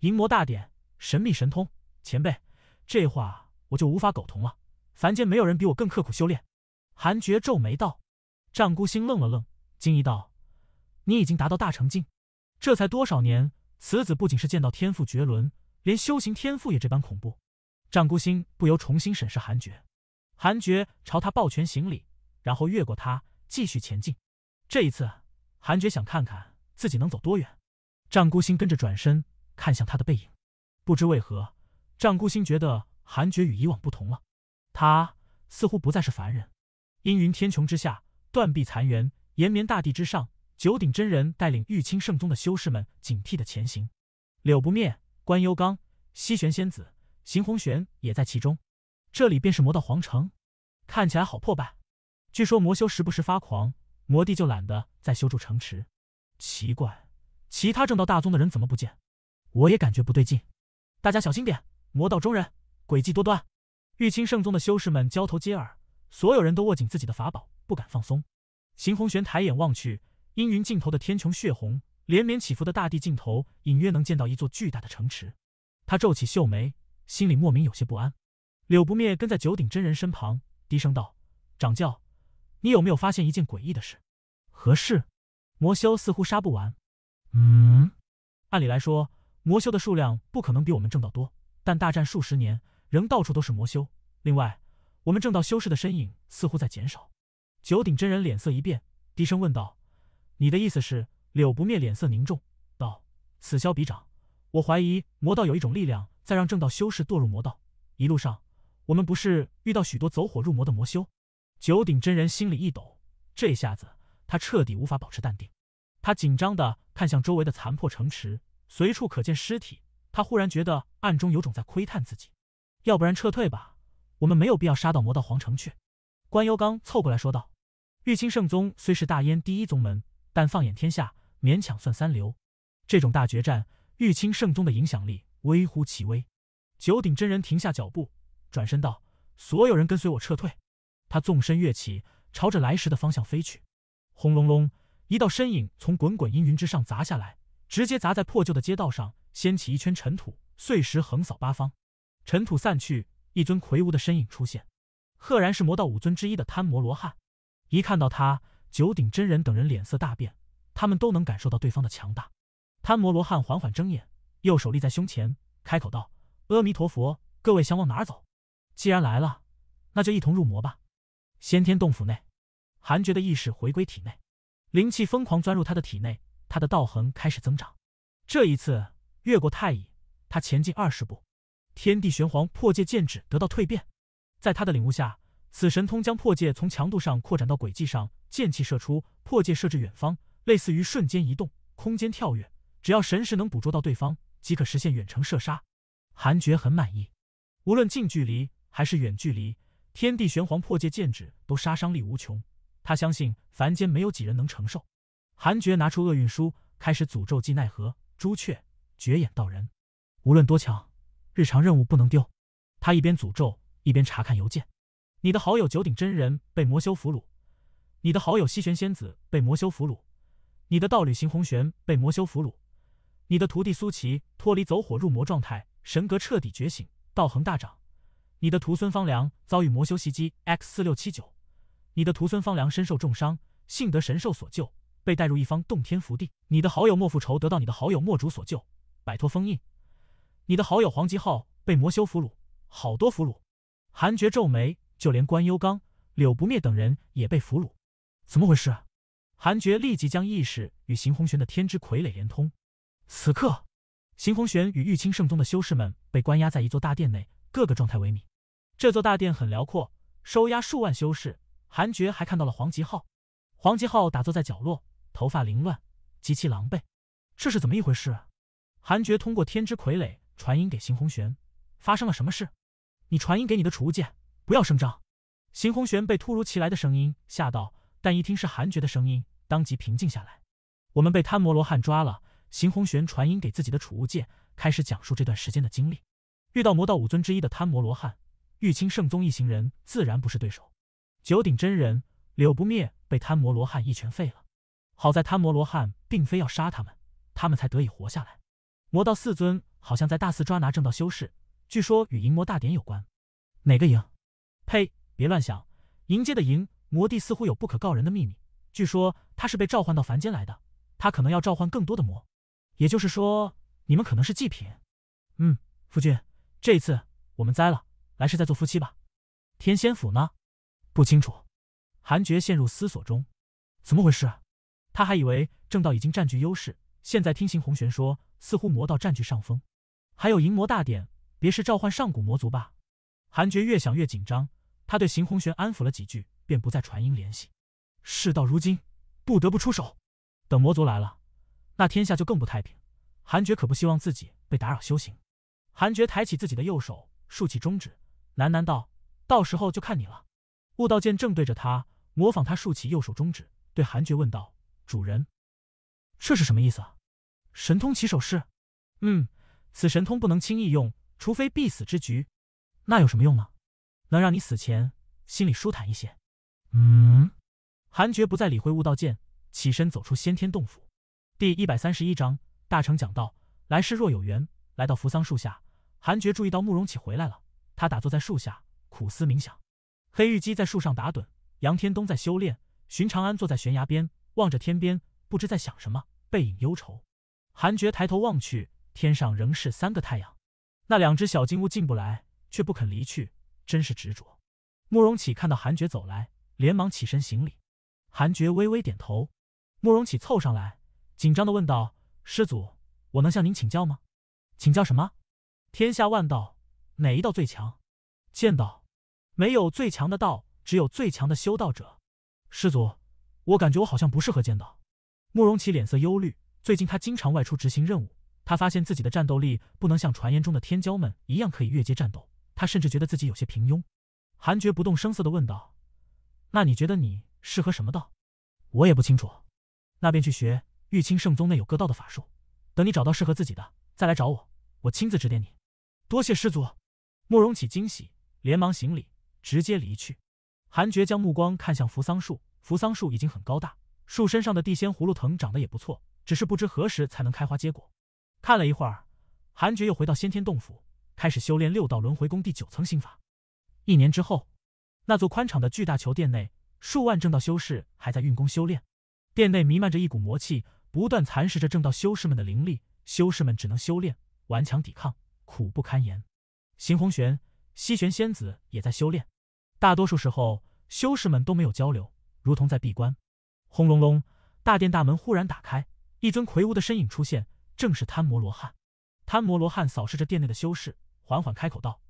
淫魔大典》神秘神通，前辈，这话我就无法苟同了。凡间没有人比我更刻苦修炼。韩爵皱眉道。战孤星愣了愣，惊疑道：“你已经达到大成境？这才多少年？此子不仅是剑道天赋绝伦，连修行天赋也这般恐怖。”战孤星不由重新审视韩爵。韩爵朝他抱拳行礼，然后越过他继续前进。这一次，韩爵想看看自己能走多远。战孤星跟着转身。看向他的背影，不知为何，丈孤星觉得韩爵与以往不同了，他似乎不再是凡人。阴云天穹之下，断壁残垣延绵大地之上，九鼎真人带领玉清圣宗的修士们警惕地前行。柳不灭、关幽刚、西玄仙子、邢红玄也在其中。这里便是魔道皇城，看起来好破败。据说魔修时不时发狂，魔帝就懒得再修筑城池。奇怪，其他正道大宗的人怎么不见？我也感觉不对劲，大家小心点！魔道中人诡计多端，玉清圣宗的修士们交头接耳，所有人都握紧自己的法宝，不敢放松。邢红玄抬眼望去，阴云尽头的天穹血红，连绵起伏的大地尽头隐约能见到一座巨大的城池。他皱起秀眉，心里莫名有些不安。柳不灭跟在九鼎真人身旁，低声道：“掌教，你有没有发现一件诡异的事？何事？魔修似乎杀不完。嗯，按理来说。”魔修的数量不可能比我们正道多，但大战数十年，仍到处都是魔修。另外，我们正道修士的身影似乎在减少。九鼎真人脸色一变，低声问道：“你的意思是？”柳不灭脸色凝重道：“此消彼长，我怀疑魔道有一种力量在让正道修士堕入魔道。一路上，我们不是遇到许多走火入魔的魔修？”九鼎真人心里一抖，这下子他彻底无法保持淡定。他紧张的看向周围的残破城池。随处可见尸体，他忽然觉得暗中有种在窥探自己。要不然撤退吧，我们没有必要杀到魔道皇城去。关幽刚凑过来说道：“玉清圣宗虽是大燕第一宗门，但放眼天下，勉强算三流。这种大决战，玉清圣宗的影响力微乎其微。”九鼎真人停下脚步，转身道：“所有人跟随我撤退。”他纵身跃起，朝着来时的方向飞去。轰隆隆，一道身影从滚滚阴云之上砸下来。直接砸在破旧的街道上，掀起一圈尘土，碎石横扫八方。尘土散去，一尊魁梧的身影出现，赫然是魔道五尊之一的贪魔罗汉。一看到他，九鼎真人等人脸色大变，他们都能感受到对方的强大。贪魔罗汉缓缓睁眼，右手立在胸前，开口道：“阿弥陀佛，各位想往哪走？既然来了，那就一同入魔吧。”先天洞府内，韩觉的意识回归体内，灵气疯狂钻入他的体内。他的道痕开始增长，这一次越过太乙，他前进二十步，天地玄黄破界剑指得到蜕变，在他的领悟下，此神通将破界从强度上扩展到轨迹上，剑气射出，破界射至远方，类似于瞬间移动、空间跳跃。只要神识能捕捉到对方，即可实现远程射杀。韩爵很满意，无论近距离还是远距离，天地玄黄破界剑指都杀伤力无穷。他相信凡间没有几人能承受。韩爵拿出厄运书，开始诅咒。季奈何朱雀、绝眼道人，无论多强，日常任务不能丢。他一边诅咒，一边查看邮件。你的好友九鼎真人被魔修俘虏，你的好友西玄仙子被魔修俘虏，你的道侣邢红玄被魔修俘虏，你的徒弟苏琪脱离走火入魔状态，神格彻底觉醒，道恒大涨。你的徒孙方良遭遇魔修袭击，X 四六七九，你的徒孙方良身受重伤，幸得神兽所救。被带入一方洞天福地，你的好友莫复仇得到你的好友莫主所救，摆脱封印。你的好友黄吉昊被魔修俘虏，好多俘虏。韩爵皱眉，就连关幽刚、柳不灭等人也被俘虏，怎么回事？韩爵立即将意识与邢红玄的天之傀儡连通。此刻，邢红玄与玉清圣宗的修士们被关押在一座大殿内，各个状态萎靡。这座大殿很辽阔，收押数万修士。韩爵还看到了黄吉昊，黄吉昊打坐在角落。头发凌乱，极其狼狈，这是怎么一回事？韩爵通过天之傀儡传音给邢红玄：“发生了什么事？你传音给你的储物戒，不要声张。”邢红玄被突如其来的声音吓到，但一听是韩爵的声音，当即平静下来。我们被贪魔罗汉抓了。邢红玄传音给自己的储物戒，开始讲述这段时间的经历。遇到魔道五尊之一的贪魔罗汉，玉清圣宗一行人自然不是对手。九鼎真人柳不灭被贪魔罗汉一拳废了。好在贪魔罗汉并非要杀他们，他们才得以活下来。魔道四尊好像在大肆抓拿正道修士，据说与淫魔大典有关。哪个营？呸！别乱想。迎接的迎。魔帝似乎有不可告人的秘密，据说他是被召唤到凡间来的。他可能要召唤更多的魔，也就是说，你们可能是祭品。嗯，夫君，这一次我们栽了，来世再做夫妻吧。天仙府呢？不清楚。韩爵陷入思索中。怎么回事？他还以为正道已经占据优势，现在听邢红玄说，似乎魔道占据上风。还有银魔大典，别是召唤上古魔族吧？韩决越想越紧张，他对邢红玄安抚了几句，便不再传音联系。事到如今，不得不出手。等魔族来了，那天下就更不太平。韩决可不希望自己被打扰修行。韩决抬起自己的右手，竖起中指，喃喃道：“到时候就看你了。”悟道剑正对着他，模仿他竖起右手中指，对韩决问道。主人，这是什么意思啊？神通起手式？嗯，此神通不能轻易用，除非必死之局。那有什么用呢？能让你死前心里舒坦一些。嗯。韩爵不再理会悟道剑，起身走出先天洞府。第一百三十一章大成讲道。来世若有缘，来到扶桑树下，韩爵注意到慕容启回来了。他打坐在树下，苦思冥想。黑玉鸡在树上打盹，杨天东在修炼，寻常安坐在悬崖边。望着天边，不知在想什么，背影忧愁。韩爵抬头望去，天上仍是三个太阳。那两只小金乌进不来，却不肯离去，真是执着。慕容启看到韩爵走来，连忙起身行礼。韩爵微微点头。慕容启凑上来，紧张的问道：“师祖，我能向您请教吗？”“请教什么？”“天下万道，哪一道最强？”“剑道。”“没有最强的道，只有最强的修道者。”“师祖。”我感觉我好像不适合剑道。慕容启脸色忧虑，最近他经常外出执行任务，他发现自己的战斗力不能像传言中的天骄们一样可以越阶战斗，他甚至觉得自己有些平庸。韩爵不动声色的问道：“那你觉得你适合什么道？”“我也不清楚。”“那便去学玉清圣宗内有各道的法术，等你找到适合自己的，再来找我，我亲自指点你。”“多谢师祖。”慕容启惊喜，连忙行礼，直接离去。韩爵将目光看向扶桑树。扶桑树已经很高大，树身上的地仙葫芦藤长得也不错，只是不知何时才能开花结果。看了一会儿，韩觉又回到先天洞府，开始修炼六道轮回功第九层心法。一年之后，那座宽敞的巨大球殿内，数万正道修士还在运功修炼，殿内弥漫着一股魔气，不断蚕食着正道修士们的灵力，修士们只能修炼，顽强抵抗，苦不堪言。邢红玄、西玄仙子也在修炼，大多数时候，修士们都没有交流。如同在闭关。轰隆隆，大殿大门忽然打开，一尊魁梧的身影出现，正是贪魔罗汉。贪魔罗汉扫视着殿内的修士，缓缓开口道：“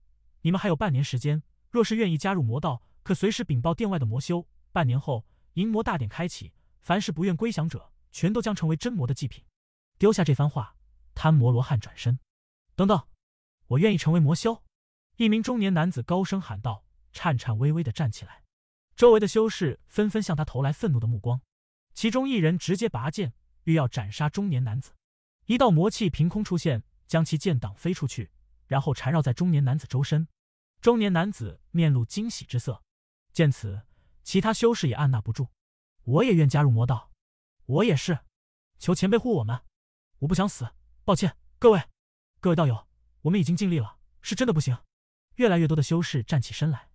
你们还有半年时间，若是愿意加入魔道，可随时禀报殿外的魔修。半年后，淫魔大典开启，凡是不愿归降者，全都将成为真魔的祭品。”丢下这番话，贪魔罗汉转身。等等，我愿意成为魔修！一名中年男子高声喊道，颤颤巍巍地站起来。周围的修士纷纷向他投来愤怒的目光，其中一人直接拔剑欲要斩杀中年男子，一道魔气凭空出现，将其剑挡飞出去，然后缠绕在中年男子周身。中年男子面露惊喜之色，见此，其他修士也按捺不住：“我也愿加入魔道，我也是，求前辈护我们，我不想死。”抱歉，各位，各位道友，我们已经尽力了，是真的不行。越来越多的修士站起身来。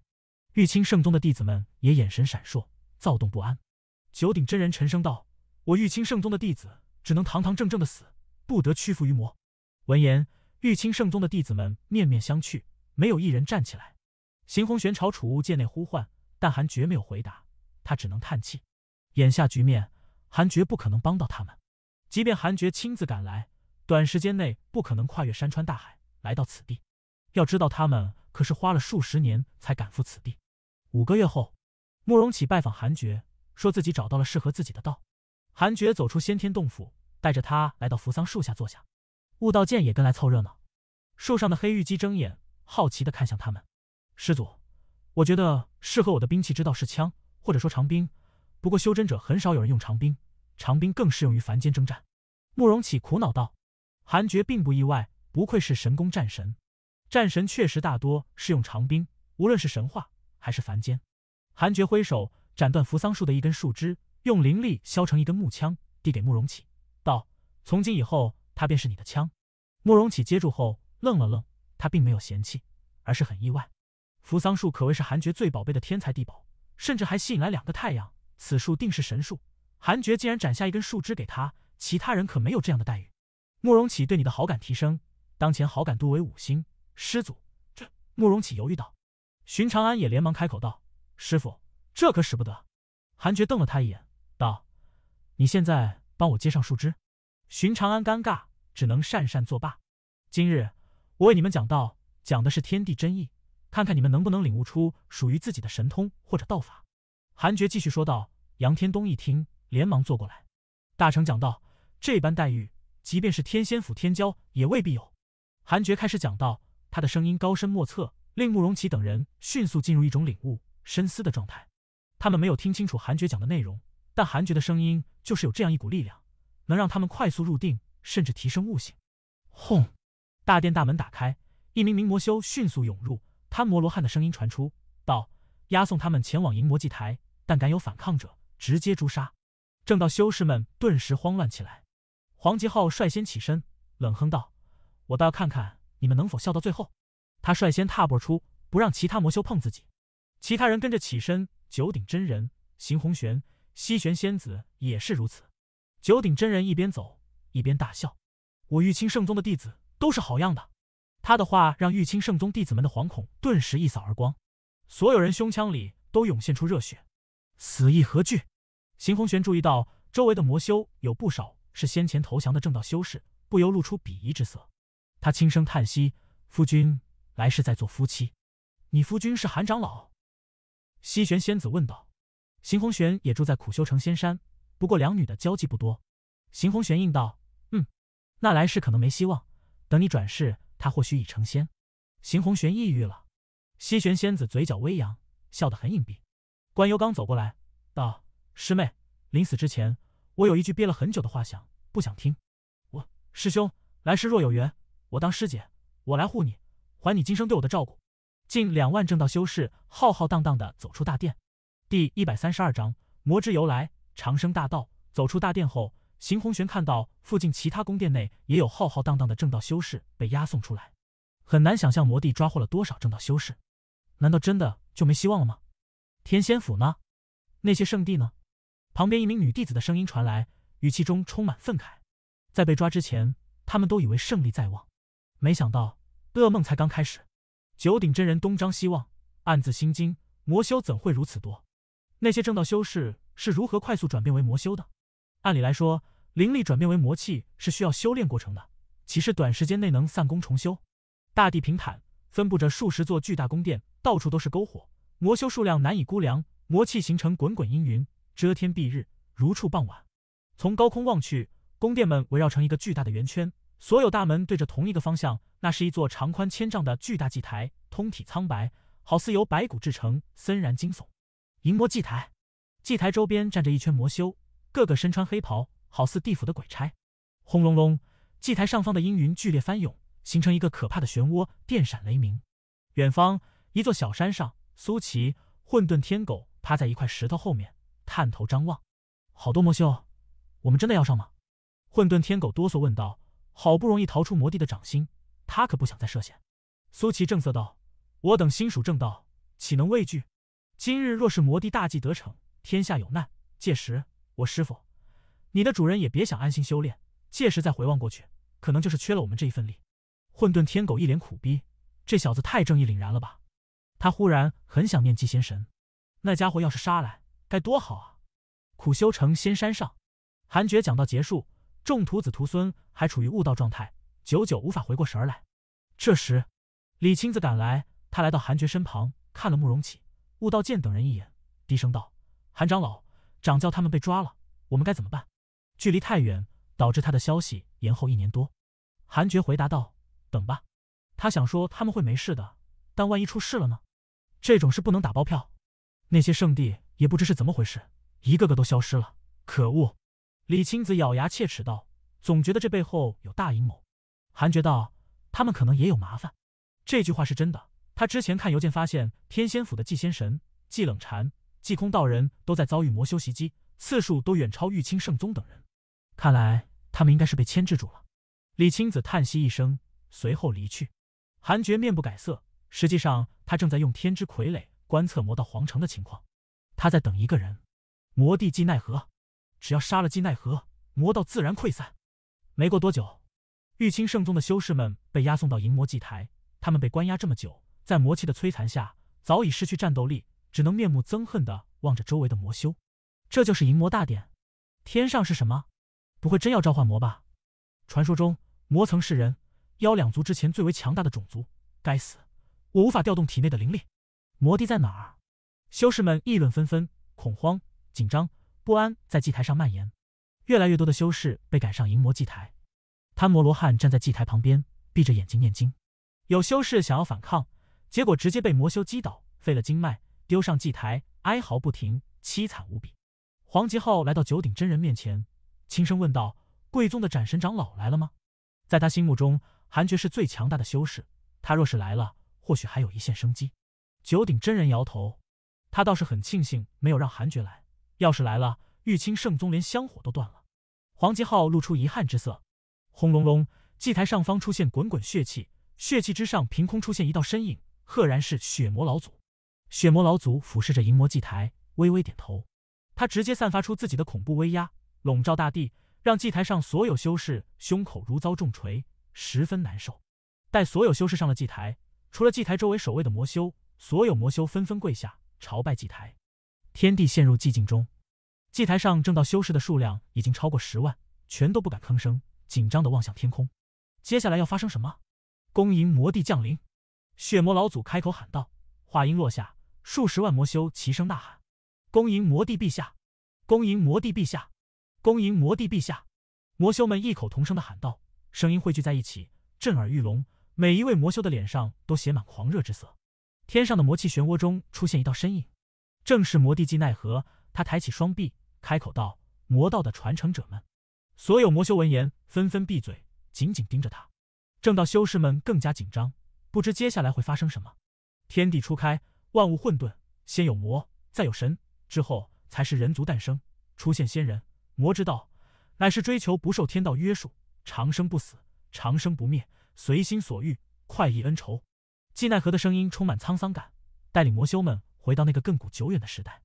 玉清圣宗的弟子们也眼神闪烁，躁动不安。九鼎真人沉声道：“我玉清圣宗的弟子只能堂堂正正的死，不得屈服于魔。”闻言，玉清圣宗的弟子们面面相觑，没有一人站起来。邢红玄朝储物界内呼唤，但韩绝没有回答。他只能叹气。眼下局面，韩绝不可能帮到他们。即便韩绝亲自赶来，短时间内不可能跨越山川大海来到此地。要知道，他们可是花了数十年才赶赴此地。五个月后，慕容启拜访韩爵，说自己找到了适合自己的道。韩爵走出先天洞府，带着他来到扶桑树下坐下。悟道剑也跟来凑热闹。树上的黑玉姬睁眼，好奇地看向他们。师祖，我觉得适合我的兵器之道是枪，或者说长兵。不过修真者很少有人用长兵，长兵更适用于凡间征战。慕容启苦恼道。韩爵并不意外，不愧是神功战神，战神确实大多是用长兵，无论是神话。还是凡间，韩爵挥手斩断扶桑树的一根树枝，用灵力削成一根木枪，递给慕容启，道：“从今以后，它便是你的枪。”慕容启接住后愣了愣，他并没有嫌弃，而是很意外。扶桑树可谓是韩爵最宝贝的天才地宝，甚至还吸引来两个太阳，此树定是神树。韩爵竟然斩下一根树枝给他，其他人可没有这样的待遇。慕容启对你的好感提升，当前好感度为五星。师祖，这……慕容启犹豫道。荀长安也连忙开口道：“师傅，这可使不得。”韩觉瞪了他一眼，道：“你现在帮我接上树枝。”荀长安尴尬，只能讪讪作罢。今日我为你们讲道，讲的是天地真意，看看你们能不能领悟出属于自己的神通或者道法。”韩觉继续说道。杨天东一听，连忙坐过来。大成讲道，这般待遇，即便是天仙府天骄也未必有。韩觉开始讲道，他的声音高深莫测。令慕容琦等人迅速进入一种领悟、深思的状态。他们没有听清楚韩爵讲的内容，但韩爵的声音就是有这样一股力量，能让他们快速入定，甚至提升悟性。轰！大殿大门打开，一名名魔修迅速涌入。贪魔罗汉的声音传出，道：“押送他们前往银魔祭台，但敢有反抗者，直接诛杀。”正道修士们顿时慌乱起来。黄吉浩率先起身，冷哼道：“我倒要看看你们能否笑到最后。”他率先踏步出，不让其他魔修碰自己。其他人跟着起身。九鼎真人、邢红玄、西玄仙子也是如此。九鼎真人一边走一边大笑：“我玉清圣宗的弟子都是好样的。”他的话让玉清圣宗弟子们的惶恐顿时一扫而光，所有人胸腔里都涌现出热血，死意何惧？邢红玄注意到周围的魔修有不少是先前投降的正道修士，不由露出鄙夷之色。他轻声叹息：“夫君。”来世再做夫妻，你夫君是韩长老？西玄仙子问道。邢红玄也住在苦修成仙山，不过两女的交际不多。邢红玄应道：“嗯，那来世可能没希望。等你转世，他或许已成仙。”邢红玄抑郁了。西玄仙子嘴角微扬，笑得很隐蔽。关优刚走过来，道：“师妹，临死之前，我有一句憋了很久的话想，不想听。我师兄来世若有缘，我当师姐，我来护你。”还你今生对我的照顾。近两万正道修士浩浩荡荡的走出大殿。第一百三十二章魔之由来。长生大道走出大殿后，邢红玄看到附近其他宫殿内也有浩浩荡荡的正道修士被押送出来。很难想象魔帝抓获了多少正道修士。难道真的就没希望了吗？天仙府呢？那些圣地呢？旁边一名女弟子的声音传来，语气中充满愤慨。在被抓之前，他们都以为胜利在望，没想到。噩梦才刚开始，九鼎真人东张西望，暗自心惊：魔修怎会如此多？那些正道修士是如何快速转变为魔修的？按理来说，灵力转变为魔气是需要修炼过程的，岂是短时间内能散功重修？大地平坦，分布着数十座巨大宫殿，到处都是篝火，魔修数量难以估量，魔气形成滚滚阴云，遮天蔽日，如触傍晚。从高空望去，宫殿们围绕成一个巨大的圆圈。所有大门对着同一个方向，那是一座长宽千丈的巨大祭台，通体苍白，好似由白骨制成，森然惊悚。银魔祭台，祭台周边站着一圈魔修，个个身穿黑袍，好似地府的鬼差。轰隆隆，祭台上方的阴云剧烈翻涌，形成一个可怕的漩涡，电闪雷鸣。远方一座小山上，苏琪、混沌天狗趴在一块石头后面，探头张望。好多魔修，我们真的要上吗？混沌天狗哆嗦问道。好不容易逃出魔帝的掌心，他可不想再涉险。苏琪正色道：“我等心属正道，岂能畏惧？今日若是魔帝大计得逞，天下有难，届时我师父、你的主人也别想安心修炼。届时再回望过去，可能就是缺了我们这一份力。”混沌天狗一脸苦逼，这小子太正义凛然了吧？他忽然很想念纪仙神，那家伙要是杀来，该多好啊！苦修成仙山上，韩爵讲到结束。众徒子徒孙还处于悟道状态，久久无法回过神来。这时，李青子赶来，他来到韩诀身旁，看了慕容启、悟道剑等人一眼，低声道：“韩长老，掌教他们被抓了，我们该怎么办？”距离太远，导致他的消息延后一年多。韩诀回答道：“等吧。”他想说他们会没事的，但万一出事了呢？这种事不能打包票。那些圣地也不知是怎么回事，一个个都消失了。可恶！李青子咬牙切齿道：“总觉得这背后有大阴谋。”韩觉道：“他们可能也有麻烦。”这句话是真的。他之前看邮件发现，天仙府的祭仙神、祭冷禅、祭空道人都在遭遇魔修袭击，次数都远超玉清圣宗等人。看来他们应该是被牵制住了。李青子叹息一声，随后离去。韩觉面不改色，实际上他正在用天之傀儡观测魔道皇城的情况。他在等一个人，魔帝纪奈何。只要杀了姬奈何，魔道自然溃散。没过多久，玉清圣宗的修士们被押送到银魔祭台。他们被关押这么久，在魔气的摧残下，早已失去战斗力，只能面目憎恨地望着周围的魔修。这就是银魔大典？天上是什么？不会真要召唤魔吧？传说中，魔曾是人妖两族之前最为强大的种族。该死，我无法调动体内的灵力。魔帝在哪儿？修士们议论纷纷，恐慌、紧张。不安在祭台上蔓延，越来越多的修士被赶上银魔祭台。贪魔罗汉站在祭台旁边，闭着眼睛念经。有修士想要反抗，结果直接被魔修击倒，废了经脉，丢上祭台，哀嚎不停，凄惨无比。黄吉浩来到九鼎真人面前，轻声问道：“贵宗的斩神长老来了吗？”在他心目中，韩爵是最强大的修士，他若是来了，或许还有一线生机。九鼎真人摇头，他倒是很庆幸没有让韩爵来。要是来了，玉清圣宗连香火都断了。黄吉昊露出遗憾之色。轰隆隆，祭台上方出现滚滚血气，血气之上凭空出现一道身影，赫然是血魔老祖。血魔老祖俯视着银魔祭台，微微点头。他直接散发出自己的恐怖威压，笼罩大地，让祭台上所有修士胸口如遭重锤，十分难受。待所有修士上了祭台，除了祭台周围守卫的魔修，所有魔修纷纷跪下朝拜祭台。天地陷入寂静中。祭台上正道修士的数量已经超过十万，全都不敢吭声，紧张地望向天空。接下来要发生什么？恭迎魔帝降临！血魔老祖开口喊道。话音落下，数十万魔修齐声呐喊：“恭迎魔帝陛下！恭迎魔帝陛下！恭迎魔帝陛下！”魔修们异口同声地喊道，声音汇聚在一起，震耳欲聋。每一位魔修的脸上都写满狂热之色。天上的魔气漩涡中出现一道身影，正是魔帝纪奈何。他抬起双臂。开口道：“魔道的传承者们，所有魔修闻言纷纷闭嘴，紧紧盯着他。正道修士们更加紧张，不知接下来会发生什么。天地初开，万物混沌，先有魔，再有神，之后才是人族诞生，出现仙人。魔之道，乃是追求不受天道约束，长生不死，长生不灭，随心所欲，快意恩仇。”季奈何的声音充满沧桑感，带领魔修们回到那个亘古久远的时代。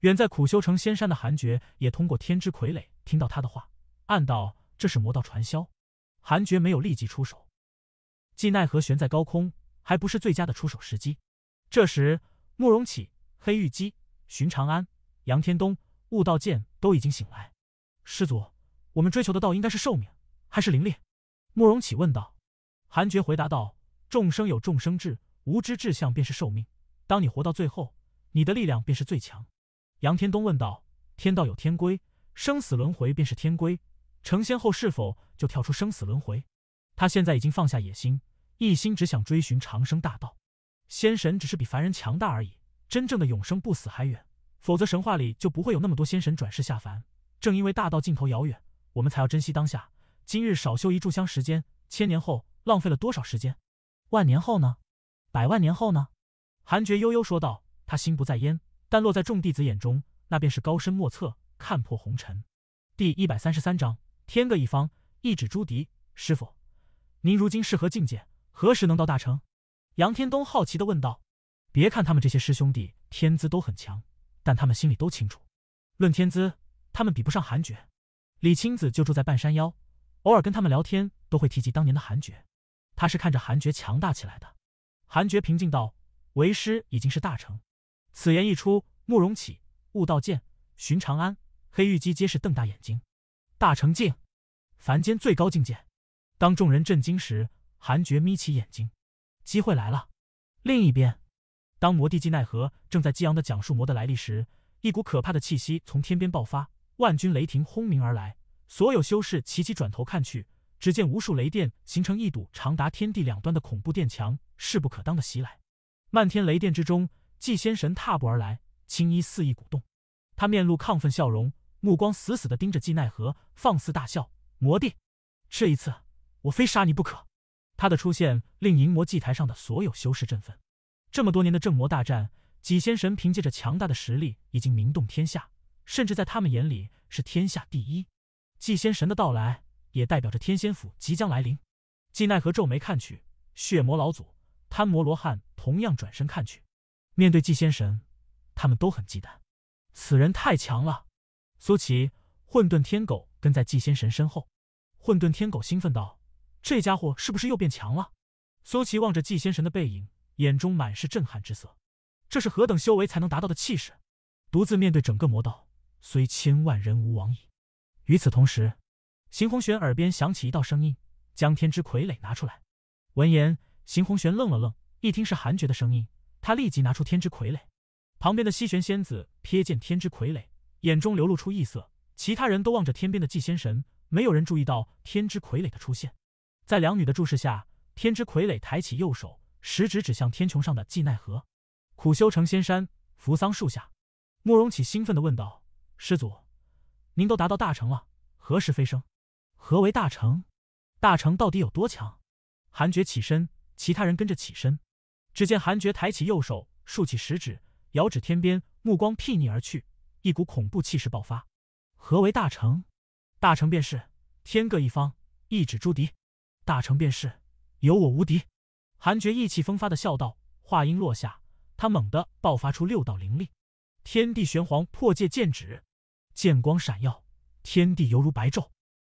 远在苦修成仙山的韩觉也通过天之傀儡听到他的话，暗道这是魔道传销。韩觉没有立即出手，既奈何悬在高空，还不是最佳的出手时机。这时，慕容启、黑玉姬、寻长安、杨天东、悟道剑都已经醒来。师祖，我们追求的道应该是寿命，还是灵力？慕容启问道。韩觉回答道：众生有众生志，无知志向便是寿命。当你活到最后，你的力量便是最强。杨天东问道：“天道有天规，生死轮回便是天规。成仙后是否就跳出生死轮回？他现在已经放下野心，一心只想追寻长生大道。仙神只是比凡人强大而已，真正的永生不死还远。否则神话里就不会有那么多仙神转世下凡。正因为大道尽头遥远，我们才要珍惜当下。今日少修一炷香时间，千年后浪费了多少时间？万年后呢？百万年后呢？”韩爵悠悠说道，他心不在焉。但落在众弟子眼中，那便是高深莫测，看破红尘。第一百三十三章，天各一方。一指朱迪，师傅，您如今是何境界？何时能到大成？杨天东好奇的问道。别看他们这些师兄弟天资都很强，但他们心里都清楚，论天资，他们比不上韩爵。李青子就住在半山腰，偶尔跟他们聊天，都会提及当年的韩爵。他是看着韩爵强大起来的。韩爵平静道：“为师已经是大成。”此言一出，慕容启、悟道剑、寻长安、黑玉姬皆是瞪大眼睛。大成境，凡间最高境界。当众人震惊时，韩觉眯起眼睛，机会来了。另一边，当魔帝纪奈何正在激昂的讲述魔的来历时，一股可怕的气息从天边爆发，万钧雷霆轰鸣而来。所有修士齐齐转头看去，只见无数雷电形成一堵长达天地两端的恐怖电墙，势不可当的袭来。漫天雷电之中。纪仙神踏步而来，青衣肆意鼓动，他面露亢奋笑容，目光死死地盯着纪奈何，放肆大笑：“魔帝，这一次我非杀你不可！”他的出现令银魔祭台上的所有修士振奋。这么多年的正魔大战，纪仙神凭借着强大的实力已经名动天下，甚至在他们眼里是天下第一。纪仙神的到来也代表着天仙府即将来临。纪奈何皱眉看去，血魔老祖、贪魔罗汉同样转身看去。面对纪仙神，他们都很忌惮，此人太强了。苏琪、混沌天狗跟在纪仙神身后，混沌天狗兴奋道：“这家伙是不是又变强了？”苏琪望着纪仙神的背影，眼中满是震撼之色，这是何等修为才能达到的气势？独自面对整个魔道，虽千万人吾往矣。与此同时，邢红玄耳边响起一道声音：“将天之傀儡拿出来。”闻言，邢红玄愣了愣，一听是韩爵的声音。他立即拿出天之傀儡，旁边的西玄仙子瞥见天之傀儡，眼中流露出异色。其他人都望着天边的祭仙神，没有人注意到天之傀儡的出现。在两女的注视下，天之傀儡抬起右手，食指指向天穹上的纪奈何。苦修成仙山扶桑树下，慕容启兴奋的问道：“师祖，您都达到大成了，何时飞升？何为大成？大成到底有多强？”韩诀起身，其他人跟着起身。只见韩爵抬起右手，竖起食指，遥指天边，目光睥睨而去，一股恐怖气势爆发。何为大成？大成便是天各一方，一指朱敌；大成便是有我无敌。韩爵意气风发的笑道。话音落下，他猛地爆发出六道灵力，天地玄黄破界剑指，剑光闪耀，天地犹如白昼。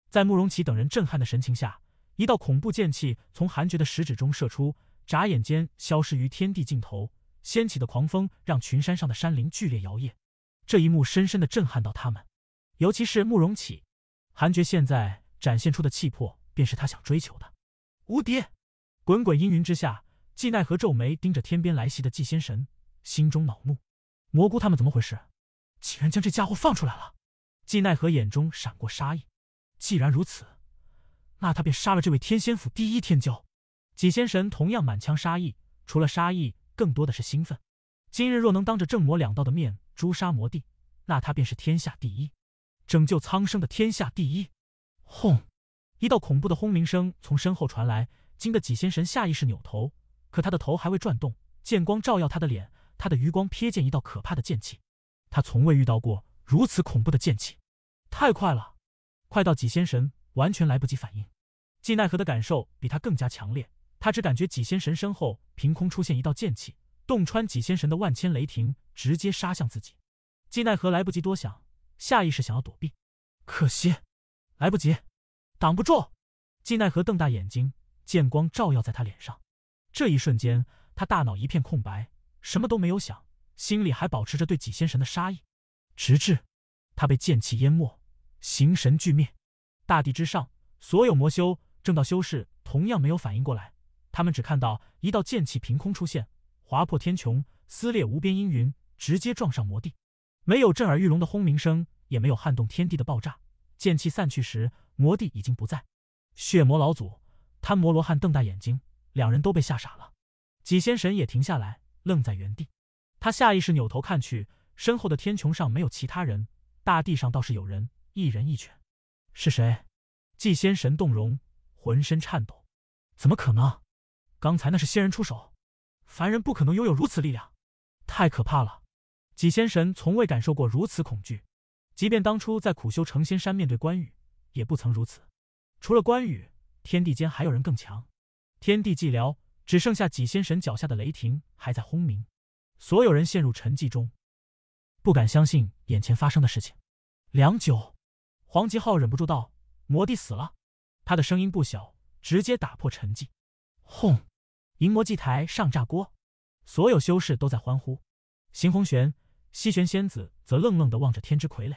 在慕容奇等人震撼的神情下，一道恐怖剑气从韩爵的食指中射出。眨眼间消失于天地尽头，掀起的狂风让群山上的山林剧烈摇曳。这一幕深深的震撼到他们，尤其是慕容启、韩爵。现在展现出的气魄，便是他想追求的无敌。滚滚阴云之下，纪奈何皱眉盯着天边来袭的纪仙神，心中恼怒：蘑菇他们怎么回事？竟然将这家伙放出来了！纪奈何眼中闪过杀意，既然如此，那他便杀了这位天仙府第一天骄。几仙神同样满腔杀意，除了杀意，更多的是兴奋。今日若能当着正魔两道的面诛杀魔帝，那他便是天下第一，拯救苍生的天下第一。轰！一道恐怖的轰鸣声从身后传来，惊得几仙神下意识扭头。可他的头还未转动，剑光照耀他的脸，他的余光瞥见一道可怕的剑气。他从未遇到过如此恐怖的剑气，太快了，快到几仙神完全来不及反应。纪奈何的感受比他更加强烈。他只感觉几仙神身后凭空出现一道剑气，洞穿几仙神的万千雷霆，直接杀向自己。纪奈何来不及多想，下意识想要躲避，可惜来不及，挡不住。纪奈何瞪大眼睛，剑光照耀在他脸上。这一瞬间，他大脑一片空白，什么都没有想，心里还保持着对几仙神的杀意。直至他被剑气淹没，形神俱灭。大地之上，所有魔修、正道修士同样没有反应过来。他们只看到一道剑气凭空出现，划破天穹，撕裂无边阴云，直接撞上魔帝。没有震耳欲聋的轰鸣声，也没有撼动天地的爆炸。剑气散去时，魔帝已经不在。血魔老祖、贪魔罗汉瞪大眼睛，两人都被吓傻了。纪仙神也停下来，愣在原地。他下意识扭头看去，身后的天穹上没有其他人，大地上倒是有人，一人一犬。是谁？纪仙神动容，浑身颤抖。怎么可能？刚才那是仙人出手，凡人不可能拥有如此力量，太可怕了！几仙神从未感受过如此恐惧，即便当初在苦修成仙山，面对关羽也不曾如此。除了关羽，天地间还有人更强。天地寂寥，只剩下几仙神脚下的雷霆还在轰鸣，所有人陷入沉寂中，不敢相信眼前发生的事情。良久，黄吉浩忍不住道：“魔帝死了。”他的声音不小，直接打破沉寂。轰！银魔祭台上炸锅，所有修士都在欢呼。邢红玄、西玄仙子则愣愣地望着天之傀儡。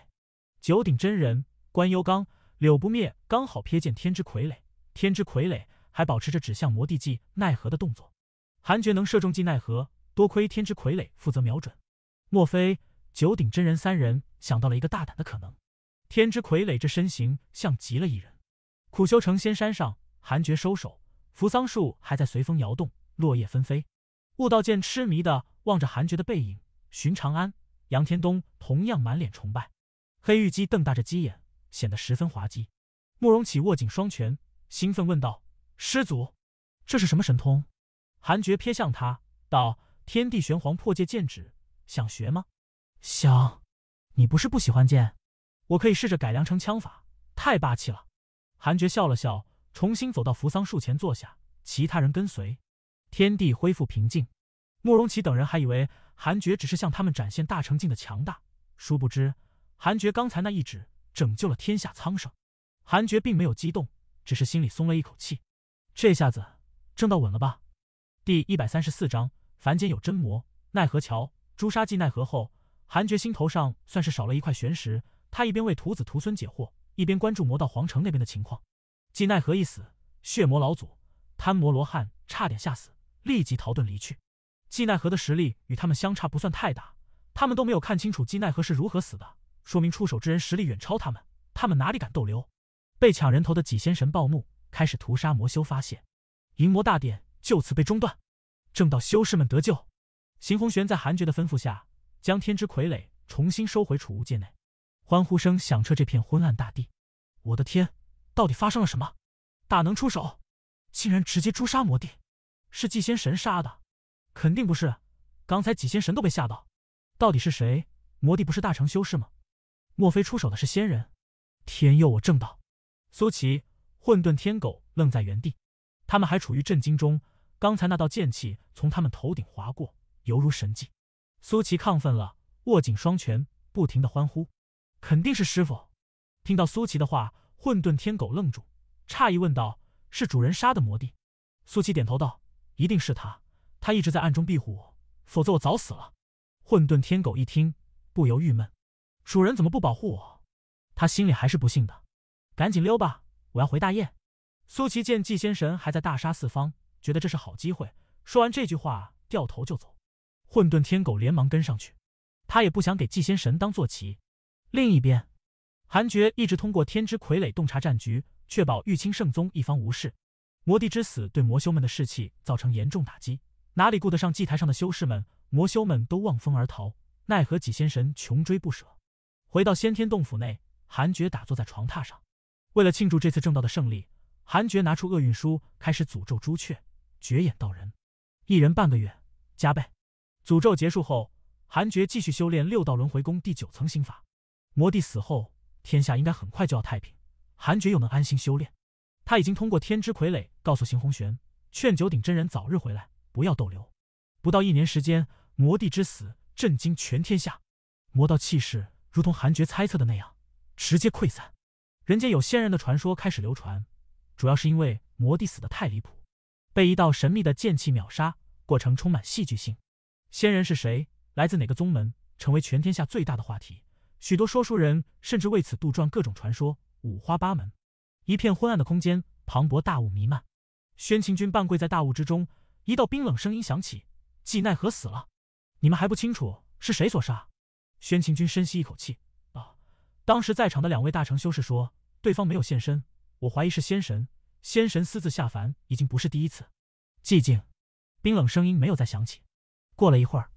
九鼎真人、关幽刚、柳不灭刚好瞥见天之傀儡，天之傀儡还保持着指向魔帝祭奈何的动作。韩觉能射中祭奈何，多亏天之傀儡负责瞄准。莫非九鼎真人三人想到了一个大胆的可能？天之傀儡这身形像极了一人。苦修成仙山上，韩觉收手。扶桑树还在随风摇动，落叶纷飞。悟道剑痴迷的望着韩觉的背影。寻长安、杨天东同样满脸崇拜。黑玉姬瞪大着鸡眼，显得十分滑稽。慕容启握紧双拳，兴奋问道：“师祖，这是什么神通？”韩觉瞥向他，道：“天地玄黄破界剑指，想学吗？”“想。”“你不是不喜欢剑？我可以试着改良成枪法，太霸气了。”韩觉笑了笑。重新走到扶桑树前坐下，其他人跟随。天地恢复平静，慕容琦等人还以为韩爵只是向他们展现大成境的强大，殊不知韩爵刚才那一指拯救了天下苍生。韩爵并没有激动，只是心里松了一口气，这下子正道稳了吧。第一百三十四章凡间有真魔奈何桥朱砂记奈何后，韩爵心头上算是少了一块玄石。他一边为徒子徒孙解惑，一边关注魔道皇城那边的情况。纪奈何一死，血魔老祖、贪魔罗汉差点吓死，立即逃遁离去。季奈何的实力与他们相差不算太大，他们都没有看清楚季奈何是如何死的，说明出手之人实力远超他们，他们哪里敢逗留？被抢人头的几仙神暴怒，开始屠杀魔修发泄，银魔大典就此被中断。正道修士们得救，邢红玄在韩爵的吩咐下，将天之傀儡重新收回储物界内。欢呼声响彻这片昏暗大地。我的天！到底发生了什么？大能出手，竟然直接诛杀魔帝，是祭仙神杀的？肯定不是，刚才几仙神都被吓到。到底是谁？魔帝不是大成修士吗？莫非出手的是仙人？天佑我正道！苏琪、混沌天狗愣在原地，他们还处于震惊中。刚才那道剑气从他们头顶划过，犹如神迹。苏琪亢奋了，握紧双拳，不停的欢呼：“肯定是师傅！”听到苏琪的话。混沌天狗愣住，诧异问道：“是主人杀的魔帝？”苏七点头道：“一定是他，他一直在暗中庇护我，否则我早死了。”混沌天狗一听，不由郁闷：“主人怎么不保护我？”他心里还是不信的，赶紧溜吧，我要回大雁。苏琪见纪仙神还在大杀四方，觉得这是好机会，说完这句话，掉头就走。混沌天狗连忙跟上去，他也不想给纪仙神当坐骑。另一边。韩厥一直通过天之傀儡洞察战局，确保玉清圣宗一方无事。魔帝之死对魔修们的士气造成严重打击，哪里顾得上祭台上的修士们？魔修们都望风而逃，奈何几仙神穷追不舍。回到先天洞府内，韩厥打坐在床榻上。为了庆祝这次正道的胜利，韩厥拿出厄运书，开始诅咒朱雀、绝眼道人，一人半个月，加倍。诅咒结束后，韩厥继续修炼六道轮回功第九层心法。魔帝死后。天下应该很快就要太平，韩爵又能安心修炼。他已经通过天之傀儡告诉邢红玄，劝九鼎真人早日回来，不要逗留。不到一年时间，魔帝之死震惊全天下，魔道气势如同韩爵猜测的那样，直接溃散。人间有仙人的传说开始流传，主要是因为魔帝死的太离谱，被一道神秘的剑气秒杀，过程充满戏剧性。仙人是谁？来自哪个宗门？成为全天下最大的话题。许多说书人甚至为此杜撰各种传说，五花八门。一片昏暗的空间，磅礴大雾弥漫。宣秦君半跪在大雾之中，一道冰冷声音响起：“季奈何死了，你们还不清楚是谁所杀？”宣秦君深吸一口气：“啊，当时在场的两位大成修士说，对方没有现身，我怀疑是仙神。仙神私自下凡，已经不是第一次。”寂静，冰冷声音没有再响起。过了一会儿，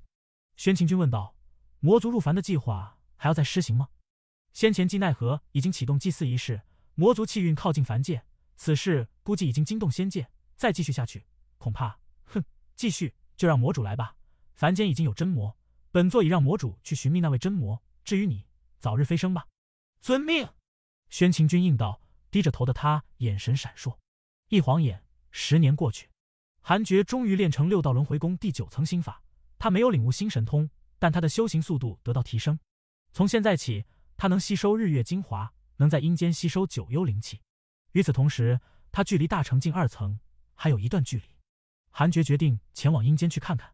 宣秦君问道：“魔族入凡的计划？”还要再施行吗？先前纪奈何已经启动祭祀仪式，魔族气运靠近凡界，此事估计已经惊动仙界。再继续下去，恐怕……哼，继续就让魔主来吧。凡间已经有真魔，本座已让魔主去寻觅那位真魔。至于你，早日飞升吧。遵命。宣晴君应道，低着头的他眼神闪烁。一晃眼，十年过去，韩爵终于练成六道轮回功第九层心法。他没有领悟新神通，但他的修行速度得到提升。从现在起，他能吸收日月精华，能在阴间吸收九幽灵气。与此同时，他距离大成境二层还有一段距离。韩爵决定前往阴间去看看。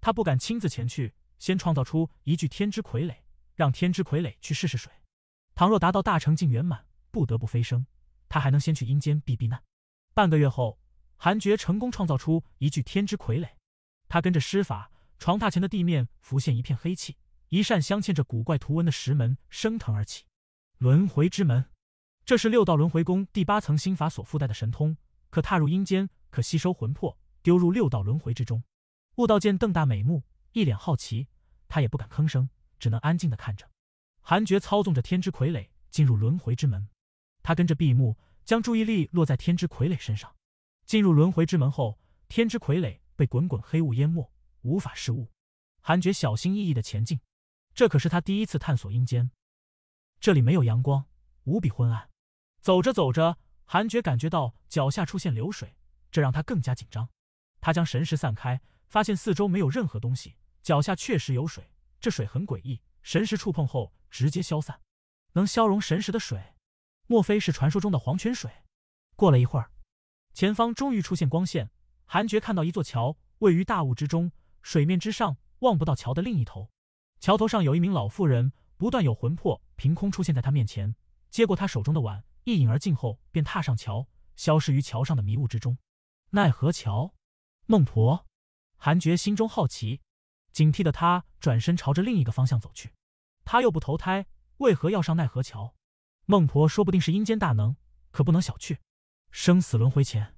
他不敢亲自前去，先创造出一具天之傀儡，让天之傀儡去试试水。倘若达到大成境圆满，不得不飞升，他还能先去阴间避避难。半个月后，韩爵成功创造出一具天之傀儡。他跟着施法，床榻前的地面浮现一片黑气。一扇镶嵌着古怪图文的石门升腾而起，轮回之门，这是六道轮回宫第八层心法所附带的神通，可踏入阴间，可吸收魂魄，丢入六道轮回之中。悟道见瞪大美目，一脸好奇，他也不敢吭声，只能安静的看着。韩爵操纵着天之傀儡进入轮回之门，他跟着闭目，将注意力落在天之傀儡身上。进入轮回之门后，天之傀儡被滚滚黑雾淹没，无法视物。韩爵小心翼翼的前进。这可是他第一次探索阴间，这里没有阳光，无比昏暗。走着走着，韩爵感觉到脚下出现流水，这让他更加紧张。他将神识散开，发现四周没有任何东西，脚下确实有水。这水很诡异，神识触碰后直接消散。能消融神识的水，莫非是传说中的黄泉水？过了一会儿，前方终于出现光线。韩爵看到一座桥，位于大雾之中，水面之上望不到桥的另一头。桥头上有一名老妇人，不断有魂魄凭空出现在他面前，接过他手中的碗，一饮而尽后，便踏上桥，消失于桥上的迷雾之中。奈何桥，孟婆，韩觉心中好奇，警惕的他转身朝着另一个方向走去。他又不投胎，为何要上奈何桥？孟婆说不定是阴间大能，可不能小觑。生死轮回前，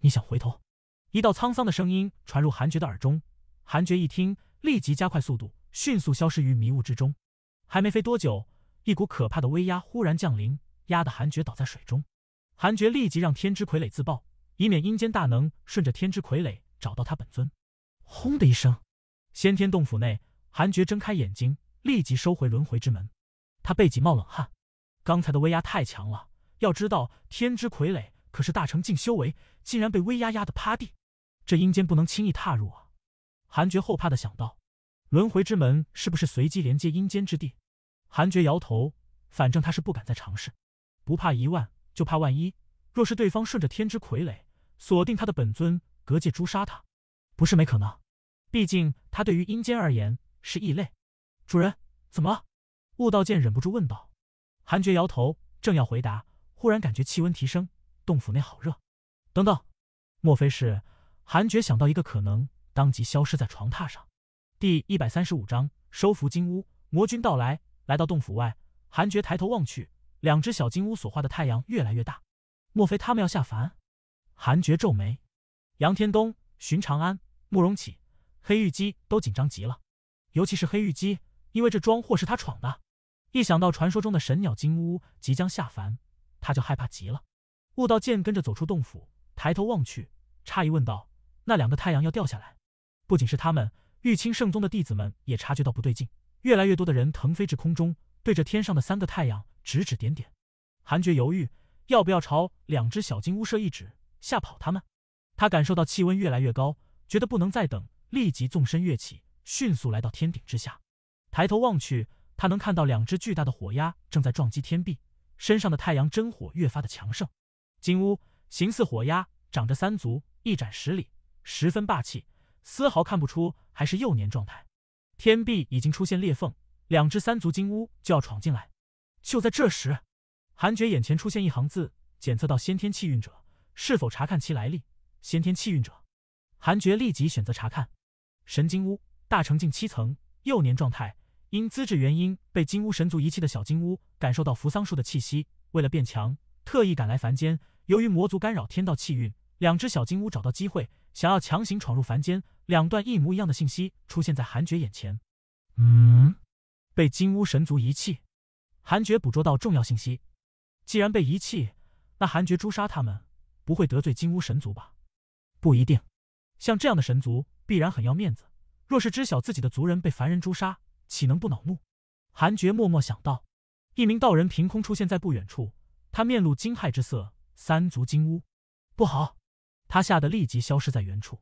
你想回头？一道沧桑的声音传入韩觉的耳中，韩觉一听，立即加快速度。迅速消失于迷雾之中。还没飞多久，一股可怕的威压忽然降临，压得韩爵倒在水中。韩爵立即让天之傀儡自爆，以免阴间大能顺着天之傀儡找到他本尊。轰的一声，先天洞府内，韩爵睁开眼睛，立即收回轮回之门。他背脊冒冷汗，刚才的威压太强了。要知道，天之傀儡可是大成境修为，竟然被威压压得趴地。这阴间不能轻易踏入啊！韩爵后怕的想到。轮回之门是不是随机连接阴间之地？韩爵摇头，反正他是不敢再尝试。不怕一万，就怕万一。若是对方顺着天之傀儡锁定他的本尊，隔界诛杀他，不是没可能。毕竟他对于阴间而言是异类。主人怎么了？悟道剑忍不住问道。韩爵摇头，正要回答，忽然感觉气温提升，洞府内好热。等等，莫非是……韩爵想到一个可能，当即消失在床榻上。第一百三十五章收服金乌。魔君到来，来到洞府外，韩爵抬头望去，两只小金乌所化的太阳越来越大，莫非他们要下凡？韩爵皱眉。杨天东、荀长安、慕容启、黑玉姬都紧张极了，尤其是黑玉姬，因为这桩祸是他闯的。一想到传说中的神鸟金乌即将下凡，他就害怕极了。悟道剑跟着走出洞府，抬头望去，诧异问道：“那两个太阳要掉下来？不仅是他们。”玉清圣宗的弟子们也察觉到不对劲，越来越多的人腾飞至空中，对着天上的三个太阳指指点点。韩觉犹豫，要不要朝两只小金乌射一指，吓跑他们？他感受到气温越来越高，觉得不能再等，立即纵身跃起，迅速来到天顶之下，抬头望去，他能看到两只巨大的火鸦正在撞击天壁，身上的太阳真火越发的强盛。金乌形似火鸦，长着三足，一展十里，十分霸气。丝毫看不出还是幼年状态，天壁已经出现裂缝，两只三足金乌就要闯进来。就在这时，韩爵眼前出现一行字：检测到先天气运者，是否查看其来历？先天气运者，韩爵立即选择查看。神金乌，大成境七层，幼年状态，因资质原因被金乌神族遗弃的小金乌，感受到扶桑树的气息，为了变强，特意赶来凡间。由于魔族干扰天道气运，两只小金乌找到机会，想要强行闯入凡间。两段一模一样的信息出现在韩爵眼前。嗯，被金乌神族遗弃。韩爵捕捉到重要信息。既然被遗弃，那韩爵诛杀他们不会得罪金乌神族吧？不一定。像这样的神族必然很要面子，若是知晓自己的族人被凡人诛杀，岂能不恼怒？韩爵默默想到。一名道人凭空出现在不远处，他面露惊骇之色。三足金乌，不好！他吓得立即消失在原处。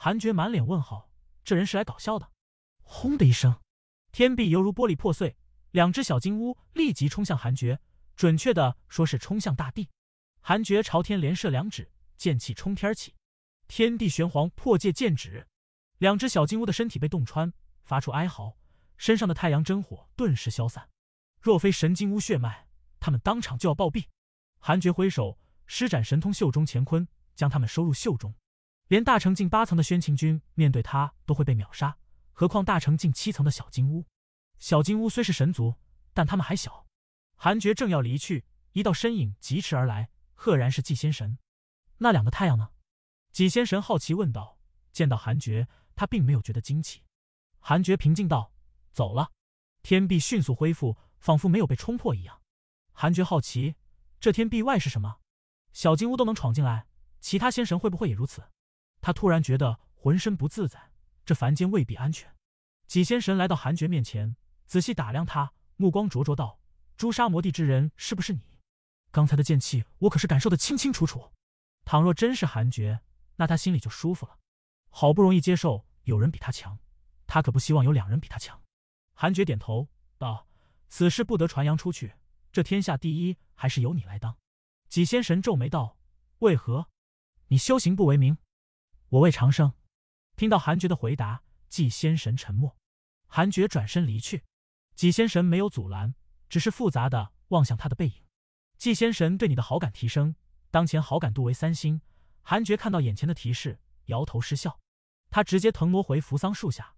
韩爵满脸问号，这人是来搞笑的。轰的一声，天壁犹如玻璃破碎，两只小金乌立即冲向韩爵，准确的说是冲向大地。韩爵朝天连射两指，剑气冲天起，天地玄黄破界剑指。两只小金乌的身体被洞穿，发出哀嚎，身上的太阳真火顿时消散。若非神金乌血脉，他们当场就要暴毙。韩爵挥手施展神通袖中乾坤，将他们收入袖中。连大成境八层的宣秦君面对他都会被秒杀，何况大成境七层的小金乌？小金乌虽是神族，但他们还小。韩爵正要离去，一道身影疾驰而来，赫然是纪仙神。那两个太阳呢？纪仙神好奇问道。见到韩爵，他并没有觉得惊奇。韩爵平静道：“走了。”天壁迅速恢复，仿佛没有被冲破一样。韩爵好奇：这天壁外是什么？小金乌都能闯进来，其他仙神会不会也如此？他突然觉得浑身不自在，这凡间未必安全。几仙神来到韩爵面前，仔细打量他，目光灼灼道：“诛杀魔帝之人是不是你？刚才的剑气，我可是感受的清清楚楚。倘若真是韩爵，那他心里就舒服了。好不容易接受有人比他强，他可不希望有两人比他强。”韩爵点头道：“此事不得传扬出去，这天下第一还是由你来当。”几仙神皱眉道：“为何？你修行不为名？”我为长生。听到韩爵的回答，纪仙神沉默。韩爵转身离去，纪仙神没有阻拦，只是复杂的望向他的背影。纪仙神对你的好感提升，当前好感度为三星。韩爵看到眼前的提示，摇头失笑。他直接腾挪回扶桑树下。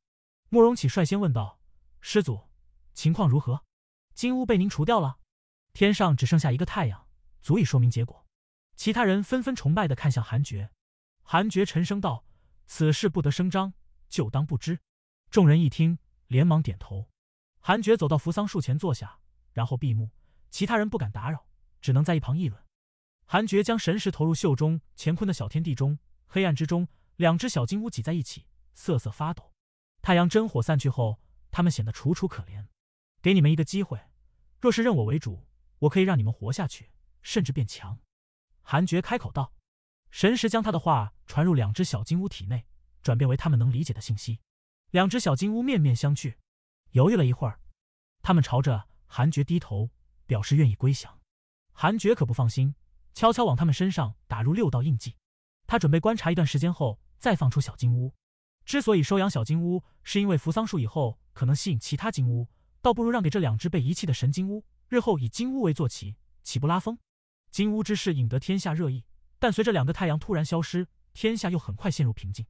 慕容启率先问道：“师祖，情况如何？金乌被您除掉了，天上只剩下一个太阳，足以说明结果。”其他人纷纷崇拜的看向韩爵。韩厥沉声道：“此事不得声张，就当不知。”众人一听，连忙点头。韩厥走到扶桑树前坐下，然后闭目。其他人不敢打扰，只能在一旁议论。韩厥将神识投入袖中乾坤的小天地中。黑暗之中，两只小金乌挤在一起，瑟瑟发抖。太阳真火散去后，他们显得楚楚可怜。给你们一个机会，若是认我为主，我可以让你们活下去，甚至变强。”韩厥开口道。神识将他的话传入两只小金乌体内，转变为他们能理解的信息。两只小金乌面面相觑，犹豫了一会儿，他们朝着韩爵低头，表示愿意归降。韩爵可不放心，悄悄往他们身上打入六道印记。他准备观察一段时间后再放出小金乌。之所以收养小金乌，是因为扶桑树以后可能吸引其他金乌，倒不如让给这两只被遗弃的神金乌。日后以金乌为坐骑，岂不拉风？金乌之事引得天下热议。但随着两个太阳突然消失，天下又很快陷入平静。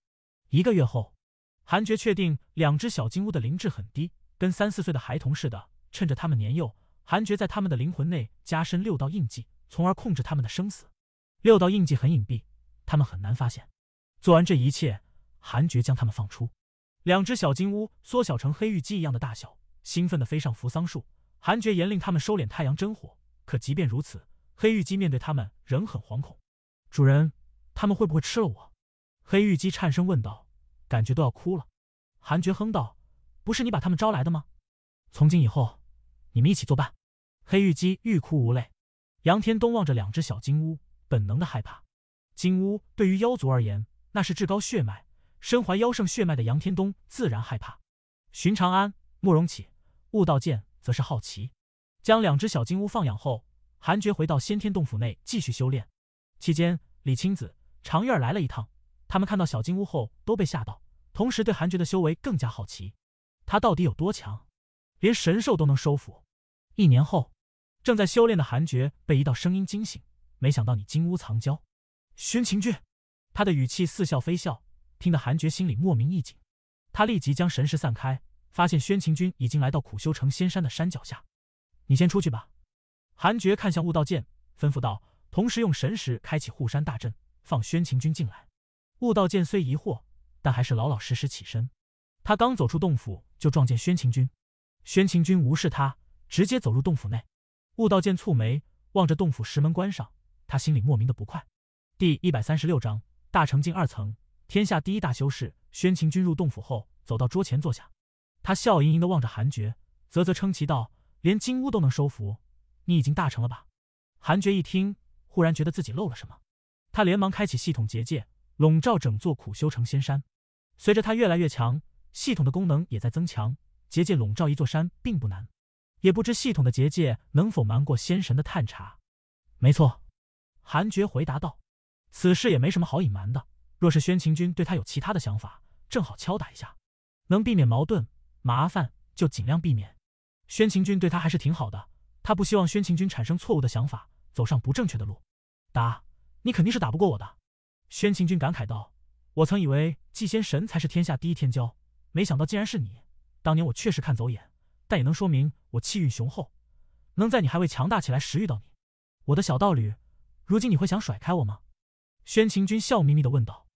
一个月后，韩爵确定两只小金乌的灵智很低，跟三四岁的孩童似的。趁着他们年幼，韩爵在他们的灵魂内加深六道印记，从而控制他们的生死。六道印记很隐蔽，他们很难发现。做完这一切，韩爵将他们放出。两只小金乌缩小成黑玉鸡一样的大小，兴奋地飞上扶桑树。韩爵严令他们收敛太阳真火，可即便如此，黑玉鸡面对他们仍很惶恐。主人，他们会不会吃了我？黑玉姬颤声问道，感觉都要哭了。韩爵哼道：“不是你把他们招来的吗？从今以后，你们一起作伴。”黑玉姬欲哭无泪。杨天东望着两只小金乌，本能的害怕。金乌对于妖族而言，那是至高血脉。身怀妖圣血脉的杨天东自然害怕。寻长安、慕容启、悟道剑则是好奇。将两只小金乌放养后，韩爵回到先天洞府内继续修炼。期间，李青子、长月儿来了一趟，他们看到小金屋后都被吓到，同时对韩爵的修为更加好奇，他到底有多强？连神兽都能收服。一年后，正在修炼的韩爵被一道声音惊醒，没想到你金屋藏娇，宣晴君。他的语气似笑非笑，听得韩爵心里莫名一紧。他立即将神识散开，发现宣晴君已经来到苦修成仙山的山脚下。你先出去吧。韩爵看向悟道剑，吩咐道。同时用神识开启护山大阵，放宣晴君进来。悟道剑虽疑惑，但还是老老实实起身。他刚走出洞府，就撞见宣晴君。宣晴君无视他，直接走入洞府内。悟道剑蹙眉望着洞府石门关上，他心里莫名的不快。第一百三十六章大成境二层，天下第一大修士宣晴君入洞府后，走到桌前坐下。他笑盈盈的望着韩爵，啧啧称奇道：“连金乌都能收服，你已经大成了吧？”韩爵一听。忽然觉得自己漏了什么，他连忙开启系统结界，笼罩整座苦修成仙山。随着他越来越强，系统的功能也在增强。结界笼罩一座山并不难，也不知系统的结界能否瞒过仙神的探查。没错，韩爵回答道：“此事也没什么好隐瞒的。若是宣秦君对他有其他的想法，正好敲打一下，能避免矛盾麻烦就尽量避免。宣秦君对他还是挺好的，他不希望宣秦君产生错误的想法。”走上不正确的路，打你肯定是打不过我的。宣秦君感慨道：“我曾以为祭仙神才是天下第一天骄，没想到竟然是你。当年我确实看走眼，但也能说明我气运雄厚，能在你还未强大起来时遇到你，我的小道侣。如今你会想甩开我吗？”宣秦君笑眯眯的问道。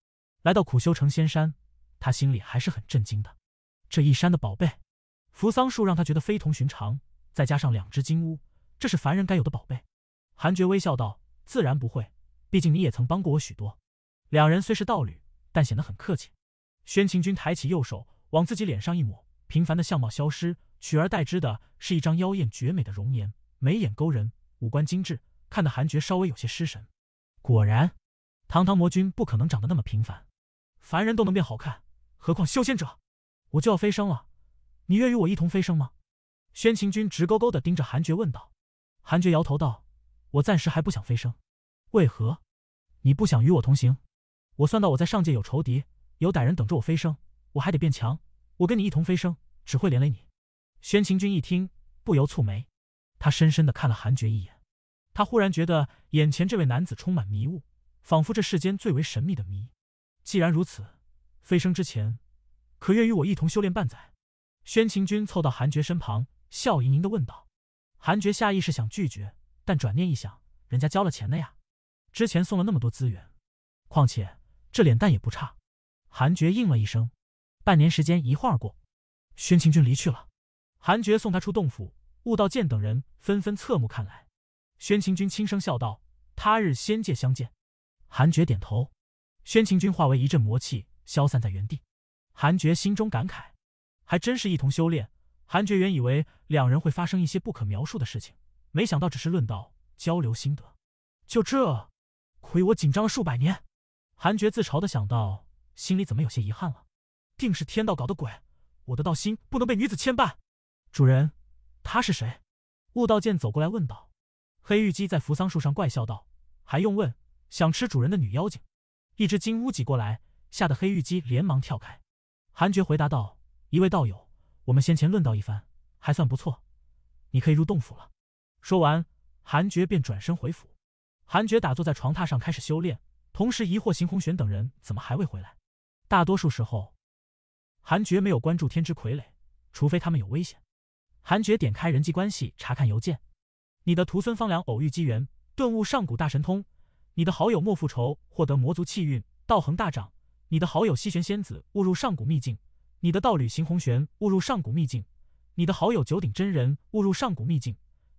来到苦修成仙山，他心里还是很震惊的。这一山的宝贝，扶桑树让他觉得非同寻常，再加上两只金乌，这是凡人该有的宝贝。韩爵微笑道：“自然不会，毕竟你也曾帮过我许多。”两人虽是道侣，但显得很客气。宣晴君抬起右手，往自己脸上一抹，平凡的相貌消失，取而代之的是一张妖艳绝美的容颜，眉眼勾人，五官精致，看得韩爵稍微有些失神。果然，堂堂魔君不可能长得那么平凡，凡人都能变好看，何况修仙者？我就要飞升了，你愿与我一同飞升吗？宣晴君直勾勾的盯着韩爵问道。韩爵摇头道。我暂时还不想飞升，为何？你不想与我同行？我算到我在上界有仇敌，有歹人等着我飞升，我还得变强。我跟你一同飞升，只会连累你。宣晴君一听，不由蹙眉，他深深地看了韩爵一眼，他忽然觉得眼前这位男子充满迷雾，仿佛这世间最为神秘的谜。既然如此，飞升之前，可愿与我一同修炼半载？宣晴君凑到韩爵身旁，笑盈盈地问道。韩爵下意识想拒绝。但转念一想，人家交了钱的呀，之前送了那么多资源，况且这脸蛋也不差。韩爵应了一声。半年时间一晃而过，宣秦君离去了。韩爵送他出洞府，悟道剑等人纷纷侧目看来。宣秦君轻声笑道：“他日仙界相见。”韩爵点头。宣秦君化为一阵魔气，消散在原地。韩爵心中感慨：还真是一同修炼。韩爵原以为两人会发生一些不可描述的事情。没想到只是论道交流心得，就这，亏我紧张了数百年。韩诀自嘲的想到，心里怎么有些遗憾了？定是天道搞的鬼，我的道心不能被女子牵绊。主人，她是谁？悟道剑走过来问道。黑玉姬在扶桑树上怪笑道：“还用问？想吃主人的女妖精。”一只金乌挤过来，吓得黑玉姬连忙跳开。韩诀回答道：“一位道友，我们先前论道一番，还算不错，你可以入洞府了。”说完，韩爵便转身回府。韩爵打坐在床榻上开始修炼，同时疑惑邢红玄等人怎么还未回来。大多数时候，韩爵没有关注天之傀儡，除非他们有危险。韩爵点开人际关系查看邮件：你的徒孙方良偶遇机缘，顿悟上古大神通；你的好友莫复仇获得魔族气运，道恒大涨；你的好友西玄仙子误入上古秘境；你的道侣邢红玄误入上古秘境；你的好友九鼎真人误入上古秘境。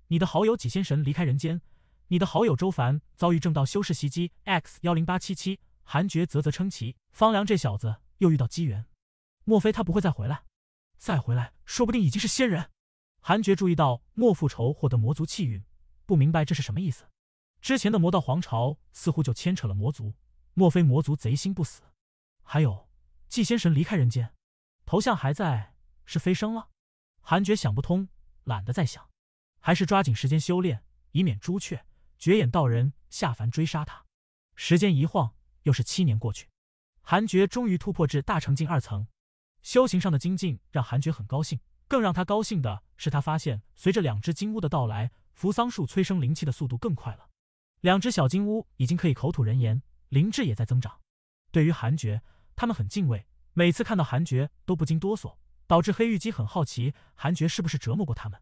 你的好友纪仙神离开人间，你的好友周凡遭遇正道修士袭击。X 幺零八七七，韩爵啧啧称奇，方良这小子又遇到机缘，莫非他不会再回来？再回来，说不定已经是仙人。韩爵注意到莫复仇获得魔族气运，不明白这是什么意思。之前的魔道皇朝似乎就牵扯了魔族，莫非魔族贼心不死？还有纪仙神离开人间，头像还在，是飞升了？韩爵想不通，懒得再想。还是抓紧时间修炼，以免朱雀绝眼道人下凡追杀他。时间一晃，又是七年过去，韩爵终于突破至大成境二层。修行上的精进让韩爵很高兴，更让他高兴的是，他发现随着两只金乌的到来，扶桑树催生灵气的速度更快了。两只小金乌已经可以口吐人言，灵智也在增长。对于韩爵，他们很敬畏，每次看到韩爵都不禁哆嗦，导致黑玉鸡很好奇，韩爵是不是折磨过他们。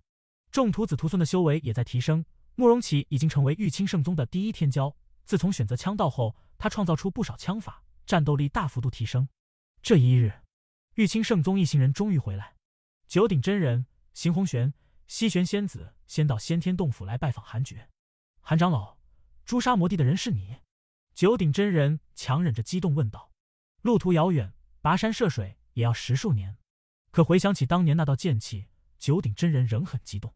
众徒子徒孙的修为也在提升，慕容启已经成为玉清圣宗的第一天骄。自从选择枪道后，他创造出不少枪法，战斗力大幅度提升。这一日，玉清圣宗一行人终于回来。九鼎真人、邢红玄、西玄仙子先到先天洞府来拜访韩爵。韩长老，诛杀魔帝的人是你？九鼎真人强忍着激动问道。路途遥远，跋山涉水也要十数年，可回想起当年那道剑气，九鼎真人仍很激动。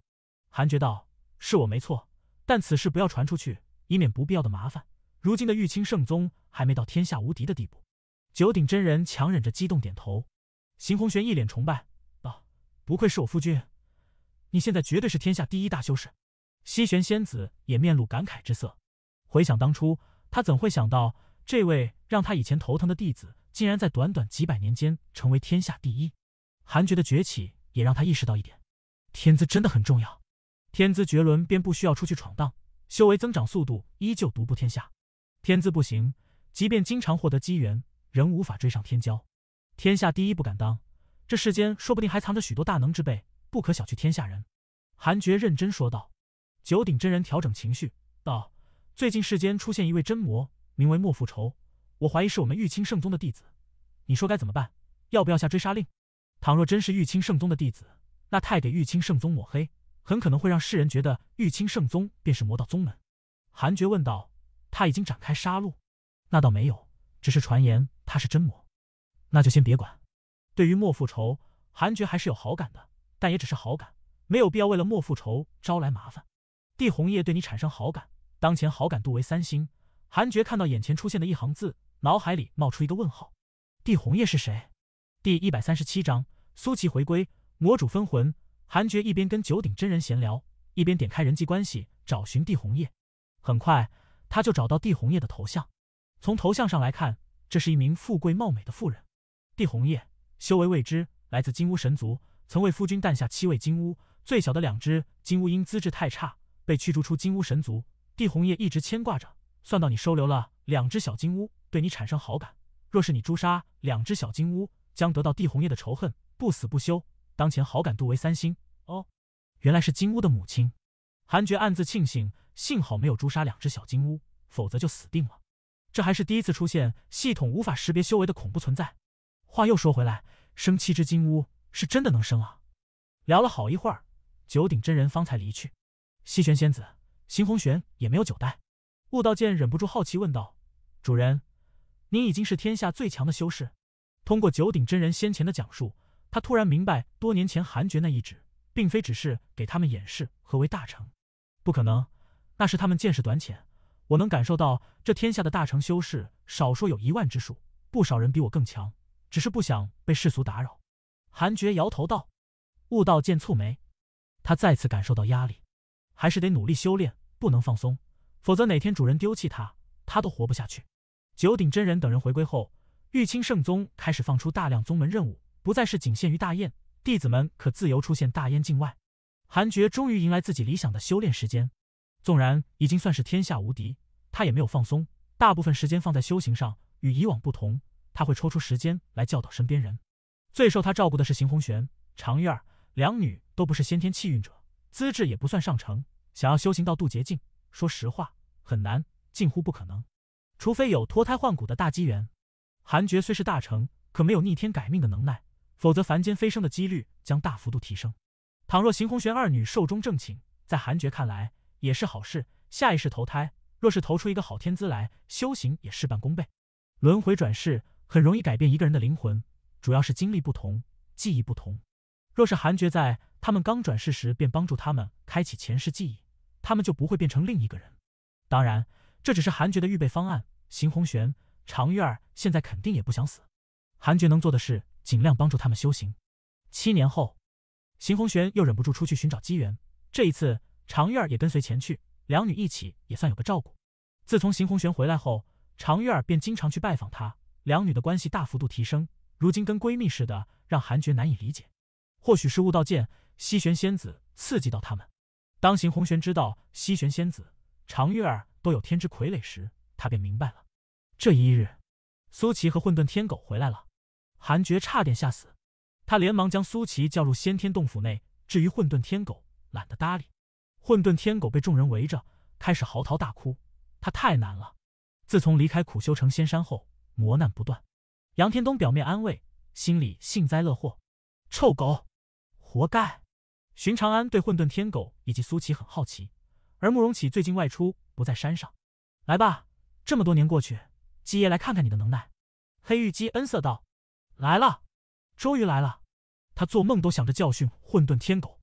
韩觉道：“是我没错，但此事不要传出去，以免不必要的麻烦。如今的玉清圣宗还没到天下无敌的地步。”九鼎真人强忍着激动点头。邢红玄一脸崇拜道：“不愧是我夫君，你现在绝对是天下第一大修士。”西玄仙子也面露感慨之色，回想当初，他怎会想到这位让他以前头疼的弟子，竟然在短短几百年间成为天下第一？韩觉的崛起也让他意识到一点：天资真的很重要。天资绝伦，便不需要出去闯荡，修为增长速度依旧独步天下。天资不行，即便经常获得机缘，仍无法追上天骄。天下第一不敢当，这世间说不定还藏着许多大能之辈，不可小觑天下人。韩爵认真说道。九鼎真人调整情绪道：“最近世间出现一位真魔，名为莫复仇，我怀疑是我们玉清圣宗的弟子。你说该怎么办？要不要下追杀令？倘若真是玉清圣宗的弟子，那太给玉清圣宗抹黑。”很可能会让世人觉得玉清圣宗便是魔道宗门，韩爵问道。他已经展开杀戮？那倒没有，只是传言他是真魔。那就先别管。对于莫复仇，韩爵还是有好感的，但也只是好感，没有必要为了莫复仇招来麻烦。帝红叶对你产生好感，当前好感度为三星。韩爵看到眼前出现的一行字，脑海里冒出一个问号：帝红叶是谁？第一百三十七章苏琪回归，魔主分魂。韩爵一边跟九鼎真人闲聊，一边点开人际关系找寻帝红叶。很快，他就找到帝红叶的头像。从头像上来看，这是一名富贵貌美的妇人。帝红叶，修为未知，来自金乌神族，曾为夫君诞下七位金乌，最小的两只金乌因资质太差，被驱逐出金乌神族。帝红叶一直牵挂着。算到你收留了两只小金乌，对你产生好感。若是你诛杀两只小金乌，将得到帝红叶的仇恨，不死不休。当前好感度为三星哦，原来是金乌的母亲，韩爵暗自庆幸，幸好没有诛杀两只小金乌，否则就死定了。这还是第一次出现系统无法识别修为的恐怖存在。话又说回来，生七只金乌是真的能生啊？聊了好一会儿，九鼎真人方才离去。西玄仙子，邢红玄也没有久待。悟道剑忍不住好奇问道：“主人，您已经是天下最强的修士？通过九鼎真人先前的讲述。”他突然明白，多年前韩爵那一指，并非只是给他们演示何为大成，不可能，那是他们见识短浅。我能感受到，这天下的大成修士少说有一万之数，不少人比我更强，只是不想被世俗打扰。韩爵摇头道：“悟道剑蹙眉，他再次感受到压力，还是得努力修炼，不能放松，否则哪天主人丢弃他，他都活不下去。”九鼎真人等人回归后，玉清圣宗开始放出大量宗门任务。不再是仅限于大雁，弟子们可自由出现大燕境外。韩觉终于迎来自己理想的修炼时间，纵然已经算是天下无敌，他也没有放松，大部分时间放在修行上。与以往不同，他会抽出时间来教导身边人。最受他照顾的是邢红玄、常月儿两女，都不是先天气运者，资质也不算上乘，想要修行到渡劫境，说实话很难，近乎不可能，除非有脱胎换骨的大机缘。韩觉虽是大成，可没有逆天改命的能耐。否则，凡间飞升的几率将大幅度提升。倘若邢红玄二女寿终正寝，在韩爵看来也是好事。下一世投胎，若是投出一个好天资来，修行也事半功倍。轮回转世很容易改变一个人的灵魂，主要是经历不同，记忆不同。若是韩爵在他们刚转世时便帮助他们开启前世记忆，他们就不会变成另一个人。当然，这只是韩爵的预备方案。邢红玄、常玉儿现在肯定也不想死。韩爵能做的事尽量帮助他们修行。七年后，邢红玄又忍不住出去寻找机缘。这一次，常月儿也跟随前去，两女一起也算有个照顾。自从邢红玄回来后，常月儿便经常去拜访她，两女的关系大幅度提升，如今跟闺蜜似的，让韩觉难以理解。或许是悟道剑、西玄仙子刺激到他们。当邢红玄知道西玄仙子、常月儿都有天之傀儡时，他便明白了。这一日，苏琪和混沌天狗回来了。韩觉差点吓死，他连忙将苏琪叫入先天洞府内。至于混沌天狗，懒得搭理。混沌天狗被众人围着，开始嚎啕大哭。他太难了，自从离开苦修成仙山后，磨难不断。杨天东表面安慰，心里幸灾乐祸。臭狗，活该！荀长安对混沌天狗以及苏琪很好奇，而慕容启最近外出，不在山上。来吧，这么多年过去，姬爷来看看你的能耐。黑玉姬恩色道。来了，终于来了！他做梦都想着教训混沌天狗。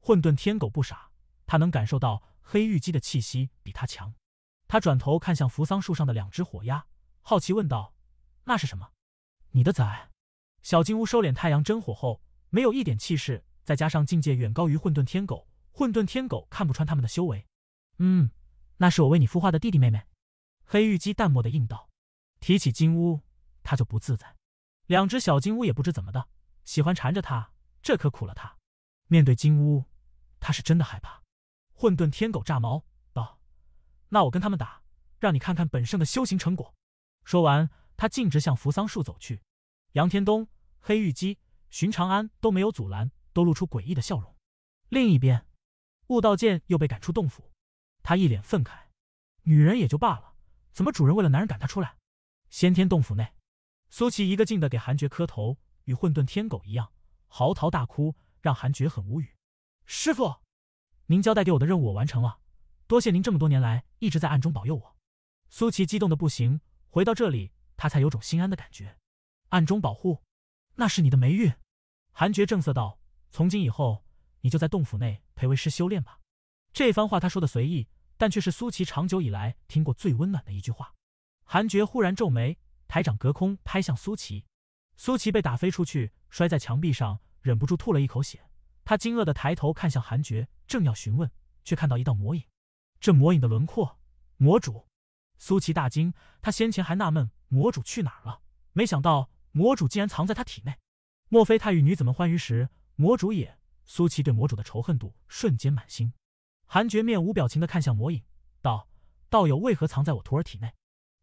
混沌天狗不傻，他能感受到黑玉鸡的气息比他强。他转头看向扶桑树上的两只火鸭，好奇问道：“那是什么？”“你的崽。”小金乌收敛太阳真火后，没有一点气势，再加上境界远高于混沌天狗，混沌天狗看不穿他们的修为。“嗯，那是我为你孵化的弟弟妹妹。”黑玉鸡淡漠的应道。提起金乌，他就不自在。两只小金乌也不知怎么的，喜欢缠着他，这可苦了他。面对金乌，他是真的害怕。混沌天狗炸毛道：“那我跟他们打，让你看看本圣的修行成果。”说完，他径直向扶桑树走去。杨天东、黑玉姬、荀长安都没有阻拦，都露出诡异的笑容。另一边，悟道剑又被赶出洞府，他一脸愤慨：“女人也就罢了，怎么主人为了男人赶他出来？”先天洞府内。苏琪一个劲的给韩爵磕头，与混沌天狗一样嚎啕大哭，让韩爵很无语。师傅，您交代给我的任务我完成了，多谢您这么多年来一直在暗中保佑我。苏琪激动的不行，回到这里他才有种心安的感觉。暗中保护，那是你的霉运。韩爵正色道：“从今以后，你就在洞府内陪为师修炼吧。”这番话他说的随意，但却是苏琪长久以来听过最温暖的一句话。韩爵忽然皱眉。台长隔空拍向苏琪，苏琪被打飞出去，摔在墙壁上，忍不住吐了一口血。他惊愕的抬头看向韩爵，正要询问，却看到一道魔影。这魔影的轮廓，魔主。苏琪大惊，他先前还纳闷魔主去哪儿了，没想到魔主竟然藏在他体内。莫非他与女子们欢愉时，魔主也……苏琪对魔主的仇恨度瞬间满心。韩爵面无表情的看向魔影，道：“道友为何藏在我徒儿体内？”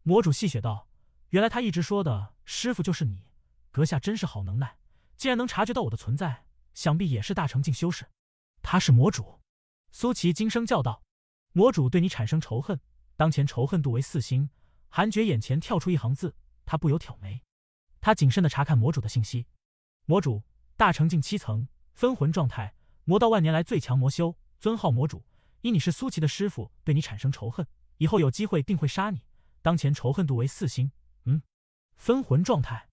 魔主戏谑道。原来他一直说的师傅就是你，阁下真是好能耐，竟然能察觉到我的存在，想必也是大成境修士。他是魔主，苏琪惊声叫道：“魔主对你产生仇恨，当前仇恨度为四星。”韩爵眼前跳出一行字，他不由挑眉，他谨慎地查看魔主的信息。魔主大成境七层，分魂状态，魔道万年来最强魔修，尊号魔主。因你是苏琪的师傅，对你产生仇恨，以后有机会定会杀你。当前仇恨度为四星。嗯，分魂状态，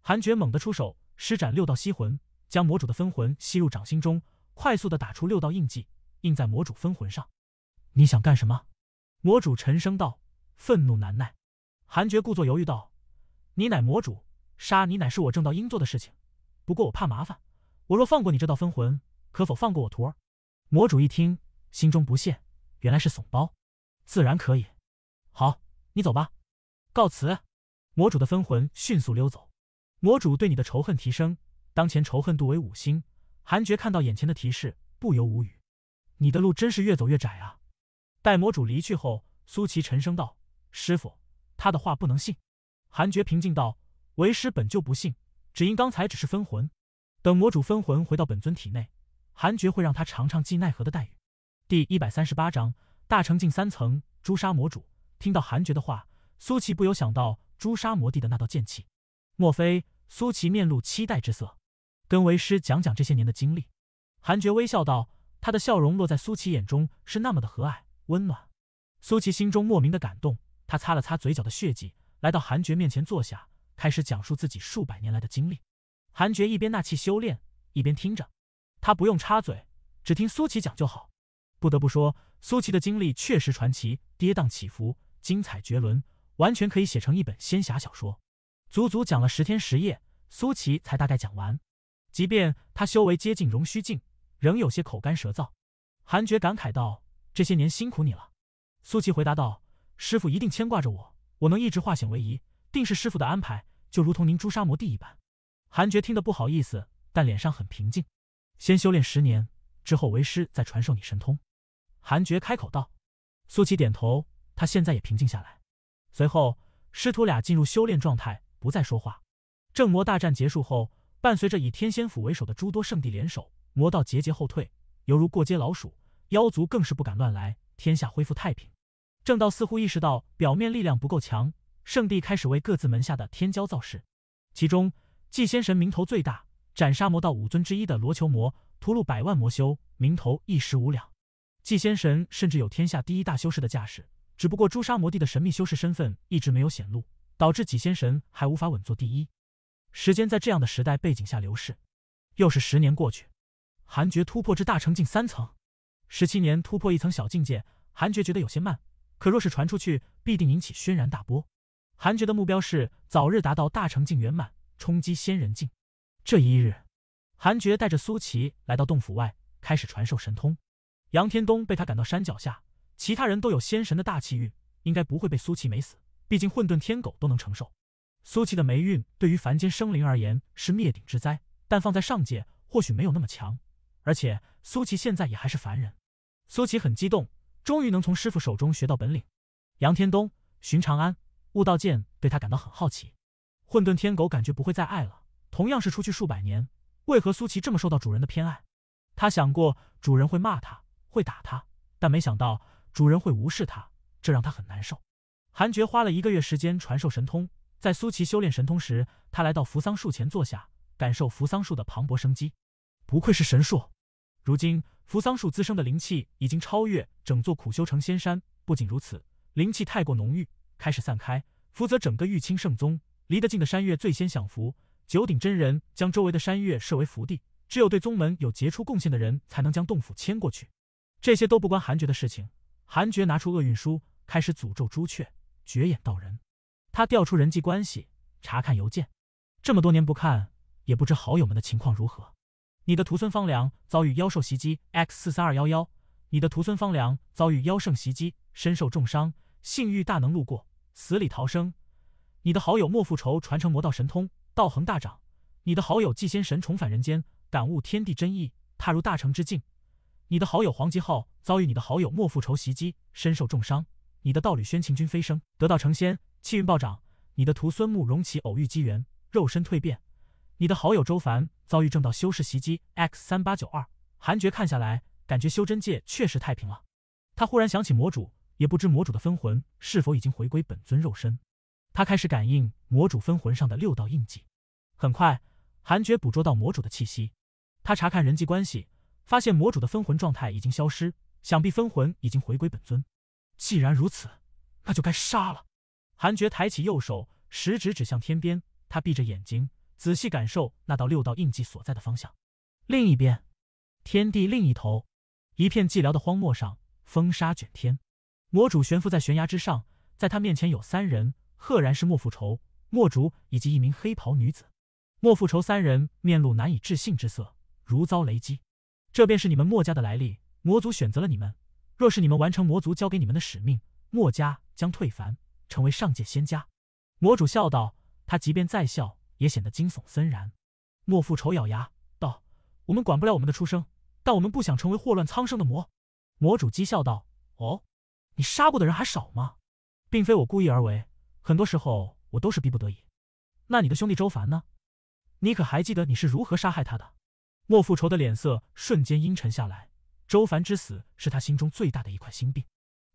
韩爵猛地出手，施展六道吸魂，将魔主的分魂吸入掌心中，快速的打出六道印记，印在魔主分魂上。你想干什么？魔主沉声道，愤怒难耐。韩爵故作犹豫道：“你乃魔主，杀你乃是我正道应做的事情。不过我怕麻烦，我若放过你这道分魂，可否放过我徒儿？”魔主一听，心中不屑，原来是怂包，自然可以。好，你走吧。告辞。魔主的分魂迅速溜走，魔主对你的仇恨提升，当前仇恨度为五星。韩爵看到眼前的提示，不由无语：“你的路真是越走越窄啊！”待魔主离去后，苏琪沉声道：“师傅，他的话不能信。”韩爵平静道：“为师本就不信，只因刚才只是分魂。等魔主分魂回到本尊体内，韩爵会让他尝尝既奈何的待遇。”第一百三十八章大成境三层诛杀魔主。听到韩爵的话，苏琪不由想到。诛杀魔帝的那道剑气，莫非？苏琪面露期待之色，跟为师讲讲这些年的经历。韩爵微笑道，他的笑容落在苏琪眼中是那么的和蔼温暖。苏琪心中莫名的感动，他擦了擦嘴角的血迹，来到韩爵面前坐下，开始讲述自己数百年来的经历。韩爵一边纳气修炼，一边听着，他不用插嘴，只听苏琪讲就好。不得不说，苏琪的经历确实传奇，跌宕起伏，精彩绝伦。完全可以写成一本仙侠小说，足足讲了十天十夜，苏琪才大概讲完。即便他修为接近融虚境，仍有些口干舌燥。韩觉感慨道：“这些年辛苦你了。”苏琪回答道：“师傅一定牵挂着我，我能一直化险为夷，定是师傅的安排，就如同您诛杀魔帝一般。”韩觉听得不好意思，但脸上很平静。先修炼十年，之后为师再传授你神通。韩觉开口道。苏琪点头，他现在也平静下来。随后，师徒俩进入修炼状态，不再说话。正魔大战结束后，伴随着以天仙府为首的诸多圣地联手，魔道节节后退，犹如过街老鼠。妖族更是不敢乱来，天下恢复太平。正道似乎意识到表面力量不够强，圣地开始为各自门下的天骄造势。其中，纪仙神名头最大，斩杀魔道五尊之一的罗球魔，屠戮百万魔修，名头一时无两。纪仙神甚至有天下第一大修士的架势。只不过朱砂魔帝的神秘修士身份一直没有显露，导致几仙神还无法稳坐第一。时间在这样的时代背景下流逝，又是十年过去。韩觉突破至大成境三层，十七年突破一层小境界，韩觉觉得有些慢。可若是传出去，必定引起轩然大波。韩觉的目标是早日达到大成境圆满，冲击仙人境。这一日，韩觉带着苏琪来到洞府外，开始传授神通。杨天东被他赶到山脚下。其他人都有仙神的大气运，应该不会被苏琪美死。毕竟混沌天狗都能承受苏琪的霉运，对于凡间生灵而言是灭顶之灾。但放在上界，或许没有那么强。而且苏琪现在也还是凡人。苏琪很激动，终于能从师傅手中学到本领。杨天东寻长安悟道剑对他感到很好奇。混沌天狗感觉不会再爱了。同样是出去数百年，为何苏琪这么受到主人的偏爱？他想过主人会骂他，会打他，但没想到。主人会无视他，这让他很难受。韩爵花了一个月时间传授神通，在苏琪修炼神通时，他来到扶桑树前坐下，感受扶桑树的磅礴生机。不愧是神树，如今扶桑树滋生的灵气已经超越整座苦修成仙山。不仅如此，灵气太过浓郁，开始散开，福泽整个玉清圣宗。离得近的山岳最先享福。九鼎真人将周围的山岳设为福地，只有对宗门有杰出贡献的人才能将洞府迁过去。这些都不关韩爵的事情。韩爵拿出厄运书，开始诅咒朱雀绝眼道人。他调出人际关系，查看邮件。这么多年不看，也不知好友们的情况如何。你的徒孙方良遭遇妖兽袭击，X 四三二幺幺。你的徒孙方良遭遇妖圣袭击，身受重伤，幸遇大能路过，死里逃生。你的好友莫复仇传承魔道神通，道恒大涨。你的好友纪仙神重返人间，感悟天地真意，踏入大成之境。你的好友黄吉浩遭遇你的好友莫复仇袭击，身受重伤。你的道侣宣晴君飞升，得道成仙，气运暴涨。你的徒孙慕容启偶遇机缘，肉身蜕变。你的好友周凡遭遇正道修士袭击。X 三八九二，韩爵看下来，感觉修真界确实太平了。他忽然想起魔主，也不知魔主的分魂是否已经回归本尊肉身。他开始感应魔主分魂上的六道印记。很快，韩爵捕捉到魔主的气息。他查看人际关系。发现魔主的分魂状态已经消失，想必分魂已经回归本尊。既然如此，那就该杀了。韩爵抬起右手，食指指向天边，他闭着眼睛，仔细感受那道六道印记所在的方向。另一边，天地另一头，一片寂寥的荒漠上，风沙卷天。魔主悬浮在悬崖之上，在他面前有三人，赫然是莫复仇、莫竹以及一名黑袍女子。莫复仇三人面露难以置信之色，如遭雷击。这便是你们墨家的来历。魔族选择了你们，若是你们完成魔族交给你们的使命，墨家将退凡，成为上界仙家。魔主笑道，他即便再笑，也显得惊悚森然。莫复仇咬牙道：“我们管不了我们的出生，但我们不想成为祸乱苍生的魔。”魔主讥笑道：“哦，你杀过的人还少吗？并非我故意而为，很多时候我都是逼不得已。那你的兄弟周凡呢？你可还记得你是如何杀害他的？”莫复仇的脸色瞬间阴沉下来。周凡之死是他心中最大的一块心病，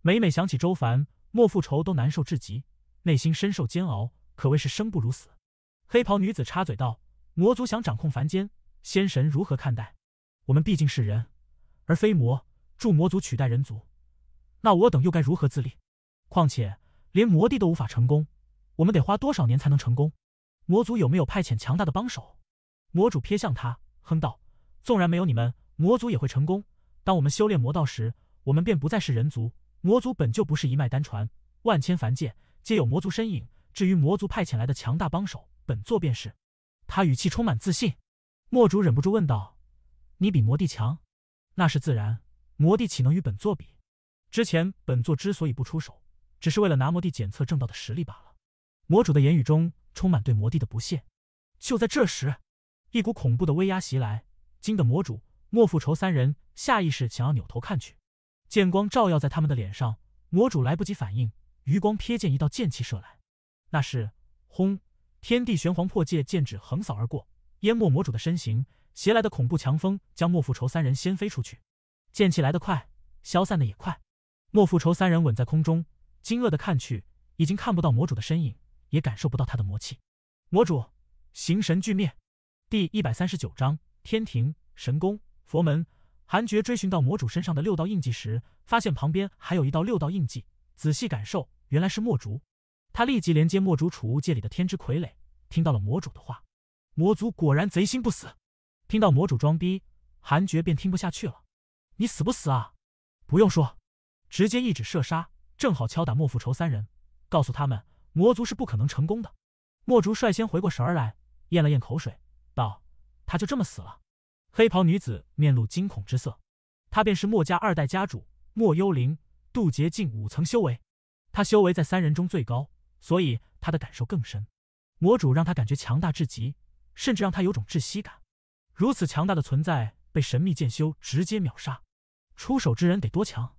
每每想起周凡，莫复仇都难受至极，内心深受煎熬，可谓是生不如死。黑袍女子插嘴道：“魔族想掌控凡间，仙神如何看待？我们毕竟是人，而非魔，助魔族取代人族，那我等又该如何自立？况且连魔帝都无法成功，我们得花多少年才能成功？魔族有没有派遣强大的帮手？”魔主瞥向他，哼道。纵然没有你们，魔族也会成功。当我们修炼魔道时，我们便不再是人族。魔族本就不是一脉单传，万千凡界皆有魔族身影。至于魔族派遣来的强大帮手，本座便是。他语气充满自信。墨主忍不住问道：“你比魔帝强？”那是自然，魔帝岂能与本座比？之前本座之所以不出手，只是为了拿魔帝检测正道的实力罢了。魔主的言语中充满对魔帝的不屑。就在这时，一股恐怖的威压袭来。惊的魔主莫复仇三人下意识想要扭头看去，剑光照耀在他们的脸上，魔主来不及反应，余光瞥见一道剑气射来，那是轰天地玄黄破界剑指横扫而过，淹没魔主的身形，携来的恐怖强风将莫复仇三人掀飞出去。剑气来得快，消散的也快，莫复仇三人稳在空中，惊愕的看去，已经看不到魔主的身影，也感受不到他的魔气。魔主形神俱灭。第一百三十九章。天庭神宫、佛门，韩爵追寻到魔主身上的六道印记时，发现旁边还有一道六道印记。仔细感受，原来是墨竹。他立即连接墨竹储物界里的天之傀儡，听到了魔主的话。魔族果然贼心不死。听到魔主装逼，韩爵便听不下去了：“你死不死啊？”不用说，直接一指射杀，正好敲打莫复仇三人，告诉他们魔族是不可能成功的。墨竹率先回过神儿来，咽了咽口水，道。他就这么死了。黑袍女子面露惊恐之色。他便是墨家二代家主墨幽灵，渡劫境五层修为。他修为在三人中最高，所以他的感受更深。魔主让他感觉强大至极，甚至让他有种窒息感。如此强大的存在被神秘剑修直接秒杀，出手之人得多强？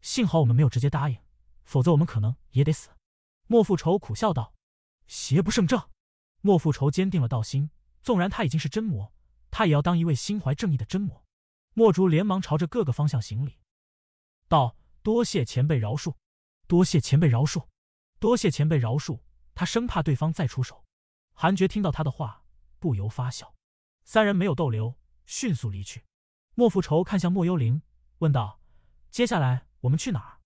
幸好我们没有直接答应，否则我们可能也得死。莫复仇苦笑道：“邪不胜正。”莫复仇坚定了道心。纵然他已经是真魔，他也要当一位心怀正义的真魔。墨竹连忙朝着各个方向行礼，道：“多谢前辈饶恕，多谢前辈饶恕，多谢前辈饶恕。”他生怕对方再出手。韩爵听到他的话，不由发笑。三人没有逗留，迅速离去。莫复仇看向莫幽灵，问道：“接下来我们去哪儿？”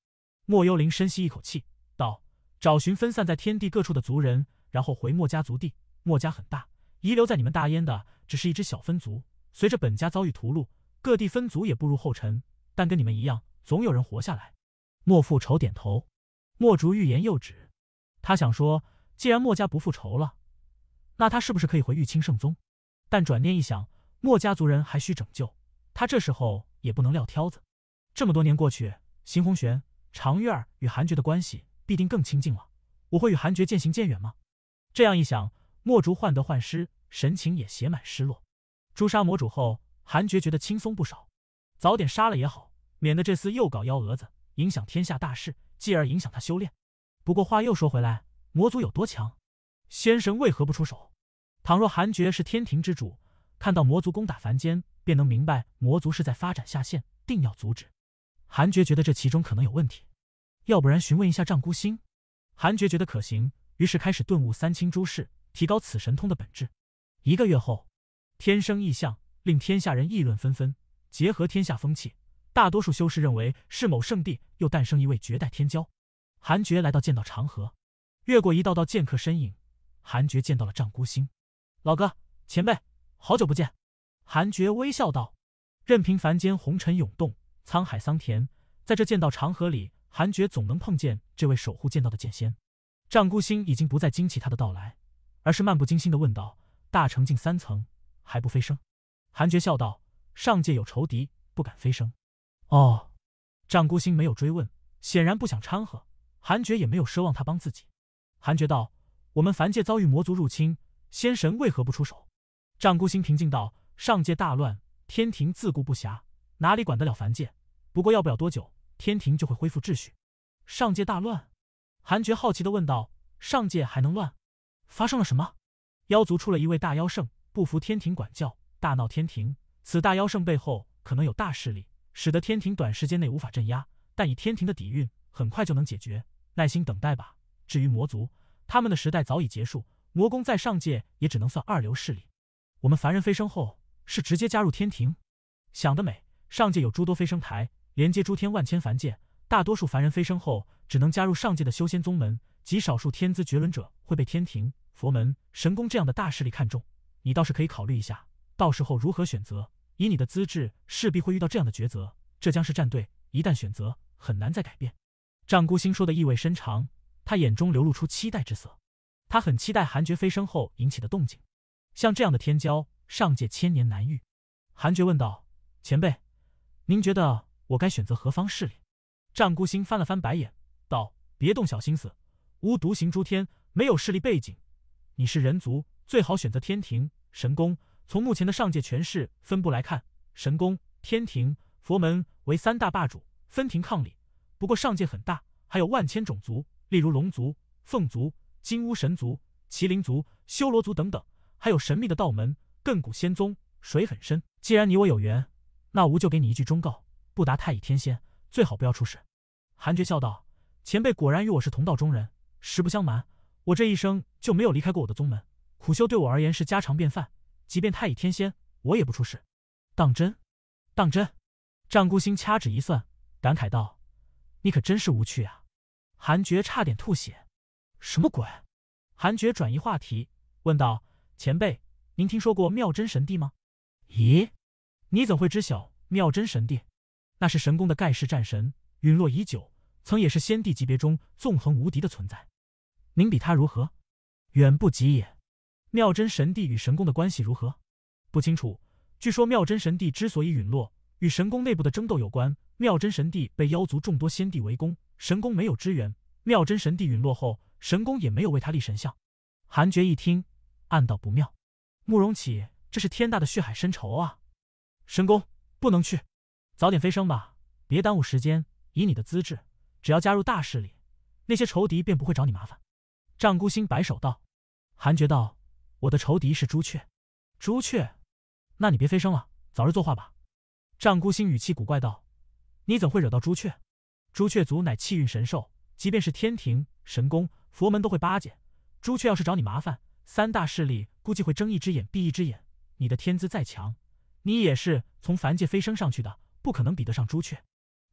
莫幽灵深吸一口气，道：“找寻分散在天地各处的族人，然后回墨家族地。墨家很大。”遗留在你们大燕的只是一支小分族，随着本家遭遇屠戮，各地分族也步入后尘。但跟你们一样，总有人活下来。莫复仇点头，莫竹欲言又止，他想说，既然墨家不复仇了，那他是不是可以回玉清圣宗？但转念一想，墨家族人还需拯救，他这时候也不能撂挑子。这么多年过去，邢红玄、常月儿与韩爵的关系必定更亲近了。我会与韩爵渐行渐远吗？这样一想。墨竹患得患失，神情也写满失落。诛杀魔主后，韩觉觉得轻松不少，早点杀了也好，免得这厮又搞幺蛾子，影响天下大事，继而影响他修炼。不过话又说回来，魔族有多强，仙神为何不出手？倘若韩觉是天庭之主，看到魔族攻打凡间，便能明白魔族是在发展下线，定要阻止。韩觉觉得这其中可能有问题，要不然询问一下丈孤星。韩觉觉得可行，于是开始顿悟三清诸事。提高此神通的本质。一个月后，天生异象令天下人议论纷纷。结合天下风气，大多数修士认为是某圣地又诞生一位绝代天骄。韩爵来到剑道长河，越过一道道剑客身影，韩爵见到了战孤星。老哥，前辈，好久不见。韩爵微笑道：“任凭凡间红尘涌动，沧海桑田，在这剑道长河里，韩爵总能碰见这位守护剑道的剑仙。战孤星已经不再惊奇他的到来。”而是漫不经心地问道：“大成境三层还不飞升？”韩觉笑道：“上界有仇敌，不敢飞升。”哦，丈孤星没有追问，显然不想掺和。韩觉也没有奢望他帮自己。韩觉道：“我们凡界遭遇魔族入侵，仙神为何不出手？”丈孤星平静道：“上界大乱，天庭自顾不暇，哪里管得了凡界？不过要不了多久，天庭就会恢复秩序。”上界大乱，韩觉好奇地问道：“上界还能乱？”发生了什么？妖族出了一位大妖圣，不服天庭管教，大闹天庭。此大妖圣背后可能有大势力，使得天庭短时间内无法镇压。但以天庭的底蕴，很快就能解决。耐心等待吧。至于魔族，他们的时代早已结束，魔宫在上界也只能算二流势力。我们凡人飞升后，是直接加入天庭？想得美！上界有诸多飞升台，连接诸天万千凡界，大多数凡人飞升后，只能加入上界的修仙宗门。极少数天资绝伦者会被天庭、佛门、神宫这样的大势力看中，你倒是可以考虑一下，到时候如何选择。以你的资质，势必会遇到这样的抉择，这将是战队一旦选择，很难再改变。战孤星说的意味深长，他眼中流露出期待之色，他很期待韩爵飞升后引起的动静。像这样的天骄，上界千年难遇。韩爵问道：“前辈，您觉得我该选择何方势力？”战孤星翻了翻白眼，道：“别动小心思。”吾独行诸天，没有势力背景。你是人族，最好选择天庭、神宫。从目前的上界权势分布来看，神宫、天庭、佛门为三大霸主，分庭抗礼。不过上界很大，还有万千种族，例如龙族、凤族、金乌神族、麒麟族、修罗族等等，还有神秘的道门、亘古仙宗，水很深。既然你我有缘，那吾就给你一句忠告：不达太乙天仙，最好不要出事。韩爵笑道：“前辈果然与我是同道中人。”实不相瞒，我这一生就没有离开过我的宗门，苦修对我而言是家常便饭。即便太乙天仙，我也不出事。当真？当真？战孤星掐指一算，感慨道：“你可真是无趣啊！”韩爵差点吐血。什么鬼？韩爵转移话题问道：“前辈，您听说过妙真神帝吗？”咦？你怎会知晓妙真神帝？那是神宫的盖世战神，陨落已久，曾也是先帝级别中纵横无敌的存在。您比他如何？远不及也。妙真神帝与神宫的关系如何？不清楚。据说妙真神帝之所以陨落，与神宫内部的争斗有关。妙真神帝被妖族众多先帝围攻，神宫没有支援。妙真神帝陨落后，神宫也没有为他立神像。韩爵一听，暗道不妙。慕容启，这是天大的血海深仇啊！神宫不能去，早点飞升吧，别耽误时间。以你的资质，只要加入大势力，那些仇敌便不会找你麻烦。丈孤星摆手道：“韩爵道，我的仇敌是朱雀。朱雀，那你别飞升了，早日作画吧。”丈孤星语气古怪道：“你怎会惹到朱雀？朱雀族乃气运神兽，即便是天庭、神宫、佛门都会巴结。朱雀要是找你麻烦，三大势力估计会睁一只眼闭一只眼。你的天资再强，你也是从凡界飞升上去的，不可能比得上朱雀。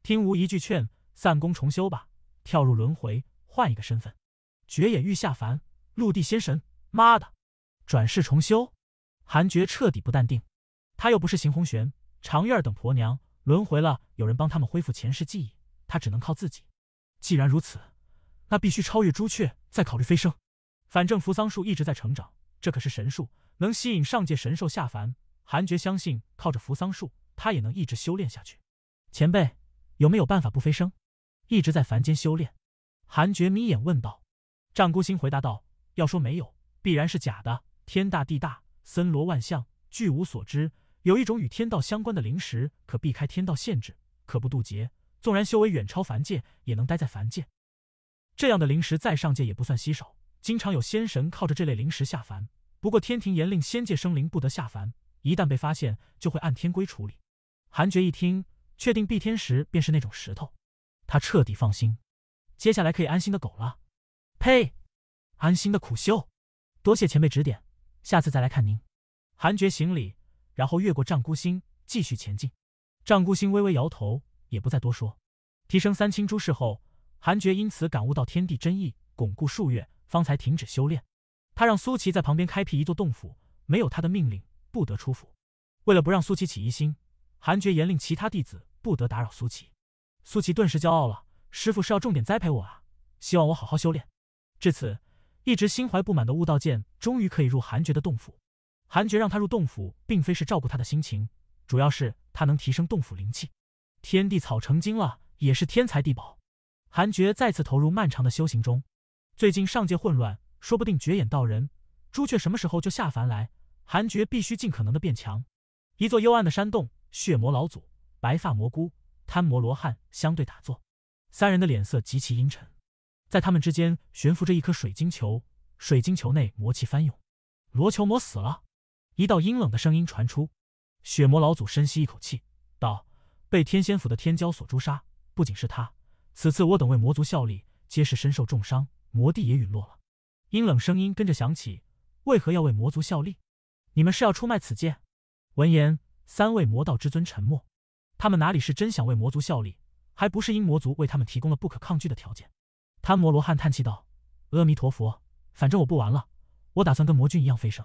听吾一句劝，散功重修吧，跳入轮回，换一个身份。”绝眼欲下凡，陆地仙神，妈的，转世重修，韩觉彻底不淡定。他又不是邢红玄、常月儿等婆娘，轮回了有人帮他们恢复前世记忆，他只能靠自己。既然如此，那必须超越朱雀再考虑飞升。反正扶桑树一直在成长，这可是神树，能吸引上界神兽下凡。韩觉相信，靠着扶桑树，他也能一直修炼下去。前辈，有没有办法不飞升，一直在凡间修炼？韩觉眯眼问道。战孤星回答道：“要说没有，必然是假的。天大地大，森罗万象，俱无所知。有一种与天道相关的灵石，可避开天道限制，可不渡劫。纵然修为远超凡界，也能待在凡界。这样的灵石在上界也不算稀少，经常有仙神靠着这类灵石下凡。不过天庭严令仙界生灵不得下凡，一旦被发现，就会按天规处理。”韩爵一听，确定碧天石便是那种石头，他彻底放心，接下来可以安心的苟了。呸！安心的苦修，多谢前辈指点，下次再来看您。韩爵行礼，然后越过战孤星继续前进。战孤星微微摇头，也不再多说。提升三清诸事后，韩觉因此感悟到天地真意，巩固数月方才停止修炼。他让苏琪在旁边开辟一座洞府，没有他的命令不得出府。为了不让苏琪起疑心，韩觉严令其他弟子不得打扰苏琪。苏琪顿时骄傲了，师傅是要重点栽培我啊，希望我好好修炼。至此，一直心怀不满的悟道剑终于可以入韩觉的洞府。韩觉让他入洞府，并非是照顾他的心情，主要是他能提升洞府灵气。天地草成精了，也是天才地宝。韩诀再次投入漫长的修行中。最近上界混乱，说不定绝眼道人、朱雀什么时候就下凡来。韩诀必须尽可能的变强。一座幽暗的山洞，血魔老祖、白发蘑菇、贪魔罗汉相对打坐，三人的脸色极其阴沉。在他们之间悬浮着一颗水晶球，水晶球内魔气翻涌。罗球魔死了，一道阴冷的声音传出。血魔老祖深吸一口气，道：“被天仙府的天骄所诛杀。不仅是他，此次我等为魔族效力，皆是身受重伤。魔帝也陨落了。”阴冷声音跟着响起：“为何要为魔族效力？你们是要出卖此剑？”闻言，三位魔道之尊沉默。他们哪里是真想为魔族效力？还不是因魔族为他们提供了不可抗拒的条件。贪魔罗汉叹气道：“阿弥陀佛，反正我不玩了。我打算跟魔君一样飞升。”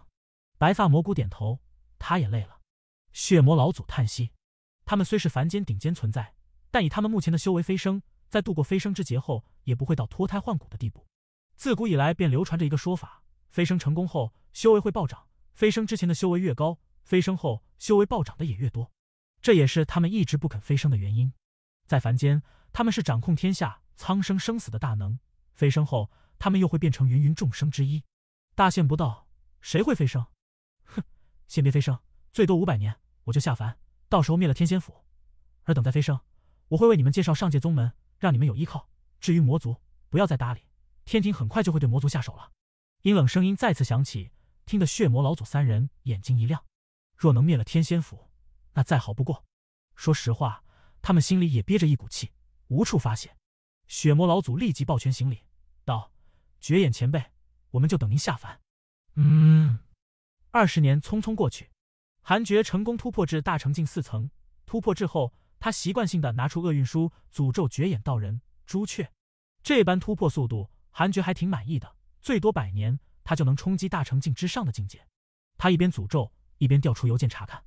白发魔骨点头，他也累了。血魔老祖叹息：“他们虽是凡间顶尖存在，但以他们目前的修为飞升，在度过飞升之劫后，也不会到脱胎换骨的地步。自古以来便流传着一个说法：飞升成功后，修为会暴涨；飞升之前的修为越高，飞升后修为暴涨的也越多。这也是他们一直不肯飞升的原因。在凡间，他们是掌控天下。”苍生生死的大能，飞升后他们又会变成芸芸众生之一。大限不到，谁会飞升？哼，先别飞升，最多五百年我就下凡，到时候灭了天仙府。而等待飞升，我会为你们介绍上界宗门，让你们有依靠。至于魔族，不要再搭理。天庭很快就会对魔族下手了。阴冷声音再次响起，听得血魔老祖三人眼睛一亮。若能灭了天仙府，那再好不过。说实话，他们心里也憋着一股气，无处发泄。血魔老祖立即抱拳行礼，道：“绝眼前辈，我们就等您下凡。”嗯，二十年匆匆过去，韩觉成功突破至大成境四层。突破之后，他习惯性的拿出厄运书诅咒绝眼道人朱雀。这般突破速度，韩觉还挺满意的。最多百年，他就能冲击大成境之上的境界。他一边诅咒，一边调出邮件查看：“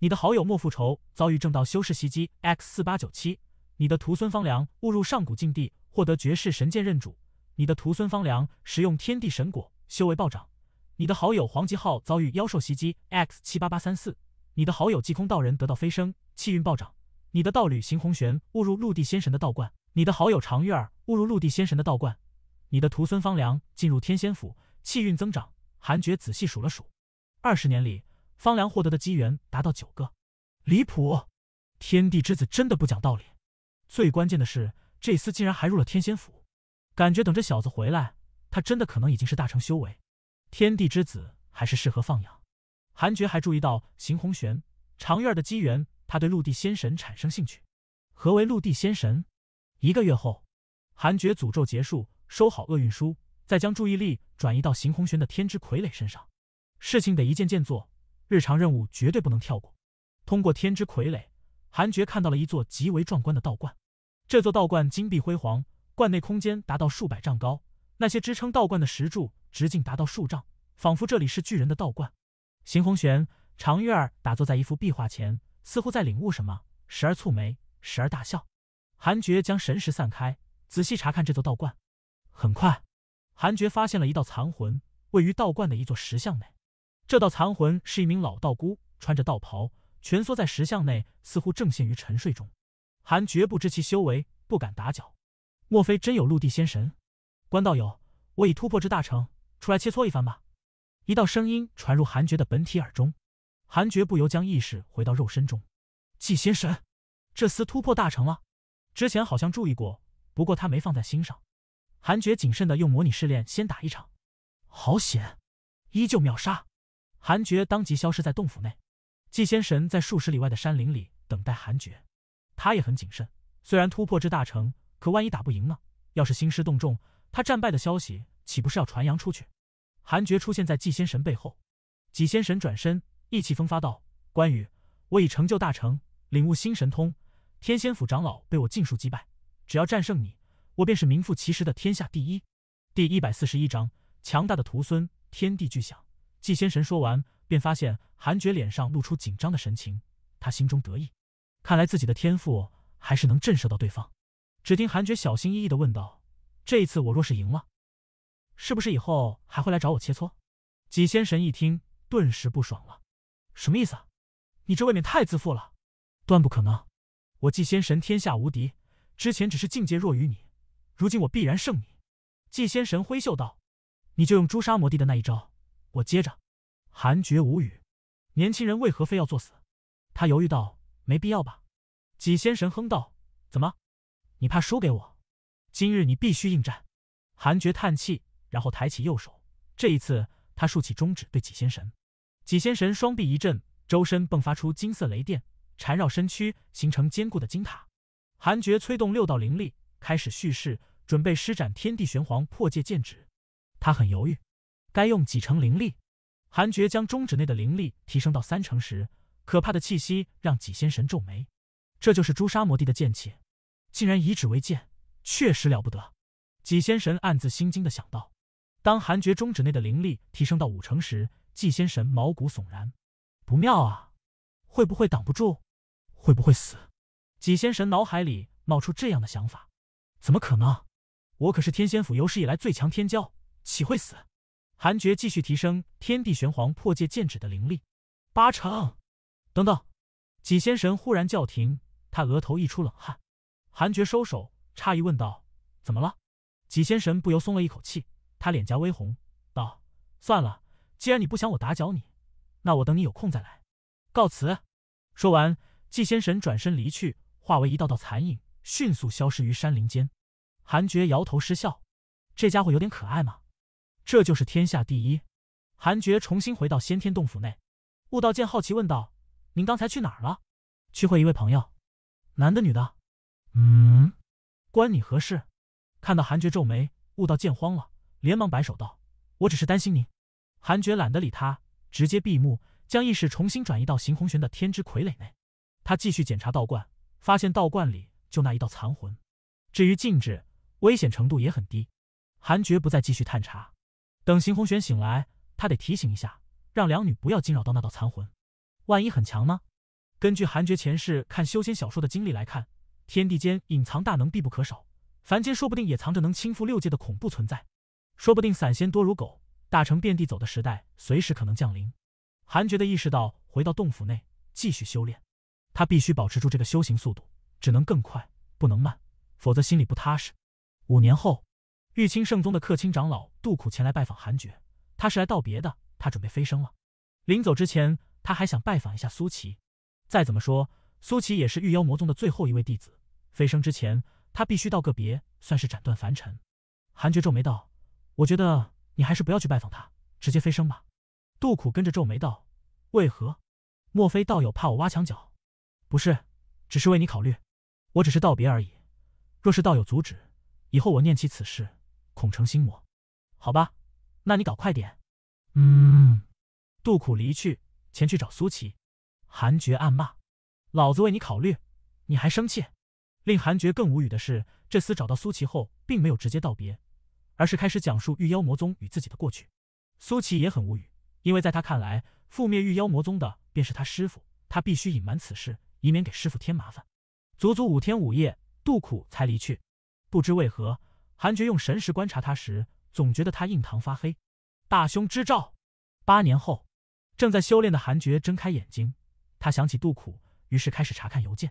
你的好友莫复仇遭遇正道修士袭击。”X 四八九七。你的徒孙方良误入上古禁地，获得绝世神剑认主。你的徒孙方良使用天地神果，修为暴涨。你的好友黄吉昊遭遇妖兽袭击。X 七八八三四。你的好友济空道人得到飞升，气运暴涨。你的道侣邢红玄误入陆地仙神的道观。你的好友常月儿误入陆地仙神的道观。你的徒孙方良进入天仙府，气运增长。韩爵仔细数了数，二十年里，方良获得的机缘达到九个，离谱！天地之子真的不讲道理。最关键的是，这厮竟然还入了天仙府，感觉等这小子回来，他真的可能已经是大成修为，天地之子还是适合放养。韩爵还注意到邢红玄长院的机缘，他对陆地仙神产生兴趣。何为陆地仙神？一个月后，韩爵诅咒结束，收好厄运书，再将注意力转移到邢红玄的天之傀儡身上。事情得一件件做，日常任务绝对不能跳过。通过天之傀儡。韩爵看到了一座极为壮观的道观，这座道观金碧辉煌，观内空间达到数百丈高，那些支撑道观的石柱直径达到数丈，仿佛这里是巨人的道观。邢红玄、常玉儿打坐在一幅壁画前，似乎在领悟什么，时而蹙眉，时而大笑。韩爵将神识散开，仔细查看这座道观。很快，韩爵发现了一道残魂，位于道观的一座石像内。这道残魂是一名老道姑，穿着道袍。蜷缩在石像内，似乎正陷于沉睡中。韩绝不知其修为，不敢打搅。莫非真有陆地仙神？关道友，我已突破至大成，出来切磋一番吧。一道声音传入韩觉的本体耳中，韩觉不由将意识回到肉身中。纪仙神，这厮突破大成了，之前好像注意过，不过他没放在心上。韩觉谨慎的用模拟试炼先打一场。好险，依旧秒杀。韩觉当即消失在洞府内。纪仙神在数十里外的山林里等待韩爵，他也很谨慎。虽然突破至大成，可万一打不赢呢？要是兴师动众，他战败的消息岂不是要传扬出去？韩爵出现在纪仙神背后，纪仙神转身，意气风发道：“关羽，我已成就大成，领悟新神通，天仙府长老被我尽数击败。只要战胜你，我便是名副其实的天下第一。”第一百四十一章强大的徒孙。天地俱响，纪仙神说完。便发现韩爵脸上露出紧张的神情，他心中得意，看来自己的天赋还是能震慑到对方。只听韩爵小心翼翼地问道：“这一次我若是赢了，是不是以后还会来找我切磋？”纪仙神一听，顿时不爽了：“什么意思？啊？你这未免太自负了！断不可能！我纪仙神天下无敌，之前只是境界弱于你，如今我必然胜你。”纪仙神挥袖道：“你就用诛杀魔帝的那一招，我接着。”韩爵无语，年轻人为何非要作死？他犹豫道：“没必要吧？”几仙神哼道：“怎么？你怕输给我？今日你必须应战。”韩爵叹气，然后抬起右手。这一次，他竖起中指对几仙神。几仙神双臂一震，周身迸发出金色雷电，缠绕身躯，形成坚固的金塔。韩爵催动六道灵力，开始蓄势，准备施展天地玄黄破界剑指。他很犹豫，该用几成灵力？韩爵将中指内的灵力提升到三成时，可怕的气息让几仙神皱眉。这就是朱砂魔帝的剑气，竟然以指为剑，确实了不得。几仙神暗自心惊的想到。当韩爵中指内的灵力提升到五成时，纪仙神毛骨悚然。不妙啊！会不会挡不住？会不会死？纪仙神脑海里冒出这样的想法。怎么可能？我可是天仙府有史以来最强天骄，岂会死？韩爵继续提升天地玄黄破界剑指的灵力，八成。等等，纪仙神忽然叫停，他额头溢出冷汗。韩爵收手，诧异问道：“怎么了？”纪仙神不由松了一口气，他脸颊微红，道：“算了，既然你不想我打搅你，那我等你有空再来。告辞。”说完，纪仙神转身离去，化为一道道残影，迅速消失于山林间。韩爵摇头失笑：“这家伙有点可爱吗？”这就是天下第一，韩爵重新回到先天洞府内，悟道剑好奇问道：“您刚才去哪儿了？去会一位朋友，男的女的？嗯，关你何事？”看到韩爵皱眉，悟道剑慌了，连忙摆手道：“我只是担心您。”韩爵懒得理他，直接闭目，将意识重新转移到邢红玄的天之傀儡内。他继续检查道观，发现道观里就那一道残魂。至于禁制，危险程度也很低。韩爵不再继续探查。等邢红玄醒来，他得提醒一下，让两女不要惊扰到那道残魂。万一很强呢？根据韩爵前世看修仙小说的经历来看，天地间隐藏大能必不可少，凡间说不定也藏着能倾覆六界的恐怖存在。说不定散仙多如狗，大成遍地走的时代随时可能降临。韩觉的意识到，回到洞府内继续修炼，他必须保持住这个修行速度，只能更快，不能慢，否则心里不踏实。五年后。玉清圣宗的客卿长老杜苦前来拜访韩爵，他是来道别的，他准备飞升了。临走之前，他还想拜访一下苏琪。再怎么说，苏琪也是御妖魔宗的最后一位弟子，飞升之前，他必须道个别，算是斩断凡尘。韩爵皱眉道：“我觉得你还是不要去拜访他，直接飞升吧。”杜苦跟着皱眉道：“为何？莫非道友怕我挖墙脚？不是，只是为你考虑。我只是道别而已。若是道友阻止，以后我念起此事。”恐成心魔，好吧，那你搞快点。嗯，杜苦离去，前去找苏琪。韩爵暗骂：老子为你考虑，你还生气？令韩爵更无语的是，这厮找到苏琪后，并没有直接道别，而是开始讲述御妖魔宗与自己的过去。苏琪也很无语，因为在他看来，覆灭御妖魔宗的便是他师傅，他必须隐瞒此事，以免给师傅添麻烦。足足五天五夜，杜苦才离去。不知为何。韩爵用神识观察他时，总觉得他印堂发黑，大凶之兆。八年后，正在修炼的韩爵睁开眼睛，他想起杜苦，于是开始查看邮件。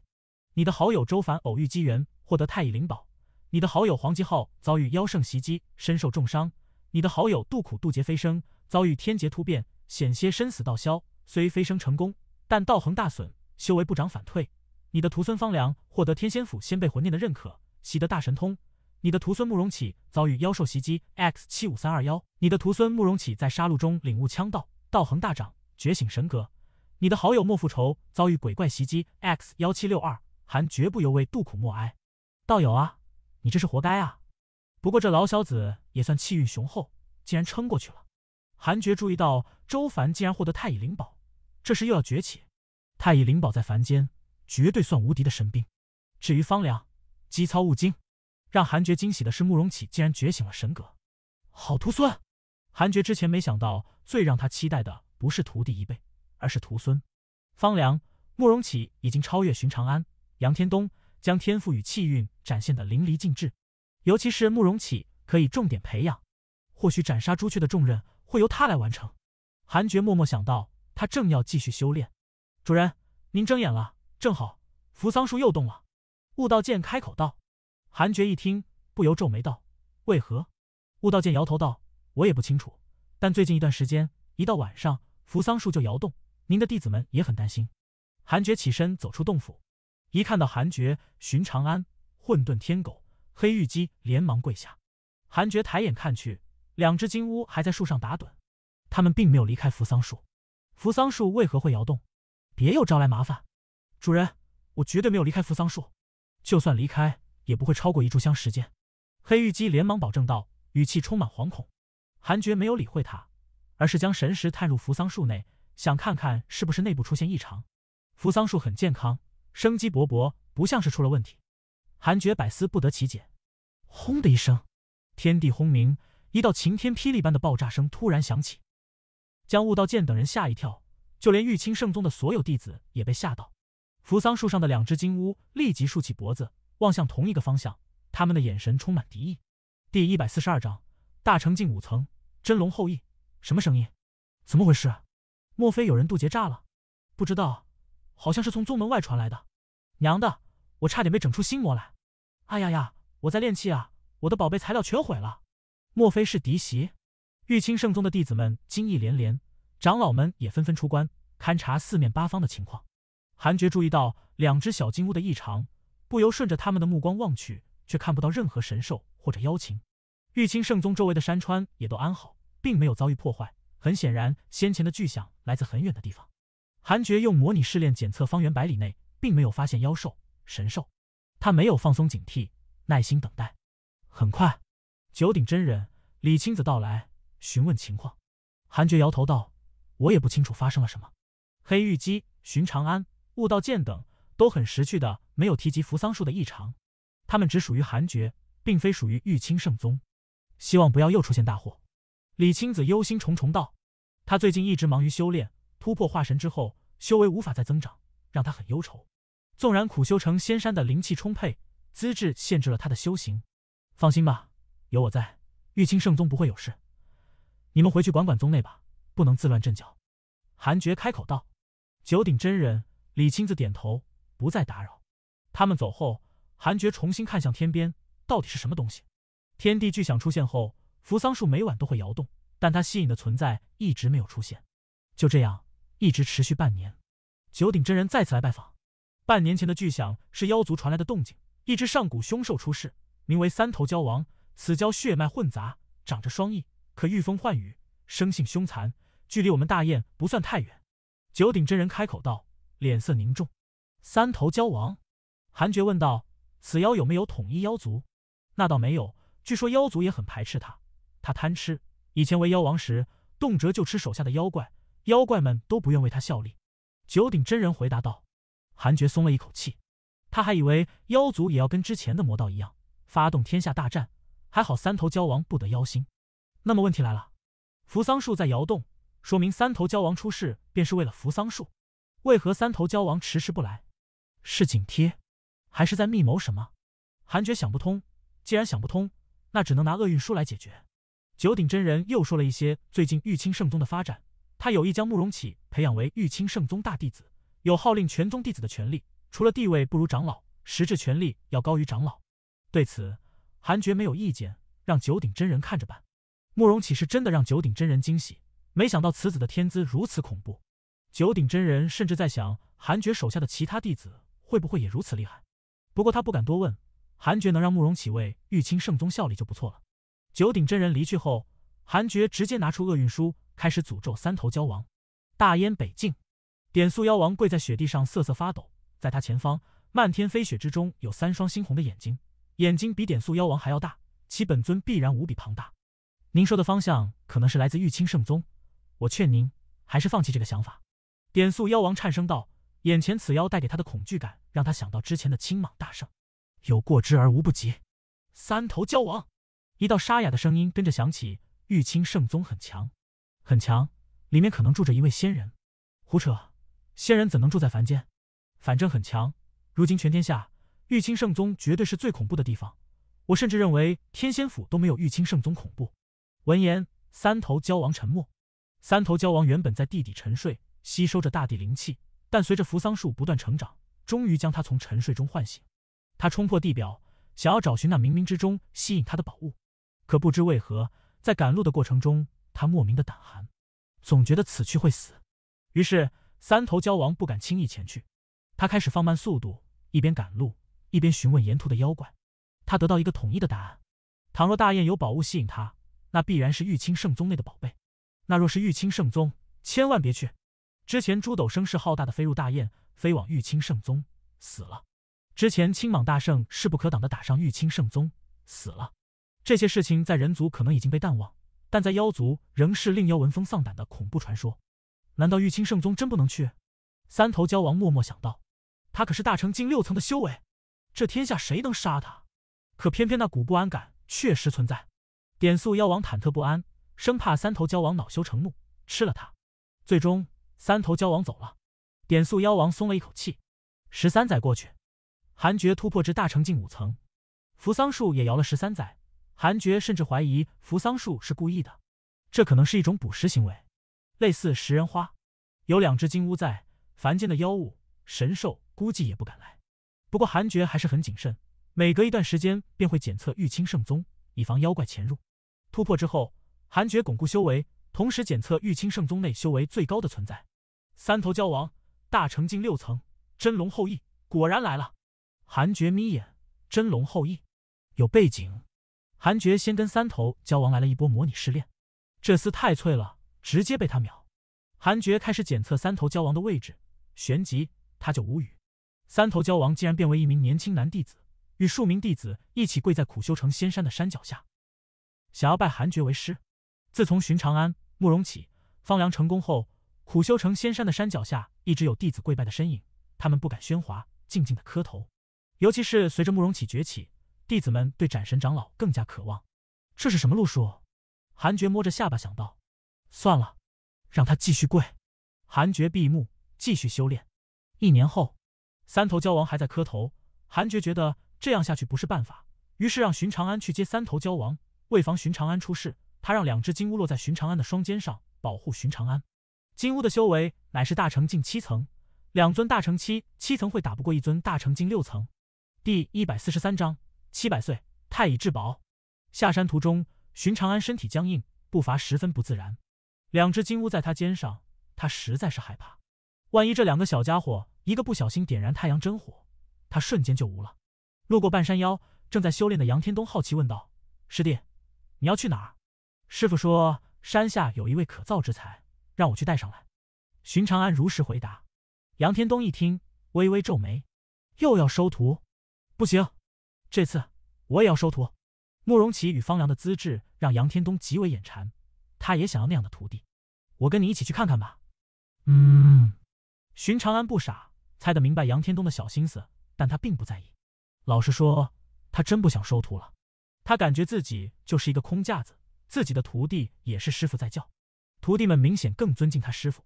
你的好友周凡偶遇机缘，获得太乙灵宝；你的好友黄吉浩遭遇妖圣袭击，身受重伤；你的好友杜苦渡劫飞升，遭遇天劫突变，险些生死道消。虽飞升成功，但道恒大损，修为不长反退。你的徒孙方良获得天仙府先辈魂念的认可，习得大神通。你的徒孙慕容启遭遇妖兽袭击，X 七五三二幺。你的徒孙慕容启在杀戮中领悟枪道，道恒大涨，觉醒神格。你的好友莫复仇遭遇鬼怪袭击，X 幺七六二。韩绝不由为杜苦默哀。道友啊，你这是活该啊！不过这老小子也算气运雄厚，竟然撑过去了。韩爵注意到周凡竟然获得太乙灵宝，这时又要崛起。太乙灵宝在凡间绝对算无敌的神兵。至于方良，机操勿精。让韩爵惊喜的是，慕容启竟然觉醒了神格。好徒孙！韩爵之前没想到，最让他期待的不是徒弟一辈，而是徒孙方良。慕容启已经超越寻常安杨天东，将天赋与气运展现的淋漓尽致。尤其是慕容启，可以重点培养。或许斩杀朱雀的重任会由他来完成。韩爵默默想到，他正要继续修炼。主人，您睁眼了，正好扶桑树又动了。悟道剑开口道。韩爵一听，不由皱眉道：“为何？”悟道剑摇头道：“我也不清楚。但最近一段时间，一到晚上，扶桑树就摇动，您的弟子们也很担心。”韩爵起身走出洞府，一看到韩爵，寻长安、混沌天狗、黑玉姬连忙跪下。韩爵抬眼看去，两只金乌还在树上打盹，他们并没有离开扶桑树。扶桑树为何会摇动？别又招来麻烦！主人，我绝对没有离开扶桑树，就算离开。也不会超过一炷香时间，黑玉姬连忙保证道，语气充满惶恐。韩爵没有理会他，而是将神识探入扶桑树内，想看看是不是内部出现异常。扶桑树很健康，生机勃勃，不像是出了问题。韩爵百思不得其解。轰的一声，天地轰鸣，一道晴天霹雳般的爆炸声突然响起，将悟道剑等人吓一跳，就连玉清圣宗的所有弟子也被吓到。扶桑树上的两只金乌立即竖起脖子。望向同一个方向，他们的眼神充满敌意。第一百四十二章大成境五层，真龙后裔。什么声音？怎么回事？莫非有人渡劫炸了？不知道，好像是从宗门外传来的。娘的，我差点被整出心魔来！哎呀呀，我在炼气啊，我的宝贝材料全毁了！莫非是敌袭？玉清圣宗的弟子们惊异连连，长老们也纷纷出关勘察四面八方的情况。韩诀注意到两只小金乌的异常。不由顺着他们的目光望去，却看不到任何神兽或者妖禽。玉清圣宗周围的山川也都安好，并没有遭遇破坏。很显然，先前的巨响来自很远的地方。韩爵用模拟试炼检测，方圆百里内并没有发现妖兽、神兽。他没有放松警惕，耐心等待。很快，九鼎真人李青子到来，询问情况。韩爵摇头道：“我也不清楚发生了什么。”黑玉鸡、寻长安、悟道剑等。都很识趣的，没有提及扶桑树的异常。他们只属于韩爵，并非属于玉清圣宗。希望不要又出现大祸。李青子忧心忡忡道：“他最近一直忙于修炼，突破化神之后，修为无法再增长，让他很忧愁。纵然苦修成仙山的灵气充沛，资质限制了他的修行。”放心吧，有我在，玉清圣宗不会有事。你们回去管管宗内吧，不能自乱阵脚。”韩爵开口道。九鼎真人，李青子点头。不再打扰。他们走后，韩爵重新看向天边，到底是什么东西？天地巨响出现后，扶桑树每晚都会摇动，但他吸引的存在一直没有出现。就这样，一直持续半年。九鼎真人再次来拜访。半年前的巨响是妖族传来的动静，一只上古凶兽出世，名为三头蛟王。此蛟血脉混杂，长着双翼，可御风唤雨，生性凶残。距离我们大燕不算太远。九鼎真人开口道，脸色凝重。三头蛟王，韩爵问道：“此妖有没有统一妖族？”“那倒没有，据说妖族也很排斥他。他贪吃，以前为妖王时，动辄就吃手下的妖怪，妖怪们都不愿为他效力。”九鼎真人回答道。韩爵松了一口气，他还以为妖族也要跟之前的魔道一样，发动天下大战。还好三头蛟王不得妖心。那么问题来了，扶桑树在摇动，说明三头蛟王出世便是为了扶桑树。为何三头蛟王迟迟不来？是紧贴，还是在密谋什么？韩爵想不通。既然想不通，那只能拿厄运书来解决。九鼎真人又说了一些最近玉清圣宗的发展。他有意将慕容启培养为玉清圣宗大弟子，有号令全宗弟子的权利。除了地位不如长老，实质权力要高于长老。对此，韩觉没有意见，让九鼎真人看着办。慕容启是真的让九鼎真人惊喜，没想到此子的天资如此恐怖。九鼎真人甚至在想，韩觉手下的其他弟子。会不会也如此厉害？不过他不敢多问。韩爵能让慕容启为玉清圣宗效力就不错了。九鼎真人离去后，韩爵直接拿出厄运书，开始诅咒三头蛟王。大燕北境，点素妖王跪在雪地上瑟瑟发抖。在他前方，漫天飞雪之中有三双猩红的眼睛，眼睛比点素妖王还要大，其本尊必然无比庞大。您说的方向可能是来自玉清圣宗，我劝您还是放弃这个想法。点素妖王颤声道。眼前此妖带给他的恐惧感，让他想到之前的青蟒大圣，有过之而无不及。三头蛟王，一道沙哑的声音跟着响起。玉清圣宗很强，很强，里面可能住着一位仙人。胡扯，仙人怎能住在凡间？反正很强。如今全天下，玉清圣宗绝对是最恐怖的地方。我甚至认为天仙府都没有玉清圣宗恐怖。闻言，三头蛟王沉默。三头蛟王原本在地底沉睡，吸收着大地灵气。但随着扶桑树不断成长，终于将他从沉睡中唤醒。他冲破地表，想要找寻那冥冥之中吸引他的宝物。可不知为何，在赶路的过程中，他莫名的胆寒，总觉得此去会死。于是，三头蛟王不敢轻易前去。他开始放慢速度，一边赶路，一边询问沿途的妖怪。他得到一个统一的答案：倘若大雁有宝物吸引他，那必然是玉清圣宗内的宝贝。那若是玉清圣宗，千万别去。之前朱斗声势浩大的飞入大雁，飞往玉清圣宗，死了。之前青蟒大圣势不可挡的打上玉清圣宗，死了。这些事情在人族可能已经被淡忘，但在妖族仍是令妖闻风丧胆的恐怖传说。难道玉清圣宗真不能去？三头蛟王默默想到，他可是大成境六层的修为，这天下谁能杀他？可偏偏那股不安感确实存在。点素妖王忐忑不安，生怕三头蛟王恼羞成怒吃了他。最终。三头蛟王走了，点素妖王松了一口气。十三载过去，韩爵突破至大成境五层，扶桑树也摇了十三载。韩爵甚至怀疑扶桑树是故意的，这可能是一种捕食行为，类似食人花。有两只金乌在，凡间的妖物、神兽估计也不敢来。不过韩爵还是很谨慎，每隔一段时间便会检测玉清圣宗，以防妖怪潜入。突破之后，韩爵巩固修为。同时检测玉清圣宗内修为最高的存在，三头蛟王，大成境六层，真龙后裔果然来了。韩觉眯眼，真龙后裔，有背景。韩觉先跟三头蛟王来了一波模拟试炼，这厮太脆了，直接被他秒。韩觉开始检测三头蛟王的位置，旋即他就无语，三头蛟王竟然变为一名年轻男弟子，与数名弟子一起跪在苦修城仙山的山脚下，想要拜韩觉为师。自从寻长安。慕容启方良成功后，苦修成仙山的山脚下一直有弟子跪拜的身影，他们不敢喧哗，静静的磕头。尤其是随着慕容启崛起，弟子们对斩神长老更加渴望。这是什么路数？韩觉摸着下巴想到，算了，让他继续跪。韩觉闭目继续修炼。一年后，三头蛟王还在磕头。韩觉觉得这样下去不是办法，于是让荀长安去接三头蛟王，为防荀长安出事。他让两只金乌落在寻常安的双肩上，保护寻常安。金乌的修为乃是大成境七层，两尊大成七七层会打不过一尊大成境六层。第一百四十三章七百岁太乙至宝。下山途中，寻常安身体僵硬，步伐十分不自然。两只金乌在他肩上，他实在是害怕，万一这两个小家伙一个不小心点燃太阳真火，他瞬间就无了。路过半山腰，正在修炼的杨天东好奇问道：“师弟，你要去哪儿？”师傅说，山下有一位可造之才，让我去带上来。寻长安如实回答。杨天东一听，微微皱眉，又要收徒？不行，这次我也要收徒。慕容琦与方良的资质让杨天东极为眼馋，他也想要那样的徒弟。我跟你一起去看看吧。嗯。寻长安不傻，猜得明白杨天东的小心思，但他并不在意。老实说，他真不想收徒了。他感觉自己就是一个空架子。自己的徒弟也是师傅在教，徒弟们明显更尊敬他师傅。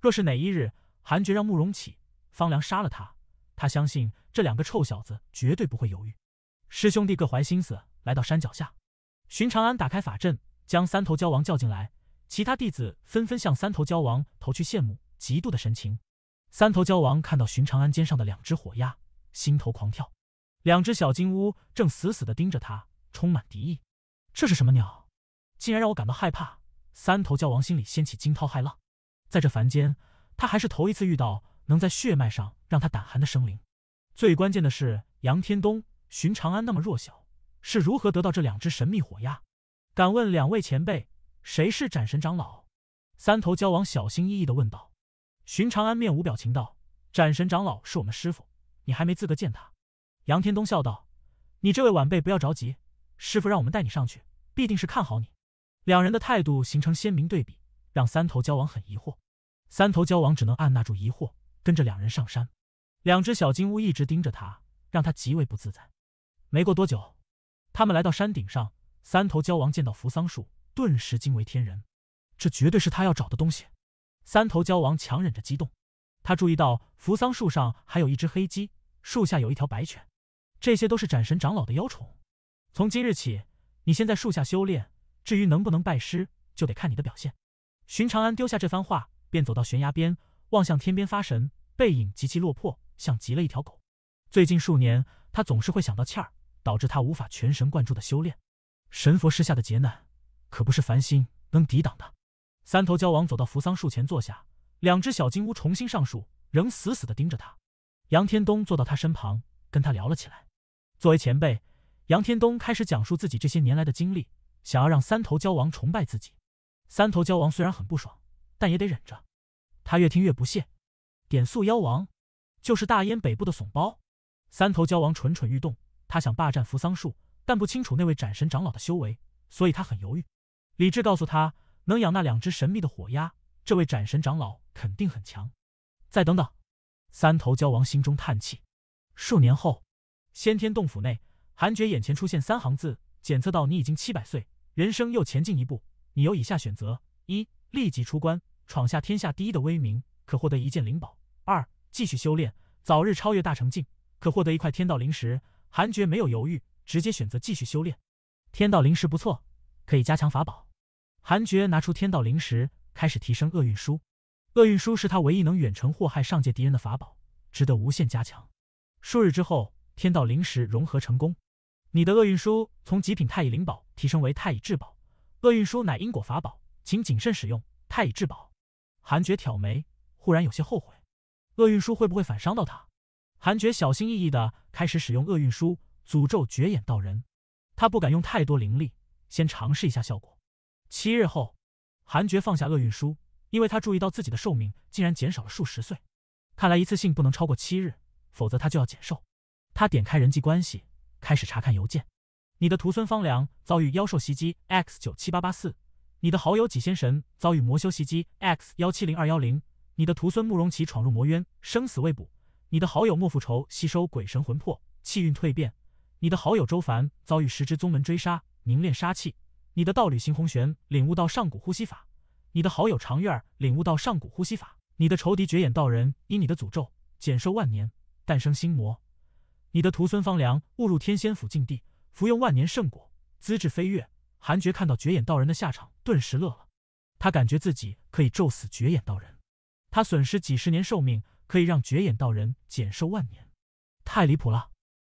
若是哪一日韩爵让慕容启、方良杀了他，他相信这两个臭小子绝对不会犹豫。师兄弟各怀心思来到山脚下，荀长安打开法阵，将三头蛟王叫进来。其他弟子纷纷向三头蛟王投去羡慕、嫉妒的神情。三头蛟王看到荀长安肩上的两只火鸭，心头狂跳，两只小金乌正死死的盯着他，充满敌意。这是什么鸟？竟然让我感到害怕，三头蛟王心里掀起惊涛骇浪。在这凡间，他还是头一次遇到能在血脉上让他胆寒的生灵。最关键的是，杨天东、荀长安那么弱小，是如何得到这两只神秘火鸦？敢问两位前辈，谁是斩神长老？三头蛟王小心翼翼地问道。荀长安面无表情道：“斩神长老是我们师傅，你还没资格见他。”杨天东笑道：“你这位晚辈不要着急，师傅让我们带你上去，必定是看好你。”两人的态度形成鲜明对比，让三头蛟王很疑惑。三头蛟王只能按捺住疑惑，跟着两人上山。两只小金乌一直盯着他，让他极为不自在。没过多久，他们来到山顶上。三头蛟王见到扶桑树，顿时惊为天人。这绝对是他要找的东西。三头蛟王强忍着激动，他注意到扶桑树上还有一只黑鸡，树下有一条白犬，这些都是斩神长老的妖宠。从今日起，你先在树下修炼。至于能不能拜师，就得看你的表现。寻长安丢下这番话，便走到悬崖边，望向天边发神，背影极其落魄，像极了一条狗。最近数年，他总是会想到倩儿，导致他无法全神贯注的修炼。神佛施下的劫难，可不是凡心能抵挡的。三头蛟王走到扶桑树前坐下，两只小金乌重新上树，仍死死地盯着他。杨天东坐到他身旁，跟他聊了起来。作为前辈，杨天东开始讲述自己这些年来的经历。想要让三头蛟王崇拜自己，三头蛟王虽然很不爽，但也得忍着。他越听越不屑，点素妖王就是大燕北部的怂包。三头蛟王蠢蠢欲动，他想霸占扶桑树，但不清楚那位斩神长老的修为，所以他很犹豫。理智告诉他，能养那两只神秘的火鸦，这位斩神长老肯定很强。再等等。三头蛟王心中叹气。数年后，先天洞府内，韩爵眼前出现三行字：检测到你已经七百岁。人生又前进一步，你有以下选择：一、立即出关，闯下天下第一的威名，可获得一件灵宝；二、继续修炼，早日超越大成境，可获得一块天道灵石。韩爵没有犹豫，直接选择继续修炼。天道灵石不错，可以加强法宝。韩爵拿出天道灵石，开始提升厄运书。厄运书是他唯一能远程祸害上界敌人的法宝，值得无限加强。数日之后，天道灵石融合成功，你的厄运书从极品太乙灵宝。提升为太乙至宝，厄运书乃因果法宝，请谨慎使用。太乙至宝，韩厥挑眉，忽然有些后悔，厄运书会不会反伤到他？韩厥小心翼翼地开始使用厄运书诅咒绝眼道人，他不敢用太多灵力，先尝试一下效果。七日后，韩厥放下厄运书，因为他注意到自己的寿命竟然减少了数十岁，看来一次性不能超过七日，否则他就要减寿。他点开人际关系，开始查看邮件。你的徒孙方良遭遇妖兽袭击，X 九七八八四。你的好友几仙神遭遇魔修袭击，X 幺七零二幺零。你的徒孙慕容齐闯入魔渊，生死未卜。你的好友莫复仇吸收鬼神魂魄，气运蜕变。你的好友周凡遭遇十支宗门追杀，凝练杀气。你的道侣邢红玄领悟到上古呼吸法。你的好友常月儿领悟到上古呼吸法。你的仇敌绝眼道人因你的诅咒减寿万年，诞生心魔。你的徒孙方良误入天仙府禁地。服用万年圣果，资质飞跃。韩爵看到绝眼道人的下场，顿时乐了。他感觉自己可以咒死绝眼道人，他损失几十年寿命，可以让绝眼道人减寿万年，太离谱了。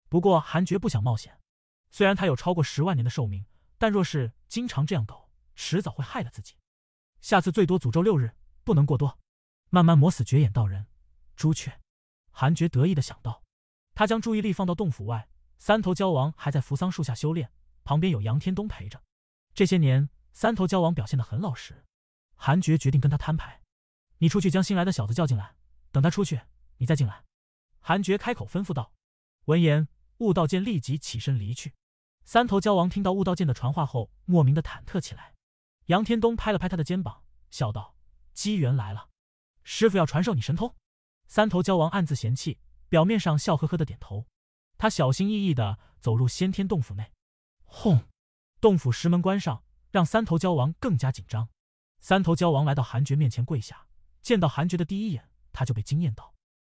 不过韩爵不想冒险，虽然他有超过十万年的寿命，但若是经常这样搞，迟早会害了自己。下次最多诅咒六日，不能过多，慢慢磨死绝眼道人。朱雀，韩爵得意的想到，他将注意力放到洞府外。三头蛟王还在扶桑树下修炼，旁边有杨天东陪着。这些年，三头蛟王表现得很老实。韩爵决定跟他摊牌。你出去将新来的小子叫进来，等他出去，你再进来。韩爵开口吩咐道。闻言，悟道剑立即起身离去。三头蛟王听到悟道剑的传话后，莫名的忐忑起来。杨天东拍了拍他的肩膀，笑道：“机缘来了，师傅要传授你神通。”三头蛟王暗自嫌弃，表面上笑呵呵的点头。他小心翼翼地走入先天洞府内，轰！洞府石门关上，让三头蛟王更加紧张。三头蛟王来到韩爵面前跪下，见到韩爵的第一眼，他就被惊艳到，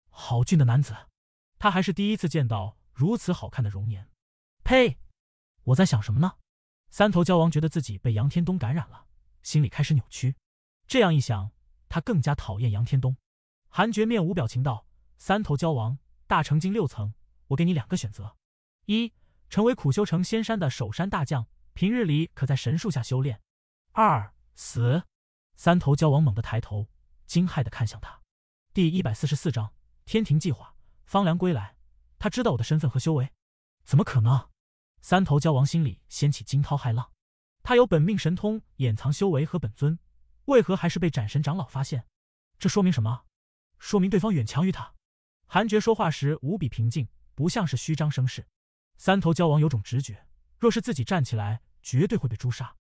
好俊的男子！他还是第一次见到如此好看的容颜。呸！我在想什么呢？三头蛟王觉得自己被杨天东感染了，心里开始扭曲。这样一想，他更加讨厌杨天东。韩爵面无表情道：“三头蛟王，大成境六层。”我给你两个选择：一，成为苦修成仙山的守山大将，平日里可在神树下修炼；二，死。三头蛟王猛地抬头，惊骇地看向他。第一百四十四章天庭计划。方良归来，他知道我的身份和修为，怎么可能？三头蛟王心里掀起惊涛骇浪，他有本命神通掩藏修为和本尊，为何还是被斩神长老发现？这说明什么？说明对方远强于他。韩爵说话时无比平静。不像是虚张声势，三头蛟王有种直觉，若是自己站起来，绝对会被诛杀，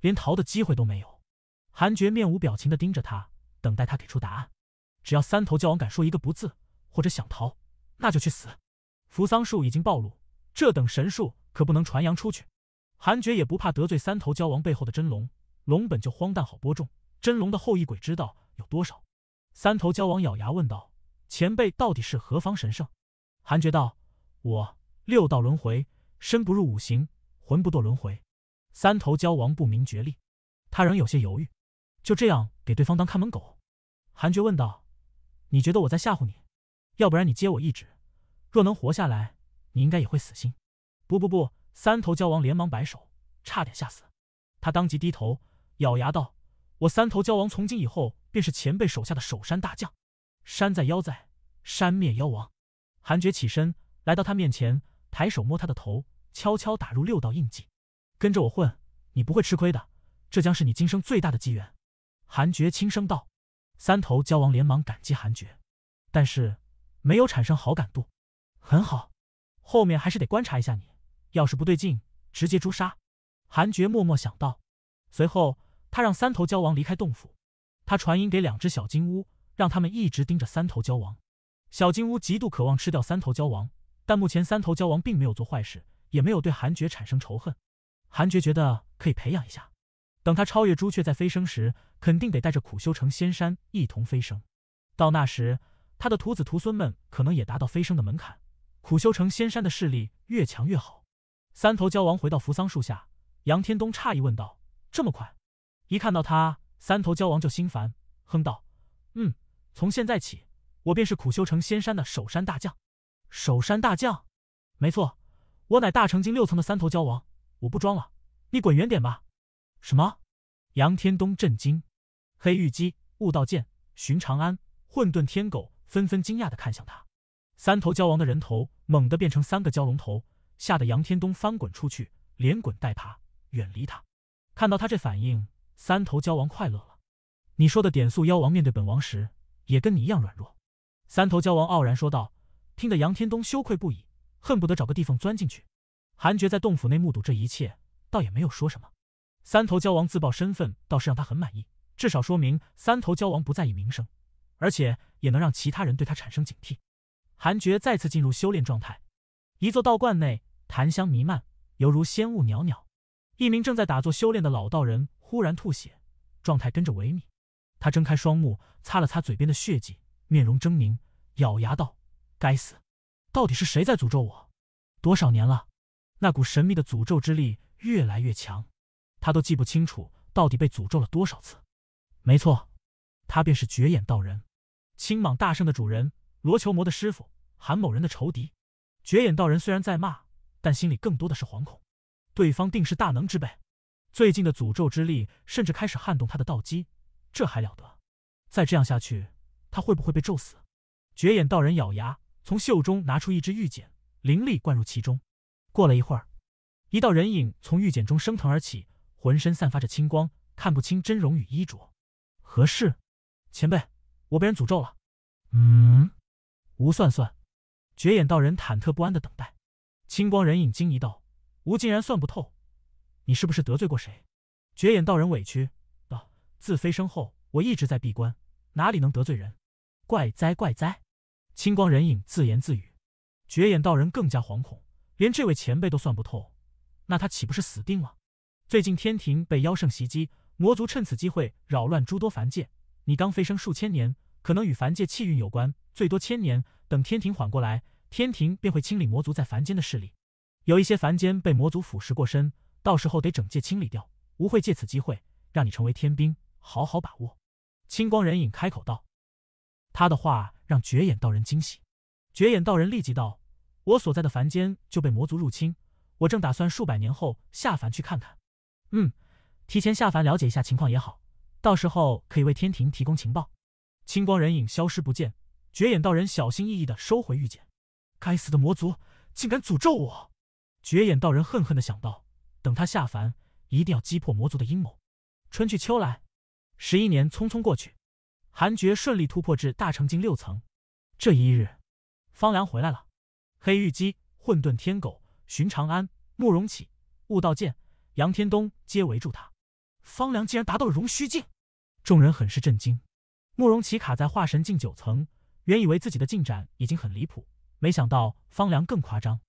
连逃的机会都没有。韩爵面无表情的盯着他，等待他给出答案。只要三头蛟王敢说一个不字，或者想逃，那就去死。扶桑树已经暴露，这等神树可不能传扬出去。韩爵也不怕得罪三头蛟王背后的真龙，龙本就荒诞，好播种。真龙的后裔鬼知道有多少。三头蛟王咬牙问道：“前辈到底是何方神圣？”韩爵道。我六道轮回，身不入五行，魂不堕轮回。三头蛟王不明觉厉，他仍有些犹豫。就这样给对方当看门狗？韩爵问道。你觉得我在吓唬你？要不然你接我一指，若能活下来，你应该也会死心。不不不！三头蛟王连忙摆手，差点吓死。他当即低头，咬牙道：“我三头蛟王从今以后便是前辈手下的守山大将，山在妖在，山灭妖王。”韩爵起身。来到他面前，抬手摸他的头，悄悄打入六道印记。跟着我混，你不会吃亏的，这将是你今生最大的机缘。”韩爵轻声道。三头蛟王连忙感激韩爵，但是没有产生好感度。很好，后面还是得观察一下你，要是不对劲，直接诛杀。”韩爵默默想到。随后，他让三头蛟王离开洞府，他传音给两只小金乌，让他们一直盯着三头蛟王。小金乌极度渴望吃掉三头蛟王。但目前三头蛟王并没有做坏事，也没有对韩爵产生仇恨。韩爵觉得可以培养一下，等他超越朱雀在飞升时，肯定得带着苦修成仙山一同飞升。到那时，他的徒子徒孙们可能也达到飞升的门槛。苦修成仙山的势力越强越好。三头蛟王回到扶桑树下，杨天东诧异问道：“这么快？”一看到他，三头蛟王就心烦，哼道：“嗯，从现在起，我便是苦修成仙山的守山大将。”守山大将，没错，我乃大成经六层的三头蛟王，我不装了，你滚远点吧！什么？杨天东震惊，黑玉姬、悟道剑、寻长安、混沌天狗纷纷惊讶的看向他。三头蛟王的人头猛地变成三个蛟龙头，吓得杨天东翻滚出去，连滚带爬远离他。看到他这反应，三头蛟王快乐了。你说的点素妖王面对本王时，也跟你一样软弱。三头蛟王傲然说道。听得杨天东羞愧不已，恨不得找个地缝钻进去。韩爵在洞府内目睹这一切，倒也没有说什么。三头蛟王自曝身份，倒是让他很满意，至少说明三头蛟王不在意名声，而且也能让其他人对他产生警惕。韩爵再次进入修炼状态。一座道观内，檀香弥漫，犹如仙雾袅袅。一名正在打坐修炼的老道人忽然吐血，状态跟着萎靡。他睁开双目，擦了擦嘴边的血迹，面容狰狞，咬牙道。该死！到底是谁在诅咒我？多少年了，那股神秘的诅咒之力越来越强，他都记不清楚到底被诅咒了多少次。没错，他便是绝眼道人，青蟒大圣的主人，罗球魔的师傅，韩某人的仇敌。绝眼道人虽然在骂，但心里更多的是惶恐。对方定是大能之辈，最近的诅咒之力甚至开始撼动他的道基，这还了得？再这样下去，他会不会被咒死？绝眼道人咬牙。从袖中拿出一只玉简，灵力灌入其中。过了一会儿，一道人影从玉简中升腾而起，浑身散发着青光，看不清真容与衣着。何事？前辈，我被人诅咒了。嗯，吾算算。绝眼道人忐忑不安的等待。青光人影惊疑道：“吾竟然算不透，你是不是得罪过谁？”绝眼道人委屈道：“自飞升后，我一直在闭关，哪里能得罪人？怪哉，怪哉。”青光人影自言自语，绝眼道人更加惶恐，连这位前辈都算不透，那他岂不是死定了？最近天庭被妖圣袭击，魔族趁此机会扰乱诸多凡界。你刚飞升数千年，可能与凡界气运有关，最多千年。等天庭缓过来，天庭便会清理魔族在凡间的势力。有一些凡间被魔族腐蚀过深，到时候得整界清理掉。吾会借此机会让你成为天兵，好好把握。青光人影开口道。他的话让绝眼道人惊喜，绝眼道人立即道：“我所在的凡间就被魔族入侵，我正打算数百年后下凡去看看。”“嗯，提前下凡了解一下情况也好，到时候可以为天庭提供情报。”青光人影消失不见，绝眼道人小心翼翼的收回玉简。“该死的魔族，竟敢诅咒我！”绝眼道人恨恨的想到，等他下凡，一定要击破魔族的阴谋。春去秋来，十一年匆匆过去。韩爵顺利突破至大成境六层。这一日，方良回来了。黑玉姬、混沌天狗、寻长安、慕容启、悟道剑、杨天东皆围住他。方良竟然达到了融虚境，众人很是震惊。慕容启卡在化神境九层，原以为自己的进展已经很离谱，没想到方良更夸张。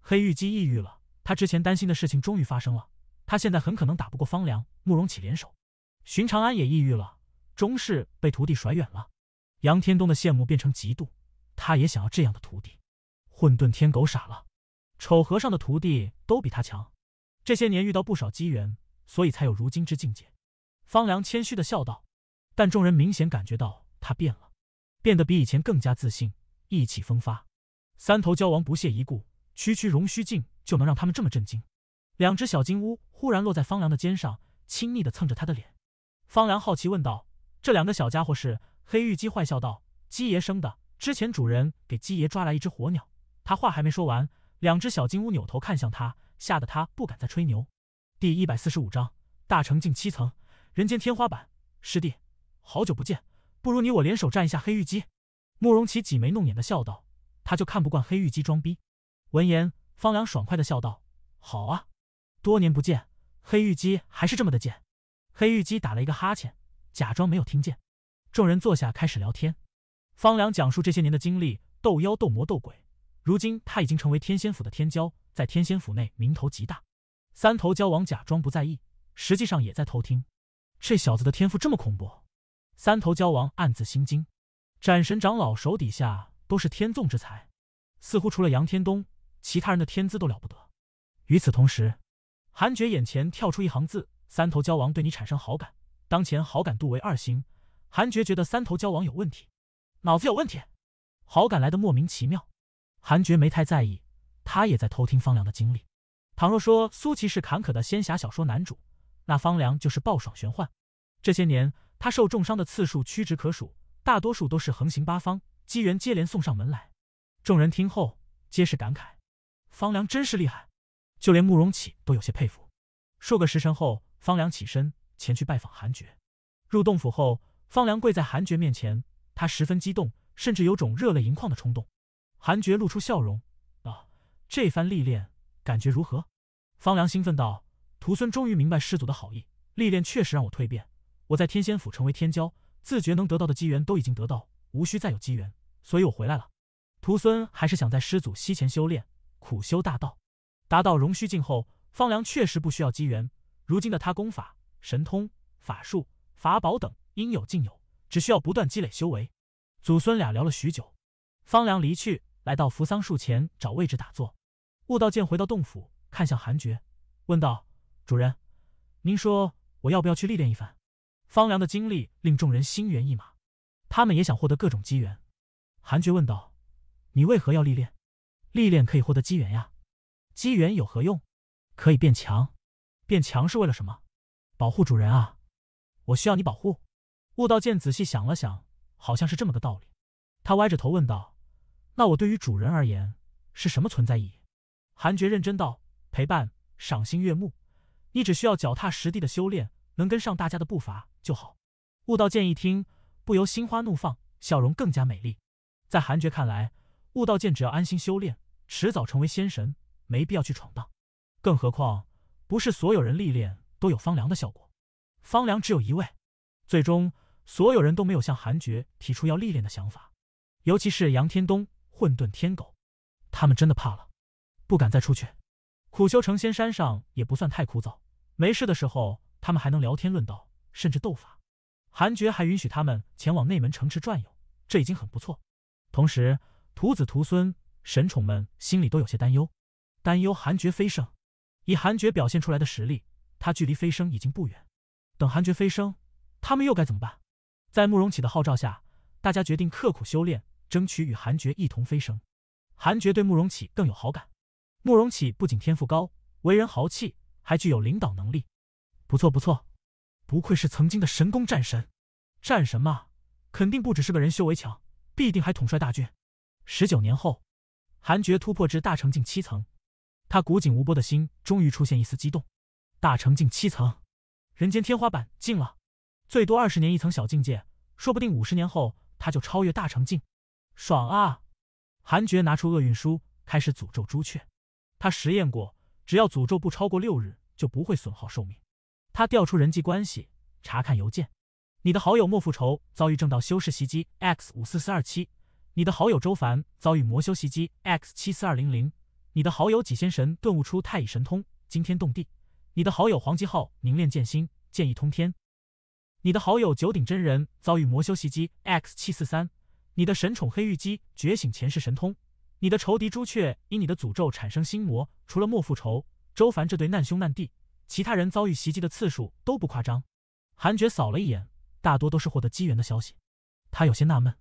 黑玉姬抑郁了，他之前担心的事情终于发生了，他现在很可能打不过方良、慕容启联手。寻长安也抑郁了。终是被徒弟甩远了，杨天东的羡慕变成嫉妒，他也想要这样的徒弟。混沌天狗傻了，丑和尚的徒弟都比他强，这些年遇到不少机缘，所以才有如今之境界。方良谦虚的笑道，但众人明显感觉到他变了，变得比以前更加自信，意气风发。三头蛟王不屑一顾，区区容虚境就能让他们这么震惊？两只小金乌忽然落在方良的肩上，亲昵的蹭着他的脸。方良好奇问道。这两个小家伙是黑玉鸡，坏笑道：“鸡爷生的。之前主人给鸡爷抓来一只火鸟。”他话还没说完，两只小金乌扭头看向他，吓得他不敢再吹牛。第一百四十五章大成境七层，人间天花板。师弟，好久不见，不如你我联手战一下黑玉鸡。”慕容齐挤眉弄眼的笑道，他就看不惯黑玉鸡装逼。闻言，方良爽快的笑道：“好啊，多年不见，黑玉鸡还是这么的贱。”黑玉鸡打了一个哈欠。假装没有听见，众人坐下开始聊天。方良讲述这些年的经历，斗妖斗魔斗鬼，如今他已经成为天仙府的天骄，在天仙府内名头极大。三头蛟王假装不在意，实际上也在偷听。这小子的天赋这么恐怖，三头蛟王暗自心惊。斩神长老手底下都是天纵之才，似乎除了杨天东，其他人的天资都了不得。与此同时，韩觉眼前跳出一行字：三头蛟王对你产生好感。当前好感度为二星，韩觉觉得三头交往有问题，脑子有问题。好感来的莫名其妙，韩觉没太在意，他也在偷听方良的经历。倘若说苏琪是坎坷的仙侠小说男主，那方良就是暴爽玄幻。这些年他受重伤的次数屈指可数，大多数都是横行八方，机缘接连送上门来。众人听后皆是感慨，方良真是厉害，就连慕容启都有些佩服。数个时辰后，方良起身。前去拜访韩爵，入洞府后，方良跪在韩爵面前，他十分激动，甚至有种热泪盈眶的冲动。韩爵露出笑容：“啊，这番历练感觉如何？”方良兴奋道：“徒孙终于明白师祖的好意，历练确实让我蜕变。我在天仙府成为天骄，自觉能得到的机缘都已经得到，无需再有机缘，所以我回来了。徒孙还是想在师祖膝前修炼，苦修大道，达到融虚境后，方良确实不需要机缘。如今的他功法。”神通、法术、法宝等应有尽有，只需要不断积累修为。祖孙俩聊了许久，方良离去，来到扶桑树前找位置打坐。悟道剑回到洞府，看向韩爵，问道：“主人，您说我要不要去历练一番？”方良的经历令众人心猿意马，他们也想获得各种机缘。韩爵问道：“你为何要历练？历练可以获得机缘呀？机缘有何用？可以变强，变强是为了什么？”保护主人啊！我需要你保护。悟道剑仔细想了想，好像是这么个道理。他歪着头问道：“那我对于主人而言是什么存在意义？”韩爵认真道：“陪伴，赏心悦目。你只需要脚踏实地的修炼，能跟上大家的步伐就好。”悟道剑一听，不由心花怒放，笑容更加美丽。在韩爵看来，悟道剑只要安心修炼，迟早成为仙神，没必要去闯荡。更何况，不是所有人历练。都有方良的效果，方良只有一位，最终所有人都没有向韩爵提出要历练的想法，尤其是杨天东、混沌天狗，他们真的怕了，不敢再出去。苦修成仙山上也不算太枯燥，没事的时候他们还能聊天论道，甚至斗法。韩爵还允许他们前往内门城池转悠，这已经很不错。同时，徒子徒孙、神宠们心里都有些担忧，担忧韩爵飞升。以韩爵表现出来的实力。他距离飞升已经不远，等韩爵飞升，他们又该怎么办？在慕容启的号召下，大家决定刻苦修炼，争取与韩爵一同飞升。韩爵对慕容启更有好感，慕容启不仅天赋高，为人豪气，还具有领导能力。不错不错，不愧是曾经的神功战神，战神嘛，肯定不只是个人修为强，必定还统帅大军。十九年后，韩爵突破至大成境七层，他古井无波的心终于出现一丝激动。大成境七层，人间天花板近了。最多二十年一层小境界，说不定五十年后他就超越大成境，爽啊！韩爵拿出厄运书，开始诅咒朱雀。他实验过，只要诅咒不超过六日，就不会损耗寿命。他调出人际关系，查看邮件。你的好友莫复仇遭遇正道修士袭击 X 五四四二七，你的好友周凡遭遇魔修袭击 X 七四二零零，你的好友几仙神顿悟出太乙神通，惊天动地。你的好友黄吉浩凝练剑心，剑意通天；你的好友九鼎真人遭遇魔修袭击。X 七四三，你的神宠黑玉姬觉醒前世神通；你的仇敌朱雀因你的诅咒产生心魔。除了莫复仇、周凡这对难兄难弟，其他人遭遇袭击的次数都不夸张。韩爵扫了一眼，大多都是获得机缘的消息，他有些纳闷，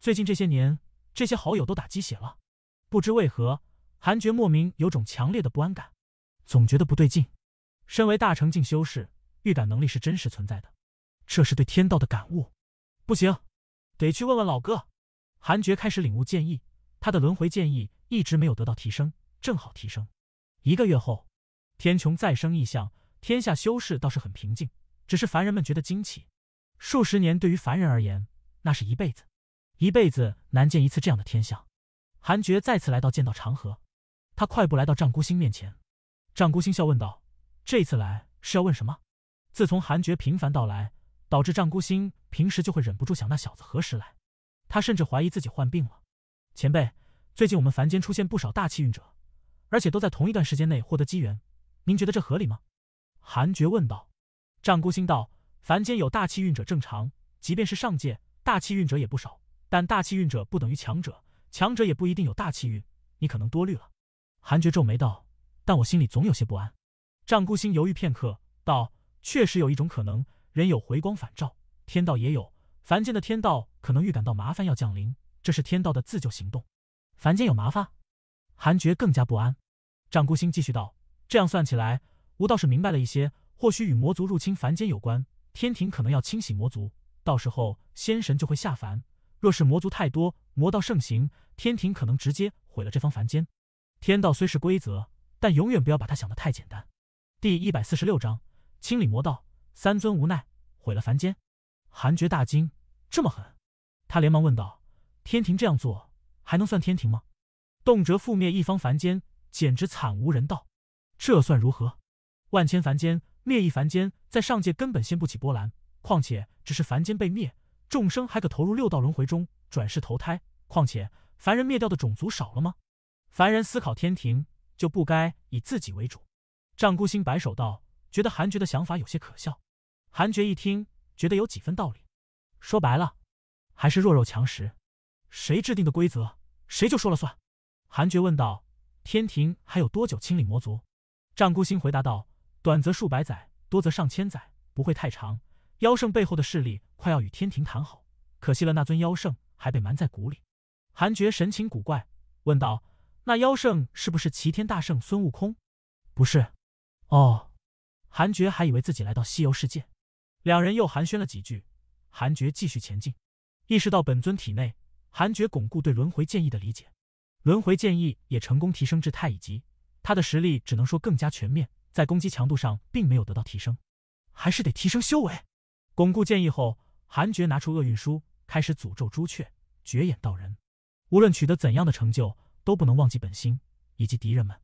最近这些年这些好友都打鸡血了，不知为何，韩爵莫名有种强烈的不安感，总觉得不对劲。身为大成境修士，预感能力是真实存在的。这是对天道的感悟。不行，得去问问老哥。韩厥开始领悟剑意，他的轮回剑意一直没有得到提升，正好提升。一个月后，天穹再生异象，天下修士倒是很平静，只是凡人们觉得惊奇。数十年对于凡人而言，那是一辈子，一辈子难见一次这样的天象。韩厥再次来到剑道长河，他快步来到丈孤星面前，丈孤星笑问道。这次来是要问什么？自从韩爵频繁到来，导致战孤星平时就会忍不住想那小子何时来。他甚至怀疑自己患病了。前辈，最近我们凡间出现不少大气运者，而且都在同一段时间内获得机缘，您觉得这合理吗？韩爵问道。战孤星道：“凡间有大气运者正常，即便是上界大气运者也不少，但大气运者不等于强者，强者也不一定有大气运。你可能多虑了。”韩爵皱眉道：“但我心里总有些不安。”丈孤星犹豫片刻，道：“确实有一种可能，人有回光返照，天道也有。凡间的天道可能预感到麻烦要降临，这是天道的自救行动。凡间有麻烦，韩觉更加不安。”丈孤星继续道：“这样算起来，吾倒是明白了一些。或许与魔族入侵凡间有关，天庭可能要清洗魔族。到时候，仙神就会下凡。若是魔族太多，魔道盛行，天庭可能直接毁了这方凡间。天道虽是规则，但永远不要把它想得太简单。”第一百四十六章清理魔道，三尊无奈毁了凡间。韩觉大惊，这么狠？他连忙问道：“天庭这样做，还能算天庭吗？动辄覆灭一方凡间，简直惨无人道。这算如何？万千凡间灭一凡间，在上界根本掀不起波澜。况且只是凡间被灭，众生还可投入六道轮回中转世投胎。况且凡人灭掉的种族少了吗？凡人思考，天庭就不该以自己为主。”战孤星摆手道：“觉得韩爵的想法有些可笑。”韩爵一听，觉得有几分道理。说白了，还是弱肉强食。谁制定的规则，谁就说了算。韩爵问道：“天庭还有多久清理魔族？”战孤星回答道：“短则数百载，多则上千载，不会太长。妖圣背后的势力快要与天庭谈好，可惜了那尊妖圣还被瞒在鼓里。”韩爵神情古怪，问道：“那妖圣是不是齐天大圣孙悟空？”“不是。”哦，韩爵还以为自己来到西游世界。两人又寒暄了几句，韩爵继续前进。意识到本尊体内，韩爵巩固对轮回剑意的理解，轮回剑意也成功提升至太乙级。他的实力只能说更加全面，在攻击强度上并没有得到提升，还是得提升修为。巩固剑意后，韩爵拿出厄运书，开始诅咒朱雀、绝眼道人。无论取得怎样的成就，都不能忘记本心以及敌人们。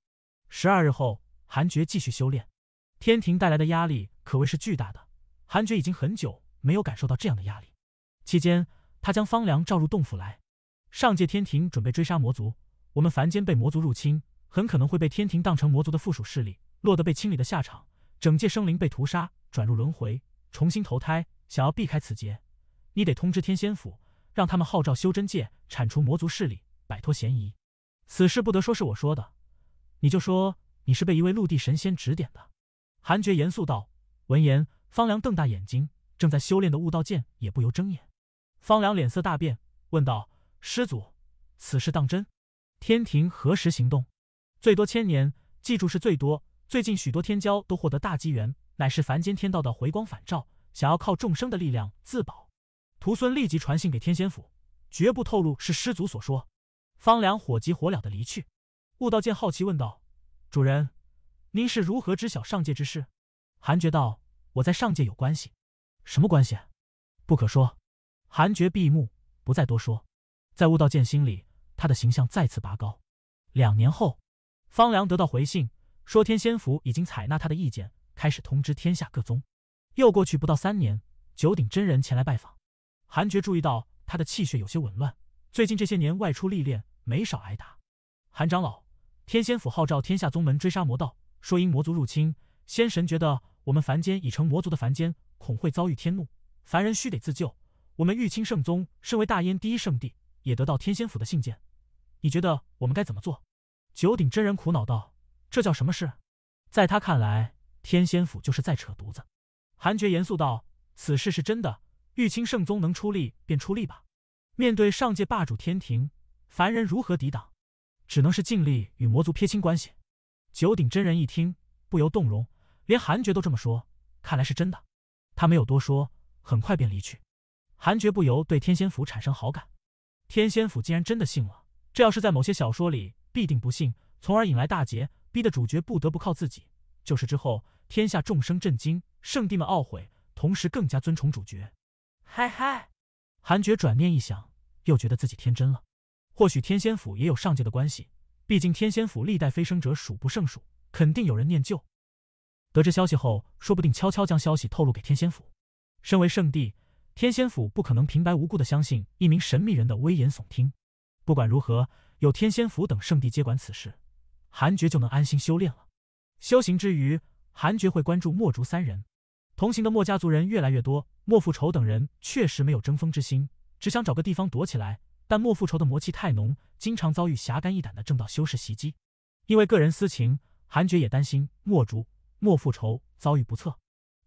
十二日后。韩爵继续修炼，天庭带来的压力可谓是巨大的。韩爵已经很久没有感受到这样的压力。期间，他将方良召入洞府来。上界天庭准备追杀魔族，我们凡间被魔族入侵，很可能会被天庭当成魔族的附属势力，落得被清理的下场，整界生灵被屠杀，转入轮回，重新投胎。想要避开此劫，你得通知天仙府，让他们号召修真界铲除魔族势力，摆脱嫌疑。此事不得说是我说的，你就说。你是被一位陆地神仙指点的，韩爵严肃道。闻言，方良瞪大眼睛，正在修炼的悟道剑也不由睁眼。方良脸色大变，问道：“师祖，此事当真？天庭何时行动？最多千年，记住是最多。最近许多天骄都获得大机缘，乃是凡间天道的回光返照，想要靠众生的力量自保。”徒孙立即传信给天仙府，绝不透露是师祖所说。方良火急火燎的离去。悟道剑好奇问道。主人，您是如何知晓上界之事？韩觉道：“我在上界有关系，什么关系？不可说。”韩觉闭目，不再多说。在悟道剑心里，他的形象再次拔高。两年后，方良得到回信，说天仙府已经采纳他的意见，开始通知天下各宗。又过去不到三年，九鼎真人前来拜访，韩觉注意到他的气血有些紊乱。最近这些年外出历练，没少挨打。韩长老。天仙府号召天下宗门追杀魔道，说因魔族入侵，仙神觉得我们凡间已成魔族的凡间，恐会遭遇天怒，凡人须得自救。我们玉清圣宗身为大燕第一圣地，也得到天仙府的信件。你觉得我们该怎么做？”九鼎真人苦恼道：“这叫什么事？在他看来，天仙府就是在扯犊子。”韩爵严肃道：“此事是真的。玉清圣宗能出力便出力吧。面对上界霸主天庭，凡人如何抵挡？”只能是尽力与魔族撇清关系。九鼎真人一听，不由动容，连韩爵都这么说，看来是真的。他没有多说，很快便离去。韩爵不由对天仙府产生好感。天仙府竟然真的信了，这要是在某些小说里，必定不信，从而引来大劫，逼得主角不得不靠自己。就是之后，天下众生震惊，圣帝们懊悔，同时更加尊崇主角。嗨嗨，韩爵转念一想，又觉得自己天真了。或许天仙府也有上界的关系，毕竟天仙府历代飞升者数不胜数，肯定有人念旧。得知消息后，说不定悄悄将消息透露给天仙府。身为圣地，天仙府不可能平白无故的相信一名神秘人的危言耸听。不管如何，有天仙府等圣地接管此事，韩觉就能安心修炼了。修行之余，韩觉会关注墨竹三人。同行的墨家族人越来越多，墨复仇等人确实没有争锋之心，只想找个地方躲起来。但莫复仇的魔气太浓，经常遭遇侠肝义胆的正道修士袭击。因为个人私情，韩爵也担心莫竹、莫复仇遭遇不测。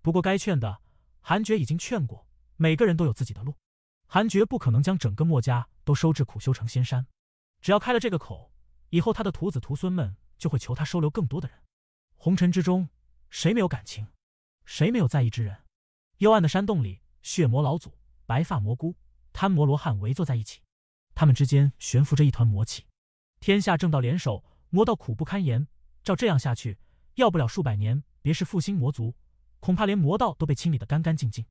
不过该劝的，韩爵已经劝过。每个人都有自己的路，韩爵不可能将整个墨家都收至苦修成仙山。只要开了这个口，以后他的徒子徒孙们就会求他收留更多的人。红尘之中，谁没有感情？谁没有在意之人？幽暗的山洞里，血魔老祖、白发魔菇、贪魔罗汉围坐在一起。他们之间悬浮着一团魔气，天下正道联手，魔道苦不堪言。照这样下去，要不了数百年，别是复兴魔族，恐怕连魔道都被清理得干干净净。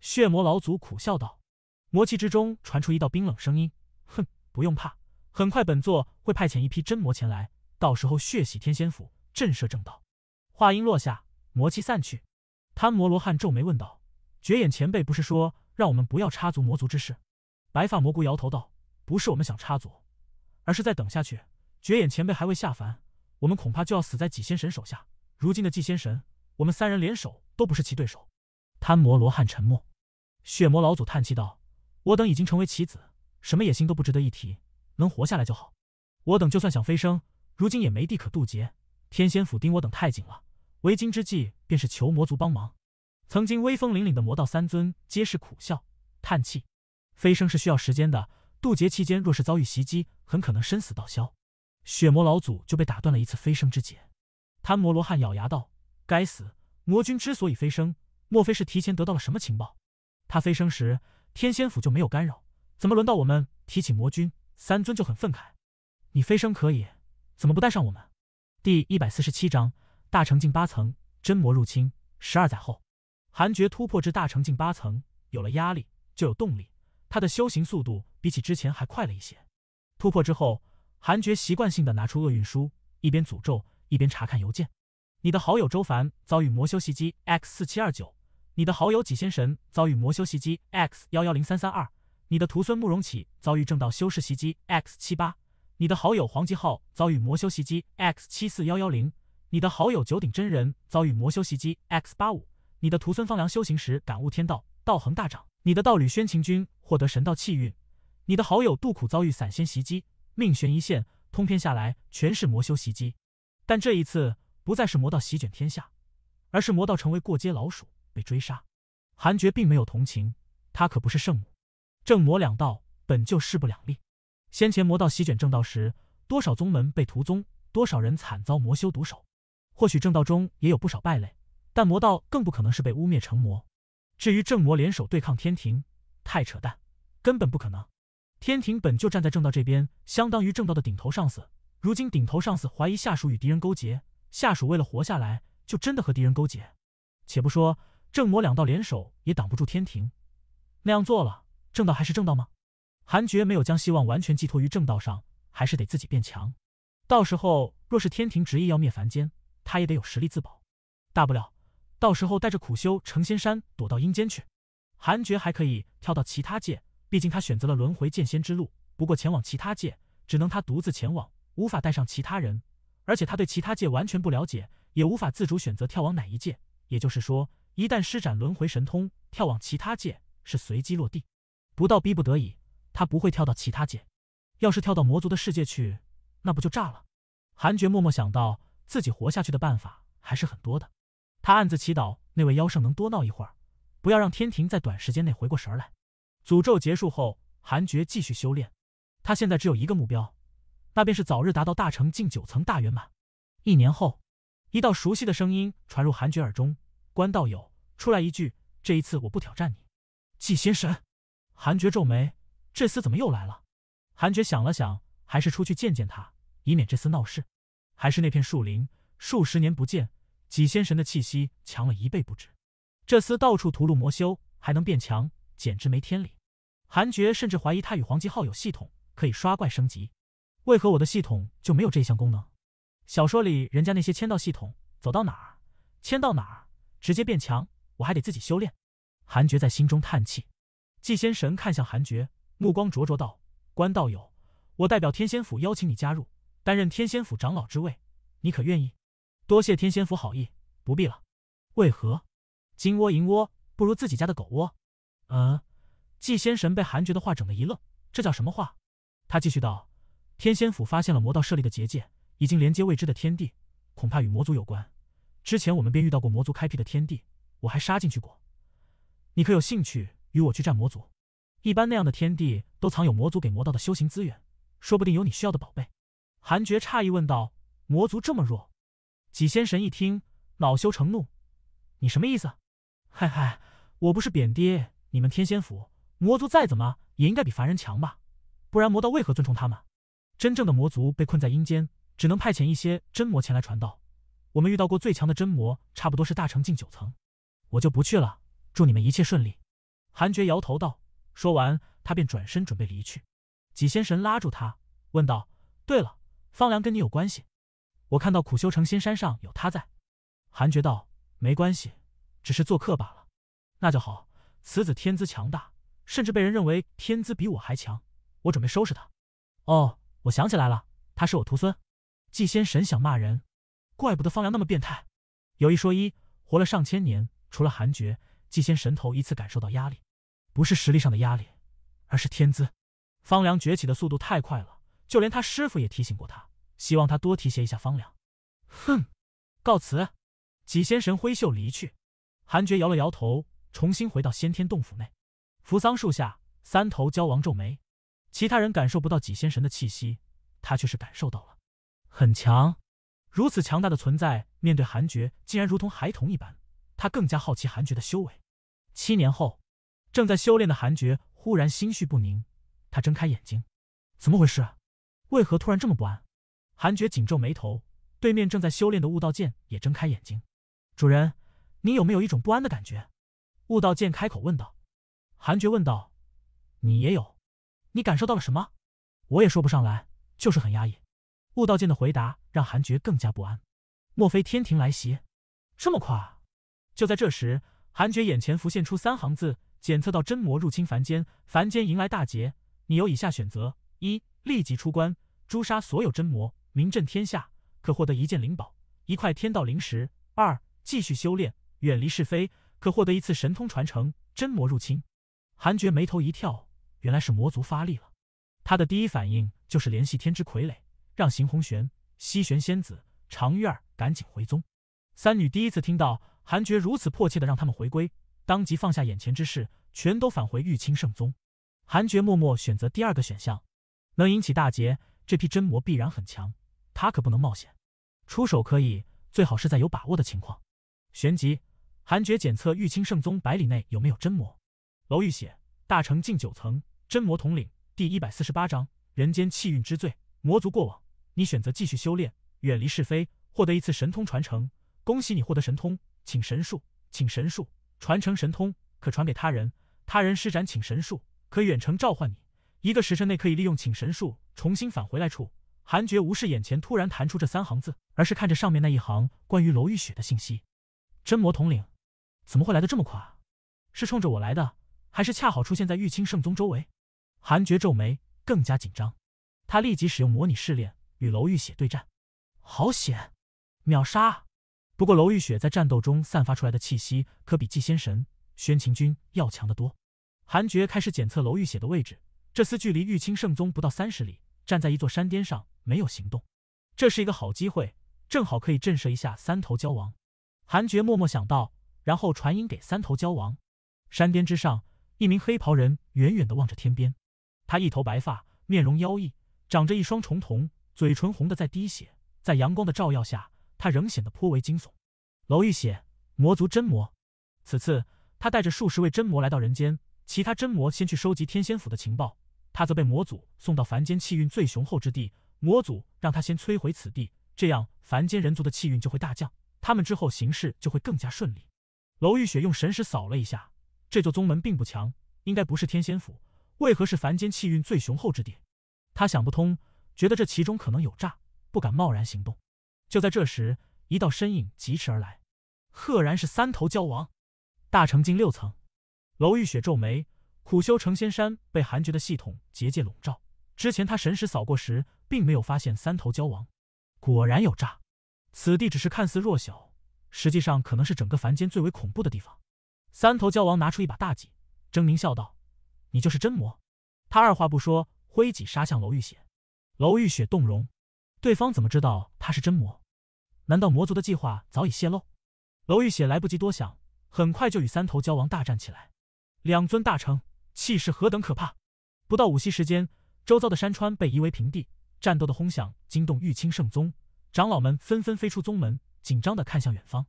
血魔老祖苦笑道。魔气之中传出一道冰冷声音：“哼，不用怕，很快本座会派遣一批真魔前来，到时候血洗天仙府，震慑正道。”话音落下，魔气散去。贪魔罗汉皱眉问道：“绝眼前辈不是说让我们不要插足魔族之事？”白发魔姑摇头道。不是我们想插足，而是在等下去。绝眼前辈还未下凡，我们恐怕就要死在纪仙神手下。如今的纪仙神，我们三人联手都不是其对手。贪魔罗汉沉默，血魔老祖叹气道：“我等已经成为棋子，什么野心都不值得一提，能活下来就好。我等就算想飞升，如今也没地可渡劫。天仙府盯我等太紧了，为今之计便是求魔族帮忙。”曾经威风凛凛的魔道三尊皆是苦笑叹气，飞升是需要时间的。渡劫期间，若是遭遇袭击，很可能生死道消。血魔老祖就被打断了一次飞升之劫。贪魔罗汉咬牙道：“该死！魔君之所以飞升，莫非是提前得到了什么情报？他飞升时，天仙府就没有干扰，怎么轮到我们提起魔君三尊就很愤慨？你飞升可以，怎么不带上我们？”第一百四十七章大成境八层真魔入侵。十二载后，韩觉突破至大成境八层，有了压力，就有动力。他的修行速度比起之前还快了一些。突破之后，韩爵习惯性的拿出厄运书，一边诅咒一边查看邮件。你的好友周凡遭遇魔修袭击 X 四七二九，你的好友几仙神遭遇魔修袭击 X 幺幺零三三二，你的徒孙慕容启遭遇正道修士袭击 X 七八，你的好友黄吉昊遭遇魔修袭击 X 七四幺幺零，你的好友九鼎真人遭遇魔修袭击 X 八五，你的徒孙方良修行时感悟天道，道恒大涨。你的道侣宣秦君获得神道气运，你的好友杜苦遭遇散仙袭击，命悬一线。通篇下来全是魔修袭击，但这一次不再是魔道席卷天下，而是魔道成为过街老鼠被追杀。韩爵并没有同情，他可不是圣母。正魔两道本就势不两立，先前魔道席卷正道时，多少宗门被屠宗，多少人惨遭魔修毒手。或许正道中也有不少败类，但魔道更不可能是被污蔑成魔。至于正魔联手对抗天庭，太扯淡，根本不可能。天庭本就站在正道这边，相当于正道的顶头上司。如今顶头上司怀疑下属与敌人勾结，下属为了活下来，就真的和敌人勾结。且不说正魔两道联手也挡不住天庭，那样做了，正道还是正道吗？韩爵没有将希望完全寄托于正道上，还是得自己变强。到时候若是天庭执意要灭凡间，他也得有实力自保。大不了。到时候带着苦修成仙山，躲到阴间去。韩爵还可以跳到其他界，毕竟他选择了轮回剑仙之路。不过前往其他界，只能他独自前往，无法带上其他人。而且他对其他界完全不了解，也无法自主选择跳往哪一界。也就是说，一旦施展轮回神通跳往其他界，是随机落地。不到逼不得已，他不会跳到其他界。要是跳到魔族的世界去，那不就炸了？韩爵默默想到，自己活下去的办法还是很多的。他暗自祈祷，那位妖圣能多闹一会儿，不要让天庭在短时间内回过神来。诅咒结束后，韩爵继续修炼。他现在只有一个目标，那便是早日达到大成近九层大圆满。一年后，一道熟悉的声音传入韩爵耳中：“关道友，出来一句，这一次我不挑战你。”季仙神。韩爵皱眉：“这厮怎么又来了？”韩爵想了想，还是出去见见他，以免这厮闹事。还是那片树林，数十年不见。纪仙神的气息强了一倍不止，这厮到处屠戮魔修，还能变强，简直没天理！韩爵甚至怀疑他与黄极号有系统，可以刷怪升级，为何我的系统就没有这项功能？小说里人家那些签到系统，走到哪儿签到哪儿，直接变强，我还得自己修炼。韩爵在心中叹气。纪仙神看向韩爵，目光灼灼道：“关道友，我代表天仙府邀请你加入，担任天仙府长老之位，你可愿意？”多谢天仙府好意，不必了。为何？金窝银窝不如自己家的狗窝？嗯，纪仙神被韩爵的话整的一愣，这叫什么话？他继续道：“天仙府发现了魔道设立的结界，已经连接未知的天地，恐怕与魔族有关。之前我们便遇到过魔族开辟的天地，我还杀进去过。你可有兴趣与我去战魔族？一般那样的天地都藏有魔族给魔道的修行资源，说不定有你需要的宝贝。”韩爵诧异问道：“魔族这么弱？”几仙神一听，恼羞成怒：“你什么意思？”“嗨嗨，我不是贬低你们天仙府，魔族再怎么也应该比凡人强吧？不然魔道为何尊崇他们？真正的魔族被困在阴间，只能派遣一些真魔前来传道。我们遇到过最强的真魔，差不多是大成境九层。我就不去了，祝你们一切顺利。”韩爵摇头道。说完，他便转身准备离去。几仙神拉住他，问道：“对了，方良跟你有关系？”我看到苦修成仙山上有他在，韩觉道：“没关系，只是做客罢了。”那就好。此子天资强大，甚至被人认为天资比我还强。我准备收拾他。哦，我想起来了，他是我徒孙。祭仙神想骂人，怪不得方良那么变态。有一说一，活了上千年，除了韩爵，祭仙神头一次感受到压力，不是实力上的压力，而是天资。方良崛起的速度太快了，就连他师傅也提醒过他。希望他多提携一下方良。哼，告辞。几仙神挥袖离去。韩爵摇了摇头，重新回到先天洞府内。扶桑树下，三头蛟王皱眉。其他人感受不到几仙神的气息，他却是感受到了，很强。如此强大的存在，面对韩爵竟然如同孩童一般。他更加好奇韩爵的修为。七年后，正在修炼的韩爵忽然心绪不宁。他睁开眼睛，怎么回事？为何突然这么不安？韩爵紧皱眉头，对面正在修炼的悟道剑也睁开眼睛。主人，你有没有一种不安的感觉？悟道剑开口问道。韩爵问道：“你也有？你感受到了什么？”我也说不上来，就是很压抑。悟道剑的回答让韩爵更加不安。莫非天庭来袭？这么快？就在这时，韩爵眼前浮现出三行字：“检测到真魔入侵凡间，凡间迎来大劫。你有以下选择：一、立即出关，诛杀所有真魔。”名震天下，可获得一件灵宝，一块天道灵石。二，继续修炼，远离是非，可获得一次神通传承。真魔入侵，韩觉眉头一跳，原来是魔族发力了。他的第一反应就是联系天之傀儡，让邢红玄、西玄仙子、长月儿赶紧回宗。三女第一次听到韩觉如此迫切的让他们回归，当即放下眼前之事，全都返回玉清圣宗。韩觉默默选择第二个选项，能引起大劫，这批真魔必然很强。他可不能冒险，出手可以，最好是在有把握的情况。旋即，韩爵检测玉清圣宗百里内有没有真魔。娄玉写：大成境九层，真魔统领。第一百四十八章：人间气运之最，魔族过往。你选择继续修炼，远离是非，获得一次神通传承。恭喜你获得神通，请神术，请神术传承神通可传给他人，他人施展请神术可远程召唤你，一个时辰内可以利用请神术重新返回来处。韩爵无视眼前突然弹出这三行字，而是看着上面那一行关于楼玉雪的信息。真魔统领怎么会来的这么快？是冲着我来的，还是恰好出现在玉清圣宗周围？韩爵皱眉，更加紧张。他立即使用模拟试炼与楼玉雪对战。好险，秒杀！不过楼玉雪在战斗中散发出来的气息，可比祭仙神、宣秦君要强得多。韩爵开始检测楼玉雪的位置。这厮距离玉清圣宗不到三十里，站在一座山巅上。没有行动，这是一个好机会，正好可以震慑一下三头蛟王。韩爵默默想到，然后传音给三头蛟王。山巅之上，一名黑袍人远远地望着天边。他一头白发，面容妖异，长着一双重瞳，嘴唇红的在滴血。在阳光的照耀下，他仍显得颇为惊悚。娄玉血，魔族真魔。此次他带着数十位真魔来到人间，其他真魔先去收集天仙府的情报，他则被魔祖送到凡间气运最雄厚之地。魔祖让他先摧毁此地，这样凡间人族的气运就会大降，他们之后行事就会更加顺利。娄玉雪用神识扫了一下，这座宗门并不强，应该不是天仙府，为何是凡间气运最雄厚之地？他想不通，觉得这其中可能有诈，不敢贸然行动。就在这时，一道身影疾驰而来，赫然是三头蛟王，大成境六层。娄玉雪皱眉，苦修成仙山被寒绝的系统结界笼罩，之前他神识扫过时。并没有发现三头蛟王，果然有诈。此地只是看似弱小，实际上可能是整个凡间最为恐怖的地方。三头蛟王拿出一把大戟，狰狞笑道：“你就是真魔！”他二话不说，挥戟杀向楼玉雪。楼玉雪动容，对方怎么知道他是真魔？难道魔族的计划早已泄露？楼玉雪来不及多想，很快就与三头蛟王大战起来。两尊大成，气势何等可怕！不到五息时间，周遭的山川被夷为平地。战斗的轰响惊动玉清圣宗长老们，纷纷飞出宗门，紧张地看向远方。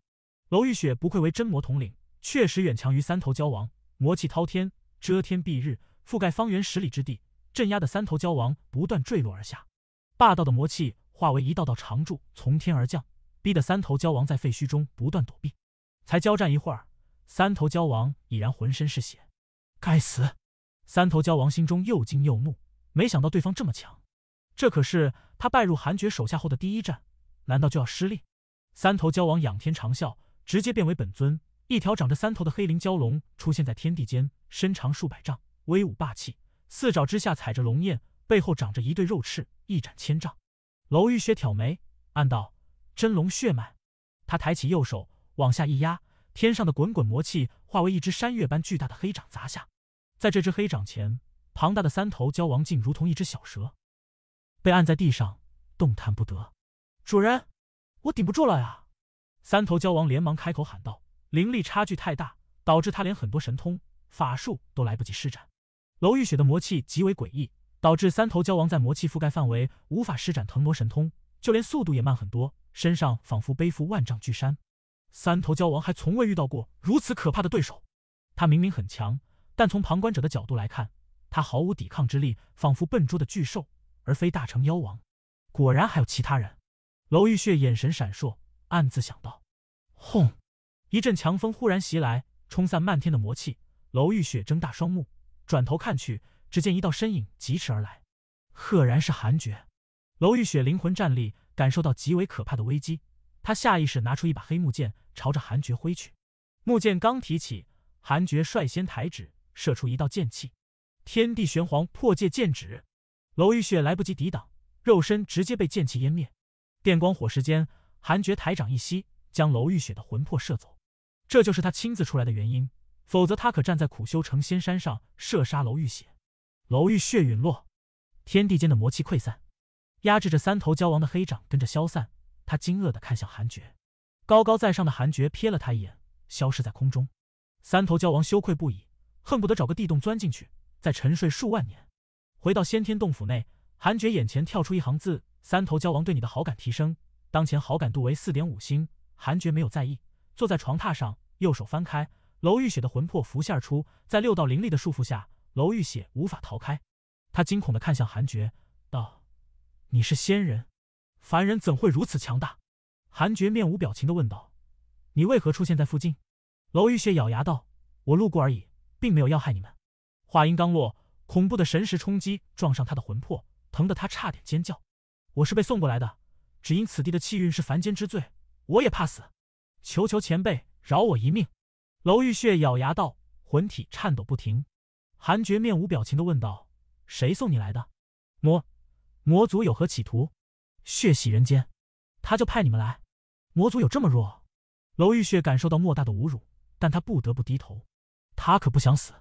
楼玉雪不愧为真魔统领，确实远强于三头蛟王，魔气滔天，遮天蔽日，覆盖方圆十里之地，镇压的三头蛟王不断坠落而下。霸道的魔气化为一道道长柱从天而降，逼得三头蛟王在废墟中不断躲避。才交战一会儿，三头蛟王已然浑身是血。该死！三头蛟王心中又惊又怒，没想到对方这么强。这可是他拜入韩爵手下后的第一战，难道就要失利？三头蛟王仰天长啸，直接变为本尊，一条长着三头的黑鳞蛟龙出现在天地间，身长数百丈，威武霸气，四爪之下踩着龙焰，背后长着一对肉翅，一展千丈。娄玉雪挑眉，暗道真龙血脉。他抬起右手往下一压，天上的滚滚魔气化为一只山岳般巨大的黑掌砸下。在这只黑掌前，庞大的三头蛟王竟如同一只小蛇。被按在地上动弹不得，主人，我顶不住了呀！三头蛟王连忙开口喊道，灵力差距太大，导致他连很多神通法术都来不及施展。楼玉雪的魔气极为诡异，导致三头蛟王在魔气覆盖范围无法施展腾挪神通，就连速度也慢很多，身上仿佛背负万丈巨山。三头蛟王还从未遇到过如此可怕的对手，他明明很强，但从旁观者的角度来看，他毫无抵抗之力，仿佛笨拙的巨兽。而非大成妖王，果然还有其他人。娄玉雪眼神闪烁，暗自想到。轰！一阵强风忽然袭来，冲散漫天的魔气。娄玉雪睁大双目，转头看去，只见一道身影疾驰而来，赫然是韩爵。娄玉雪灵魂站立，感受到极为可怕的危机，她下意识拿出一把黑木剑，朝着韩爵挥去。木剑刚提起，韩爵率先抬指，射出一道剑气，天地玄黄破界剑指。楼玉雪来不及抵挡，肉身直接被剑气湮灭。电光火石间，韩诀抬掌一吸，将楼玉雪的魂魄射走。这就是他亲自出来的原因，否则他可站在苦修成仙山上射杀楼玉雪。楼玉雪陨落，天地间的魔气溃散，压制着三头蛟王的黑掌跟着消散。他惊愕地看向韩诀，高高在上的韩诀瞥了他一眼，消失在空中。三头蛟王羞愧不已，恨不得找个地洞钻进去，再沉睡数万年。回到先天洞府内，韩爵眼前跳出一行字：三头蛟王对你的好感提升，当前好感度为四点五星。韩爵没有在意，坐在床榻上，右手翻开，娄玉雪的魂魄浮现而出。在六道灵力的束缚下，娄玉雪无法逃开。他惊恐地看向韩爵，道：“你是仙人，凡人怎会如此强大？”韩爵面无表情地问道：“你为何出现在附近？”娄玉雪咬牙道：“我路过而已，并没有要害你们。”话音刚落。恐怖的神识冲击撞上他的魂魄，疼得他差点尖叫。我是被送过来的，只因此地的气运是凡间之最，我也怕死，求求前辈饶我一命！楼玉雪咬牙道，魂体颤抖不停。韩爵面无表情地问道：“谁送你来的？魔魔族有何企图？血洗人间？他就派你们来？魔族有这么弱？”楼玉雪感受到莫大的侮辱，但他不得不低头。他可不想死，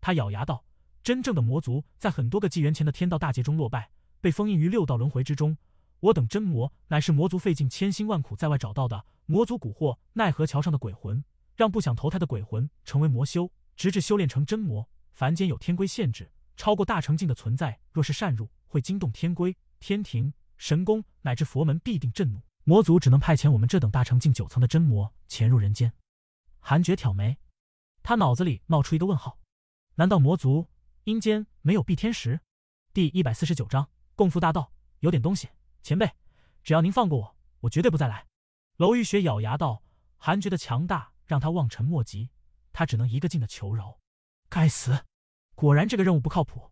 他咬牙道。真正的魔族在很多个纪元前的天道大劫中落败，被封印于六道轮回之中。我等真魔乃是魔族费尽千辛万苦在外找到的。魔族蛊惑奈何桥上的鬼魂，让不想投胎的鬼魂成为魔修，直至修炼成真魔。凡间有天规限制，超过大成境的存在，若是擅入，会惊动天规，天庭、神宫乃至佛门必定震怒。魔族只能派遣我们这等大成境九层的真魔潜入人间。韩爵挑眉，他脑子里冒出一个问号：难道魔族？阴间没有避天石，第一百四十九章共赴大道。有点东西，前辈，只要您放过我，我绝对不再来。楼玉雪咬牙道：“韩觉的强大让他望尘莫及，他只能一个劲的求饶。该死，果然这个任务不靠谱。”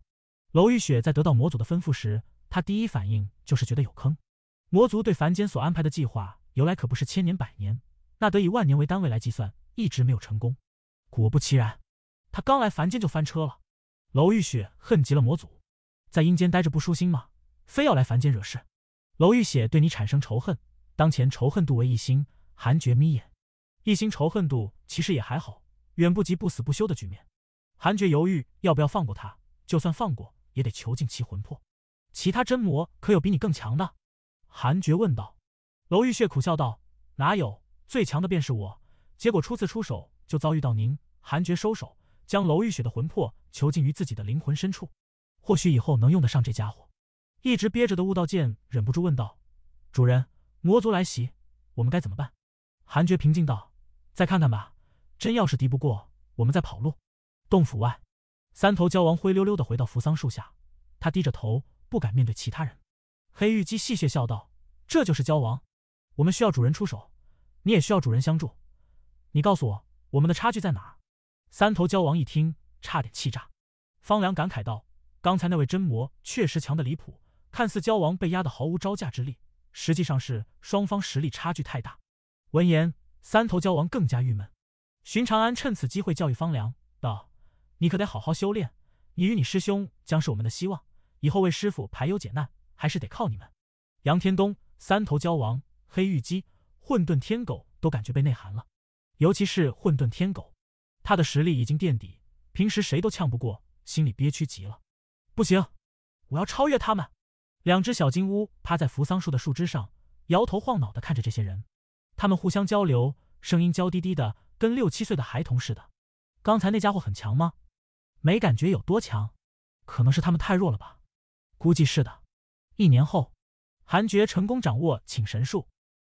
楼玉雪在得到魔祖的吩咐时，他第一反应就是觉得有坑。魔族对凡间所安排的计划，由来可不是千年百年，那得以万年为单位来计算，一直没有成功。果不其然，他刚来凡间就翻车了。楼玉雪恨极了魔祖，在阴间待着不舒心吗？非要来凡间惹事？楼玉雪对你产生仇恨，当前仇恨度为一星，韩觉眯眼，一心仇恨度其实也还好，远不及不死不休的局面。韩爵犹豫要不要放过他，就算放过，也得囚禁其魂魄。其他真魔可有比你更强的？韩爵问道。楼玉雪苦笑道：“哪有，最强的便是我。结果初次出手就遭遇到您。”韩爵收手。将楼玉雪的魂魄囚禁于自己的灵魂深处，或许以后能用得上这家伙。一直憋着的悟道剑忍不住问道：“主人，魔族来袭，我们该怎么办？”韩爵平静道：“再看看吧，真要是敌不过，我们再跑路。”洞府外，三头蛟王灰溜溜的回到扶桑树下，他低着头，不敢面对其他人。黑玉姬戏谑笑道：“这就是蛟王，我们需要主人出手，你也需要主人相助。你告诉我，我们的差距在哪？”三头蛟王一听，差点气炸。方良感慨道：“刚才那位真魔确实强的离谱，看似蛟王被压得毫无招架之力，实际上是双方实力差距太大。”闻言，三头蛟王更加郁闷。寻长安趁此机会教育方良道：“你可得好好修炼，你与你师兄将是我们的希望，以后为师傅排忧解难，还是得靠你们。”杨天东、三头蛟王、黑玉鸡、混沌天狗都感觉被内涵了，尤其是混沌天狗。他的实力已经垫底，平时谁都呛不过，心里憋屈极了。不行，我要超越他们！两只小金乌趴在扶桑树的树枝上，摇头晃脑地看着这些人。他们互相交流，声音娇滴滴的，跟六七岁的孩童似的。刚才那家伙很强吗？没感觉有多强，可能是他们太弱了吧？估计是的。一年后，韩爵成功掌握请神术。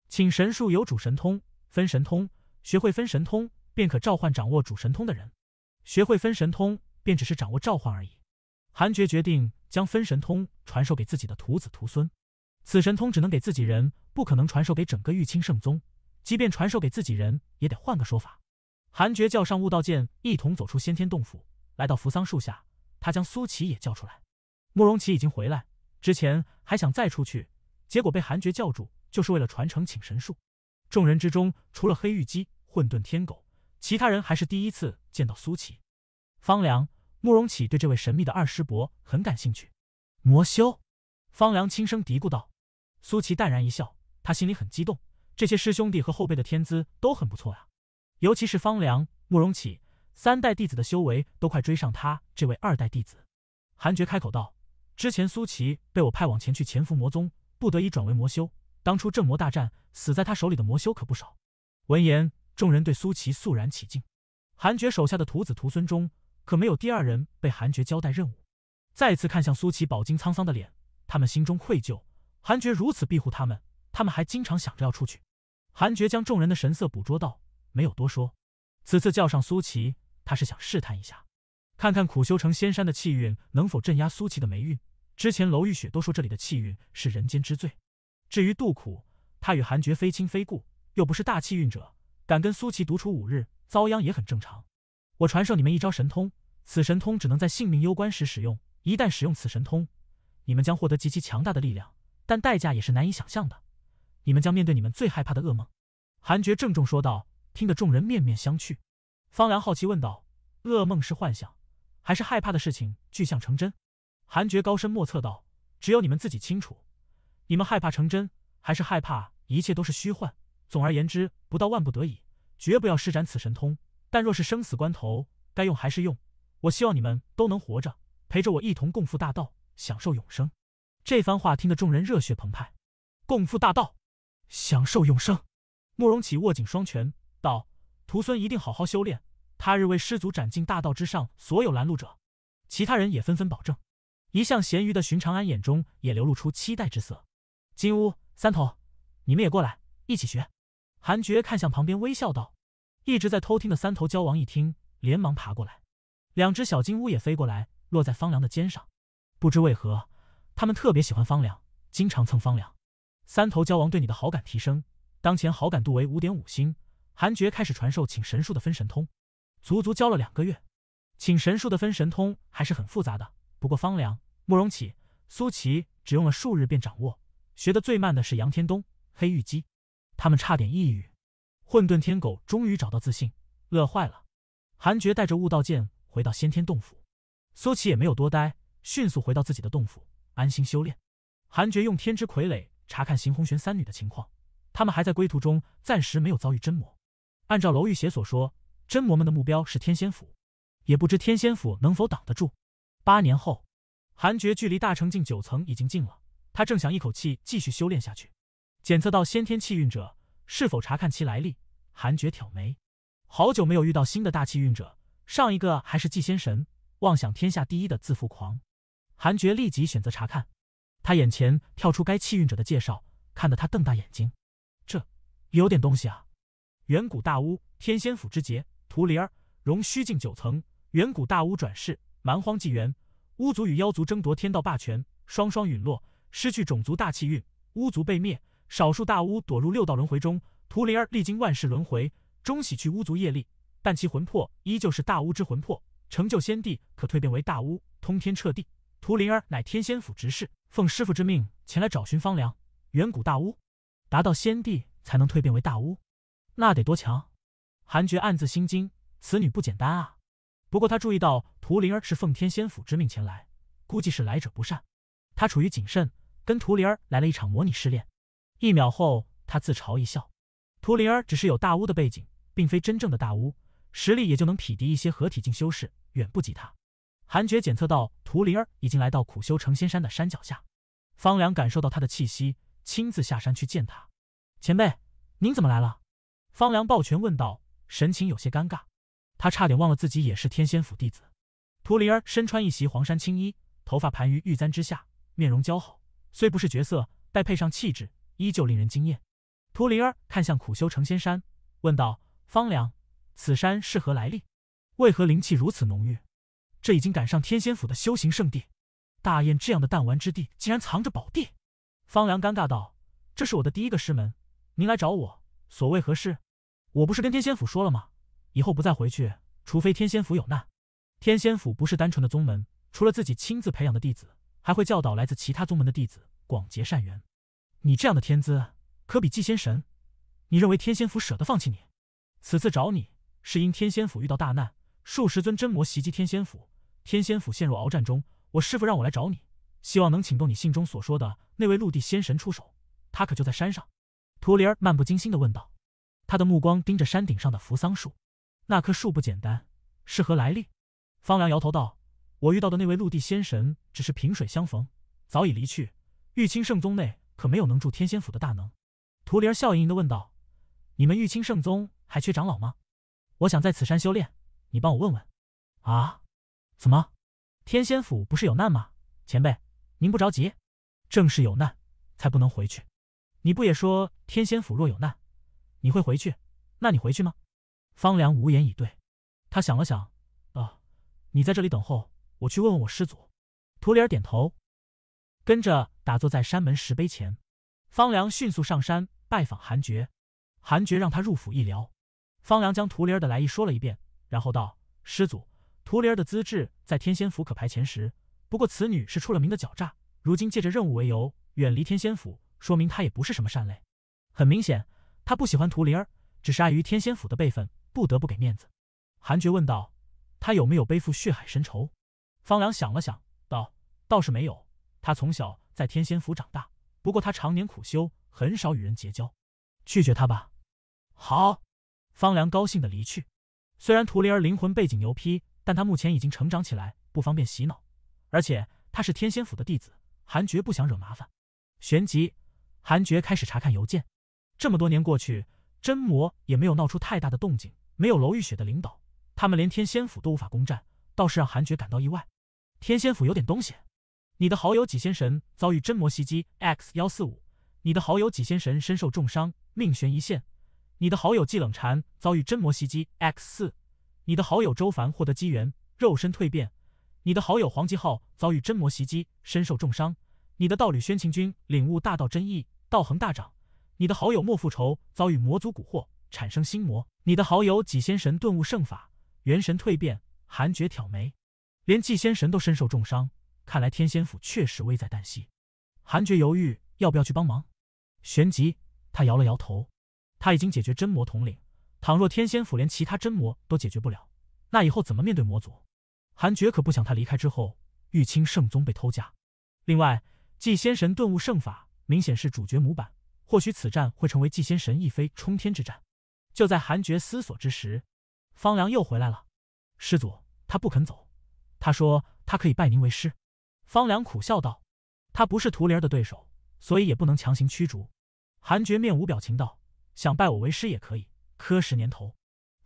请神术有主神通、分神通，学会分神通。便可召唤掌握主神通的人，学会分神通便只是掌握召唤而已。韩诀决定将分神通传授给自己的徒子徒孙，此神通只能给自己人，不可能传授给整个玉清圣宗。即便传授给自己人，也得换个说法。韩诀叫上悟道剑一同走出先天洞府，来到扶桑树下，他将苏琪也叫出来。慕容琪已经回来，之前还想再出去，结果被韩诀叫住，就是为了传承请神术。众人之中，除了黑玉鸡、混沌天狗。其他人还是第一次见到苏琪。方良、慕容启对这位神秘的二师伯很感兴趣。魔修，方良轻声嘀咕道。苏琪淡然一笑，他心里很激动，这些师兄弟和后辈的天资都很不错呀，尤其是方良、慕容启三代弟子的修为都快追上他这位二代弟子。韩爵开口道：“之前苏琪被我派往前去潜伏魔宗，不得已转为魔修。当初正魔大战，死在他手里的魔修可不少。”闻言。众人对苏琪肃然起敬，韩爵手下的徒子徒孙中可没有第二人被韩爵交代任务。再次看向苏琪饱经沧桑的脸，他们心中愧疚。韩爵如此庇护他们，他们还经常想着要出去。韩爵将众人的神色捕捉到，没有多说。此次叫上苏琪，他是想试探一下，看看苦修成仙山的气运能否镇压苏琪的霉运。之前楼玉雪都说这里的气运是人间之最。至于杜苦，他与韩爵非亲非故，又不是大气运者。敢跟苏琪独处五日，遭殃也很正常。我传授你们一招神通，此神通只能在性命攸关时使用。一旦使用此神通，你们将获得极其强大的力量，但代价也是难以想象的。你们将面对你们最害怕的噩梦。”韩爵郑重说道，听得众人面面相觑。方良好奇问道：“噩梦是幻想，还是害怕的事情具象成真？”韩爵高深莫测道：“只有你们自己清楚，你们害怕成真，还是害怕一切都是虚幻。”总而言之，不到万不得已，绝不要施展此神通。但若是生死关头，该用还是用。我希望你们都能活着，陪着我一同共赴大道，享受永生。这番话听得众人热血澎湃，共赴大道，享受永生。慕容启握紧双拳道：“徒孙一定好好修炼，他日为师祖斩尽大道之上所有拦路者。”其他人也纷纷保证。一向咸鱼的寻常安眼中也流露出期待之色。金乌三头，你们也过来一起学。韩爵看向旁边，微笑道：“一直在偷听的三头蛟王一听，连忙爬过来。两只小金乌也飞过来，落在方良的肩上。不知为何，他们特别喜欢方良，经常蹭方良。”三头蛟王对你的好感提升，当前好感度为五点五星。韩爵开始传授请神术的分神通，足足教了两个月。请神术的分神通还是很复杂的，不过方良、慕容启、苏琪只用了数日便掌握。学的最慢的是杨天东、黑玉姬。他们差点抑郁，混沌天狗终于找到自信，乐坏了。韩爵带着悟道剑回到先天洞府，苏琪也没有多待，迅速回到自己的洞府，安心修炼。韩爵用天之傀儡查看邢红玄三女的情况，他们还在归途中，暂时没有遭遇真魔。按照楼玉邪所说，真魔们的目标是天仙府，也不知天仙府能否挡得住。八年后，韩爵距离大成境九层已经近了，他正想一口气继续修炼下去。检测到先天气运者，是否查看其来历？韩爵挑眉，好久没有遇到新的大气运者，上一个还是纪仙神，妄想天下第一的自负狂。韩爵立即选择查看，他眼前跳出该气运者的介绍，看得他瞪大眼睛，这有点东西啊！远古大巫天仙府之杰图灵儿，融虚境九层，远古大巫转世，蛮荒纪元，巫族与妖族争夺天道霸权，双双陨落，失去种族大气运，巫族被灭。少数大巫躲入六道轮回中，图灵儿历经万世轮回，终洗去巫族业力，但其魂魄依旧是大巫之魂魄。成就仙帝，可蜕变为大巫，通天彻地。图灵儿乃天仙府执事，奉师傅之命前来找寻方良。远古大巫达到仙帝才能蜕变为大巫，那得多强？韩爵暗自心惊，此女不简单啊。不过他注意到图灵儿是奉天仙府之命前来，估计是来者不善。他处于谨慎，跟图灵儿来了一场模拟试炼。一秒后，他自嘲一笑。图灵儿只是有大巫的背景，并非真正的大巫，实力也就能匹敌一些合体境修士，远不及他。韩爵检测到图灵儿已经来到苦修成仙山的山脚下，方良感受到他的气息，亲自下山去见他。前辈，您怎么来了？方良抱拳问道，神情有些尴尬。他差点忘了自己也是天仙府弟子。图灵儿身穿一袭黄衫青衣，头发盘于玉簪之下，面容姣好，虽不是绝色，但配上气质。依旧令人惊艳。图灵儿看向苦修成仙山，问道：“方良，此山是何来历？为何灵气如此浓郁？这已经赶上天仙府的修行圣地。大雁这样的弹丸之地，竟然藏着宝地。”方良尴尬道：“这是我的第一个师门，您来找我，所谓何事？我不是跟天仙府说了吗？以后不再回去，除非天仙府有难。天仙府不是单纯的宗门，除了自己亲自培养的弟子，还会教导来自其他宗门的弟子，广结善缘。”你这样的天资，可比纪仙神。你认为天仙府舍得放弃你？此次找你是因天仙府遇到大难，数十尊真魔袭击天仙府，天仙府陷入鏖战中。我师父让我来找你，希望能请动你信中所说的那位陆地仙神出手。他可就在山上。涂灵儿漫不经心地问道，他的目光盯着山顶上的扶桑树，那棵树不简单，是何来历？方良摇头道：“我遇到的那位陆地仙神，只是萍水相逢，早已离去。玉清圣宗内。”可没有能助天仙府的大能，图灵儿笑盈盈地问道：“你们玉清圣宗还缺长老吗？我想在此山修炼，你帮我问问。”啊？怎么？天仙府不是有难吗？前辈，您不着急？正是有难，才不能回去。你不也说天仙府若有难，你会回去？那你回去吗？方良无言以对。他想了想，啊，你在这里等候，我去问问我师祖。图灵儿点头，跟着。打坐在山门石碑前，方良迅速上山拜访韩爵，韩爵让他入府一聊。方良将图灵儿的来意说了一遍，然后道：“师祖，图灵儿的资质在天仙府可排前十，不过此女是出了名的狡诈。如今借着任务为由远离天仙府，说明她也不是什么善类。很明显，她不喜欢图灵儿，只是碍于天仙府的辈分，不得不给面子。”韩爵问道：“她有没有背负血海深仇？”方良想了想，道：“倒是没有，她从小……”在天仙府长大，不过他常年苦修，很少与人结交，拒绝他吧。好，方良高兴的离去。虽然图灵儿灵魂背景牛批，但他目前已经成长起来，不方便洗脑，而且他是天仙府的弟子，韩爵不想惹麻烦。旋即，韩爵开始查看邮件。这么多年过去，真魔也没有闹出太大的动静，没有楼玉雪的领导，他们连天仙府都无法攻占，倒是让韩爵感到意外。天仙府有点东西。你的好友纪仙神遭遇真魔袭击，X 幺四五。你的好友纪仙神身受重伤，命悬一线。你的好友纪冷禅遭遇真魔袭击，X 四。你的好友周凡获得机缘，肉身蜕变。你的好友黄吉浩遭遇真魔袭击，身受重伤。你的道侣宣秦君领悟大道真意，道恒大涨。你的好友莫复仇遭遇魔族蛊惑，产生心魔。你的好友纪仙神顿悟圣法，元神蜕变。寒绝挑眉，连纪仙神都身受重伤。看来天仙府确实危在旦夕，韩爵犹豫要不要去帮忙，旋即他摇了摇头。他已经解决真魔统领，倘若天仙府连其他真魔都解决不了，那以后怎么面对魔族？韩爵可不想他离开之后，玉清圣宗被偷家。另外，祭仙神顿悟圣法明显是主角模板，或许此战会成为祭仙神一飞冲天之战。就在韩爵思索之时，方良又回来了。师祖，他不肯走，他说他可以拜您为师。方良苦笑道：“他不是图灵儿的对手，所以也不能强行驱逐。”韩觉面无表情道：“想拜我为师也可以，磕十年头。”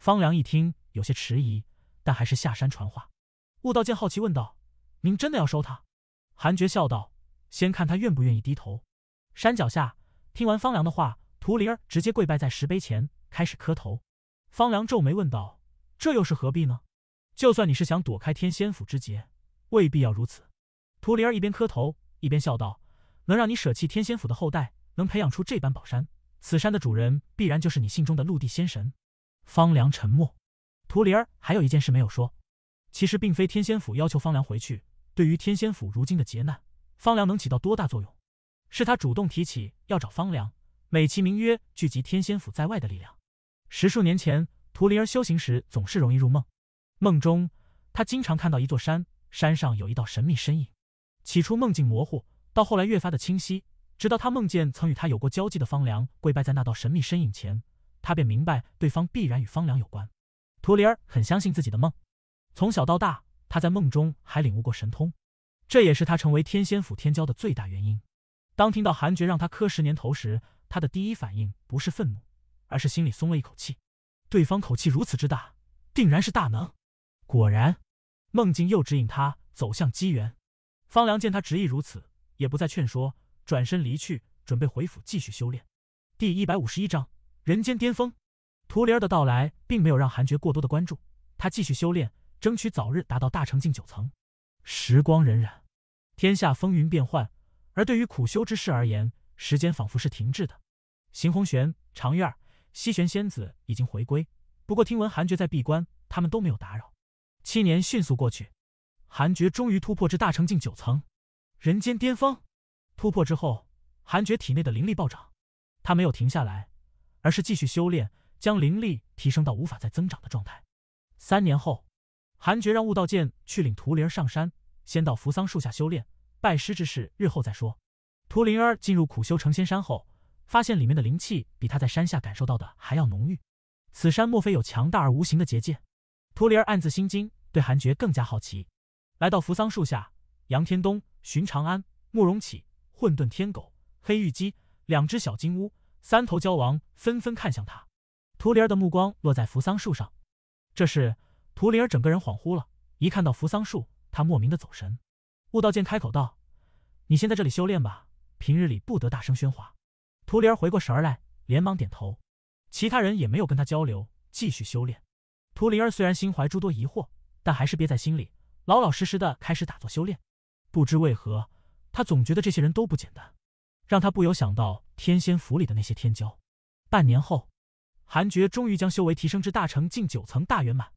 方良一听，有些迟疑，但还是下山传话。悟道见好奇问道：“您真的要收他？”韩觉笑道：“先看他愿不愿意低头。”山脚下，听完方良的话，图灵儿直接跪拜在石碑前，开始磕头。方良皱眉问道：“这又是何必呢？就算你是想躲开天仙府之劫，未必要如此。”图灵儿一边磕头一边笑道：“能让你舍弃天仙府的后代，能培养出这般宝山，此山的主人必然就是你信中的陆地仙神。”方良沉默。图灵儿还有一件事没有说，其实并非天仙府要求方良回去。对于天仙府如今的劫难，方良能起到多大作用，是他主动提起要找方良，美其名曰聚集天仙府在外的力量。十数年前，图灵儿修行时总是容易入梦，梦中他经常看到一座山，山上有一道神秘身影。起初梦境模糊，到后来越发的清晰。直到他梦见曾与他有过交际的方良跪拜在那道神秘身影前，他便明白对方必然与方良有关。图灵儿很相信自己的梦，从小到大，他在梦中还领悟过神通，这也是他成为天仙府天骄的最大原因。当听到韩爵让他磕十年头时，他的第一反应不是愤怒，而是心里松了一口气。对方口气如此之大，定然是大能。果然，梦境又指引他走向机缘。方良见他执意如此，也不再劝说，转身离去，准备回府继续修炼。第一百五十一章人间巅峰。涂灵儿的到来并没有让韩爵过多的关注，他继续修炼，争取早日达到大成境九层。时光荏苒，天下风云变幻，而对于苦修之事而言，时间仿佛是停滞的。邢红玄、长月儿、西玄仙子已经回归，不过听闻韩爵在闭关，他们都没有打扰。七年迅速过去。韩厥终于突破至大成境九层，人间巅峰。突破之后，韩厥体内的灵力暴涨。他没有停下来，而是继续修炼，将灵力提升到无法再增长的状态。三年后，韩厥让悟道剑去领图灵儿上山，先到扶桑树下修炼，拜师之事日后再说。图灵儿进入苦修成仙山后，发现里面的灵气比他在山下感受到的还要浓郁。此山莫非有强大而无形的结界？图灵儿暗自心惊，对韩厥更加好奇。来到扶桑树下，杨天东、寻长安、慕容启、混沌天狗、黑玉姬两只小金乌、三头蛟王纷纷看向他。图灵儿的目光落在扶桑树上，这时图灵儿整个人恍惚了。一看到扶桑树，他莫名的走神。悟道剑开口道：“你先在这里修炼吧，平日里不得大声喧哗。”图灵儿回过神来，连忙点头。其他人也没有跟他交流，继续修炼。图灵儿虽然心怀诸多疑惑，但还是憋在心里。老老实实的开始打坐修炼，不知为何，他总觉得这些人都不简单，让他不由想到天仙府里的那些天骄。半年后，韩爵终于将修为提升至大成近九层大圆满。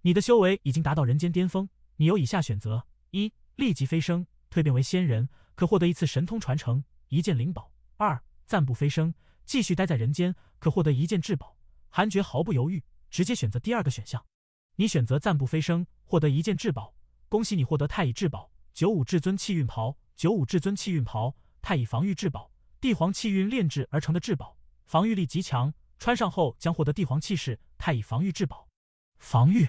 你的修为已经达到人间巅峰，你有以下选择：一、立即飞升，蜕变为仙人，可获得一次神通传承，一件灵宝；二、暂不飞升，继续待在人间，可获得一件至宝。韩爵毫不犹豫，直接选择第二个选项。你选择暂不飞升，获得一件至宝。恭喜你获得太乙至宝九五至尊气运袍，九五至尊气运袍，太乙防御至宝，帝皇气运炼制而成的至宝，防御力极强，穿上后将获得帝皇气势。太乙防御至宝，防御。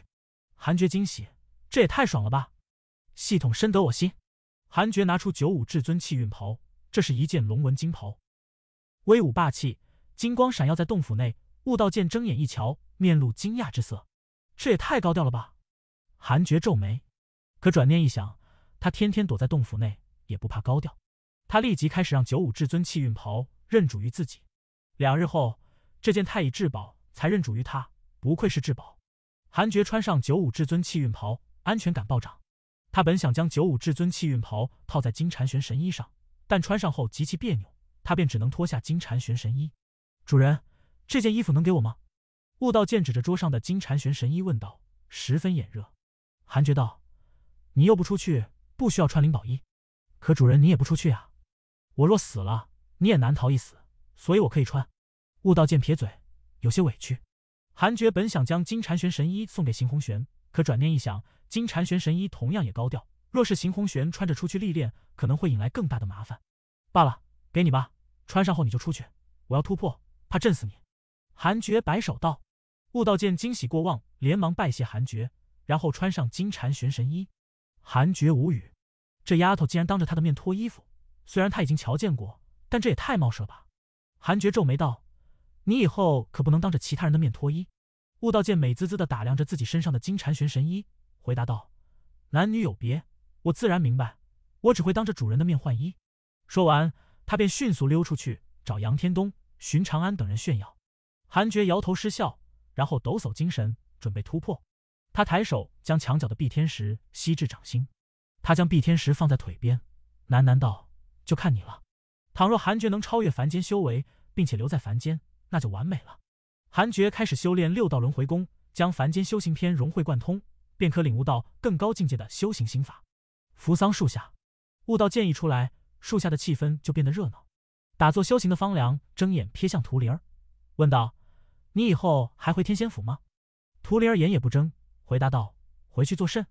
韩爵惊喜，这也太爽了吧！系统深得我心。韩爵拿出九五至尊气运袍，这是一件龙纹金袍，威武霸气，金光闪耀在洞府内。悟道剑睁眼一瞧，面露惊讶之色，这也太高调了吧！韩爵皱眉。可转念一想，他天天躲在洞府内，也不怕高调。他立即开始让九五至尊气运袍认主于自己。两日后，这件太乙至宝才认主于他。不愧是至宝。韩爵穿上九五至尊气运袍，安全感暴涨。他本想将九五至尊气运袍套在金蝉玄神衣上，但穿上后极其别扭，他便只能脱下金蝉玄神衣。主人，这件衣服能给我吗？悟道剑指着桌上的金蝉玄神衣问道，十分眼热。韩爵道。你又不出去，不需要穿灵宝衣。可主人你也不出去啊，我若死了，你也难逃一死，所以我可以穿。悟道剑撇嘴，有些委屈。韩觉本想将金蝉玄神衣送给邢红玄，可转念一想，金蝉玄神衣同样也高调，若是邢红玄穿着出去历练，可能会引来更大的麻烦。罢了，给你吧，穿上后你就出去。我要突破，怕震死你。韩觉摆手道。悟道剑惊喜过望，连忙拜谢韩觉，然后穿上金蝉玄神衣。韩爵无语，这丫头竟然当着他的面脱衣服。虽然他已经瞧见过，但这也太冒失了吧！韩爵皱眉道：“你以后可不能当着其他人的面脱衣。”悟道见美滋滋的打量着自己身上的金蝉玄神衣，回答道：“男女有别，我自然明白。我只会当着主人的面换衣。”说完，他便迅速溜出去找杨天东、寻长安等人炫耀。韩爵摇头失笑，然后抖擞精神，准备突破。他抬手将墙角的碧天石吸至掌心，他将碧天石放在腿边，喃喃道：“就看你了。倘若韩爵能超越凡间修为，并且留在凡间，那就完美了。”韩爵开始修炼六道轮回功，将凡间修行篇融会贯通，便可领悟到更高境界的修行心法。扶桑树下，悟道剑一出来，树下的气氛就变得热闹。打坐修行的方良睁眼瞥向图灵儿，问道：“你以后还会天仙府吗？”图灵儿眼也不睁。回答道：“回去作甚？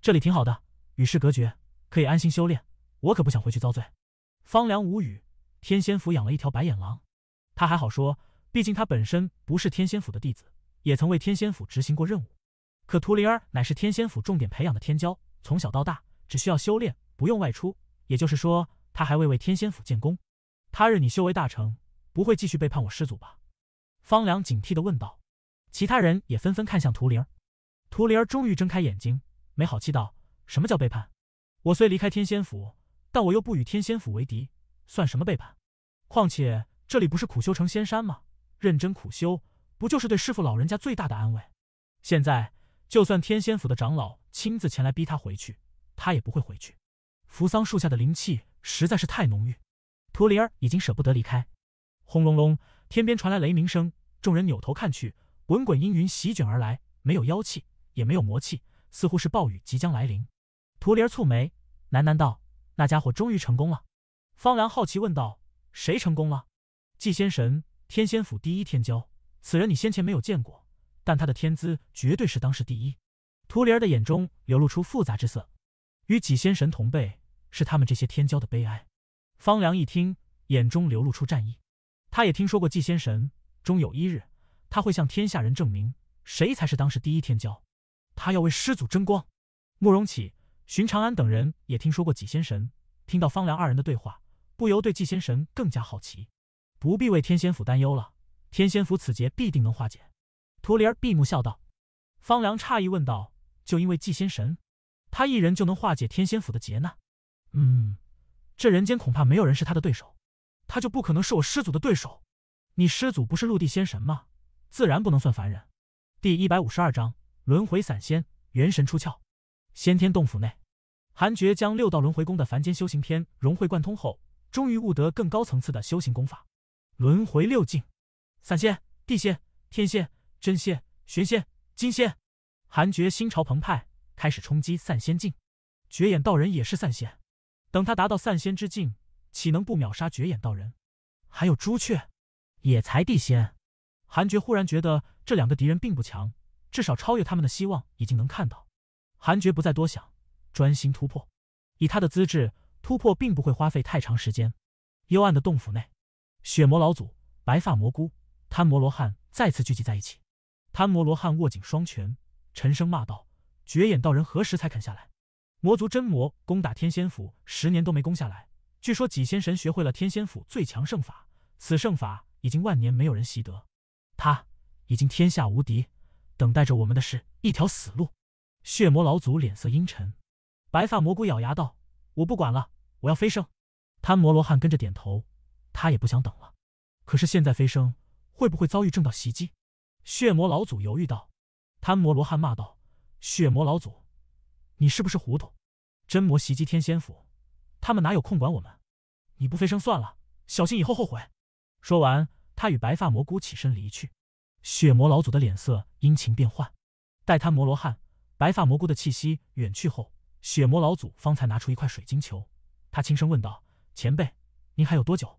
这里挺好的，与世隔绝，可以安心修炼。我可不想回去遭罪。”方良无语。天仙府养了一条白眼狼，他还好说，毕竟他本身不是天仙府的弟子，也曾为天仙府执行过任务。可图灵儿乃是天仙府重点培养的天骄，从小到大只需要修炼，不用外出。也就是说，他还未为天仙府建功。他日你修为大成，不会继续背叛我师祖吧？方良警惕地问道。其他人也纷纷看向图灵儿。图灵儿终于睁开眼睛，没好气道：“什么叫背叛？我虽离开天仙府，但我又不与天仙府为敌，算什么背叛？况且这里不是苦修成仙山吗？认真苦修，不就是对师傅老人家最大的安慰？现在就算天仙府的长老亲自前来逼他回去，他也不会回去。扶桑树下的灵气实在是太浓郁，图灵儿已经舍不得离开。”轰隆隆，天边传来雷鸣声，众人扭头看去，滚滚阴云席卷而来，没有妖气。也没有魔气，似乎是暴雨即将来临。图灵儿蹙眉喃喃道：“那家伙终于成功了。”方良好奇问道：“谁成功了？”纪仙神，天仙府第一天骄。此人你先前没有见过，但他的天资绝对是当时第一。图灵儿的眼中流露出复杂之色。与纪仙神同辈，是他们这些天骄的悲哀。方良一听，眼中流露出战意。他也听说过纪仙神，终有一日，他会向天下人证明谁才是当时第一天骄。他要为师祖争光。慕容启、荀长安等人也听说过纪仙神，听到方良二人的对话，不由对纪仙神更加好奇。不必为天仙府担忧了，天仙府此劫必定能化解。涂灵儿闭目笑道。方良诧异问道：“就因为纪仙神，他一人就能化解天仙府的劫难？嗯，这人间恐怕没有人是他的对手，他就不可能是我师祖的对手。你师祖不是陆地仙神吗？自然不能算凡人。”第一百五十二章。轮回散仙，元神出窍，先天洞府内，韩觉将六道轮回功的凡间修行篇融会贯通后，终于悟得更高层次的修行功法。轮回六境，散仙、地仙、天仙、真仙、玄仙、金仙。韩觉心潮澎湃，开始冲击散仙境。绝眼道人也是散仙，等他达到散仙之境，岂能不秒杀绝眼道人？还有朱雀，也才地仙。韩觉忽然觉得这两个敌人并不强。至少超越他们的希望已经能看到，韩爵不再多想，专心突破。以他的资质，突破并不会花费太长时间。幽暗的洞府内，血魔老祖、白发魔姑、贪魔罗汉再次聚集在一起。贪魔罗汉握紧双拳，沉声骂道：“绝眼道人何时才肯下来？魔族真魔攻打天仙府十年都没攻下来。据说几仙神学会了天仙府最强圣法，此圣法已经万年没有人习得，他已经天下无敌。”等待着我们的是一条死路，血魔老祖脸色阴沉，白发魔姑咬牙道：“我不管了，我要飞升。”贪魔罗汉跟着点头，他也不想等了。可是现在飞升会不会遭遇正道袭击？血魔老祖犹豫道。贪魔罗汉骂道：“血魔老祖，你是不是糊涂？真魔袭击天仙府，他们哪有空管我们？你不飞升算了，小心以后后悔。”说完，他与白发魔姑起身离去。血魔老祖的脸色阴晴变幻，待他摩罗汉、白发蘑菇的气息远去后，血魔老祖方才拿出一块水晶球，他轻声问道：“前辈，您还有多久？”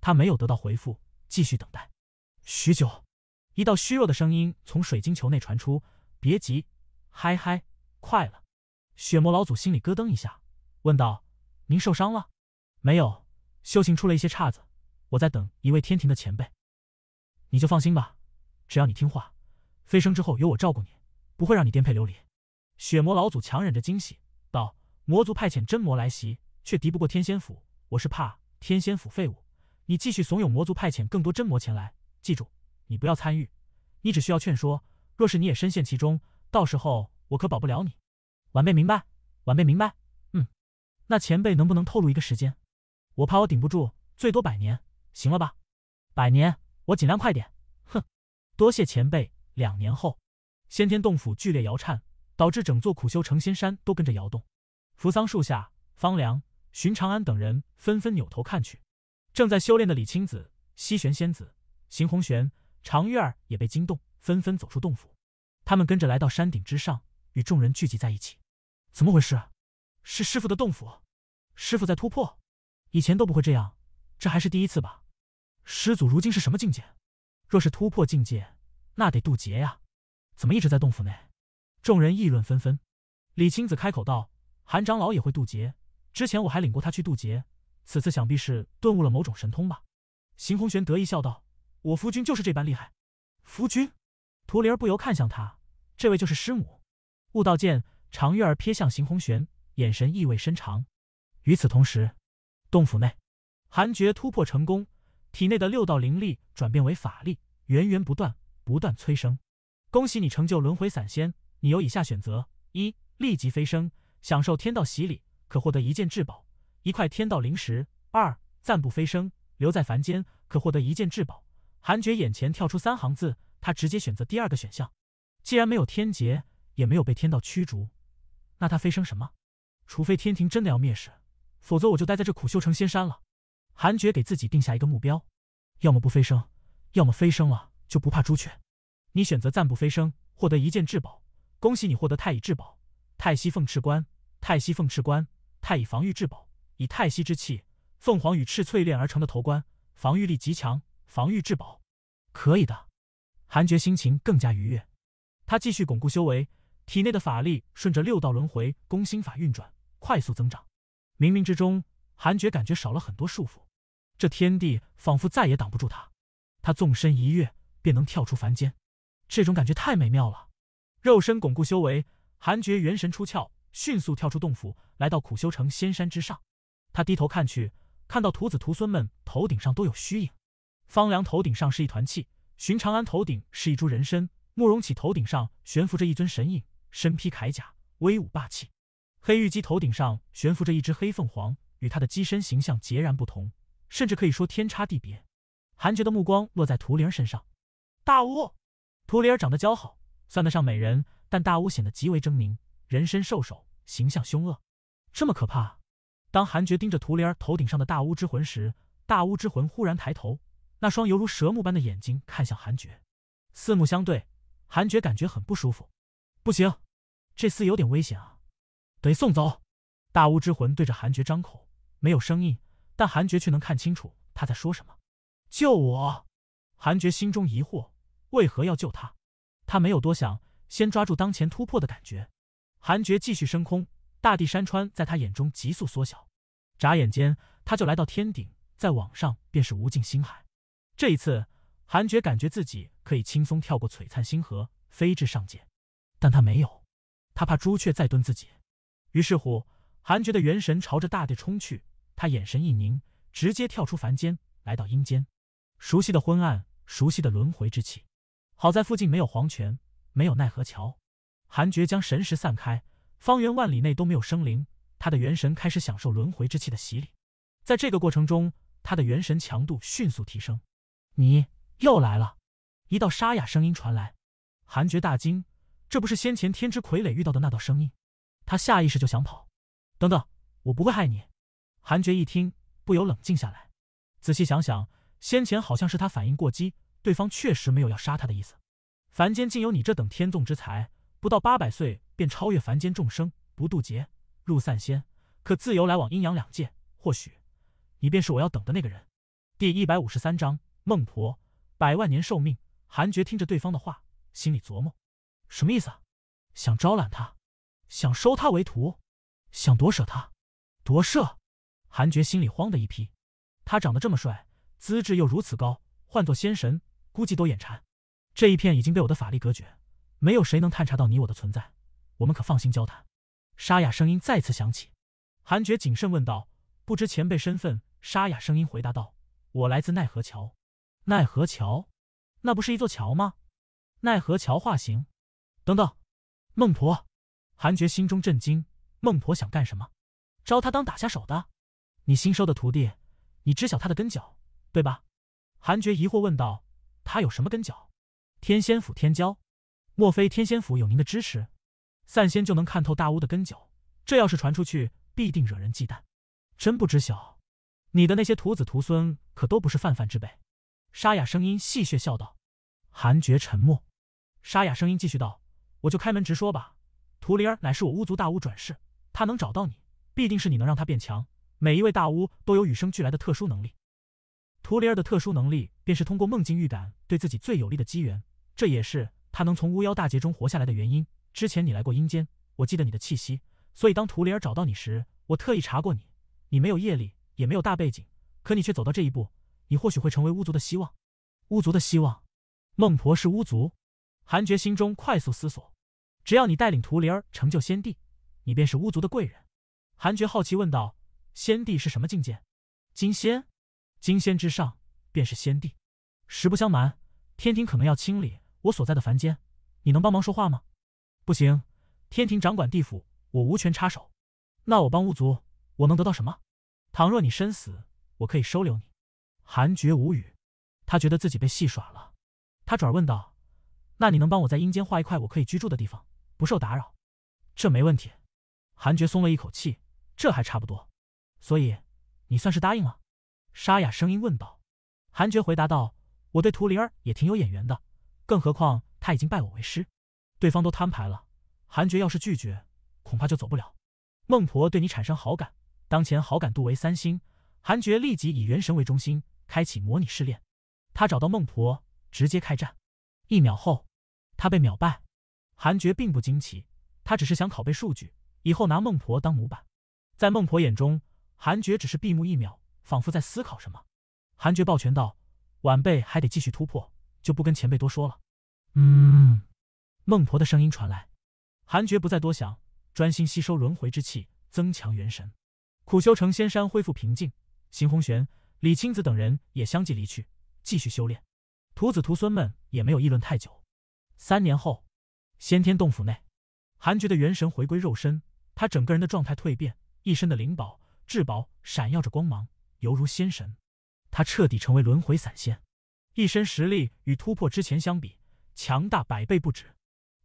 他没有得到回复，继续等待。许久，一道虚弱的声音从水晶球内传出：“别急，嗨嗨，快了。”血魔老祖心里咯噔一下，问道：“您受伤了没有？修行出了一些岔子？我在等一位天庭的前辈，你就放心吧。”只要你听话，飞升之后由我照顾你，不会让你颠沛流离。血魔老祖强忍着惊喜道：“魔族派遣真魔来袭，却敌不过天仙府。我是怕天仙府废物，你继续怂恿魔族派遣更多真魔前来。记住，你不要参与，你只需要劝说。若是你也深陷其中，到时候我可保不了你。”晚辈明白，晚辈明白。嗯，那前辈能不能透露一个时间？我怕我顶不住，最多百年，行了吧？百年，我尽量快点。多谢前辈。两年后，先天洞府剧烈摇颤，导致整座苦修成仙山都跟着摇动。扶桑树下，方良、荀长安等人纷纷扭头看去。正在修炼的李青子、西玄仙子、邢红玄、常玉儿也被惊动，纷纷走出洞府。他们跟着来到山顶之上，与众人聚集在一起。怎么回事？是师傅的洞府？师傅在突破？以前都不会这样，这还是第一次吧？师祖如今是什么境界？若是突破境界，那得渡劫呀！怎么一直在洞府内？众人议论纷纷。李青子开口道：“韩长老也会渡劫，之前我还领过他去渡劫，此次想必是顿悟了某种神通吧。”邢红玄得意笑道：“我夫君就是这般厉害。”夫君，涂灵儿不由看向他，这位就是师母。悟道剑，常月儿瞥向邢红玄，眼神意味深长。与此同时，洞府内，韩觉突破成功。体内的六道灵力转变为法力，源源不断，不断催生。恭喜你成就轮回散仙，你有以下选择：一、立即飞升，享受天道洗礼，可获得一件至宝，一块天道灵石；二、暂不飞升，留在凡间，可获得一件至宝。韩爵眼前跳出三行字，他直接选择第二个选项。既然没有天劫，也没有被天道驱逐，那他飞升什么？除非天庭真的要灭世，否则我就待在这苦修成仙山了。韩爵给自己定下一个目标，要么不飞升，要么飞升了就不怕朱雀。你选择暂不飞升，获得一件至宝。恭喜你获得太乙至宝——太息凤翅冠。太息凤翅冠，太乙防御至宝，以太息之气、凤凰与赤淬炼而成的头冠，防御力极强，防御至宝，可以的。韩觉心情更加愉悦，他继续巩固修为，体内的法力顺着六道轮回攻心法运转，快速增长。冥冥之中，韩觉感觉少了很多束缚。这天地仿佛再也挡不住他，他纵身一跃便能跳出凡间，这种感觉太美妙了。肉身巩固修为，韩觉元神出窍，迅速跳出洞府，来到苦修城仙山之上。他低头看去，看到徒子徒孙们头顶上都有虚影。方良头顶上是一团气，寻常安头顶是一株人参，慕容启头顶上悬浮着一尊神影，身披铠甲，威武霸气。黑玉鸡头顶上悬浮着一只黑凤凰，与它的机身形象截然不同。甚至可以说天差地别。韩爵的目光落在图灵身上。大巫，图灵长得姣好，算得上美人，但大巫显得极为狰狞，人身兽首，形象凶恶，这么可怕。当韩爵盯着图灵头顶上的大巫之魂时，大巫之魂忽然抬头，那双犹如蛇目般的眼睛看向韩爵，四目相对，韩爵感觉很不舒服。不行，这厮有点危险啊，得送走。大巫之魂对着韩爵张口，没有声音。但韩觉却能看清楚他在说什么。救我！韩觉心中疑惑，为何要救他？他没有多想，先抓住当前突破的感觉。韩觉继续升空，大地山川在他眼中急速缩小，眨眼间他就来到天顶，在往上便是无尽星海。这一次，韩觉感觉自己可以轻松跳过璀璨星河，飞至上界，但他没有，他怕朱雀再蹲自己。于是乎，韩觉的元神朝着大地冲去。他眼神一凝，直接跳出凡间，来到阴间。熟悉的昏暗，熟悉的轮回之气。好在附近没有黄泉，没有奈何桥。韩爵将神识散开，方圆万里内都没有生灵。他的元神开始享受轮回之气的洗礼。在这个过程中，他的元神强度迅速提升。你又来了！一道沙哑声音传来，韩爵大惊，这不是先前天之傀儡遇到的那道声音。他下意识就想跑。等等，我不会害你。韩爵一听，不由冷静下来，仔细想想，先前好像是他反应过激，对方确实没有要杀他的意思。凡间竟有你这等天纵之才，不到八百岁便超越凡间众生，不渡劫入散仙，可自由来往阴阳两界。或许你便是我要等的那个人。第一百五十三章孟婆百万年寿命。韩爵听着对方的话，心里琢磨，什么意思？想招揽他，想收他为徒，想夺舍他，夺舍？韩爵心里慌的一批，他长得这么帅，资质又如此高，换做仙神估计都眼馋。这一片已经被我的法力隔绝，没有谁能探查到你我的存在，我们可放心交谈。沙哑声音再次响起，韩爵谨慎问道：“不知前辈身份？”沙哑声音回答道：“我来自奈何桥。”奈何桥？那不是一座桥吗？奈何桥化形？等等，孟婆！韩爵心中震惊，孟婆想干什么？招他当打下手的？你新收的徒弟，你知晓他的根脚，对吧？韩爵疑惑问道。他有什么根脚？天仙府天骄，莫非天仙府有您的支持？散仙就能看透大巫的根脚，这要是传出去，必定惹人忌惮。真不知晓，你的那些徒子徒孙可都不是泛泛之辈。沙哑声音戏谑笑道。韩爵沉默。沙哑声音继续道：“我就开门直说吧，图灵儿乃是我巫族大巫转世，他能找到你，必定是你能让他变强。”每一位大巫都有与生俱来的特殊能力，图灵儿的特殊能力便是通过梦境预感对自己最有利的机缘，这也是他能从巫妖大劫中活下来的原因。之前你来过阴间，我记得你的气息，所以当图灵儿找到你时，我特意查过你，你没有业力，也没有大背景，可你却走到这一步，你或许会成为巫族的希望。巫族的希望，孟婆是巫族，韩觉心中快速思索，只要你带领图灵儿成就先帝，你便是巫族的贵人。韩觉好奇问道。先帝是什么境界？金仙，金仙之上便是先帝。实不相瞒，天庭可能要清理我所在的凡间，你能帮忙说话吗？不行，天庭掌管地府，我无权插手。那我帮巫族，我能得到什么？倘若你身死，我可以收留你。韩爵无语，他觉得自己被戏耍了。他转问道：“那你能帮我在阴间画一块我可以居住的地方，不受打扰？”这没问题。韩爵松了一口气，这还差不多。所以，你算是答应了？沙哑声音问道。韩爵回答道：“我对图灵儿也挺有眼缘的，更何况他已经拜我为师。对方都摊牌了，韩爵要是拒绝，恐怕就走不了。”孟婆对你产生好感，当前好感度为三星。韩爵立即以元神为中心，开启模拟试炼。他找到孟婆，直接开战。一秒后，他被秒败。韩爵并不惊奇，他只是想拷贝数据，以后拿孟婆当模板。在孟婆眼中。韩爵只是闭目一秒，仿佛在思考什么。韩爵抱拳道：“晚辈还得继续突破，就不跟前辈多说了。”嗯，孟婆的声音传来。韩爵不再多想，专心吸收轮回之气，增强元神，苦修成仙山，恢复平静。邢红玄、李青子等人也相继离去，继续修炼。徒子徒孙们也没有议论太久。三年后，先天洞府内，韩爵的元神回归肉身，他整个人的状态蜕变，一身的灵宝。至宝闪耀着光芒，犹如仙神。他彻底成为轮回散仙，一身实力与突破之前相比，强大百倍不止。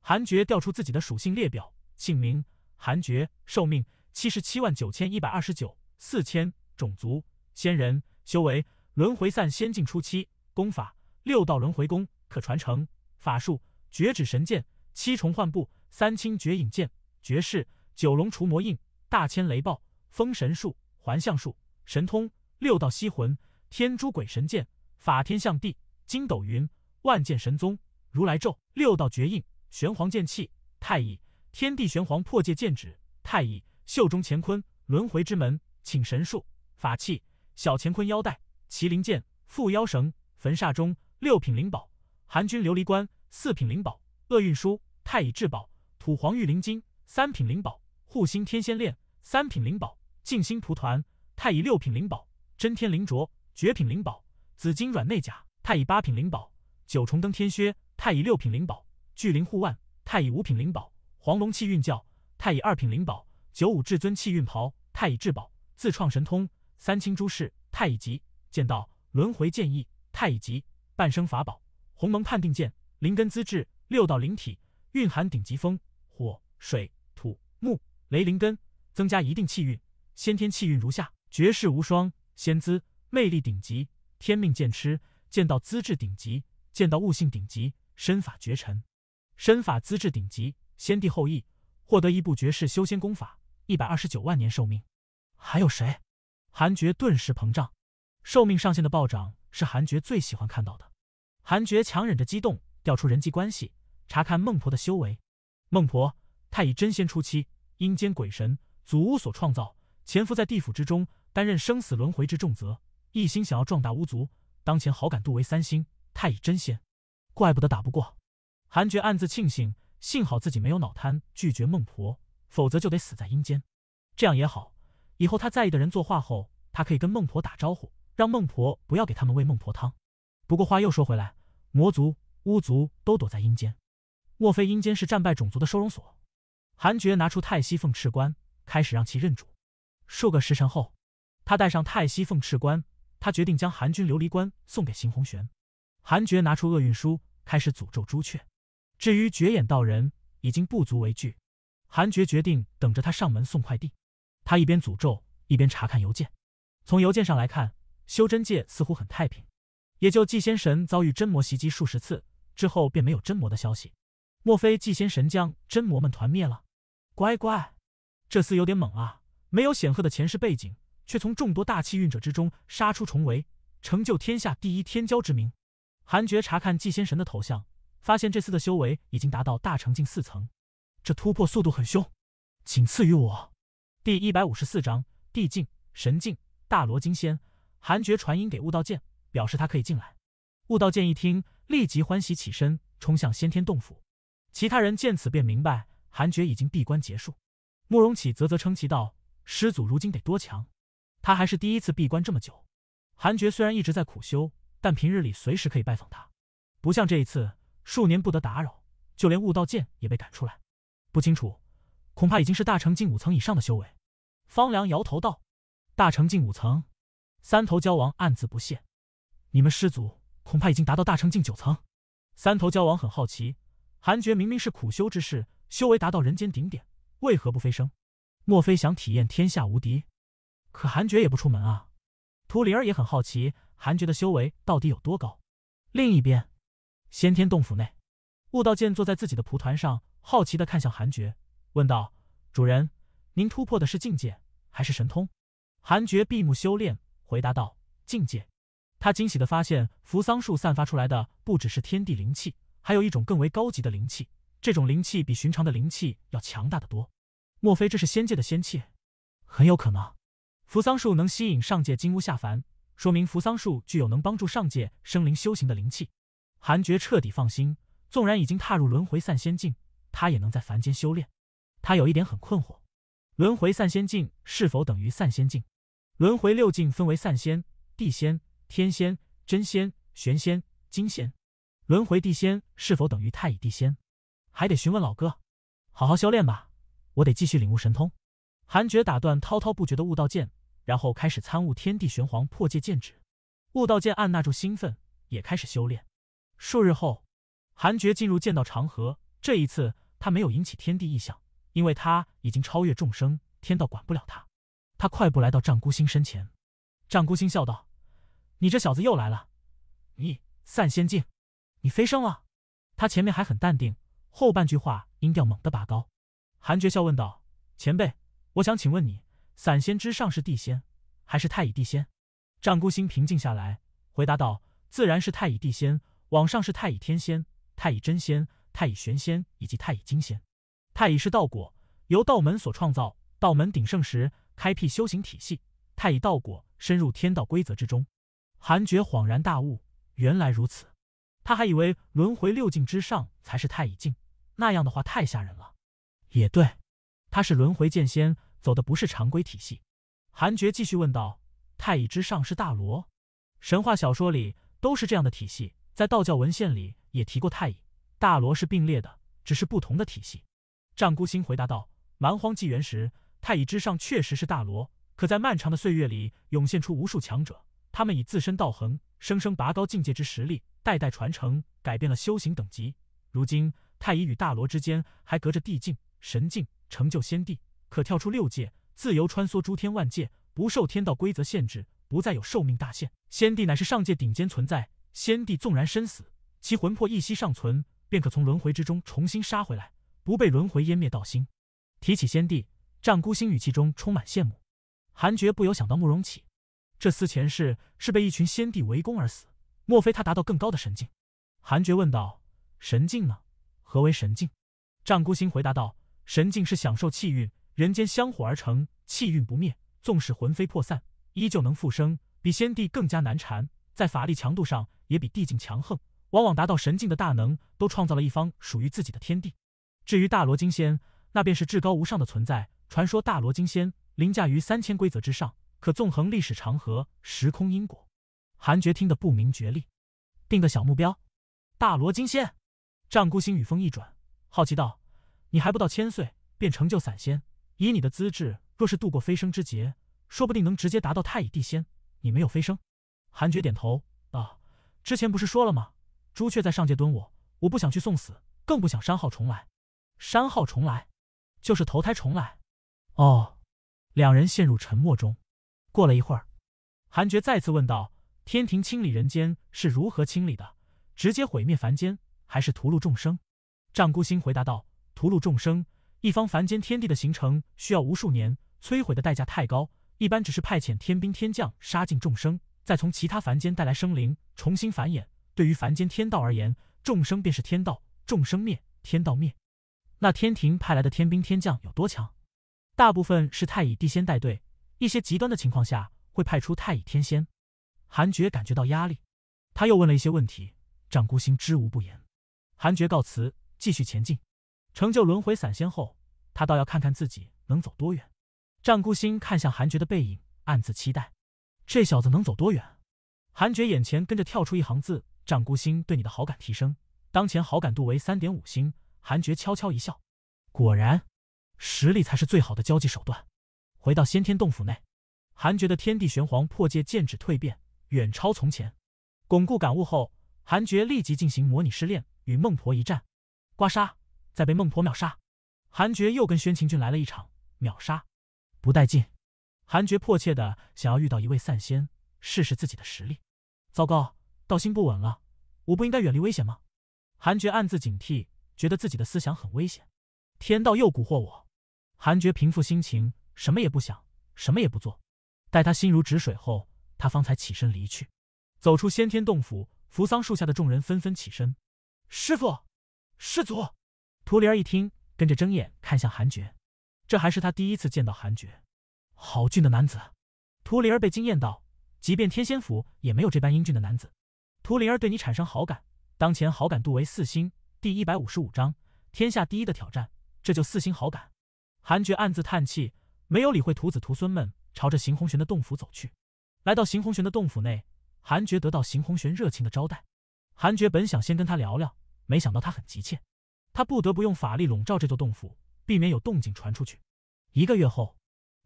韩爵调出自己的属性列表：姓名韩爵，寿命七十七万九千一百二十九四千，种族仙人，修为轮回散仙境初期，功法六道轮回功，可传承。法术绝指神剑、七重幻步、三清绝影剑、绝世九龙除魔印、大千雷暴。封神术、环相术、神通、六道吸魂、天诛鬼神剑、法天象地、筋斗云、万剑神宗、如来咒、六道绝印、玄黄剑气、太乙天地玄黄破界剑指、太乙袖中乾坤、轮回之门、请神术、法器、小乾坤腰带、麒麟剑、缚妖绳、焚煞钟、六品灵宝、寒君琉璃棺、四品灵宝、厄运书、太乙至宝、土黄玉灵经、三品灵宝、护心天仙链。三品灵宝静心蒲团，太乙六品灵宝真天灵镯，绝品灵宝紫金软内甲，太乙八品灵宝九重登天靴，太乙六品灵宝巨灵护腕，太乙五品灵宝黄龙气运教，太乙二品灵宝九五至尊气运袍，太乙至宝自创神通三清诸事，太乙级剑道轮回剑意，太乙级半生法宝鸿蒙判定剑，灵根资质六道灵体，蕴含顶级风、火、水、土、木、雷灵根。增加一定气运，先天气运如下：绝世无双，仙姿魅力顶级，天命剑痴，剑道资质顶级，剑道悟性顶级，身法绝尘，身法资质顶级，先帝后裔，获得一部绝世修仙功法，一百二十九万年寿命。还有谁？韩爵顿时膨胀，寿命上限的暴涨是韩爵最喜欢看到的。韩爵强忍着激动，调出人际关系，查看孟婆的修为。孟婆，太乙真仙初期，阴间鬼神。祖巫所创造，潜伏在地府之中，担任生死轮回之重责，一心想要壮大巫族。当前好感度为三星，太乙真仙，怪不得打不过。韩觉暗自庆幸，幸好自己没有脑瘫，拒绝孟婆，否则就得死在阴间。这样也好，以后他在意的人作画后，他可以跟孟婆打招呼，让孟婆不要给他们喂孟婆汤。不过话又说回来，魔族、巫族都躲在阴间，莫非阴间是战败种族的收容所？韩觉拿出太息凤翅冠。开始让其认主。数个时辰后，他带上太息凤翅冠，他决定将韩军琉璃冠送给邢红玄。韩爵拿出厄运书，开始诅咒朱雀。至于绝眼道人，已经不足为惧。韩爵决定等着他上门送快递。他一边诅咒，一边查看邮件。从邮件上来看，修真界似乎很太平，也就祭仙神遭遇真魔袭击数十次，之后便没有真魔的消息。莫非祭仙神将真魔们团灭了？乖乖。这厮有点猛啊！没有显赫的前世背景，却从众多大气运者之中杀出重围，成就天下第一天骄之名。韩爵查看纪仙神的头像，发现这厮的修为已经达到大成境四层，这突破速度很凶，仅次于我。第一百五十四章地境、神境、大罗金仙。韩爵传音给悟道剑，表示他可以进来。悟道剑一听，立即欢喜起身，冲向先天洞府。其他人见此，便明白韩爵已经闭关结束。慕容启啧啧称奇道：“师祖如今得多强！他还是第一次闭关这么久。”韩爵虽然一直在苦修，但平日里随时可以拜访他，不像这一次数年不得打扰，就连悟道剑也被赶出来。不清楚，恐怕已经是大成境五层以上的修为。”方良摇头道：“大成境五层。”三头蛟王暗自不屑：“你们师祖恐怕已经达到大成境九层。”三头蛟王很好奇，韩爵明明是苦修之士，修为达到人间顶点。为何不飞升？莫非想体验天下无敌？可韩爵也不出门啊。图灵儿也很好奇，韩爵的修为到底有多高？另一边，先天洞府内，悟道剑坐在自己的蒲团上，好奇的看向韩爵，问道：“主人，您突破的是境界还是神通？”韩爵闭目修炼，回答道：“境界。”他惊喜的发现扶桑树散发出来的不只是天地灵气，还有一种更为高级的灵气。这种灵气比寻常的灵气要强大的多，莫非这是仙界的仙气？很有可能，扶桑树能吸引上界金乌下凡，说明扶桑树具有能帮助上界生灵修行的灵气。韩爵彻底放心，纵然已经踏入轮回散仙境，他也能在凡间修炼。他有一点很困惑：轮回散仙境是否等于散仙境？轮回六境分为散仙、地仙、天仙、真仙、玄仙、金仙。轮回地仙是否等于太乙地仙？还得询问老哥，好好修炼吧，我得继续领悟神通。韩觉打断滔滔不绝的悟道剑，然后开始参悟天地玄黄破界剑指。悟道剑按捺住兴奋，也开始修炼。数日后，韩觉进入剑道长河，这一次他没有引起天地异象，因为他已经超越众生，天道管不了他。他快步来到战孤星身前，战孤星笑道：“你这小子又来了，你散仙境，你飞升了。”他前面还很淡定。后半句话音调猛地拔高，韩爵笑问道：“前辈，我想请问你，散仙之上是地仙，还是太乙地仙？”战孤星平静下来，回答道：“自然是太乙地仙，往上是太乙天仙、太乙真仙、太乙玄仙以及太乙金仙。太乙是道果，由道门所创造。道门鼎盛时，开辟修行体系，太乙道果深入天道规则之中。”韩觉恍然大悟，原来如此，他还以为轮回六境之上才是太乙境。那样的话太吓人了，也对，他是轮回剑仙，走的不是常规体系。韩爵继续问道：“太乙之上是大罗，神话小说里都是这样的体系，在道教文献里也提过太乙、大罗是并列的，只是不同的体系。”战孤星回答道：“蛮荒纪元时，太乙之上确实是大罗，可在漫长的岁月里，涌现出无数强者，他们以自身道恒，生生拔高境界之实力，代代传承，改变了修行等级。如今。”太乙与大罗之间还隔着地境、神境，成就仙帝可跳出六界，自由穿梭诸天万界，不受天道规则限制，不再有寿命大限。仙帝乃是上界顶尖存在，仙帝纵然身死，其魂魄一息尚存，便可从轮回之中重新杀回来，不被轮回湮灭道心。提起仙帝，战孤星语气中充满羡慕。韩爵不由想到慕容启，这厮前世是被一群仙帝围攻而死，莫非他达到更高的神境？韩爵问道：“神境呢？”何为神境？战孤星回答道：“神境是享受气运、人间香火而成，气运不灭，纵使魂飞魄散，依旧能复生，比仙帝更加难缠，在法力强度上也比帝境强横。往往达到神境的大能，都创造了一方属于自己的天地。至于大罗金仙，那便是至高无上的存在。传说大罗金仙凌驾于三千规则之上，可纵横历史长河、时空因果。”韩爵听得不明觉厉，定个小目标：大罗金仙。战孤星羽风一转，好奇道：“你还不到千岁，便成就散仙。以你的资质，若是度过飞升之劫，说不定能直接达到太乙地仙。你没有飞升？”韩爵点头：“啊，之前不是说了吗？朱雀在上界蹲我，我不想去送死，更不想山号重来。山号重来，就是投胎重来。”哦。两人陷入沉默中。过了一会儿，韩爵再次问道：“天庭清理人间是如何清理的？直接毁灭凡间？”还是屠戮众生？丈孤星回答道：“屠戮众生，一方凡间天地的形成需要无数年，摧毁的代价太高，一般只是派遣天兵天将杀尽众生，再从其他凡间带来生灵重新繁衍。对于凡间天道而言，众生便是天道，众生灭，天道灭。那天庭派来的天兵天将有多强？大部分是太乙地仙带队，一些极端的情况下会派出太乙天仙。”韩爵感觉到压力，他又问了一些问题，丈孤星知无不言。韩爵告辞，继续前进，成就轮回散仙后，他倒要看看自己能走多远。战孤星看向韩爵的背影，暗自期待，这小子能走多远。韩爵眼前跟着跳出一行字：战孤星对你的好感提升，当前好感度为三点五星。韩爵悄悄一笑，果然，实力才是最好的交际手段。回到先天洞府内，韩爵的天地玄黄破界剑指蜕变远超从前。巩固感悟后，韩爵立即进行模拟试炼。与孟婆一战，刮痧，再被孟婆秒杀，韩爵又跟宣晴俊来了一场秒杀，不带劲。韩爵迫切的想要遇到一位散仙，试试自己的实力。糟糕，道心不稳了，我不应该远离危险吗？韩爵暗自警惕，觉得自己的思想很危险。天道又蛊惑我。韩爵平复心情，什么也不想，什么也不做。待他心如止水后，他方才起身离去。走出先天洞府扶桑树下的众人纷纷起身。师傅，师祖，图灵儿一听，跟着睁眼看向韩爵，这还是他第一次见到韩爵，好俊的男子，图灵儿被惊艳到，即便天仙府也没有这般英俊的男子。图灵儿对你产生好感，当前好感度为四星。第一百五十五章天下第一的挑战，这就四星好感。韩爵暗自叹气，没有理会徒子徒孙们，朝着邢红玄的洞府走去。来到邢红玄的洞府内，韩爵得到邢红玄热情的招待。韩爵本想先跟他聊聊，没想到他很急切，他不得不用法力笼罩这座洞府，避免有动静传出去。一个月后，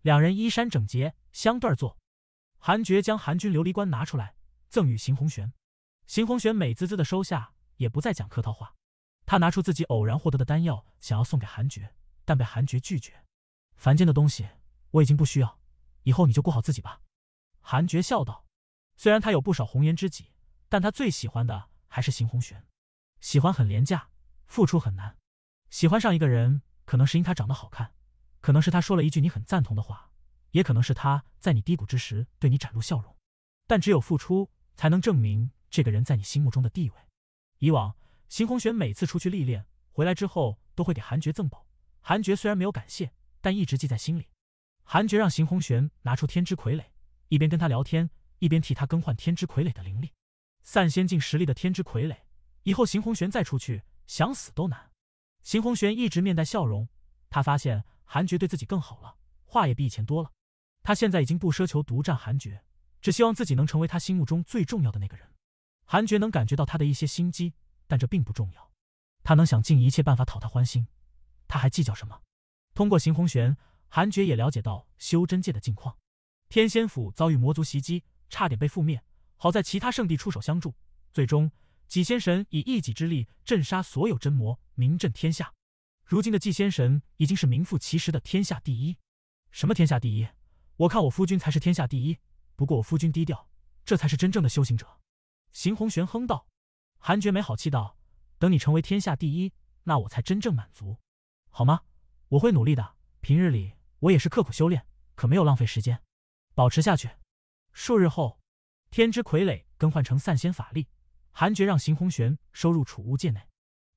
两人衣衫整洁，相对坐。韩爵将韩军琉璃冠拿出来，赠与邢红玄。邢红玄美滋滋的收下，也不再讲客套话。他拿出自己偶然获得的丹药，想要送给韩爵，但被韩爵拒绝。凡间的东西我已经不需要，以后你就顾好自己吧。韩爵笑道。虽然他有不少红颜知己，但他最喜欢的。还是邢红玄，喜欢很廉价，付出很难。喜欢上一个人，可能是因他长得好看，可能是他说了一句你很赞同的话，也可能是他在你低谷之时对你展露笑容。但只有付出，才能证明这个人在你心目中的地位。以往，邢红玄每次出去历练回来之后，都会给韩爵赠宝。韩爵虽然没有感谢，但一直记在心里。韩爵让邢红玄拿出天之傀儡，一边跟他聊天，一边替他更换天之傀儡的灵力。散仙境实力的天之傀儡，以后邢红玄再出去，想死都难。邢红玄一直面带笑容，他发现韩爵对自己更好了，话也比以前多了。他现在已经不奢求独占韩爵，只希望自己能成为他心目中最重要的那个人。韩爵能感觉到他的一些心机，但这并不重要。他能想尽一切办法讨他欢心，他还计较什么？通过邢红玄，韩爵也了解到修真界的近况：天仙府遭遇魔族袭击，差点被覆灭。好在其他圣地出手相助，最终纪仙神以一己之力镇杀所有真魔，名震天下。如今的纪仙神已经是名副其实的天下第一。什么天下第一？我看我夫君才是天下第一。不过我夫君低调，这才是真正的修行者。邢红玄哼道。韩觉没好气道：“等你成为天下第一，那我才真正满足，好吗？我会努力的。平日里我也是刻苦修炼，可没有浪费时间。保持下去。数日后。”天之傀儡更换成散仙法力，韩爵让邢红玄收入储物界内。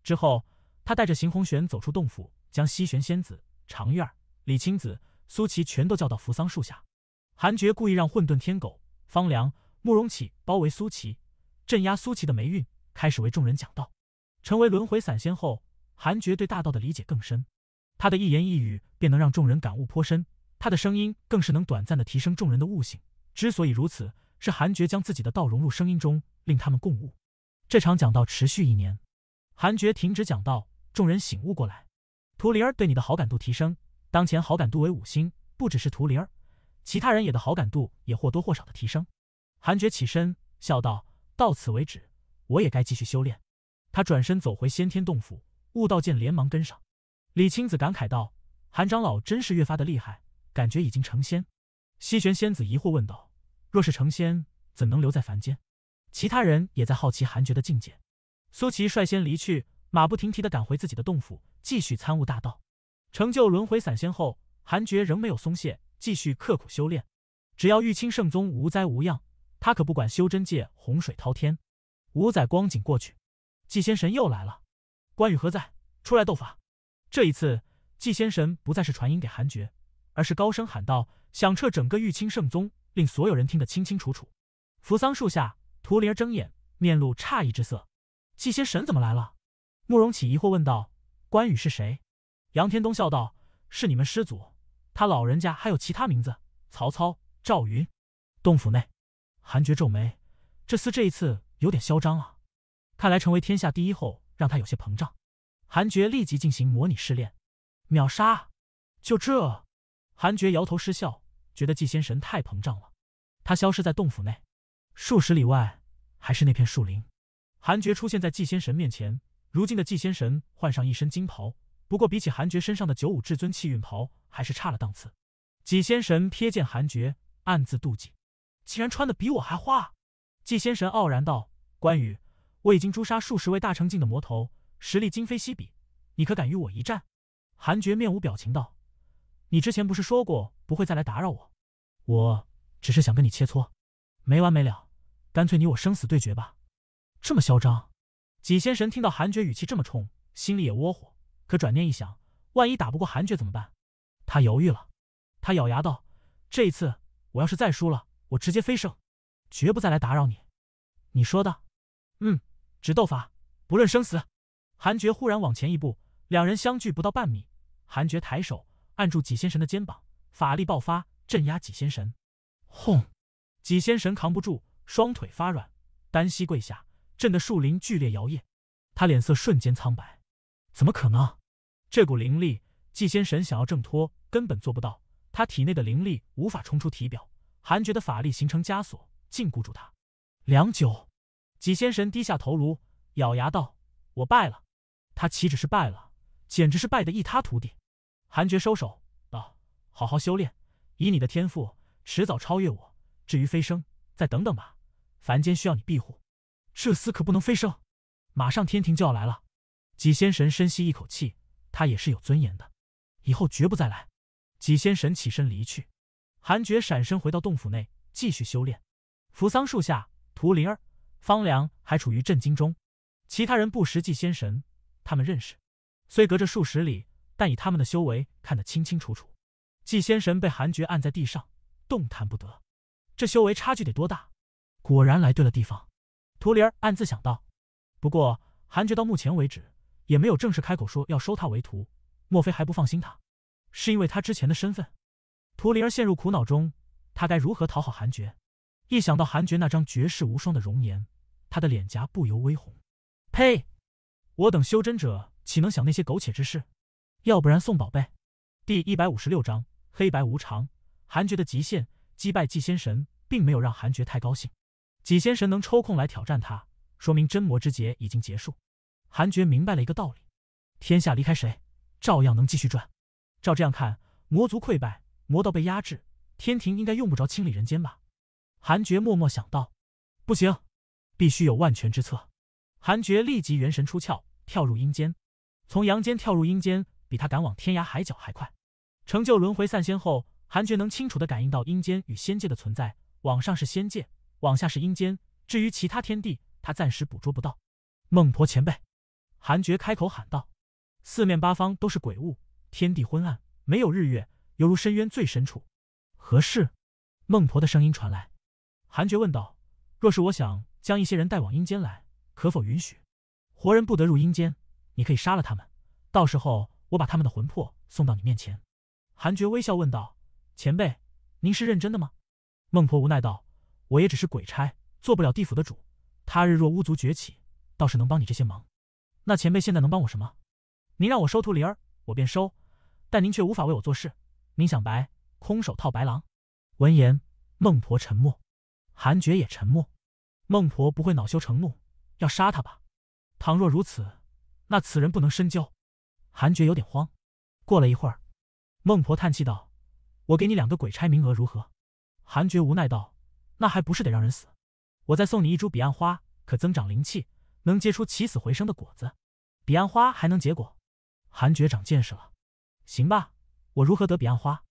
之后，他带着邢红玄走出洞府，将西玄仙子、长月儿、李青子、苏琪全都叫到扶桑树下。韩爵故意让混沌天狗、方良、慕容启包围苏琪，镇压苏琪的霉运，开始为众人讲道。成为轮回散仙后，韩爵对大道的理解更深，他的一言一语便能让众人感悟颇深，他的声音更是能短暂的提升众人的悟性。之所以如此。是韩爵将自己的道融入声音中，令他们共悟。这场讲道持续一年，韩爵停止讲道，众人醒悟过来。图灵儿对你的好感度提升，当前好感度为五星。不只是图灵儿，其他人也的好感度也或多或少的提升。韩爵起身笑道：“到此为止，我也该继续修炼。”他转身走回先天洞府，悟道剑连忙跟上。李青子感慨道：“韩长老真是越发的厉害，感觉已经成仙。”西玄仙子疑惑问道。若是成仙，怎能留在凡间？其他人也在好奇韩爵的境界。苏琪率先离去，马不停蹄地赶回自己的洞府，继续参悟大道，成就轮回散仙后，韩爵仍没有松懈，继续刻苦修炼。只要玉清圣宗无灾无恙，他可不管修真界洪水滔天。五载光景过去，纪仙神又来了。关羽何在？出来斗法！这一次，纪仙神不再是传音给韩爵，而是高声喊道，响彻整个玉清圣宗。令所有人听得清清楚楚。扶桑树下，涂灵儿睁眼，面露诧异之色：“祭仙神怎么来了？”慕容启疑惑问道：“关羽是谁？”杨天东笑道：“是你们师祖，他老人家还有其他名字，曹操、赵云。”洞府内，韩爵皱眉：“这厮这一次有点嚣张啊！看来成为天下第一后，让他有些膨胀。”韩爵立即进行模拟试炼，秒杀。就这，韩爵摇头失笑。觉得季仙神太膨胀了，他消失在洞府内，数十里外还是那片树林。韩爵出现在季仙神面前，如今的季仙神换上一身金袍，不过比起韩爵身上的九五至尊气运袍还是差了档次。季仙神瞥见韩爵，暗自妒忌，竟然穿的比我还花。季仙神傲然道：“关羽，我已经诛杀数十位大成境的魔头，实力今非昔比，你可敢与我一战？”韩爵面无表情道：“你之前不是说过？”不会再来打扰我，我只是想跟你切磋，没完没了，干脆你我生死对决吧。这么嚣张！几仙神听到韩爵语气这么冲，心里也窝火。可转念一想，万一打不过韩爵怎么办？他犹豫了。他咬牙道：“这一次我要是再输了，我直接飞升，绝不再来打扰你。”你说的。嗯，只斗法，不论生死。韩爵忽然往前一步，两人相距不到半米。韩爵抬手按住几仙神的肩膀。法力爆发，镇压纪仙神。轰！纪仙神扛不住，双腿发软，单膝跪下，震得树林剧烈摇曳。他脸色瞬间苍白。怎么可能？这股灵力，纪仙神想要挣脱，根本做不到。他体内的灵力无法冲出体表，韩觉的法力形成枷锁，禁锢住他。良久，纪仙神低下头颅，咬牙道：“我败了。”他岂止是败了，简直是败得一塌涂地。韩觉收手。好好修炼，以你的天赋，迟早超越我。至于飞升，再等等吧。凡间需要你庇护，这厮可不能飞升。马上天庭就要来了。几仙神深吸一口气，他也是有尊严的，以后绝不再来。几仙神起身离去。韩爵闪身回到洞府内，继续修炼。扶桑树下，涂灵儿、方良还处于震惊中。其他人不识几仙神，他们认识，虽隔着数十里，但以他们的修为，看得清清楚楚。纪仙神被韩爵按在地上，动弹不得。这修为差距得多大？果然来对了地方。图灵儿暗自想到。不过韩爵到目前为止也没有正式开口说要收他为徒，莫非还不放心他？是因为他之前的身份？图灵儿陷入苦恼中。他该如何讨好韩爵？一想到韩爵那张绝世无双的容颜，他的脸颊不由微红。呸！我等修真者岂能想那些苟且之事？要不然送宝贝？第一百五十六章。黑白无常，韩爵的极限击败纪仙神，并没有让韩爵太高兴。纪仙神能抽空来挑战他，说明真魔之劫已经结束。韩爵明白了一个道理：天下离开谁，照样能继续转。照这样看，魔族溃败，魔道被压制，天庭应该用不着清理人间吧？韩爵默默想到：不行，必须有万全之策。韩爵立即元神出窍，跳入阴间。从阳间跳入阴间，比他赶往天涯海角还快。成就轮回散仙后，韩觉能清楚地感应到阴间与仙界的存在。往上是仙界，往下是阴间。至于其他天地，他暂时捕捉不到。孟婆前辈，韩觉开口喊道：“四面八方都是鬼雾，天地昏暗，没有日月，犹如深渊最深处。”何事？孟婆的声音传来。韩觉问道：“若是我想将一些人带往阴间来，可否允许？活人不得入阴间，你可以杀了他们，到时候我把他们的魂魄送到你面前。”韩爵微笑问道：“前辈，您是认真的吗？”孟婆无奈道：“我也只是鬼差，做不了地府的主。他日若巫族崛起，倒是能帮你这些忙。那前辈现在能帮我什么？您让我收徒灵儿，我便收。但您却无法为我做事。您想白空手套白狼？”闻言，孟婆沉默，韩爵也沉默。孟婆不会恼羞成怒，要杀他吧？倘若如此，那此人不能深交。韩爵有点慌。过了一会儿。孟婆叹气道：“我给你两个鬼差名额，如何？”韩爵无奈道：“那还不是得让人死。”“我再送你一株彼岸花，可增长灵气，能结出起死回生的果子。”“彼岸花还能结果？”韩爵长见识了。“行吧，我如何得彼岸花？”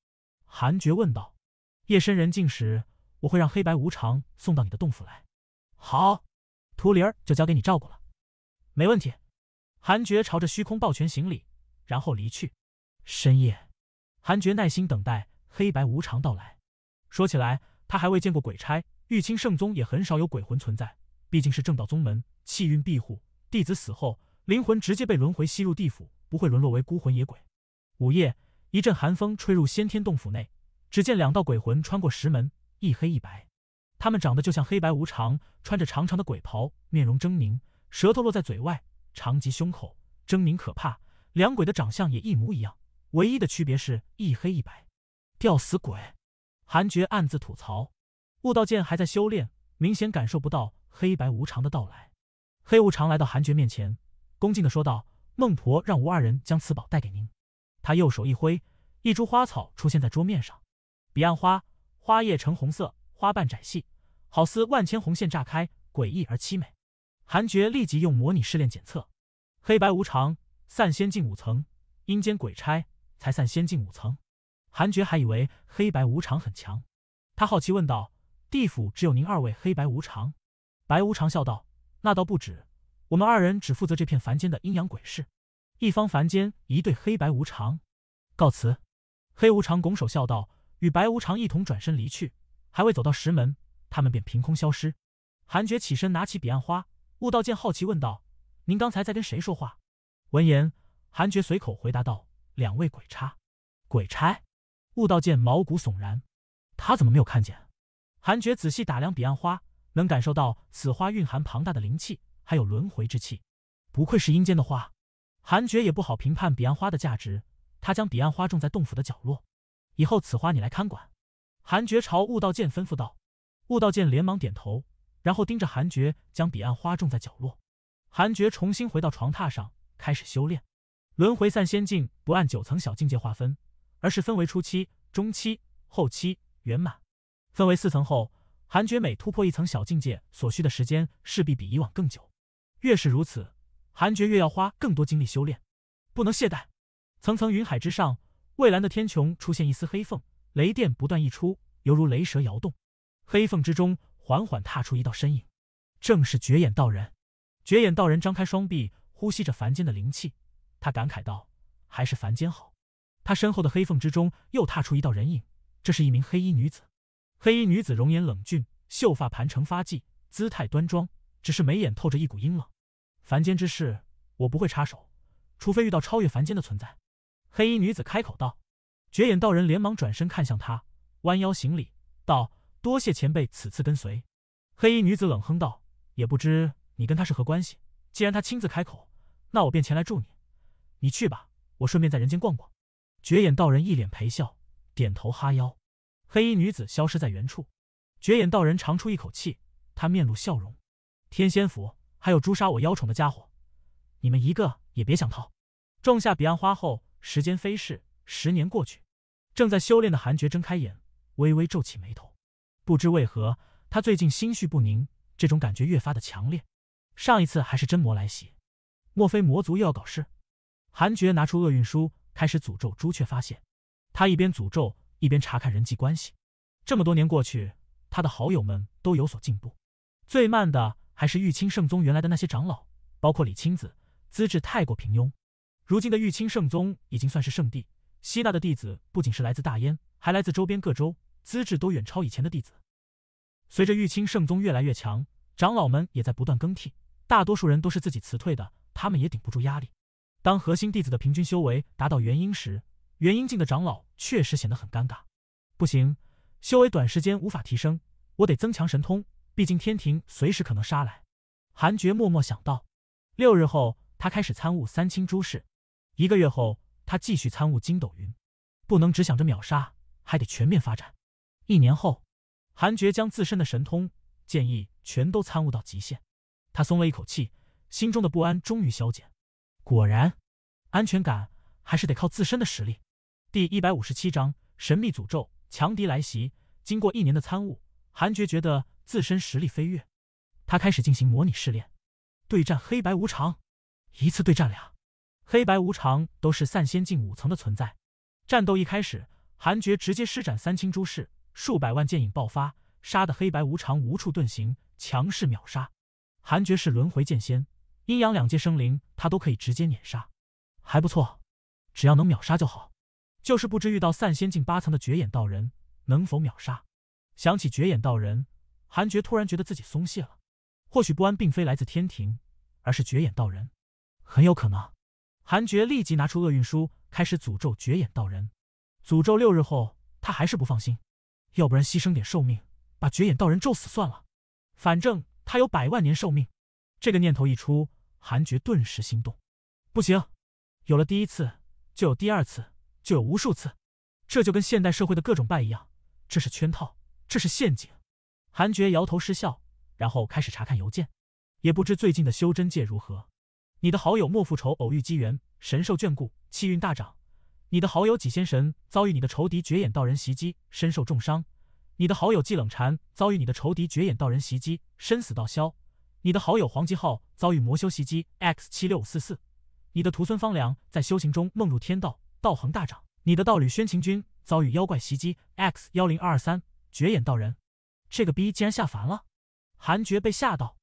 韩爵问道。“夜深人静时，我会让黑白无常送到你的洞府来。”“好，图灵儿就交给你照顾了。”“没问题。”韩爵朝着虚空抱拳行礼，然后离去。深夜。韩爵耐心等待黑白无常到来。说起来，他还未见过鬼差，玉清圣宗也很少有鬼魂存在。毕竟是正道宗门，气运庇护，弟子死后灵魂直接被轮回吸入地府，不会沦落为孤魂野鬼。午夜，一阵寒风吹入先天洞府内，只见两道鬼魂穿过石门，一黑一白。他们长得就像黑白无常，穿着长长的鬼袍，面容狰狞，舌头落在嘴外，长及胸口，狰狞可怕。两鬼的长相也一模一样。唯一的区别是一黑一白，吊死鬼，韩爵暗自吐槽。悟道剑还在修炼，明显感受不到黑白无常的到来。黑无常来到韩爵面前，恭敬地说道：“孟婆让吾二人将此宝带给您。”他右手一挥，一株花草出现在桌面上。彼岸花，花叶呈红色，花瓣窄细，好似万千红线炸开，诡异而凄美。韩爵立即用模拟试炼检测，黑白无常，散仙境五层，阴间鬼差。才散仙境五层，韩爵还以为黑白无常很强，他好奇问道：“地府只有您二位黑白无常？”白无常笑道：“那倒不止，我们二人只负责这片凡间的阴阳鬼事，一方凡间一对黑白无常。”告辞。黑无常拱手笑道，与白无常一同转身离去。还未走到石门，他们便凭空消失。韩爵起身拿起彼岸花悟道剑，好奇问道：“您刚才在跟谁说话？”闻言，韩爵随口回答道。两位鬼差，鬼差，悟道剑毛骨悚然，他怎么没有看见？韩爵仔细打量彼岸花，能感受到此花蕴含庞大的灵气，还有轮回之气，不愧是阴间的花。韩爵也不好评判彼岸花的价值，他将彼岸花种在洞府的角落，以后此花你来看管。韩爵朝悟道剑吩咐道，悟道剑连忙点头，然后盯着韩爵将彼岸花种在角落。韩爵重新回到床榻上，开始修炼。轮回散仙境不按九层小境界划分，而是分为初期、中期、后期、圆满，分为四层后，韩觉每突破一层小境界所需的时间势必比以往更久，越是如此，韩觉越要花更多精力修炼，不能懈怠。层层云海之上，蔚蓝的天穹出现一丝黑缝，雷电不断溢出，犹如雷蛇摇动。黑缝之中缓缓踏出一道身影，正是绝眼道人。绝眼道人张开双臂，呼吸着凡间的灵气。他感慨道：“还是凡间好。”他身后的黑缝之中又踏出一道人影，这是一名黑衣女子。黑衣女子容颜冷峻，秀发盘成发髻，姿态端庄，只是眉眼透着一股阴冷。凡间之事，我不会插手，除非遇到超越凡间的存在。”黑衣女子开口道。绝眼道人连忙转身看向他，弯腰行礼道：“多谢前辈此次跟随。”黑衣女子冷哼道：“也不知你跟他是何关系？既然他亲自开口，那我便前来助你。”你去吧，我顺便在人间逛逛。绝眼道人一脸陪笑，点头哈腰。黑衣女子消失在原处。绝眼道人长出一口气，他面露笑容。天仙府还有诛杀我妖宠的家伙，你们一个也别想逃！种下彼岸花后，时间飞逝，十年过去。正在修炼的韩爵睁开眼，微微皱起眉头。不知为何，他最近心绪不宁，这种感觉越发的强烈。上一次还是真魔来袭，莫非魔族又要搞事？韩爵拿出厄运书，开始诅咒朱雀。发现他一边诅咒，一边查看人际关系。这么多年过去，他的好友们都有所进步。最慢的还是玉清圣宗原来的那些长老，包括李青子，资质太过平庸。如今的玉清圣宗已经算是圣地，吸纳的弟子不仅是来自大燕，还来自周边各州，资质都远超以前的弟子。随着玉清圣宗越来越强，长老们也在不断更替，大多数人都是自己辞退的，他们也顶不住压力。当核心弟子的平均修为达到元婴时，元婴境的长老确实显得很尴尬。不行，修为短时间无法提升，我得增强神通。毕竟天庭随时可能杀来。韩厥默默想到。六日后，他开始参悟三清诸事。一个月后，他继续参悟筋斗云。不能只想着秒杀，还得全面发展。一年后，韩厥将自身的神通、建议全都参悟到极限。他松了一口气，心中的不安终于消减。果然，安全感还是得靠自身的实力。第一百五十七章神秘诅咒，强敌来袭。经过一年的参悟，韩爵觉得自身实力飞跃，他开始进行模拟试炼，对战黑白无常。一次对战俩，黑白无常都是散仙境五层的存在。战斗一开始，韩爵直接施展三清诸式，数百万剑影爆发，杀的黑白无常无处遁形，强势秒杀。韩爵是轮回剑仙。阴阳两界生灵，他都可以直接碾杀，还不错。只要能秒杀就好，就是不知遇到散仙境八层的绝眼道人能否秒杀。想起绝眼道人，韩觉突然觉得自己松懈了。或许不安并非来自天庭，而是绝眼道人。很有可能，韩觉立即拿出厄运书，开始诅咒绝眼道人。诅咒六日后，他还是不放心。要不然牺牲点寿命，把绝眼道人咒死算了。反正他有百万年寿命。这个念头一出，韩爵顿时心动。不行，有了第一次，就有第二次，就有无数次。这就跟现代社会的各种败一样，这是圈套，这是陷阱。韩爵摇头失笑，然后开始查看邮件，也不知最近的修真界如何。你的好友莫复仇偶遇机缘，神兽眷顾，气运大涨。你的好友几仙神遭遇你的仇敌绝眼道人袭击，身受重伤。你的好友季冷禅遭遇你的仇敌绝眼道人袭击，身死道消。你的好友黄吉号遭遇魔修袭击 X 七六四四，你的徒孙方良在修行中梦入天道，道恒大涨。你的道侣宣晴君遭遇妖怪袭击 X 幺零二二三。绝眼道人，这个逼竟然下凡了！韩爵被吓到，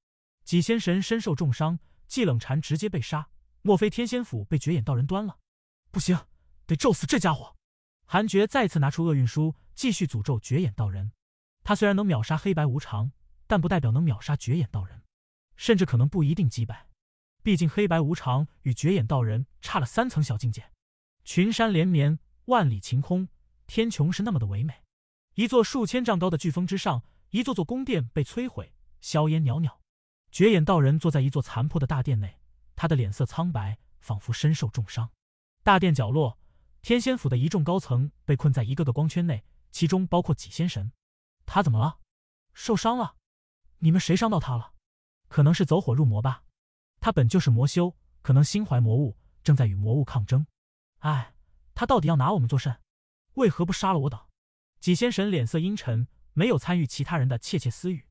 几仙神身受重伤，季冷禅直接被杀。莫非天仙府被绝眼道人端了？不行，得咒死这家伙！韩爵再次拿出厄运书，继续诅咒绝眼道人。他虽然能秒杀黑白无常，但不代表能秒杀绝眼道人。甚至可能不一定击败，毕竟黑白无常与绝眼道人差了三层小境界。群山连绵，万里晴空，天穹是那么的唯美。一座数千丈高的巨峰之上，一座座宫殿被摧毁，硝烟袅袅。绝眼道人坐在一座残破的大殿内，他的脸色苍白，仿佛身受重伤。大殿角落，天仙府的一众高层被困在一个个光圈内，其中包括几仙神。他怎么了？受伤了？你们谁伤到他了？可能是走火入魔吧，他本就是魔修，可能心怀魔物，正在与魔物抗争。哎，他到底要拿我们做甚？为何不杀了我等？几仙神脸色阴沉，没有参与其他人的窃窃私语，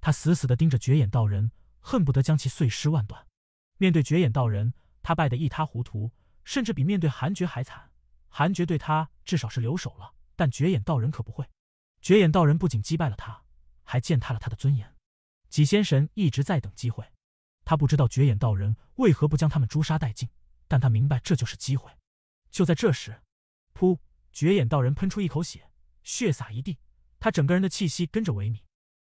他死死的盯着绝眼道人，恨不得将其碎尸万段。面对绝眼道人，他败得一塌糊涂，甚至比面对韩爵还惨。韩爵对他至少是留手了，但绝眼道人可不会。绝眼道人不仅击败了他，还践踏了他的尊严。几仙神一直在等机会，他不知道绝眼道人为何不将他们诛杀殆尽，但他明白这就是机会。就在这时，噗！绝眼道人喷出一口血，血洒一地，他整个人的气息跟着萎靡。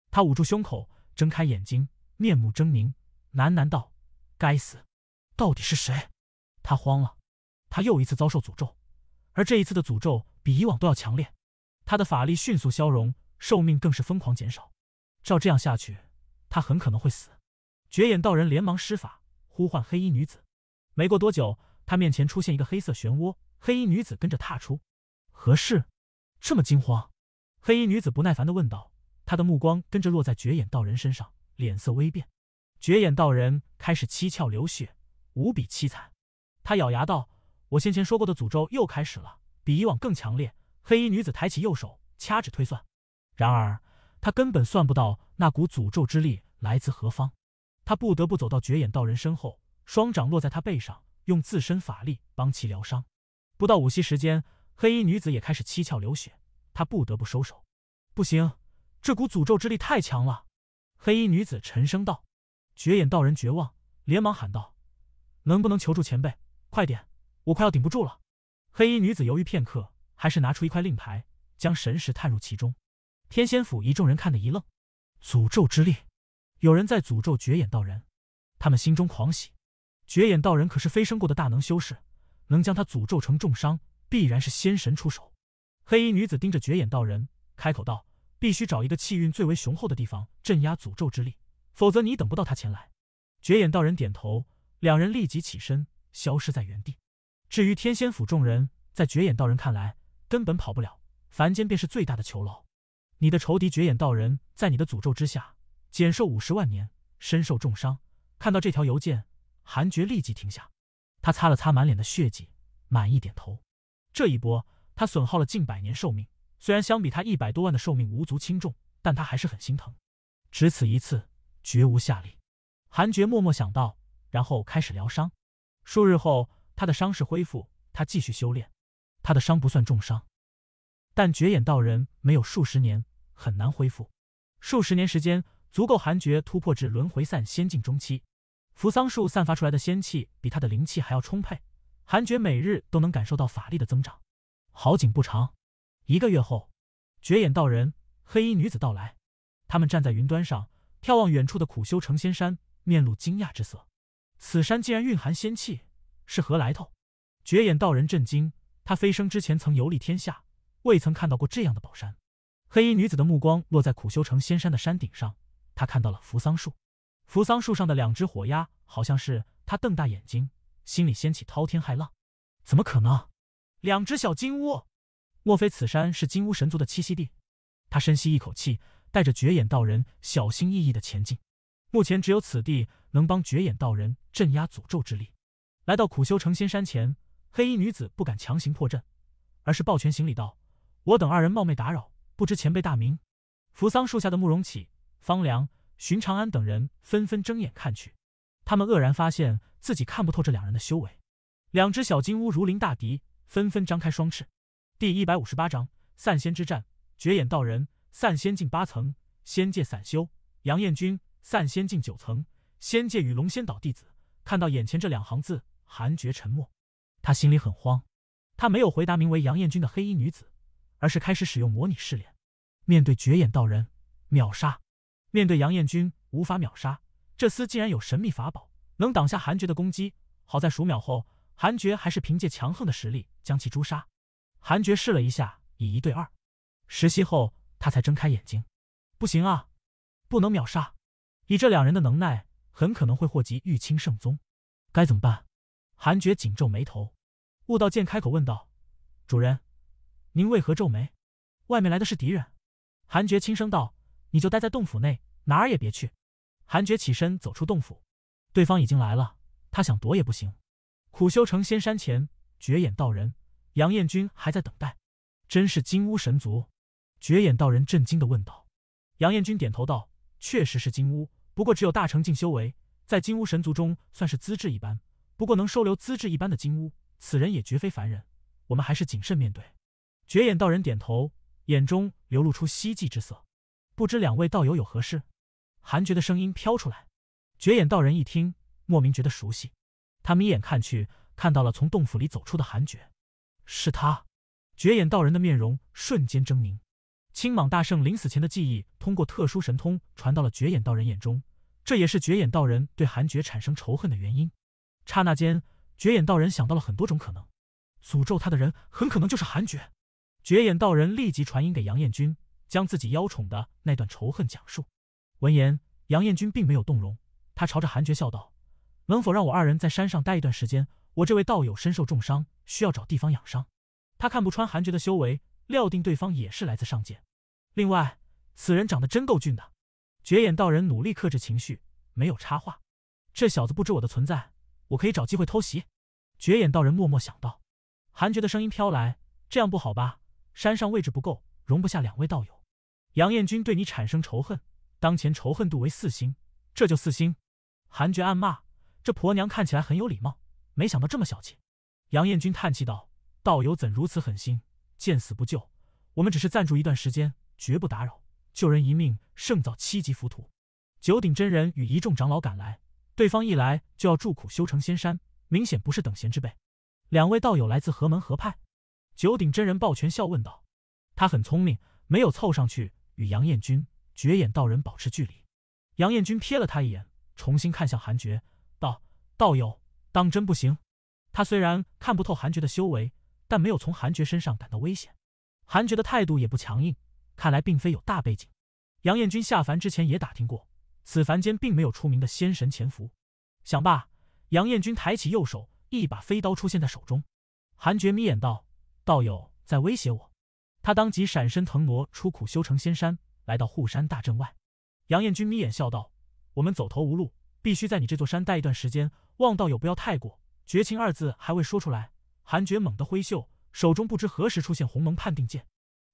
他捂住胸口，睁开眼睛，面目狰狞，喃喃道：“该死，到底是谁？”他慌了，他又一次遭受诅咒，而这一次的诅咒比以往都要强烈。他的法力迅速消融，寿命更是疯狂减少。照这样下去，他很可能会死，绝眼道人连忙施法呼唤黑衣女子。没过多久，他面前出现一个黑色漩涡，黑衣女子跟着踏出。何事？这么惊慌？黑衣女子不耐烦的问道，她的目光跟着落在绝眼道人身上，脸色微变。绝眼道人开始七窍流血，无比凄惨。他咬牙道：“我先前说过的诅咒又开始了，比以往更强烈。”黑衣女子抬起右手掐指推算，然而。他根本算不到那股诅咒之力来自何方，他不得不走到绝眼道人身后，双掌落在他背上，用自身法力帮其疗伤。不到五息时间，黑衣女子也开始七窍流血，他不得不收手。不行，这股诅咒之力太强了。黑衣女子沉声道。绝眼道人绝望，连忙喊道：“能不能求助前辈？快点，我快要顶不住了。”黑衣女子犹豫片刻，还是拿出一块令牌，将神识探入其中。天仙府一众人看得一愣，诅咒之力，有人在诅咒绝眼道人。他们心中狂喜，绝眼道人可是飞升过的大能修士，能将他诅咒成重伤，必然是仙神出手。黑衣女子盯着绝眼道人，开口道：“必须找一个气运最为雄厚的地方镇压诅咒之力，否则你等不到他前来。”绝眼道人点头，两人立即起身，消失在原地。至于天仙府众人，在绝眼道人看来，根本跑不了，凡间便是最大的囚牢。你的仇敌绝眼道人在你的诅咒之下减寿五十万年，身受重伤。看到这条邮件，韩爵立即停下，他擦了擦满脸的血迹，满意点头。这一波他损耗了近百年寿命，虽然相比他一百多万的寿命无足轻重，但他还是很心疼。只此一次，绝无下例。韩爵默默想到，然后开始疗伤。数日后，他的伤势恢复，他继续修炼。他的伤不算重伤。但绝眼道人没有数十年，很难恢复。数十年时间足够韩诀突破至轮回散仙境中期。扶桑树散发出来的仙气比他的灵气还要充沛，韩诀每日都能感受到法力的增长。好景不长，一个月后，绝眼道人、黑衣女子到来。他们站在云端上，眺望远处的苦修成仙山，面露惊讶之色。此山竟然蕴含仙气，是何来头？绝眼道人震惊，他飞升之前曾游历天下。未曾看到过这样的宝山，黑衣女子的目光落在苦修成仙山的山顶上，她看到了扶桑树，扶桑树上的两只火鸦，好像是她瞪大眼睛，心里掀起滔天骇浪。怎么可能？两只小金乌，莫非此山是金乌神族的栖息地？她深吸一口气，带着绝眼道人小心翼翼的前进。目前只有此地能帮绝眼道人镇压诅咒之力。来到苦修成仙山前，黑衣女子不敢强行破阵，而是抱拳行礼道。我等二人冒昧打扰，不知前辈大名。扶桑树下的慕容启、方良、寻长安等人纷纷睁眼看去，他们愕然发现自己看不透这两人的修为。两只小金乌如临大敌，纷纷张开双翅。第一百五十八章散仙之战。绝眼道人散仙境八层，仙界散修杨彦君散仙境九层，仙界与龙仙岛弟子看到眼前这两行字，韩觉沉默。他心里很慌，他没有回答名为杨彦君的黑衣女子。而是开始使用模拟试炼，面对绝眼道人秒杀，面对杨艳君无法秒杀，这厮竟然有神秘法宝能挡下韩爵的攻击。好在数秒后，韩爵还是凭借强横的实力将其诛杀。韩爵试了一下，以一对二，十息后他才睁开眼睛。不行啊，不能秒杀，以这两人的能耐，很可能会祸及玉清圣宗，该怎么办？韩爵紧皱眉头，悟道剑开口问道：“主人。”您为何皱眉？外面来的是敌人。韩爵轻声道：“你就待在洞府内，哪儿也别去。”韩爵起身走出洞府，对方已经来了，他想躲也不行。苦修成仙山前，绝眼道人杨彦君还在等待。真是金乌神族！绝眼道人震惊地问道。杨彦君点头道：“确实是金乌，不过只有大成境修为，在金乌神族中算是资质一般。不过能收留资质一般的金乌，此人也绝非凡人。我们还是谨慎面对。”绝眼道人点头，眼中流露出希冀之色。不知两位道友有何事？韩觉的声音飘出来。绝眼道人一听，莫名觉得熟悉。他眯眼看去，看到了从洞府里走出的韩觉。是他！绝眼道人的面容瞬间狰狞。青蟒大圣临死前的记忆，通过特殊神通传到了绝眼道人眼中。这也是绝眼道人对韩觉产生仇恨的原因。刹那间，绝眼道人想到了很多种可能。诅咒他的人，很可能就是韩觉。绝眼道人立即传音给杨艳君，将自己妖宠的那段仇恨讲述。闻言，杨艳君并没有动容，他朝着韩爵笑道：“能否让我二人在山上待一段时间？我这位道友身受重伤，需要找地方养伤。”他看不穿韩爵的修为，料定对方也是来自上界。另外，此人长得真够俊的。绝眼道人努力克制情绪，没有插话。这小子不知我的存在，我可以找机会偷袭。绝眼道人默默想到。韩爵的声音飘来：“这样不好吧？”山上位置不够，容不下两位道友。杨彦君对你产生仇恨，当前仇恨度为四星，这就四星。韩爵暗骂：这婆娘看起来很有礼貌，没想到这么小气。杨彦君叹气道：“道友怎如此狠心，见死不救？我们只是暂住一段时间，绝不打扰。救人一命，胜造七级浮屠。”九鼎真人与一众长老赶来，对方一来就要住苦修成仙山，明显不是等闲之辈。两位道友来自何门何派？九鼎真人抱拳笑问道：“他很聪明，没有凑上去，与杨艳君、绝眼道人保持距离。”杨艳君瞥了他一眼，重新看向韩爵，道：“道友，当真不行？”他虽然看不透韩爵的修为，但没有从韩爵身上感到危险。韩爵的态度也不强硬，看来并非有大背景。杨艳君下凡之前也打听过，此凡间并没有出名的仙神潜伏。想罢，杨艳君抬起右手，一把飞刀出现在手中。韩爵眯眼道。道友在威胁我！他当即闪身腾挪出苦修成仙山，来到护山大阵外。杨艳君眯眼笑道：“我们走投无路，必须在你这座山待一段时间。望道友不要太过绝情二字。”还未说出来，韩爵猛地挥袖，手中不知何时出现鸿蒙判定剑。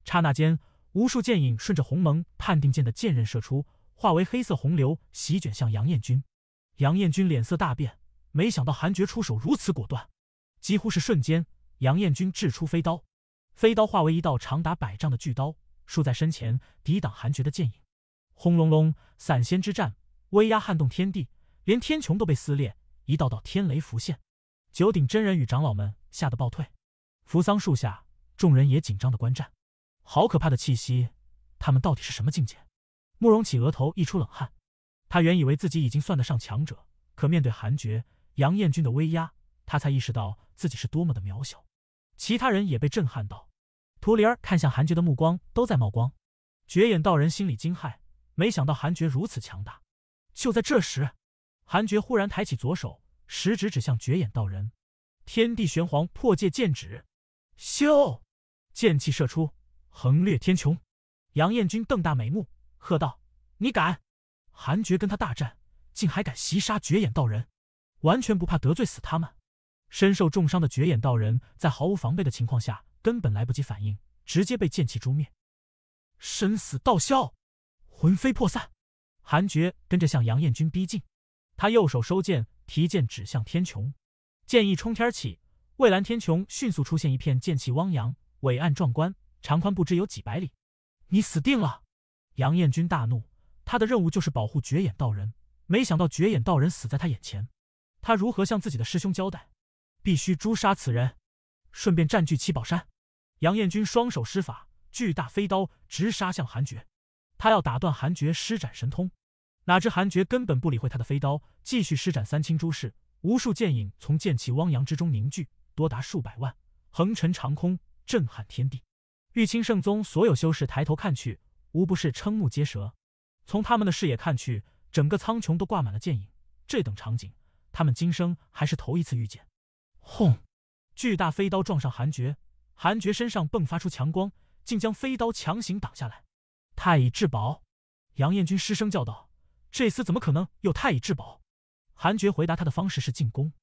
刹那间，无数剑影顺着鸿蒙判定剑的剑刃射出，化为黑色洪流席卷向杨艳君。杨艳君脸色大变，没想到韩爵出手如此果断，几乎是瞬间。杨彦君掷出飞刀，飞刀化为一道长达百丈的巨刀，竖在身前抵挡韩爵的剑影。轰隆隆，散仙之战，威压撼动天地，连天穹都被撕裂，一道道天雷浮现。九鼎真人与长老们吓得暴退。扶桑树下，众人也紧张的观战。好可怕的气息！他们到底是什么境界？慕容启额头溢出冷汗。他原以为自己已经算得上强者，可面对韩爵、杨彦君的威压，他才意识到自己是多么的渺小。其他人也被震撼到，图灵儿看向韩爵的目光都在冒光。绝眼道人心里惊骇，没想到韩爵如此强大。就在这时，韩爵忽然抬起左手，食指指向绝眼道人，天地玄黄破界剑指，咻！剑气射出，横掠天穹。杨艳君瞪大眉目，喝道：“你敢！”韩爵跟他大战，竟还敢袭杀绝眼道人，完全不怕得罪死他们。身受重伤的绝眼道人在毫无防备的情况下，根本来不及反应，直接被剑气诛灭，生死道消，魂飞魄散。韩觉跟着向杨艳君逼近，他右手收剑，提剑指向天穹，剑意冲天起，蔚蓝天穹迅速出现一片剑气汪洋，伟岸壮观，长宽不知有几百里。你死定了！杨艳君大怒，他的任务就是保护绝眼道人，没想到绝眼道人死在他眼前，他如何向自己的师兄交代？必须诛杀此人，顺便占据七宝山。杨彦军双手施法，巨大飞刀直杀向韩爵，他要打断韩爵施展神通。哪知韩爵根本不理会他的飞刀，继续施展三清诸式，无数剑影从剑气汪洋之中凝聚，多达数百万，横陈长空，震撼天地。玉清圣宗所有修士抬头看去，无不是瞠目结舌。从他们的视野看去，整个苍穹都挂满了剑影，这等场景，他们今生还是头一次遇见。轰！巨大飞刀撞上韩爵，韩爵身上迸发出强光，竟将飞刀强行挡下来。太乙至宝！杨彦君失声叫道：“这厮怎么可能有太乙至宝？”韩爵回答他的方式是进攻，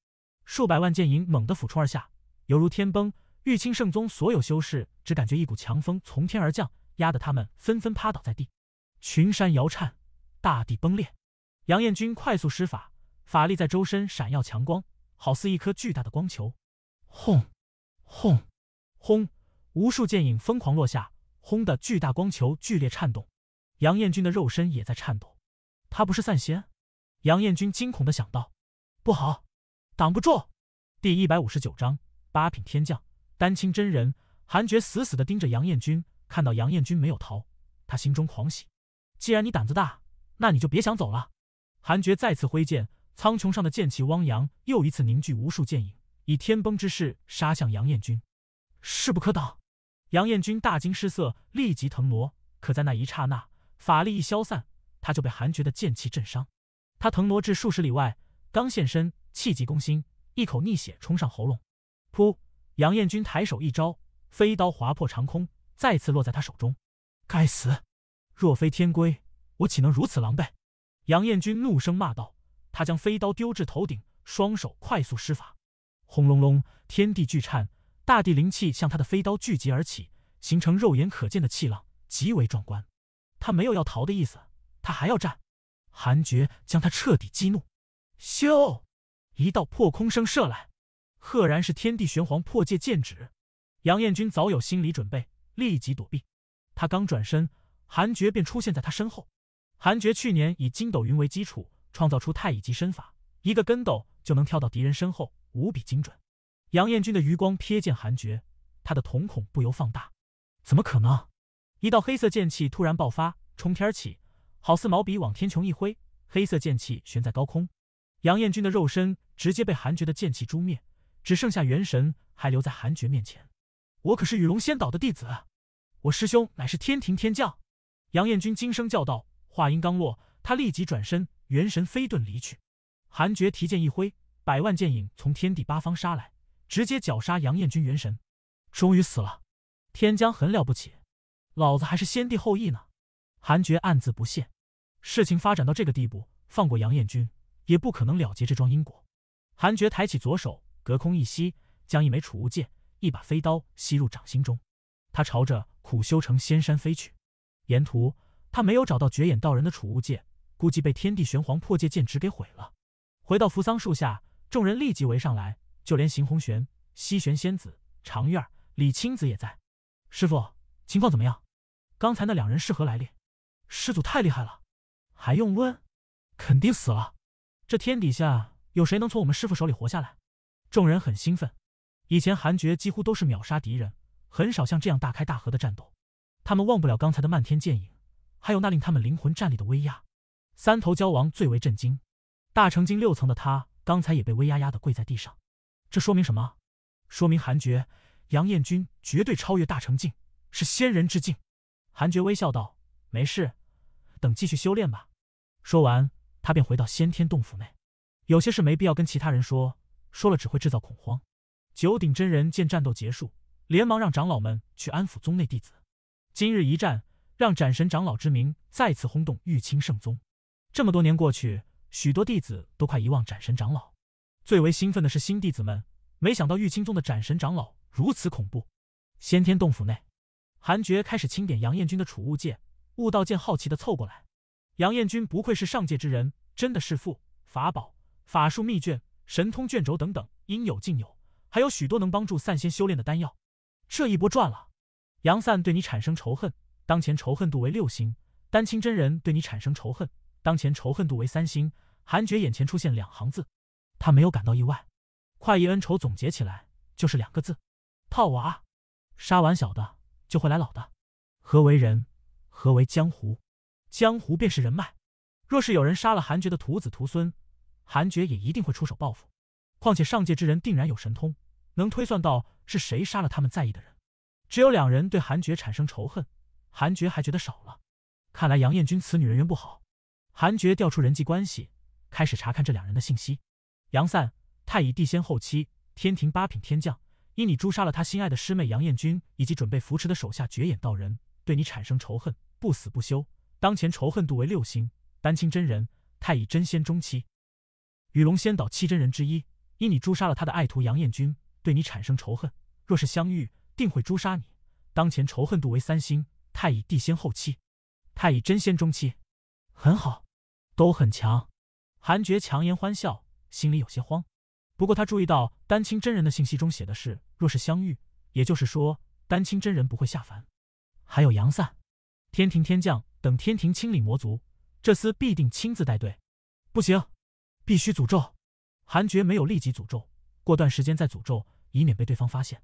数百万剑影猛地俯冲而下，犹如天崩。玉清圣宗所有修士只感觉一股强风从天而降，压得他们纷纷趴倒在地，群山摇颤，大地崩裂。杨彦君快速施法，法力在周身闪耀强光。好似一颗巨大的光球，轰，轰，轰！无数剑影疯狂落下，轰的巨大光球剧烈颤动，杨艳军的肉身也在颤抖。他不是散仙？杨艳军惊恐的想到，不好，挡不住！第一百五十九章八品天将丹青真人韩觉死死的盯着杨艳军，看到杨艳军没有逃，他心中狂喜。既然你胆子大，那你就别想走了！韩觉再次挥剑。苍穹上的剑气汪洋，又一次凝聚无数剑影，以天崩之势杀向杨艳君，势不可挡。杨艳君大惊失色，立即腾挪。可在那一刹那，法力一消散，他就被韩觉的剑气震伤。他腾挪至数十里外，刚现身，气急攻心，一口逆血冲上喉咙。噗！杨艳君抬手一招，飞刀划破长空，再次落在他手中。该死！若非天规，我岂能如此狼狈？杨艳君怒声骂道。他将飞刀丢至头顶，双手快速施法，轰隆隆，天地巨颤，大地灵气向他的飞刀聚集而起，形成肉眼可见的气浪，极为壮观。他没有要逃的意思，他还要战。韩爵将他彻底激怒。咻！一道破空声射来，赫然是天地玄黄破界剑指。杨彦君早有心理准备，立即躲避。他刚转身，韩爵便出现在他身后。韩爵去年以筋斗云为基础。创造出太乙级身法，一个跟斗就能跳到敌人身后，无比精准。杨彦军的余光瞥见韩爵，他的瞳孔不由放大。怎么可能？一道黑色剑气突然爆发，冲天起，好似毛笔往天穹一挥，黑色剑气悬在高空。杨彦军的肉身直接被韩爵的剑气诛灭，只剩下元神还留在韩爵面前。我可是羽龙仙岛的弟子，我师兄乃是天庭天将。杨彦军惊声叫道，话音刚落，他立即转身。元神飞遁离去，韩诀提剑一挥，百万剑影从天地八方杀来，直接绞杀杨彦军元神。终于死了！天将很了不起，老子还是先帝后裔呢。韩诀暗自不屑。事情发展到这个地步，放过杨彦军也不可能了结这桩因果。韩诀抬起左手，隔空一吸，将一枚储物戒、一把飞刀吸入掌心中。他朝着苦修城仙山飞去。沿途他没有找到绝眼道人的储物戒。估计被天地玄黄破界剑指给毁了。回到扶桑树下，众人立即围上来，就连邢红玄、西玄仙子、长月李青子也在。师傅，情况怎么样？刚才那两人是何来历？师祖太厉害了，还用问？肯定死了。这天底下有谁能从我们师傅手里活下来？众人很兴奋。以前韩爵几乎都是秒杀敌人，很少像这样大开大合的战斗。他们忘不了刚才的漫天剑影，还有那令他们灵魂战栗的威压。三头蛟王最为震惊，大成经六层的他刚才也被威压压的跪在地上，这说明什么？说明韩爵、杨彦君绝对超越大成境，是仙人之境。韩爵微笑道：“没事，等继续修炼吧。”说完，他便回到先天洞府内。有些事没必要跟其他人说，说了只会制造恐慌。九鼎真人见战斗结束，连忙让长老们去安抚宗内弟子。今日一战，让斩神长老之名再次轰动玉清圣宗。这么多年过去，许多弟子都快遗忘斩神长老。最为兴奋的是新弟子们，没想到玉清宗的斩神长老如此恐怖。先天洞府内，韩爵开始清点杨艳君的储物戒。悟道剑好奇的凑过来。杨艳君不愧是上界之人，真的是富，法宝、法术秘卷、神通卷轴等等应有尽有，还有许多能帮助散仙修炼的丹药。这一波赚了。杨散对你产生仇恨，当前仇恨度为六星。丹青真人对你产生仇恨。当前仇恨度为三星，韩爵眼前出现两行字，他没有感到意外。快意恩仇总结起来就是两个字：套娃。杀完小的就会来老的。何为人？何为江湖？江湖便是人脉。若是有人杀了韩爵的徒子徒孙，韩爵也一定会出手报复。况且上界之人定然有神通，能推算到是谁杀了他们在意的人。只有两人对韩爵产生仇恨，韩爵还觉得少了。看来杨艳君此女人缘不好。韩爵调出人际关系，开始查看这两人的信息。杨散，太乙地仙后期，天庭八品天将，因你诛杀了他心爱的师妹杨艳君，以及准备扶持的手下绝眼道人，对你产生仇恨，不死不休。当前仇恨度为六星。丹青真人，太乙真仙中期，与龙仙岛七真人之一，因你诛杀了他的爱徒杨艳君，对你产生仇恨，若是相遇，定会诛杀你。当前仇恨度为三星。太乙地仙后期，太乙真仙中期。很好，都很强。韩爵强颜欢笑，心里有些慌。不过他注意到丹青真人的信息中写的是若是相遇，也就是说丹青真人不会下凡。还有杨散，天庭天将等天庭清理魔族，这厮必定亲自带队。不行，必须诅咒。韩爵没有立即诅咒，过段时间再诅咒，以免被对方发现。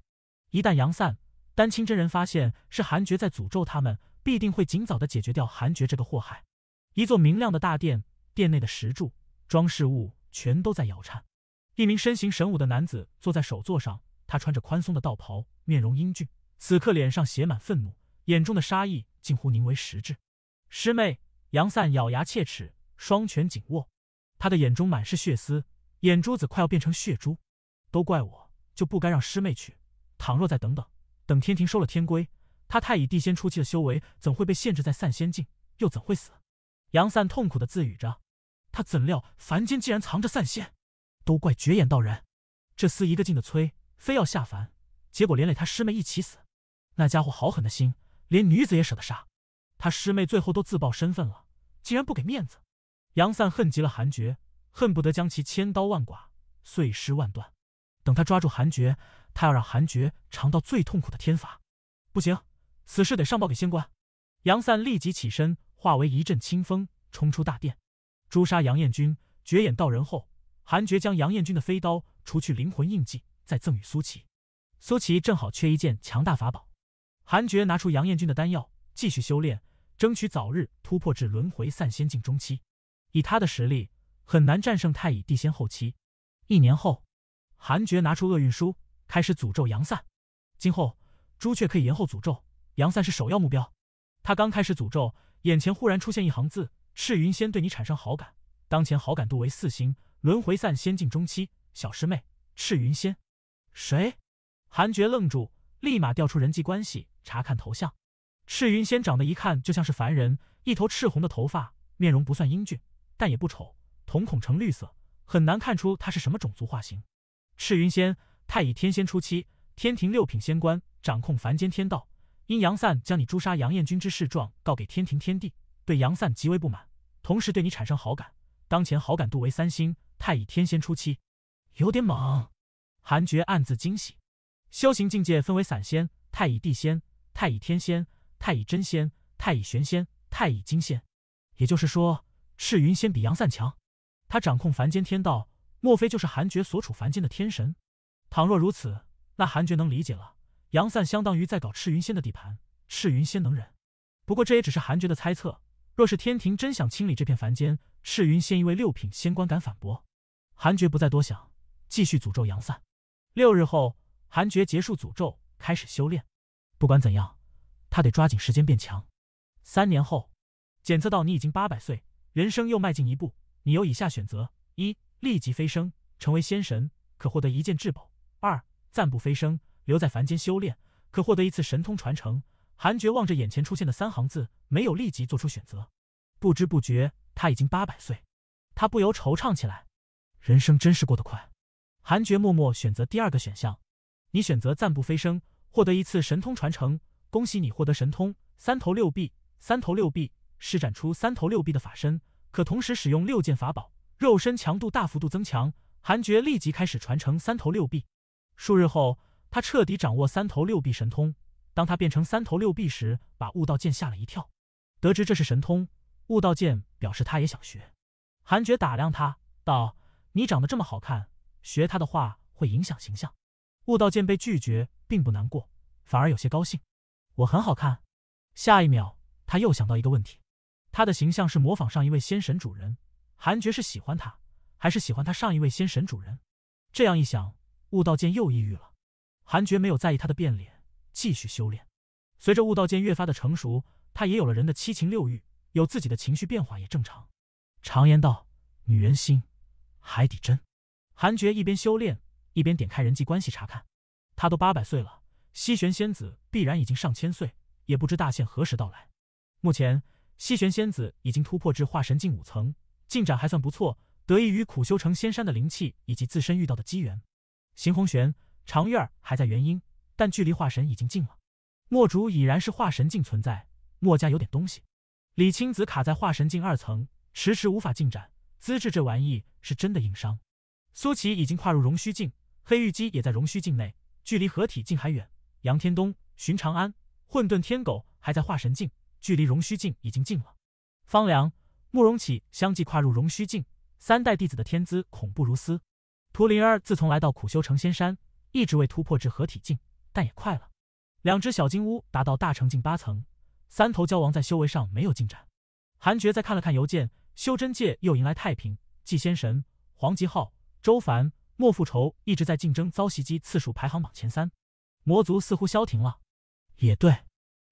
一旦杨散、丹青真人发现是韩爵在诅咒他们，必定会尽早的解决掉韩爵这个祸害。一座明亮的大殿，殿内的石柱装饰物全都在摇颤。一名身形神武的男子坐在首座上，他穿着宽松的道袍，面容英俊，此刻脸上写满愤怒，眼中的杀意近乎凝为实质。师妹杨散咬牙切齿，双拳紧握，他的眼中满是血丝，眼珠子快要变成血珠。都怪我，就不该让师妹去。倘若再等等，等天庭收了天规，他太乙地仙初期的修为怎会被限制在散仙境，又怎会死？杨散痛苦的自语着：“他怎料凡间竟然藏着散仙？都怪绝眼道人，这厮一个劲的催，非要下凡，结果连累他师妹一起死。那家伙好狠的心，连女子也舍得杀。他师妹最后都自曝身份了，竟然不给面子。”杨散恨极了韩爵，恨不得将其千刀万剐、碎尸万段。等他抓住韩爵，他要让韩爵尝到最痛苦的天罚。不行，此事得上报给仙官。杨散立即起身。化为一阵清风冲出大殿，诛杀杨彦君。绝眼道人后，韩爵将杨彦君的飞刀除去灵魂印记，再赠与苏琪。苏琪正好缺一件强大法宝，韩爵拿出杨彦君的丹药，继续修炼，争取早日突破至轮回散仙境中期。以他的实力，很难战胜太乙地仙后期。一年后，韩爵拿出厄运书，开始诅咒杨散。今后朱雀可以延后诅咒，杨散是首要目标。他刚开始诅咒。眼前忽然出现一行字：赤云仙对你产生好感，当前好感度为四星。轮回散，仙境中期，小师妹，赤云仙。谁？韩爵愣住，立马调出人际关系查看头像。赤云仙长得一看就像是凡人，一头赤红的头发，面容不算英俊，但也不丑，瞳孔呈绿色，很难看出他是什么种族化形。赤云仙，太乙天仙初期，天庭六品仙官，掌控凡间天道。因杨散将你诛杀杨艳君之事状告给天庭天帝，对杨散极为不满，同时对你产生好感，当前好感度为三星太乙天仙初期，有点猛。韩爵暗自惊喜，修行境界分为散仙、太乙地仙、太乙天仙、太乙真仙、太乙玄仙、太乙金仙，也就是说赤云仙比杨散强，他掌控凡间天道，莫非就是韩爵所处凡间的天神？倘若如此，那韩爵能理解了。杨散相当于在搞赤云仙的地盘，赤云仙能忍。不过这也只是韩爵的猜测。若是天庭真想清理这片凡间，赤云仙一位六品仙官敢反驳？韩爵不再多想，继续诅咒杨散。六日后，韩爵结束诅咒，开始修炼。不管怎样，他得抓紧时间变强。三年后，检测到你已经八百岁，人生又迈进一步。你有以下选择：一、立即飞升，成为仙神，可获得一件至宝；二、暂不飞升。留在凡间修炼，可获得一次神通传承。韩诀望着眼前出现的三行字，没有立即做出选择。不知不觉，他已经八百岁，他不由惆怅起来，人生真是过得快。韩诀默默选择第二个选项。你选择暂不飞升，获得一次神通传承。恭喜你获得神通三头六臂。三头六臂施展出三头六臂的法身，可同时使用六件法宝，肉身强度大幅度增强。韩诀立即开始传承三头六臂。数日后。他彻底掌握三头六臂神通。当他变成三头六臂时，把悟道剑吓了一跳。得知这是神通，悟道剑表示他也想学。韩爵打量他，道：“你长得这么好看，学他的话会影响形象。”悟道剑被拒绝，并不难过，反而有些高兴。我很好看。下一秒，他又想到一个问题：他的形象是模仿上一位仙神主人，韩爵是喜欢他，还是喜欢他上一位仙神主人？这样一想，悟道剑又抑郁了。韩爵没有在意他的变脸，继续修炼。随着悟道剑越发的成熟，他也有了人的七情六欲，有自己的情绪变化也正常。常言道，女人心，海底针。韩爵一边修炼，一边点开人际关系查看。他都八百岁了，西玄仙子必然已经上千岁，也不知大限何时到来。目前，西玄仙子已经突破至化神境五层，进展还算不错，得益于苦修成仙山的灵气以及自身遇到的机缘。邢红玄。长月儿还在元婴，但距离化神已经近了。墨竹已然是化神境存在，墨家有点东西。李青子卡在化神境二层，迟迟无法进展。资质这玩意是真的硬伤。苏琪已经跨入容虚境，黑玉姬也在容虚境内，距离合体境还远。杨天东、寻长安、混沌天狗还在化神境，距离容虚境已经近了。方良、慕容启相继跨入容虚境，三代弟子的天资恐怖如斯。图灵儿自从来到苦修成仙山。一直未突破至合体境，但也快了。两只小金乌达到大成境八层，三头蛟王在修为上没有进展。韩爵再看了看邮件，修真界又迎来太平。纪仙神、黄吉昊、周凡、莫复仇一直在竞争遭袭击次数排行榜前三。魔族似乎消停了，也对。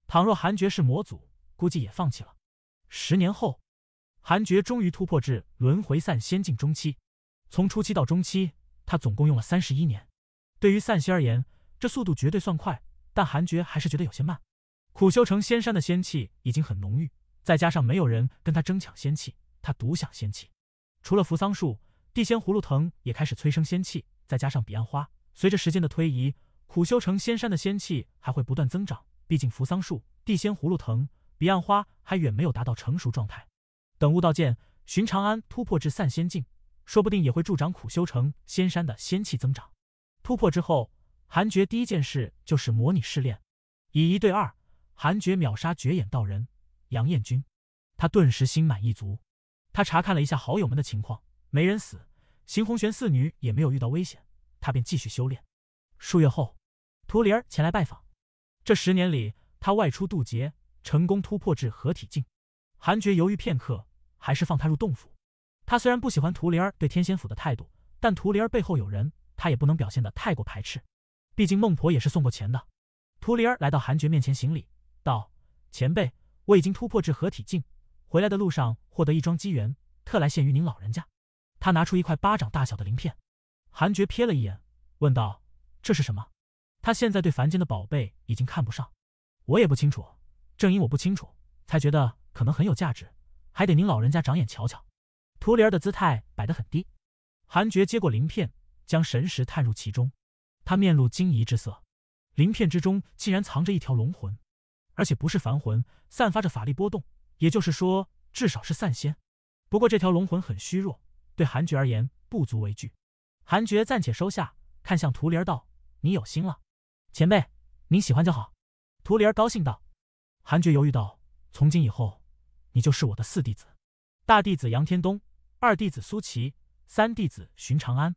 倘若韩爵是魔祖，估计也放弃了。十年后，韩爵终于突破至轮回散仙境中期。从初期到中期，他总共用了三十一年。对于散仙而言，这速度绝对算快，但韩觉还是觉得有些慢。苦修成仙山的仙气已经很浓郁，再加上没有人跟他争抢仙气，他独享仙气。除了扶桑树、地仙葫芦藤也开始催生仙气，再加上彼岸花，随着时间的推移，苦修成仙山的仙气还会不断增长。毕竟扶桑树、地仙葫芦藤、彼岸花还远没有达到成熟状态。等悟道剑寻长安突破至散仙境，说不定也会助长苦修成仙山的仙气增长。突破之后，韩爵第一件事就是模拟试炼，以一对二，韩爵秒杀绝眼道人杨彦君，他顿时心满意足。他查看了一下好友们的情况，没人死，邢红玄四女也没有遇到危险，他便继续修炼。数月后，涂灵儿前来拜访，这十年里他外出渡劫，成功突破至合体境。韩爵犹豫片刻，还是放他入洞府。他虽然不喜欢涂灵儿对天仙府的态度，但涂灵儿背后有人。他也不能表现的太过排斥，毕竟孟婆也是送过钱的。图灵儿来到韩爵面前行礼道：“前辈，我已经突破至合体境，回来的路上获得一桩机缘，特来献于您老人家。”他拿出一块巴掌大小的鳞片。韩爵瞥了一眼，问道：“这是什么？”他现在对凡间的宝贝已经看不上。我也不清楚，正因我不清楚，才觉得可能很有价值，还得您老人家长眼瞧瞧。图灵儿的姿态摆得很低。韩爵接过鳞片。将神识探入其中，他面露惊疑之色，鳞片之中竟然藏着一条龙魂，而且不是凡魂，散发着法力波动，也就是说至少是散仙。不过这条龙魂很虚弱，对韩爵而言不足为惧。韩爵暂且收下，看向涂灵道：“你有心了，前辈，您喜欢就好。”涂灵高兴道。韩爵犹豫道：“从今以后，你就是我的四弟子。大弟子杨天东，二弟子苏琪，三弟子寻长安。”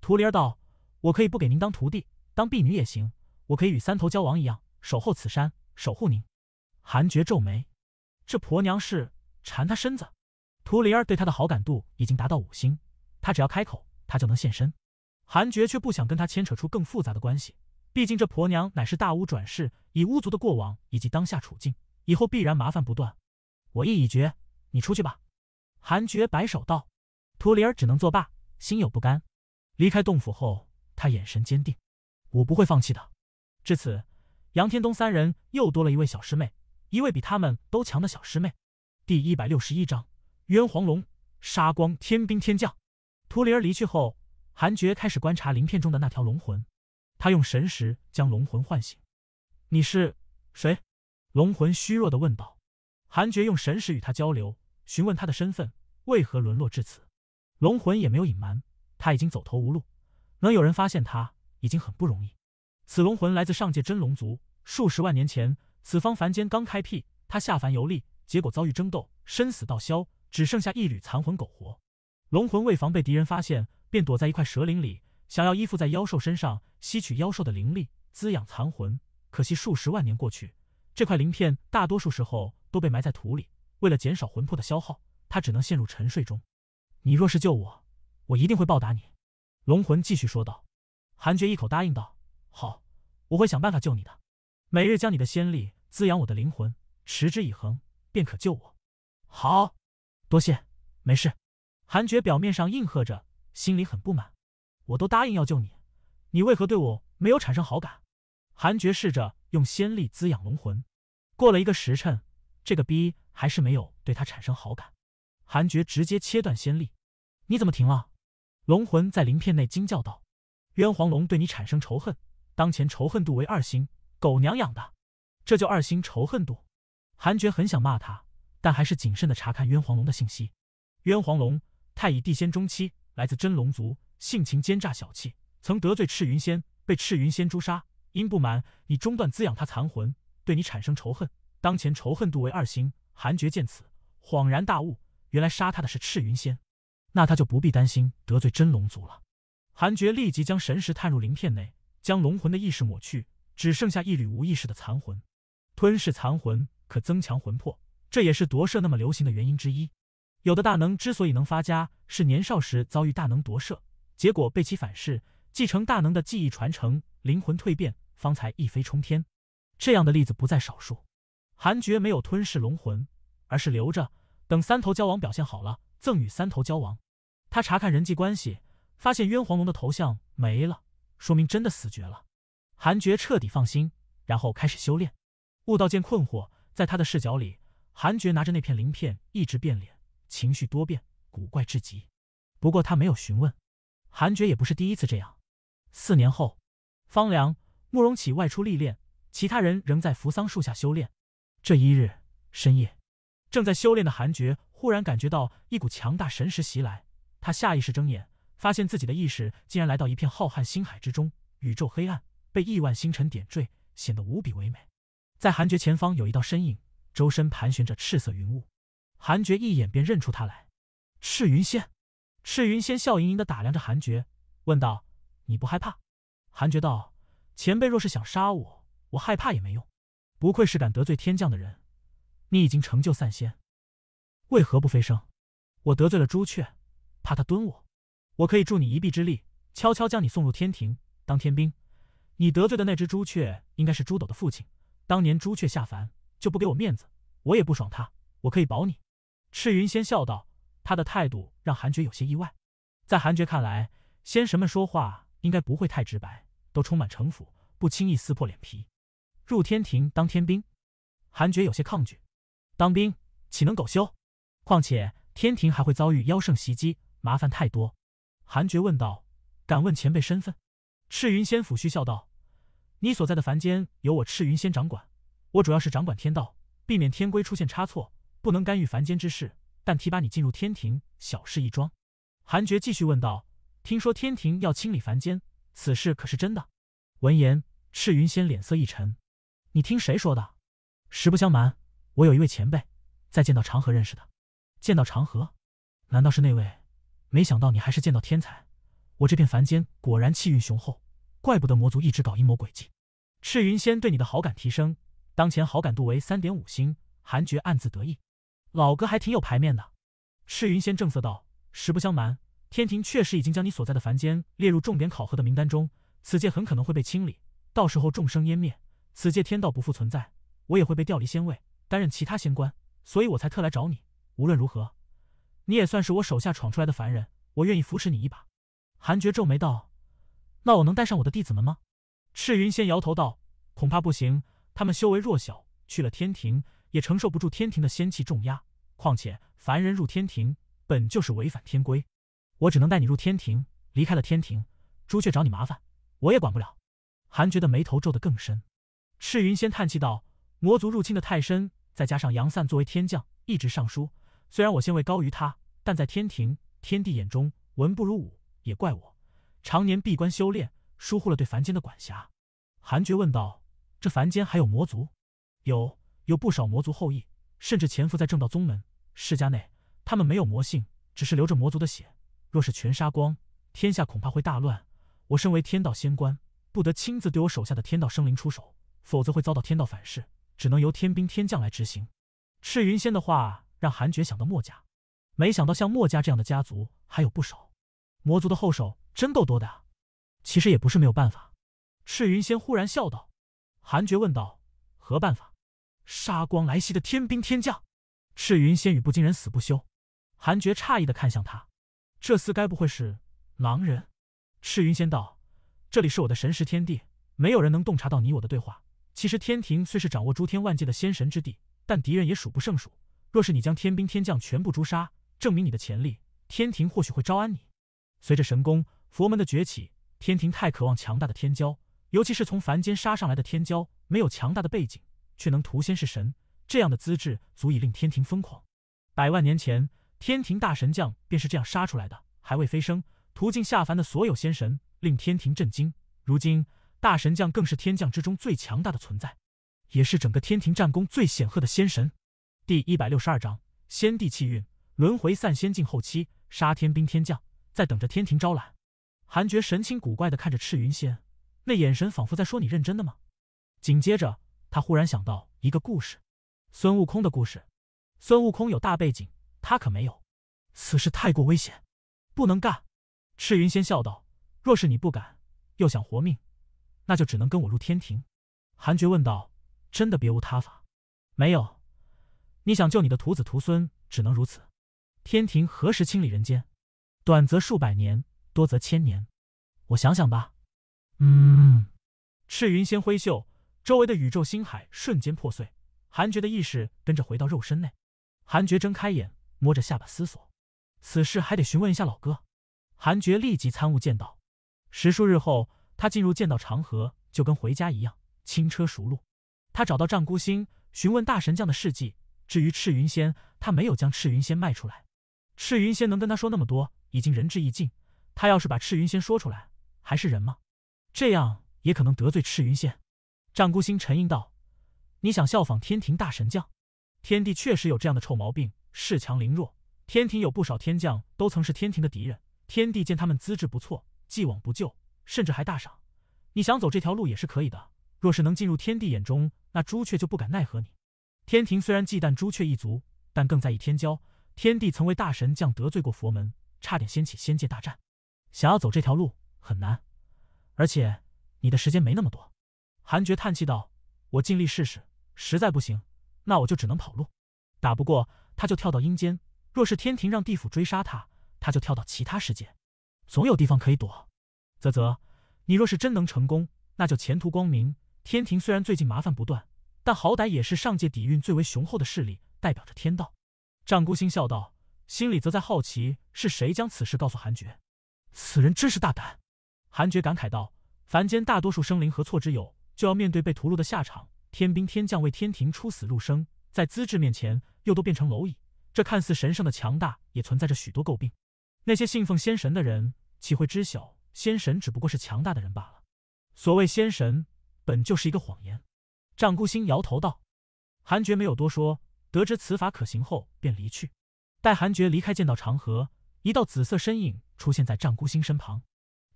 图灵儿道：“我可以不给您当徒弟，当婢女也行。我可以与三头蛟王一样，守候此山，守护您。”韩爵皱眉：“这婆娘是馋他身子。”图灵儿对他的好感度已经达到五星，他只要开口，他就能现身。韩爵却不想跟他牵扯出更复杂的关系，毕竟这婆娘乃是大巫转世，以巫族的过往以及当下处境，以后必然麻烦不断。我意已决，你出去吧。”韩爵摆手道。图灵儿只能作罢，心有不甘。离开洞府后，他眼神坚定：“我不会放弃的。”至此，杨天东三人又多了一位小师妹，一位比他们都强的小师妹。第一百六十一章：冤黄龙杀光天兵天将。图灵儿离去后，韩爵开始观察鳞片中的那条龙魂。他用神识将龙魂唤醒：“你是谁？”龙魂虚弱的问道。韩爵用神识与他交流，询问他的身份，为何沦落至此。龙魂也没有隐瞒。他已经走投无路，能有人发现他已经很不容易。此龙魂来自上界真龙族，数十万年前，此方凡间刚开辟，他下凡游历，结果遭遇争斗，身死道消，只剩下一缕残魂苟活。龙魂为防被敌人发现，便躲在一块蛇鳞里，想要依附在妖兽身上，吸取妖兽的灵力，滋养残魂。可惜数十万年过去，这块鳞片大多数时候都被埋在土里，为了减少魂魄的消耗，他只能陷入沉睡中。你若是救我，我一定会报答你，龙魂继续说道。韩爵一口答应道：“好，我会想办法救你的。每日将你的仙力滋养我的灵魂，持之以恒，便可救我。”好，多谢，没事。韩爵表面上应和着，心里很不满。我都答应要救你，你为何对我没有产生好感？韩爵试着用仙力滋养龙魂，过了一个时辰，这个逼还是没有对他产生好感。韩爵直接切断仙力。你怎么停了？龙魂在鳞片内惊叫道：“冤黄龙对你产生仇恨，当前仇恨度为二星。狗娘养的，这就二星仇恨度？”韩爵很想骂他，但还是谨慎地查看冤黄龙的信息。冤黄龙，太乙地仙中期，来自真龙族，性情奸诈小气，曾得罪赤云仙，被赤云仙诛杀。因不满你中断滋养他残魂，对你产生仇恨，当前仇恨度为二星。韩爵见此，恍然大悟，原来杀他的是赤云仙。那他就不必担心得罪真龙族了。韩爵立即将神识探入鳞片内，将龙魂的意识抹去，只剩下一缕无意识的残魂。吞噬残魂可增强魂魄，这也是夺舍那么流行的原因之一。有的大能之所以能发家，是年少时遭遇大能夺舍，结果被其反噬，继承大能的记忆传承，灵魂蜕变，方才一飞冲天。这样的例子不在少数。韩爵没有吞噬龙魂，而是留着，等三头蛟王表现好了。赠与三头蛟王，他查看人际关系，发现渊黄龙的头像没了，说明真的死绝了。韩爵彻底放心，然后开始修炼。悟道见困惑，在他的视角里，韩爵拿着那片鳞片，一直变脸，情绪多变，古怪至极。不过他没有询问，韩爵也不是第一次这样。四年后，方良、慕容启外出历练，其他人仍在扶桑树下修炼。这一日深夜，正在修炼的韩爵。忽然感觉到一股强大神识袭来，他下意识睁眼，发现自己的意识竟然来到一片浩瀚星海之中。宇宙黑暗，被亿万星辰点缀，显得无比唯美。在韩爵前方有一道身影，周身盘旋着赤色云雾。韩爵一眼便认出他来，赤云仙。赤云仙笑盈盈地打量着韩爵，问道：“你不害怕？”韩爵道：“前辈若是想杀我，我害怕也没用。不愧是敢得罪天将的人，你已经成就散仙。”为何不飞升？我得罪了朱雀，怕他蹲我。我可以助你一臂之力，悄悄将你送入天庭，当天兵。你得罪的那只朱雀应该是朱斗的父亲。当年朱雀下凡就不给我面子，我也不爽他。我可以保你。赤云仙笑道，他的态度让韩爵有些意外。在韩爵看来，仙神们说话应该不会太直白，都充满城府，不轻易撕破脸皮。入天庭当天兵，韩爵有些抗拒。当兵岂能苟休？况且天庭还会遭遇妖圣袭击，麻烦太多。韩爵问道：“敢问前辈身份？”赤云仙抚须笑道：“你所在的凡间由我赤云仙掌管，我主要是掌管天道，避免天规出现差错，不能干预凡间之事。但提拔你进入天庭，小事一桩。”韩爵继续问道：“听说天庭要清理凡间，此事可是真的？”闻言，赤云仙脸色一沉：“你听谁说的？实不相瞒，我有一位前辈，在见到长河认识的。”见到长河，难道是那位？没想到你还是见到天才。我这片凡间果然气运雄厚，怪不得魔族一直搞阴谋诡计。赤云仙对你的好感提升，当前好感度为三点五星。韩爵暗自得意，老哥还挺有排面的。赤云仙正色道：“实不相瞒，天庭确实已经将你所在的凡间列入重点考核的名单中，此界很可能会被清理，到时候众生湮灭，此界天道不复存在，我也会被调离仙位，担任其他仙官，所以我才特来找你。”无论如何，你也算是我手下闯出来的凡人，我愿意扶持你一把。韩爵皱眉道：“那我能带上我的弟子们吗？”赤云仙摇头道：“恐怕不行，他们修为弱小，去了天庭也承受不住天庭的仙气重压。况且凡人入天庭本就是违反天规，我只能带你入天庭。离开了天庭，朱雀找你麻烦，我也管不了。”韩爵的眉头皱得更深。赤云仙叹气道：“魔族入侵的太深，再加上杨散作为天将一直上书。”虽然我修位高于他，但在天庭、天帝眼中，文不如武，也怪我常年闭关修炼，疏忽了对凡间的管辖。韩爵问道：“这凡间还有魔族？有，有不少魔族后裔，甚至潜伏在正道宗门、世家内。他们没有魔性，只是流着魔族的血。若是全杀光，天下恐怕会大乱。我身为天道仙官，不得亲自对我手下的天道生灵出手，否则会遭到天道反噬，只能由天兵天将来执行。”赤云仙的话。让韩爵想到墨家，没想到像墨家这样的家族还有不少。魔族的后手真够多的啊！其实也不是没有办法。赤云仙忽然笑道。韩爵问道：“何办法？”“杀光来袭的天兵天将。”赤云仙语不惊人死不休。韩爵诧异的看向他，这厮该不会是狼人？赤云仙道：“这里是我的神识天地，没有人能洞察到你我的对话。其实天庭虽是掌握诸天万界的仙神之地，但敌人也数不胜数。”若是你将天兵天将全部诛杀，证明你的潜力，天庭或许会招安你。随着神功佛门的崛起，天庭太渴望强大的天骄，尤其是从凡间杀上来的天骄，没有强大的背景，却能屠仙是神，这样的资质足以令天庭疯狂。百万年前，天庭大神将便是这样杀出来的，还未飞升，途径下凡的所有仙神，令天庭震惊。如今，大神将更是天将之中最强大的存在，也是整个天庭战功最显赫的仙神。第一百六十二章，先帝气运轮回散，仙境后期杀天兵天将，在等着天庭招揽。韩爵神情古怪的看着赤云仙，那眼神仿佛在说：“你认真的吗？”紧接着，他忽然想到一个故事，孙悟空的故事。孙悟空有大背景，他可没有。此事太过危险，不能干。赤云仙笑道：“若是你不敢，又想活命，那就只能跟我入天庭。”韩爵问道：“真的别无他法？”“没有。”你想救你的徒子徒孙，只能如此。天庭何时清理人间？短则数百年，多则千年。我想想吧。嗯。赤云仙挥袖，周围的宇宙星海瞬间破碎。韩觉的意识跟着回到肉身内。韩觉睁开眼，摸着下巴思索。此事还得询问一下老哥。韩觉立即参悟剑道。十数日后，他进入剑道长河，就跟回家一样轻车熟路。他找到战孤星，询问大神将的事迹。至于赤云仙，他没有将赤云仙卖出来。赤云仙能跟他说那么多，已经仁至义尽。他要是把赤云仙说出来，还是人吗？这样也可能得罪赤云仙。战孤星沉吟道：“你想效仿天庭大神将？天帝确实有这样的臭毛病，恃强凌弱。天庭有不少天将都曾是天庭的敌人，天帝见他们资质不错，既往不咎，甚至还大赏。你想走这条路也是可以的。若是能进入天帝眼中，那朱雀就不敢奈何你。”天庭虽然忌惮朱雀一族，但更在意天骄。天帝曾为大神将得罪过佛门，差点掀起仙界大战。想要走这条路很难，而且你的时间没那么多。韩爵叹气道：“我尽力试试，实在不行，那我就只能跑路。打不过他就跳到阴间；若是天庭让地府追杀他，他就跳到其他世界，总有地方可以躲。”啧啧，你若是真能成功，那就前途光明。天庭虽然最近麻烦不断。但好歹也是上界底蕴最为雄厚的势力，代表着天道。战孤星笑道，心里则在好奇是谁将此事告诉韩爵。此人真是大胆。韩爵感慨道：“凡间大多数生灵和错之有，就要面对被屠戮的下场。天兵天将为天庭出死入生，在资质面前又都变成蝼蚁。这看似神圣的强大，也存在着许多诟病。那些信奉仙神的人，岂会知晓仙神只不过是强大的人罢了？所谓仙神，本就是一个谎言。”战孤星摇头道：“韩爵没有多说，得知此法可行后便离去。待韩爵离开剑道长河，一道紫色身影出现在战孤星身旁。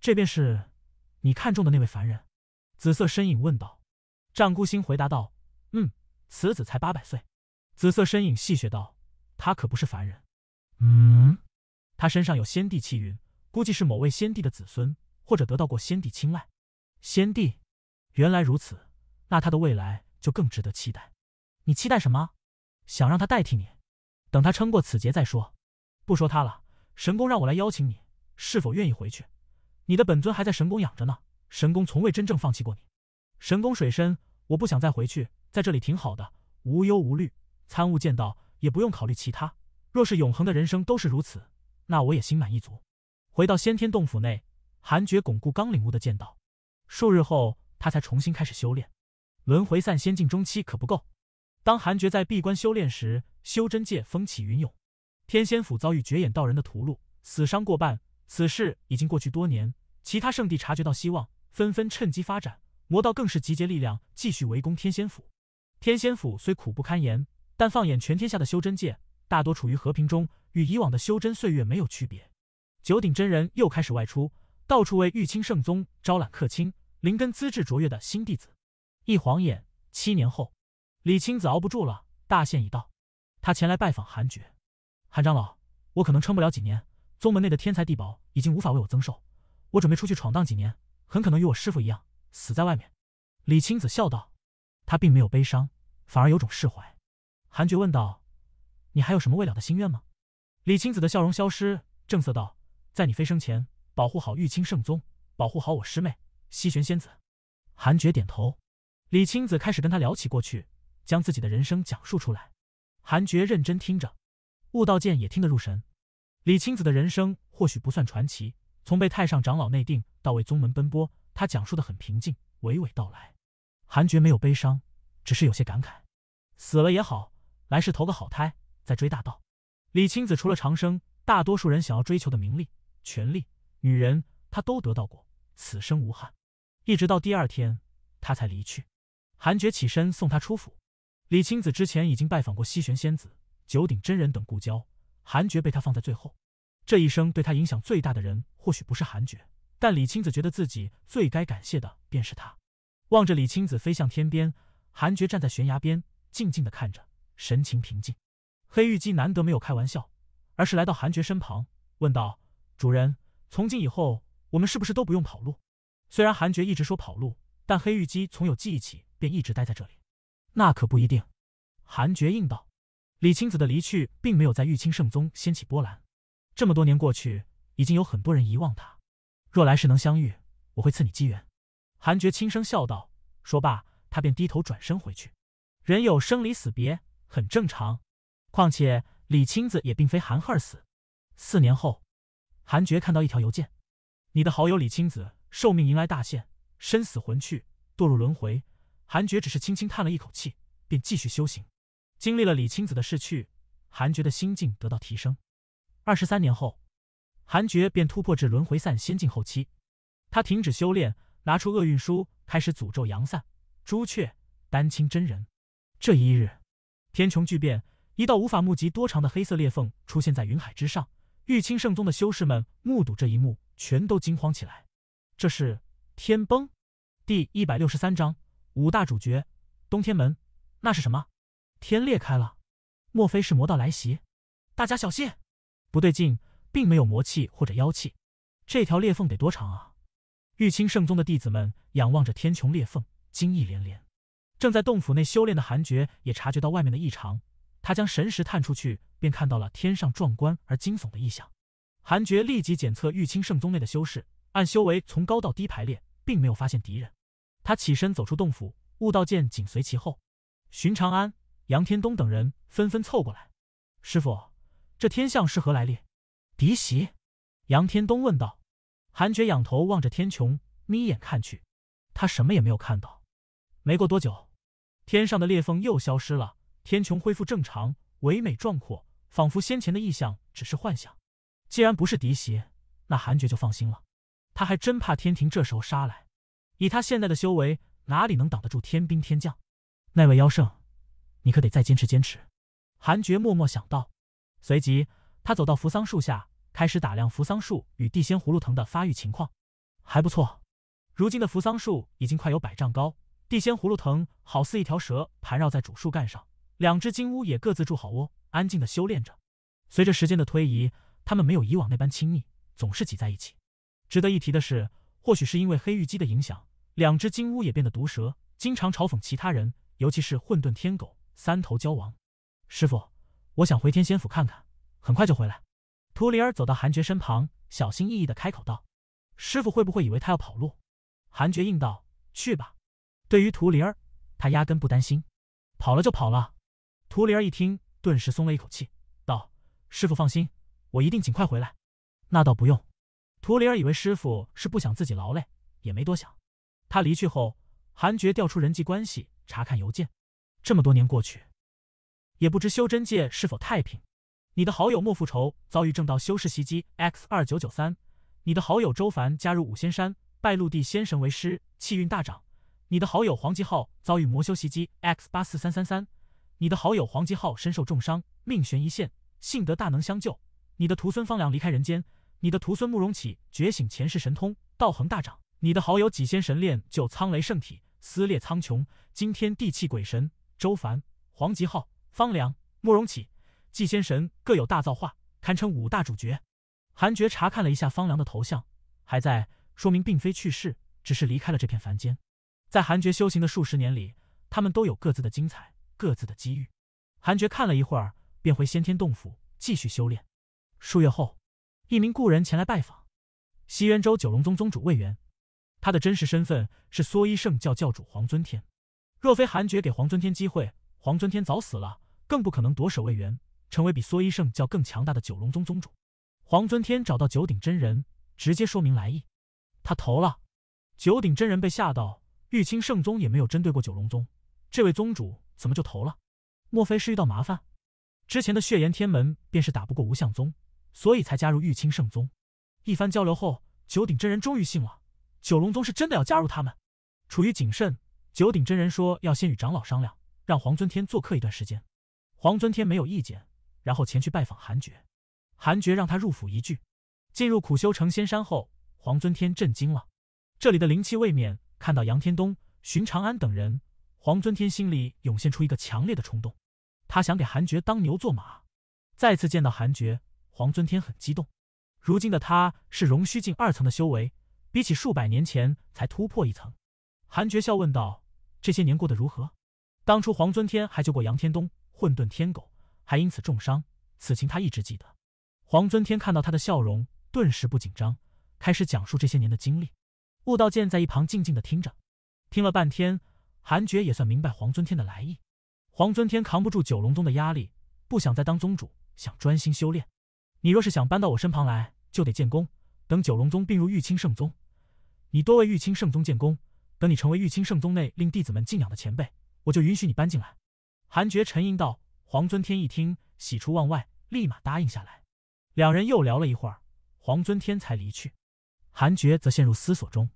这便是你看中的那位凡人。”紫色身影问道。战孤星回答道：“嗯，此子才八百岁。”紫色身影戏谑道：“他可不是凡人。嗯，他身上有先帝气运，估计是某位先帝的子孙，或者得到过先帝青睐。”先帝，原来如此。那他的未来就更值得期待。你期待什么？想让他代替你？等他撑过此劫再说。不说他了，神宫让我来邀请你，是否愿意回去？你的本尊还在神宫养着呢，神宫从未真正放弃过你。神宫水深，我不想再回去，在这里挺好的，无忧无虑，参悟剑道也不用考虑其他。若是永恒的人生都是如此，那我也心满意足。回到先天洞府内，韩爵巩固刚领悟的剑道。数日后，他才重新开始修炼。轮回散，仙境中期可不够。当韩爵在闭关修炼时，修真界风起云涌，天仙府遭遇绝眼道人的屠戮，死伤过半。此事已经过去多年，其他圣地察觉到希望，纷纷趁机发展。魔道更是集结力量，继续围攻天仙府。天仙府虽苦不堪言，但放眼全天下的修真界，大多处于和平中，与以往的修真岁月没有区别。九鼎真人又开始外出，到处为玉清圣宗招揽客卿、灵根资质卓越的新弟子。一晃眼，七年后，李青子熬不住了，大限已到，他前来拜访韩爵。韩长老，我可能撑不了几年，宗门内的天才地宝已经无法为我增寿，我准备出去闯荡几年，很可能与我师父一样死在外面。李青子笑道，他并没有悲伤，反而有种释怀。韩爵问道：“你还有什么未了的心愿吗？”李青子的笑容消失，正色道：“在你飞升前，保护好玉清圣宗，保护好我师妹西玄仙子。”韩爵点头。李青子开始跟他聊起过去，将自己的人生讲述出来。韩爵认真听着，悟道剑也听得入神。李青子的人生或许不算传奇，从被太上长老内定到为宗门奔波，他讲述的很平静，娓娓道来。韩爵没有悲伤，只是有些感慨：死了也好，来世投个好胎，再追大道。李青子除了长生，大多数人想要追求的名利、权力、女人，他都得到过，此生无憾。一直到第二天，他才离去。韩爵起身送他出府。李青子之前已经拜访过西玄仙子、九鼎真人等故交，韩爵被他放在最后。这一生对他影响最大的人，或许不是韩爵，但李青子觉得自己最该感谢的便是他。望着李青子飞向天边，韩爵站在悬崖边静静的看着，神情平静。黑玉姬难得没有开玩笑，而是来到韩爵身旁，问道：“主人，从今以后我们是不是都不用跑路？”虽然韩爵一直说跑路。但黑玉姬从有记忆起便一直待在这里，那可不一定。韩觉应道：“李青子的离去并没有在玉清圣宗掀起波澜，这么多年过去，已经有很多人遗忘他。若来世能相遇，我会赐你机缘。”韩觉轻声笑道。说罢，他便低头转身回去。人有生离死别，很正常。况且李青子也并非韩恨儿死。四年后，韩觉看到一条邮件：“你的好友李青子寿命迎来大限。”生死魂去，堕入轮回。韩觉只是轻轻叹了一口气，便继续修行。经历了李青子的逝去，韩觉的心境得到提升。二十三年后，韩觉便突破至轮回散仙境后期。他停止修炼，拿出厄运书，开始诅咒杨散、朱雀、丹青真人。这一日，天穹巨变，一道无法募集多长的黑色裂缝出现在云海之上。玉清圣宗的修士们目睹这一幕，全都惊慌起来。这是天崩！第一百六十三章五大主角。东天门，那是什么？天裂开了，莫非是魔道来袭？大家小心！不对劲，并没有魔气或者妖气。这条裂缝得多长啊？玉清圣宗的弟子们仰望着天穹裂缝，惊异连连。正在洞府内修炼的韩爵也察觉到外面的异常，他将神识探出去，便看到了天上壮观而惊悚的异象。韩爵立即检测玉清圣宗内的修士，按修为从高到低排列，并没有发现敌人。他起身走出洞府，悟道剑紧随其后。寻长安、杨天东等人纷纷凑过来：“师傅，这天象是何来历？”“敌袭？”杨天东问道。韩觉仰头望着天穹，眯眼看去，他什么也没有看到。没过多久，天上的裂缝又消失了，天穹恢复正常，唯美壮阔，仿佛先前的异象只是幻想。既然不是敌袭，那韩觉就放心了。他还真怕天庭这时候杀来。以他现在的修为，哪里能挡得住天兵天将？那位妖圣，你可得再坚持坚持。韩爵默默想到，随即他走到扶桑树下，开始打量扶桑树与地仙葫芦藤的发育情况，还不错。如今的扶桑树已经快有百丈高，地仙葫芦藤好似一条蛇盘绕在主树干上。两只金乌也各自筑好窝，安静的修炼着。随着时间的推移，它们没有以往那般亲密，总是挤在一起。值得一提的是，或许是因为黑玉鸡的影响。两只金乌也变得毒蛇，经常嘲讽其他人，尤其是混沌天狗、三头蛟王。师傅，我想回天仙府看看，很快就回来。图灵儿走到韩爵身旁，小心翼翼的开口道：“师傅会不会以为他要跑路？”韩爵应道：“去吧。”对于图灵儿，他压根不担心，跑了就跑了。图灵儿一听，顿时松了一口气，道：“师傅放心，我一定尽快回来。”那倒不用。图灵儿以为师傅是不想自己劳累，也没多想。他离去后，韩爵调出人际关系，查看邮件。这么多年过去，也不知修真界是否太平。你的好友莫复仇遭遇正道修士袭击，X 二九九三。你的好友周凡加入五仙山，拜陆地仙神为师，气运大涨。你的好友黄吉浩遭遇魔修袭击，X 八四三三三。你的好友黄吉浩身受重伤，命悬一线，幸得大能相救。你的徒孙方良离开人间，你的徒孙慕容启觉醒前世神通，道恒大涨。你的好友几仙神炼就苍雷圣体，撕裂苍穹，惊天地泣鬼神。周凡、黄吉昊、方良、慕容启、纪仙神各有大造化，堪称五大主角。韩爵查看了一下方良的头像，还在，说明并非去世，只是离开了这片凡间。在韩爵修行的数十年里，他们都有各自的精彩，各自的机遇。韩爵看了一会儿，便回先天洞府继续修炼。数月后，一名故人前来拜访，西元州九龙宗宗主魏元。他的真实身份是蓑衣圣教教主黄尊天，若非韩爵给黄尊天机会，黄尊天早死了，更不可能夺舍魏源，成为比蓑衣圣教更强大的九龙宗宗主。黄尊天找到九鼎真人，直接说明来意，他投了。九鼎真人被吓到，玉清圣宗也没有针对过九龙宗，这位宗主怎么就投了？莫非是遇到麻烦？之前的血炎天门便是打不过无相宗，所以才加入玉清圣宗。一番交流后，九鼎真人终于信了。九龙宗是真的要加入他们。出于谨慎，九鼎真人说要先与长老商量，让黄尊天做客一段时间。黄尊天没有意见，然后前去拜访韩爵。韩爵让他入府一聚。进入苦修成仙山后，黄尊天震惊了，这里的灵气未免。看到杨天东、寻长安等人，黄尊天心里涌现出一个强烈的冲动，他想给韩爵当牛做马。再次见到韩爵，黄尊天很激动。如今的他是容虚境二层的修为。比起数百年前才突破一层，韩爵笑问道：“这些年过得如何？”当初黄尊天还救过杨天东，混沌天狗还因此重伤，此情他一直记得。黄尊天看到他的笑容，顿时不紧张，开始讲述这些年的经历。悟道剑在一旁静静的听着，听了半天，韩爵也算明白黄尊天的来意。黄尊天扛不住九龙宗的压力，不想再当宗主，想专心修炼。你若是想搬到我身旁来，就得建功，等九龙宗并入玉清圣宗。你多为玉清圣宗建功，等你成为玉清圣宗内令弟子们敬仰的前辈，我就允许你搬进来。”韩觉沉吟道。黄尊天一听，喜出望外，立马答应下来。两人又聊了一会儿，黄尊天才离去。韩觉则陷入思索中。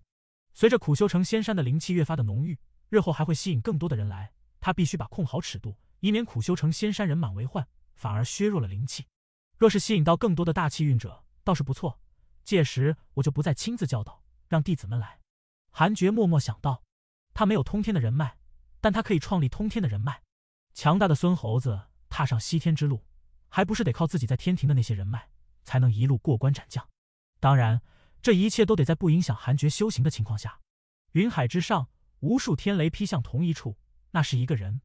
随着苦修成仙山的灵气越发的浓郁，日后还会吸引更多的人来。他必须把控好尺度，以免苦修成仙山人满为患，反而削弱了灵气。若是吸引到更多的大气运者，倒是不错。届时我就不再亲自教导。让弟子们来，韩厥默默想到，他没有通天的人脉，但他可以创立通天的人脉。强大的孙猴子踏上西天之路，还不是得靠自己在天庭的那些人脉，才能一路过关斩将？当然，这一切都得在不影响韩厥修行的情况下。云海之上，无数天雷劈向同一处，那是一个人，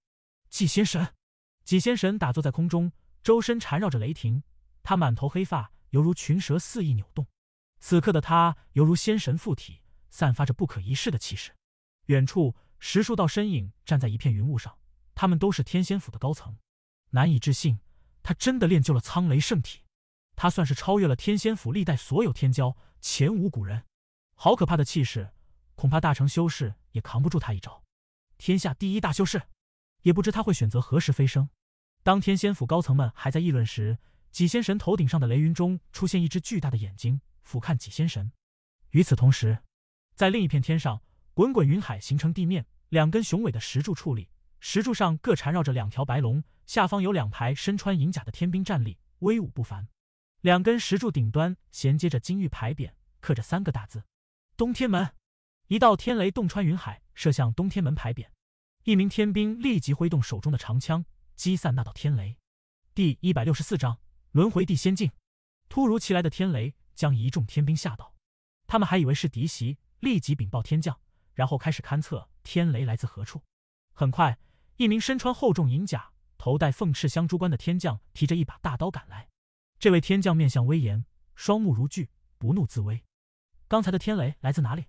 纪仙神。纪仙神打坐在空中，周身缠绕着雷霆，他满头黑发犹如群蛇肆意扭动。此刻的他犹如仙神附体，散发着不可一世的气势。远处十数道身影站在一片云雾上，他们都是天仙府的高层。难以置信，他真的练就了苍雷圣体，他算是超越了天仙府历代所有天骄，前无古人。好可怕的气势，恐怕大成修士也扛不住他一招。天下第一大修士，也不知他会选择何时飞升。当天仙府高层们还在议论时，几仙神头顶上的雷云中出现一只巨大的眼睛。俯瞰几仙神。与此同时，在另一片天上，滚滚云海形成地面，两根雄伟的石柱矗立，石柱上各缠绕着两条白龙，下方有两排身穿银甲的天兵站立，威武不凡。两根石柱顶端衔接着金玉牌匾，刻着三个大字：东天门。一道天雷洞穿云海，射向东天门牌匾，一名天兵立即挥动手中的长枪，击散那道天雷。第一百六十四章轮回地仙境。突如其来的天雷。将一众天兵吓到，他们还以为是敌袭，立即禀报天将，然后开始勘测天雷来自何处。很快，一名身穿厚重银甲、头戴凤翅镶珠冠的天将提着一把大刀赶来。这位天将面相威严，双目如炬，不怒自威。刚才的天雷来自哪里？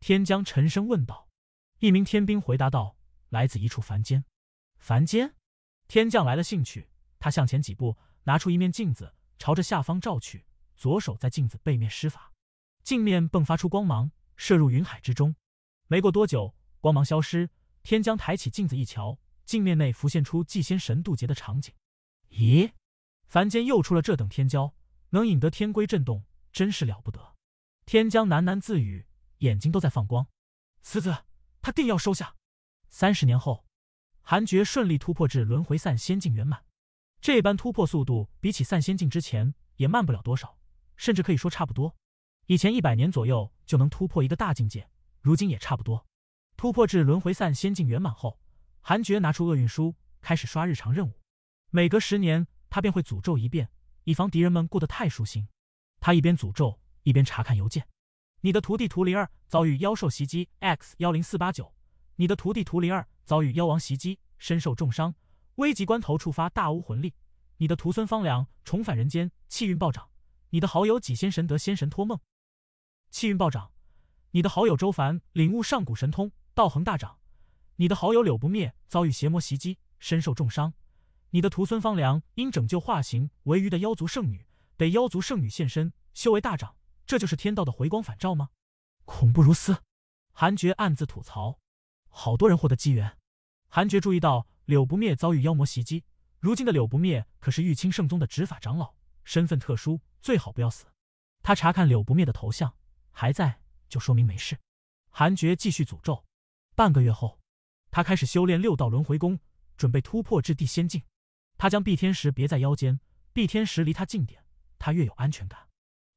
天将沉声问道。一名天兵回答道：“来自一处凡间。”凡间？天将来了兴趣，他向前几步，拿出一面镜子，朝着下方照去。左手在镜子背面施法，镜面迸发出光芒，射入云海之中。没过多久，光芒消失。天将抬起镜子一瞧，镜面内浮现出祭仙神渡劫的场景。咦，凡间又出了这等天骄，能引得天规震动，真是了不得。天将喃喃自语，眼睛都在放光。此子，他定要收下。三十年后，韩爵顺利突破至轮回散仙境圆满。这般突破速度，比起散仙境之前，也慢不了多少。甚至可以说差不多，以前一百年左右就能突破一个大境界，如今也差不多。突破至轮回散仙境圆满后，韩爵拿出厄运书，开始刷日常任务。每隔十年，他便会诅咒一遍，以防敌人们过得太舒心。他一边诅咒，一边查看邮件。你的徒弟图灵二遭遇妖兽袭击，X 幺零四八九。你的徒弟图灵二遭遇妖王袭击，身受重伤，危急关头触发大巫魂力。你的徒孙方良重返人间，气运暴涨。你的好友几仙神得仙神托梦，气运暴涨；你的好友周凡领悟上古神通，道恒大涨；你的好友柳不灭遭遇邪魔袭击，身受重伤；你的徒孙方良因拯救化形为鱼的妖族圣女，得妖族圣女现身，修为大涨。这就是天道的回光返照吗？恐怖如斯！韩爵暗自吐槽：好多人获得机缘。韩爵注意到柳不灭遭遇妖魔袭击，如今的柳不灭可是玉清圣宗的执法长老，身份特殊。最好不要死。他查看柳不灭的头像还在，就说明没事。韩爵继续诅咒。半个月后，他开始修炼六道轮回功，准备突破至地仙境。他将碧天石别在腰间，碧天石离他近点，他越有安全感。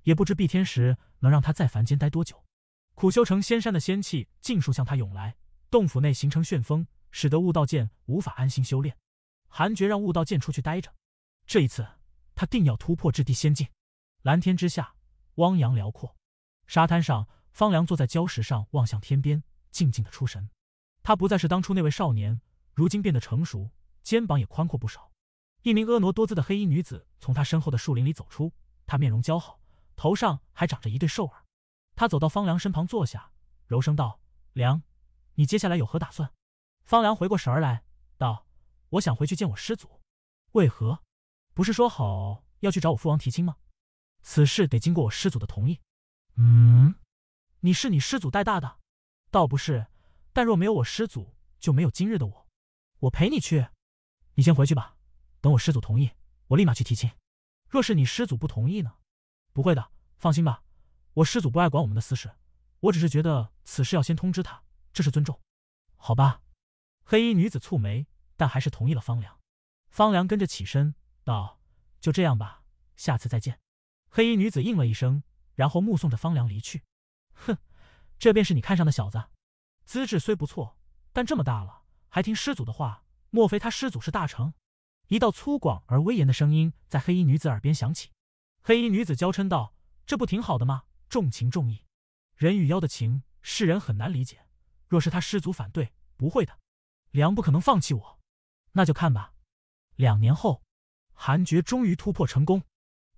也不知碧天石能让他在凡间待多久。苦修成仙山的仙气尽数向他涌来，洞府内形成旋风，使得悟道剑无法安心修炼。韩爵让悟道剑出去待着。这一次，他定要突破至地仙境。蓝天之下，汪洋辽阔，沙滩上，方良坐在礁石上，望向天边，静静的出神。他不再是当初那位少年，如今变得成熟，肩膀也宽阔不少。一名婀娜多姿的黑衣女子从他身后的树林里走出，她面容姣好，头上还长着一对兽耳。她走到方良身旁坐下，柔声道：“良，你接下来有何打算？”方良回过神儿来，道：“我想回去见我师祖。为何？不是说好要去找我父王提亲吗？”此事得经过我师祖的同意。嗯，你是你师祖带大的？倒不是，但若没有我师祖，就没有今日的我。我陪你去，你先回去吧。等我师祖同意，我立马去提亲。若是你师祖不同意呢？不会的，放心吧。我师祖不爱管我们的私事，我只是觉得此事要先通知他，这是尊重。好吧。黑衣女子蹙眉，但还是同意了。方良，方良跟着起身道：“就这样吧，下次再见。”黑衣女子应了一声，然后目送着方良离去。哼，这便是你看上的小子，资质虽不错，但这么大了还听师祖的话，莫非他师祖是大成？一道粗犷而威严的声音在黑衣女子耳边响起。黑衣女子娇嗔道：“这不挺好的吗？重情重义，人与妖的情，世人很难理解。若是他师祖反对，不会的，良不可能放弃我。那就看吧。两年后，韩爵终于突破成功，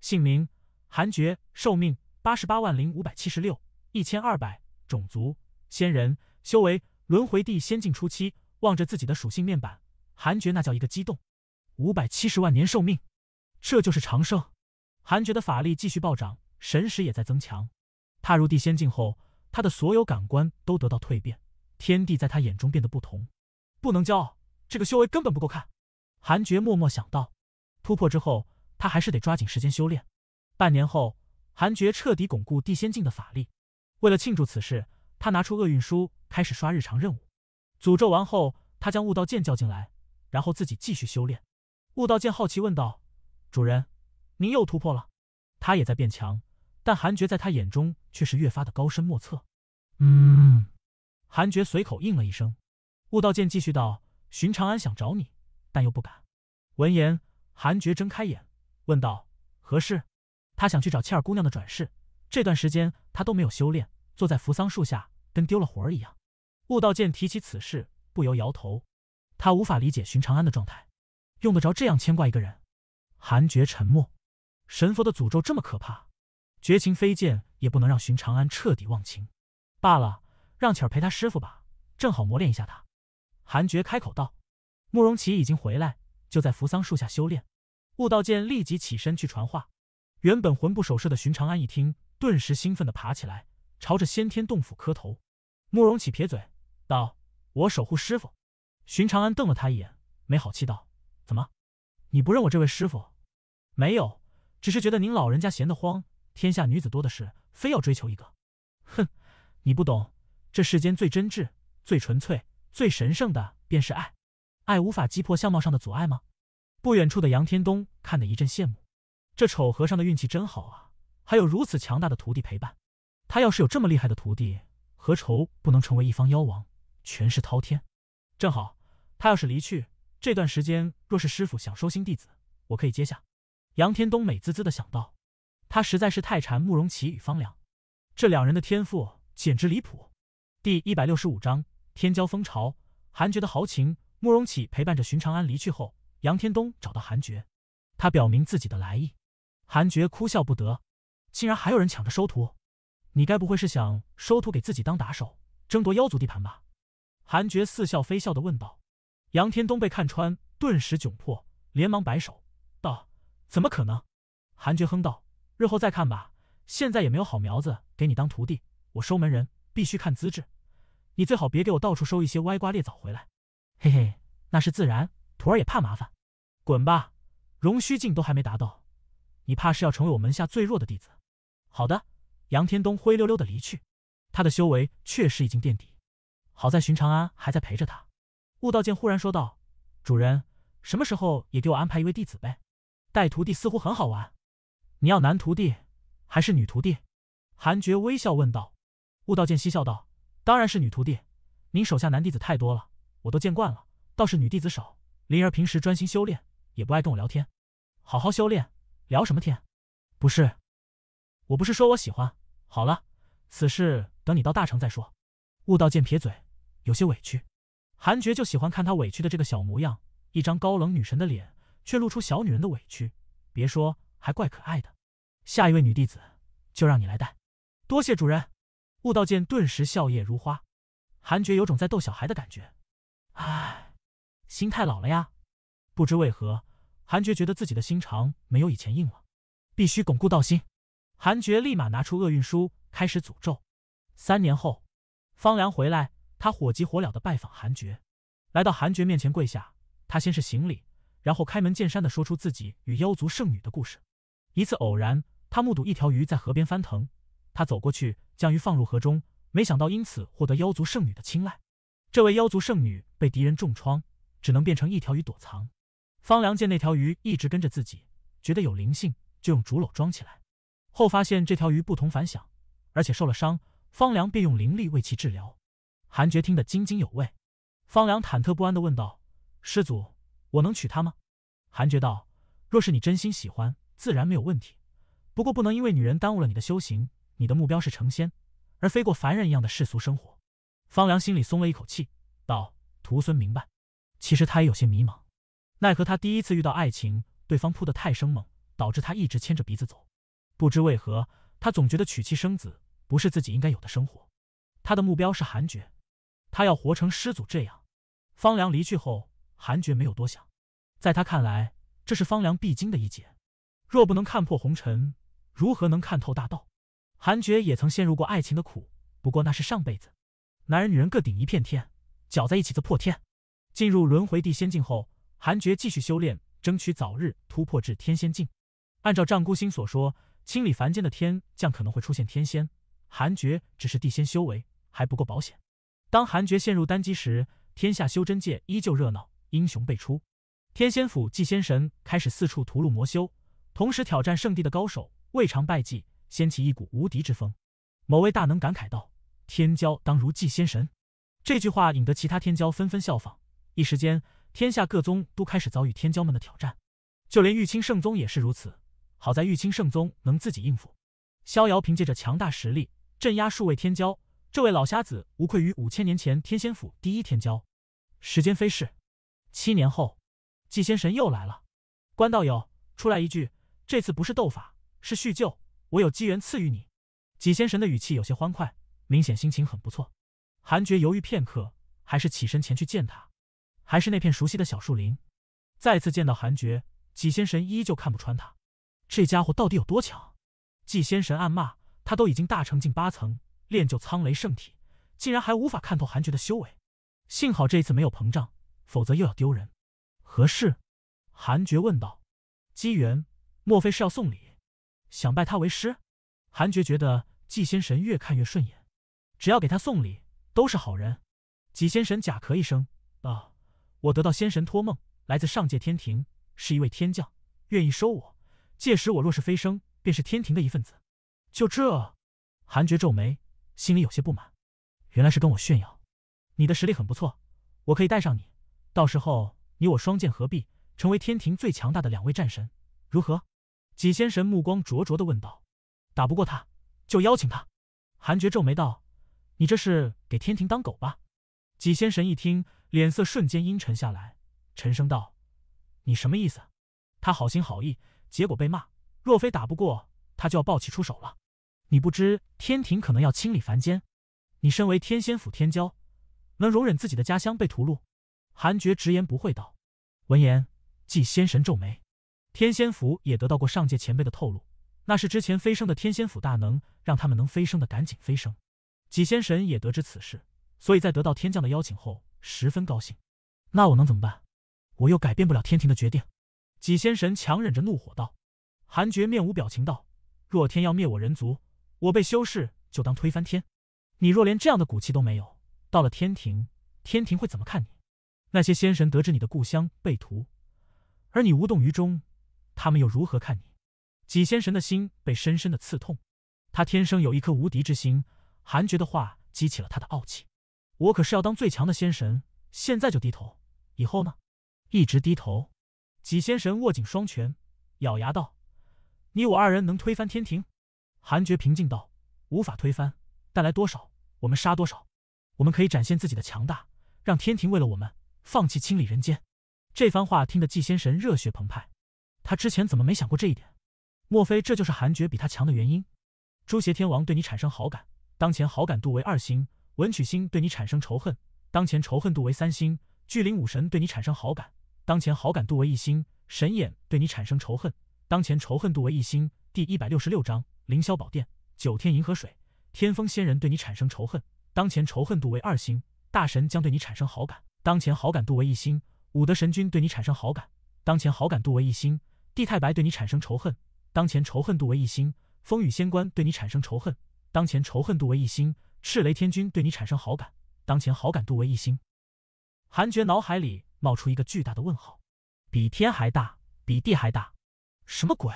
姓名。”韩厥寿命八十八万零五百七十六一千二百，种族仙人，修为轮回地仙境初期。望着自己的属性面板，韩厥那叫一个激动，五百七十万年寿命，这就是长生。韩觉的法力继续暴涨，神识也在增强。踏入地仙境后，他的所有感官都得到蜕变，天地在他眼中变得不同。不能骄傲，这个修为根本不够看。韩觉默默想到，突破之后，他还是得抓紧时间修炼。半年后，韩爵彻底巩固地仙境的法力。为了庆祝此事，他拿出厄运书，开始刷日常任务。诅咒完后，他将悟道剑叫进来，然后自己继续修炼。悟道剑好奇问道：“主人，您又突破了？”他也在变强，但韩爵在他眼中却是越发的高深莫测。嗯，韩爵随口应了一声。悟道剑继续道：“寻常安想找你，但又不敢。”闻言，韩爵睁开眼，问道：“何事？”他想去找倩儿姑娘的转世，这段时间他都没有修炼，坐在扶桑树下跟丢了魂儿一样。悟道剑提起此事，不由摇头，他无法理解寻常安的状态，用得着这样牵挂一个人。韩爵沉默，神佛的诅咒这么可怕，绝情飞剑也不能让寻常安彻底忘情。罢了，让倩儿陪他师父吧，正好磨练一下他。韩爵开口道：“慕容奇已经回来，就在扶桑树下修炼。”悟道剑立即起身去传话。原本魂不守舍的寻长安一听，顿时兴奋地爬起来，朝着先天洞府磕头。慕容启撇嘴道：“我守护师傅。”寻长安瞪了他一眼，没好气道：“怎么？你不认我这位师傅？”“没有，只是觉得您老人家闲得慌，天下女子多的是，非要追求一个。”“哼，你不懂，这世间最真挚、最纯粹、最神圣的便是爱。爱无法击破相貌上的阻碍吗？”不远处的杨天东看得一阵羡慕。这丑和尚的运气真好啊！还有如此强大的徒弟陪伴，他要是有这么厉害的徒弟，何愁不能成为一方妖王，权势滔天？正好，他要是离去这段时间，若是师傅想收新弟子，我可以接下。杨天东美滋滋的想到，他实在是太馋慕容齐与方良这两人的天赋，简直离谱。第一百六十五章天骄风巢。韩觉的豪情。慕容齐陪伴着寻常安离去后，杨天东找到韩觉，他表明自己的来意。韩爵哭笑不得，竟然还有人抢着收徒，你该不会是想收徒给自己当打手，争夺妖族地盘吧？韩爵似笑非笑的问道。杨天东被看穿，顿时窘迫，连忙摆手道：“怎么可能？”韩爵哼道：“日后再看吧，现在也没有好苗子给你当徒弟，我收门人必须看资质，你最好别给我到处收一些歪瓜裂枣回来。”嘿嘿，那是自然，徒儿也怕麻烦，滚吧，容虚境都还没达到。你怕是要成为我门下最弱的弟子。好的，杨天东灰溜溜的离去。他的修为确实已经垫底，好在荀长安还在陪着他。悟道剑忽然说道：“主人，什么时候也给我安排一位弟子呗？带徒弟似乎很好玩。你要男徒弟还是女徒弟？”韩爵微笑问道。悟道剑嬉笑道：“当然是女徒弟。您手下男弟子太多了，我都见惯了。倒是女弟子少，灵儿平时专心修炼，也不爱跟我聊天。好好修炼。”聊什么天？不是，我不是说我喜欢。好了，此事等你到大城再说。悟道剑撇嘴，有些委屈。韩爵就喜欢看他委屈的这个小模样，一张高冷女神的脸，却露出小女人的委屈，别说还怪可爱的。下一位女弟子就让你来带，多谢主人。悟道剑顿时笑靥如花。韩爵有种在逗小孩的感觉。唉，心太老了呀，不知为何。韩爵觉得自己的心肠没有以前硬了，必须巩固道心。韩爵立马拿出厄运书，开始诅咒。三年后，方良回来，他火急火燎地拜访韩爵，来到韩爵面前跪下。他先是行礼，然后开门见山地说出自己与妖族圣女的故事。一次偶然，他目睹一条鱼在河边翻腾，他走过去，将鱼放入河中，没想到因此获得妖族圣女的青睐。这位妖族圣女被敌人重创，只能变成一条鱼躲藏。方良见那条鱼一直跟着自己，觉得有灵性，就用竹篓装起来。后发现这条鱼不同凡响，而且受了伤，方良便用灵力为其治疗。韩觉听得津津有味。方良忐忑不安地问道：“师祖，我能娶她吗？”韩觉道：“若是你真心喜欢，自然没有问题。不过不能因为女人耽误了你的修行。你的目标是成仙，而非过凡人一样的世俗生活。”方良心里松了一口气，道：“徒孙明白。”其实他也有些迷茫。奈何他第一次遇到爱情，对方扑得太生猛，导致他一直牵着鼻子走。不知为何，他总觉得娶妻生子不是自己应该有的生活。他的目标是韩爵，他要活成师祖这样。方良离去后，韩爵没有多想，在他看来，这是方良必经的一劫。若不能看破红尘，如何能看透大道？韩爵也曾陷入过爱情的苦，不过那是上辈子。男人女人各顶一片天，搅在一起则破天。进入轮回地仙境后。韩诀继续修炼，争取早日突破至天仙境。按照丈孤星所说，清理凡间的天将可能会出现天仙。韩诀只是地仙修为，还不够保险。当韩诀陷入单机时，天下修真界依旧热闹，英雄辈出。天仙府祭仙神开始四处屠戮魔修，同时挑战圣地的高手未尝败绩，掀起一股无敌之风。某位大能感慨道：“天骄当如祭仙神。”这句话引得其他天骄纷纷效仿，一时间。天下各宗都开始遭遇天骄们的挑战，就连玉清圣宗也是如此。好在玉清圣宗能自己应付。逍遥凭借着强大实力镇压数位天骄，这位老瞎子无愧于五千年前天仙府第一天骄。时间飞逝，七年后，纪仙神又来了。关道友，出来一句，这次不是斗法，是叙旧。我有机缘赐予你。纪仙神的语气有些欢快，明显心情很不错。韩爵犹豫片刻，还是起身前去见他。还是那片熟悉的小树林，再次见到韩爵，纪仙神依旧看不穿他。这家伙到底有多强？纪仙神暗骂，他都已经大成近八层，练就苍雷圣体，竟然还无法看透韩爵的修为。幸好这一次没有膨胀，否则又要丢人。何事？韩爵问道。机缘？莫非是要送礼，想拜他为师？韩爵觉得纪仙神越看越顺眼，只要给他送礼，都是好人。纪仙神假咳一声，啊。我得到仙神托梦，来自上界天庭，是一位天将，愿意收我。届时我若是飞升，便是天庭的一份子。就这？韩爵皱眉，心里有些不满。原来是跟我炫耀。你的实力很不错，我可以带上你。到时候你我双剑合璧，成为天庭最强大的两位战神，如何？几仙神目光灼灼地问道。打不过他，就邀请他。韩爵皱眉道：“你这是给天庭当狗吧？”几仙神一听。脸色瞬间阴沉下来，沉声道：“你什么意思？他好心好意，结果被骂。若非打不过，他就要暴起出手了。你不知天庭可能要清理凡间，你身为天仙府天骄，能容忍自己的家乡被屠戮？”韩爵直言不讳道。闻言，季仙神皱眉。天仙府也得到过上界前辈的透露，那是之前飞升的天仙府大能，让他们能飞升的赶紧飞升。季仙神也得知此事，所以在得到天将的邀请后。十分高兴，那我能怎么办？我又改变不了天庭的决定。几仙神强忍着怒火道：“韩爵，面无表情道：若天要灭我人族，我被修士就当推翻天。你若连这样的骨气都没有，到了天庭，天庭会怎么看你？那些仙神得知你的故乡被屠，而你无动于衷，他们又如何看你？几仙神的心被深深的刺痛。他天生有一颗无敌之心，韩爵的话激起了他的傲气。”我可是要当最强的仙神，现在就低头，以后呢？一直低头。几仙神握紧双拳，咬牙道：“你我二人能推翻天庭？”韩爵平静道：“无法推翻，但来多少，我们杀多少。我们可以展现自己的强大，让天庭为了我们放弃清理人间。”这番话听得纪仙神热血澎湃，他之前怎么没想过这一点？莫非这就是韩爵比他强的原因？诛邪天王对你产生好感，当前好感度为二星。文曲星对你产生仇恨，当前仇恨度为三星；巨灵武神对你产生好感，当前好感度为一星；神眼对你产生仇恨，当前仇恨度为一星。第一百六十六章：凌霄宝殿。九天银河水，天风仙人对你产生仇恨，当前仇恨度为二星；大神将对你产生好感，当前好感度为一星；武德神君对你产生好感，当前好感度为一星；地太白对你产生仇恨，当前仇恨度为一星；风雨仙官对你产生仇恨，当前仇恨度为一星。赤雷天君对你产生好感，当前好感度为一星。韩觉脑海里冒出一个巨大的问号，比天还大，比地还大，什么鬼？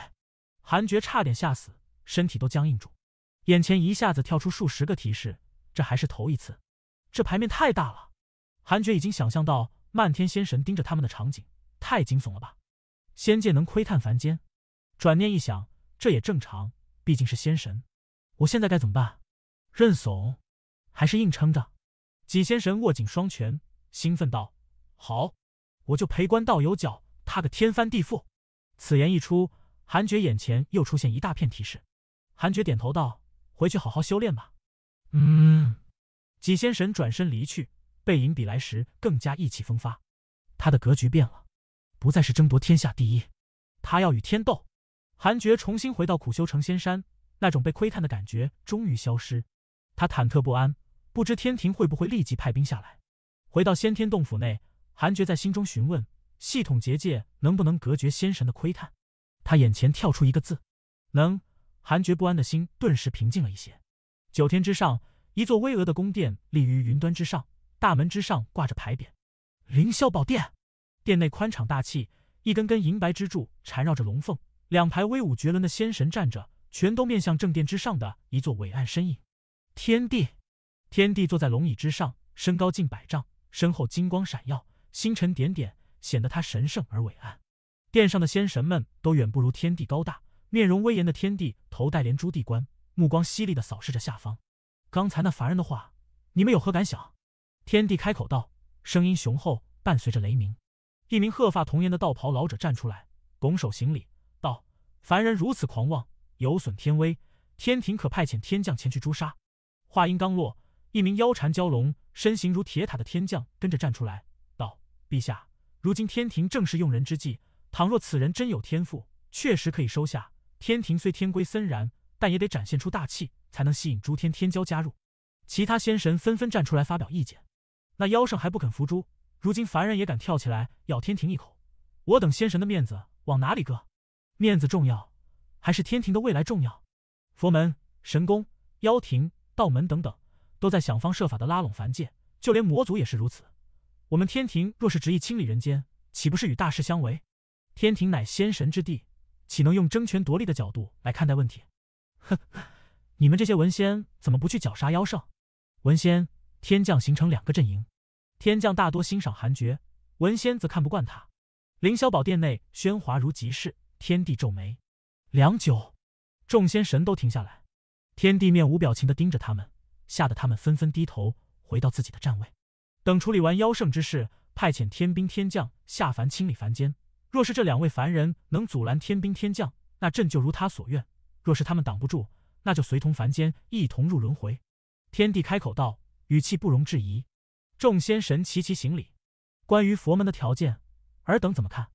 韩觉差点吓死，身体都僵硬住。眼前一下子跳出数十个提示，这还是头一次，这牌面太大了。韩觉已经想象到漫天仙神盯着他们的场景，太惊悚了吧？仙界能窥探凡间，转念一想，这也正常，毕竟是仙神。我现在该怎么办？认怂？还是硬撑着，几仙神握紧双拳，兴奋道：“好，我就陪关道友脚他个天翻地覆。”此言一出，韩觉眼前又出现一大片提示。韩觉点头道：“回去好好修炼吧。”嗯，几仙神转身离去，背影比来时更加意气风发。他的格局变了，不再是争夺天下第一，他要与天斗。韩觉重新回到苦修成仙山，那种被窥探的感觉终于消失，他忐忑不安。不知天庭会不会立即派兵下来？回到先天洞府内，韩爵在心中询问系统结界能不能隔绝仙神的窥探。他眼前跳出一个字：能。韩爵不安的心顿时平静了一些。九天之上，一座巍峨的宫殿立于云端之上，大门之上挂着牌匾：凌霄宝殿。殿内宽敞大气，一根根银白支柱缠绕着龙凤，两排威武绝伦的仙神站着，全都面向正殿之上的一座伟岸身影——天地。天帝坐在龙椅之上，身高近百丈，身后金光闪耀，星辰点点，显得他神圣而伟岸。殿上的仙神们都远不如天帝高大，面容威严的天帝头戴连珠帝冠，目光犀利地扫视着下方。刚才那凡人的话，你们有何感想？天帝开口道，声音雄厚，伴随着雷鸣。一名鹤发童颜的道袍老者站出来，拱手行礼道：“凡人如此狂妄，有损天威，天庭可派遣天将前去诛杀。”话音刚落。一名腰缠蛟龙、身形如铁塔的天将跟着站出来，道：“陛下，如今天庭正是用人之际，倘若此人真有天赋，确实可以收下。天庭虽天规森然，但也得展现出大气，才能吸引诸天天骄加入。”其他仙神纷纷站出来发表意见：“那妖圣还不肯服诛，如今凡人也敢跳起来咬天庭一口，我等仙神的面子往哪里搁？面子重要，还是天庭的未来重要？佛门、神宫、妖庭、道门等等。”都在想方设法的拉拢凡界，就连魔族也是如此。我们天庭若是执意清理人间，岂不是与大势相违？天庭乃仙神之地，岂能用争权夺利的角度来看待问题？哼，你们这些文仙怎么不去绞杀妖圣？文仙、天将形成两个阵营，天将大多欣赏韩爵，文仙则看不惯他。凌霄宝殿内喧哗如集市，天地皱眉，良久，众仙神都停下来，天帝面无表情的盯着他们。吓得他们纷纷低头，回到自己的站位。等处理完妖圣之事，派遣天兵天将下凡清理凡间。若是这两位凡人能阻拦天兵天将，那朕就如他所愿；若是他们挡不住，那就随同凡间一同入轮回。天帝开口道，语气不容置疑。众仙神齐齐行礼。关于佛门的条件，尔等怎么看？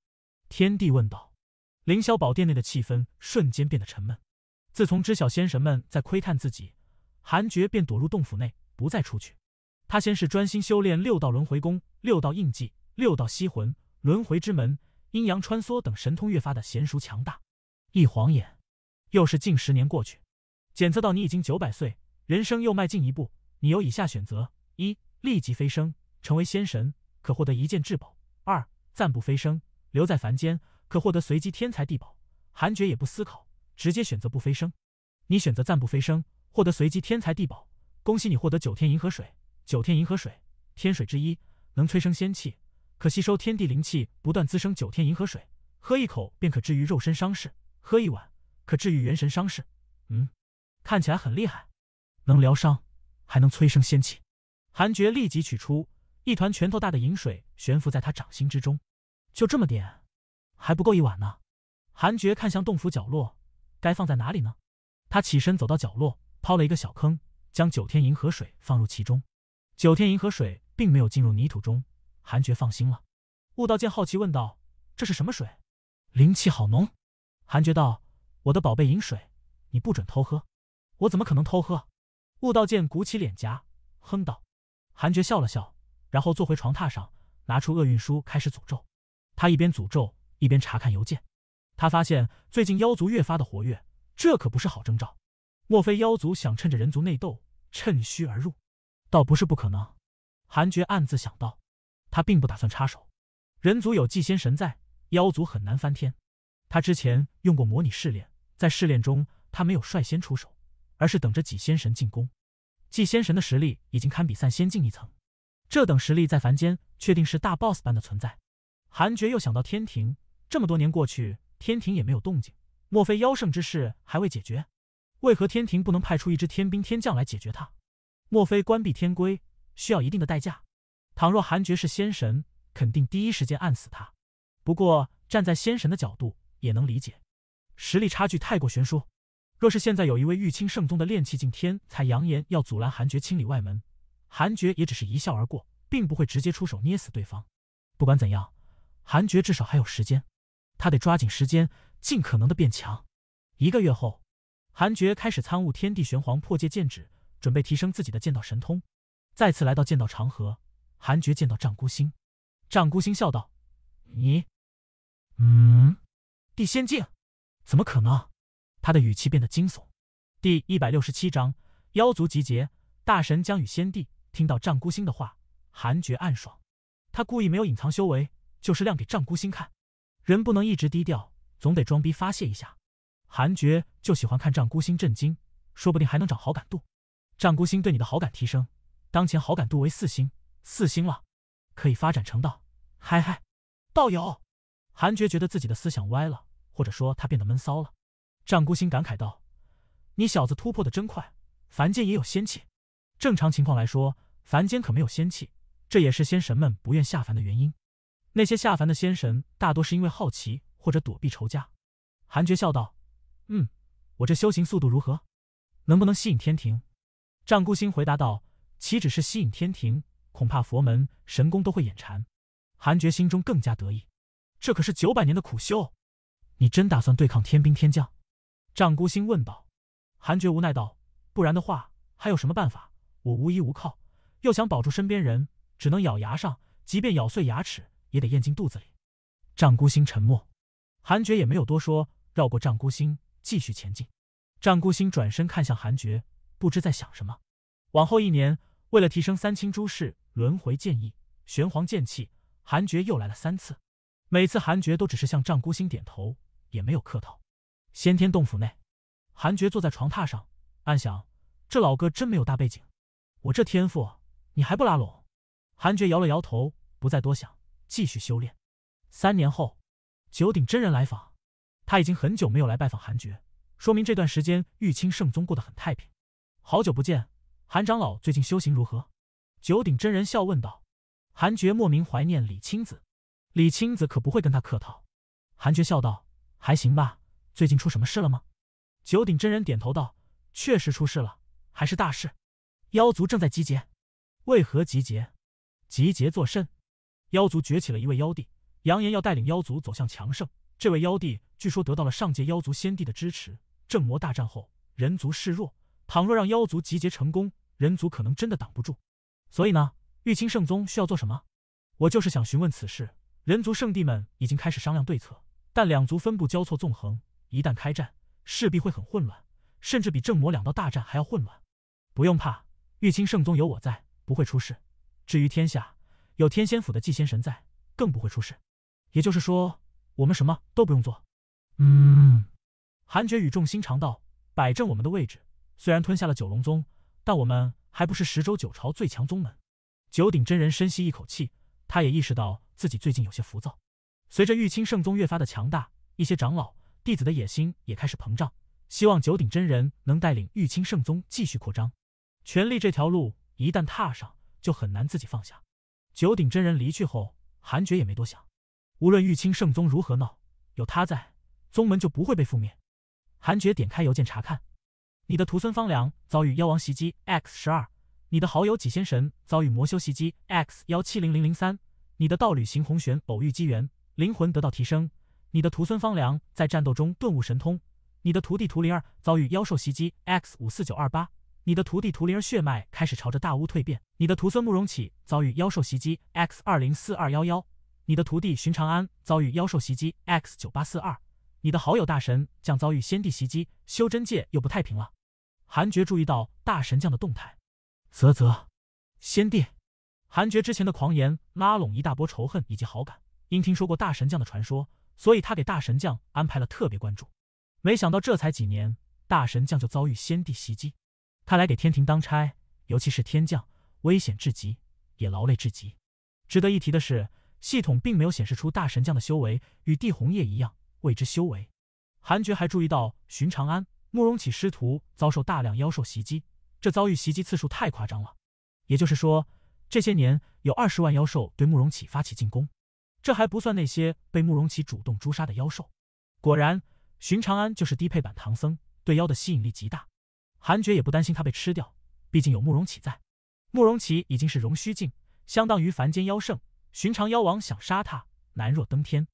天帝问道。凌霄宝殿内的气氛瞬间变得沉闷。自从知晓仙神们在窥探自己。韩觉便躲入洞府内，不再出去。他先是专心修炼六道轮回功、六道印记、六道吸魂、轮回之门、阴阳穿梭等神通，越发的娴熟强大。一晃眼，又是近十年过去。检测到你已经九百岁，人生又迈进一步。你有以下选择：一、立即飞升，成为仙神，可获得一件至宝；二、暂不飞升，留在凡间，可获得随机天才地宝。韩觉也不思考，直接选择不飞升。你选择暂不飞升。获得随机天才地宝，恭喜你获得九天银河水。九天银河水，天水之一，能催生仙气，可吸收天地灵气，不断滋生九天银河水。喝一口便可治愈肉身伤势，喝一碗可治愈元神伤势。嗯，看起来很厉害，能疗伤，还能催生仙气。韩爵立即取出一团拳头大的银水，悬浮在他掌心之中。就这么点，还不够一碗呢。韩爵看向洞府角落，该放在哪里呢？他起身走到角落。掏了一个小坑，将九天银河水放入其中。九天银河水并没有进入泥土中，韩爵放心了。悟道剑好奇问道：“这是什么水？灵气好浓。”韩爵道：“我的宝贝银水，你不准偷喝。”我怎么可能偷喝？悟道剑鼓起脸颊，哼道。韩爵笑了笑，然后坐回床榻上，拿出厄运书开始诅咒。他一边诅咒，一边查看邮件。他发现最近妖族越发的活跃，这可不是好征兆。莫非妖族想趁着人族内斗趁虚而入？倒不是不可能。韩厥暗自想到，他并不打算插手。人族有祭仙神在，妖族很难翻天。他之前用过模拟试炼，在试炼中他没有率先出手，而是等着祭仙神进攻。祭仙神的实力已经堪比散仙境一层，这等实力在凡间确定是大 boss 般的存在。韩厥又想到天庭，这么多年过去，天庭也没有动静。莫非妖圣之事还未解决？为何天庭不能派出一支天兵天将来解决他？莫非关闭天规需要一定的代价？倘若韩爵是仙神，肯定第一时间暗死他。不过站在仙神的角度，也能理解，实力差距太过悬殊。若是现在有一位玉清圣宗的炼气境天才扬言要阻拦韩爵清理外门，韩爵也只是一笑而过，并不会直接出手捏死对方。不管怎样，韩爵至少还有时间，他得抓紧时间，尽可能的变强。一个月后。韩爵开始参悟天地玄黄破界剑指，准备提升自己的剑道神通。再次来到剑道长河，韩爵见到战孤星，战孤星笑道：“你，嗯，地仙境？怎么可能？”他的语气变得惊悚。第一百六十七章：妖族集结，大神将与先帝。听到战孤星的话，韩爵暗爽。他故意没有隐藏修为，就是亮给战孤星看。人不能一直低调，总得装逼发泄一下。韩爵就喜欢看战孤星震惊，说不定还能长好感度。战孤星对你的好感提升，当前好感度为四星，四星了，可以发展成道。嗨嗨，道友！韩爵觉得自己的思想歪了，或者说他变得闷骚了。战孤星感慨道：“你小子突破的真快，凡间也有仙气。正常情况来说，凡间可没有仙气，这也是仙神们不愿下凡的原因。那些下凡的仙神大多是因为好奇或者躲避仇家。”韩爵笑道。嗯，我这修行速度如何？能不能吸引天庭？丈孤星回答道：“岂止是吸引天庭，恐怕佛门神功都会眼馋。”韩觉心中更加得意。这可是九百年的苦修。你真打算对抗天兵天将？丈孤星问道。韩觉无奈道：“不然的话，还有什么办法？我无依无靠，又想保住身边人，只能咬牙上，即便咬碎牙齿，也得咽进肚子里。”丈孤星沉默。韩觉也没有多说，绕过丈孤星。继续前进，战孤星转身看向韩爵，不知在想什么。往后一年，为了提升三清诸事轮回剑意、玄黄剑气，韩爵又来了三次。每次韩爵都只是向战孤星点头，也没有客套。先天洞府内，韩爵坐在床榻上，暗想：这老哥真没有大背景，我这天赋你还不拉拢？韩爵摇了摇头，不再多想，继续修炼。三年后，九鼎真人来访。他已经很久没有来拜访韩爵，说明这段时间玉清圣宗过得很太平。好久不见，韩长老最近修行如何？九鼎真人笑问道。韩爵莫名怀念李青子，李青子可不会跟他客套。韩爵笑道：“还行吧，最近出什么事了吗？”九鼎真人点头道：“确实出事了，还是大事。妖族正在集结，为何集结？集结作甚？妖族崛起了一位妖帝，扬言要带领妖族走向强盛。这位妖帝……”据说得到了上界妖族先帝的支持。正魔大战后，人族示弱，倘若让妖族集结成功，人族可能真的挡不住。所以呢，玉清圣宗需要做什么？我就是想询问此事。人族圣帝们已经开始商量对策，但两族分布交错纵横，一旦开战，势必会很混乱，甚至比正魔两道大战还要混乱。不用怕，玉清圣宗有我在，不会出事。至于天下，有天仙府的纪仙神在，更不会出事。也就是说，我们什么都不用做。嗯，韩厥语重心长道：“摆正我们的位置，虽然吞下了九龙宗，但我们还不是十州九朝最强宗门。”九鼎真人深吸一口气，他也意识到自己最近有些浮躁。随着玉清圣宗越发的强大，一些长老弟子的野心也开始膨胀，希望九鼎真人能带领玉清圣宗继续扩张。权力这条路一旦踏上，就很难自己放下。九鼎真人离去后，韩厥也没多想，无论玉清圣宗如何闹，有他在。宗门就不会被覆灭。韩爵点开邮件查看，你的徒孙方良遭遇妖王袭击 X 十二，你的好友几仙神遭遇魔修袭击 X 幺七零零零三，你的道侣邢红玄偶遇机缘，灵魂得到提升。你的徒孙方良在战斗中顿悟神通。你的徒弟图灵儿遭遇妖兽袭击 X 五四九二八，你的徒弟图灵儿血脉开始朝着大巫蜕变。你的徒孙慕容启遭遇妖兽袭击 X 二零四二幺幺，你的徒弟荀长安遭遇妖兽袭击 X 九八四二。你的好友大神将遭遇先帝袭击，修真界又不太平了。韩爵注意到大神将的动态，啧啧，先帝。韩爵之前的狂言拉拢一大波仇恨以及好感，因听说过大神将的传说，所以他给大神将安排了特别关注。没想到这才几年，大神将就遭遇先帝袭击。看来给天庭当差，尤其是天将，危险至极，也劳累至极。值得一提的是，系统并没有显示出大神将的修为与帝红叶一样。未知修为，韩爵还注意到寻长安慕容启师徒遭受大量妖兽袭击，这遭遇袭击次数太夸张了。也就是说，这些年有二十万妖兽对慕容启发起进攻，这还不算那些被慕容启主动诛杀的妖兽。果然，寻长安就是低配版唐僧，对妖的吸引力极大。韩爵也不担心他被吃掉，毕竟有慕容启在。慕容启已经是容虚境，相当于凡间妖圣，寻常妖王想杀他难若登天。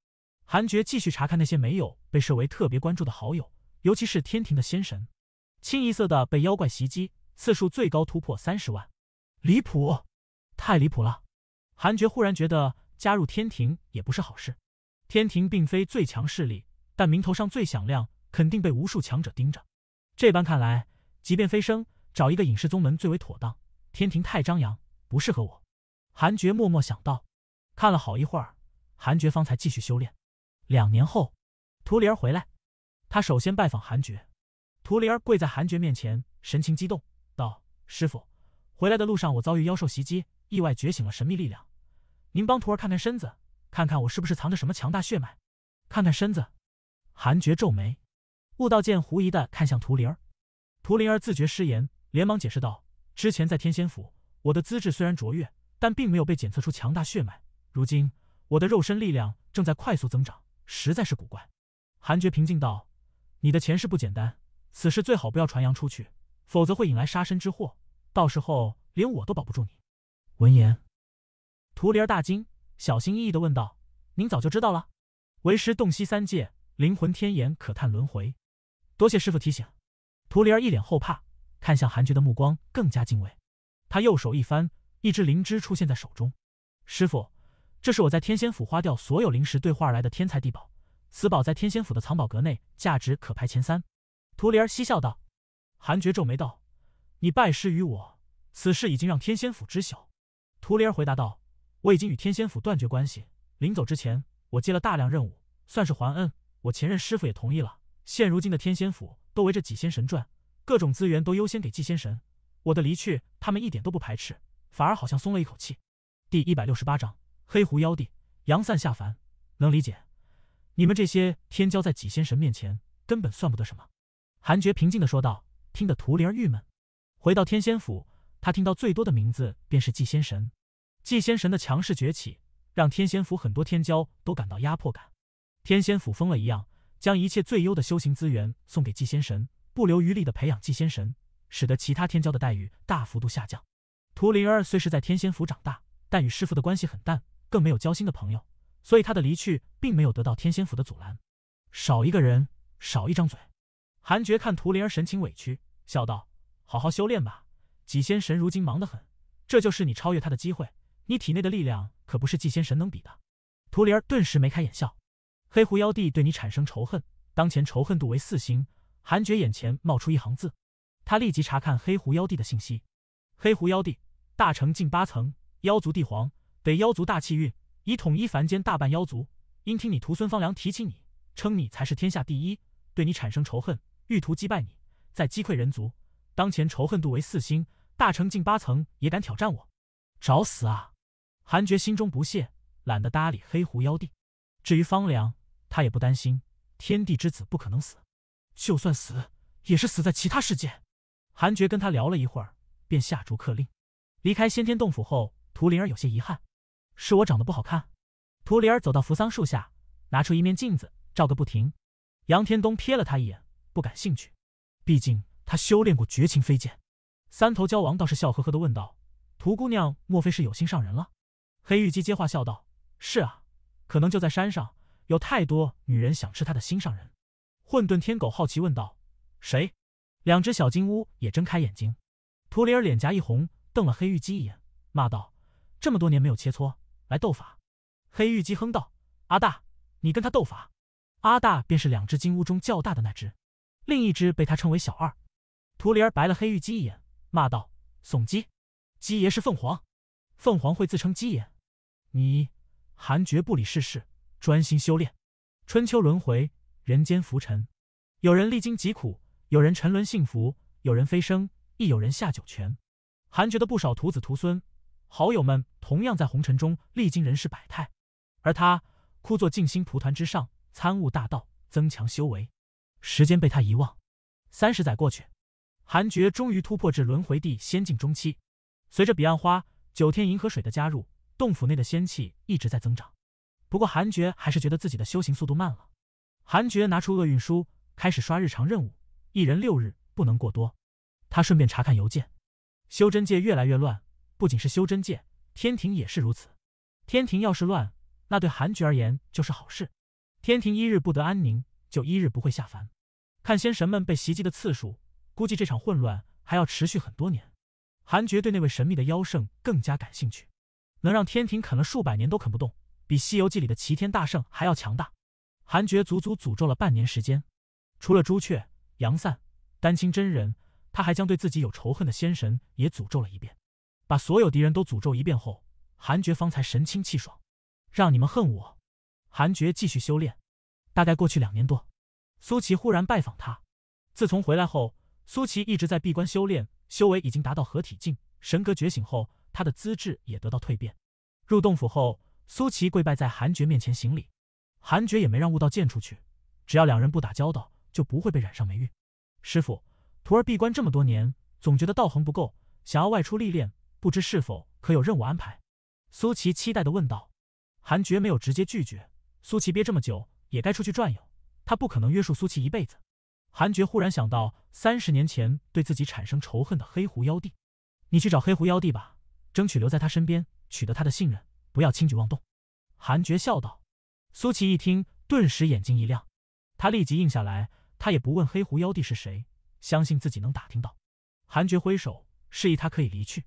韩爵继续查看那些没有被设为特别关注的好友，尤其是天庭的仙神，清一色的被妖怪袭击，次数最高突破三十万，离谱，太离谱了！韩爵忽然觉得加入天庭也不是好事，天庭并非最强势力，但名头上最响亮，肯定被无数强者盯着。这般看来，即便飞升，找一个隐世宗门最为妥当。天庭太张扬，不适合我。韩爵默默想到，看了好一会儿，韩爵方才继续修炼。两年后，图灵儿回来，他首先拜访韩爵。图灵儿跪在韩爵面前，神情激动道：“师傅，回来的路上我遭遇妖兽袭击，意外觉醒了神秘力量。您帮徒儿看看身子，看看我是不是藏着什么强大血脉？看看身子。”韩爵皱眉，悟道剑狐疑的看向图灵儿。图灵儿自觉失言，连忙解释道：“之前在天仙府，我的资质虽然卓越，但并没有被检测出强大血脉。如今，我的肉身力量正在快速增长。”实在是古怪，韩诀平静道：“你的前世不简单，此事最好不要传扬出去，否则会引来杀身之祸，到时候连我都保不住你。”闻言，涂灵儿大惊，小心翼翼的问道：“您早就知道了？为师洞悉三界，灵魂天眼可探轮回，多谢师傅提醒。”涂灵儿一脸后怕，看向韩诀的目光更加敬畏。他右手一翻，一只灵芝出现在手中。“师傅。”这是我在天仙府花掉所有灵石兑换而来的天才地宝，此宝在天仙府的藏宝阁内价值可排前三。图灵儿嬉笑道。韩爵皱眉道：“你拜师于我，此事已经让天仙府知晓。”图灵儿回答道：“我已经与天仙府断绝关系。临走之前，我接了大量任务，算是还恩。我前任师傅也同意了。现如今的天仙府都围着几仙神转，各种资源都优先给祭仙神。我的离去，他们一点都不排斥，反而好像松了一口气。”第一百六十八章。黑狐妖帝杨散下凡，能理解你们这些天骄在纪仙神面前根本算不得什么。”韩爵平静的说道，听得图灵儿郁闷。回到天仙府，他听到最多的名字便是纪仙神。纪仙神的强势崛起，让天仙府很多天骄都感到压迫感。天仙府疯了一样，将一切最优的修行资源送给纪仙神，不留余力的培养纪仙神，使得其他天骄的待遇大幅度下降。图灵儿虽是在天仙府长大，但与师傅的关系很淡。更没有交心的朋友，所以他的离去并没有得到天仙府的阻拦。少一个人，少一张嘴。韩爵看图灵儿神情委屈，笑道：“好好修炼吧，几仙神如今忙得很，这就是你超越他的机会。你体内的力量可不是纪仙神能比的。”图灵儿顿时眉开眼笑。黑狐妖帝对你产生仇恨，当前仇恨度为四星。韩爵眼前冒出一行字，他立即查看黑狐妖帝的信息。黑狐妖帝，大成近八层，妖族帝皇。得妖族大气运，以统一凡间大半妖族。因听你徒孙方良提起你，称你才是天下第一，对你产生仇恨，欲图击败你，再击溃人族。当前仇恨度为四星，大成近八层也敢挑战我，找死啊！韩觉心中不屑，懒得搭理黑狐妖帝。至于方良，他也不担心，天地之子不可能死，就算死，也是死在其他世界。韩觉跟他聊了一会儿，便下逐客令。离开先天洞府后，涂灵儿有些遗憾。是我长得不好看。图灵儿走到扶桑树下，拿出一面镜子照个不停。杨天东瞥了他一眼，不感兴趣。毕竟他修炼过绝情飞剑。三头蛟王倒是笑呵呵的问道：“图姑娘，莫非是有心上人了？”黑玉姬接话笑道：“是啊，可能就在山上。有太多女人想吃他的心上人。”混沌天狗好奇问道：“谁？”两只小金乌也睁开眼睛。图灵儿脸颊一红，瞪了黑玉姬一眼，骂道：“这么多年没有切磋。”来斗法，黑玉鸡哼道：“阿大，你跟他斗法。”阿大便是两只金乌中较大的那只，另一只被他称为小二。图灵儿白了黑玉鸡一眼，骂道：“怂鸡，鸡爷是凤凰，凤凰会自称鸡爷？你韩绝不理世事，专心修炼。春秋轮回，人间浮沉，有人历经疾苦，有人沉沦幸福，有人飞升，亦有人下九泉。韩觉的不少徒子徒孙。”好友们同样在红尘中历经人世百态，而他枯坐静心蒲团之上，参悟大道，增强修为。时间被他遗忘。三十载过去，韩觉终于突破至轮回地仙境中期。随着彼岸花、九天银河水的加入，洞府内的仙气一直在增长。不过，韩觉还是觉得自己的修行速度慢了。韩觉拿出厄运书，开始刷日常任务，一人六日，不能过多。他顺便查看邮件，修真界越来越乱。不仅是修真界，天庭也是如此。天庭要是乱，那对韩爵而言就是好事。天庭一日不得安宁，就一日不会下凡。看仙神们被袭击的次数，估计这场混乱还要持续很多年。韩爵对那位神秘的妖圣更加感兴趣，能让天庭啃了数百年都啃不动，比《西游记》里的齐天大圣还要强大。韩爵足足诅咒了半年时间，除了朱雀、杨散、丹青真人，他还将对自己有仇恨的仙神也诅咒了一遍。把所有敌人都诅咒一遍后，韩爵方才神清气爽。让你们恨我，韩爵继续修炼。大概过去两年多，苏琪忽然拜访他。自从回来后，苏琪一直在闭关修炼，修为已经达到合体境。神格觉醒后，他的资质也得到蜕变。入洞府后，苏琪跪拜在韩爵面前行礼。韩爵也没让悟道剑出去，只要两人不打交道，就不会被染上霉运。师傅，徒儿闭关这么多年，总觉得道行不够，想要外出历练。不知是否可有任务安排？苏琪期待地问道。韩爵没有直接拒绝。苏琪憋这么久，也该出去转悠。他不可能约束苏琪一辈子。韩爵忽然想到三十年前对自己产生仇恨的黑狐妖帝，你去找黑狐妖帝吧，争取留在他身边，取得他的信任，不要轻举妄动。韩爵笑道。苏琪一听，顿时眼睛一亮，他立即应下来。他也不问黑狐妖帝是谁，相信自己能打听到。韩爵挥手示意他可以离去。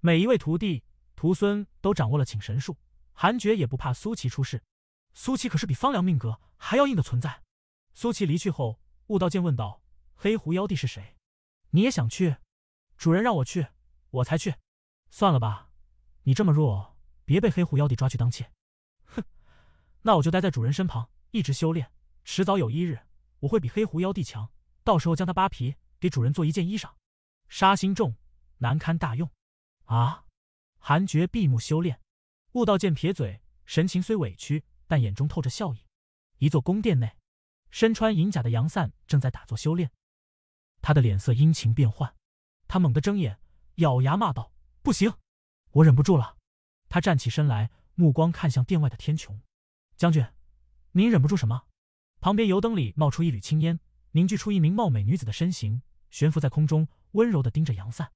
每一位徒弟、徒孙都掌握了请神术，韩爵也不怕苏琪出事。苏琪可是比方良命格还要硬的存在。苏琪离去后，悟道剑问道：“黑狐妖帝是谁？你也想去？主人让我去，我才去。算了吧，你这么弱，别被黑狐妖帝抓去当妾。”哼，那我就待在主人身旁，一直修炼，迟早有一日我会比黑狐妖帝强，到时候将他扒皮给主人做一件衣裳。杀心重，难堪大用。啊！韩爵闭目修炼，悟道剑撇嘴，神情虽委屈，但眼中透着笑意。一座宫殿内，身穿银甲的杨散正在打坐修炼，他的脸色阴晴变幻。他猛地睁眼，咬牙骂道：“不行，我忍不住了！”他站起身来，目光看向殿外的天穹。将军，您忍不住什么？旁边油灯里冒出一缕青烟，凝聚出一名貌美女子的身形，悬浮在空中，温柔的盯着杨散。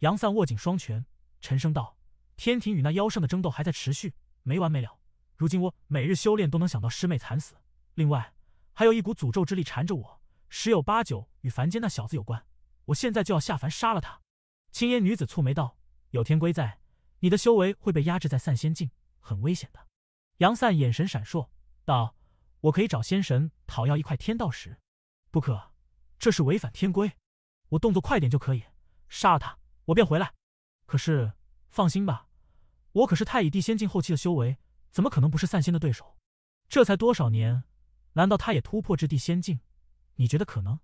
杨散握紧双拳。沉声道：“天庭与那妖圣的争斗还在持续，没完没了。如今我每日修炼都能想到师妹惨死，另外还有一股诅咒之力缠着我，十有八九与凡间那小子有关。我现在就要下凡杀了他。”青烟女子蹙眉道：“有天规在，你的修为会被压制在散仙境，很危险的。”杨散眼神闪烁道：“我可以找仙神讨要一块天道石。”“不可，这是违反天规。”“我动作快点就可以，杀了他，我便回来。”可是，放心吧，我可是太乙帝仙境后期的修为，怎么可能不是散仙的对手？这才多少年，难道他也突破至地仙境？你觉得可能？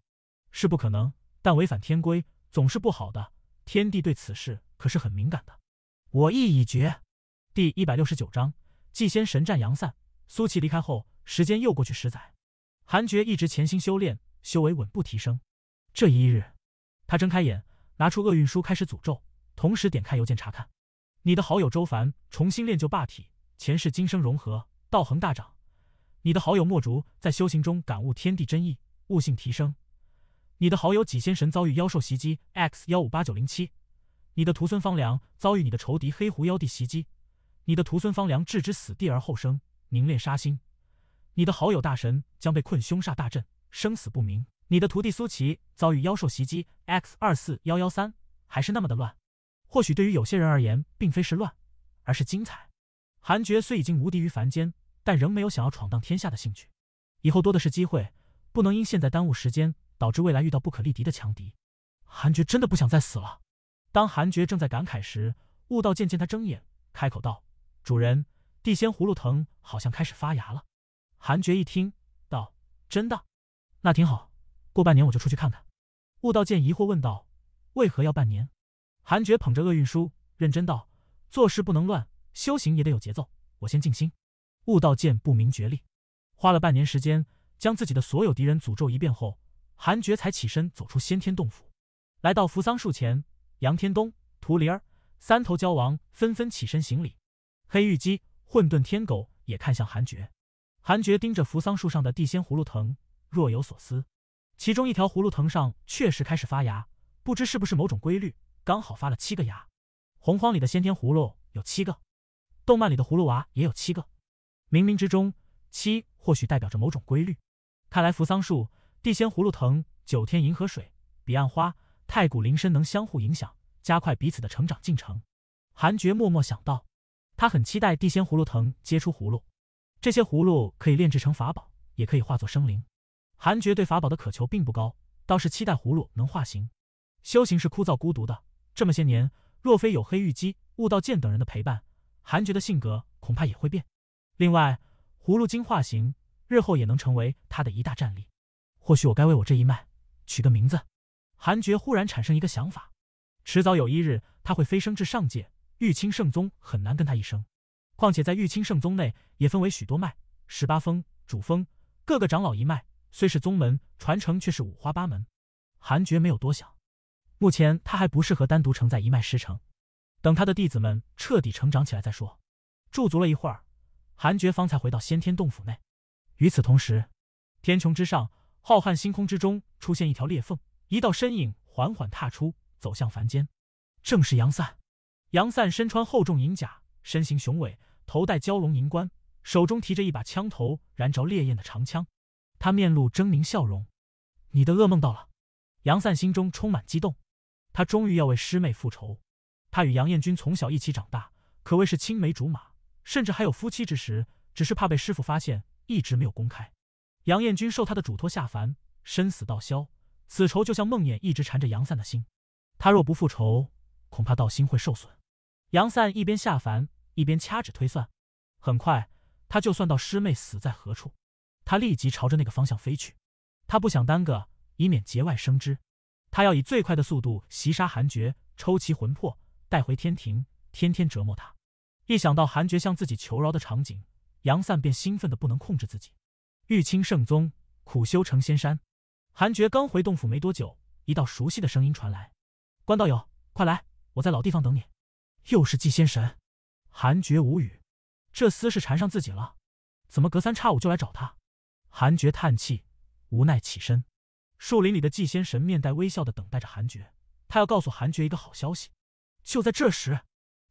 是不可能。但违反天规总是不好的，天帝对此事可是很敏感的。我意已决。第一百六十九章祭仙神战阳散。苏琪离开后，时间又过去十载。韩爵一直潜心修炼，修为稳步提升。这一日，他睁开眼，拿出厄运书，开始诅咒。同时点开邮件查看，你的好友周凡重新练就霸体，前世今生融合，道恒大涨。你的好友墨竹在修行中感悟天地真意，悟性提升。你的好友几仙神遭遇妖兽袭击 X 幺五八九零七。你的徒孙方良遭遇你的仇敌黑狐妖帝袭击，你的徒孙方良置之死地而后生，凝练杀心。你的好友大神将被困凶煞大阵，生死不明。你的徒弟苏琪遭遇妖兽袭击 X 二四幺幺三，还是那么的乱。或许对于有些人而言，并非是乱，而是精彩。韩爵虽已经无敌于凡间，但仍没有想要闯荡天下的兴趣。以后多的是机会，不能因现在耽误时间，导致未来遇到不可力敌的强敌。韩爵真的不想再死了。当韩爵正在感慨时，悟道剑见他睁眼，开口道：“主人，地仙葫芦藤好像开始发芽了。”韩爵一听，道：“真的？那挺好，过半年我就出去看看。”悟道剑疑惑问道：“为何要半年？”韩爵捧着厄运书，认真道：“做事不能乱，修行也得有节奏。我先静心，悟道剑不明觉厉。”花了半年时间，将自己的所有敌人诅咒一遍后，韩爵才起身走出先天洞府，来到扶桑树前。杨天东、涂灵儿、三头蛟王纷纷起身行礼。黑玉鸡、混沌天狗也看向韩爵。韩爵盯着扶桑树上的地仙葫芦藤，若有所思。其中一条葫芦藤上确实开始发芽，不知是不是某种规律。刚好发了七个芽，洪荒里的先天葫芦有七个，动漫里的葫芦娃也有七个。冥冥之中，七或许代表着某种规律。看来扶桑树、地仙葫芦藤、九天银河水、彼岸花、太古灵参能相互影响，加快彼此的成长进程。韩爵默默想到，他很期待地仙葫芦藤结出葫芦，这些葫芦可以炼制成法宝，也可以化作生灵。韩爵对法宝的渴求并不高，倒是期待葫芦能化形。修行是枯燥孤独的。这么些年，若非有黑玉姬、悟道剑等人的陪伴，韩爵的性格恐怕也会变。另外，葫芦精化形，日后也能成为他的一大战力。或许我该为我这一脉取个名字。韩爵忽然产生一个想法：迟早有一日，他会飞升至上界，玉清圣宗很难跟他一生。况且，在玉清圣宗内也分为许多脉，十八峰、主峰、各个长老一脉，虽是宗门传承，却是五花八门。韩爵没有多想。目前他还不适合单独承载一脉师承，等他的弟子们彻底成长起来再说。驻足了一会儿，韩觉方才回到先天洞府内。与此同时，天穹之上，浩瀚星空之中出现一条裂缝，一道身影缓缓踏出，走向凡间，正是杨散。杨散身穿厚重银甲，身形雄伟，头戴蛟龙银冠，手中提着一把枪头燃着烈焰的长枪。他面露狰狞笑容：“你的噩梦到了！”杨散心中充满激动。他终于要为师妹复仇。他与杨艳君从小一起长大，可谓是青梅竹马，甚至还有夫妻之时，只是怕被师傅发现，一直没有公开。杨艳君受他的嘱托下凡，生死道消，此仇就像梦魇，一直缠着杨散的心。他若不复仇，恐怕道心会受损。杨散一边下凡，一边掐指推算。很快，他就算到师妹死在何处，他立即朝着那个方向飞去。他不想耽搁，以免节外生枝。他要以最快的速度袭杀韩爵，抽其魂魄带回天庭，天天折磨他。一想到韩爵向自己求饶的场景，杨散便兴奋的不能控制自己。玉清圣宗苦修成仙山，韩爵刚回洞府没多久，一道熟悉的声音传来：“关道友，快来，我在老地方等你。”又是纪仙神，韩爵无语，这厮是缠上自己了，怎么隔三差五就来找他？韩爵叹气，无奈起身。树林里的纪仙神面带微笑的等待着韩爵，他要告诉韩爵一个好消息。就在这时，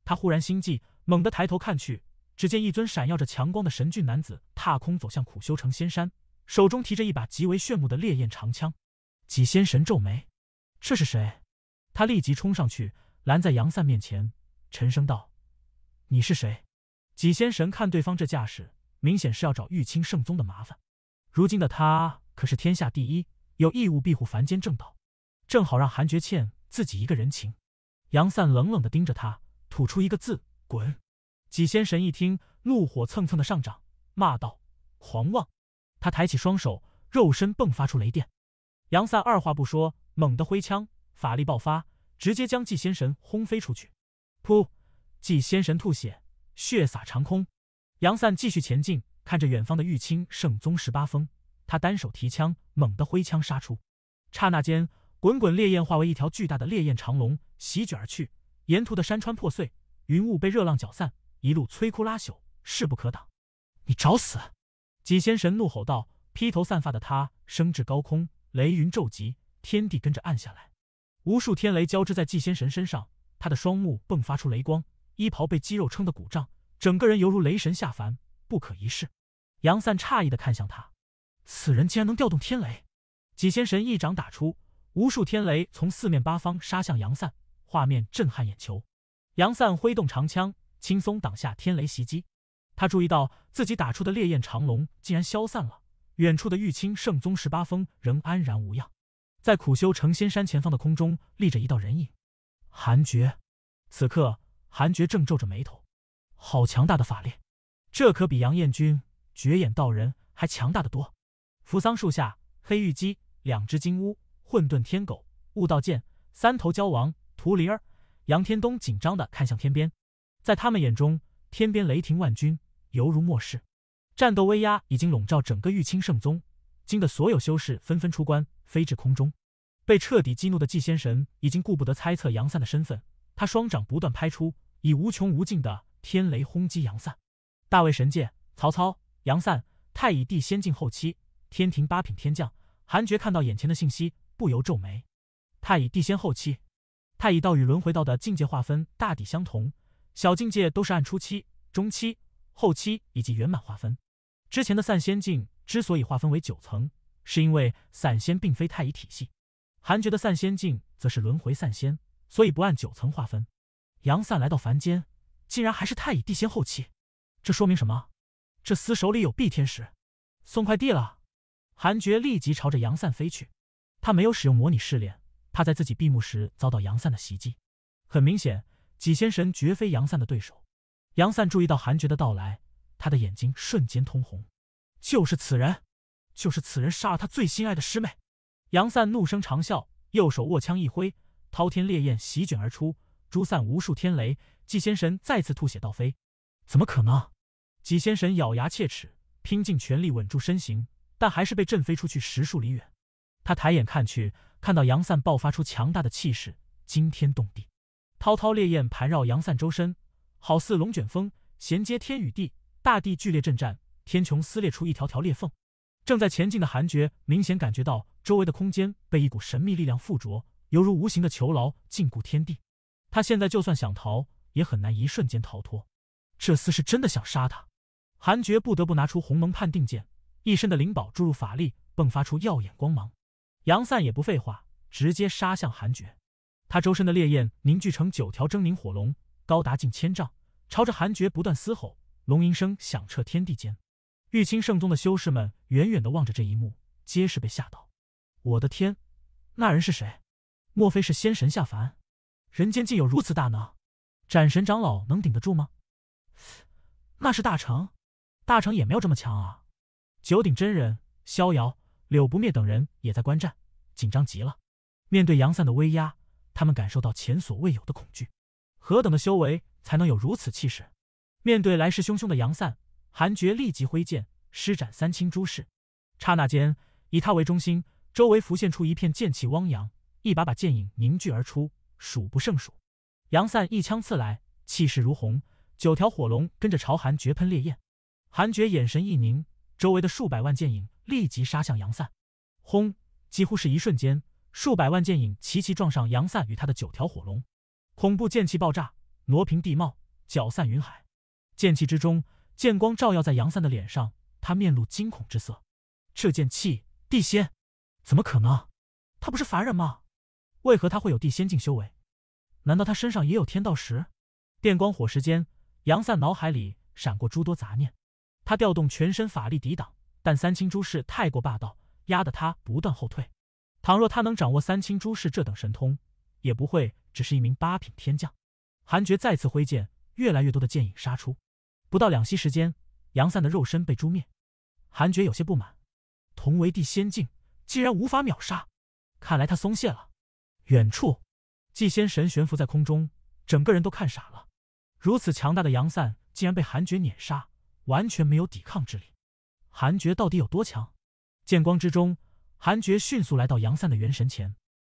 他忽然心悸，猛地抬头看去，只见一尊闪耀着强光的神俊男子踏空走向苦修城仙山，手中提着一把极为炫目的烈焰长枪。纪仙神皱眉，这是谁？他立即冲上去，拦在杨散面前，沉声道：“你是谁？”纪仙神看对方这架势，明显是要找玉清圣宗的麻烦。如今的他可是天下第一。有义务庇护凡间正道，正好让韩绝倩自己一个人情。杨散冷冷地盯着他，吐出一个字：“滚！”纪仙神一听，怒火蹭蹭的上涨，骂道：“狂妄！”他抬起双手，肉身迸发出雷电。杨散二话不说，猛地挥枪，法力爆发，直接将纪仙神轰飞出去。噗！纪仙神吐血，血洒长空。杨散继续前进，看着远方的玉清圣宗十八峰。他单手提枪，猛地挥枪杀出，刹那间，滚滚烈焰化为一条巨大的烈焰长龙，席卷而去，沿途的山川破碎，云雾被热浪搅散，一路摧枯拉朽，势不可挡。你找死！纪仙神怒吼道，披头散发的他升至高空，雷云骤集，天地跟着暗下来，无数天雷交织在纪仙神身上，他的双目迸发出雷光，衣袍被肌肉撑得鼓胀，整个人犹如雷神下凡，不可一世。杨散诧异地看向他。此人竟然能调动天雷，几仙神一掌打出，无数天雷从四面八方杀向杨散，画面震撼眼球。杨散挥动长枪，轻松挡下天雷袭击。他注意到自己打出的烈焰长龙竟然消散了，远处的玉清圣宗十八峰仍安然无恙。在苦修成仙山前方的空中立着一道人影，韩爵，此刻，韩爵正皱着眉头。好强大的法力，这可比杨彦君、绝眼道人还强大的多。扶桑树下，黑玉鸡，两只金乌，混沌天狗，悟道剑，三头蛟王，图灵儿，杨天东紧张的看向天边，在他们眼中，天边雷霆万钧，犹如末世，战斗威压已经笼罩整个玉清圣宗，惊得所有修士纷纷出关，飞至空中。被彻底激怒的祭仙神已经顾不得猜测杨散的身份，他双掌不断拍出，以无穷无尽的天雷轰击杨散。大卫神界，曹操，杨散，太乙地仙境后期。天庭八品天将韩爵看到眼前的信息，不由皱眉。太乙地仙后期，太乙道与轮回道的境界划分大抵相同，小境界都是按初期、中期、后期以及圆满划分。之前的散仙境之所以划分为九层，是因为散仙并非太乙体系。韩爵的散仙境则是轮回散仙，所以不按九层划分。杨散来到凡间，竟然还是太乙地仙后期，这说明什么？这厮手里有碧天石，送快递了。韩爵立即朝着杨散飞去，他没有使用模拟试炼，怕在自己闭目时遭到杨散的袭击。很明显，纪仙神绝非杨散的对手。杨散注意到韩爵的到来，他的眼睛瞬间通红。就是此人，就是此人杀了他最心爱的师妹！杨散怒声长啸，右手握枪一挥，滔天烈焰席卷而出，诛散无数天雷。纪仙神再次吐血倒飞。怎么可能？纪仙神咬牙切齿，拼尽全力稳住身形。但还是被震飞出去十数里远。他抬眼看去，看到杨散爆发出强大的气势，惊天动地，滔滔烈焰盘绕杨散周身，好似龙卷风，衔接天与地，大地剧烈震颤，天穹撕裂出一条条裂缝。正在前进的韩爵明显感觉到周围的空间被一股神秘力量附着，犹如无形的囚牢禁锢天地。他现在就算想逃，也很难一瞬间逃脱。这厮是真的想杀他！韩爵不得不拿出鸿蒙判定剑。一身的灵宝注入法力，迸发出耀眼光芒。杨散也不废话，直接杀向韩爵。他周身的烈焰凝聚成九条狰狞火龙，高达近千丈，朝着韩爵不断嘶吼，龙吟声响彻天地间。玉清圣宗的修士们远远的望着这一幕，皆是被吓到。我的天，那人是谁？莫非是仙神下凡？人间竟有如此大能？斩神长老能顶得住吗？那是大成，大成也没有这么强啊。九鼎真人、逍遥、柳不灭等人也在观战，紧张极了。面对杨散的威压，他们感受到前所未有的恐惧。何等的修为才能有如此气势？面对来势汹汹的杨散，韩爵立即挥剑施展三清诸式。刹那间，以他为中心，周围浮现出一片剑气汪洋，一把把剑影凝聚而出，数不胜数。杨散一枪刺来，气势如虹，九条火龙跟着朝韩爵喷烈焰。韩爵眼神一凝。周围的数百万剑影立即杀向杨散，轰！几乎是一瞬间，数百万剑影齐齐撞上杨散与他的九条火龙，恐怖剑气爆炸，磨平地貌，搅散云海。剑气之中，剑光照耀在杨散的脸上，他面露惊恐之色。这剑气，地仙？怎么可能？他不是凡人吗？为何他会有地仙境修为？难道他身上也有天道石？电光火石间，杨散脑海里闪过诸多杂念。他调动全身法力抵挡，但三清诸事太过霸道，压得他不断后退。倘若他能掌握三清诸事这等神通，也不会只是一名八品天将。韩爵再次挥剑，越来越多的剑影杀出。不到两息时间，杨散的肉身被诛灭。韩爵有些不满，同为地仙境，竟然无法秒杀，看来他松懈了。远处，祭仙神悬浮在空中，整个人都看傻了。如此强大的杨散，竟然被韩爵碾杀。完全没有抵抗之力。韩爵到底有多强？剑光之中，韩爵迅速来到杨散的元神前，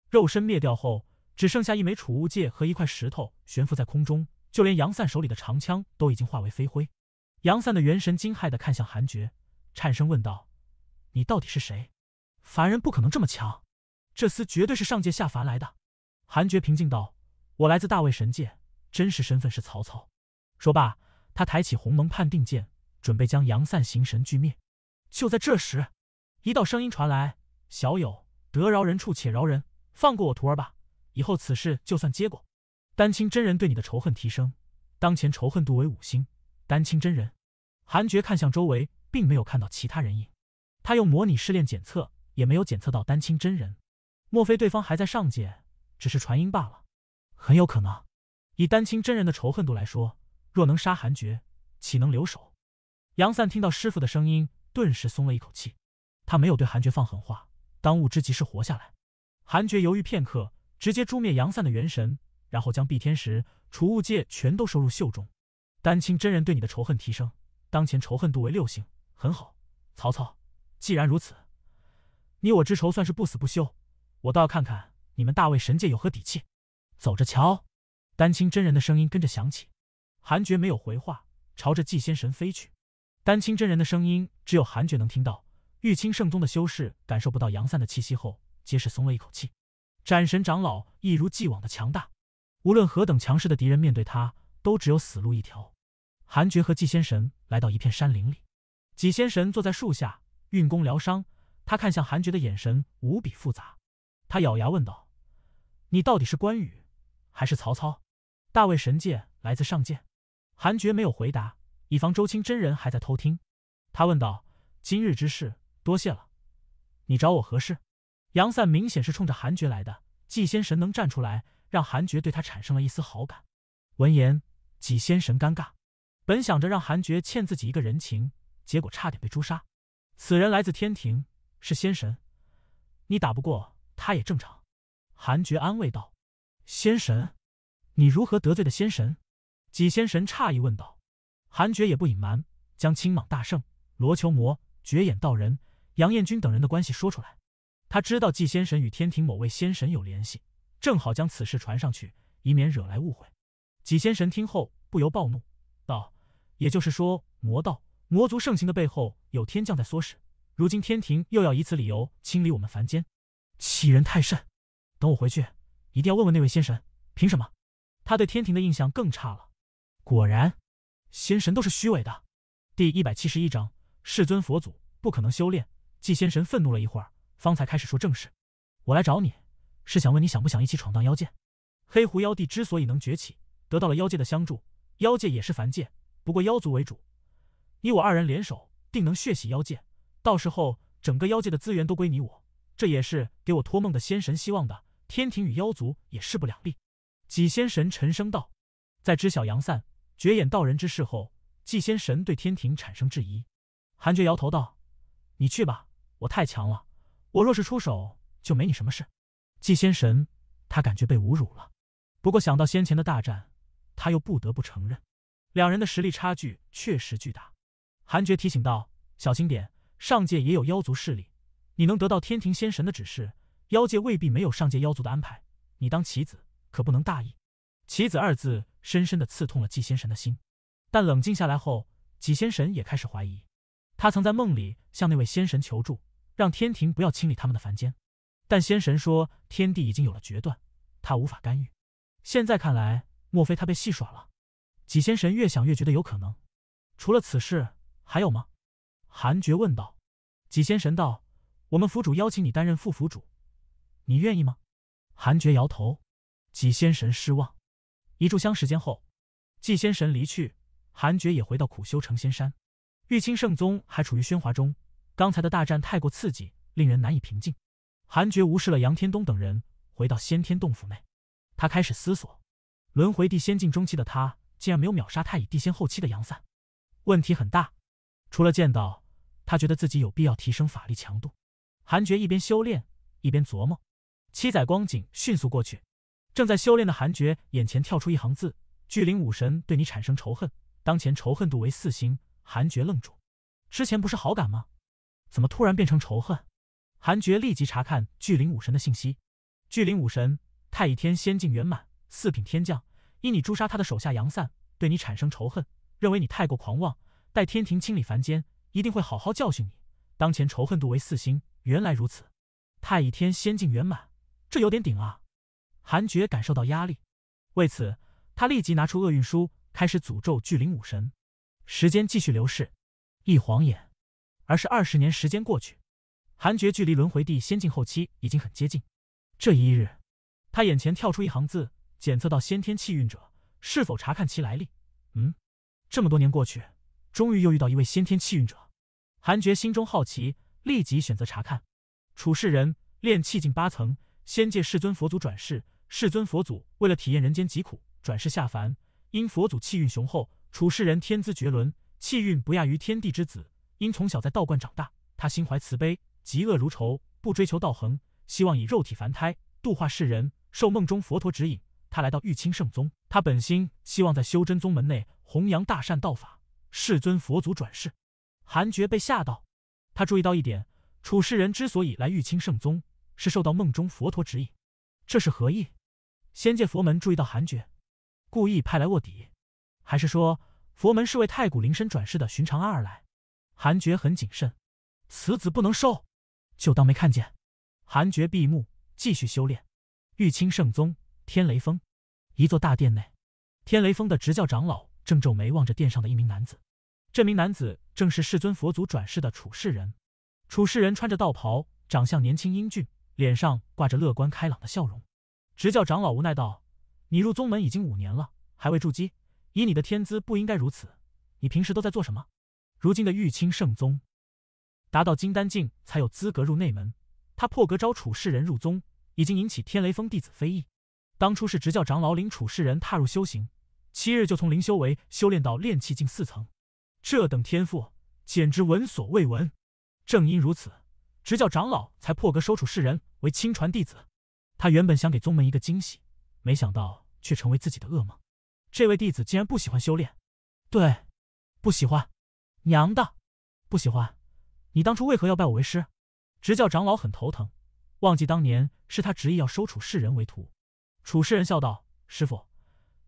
肉身灭掉后，只剩下一枚储物戒和一块石头悬浮在空中，就连杨散手里的长枪都已经化为飞灰。杨散的元神惊骇的看向韩爵，颤声问道：“你到底是谁？凡人不可能这么强，这厮绝对是上界下凡来的。”韩爵平静道：“我来自大魏神界，真实身份是曹操。”说罢，他抬起鸿蒙判定剑。准备将杨散形神俱灭。就在这时，一道声音传来：“小友，得饶人处且饶人，放过我徒儿吧，以后此事就算结果。”丹青真人对你的仇恨提升，当前仇恨度为五星。丹青真人，韩爵看向周围，并没有看到其他人影。他用模拟试炼检测，也没有检测到丹青真人。莫非对方还在上界，只是传音罢了？很有可能。以丹青真人的仇恨度来说，若能杀韩爵，岂能留手？杨散听到师傅的声音，顿时松了一口气。他没有对韩爵放狠话，当务之急是活下来。韩爵犹豫片刻，直接诛灭杨散的元神，然后将碧天石、储物戒全都收入袖中。丹青真人对你的仇恨提升，当前仇恨度为六星，很好。曹操，既然如此，你我之仇算是不死不休。我倒要看看你们大魏神界有何底气，走着瞧。丹青真人的声音跟着响起。韩爵没有回话，朝着纪仙神飞去。丹青真人的声音只有韩爵能听到，玉清圣宗的修士感受不到杨散的气息后，皆是松了一口气。斩神长老一如既往的强大，无论何等强势的敌人面对他，都只有死路一条。韩爵和纪仙神来到一片山林里，纪仙神坐在树下运功疗伤，他看向韩爵的眼神无比复杂。他咬牙问道：“你到底是关羽，还是曹操？”大魏神界来自上界，韩爵没有回答。以防周青真人还在偷听，他问道：“今日之事多谢了，你找我何事？”杨散明显是冲着韩爵来的。季仙神能站出来，让韩爵对他产生了一丝好感。闻言，季仙神尴尬，本想着让韩爵欠自己一个人情，结果差点被诛杀。此人来自天庭，是仙神，你打不过他也正常。韩爵安慰道：“仙神，你如何得罪的仙神？”季仙神诧异问道。韩爵也不隐瞒，将青蟒大圣、罗球魔、绝眼道人、杨彦君等人的关系说出来。他知道纪仙神与天庭某位仙神有联系，正好将此事传上去，以免惹来误会。纪仙神听后不由暴怒道：“也就是说，魔道魔族盛行的背后有天降在唆使，如今天庭又要以此理由清理我们凡间，欺人太甚！等我回去，一定要问问那位仙神，凭什么？他对天庭的印象更差了。果然。”仙神都是虚伪的。第一百七十一章，世尊佛祖不可能修炼。纪仙神愤怒了一会儿，方才开始说正事。我来找你是想问你想不想一起闯荡妖界。黑狐妖帝之所以能崛起，得到了妖界的相助。妖界也是凡界，不过妖族为主。你我二人联手，定能血洗妖界。到时候，整个妖界的资源都归你我。这也是给我托梦的仙神希望的。天庭与妖族也势不两立。纪仙神沉声道：“在知晓杨散。”绝眼道人之事后，纪仙神对天庭产生质疑。韩爵摇头道：“你去吧，我太强了，我若是出手就没你什么事。”纪仙神他感觉被侮辱了，不过想到先前的大战，他又不得不承认，两人的实力差距确实巨大。韩爵提醒道：“小心点，上界也有妖族势力，你能得到天庭仙神的指示，妖界未必没有上界妖族的安排，你当棋子可不能大意。”棋子二字深深地刺痛了纪仙神的心，但冷静下来后，纪仙神也开始怀疑，他曾在梦里向那位仙神求助，让天庭不要清理他们的凡间，但仙神说天帝已经有了决断，他无法干预。现在看来，莫非他被戏耍了？纪仙神越想越觉得有可能。除了此事，还有吗？韩爵问道。纪仙神道：“我们府主邀请你担任副府主，你愿意吗？”韩爵摇头。纪仙神失望。一炷香时间后，祭仙神离去，韩爵也回到苦修成仙山。玉清圣宗还处于喧哗中，刚才的大战太过刺激，令人难以平静。韩爵无视了杨天东等人，回到先天洞府内，他开始思索：轮回地仙境中期的他，竟然没有秒杀太乙地仙后期的杨三，问题很大。除了剑道，他觉得自己有必要提升法力强度。韩爵一边修炼，一边琢磨。七载光景迅速过去。正在修炼的韩爵眼前跳出一行字：“巨灵武神对你产生仇恨，当前仇恨度为四星。”韩爵愣住，之前不是好感吗？怎么突然变成仇恨？韩爵立即查看巨灵武神的信息：“巨灵武神，太乙天仙境圆满，四品天将，因你诛杀他的手下杨散，对你产生仇恨，认为你太过狂妄，待天庭清理凡间，一定会好好教训你。当前仇恨度为四星。”原来如此，太乙天仙境圆满，这有点顶啊。韩爵感受到压力，为此他立即拿出厄运书，开始诅咒巨灵武神。时间继续流逝，一晃眼，而是二十年时间过去。韩爵距离轮回地仙境后期已经很接近。这一日，他眼前跳出一行字：“检测到先天气运者，是否查看其来历？”嗯，这么多年过去，终于又遇到一位先天气运者。韩爵心中好奇，立即选择查看。处世人，炼气境八层。仙界世尊佛祖转世，世尊佛祖为了体验人间疾苦，转世下凡。因佛祖气运雄厚，楚世人天资绝伦，气运不亚于天地之子。因从小在道观长大，他心怀慈悲，嫉恶如仇，不追求道恒，希望以肉体凡胎度化世人。受梦中佛陀指引，他来到玉清圣宗。他本心希望在修真宗门内弘扬大善道法。世尊佛祖转世，韩觉被吓到，他注意到一点：楚世人之所以来玉清圣宗。是受到梦中佛陀指引，这是何意？仙界佛门注意到韩觉，故意派来卧底，还是说佛门是为太古灵身转世的寻长安而来？韩觉很谨慎，此子不能收，就当没看见。韩觉闭目继续修炼。玉清圣宗天雷峰，一座大殿内，天雷峰的执教长老正皱眉望着殿上的一名男子。这名男子正是世尊佛祖转世的处世人。处世人穿着道袍，长相年轻英俊。脸上挂着乐观开朗的笑容，执教长老无奈道：“你入宗门已经五年了，还未筑基，以你的天资不应该如此。你平时都在做什么？如今的玉清圣宗，达到金丹境才有资格入内门。他破格招楚世人入宗，已经引起天雷峰弟子非议。当初是执教长老领楚世人踏入修行，七日就从灵修为修炼到炼气境四层，这等天赋简直闻所未闻。正因如此。”执教长老才破格收楚世人为亲传弟子。他原本想给宗门一个惊喜，没想到却成为自己的噩梦。这位弟子竟然不喜欢修炼，对，不喜欢。娘的，不喜欢！你当初为何要拜我为师？执教长老很头疼，忘记当年是他执意要收楚世人为徒。楚世人笑道：“师傅，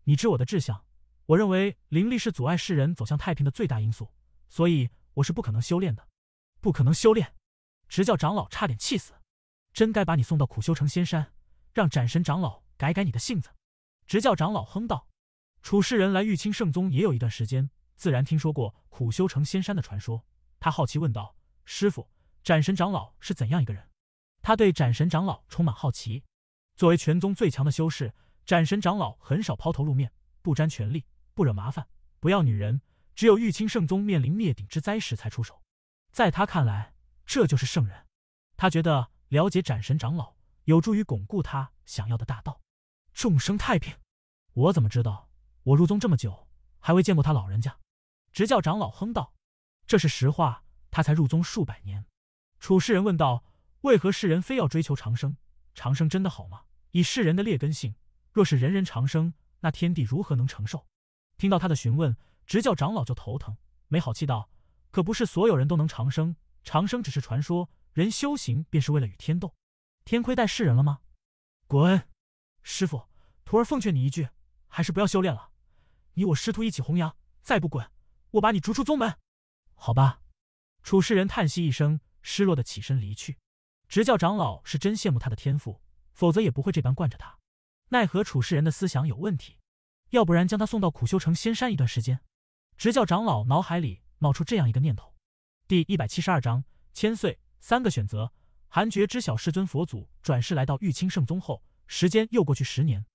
你知我的志向。我认为灵力是阻碍世人走向太平的最大因素，所以我是不可能修炼的，不可能修炼。”执教长老差点气死，真该把你送到苦修成仙山，让斩神长老改改你的性子。执教长老哼道：“楚世人来玉清圣宗也有一段时间，自然听说过苦修成仙山的传说。他好奇问道：‘师傅，斩神长老是怎样一个人？’他对斩神长老充满好奇。作为全宗最强的修士，斩神长老很少抛头露面，不沾权力，不惹麻烦，不要女人，只有玉清圣宗面临灭顶之灾时才出手。在他看来。”这就是圣人，他觉得了解斩神长老有助于巩固他想要的大道，众生太平。我怎么知道？我入宗这么久，还未见过他老人家。执教长老哼道：“这是实话，他才入宗数百年。”楚世人问道：“为何世人非要追求长生？长生真的好吗？以世人的劣根性，若是人人长生，那天地如何能承受？”听到他的询问，执教长老就头疼，没好气道：“可不是所有人都能长生。”长生只是传说，人修行便是为了与天斗。天亏待世人了吗？滚！师傅，徒儿奉劝你一句，还是不要修炼了。你我师徒一起弘扬，再不滚，我把你逐出宗门。好吧。楚世人叹息一声，失落的起身离去。执教长老是真羡慕他的天赋，否则也不会这般惯着他。奈何楚世人的思想有问题，要不然将他送到苦修成仙山一段时间。执教长老脑海里冒出这样一个念头。第一百七十二章千岁三个选择。韩觉知晓世尊佛祖转世来到玉清圣宗后，时间又过去十年，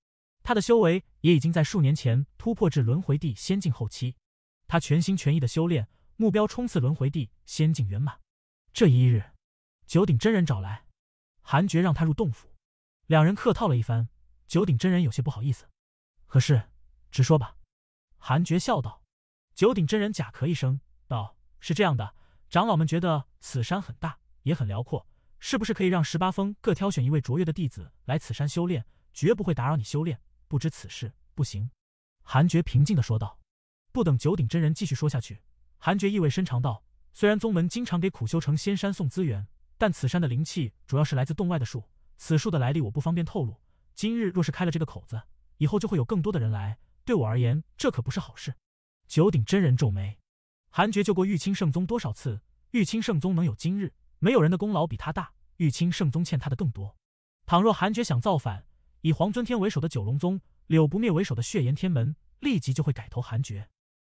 他的修为也已经在数年前突破至轮回地仙境后期。他全心全意的修炼，目标冲刺轮回地仙境圆满。这一日，九鼎真人找来，韩觉，让他入洞府，两人客套了一番。九鼎真人有些不好意思，可是直说吧。韩觉笑道。九鼎真人假咳一声道：“是这样的。”长老们觉得此山很大，也很辽阔，是不是可以让十八峰各挑选一位卓越的弟子来此山修炼，绝不会打扰你修炼？不知此事不行。”韩觉平静地说道。不等九鼎真人继续说下去，韩觉意味深长道：“虽然宗门经常给苦修成仙山送资源，但此山的灵气主要是来自洞外的树，此树的来历我不方便透露。今日若是开了这个口子，以后就会有更多的人来，对我而言，这可不是好事。”九鼎真人皱眉。韩爵救过玉清圣宗多少次？玉清圣宗能有今日，没有人的功劳比他大。玉清圣宗欠他的更多。倘若韩爵想造反，以皇尊天为首的九龙宗，柳不灭为首的血炎天门，立即就会改投韩爵。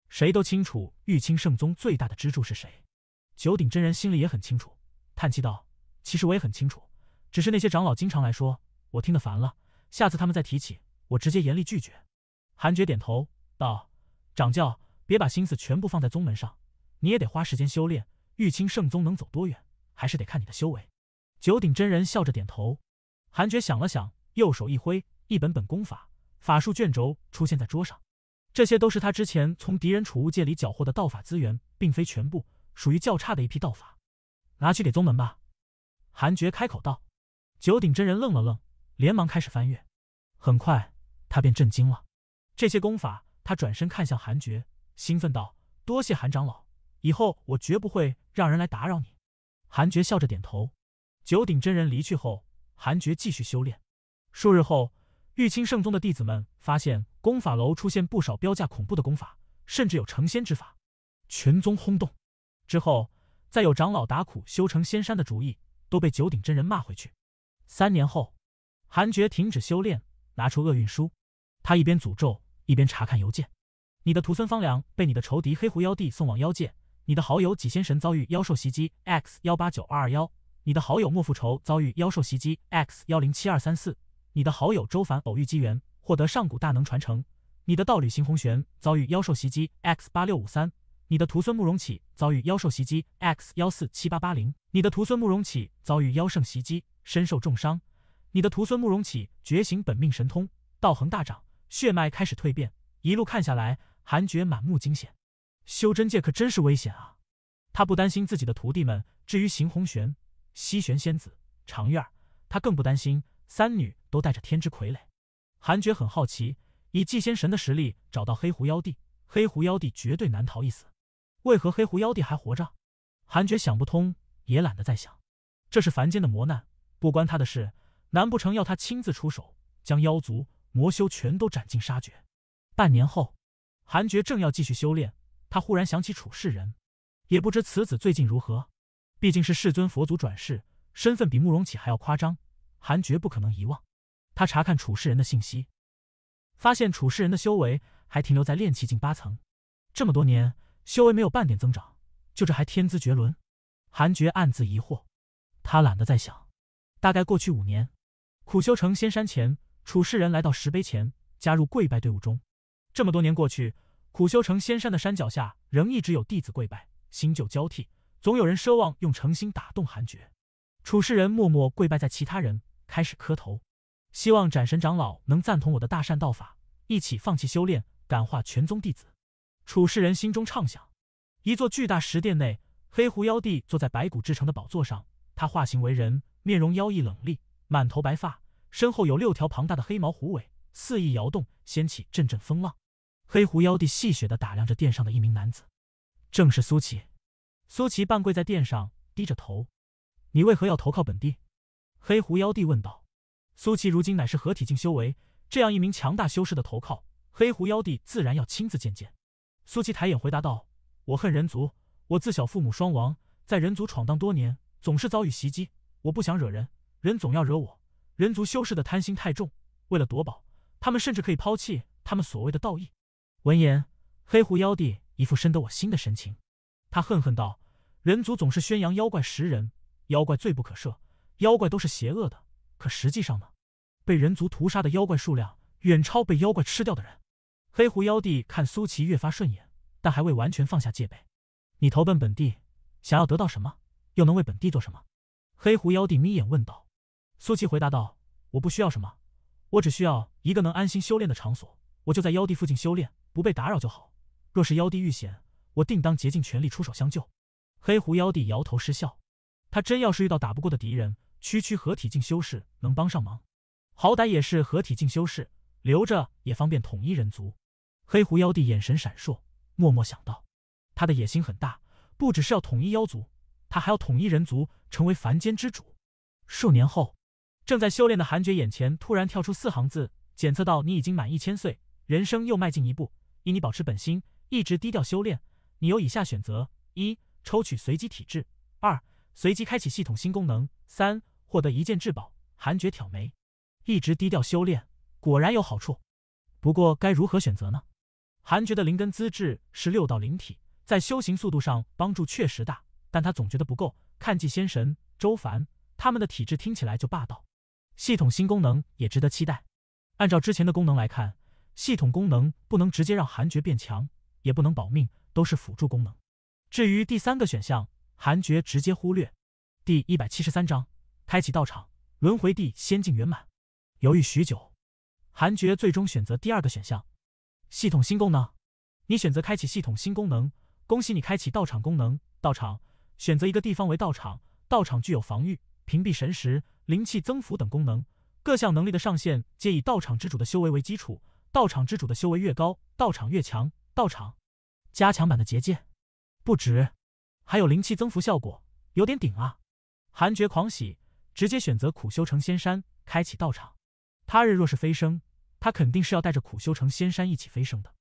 谁都清楚玉清圣宗最大的支柱是谁。九鼎真人心里也很清楚，叹气道：“其实我也很清楚，只是那些长老经常来说，我听得烦了。下次他们再提起，我直接严厉拒绝。”韩爵点头道：“掌教。”别把心思全部放在宗门上，你也得花时间修炼。玉清圣宗能走多远，还是得看你的修为。九鼎真人笑着点头。韩爵想了想，右手一挥，一本本功法、法术卷轴出现在桌上。这些都是他之前从敌人储物界里缴获的道法资源，并非全部，属于较差的一批道法。拿去给宗门吧。韩爵开口道。九鼎真人愣了愣，连忙开始翻阅。很快，他便震惊了。这些功法，他转身看向韩爵。兴奋道：“多谢韩长老，以后我绝不会让人来打扰你。”韩觉笑着点头。九鼎真人离去后，韩觉继续修炼。数日后，玉清圣宗的弟子们发现功法楼出现不少标价恐怖的功法，甚至有成仙之法，全宗轰动。之后，再有长老打苦修成仙山的主意，都被九鼎真人骂回去。三年后，韩觉停止修炼，拿出厄运书，他一边诅咒，一边查看邮件。你的徒孙方良被你的仇敌黑狐妖帝送往妖界。你的好友几仙神遭遇妖兽袭击 X 幺八九二二幺。你的好友莫复仇遭遇妖兽袭击 X 幺零七二三四。你的好友周凡偶遇机缘，获得上古大能传承。你的道侣邢红玄遭遇妖兽袭击 X 八六五三。你的徒孙慕容启遭遇妖兽袭击 X 幺四七八八零。你的徒孙慕容启遭遇妖圣袭击，身受重伤。你的徒孙慕容启觉醒本命神通，道恒大涨，血脉开始蜕变。一路看下来。韩觉满目惊险，修真界可真是危险啊！他不担心自己的徒弟们，至于邢红玄、西玄仙子、长月儿，他更不担心。三女都带着天之傀儡，韩觉很好奇，以纪仙神的实力找到黑狐妖帝，黑狐妖帝绝对难逃一死，为何黑狐妖帝还活着？韩觉想不通，也懒得再想。这是凡间的磨难，不关他的事。难不成要他亲自出手，将妖族、魔修全都斩尽杀绝？半年后。韩爵正要继续修炼，他忽然想起楚世人，也不知此子最近如何。毕竟是世尊佛祖转世，身份比慕容启还要夸张，韩爵不可能遗忘。他查看楚世人的信息，发现楚世人的修为还停留在炼气境八层，这么多年修为没有半点增长，就这还天资绝伦，韩爵暗自疑惑。他懒得再想，大概过去五年，苦修成仙山前，楚世人来到石碑前，加入跪拜队伍中。这么多年过去，苦修成仙山的山脚下仍一直有弟子跪拜，新旧交替，总有人奢望用诚心打动韩觉。楚世人默默跪拜在其他人开始磕头，希望斩神长老能赞同我的大善道法，一起放弃修炼，感化全宗弟子。楚世人心中畅想。一座巨大石殿内，黑狐妖帝坐在白骨制成的宝座上，他化形为人，面容妖异冷厉，满头白发，身后有六条庞大的黑毛狐尾。肆意摇动，掀起阵阵风浪。黑狐妖帝戏谑的打量着殿上的一名男子，正是苏琪。苏琪半跪在殿上，低着头：“你为何要投靠本帝？”黑狐妖帝问道。苏琪如今乃是合体境修为，这样一名强大修士的投靠，黑狐妖帝自然要亲自见见。苏琪抬眼回答道：“我恨人族。我自小父母双亡，在人族闯荡多年，总是遭遇袭击。我不想惹人，人总要惹我。人族修士的贪心太重，为了夺宝。”他们甚至可以抛弃他们所谓的道义。闻言，黑狐妖帝一副深得我心的神情，他恨恨道：“人族总是宣扬妖怪食人，妖怪罪不可赦，妖怪都是邪恶的。可实际上呢？被人族屠杀的妖怪数量远超被妖怪吃掉的人。”黑狐妖帝看苏琪越发顺眼，但还未完全放下戒备。“你投奔本地，想要得到什么？又能为本地做什么？”黑狐妖帝眯眼问道。苏琪回答道：“我不需要什么。”我只需要一个能安心修炼的场所，我就在妖帝附近修炼，不被打扰就好。若是妖帝遇险，我定当竭尽全力出手相救。黑狐妖帝摇头失笑，他真要是遇到打不过的敌人，区区合体境修士能帮上忙？好歹也是合体境修士，留着也方便统一人族。黑狐妖帝眼神闪烁，默默想到，他的野心很大，不只是要统一妖族，他还要统一人族，成为凡间之主。数年后。正在修炼的韩爵眼前突然跳出四行字，检测到你已经满一千岁，人生又迈进一步。以你保持本心，一直低调修炼，你有以下选择：一、抽取随机体质；二、随机开启系统新功能；三、获得一件至宝。韩爵挑眉，一直低调修炼果然有好处，不过该如何选择呢？韩爵的灵根资质是六道灵体，在修行速度上帮助确实大，但他总觉得不够。看纪仙神周凡，他们的体质听起来就霸道。系统新功能也值得期待。按照之前的功能来看，系统功能不能直接让韩爵变强，也不能保命，都是辅助功能。至于第三个选项，韩爵直接忽略。第一百七十三章，开启道场，轮回地仙境圆满。犹豫许久，韩爵最终选择第二个选项。系统新功能，你选择开启系统新功能。恭喜你开启道场功能，道场选择一个地方为道场，道场具有防御。屏蔽神识、灵气增幅等功能，各项能力的上限皆以道场之主的修为为基础。道场之主的修为越高，道场越强。道场，加强版的结界，不止，还有灵气增幅效果，有点顶啊！韩觉狂喜，直接选择苦修成仙山，开启道场。他日若是飞升，他肯定是要带着苦修成仙山一起飞升的。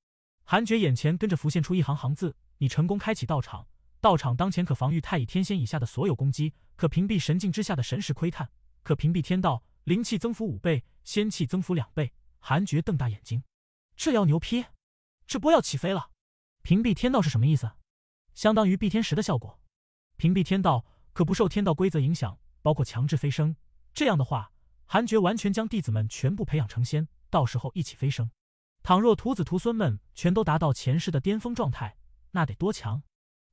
韩觉眼前跟着浮现出一行行字：你成功开启道场。道场当前可防御太乙天仙以下的所有攻击，可屏蔽神境之下的神识窥探，可屏蔽天道，灵气增幅五倍，仙气增幅两倍。韩觉瞪大眼睛，这要牛批，这波要起飞了！屏蔽天道是什么意思？相当于避天时的效果。屏蔽天道可不受天道规则影响，包括强制飞升。这样的话，韩觉完全将弟子们全部培养成仙，到时候一起飞升。倘若徒子徒孙们全都达到前世的巅峰状态，那得多强！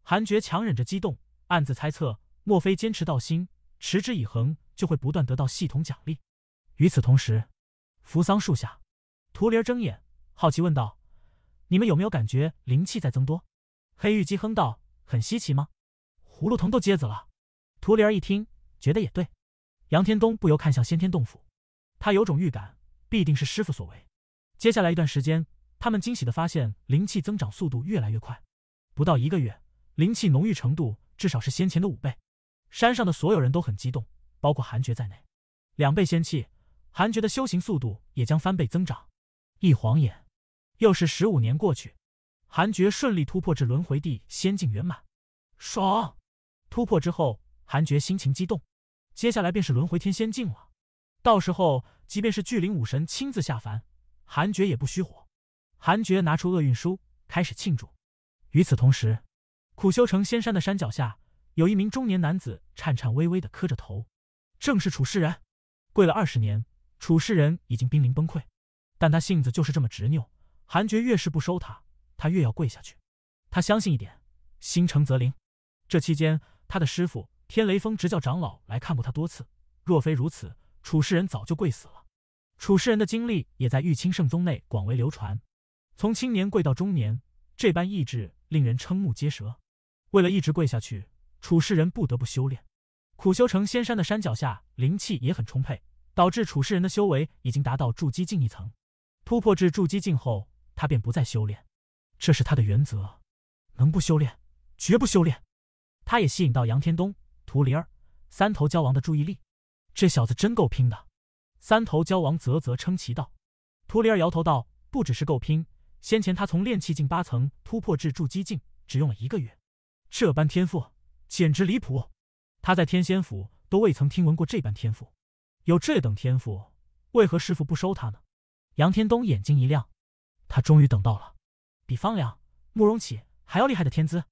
韩爵强忍着激动，暗自猜测：莫非坚持道心，持之以恒，就会不断得到系统奖励？与此同时，扶桑树下，涂灵儿睁眼，好奇问道：“你们有没有感觉灵气在增多？”黑玉姬哼道：“很稀奇吗？葫芦藤都结子了。”涂灵儿一听，觉得也对。杨天东不由看向先天洞府，他有种预感，必定是师傅所为。接下来一段时间，他们惊喜地发现灵气增长速度越来越快，不到一个月。灵气浓郁程度至少是先前的五倍，山上的所有人都很激动，包括韩爵在内。两倍仙气，韩爵的修行速度也将翻倍增长。一晃眼，又是十五年过去，韩爵顺利突破至轮回地仙境圆满，爽！突破之后，韩爵心情激动，接下来便是轮回天仙境了。到时候，即便是巨灵武神亲自下凡，韩爵也不虚火。韩爵拿出厄运书，开始庆祝。与此同时。苦修成仙山的山脚下，有一名中年男子颤颤巍巍地磕着头，正是楚世人。跪了二十年，楚世人已经濒临崩溃，但他性子就是这么执拗，韩爵越是不收他，他越要跪下去。他相信一点：心诚则灵。这期间，他的师傅天雷峰执教长老来看过他多次。若非如此，楚世人早就跪死了。楚世人的经历也在玉清圣宗内广为流传，从青年跪到中年，这般意志令人瞠目结舌。为了一直跪下去，楚世人不得不修炼，苦修成仙山的山脚下灵气也很充沛，导致楚世人的修为已经达到筑基境一层。突破至筑基境后，他便不再修炼，这是他的原则，能不修炼绝不修炼。他也吸引到杨天东、图灵儿、三头蛟王的注意力。这小子真够拼的，三头蛟王啧啧称奇道。图灵儿摇头道：“不只是够拼，先前他从炼气境八层突破至筑基境，只用了一个月。”这般天赋简直离谱，他在天仙府都未曾听闻过这般天赋。有这等天赋，为何师傅不收他呢？杨天东眼睛一亮，他终于等到了比方良、慕容启还要厉害的天资。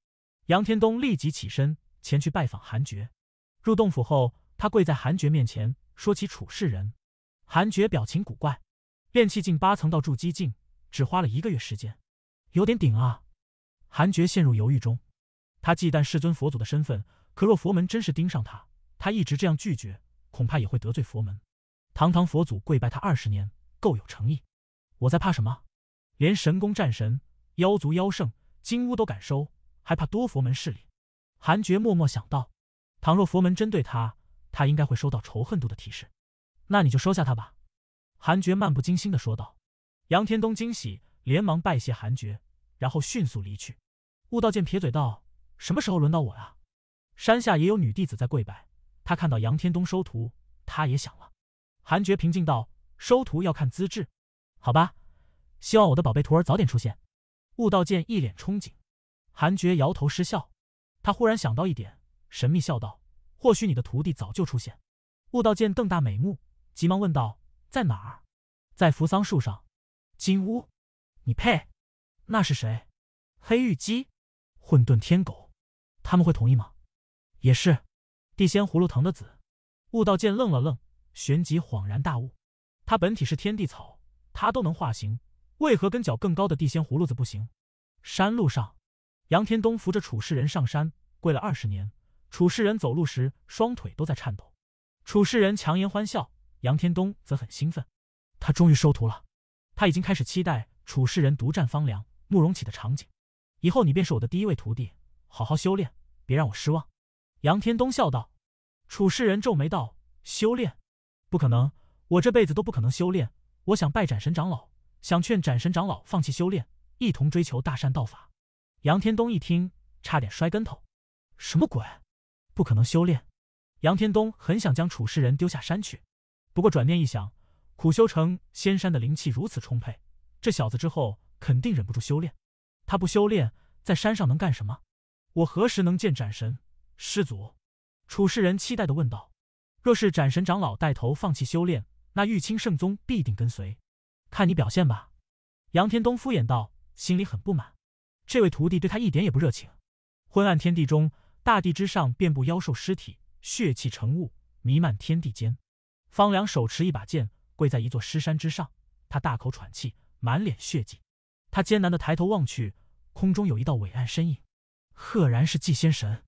杨天东立即起身前去拜访韩爵。入洞府后，他跪在韩爵面前，说起处世人。韩爵表情古怪，炼气境八层到筑基境只花了一个月时间，有点顶啊。韩爵陷入犹豫中。他忌惮世尊佛祖的身份，可若佛门真是盯上他，他一直这样拒绝，恐怕也会得罪佛门。堂堂佛祖跪拜他二十年，够有诚意。我在怕什么？连神功战神、妖族妖圣、金乌都敢收，还怕多佛门势力？韩觉默默想到。倘若佛门针对他，他应该会收到仇恨度的提示。那你就收下他吧。韩觉漫不经心的说道。杨天东惊喜，连忙拜谢韩觉，然后迅速离去。悟道剑撇嘴道。什么时候轮到我啊？山下也有女弟子在跪拜，她看到杨天东收徒，她也想了。韩觉平静道：“收徒要看资质，好吧？希望我的宝贝徒儿早点出现。”悟道见一脸憧憬。韩觉摇头失笑，他忽然想到一点，神秘笑道：“或许你的徒弟早就出现。”悟道见瞪大美目，急忙问道：“在哪儿？”“在扶桑树上，金乌，你配？”“那是谁？”“黑玉鸡。”“混沌天狗。”他们会同意吗？也是，地仙葫芦藤的子，悟道剑愣了愣，旋即恍然大悟。他本体是天地草，他都能化形，为何跟脚更高的地仙葫芦子不行？山路上，杨天东扶着楚世人上山，跪了二十年，楚世人走路时双腿都在颤抖。楚世人强颜欢笑，杨天东则很兴奋，他终于收徒了。他已经开始期待楚世人独占方凉慕容启的场景。以后你便是我的第一位徒弟。好好修炼，别让我失望。”杨天东笑道。楚世人皱眉道：“修炼？不可能，我这辈子都不可能修炼。我想拜斩神长老，想劝斩神长老放弃修炼，一同追求大善道法。”杨天东一听，差点摔跟头。什么鬼？不可能修炼！杨天东很想将楚世人丢下山去，不过转念一想，苦修成仙山的灵气如此充沛，这小子之后肯定忍不住修炼。他不修炼，在山上能干什么？我何时能见斩神师祖？楚世人期待的问道。若是斩神长老带头放弃修炼，那玉清圣宗必定跟随。看你表现吧。杨天东敷衍道，心里很不满。这位徒弟对他一点也不热情。昏暗天地中，大地之上遍布妖兽尸体，血气成雾，弥漫天地间。方良手持一把剑，跪在一座尸山之上。他大口喘气，满脸血迹。他艰难的抬头望去，空中有一道伟岸身影。赫然是纪仙神，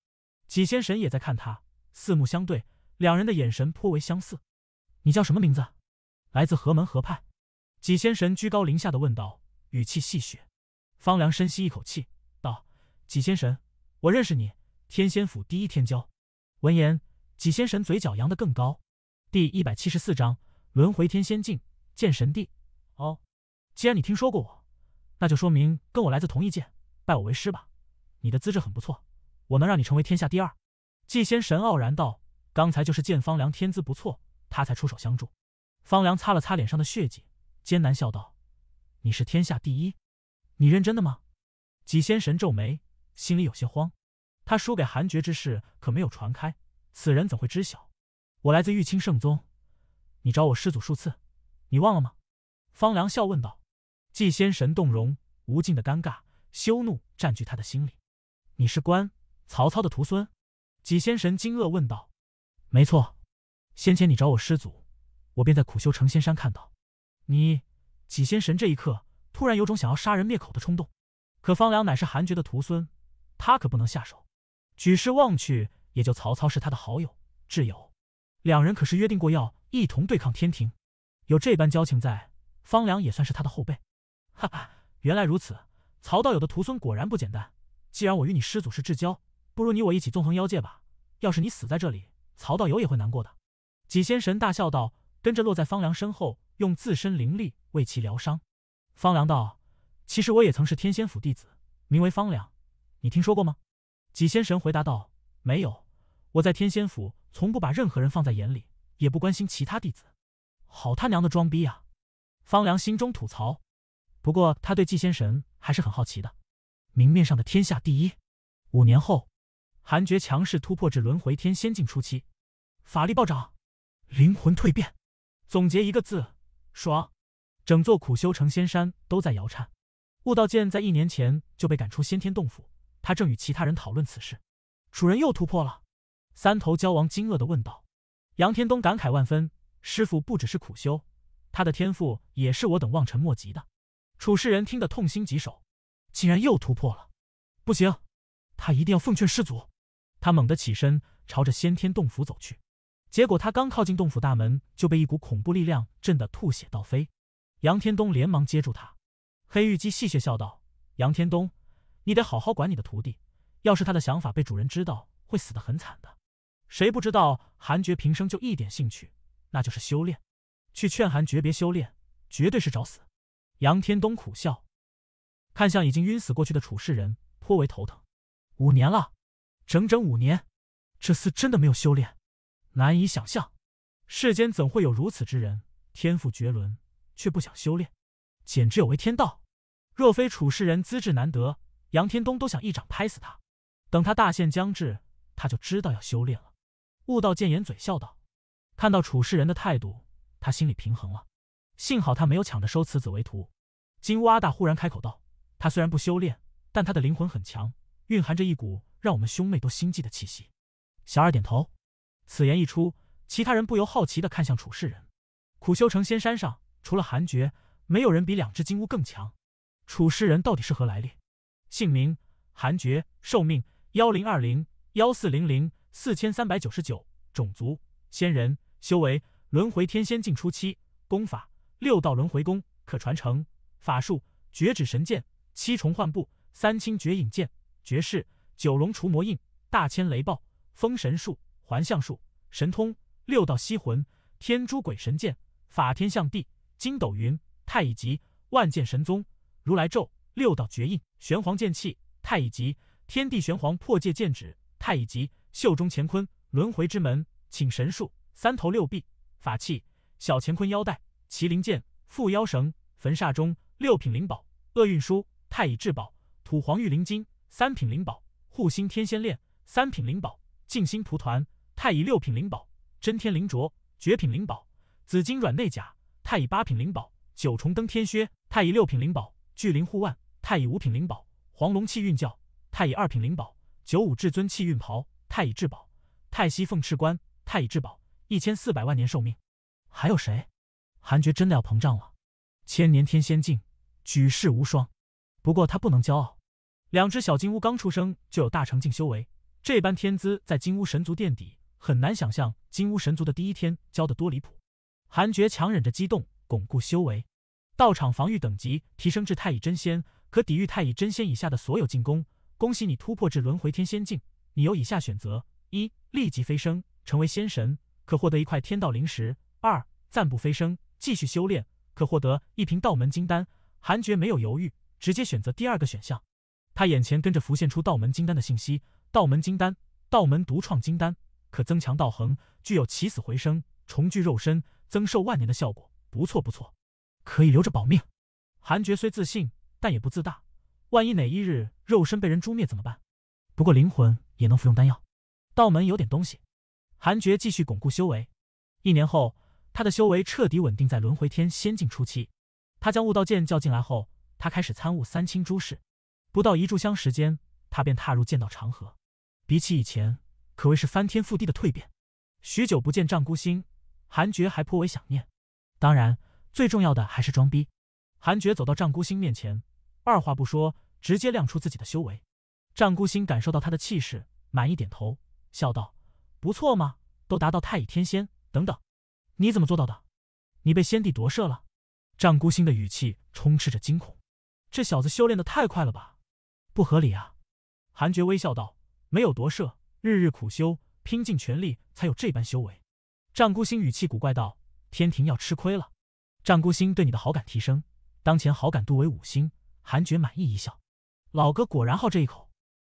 纪仙神也在看他，四目相对，两人的眼神颇为相似。你叫什么名字？来自何门何派？纪仙神居高临下的问道，语气戏谑。方良深吸一口气，道：“纪仙神，我认识你，天仙府第一天骄。”闻言，纪仙神嘴角扬得更高。第一百七十四章轮回天仙境剑神帝。哦，既然你听说过我，那就说明跟我来自同一界，拜我为师吧。你的资质很不错，我能让你成为天下第二。”纪仙神傲然道，“刚才就是见方良天资不错，他才出手相助。”方良擦了擦脸上的血迹，艰难笑道：“你是天下第一，你认真的吗？”纪仙神皱眉，心里有些慌。他输给韩爵之事可没有传开，此人怎会知晓？我来自玉清圣宗，你找我师祖数次，你忘了吗？”方良笑问道。纪仙神动容，无尽的尴尬、羞怒占据他的心里。你是官曹操的徒孙？几仙神惊愕问道。没错，先前你找我师祖，我便在苦修成仙山看到你。几仙神这一刻突然有种想要杀人灭口的冲动，可方良乃是韩爵的徒孙，他可不能下手。举世望去，也就曹操是他的好友挚友，两人可是约定过要一同对抗天庭，有这般交情在，方良也算是他的后辈。哈哈，原来如此，曹道友的徒孙果然不简单。既然我与你师祖是至交，不如你我一起纵横妖界吧。要是你死在这里，曹道友也会难过的。”纪仙神大笑道，跟着落在方良身后，用自身灵力为其疗伤。方良道：“其实我也曾是天仙府弟子，名为方良，你听说过吗？”纪仙神回答道：“没有，我在天仙府从不把任何人放在眼里，也不关心其他弟子。”好他娘的装逼啊！方良心中吐槽。不过他对纪仙神还是很好奇的。明面上的天下第一，五年后，韩爵强势突破至轮回天仙境初期，法力暴涨，灵魂蜕变。总结一个字：爽！整座苦修成仙山都在摇颤。悟道剑在一年前就被赶出先天洞府，他正与其他人讨论此事。主人又突破了！三头蛟王惊愕的问道。杨天东感慨万分：“师傅不只是苦修，他的天赋也是我等望尘莫及的。”楚世人听得痛心疾首。竟然又突破了！不行，他一定要奉劝师祖。他猛地起身，朝着先天洞府走去。结果他刚靠近洞府大门，就被一股恐怖力量震得吐血倒飞。杨天东连忙接住他。黑玉姬戏谑笑道：“杨天东，你得好好管你的徒弟。要是他的想法被主人知道，会死得很惨的。谁不知道韩爵平生就一点兴趣，那就是修炼。去劝韩爵别修炼，绝对是找死。”杨天东苦笑。看向已经晕死过去的楚世人，颇为头疼。五年了，整整五年，这厮真的没有修炼，难以想象，世间怎会有如此之人，天赋绝伦却不想修炼，简直有违天道。若非楚世人资质难得，杨天东都想一掌拍死他。等他大限将至，他就知道要修炼了。悟道见言嘴笑道，看到楚世人的态度，他心里平衡了。幸好他没有抢着收此子为徒。金乌阿大忽然开口道。他虽然不修炼，但他的灵魂很强，蕴含着一股让我们兄妹都心悸的气息。小二点头。此言一出，其他人不由好奇地看向楚世人。苦修成仙山上，除了韩爵，没有人比两只金乌更强。楚世人到底是何来历？姓名：韩爵，寿命：幺零二零幺四零零四千三百九十九，种族：仙人，修为：轮回天仙境初期，功法：六道轮回功，可传承。法术：绝指神剑。七重幻步、三清绝影剑、绝世九龙除魔印、大千雷暴、封神术、环相术、神通六道吸魂、天诛鬼神剑、法天象地、筋斗云、太乙级万剑神宗、如来咒、六道绝印、玄黄剑气、太乙级天地玄黄破界剑指、太乙级袖中乾坤轮回之门、请神术、三头六臂法器、小乾坤腰带、麒麟剑、缚妖绳、焚煞钟、六品灵宝、厄运书。太乙至宝土黄玉灵金、三品灵宝护心天仙链，三品灵宝静心蒲团，太乙六品灵宝真天灵镯，绝品灵宝紫金软内甲，太乙八品灵宝九重登天靴，太乙六品灵宝巨灵护腕，太乙五品灵宝黄龙气运教，太乙二品灵宝九五至尊气运袍，太乙至宝太息凤翅冠，太乙至宝一千四百万年寿命，还有谁？韩爵真的要膨胀了，千年天仙境，举世无双。不过他不能骄傲。两只小金乌刚出生就有大成境修为，这般天资在金乌神族垫底，很难想象金乌神族的第一天教得多离谱。韩爵强忍着激动，巩固修为，道场防御等级提升至太乙真仙，可抵御太乙真仙以下的所有进攻。恭喜你突破至轮回天仙境，你有以下选择：一、立即飞升成为仙神，可获得一块天道灵石；二、暂不飞升，继续修炼，可获得一瓶道门金丹。韩爵没有犹豫。直接选择第二个选项，他眼前跟着浮现出道门金丹的信息。道门金丹，道门独创金丹，可增强道恒，具有起死回生、重聚肉身、增寿万年的效果。不错不错，可以留着保命。韩诀虽自信，但也不自大。万一哪一日肉身被人诛灭怎么办？不过灵魂也能服用丹药。道门有点东西。韩诀继续巩固修为。一年后，他的修为彻底稳定在轮回天仙境初期。他将悟道剑叫进来后。他开始参悟三清诸事，不到一炷香时间，他便踏入剑道长河，比起以前，可谓是翻天覆地的蜕变。许久不见战孤星，韩觉还颇为想念。当然，最重要的还是装逼。韩觉走到战孤星面前，二话不说，直接亮出自己的修为。战孤星感受到他的气势，满意点头，笑道：“不错嘛，都达到太乙天仙。等等，你怎么做到的？你被先帝夺舍了？”战孤星的语气充斥着惊恐。这小子修炼的太快了吧，不合理啊！韩爵微笑道：“没有夺舍，日日苦修，拼尽全力才有这般修为。”战孤星语气古怪道：“天庭要吃亏了。”战孤星对你的好感提升，当前好感度为五星。韩爵满意一笑：“老哥果然好这一口。”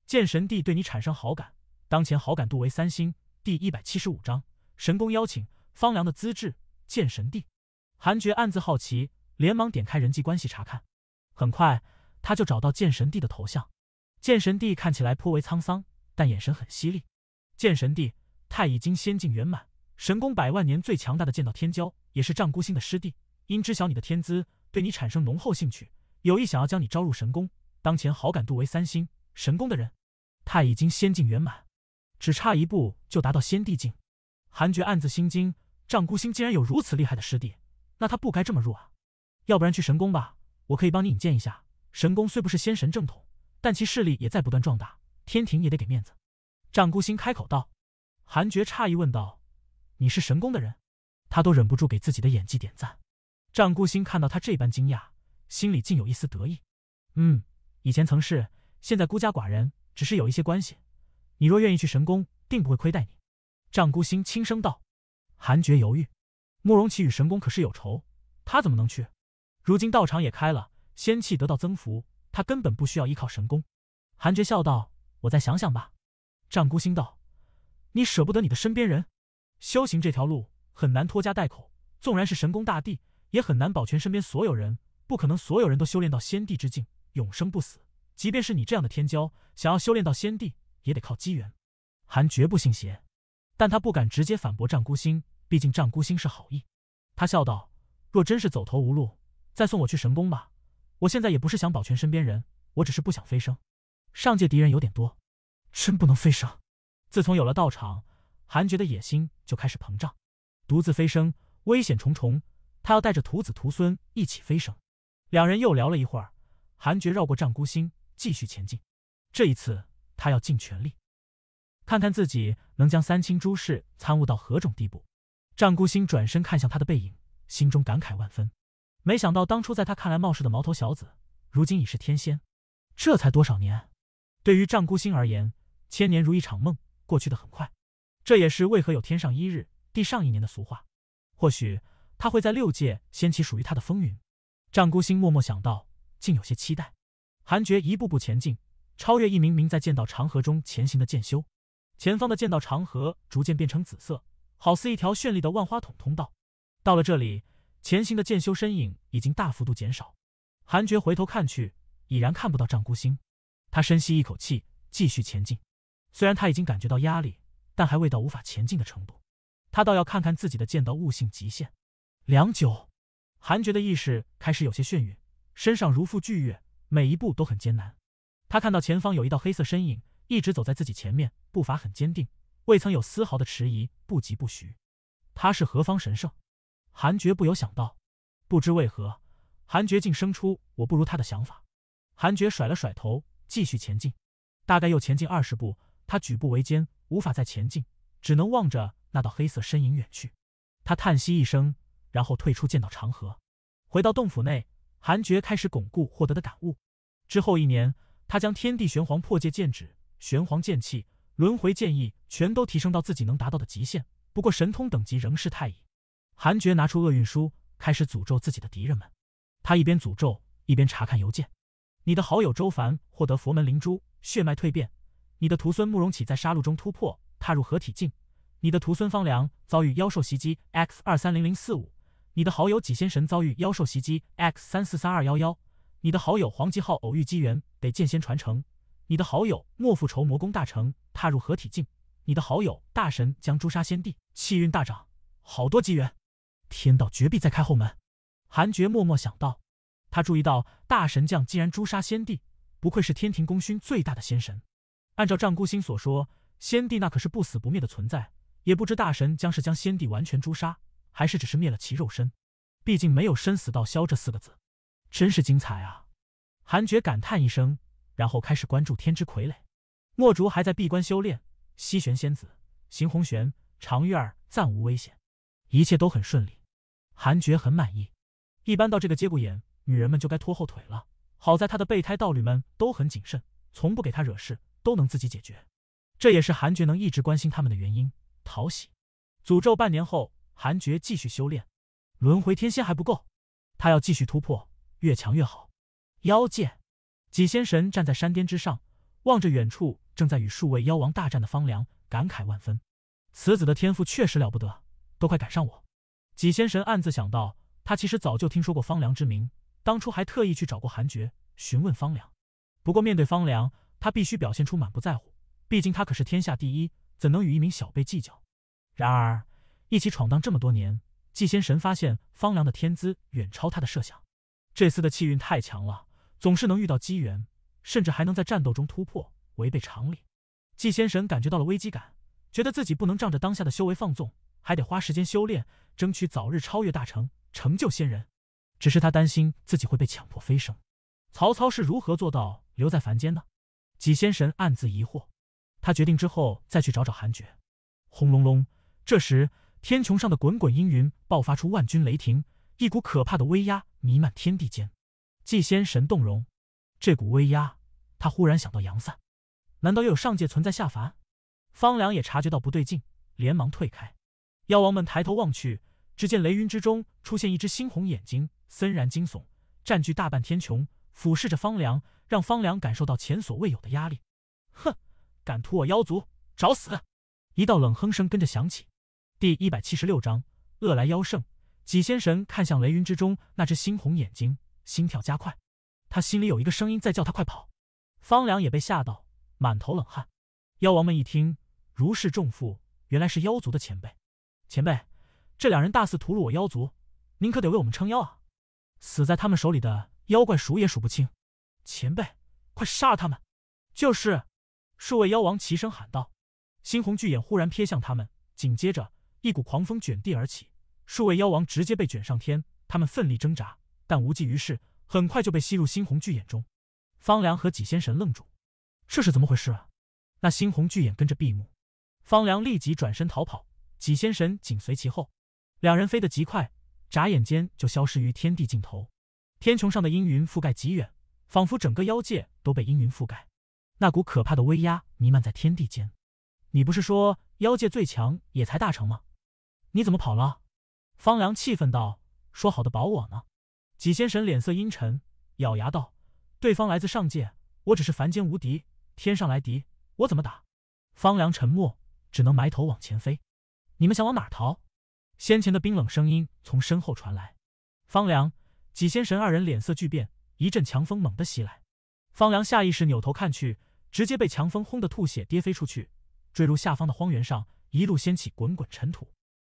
剑神帝对你产生好感，当前好感度为三星。第一百七十五章神功邀请。方良的资质。剑神帝。韩爵暗自好奇，连忙点开人际关系查看。很快他就找到剑神帝的头像，剑神帝看起来颇为沧桑，但眼神很犀利。剑神帝太乙经仙境圆满，神功百万年最强大的剑道天骄，也是丈孤星的师弟。因知晓你的天资，对你产生浓厚兴趣，有意想要将你招入神功。当前好感度为三星。神功的人，太乙经仙境圆满，只差一步就达到仙帝境。韩爵暗自心惊，丈孤星竟然有如此厉害的师弟，那他不该这么弱啊！要不然去神功吧。我可以帮你引荐一下，神宫虽不是仙神正统，但其势力也在不断壮大，天庭也得给面子。战孤星开口道。韩爵诧异问道：“你是神宫的人？”他都忍不住给自己的演技点赞。战孤星看到他这般惊讶，心里竟有一丝得意。嗯，以前曾是，现在孤家寡人，只是有一些关系。你若愿意去神宫，定不会亏待你。战孤星轻声道。韩爵犹豫，慕容琪与神宫可是有仇，他怎么能去？如今道场也开了，仙气得到增幅，他根本不需要依靠神功。韩觉笑道：“我再想想吧。”战孤星道：“你舍不得你的身边人？修行这条路很难拖家带口，纵然是神功大帝，也很难保全身边所有人。不可能所有人都修炼到仙帝之境，永生不死。即便是你这样的天骄，想要修炼到仙帝，也得靠机缘。”韩绝不信邪，但他不敢直接反驳战孤星，毕竟战孤星是好意。他笑道：“若真是走投无路。”再送我去神宫吧，我现在也不是想保全身边人，我只是不想飞升。上界敌人有点多，真不能飞升。自从有了道场，韩觉的野心就开始膨胀，独自飞升危险重重，他要带着徒子徒孙一起飞升。两人又聊了一会儿，韩觉绕过战孤星，继续前进。这一次，他要尽全力，看看自己能将三清诸事参悟到何种地步。战孤星转身看向他的背影，心中感慨万分。没想到，当初在他看来冒失的毛头小子，如今已是天仙。这才多少年？对于战孤星而言，千年如一场梦，过去的很快。这也是为何有“天上一日，地上一年”的俗话。或许他会在六界掀起属于他的风云。战孤星默默想到，竟有些期待。韩爵一步步前进，超越一名名在剑道长河中前行的剑修。前方的剑道长河逐渐变成紫色，好似一条绚丽的万花筒通道。到了这里。前行的剑修身影已经大幅度减少，韩觉回头看去，已然看不到战孤星。他深吸一口气，继续前进。虽然他已经感觉到压力，但还未到无法前进的程度。他倒要看看自己的剑道悟性极限。良久，韩觉的意识开始有些眩晕，身上如负巨月，每一步都很艰难。他看到前方有一道黑色身影，一直走在自己前面，步伐很坚定，未曾有丝毫的迟疑，不疾不徐。他是何方神圣？韩爵不由想到，不知为何，韩爵竟生出我不如他的想法。韩爵甩了甩头，继续前进。大概又前进二十步，他举步维艰，无法再前进，只能望着那道黑色身影远去。他叹息一声，然后退出剑道长河，回到洞府内。韩绝开始巩固获得的感悟。之后一年，他将天地玄黄破界剑指、玄黄剑气、轮回剑意全都提升到自己能达到的极限。不过，神通等级仍是太乙。韩爵拿出厄运书，开始诅咒自己的敌人们。他一边诅咒，一边查看邮件。你的好友周凡获得佛门灵珠，血脉蜕变。你的徒孙慕容启在杀戮中突破，踏入合体境。你的徒孙方良遭遇妖兽袭击，X 二三零零四五。你的好友几仙神遭遇妖兽袭击，X 三四三二幺幺。你的好友黄吉昊偶遇机缘，得剑仙传承。你的好友莫复仇魔功大成，踏入合体境。你的好友大神将诛杀仙帝，气运大涨。好多机缘。天道绝壁再开后门，韩爵默默想到。他注意到大神将竟然诛杀先帝，不愧是天庭功勋最大的仙神。按照丈孤星所说，先帝那可是不死不灭的存在，也不知大神将是将先帝完全诛杀，还是只是灭了其肉身。毕竟没有生死道消这四个字，真是精彩啊！韩爵感叹一声，然后开始关注天之傀儡。墨竹还在闭关修炼，西玄仙子、邢红玄、长玉儿暂无危险，一切都很顺利。韩爵很满意，一般到这个节骨眼，女人们就该拖后腿了。好在他的备胎道侣们都很谨慎，从不给他惹事，都能自己解决。这也是韩爵能一直关心他们的原因，讨喜。诅咒半年后，韩爵继续修炼，轮回天仙还不够，他要继续突破，越强越好。妖界，几仙神站在山巅之上，望着远处正在与数位妖王大战的方良，感慨万分。此子的天赋确实了不得，都快赶上我。纪仙神暗自想到，他其实早就听说过方良之名，当初还特意去找过韩爵询问方良。不过面对方良，他必须表现出满不在乎，毕竟他可是天下第一，怎能与一名小辈计较？然而，一起闯荡这么多年，纪仙神发现方良的天资远超他的设想。这次的气运太强了，总是能遇到机缘，甚至还能在战斗中突破，违背常理。纪仙神感觉到了危机感，觉得自己不能仗着当下的修为放纵。还得花时间修炼，争取早日超越大成，成就仙人。只是他担心自己会被强迫飞升。曹操是如何做到留在凡间的？纪仙神暗自疑惑。他决定之后再去找找韩厥。轰隆隆！这时，天穹上的滚滚阴云爆发出万钧雷霆，一股可怕的威压弥漫天地间。纪仙神动容，这股威压，他忽然想到杨散，难道又有上界存在下凡？方良也察觉到不对劲，连忙退开。妖王们抬头望去，只见雷云之中出现一只猩红眼睛，森然惊悚，占据大半天穹，俯视着方良，让方良感受到前所未有的压力。哼，敢屠我妖族，找死！一道冷哼声跟着响起。第一百七十六章恶来妖圣。几仙神看向雷云之中那只猩红眼睛，心跳加快，他心里有一个声音在叫他快跑。方良也被吓到，满头冷汗。妖王们一听，如释重负，原来是妖族的前辈。前辈，这两人大肆屠戮我妖族，您可得为我们撑腰啊！死在他们手里的妖怪数也数不清。前辈，快杀了他们！就是！数位妖王齐声喊道。猩红巨眼忽然瞥向他们，紧接着一股狂风卷地而起，数位妖王直接被卷上天。他们奋力挣扎，但无济于事，很快就被吸入猩红巨眼中。方良和几仙神愣住，这是怎么回事啊？那猩红巨眼跟着闭目，方良立即转身逃跑。几仙神紧随其后，两人飞得极快，眨眼间就消失于天地尽头。天穹上的阴云覆盖极远，仿佛整个妖界都被阴云覆盖。那股可怕的威压弥漫在天地间。你不是说妖界最强也才大成吗？你怎么跑了？方良气愤道：“说好的保我呢？”几仙神脸色阴沉，咬牙道：“对方来自上界，我只是凡间无敌，天上来敌，我怎么打？”方良沉默，只能埋头往前飞。你们想往哪逃？先前的冰冷声音从身后传来。方良、几仙神二人脸色巨变，一阵强风猛地袭来。方良下意识扭头看去，直接被强风轰得吐血跌飞出去，坠入下方的荒原上，一路掀起滚滚尘土。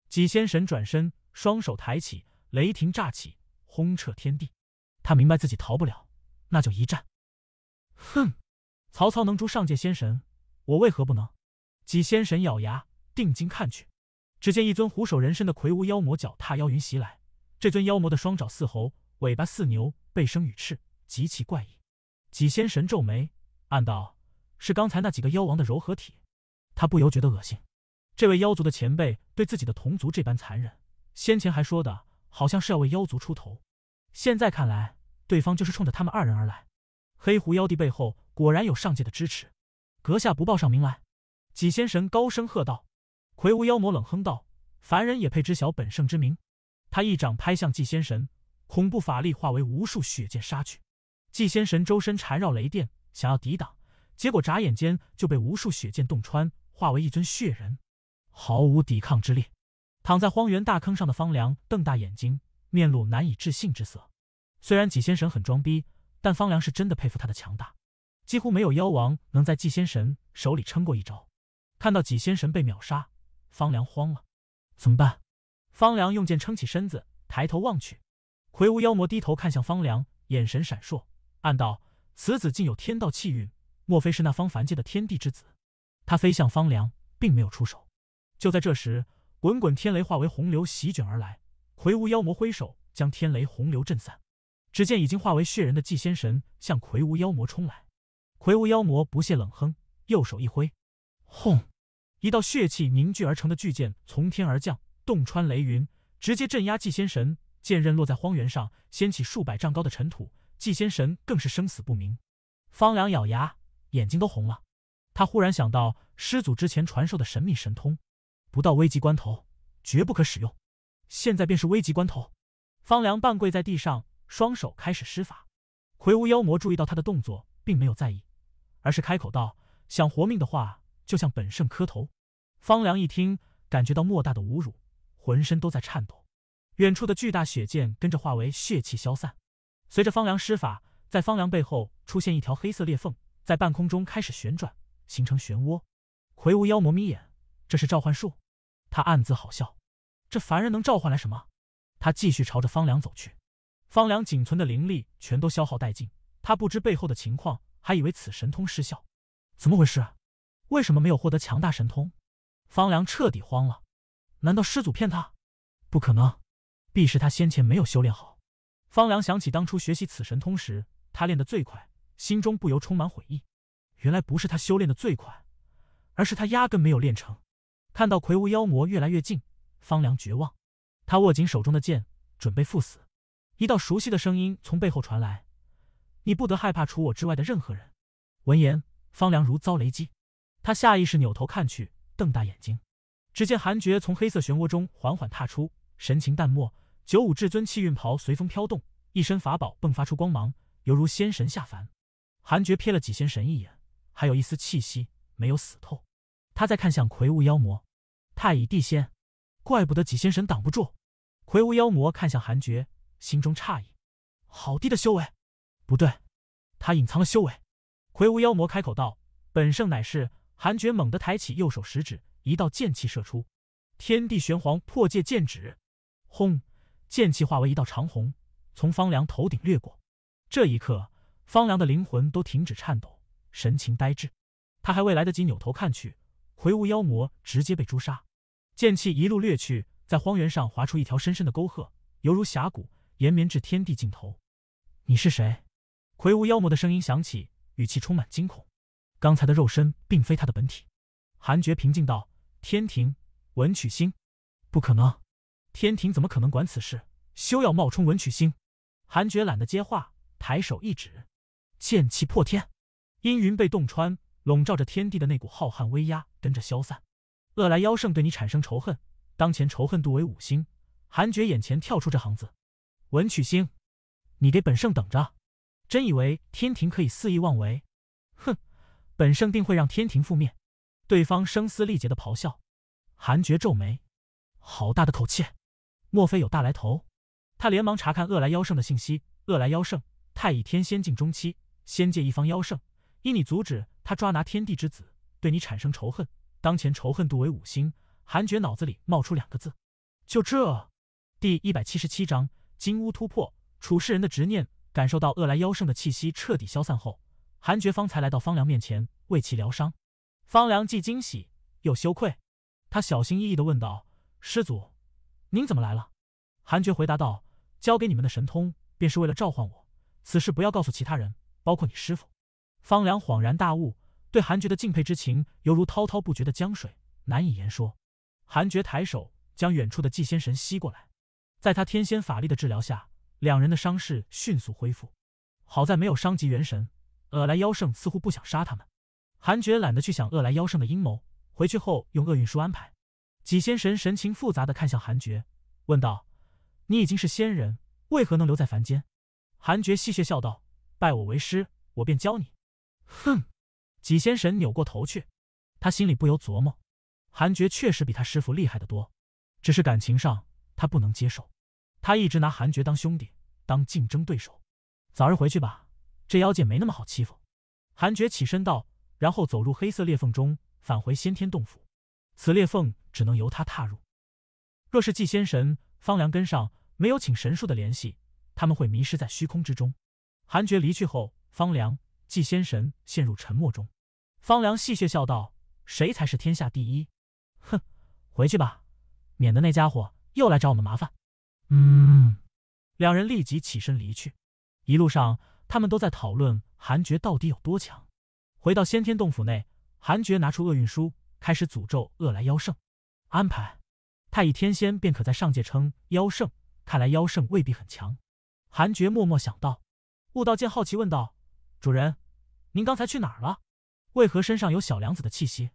几仙神转身，双手抬起，雷霆乍起，轰彻天地。他明白自己逃不了，那就一战。哼，曹操能诛上界仙神，我为何不能？几仙神咬牙，定睛看去。只见一尊虎首人身的魁梧妖魔脚踏妖云袭来，这尊妖魔的双爪似猴，尾巴似牛，背生羽翅，极其怪异。几仙神皱眉，暗道：“是刚才那几个妖王的柔合体。”他不由觉得恶心。这位妖族的前辈对自己的同族这般残忍，先前还说的好像是要为妖族出头，现在看来，对方就是冲着他们二人而来。黑狐妖帝背后果然有上界的支持，阁下不报上名来？几仙神高声喝道。魁梧妖魔冷哼道：“凡人也配知晓本圣之名？”他一掌拍向纪仙神，恐怖法力化为无数血剑杀去。纪仙神周身缠绕雷电，想要抵挡，结果眨眼间就被无数血剑洞穿，化为一尊血人，毫无抵抗之力。躺在荒原大坑上的方良瞪大眼睛，面露难以置信之色。虽然纪仙神很装逼，但方良是真的佩服他的强大，几乎没有妖王能在纪仙神手里撑过一招。看到纪仙神被秒杀，方良慌了，怎么办？方良用剑撑起身子，抬头望去。魁梧妖魔低头看向方良，眼神闪烁，暗道：此子竟有天道气运，莫非是那方凡界的天地之子？他飞向方良，并没有出手。就在这时，滚滚天雷化为洪流席卷而来。魁梧妖魔挥手将天雷洪流震散。只见已经化为血人的祭仙神向魁梧妖魔冲来。魁梧妖魔不屑冷哼，右手一挥，轰！一道血气凝聚而成的巨剑从天而降，洞穿雷云，直接镇压祭仙神。剑刃落在荒原上，掀起数百丈高的尘土。祭仙神更是生死不明。方良咬牙，眼睛都红了。他忽然想到师祖之前传授的神秘神通，不到危急关头绝不可使用。现在便是危急关头。方良半跪在地上，双手开始施法。魁梧妖魔注意到他的动作，并没有在意，而是开口道：“想活命的话，就向本圣磕头。”方良一听，感觉到莫大的侮辱，浑身都在颤抖。远处的巨大血剑跟着化为血气消散。随着方良施法，在方良背后出现一条黑色裂缝，在半空中开始旋转，形成漩涡。魁梧妖魔眯眼，这是召唤术。他暗自好笑，这凡人能召唤来什么？他继续朝着方良走去。方良仅存的灵力全都消耗殆尽，他不知背后的情况，还以为此神通失效。怎么回事？为什么没有获得强大神通？方良彻底慌了，难道师祖骗他？不可能，必是他先前没有修炼好。方良想起当初学习此神通时，他练得最快，心中不由充满悔意。原来不是他修炼的最快，而是他压根没有练成。看到魁梧妖魔越来越近，方良绝望，他握紧手中的剑，准备赴死。一道熟悉的声音从背后传来：“你不得害怕除我之外的任何人。”闻言，方良如遭雷击，他下意识扭头看去。瞪大眼睛，只见韩爵从黑色漩涡中缓缓踏出，神情淡漠。九五至尊气运袍随风飘动，一身法宝迸发出光芒，犹如仙神下凡。韩爵瞥了几仙神一眼，还有一丝气息没有死透。他再看向魁梧妖魔，太乙地仙，怪不得几仙神挡不住。魁梧妖魔看向韩爵，心中诧异：好低的修为，不对，他隐藏了修为。魁梧妖魔开口道：“本圣乃是。”韩爵猛地抬起右手食指，一道剑气射出，天地玄黄破界剑指，轰！剑气化为一道长虹，从方良头顶掠过。这一刻，方良的灵魂都停止颤抖，神情呆滞。他还未来得及扭头看去，魁梧妖魔直接被诛杀。剑气一路掠去，在荒原上划出一条深深的沟壑，犹如峡谷，延绵至天地尽头。你是谁？魁梧妖魔的声音响起，语气充满惊恐。刚才的肉身并非他的本体，韩爵平静道：“天庭文曲星，不可能！天庭怎么可能管此事？休要冒充文曲星！”韩爵懒得接话，抬手一指，剑气破天，阴云被洞穿，笼罩着天地的那股浩瀚威压跟着消散。恶来妖圣对你产生仇恨，当前仇恨度为五星。韩爵眼前跳出这行字：“文曲星，你给本圣等着！真以为天庭可以肆意妄为？哼！”本圣定会让天庭覆灭！对方声嘶力竭的咆哮。韩爵皱眉，好大的口气，莫非有大来头？他连忙查看恶来妖圣的信息。恶来妖圣，太乙天仙境中期，仙界一方妖圣。因你阻止他抓拿天地之子，对你产生仇恨，当前仇恨度为五星。韩爵脑子里冒出两个字：就这。第一百七十七章金乌突破。楚世人的执念，感受到恶来妖圣的气息彻底消散后。韩觉方才来到方良面前为其疗伤，方良既惊喜又羞愧，他小心翼翼地问道：“师祖，您怎么来了？”韩觉回答道：“交给你们的神通便是为了召唤我，此事不要告诉其他人，包括你师父。”方良恍然大悟，对韩觉的敬佩之情犹如滔滔不绝的江水，难以言说。韩觉抬手将远处的纪仙神吸过来，在他天仙法力的治疗下，两人的伤势迅速恢复，好在没有伤及元神。恶来妖圣似乎不想杀他们，韩爵懒得去想恶来妖圣的阴谋。回去后用厄运书安排。几仙神神情复杂的看向韩爵，问道：“你已经是仙人，为何能留在凡间？”韩爵戏谑笑道：“拜我为师，我便教你。”哼！几仙神扭过头去，他心里不由琢磨：韩爵确实比他师傅厉害得多，只是感情上他不能接受。他一直拿韩爵当兄弟，当竞争对手。早日回去吧。这妖界没那么好欺负。韩爵起身道，然后走入黑色裂缝中，返回先天洞府。此裂缝只能由他踏入。若是祭仙神、方良跟上，没有请神术的联系，他们会迷失在虚空之中。韩爵离去后，方良、祭仙神陷入沉默中。方良戏谑笑道：“谁才是天下第一？”哼，回去吧，免得那家伙又来找我们麻烦。嗯。两人立即起身离去，一路上。他们都在讨论韩爵到底有多强。回到先天洞府内，韩爵拿出厄运书，开始诅咒恶来妖圣。安排太乙天仙便可在上界称妖圣，看来妖圣未必很强。韩爵默默想到。悟道见好奇问道：“主人，您刚才去哪儿了？为何身上有小娘子的气息？”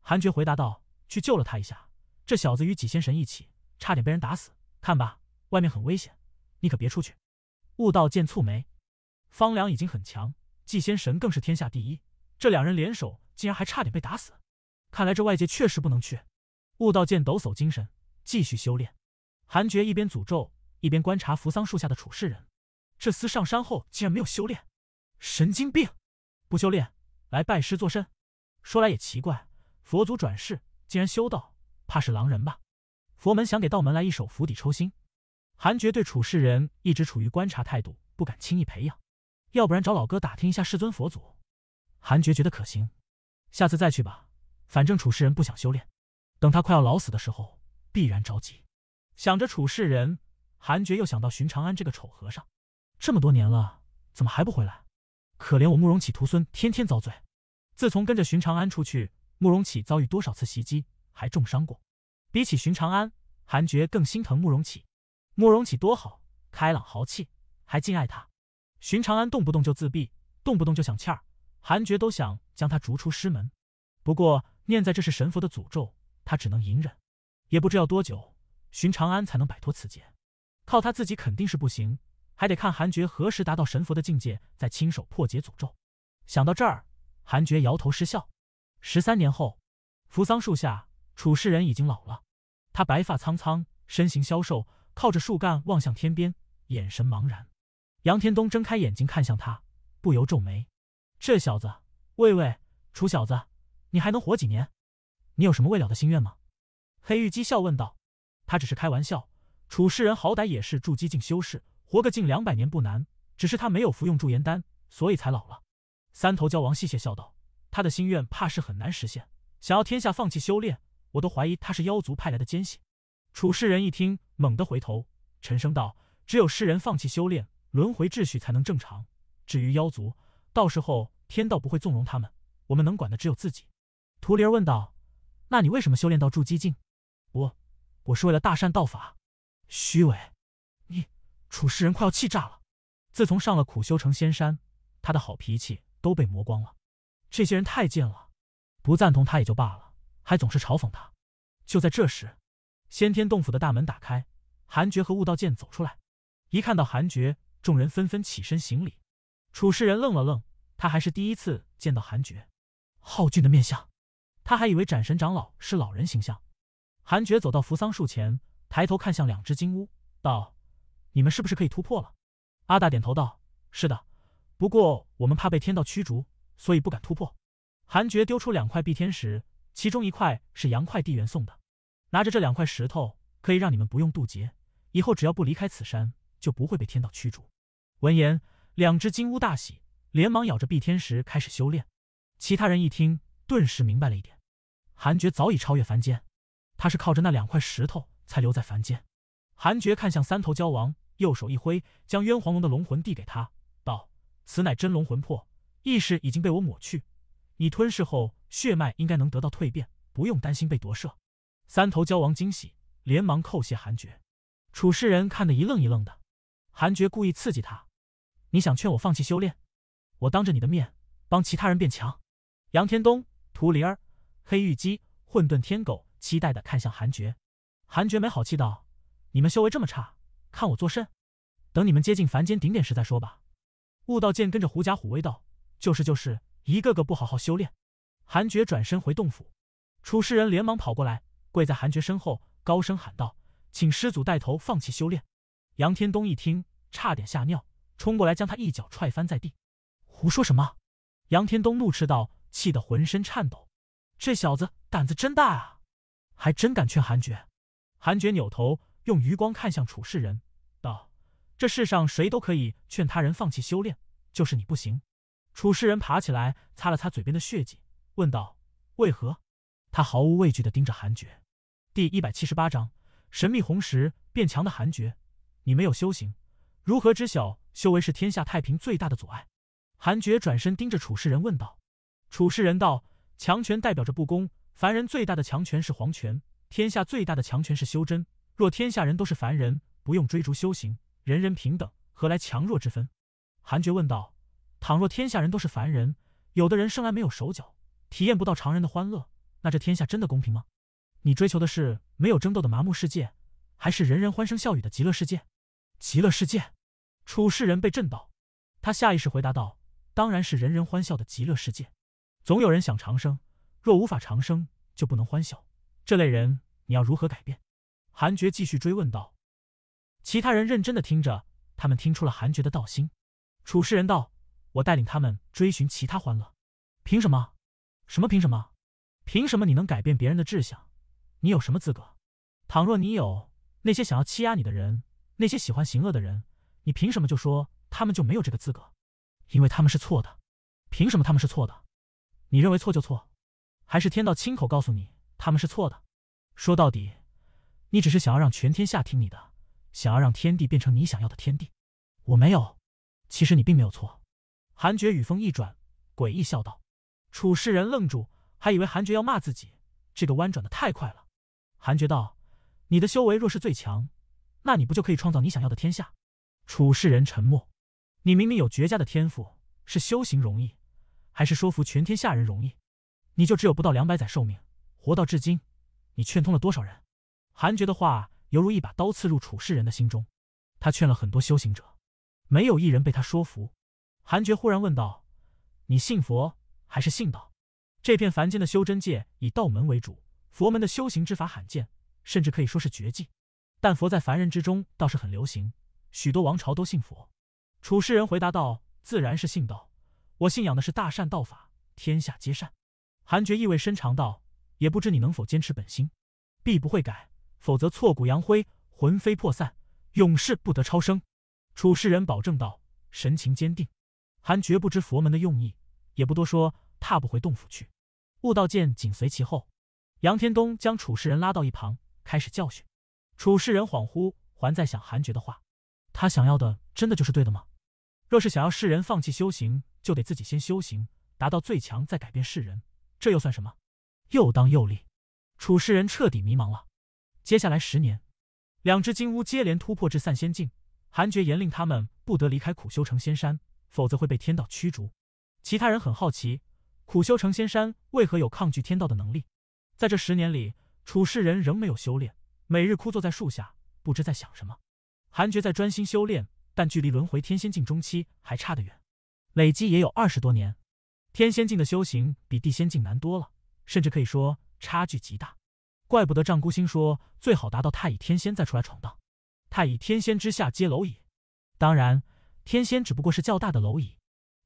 韩爵回答道：“去救了他一下，这小子与几仙神一起，差点被人打死。看吧，外面很危险，你可别出去。”悟道见蹙眉。方良已经很强，纪仙神更是天下第一，这两人联手竟然还差点被打死，看来这外界确实不能去。悟道剑抖擞精神，继续修炼。韩爵一边诅咒，一边观察扶桑树下的处世人，这厮上山后竟然没有修炼，神经病！不修炼来拜师作甚？说来也奇怪，佛祖转世竟然修道，怕是狼人吧？佛门想给道门来一手釜底抽薪。韩爵对处世人一直处于观察态度，不敢轻易培养。要不然找老哥打听一下世尊佛祖，韩爵觉得可行，下次再去吧。反正处世人不想修炼，等他快要老死的时候必然着急。想着处世人，韩爵又想到寻长安这个丑和尚，这么多年了，怎么还不回来？可怜我慕容启徒孙天天遭罪。自从跟着寻长安出去，慕容启遭遇多少次袭击，还重伤过。比起寻长安，韩爵更心疼慕容启。慕容启多好，开朗豪气，还敬爱他。寻长安动不动就自闭，动不动就想气儿，韩觉都想将他逐出师门。不过念在这是神佛的诅咒，他只能隐忍。也不知要多久，寻长安才能摆脱此劫。靠他自己肯定是不行，还得看韩觉何时达到神佛的境界，再亲手破解诅咒。想到这儿，韩觉摇头失笑。十三年后，扶桑树下，楚世人已经老了，他白发苍苍，身形消瘦，靠着树干望向天边，眼神茫然。杨天东睁开眼睛看向他，不由皱眉：“这小子，喂喂，楚小子，你还能活几年？你有什么未了的心愿吗？”黑玉姬笑问道。他只是开玩笑。楚世人好歹也是筑基境修士，活个近两百年不难。只是他没有服用驻颜丹，所以才老了。三头蛟王戏谑笑道：“他的心愿怕是很难实现。想要天下放弃修炼，我都怀疑他是妖族派来的奸细。”楚世人一听，猛地回头，沉声道：“只有世人放弃修炼。”轮回秩序才能正常。至于妖族，到时候天道不会纵容他们，我们能管的只有自己。图灵儿问道：“那你为什么修炼到筑基境？”“我……我是为了大善道法。”“虚伪！”你楚世人快要气炸了。自从上了苦修成仙山，他的好脾气都被磨光了。这些人太贱了，不赞同他也就罢了，还总是嘲讽他。就在这时，先天洞府的大门打开，韩爵和悟道剑走出来，一看到韩爵。众人纷纷起身行礼，楚世人愣了愣，他还是第一次见到韩爵，浩俊的面相，他还以为斩神长老是老人形象。韩爵走到扶桑树前，抬头看向两只金乌，道：“你们是不是可以突破了？”阿大点头道：“是的，不过我们怕被天道驱逐，所以不敢突破。”韩爵丢出两块碧天石，其中一块是杨快递员送的，拿着这两块石头可以让你们不用渡劫，以后只要不离开此山。就不会被天道驱逐。闻言，两只金乌大喜，连忙咬着碧天石开始修炼。其他人一听，顿时明白了一点：韩爵早已超越凡间，他是靠着那两块石头才留在凡间。韩爵看向三头蛟王，右手一挥，将渊黄龙的龙魂递给他，道：“此乃真龙魂魄，意识已经被我抹去，你吞噬后血脉应该能得到蜕变，不用担心被夺舍。”三头蛟王惊喜，连忙叩谢韩爵。楚世人看得一愣一愣的。韩爵故意刺激他：“你想劝我放弃修炼？我当着你的面帮其他人变强。”杨天东、图灵儿、黑玉姬、混沌天狗期待的看向韩爵。韩爵没好气道：“你们修为这么差，看我作甚？等你们接近凡间顶点时再说吧。”悟道剑跟着狐假虎威道：“就是就是，一个个不好好修炼。”韩爵转身回洞府，楚世人连忙跑过来，跪在韩爵身后，高声喊道：“请师祖带头放弃修炼。”杨天东一听，差点吓尿，冲过来将他一脚踹翻在地。胡说什么？杨天东怒斥道，气得浑身颤抖。这小子胆子真大啊，还真敢劝韩爵！韩爵扭头用余光看向楚世人，道：“这世上谁都可以劝他人放弃修炼，就是你不行。”楚世人爬起来，擦了擦嘴边的血迹，问道：“为何？”他毫无畏惧地盯着韩爵。第一百七十八章：神秘红石变强的韩爵。你没有修行，如何知晓修为是天下太平最大的阻碍？韩爵转身盯着楚世人问道。楚世人道：“强权代表着不公，凡人最大的强权是皇权，天下最大的强权是修真。若天下人都是凡人，不用追逐修行，人人平等，何来强弱之分？”韩爵问道：“倘若天下人都是凡人，有的人生来没有手脚，体验不到常人的欢乐，那这天下真的公平吗？你追求的是没有争斗的麻木世界，还是人人欢声笑语的极乐世界？”极乐世界，处世人被震到，他下意识回答道：“当然是人人欢笑的极乐世界。总有人想长生，若无法长生，就不能欢笑。这类人，你要如何改变？”韩爵继续追问道。其他人认真的听着，他们听出了韩爵的道心。处世人道：“我带领他们追寻其他欢乐。凭什么？什么凭什么？凭什么你能改变别人的志向？你有什么资格？倘若你有，那些想要欺压你的人。”那些喜欢行恶的人，你凭什么就说他们就没有这个资格？因为他们是错的，凭什么他们是错的？你认为错就错，还是天道亲口告诉你他们是错的？说到底，你只是想要让全天下听你的，想要让天地变成你想要的天地。我没有，其实你并没有错。韩爵语风一转，诡异笑道。楚世人愣住，还以为韩爵要骂自己，这个弯转的太快了。韩爵道：“你的修为若是最强。”那你不就可以创造你想要的天下？处世人沉默。你明明有绝佳的天赋，是修行容易，还是说服全天下人容易？你就只有不到两百载寿命，活到至今，你劝通了多少人？韩觉的话犹如一把刀刺入处世人的心中。他劝了很多修行者，没有一人被他说服。韩觉忽然问道：“你信佛还是信道？”这片凡间的修真界以道门为主，佛门的修行之法罕见，甚至可以说是绝技。但佛在凡人之中倒是很流行，许多王朝都信佛。楚世人回答道：“自然是信道，我信仰的是大善道法，天下皆善。”韩觉意味深长道：“也不知你能否坚持本心，必不会改，否则挫骨扬灰，魂飞魄散，永世不得超生。”楚世人保证道，神情坚定。韩觉不知佛门的用意，也不多说，踏步回洞府去。悟道剑紧随其后。杨天东将楚世人拉到一旁，开始教训。楚世人恍惚，还在想韩爵的话。他想要的，真的就是对的吗？若是想要世人放弃修行，就得自己先修行，达到最强再改变世人，这又算什么？又当又立，楚世人彻底迷茫了。接下来十年，两只金乌接连突破至散仙境。韩爵严令他们不得离开苦修成仙山，否则会被天道驱逐。其他人很好奇，苦修成仙山为何有抗拒天道的能力？在这十年里，楚世人仍没有修炼。每日枯坐在树下，不知在想什么。韩爵在专心修炼，但距离轮回天仙境中期还差得远，累积也有二十多年。天仙境的修行比地仙境难多了，甚至可以说差距极大。怪不得丈孤星说，最好达到太乙天仙再出来闯荡。太乙天仙之下皆蝼蚁，当然，天仙只不过是较大的蝼蚁。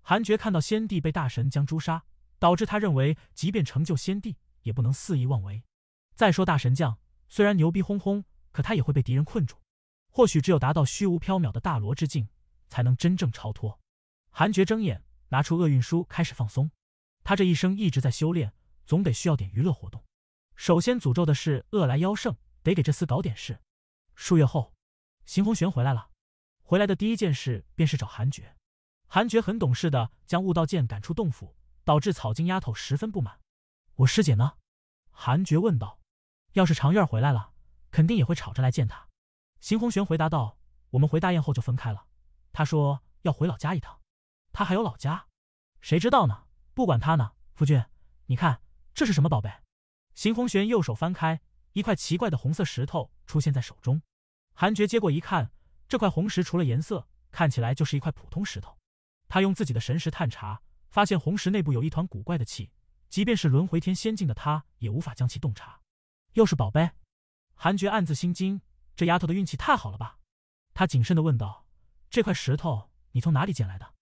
韩爵看到先帝被大神将诛杀，导致他认为，即便成就先帝，也不能肆意妄为。再说大神将。虽然牛逼哄哄，可他也会被敌人困住。或许只有达到虚无缥缈的大罗之境，才能真正超脱。韩诀睁眼，拿出厄运书，开始放松。他这一生一直在修炼，总得需要点娱乐活动。首先诅咒的是恶来妖圣，得给这厮搞点事。数月后，邢红玄回来了。回来的第一件事便是找韩诀。韩诀很懂事的将悟道剑赶出洞府，导致草精丫头十分不满。我师姐呢？韩诀问道。要是长月儿回来了，肯定也会吵着来见他。邢红玄回答道：“我们回大宴后就分开了。他说要回老家一趟，他还有老家，谁知道呢？不管他呢。夫君，你看这是什么宝贝？”邢红玄右手翻开一块奇怪的红色石头，出现在手中。韩爵接过一看，这块红石除了颜色，看起来就是一块普通石头。他用自己的神识探查，发现红石内部有一团古怪的气，即便是轮回天仙境的他，也无法将其洞察。又是宝贝，韩爵暗自心惊，这丫头的运气太好了吧？他谨慎地问道：“这块石头你从哪里捡来的？”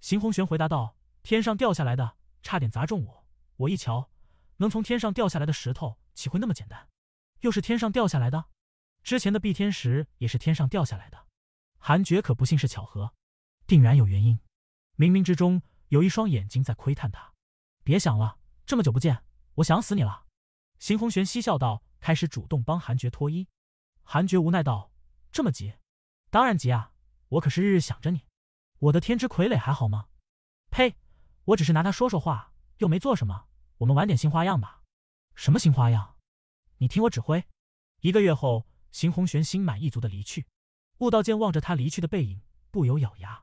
邢红玄回答道：“天上掉下来的，差点砸中我。我一瞧，能从天上掉下来的石头，岂会那么简单？又是天上掉下来的，之前的碧天石也是天上掉下来的。韩爵可不信是巧合，定然有原因。冥冥之中有一双眼睛在窥探他。别想了，这么久不见，我想死你了。”邢红玄嬉笑道，开始主动帮韩爵脱衣。韩爵无奈道：“这么急？当然急啊！我可是日日想着你，我的天之傀儡还好吗？呸！我只是拿他说说话，又没做什么。我们玩点新花样吧。什么新花样？你听我指挥。”一个月后，邢红玄心满意足的离去。悟道剑望着他离去的背影，不由咬牙。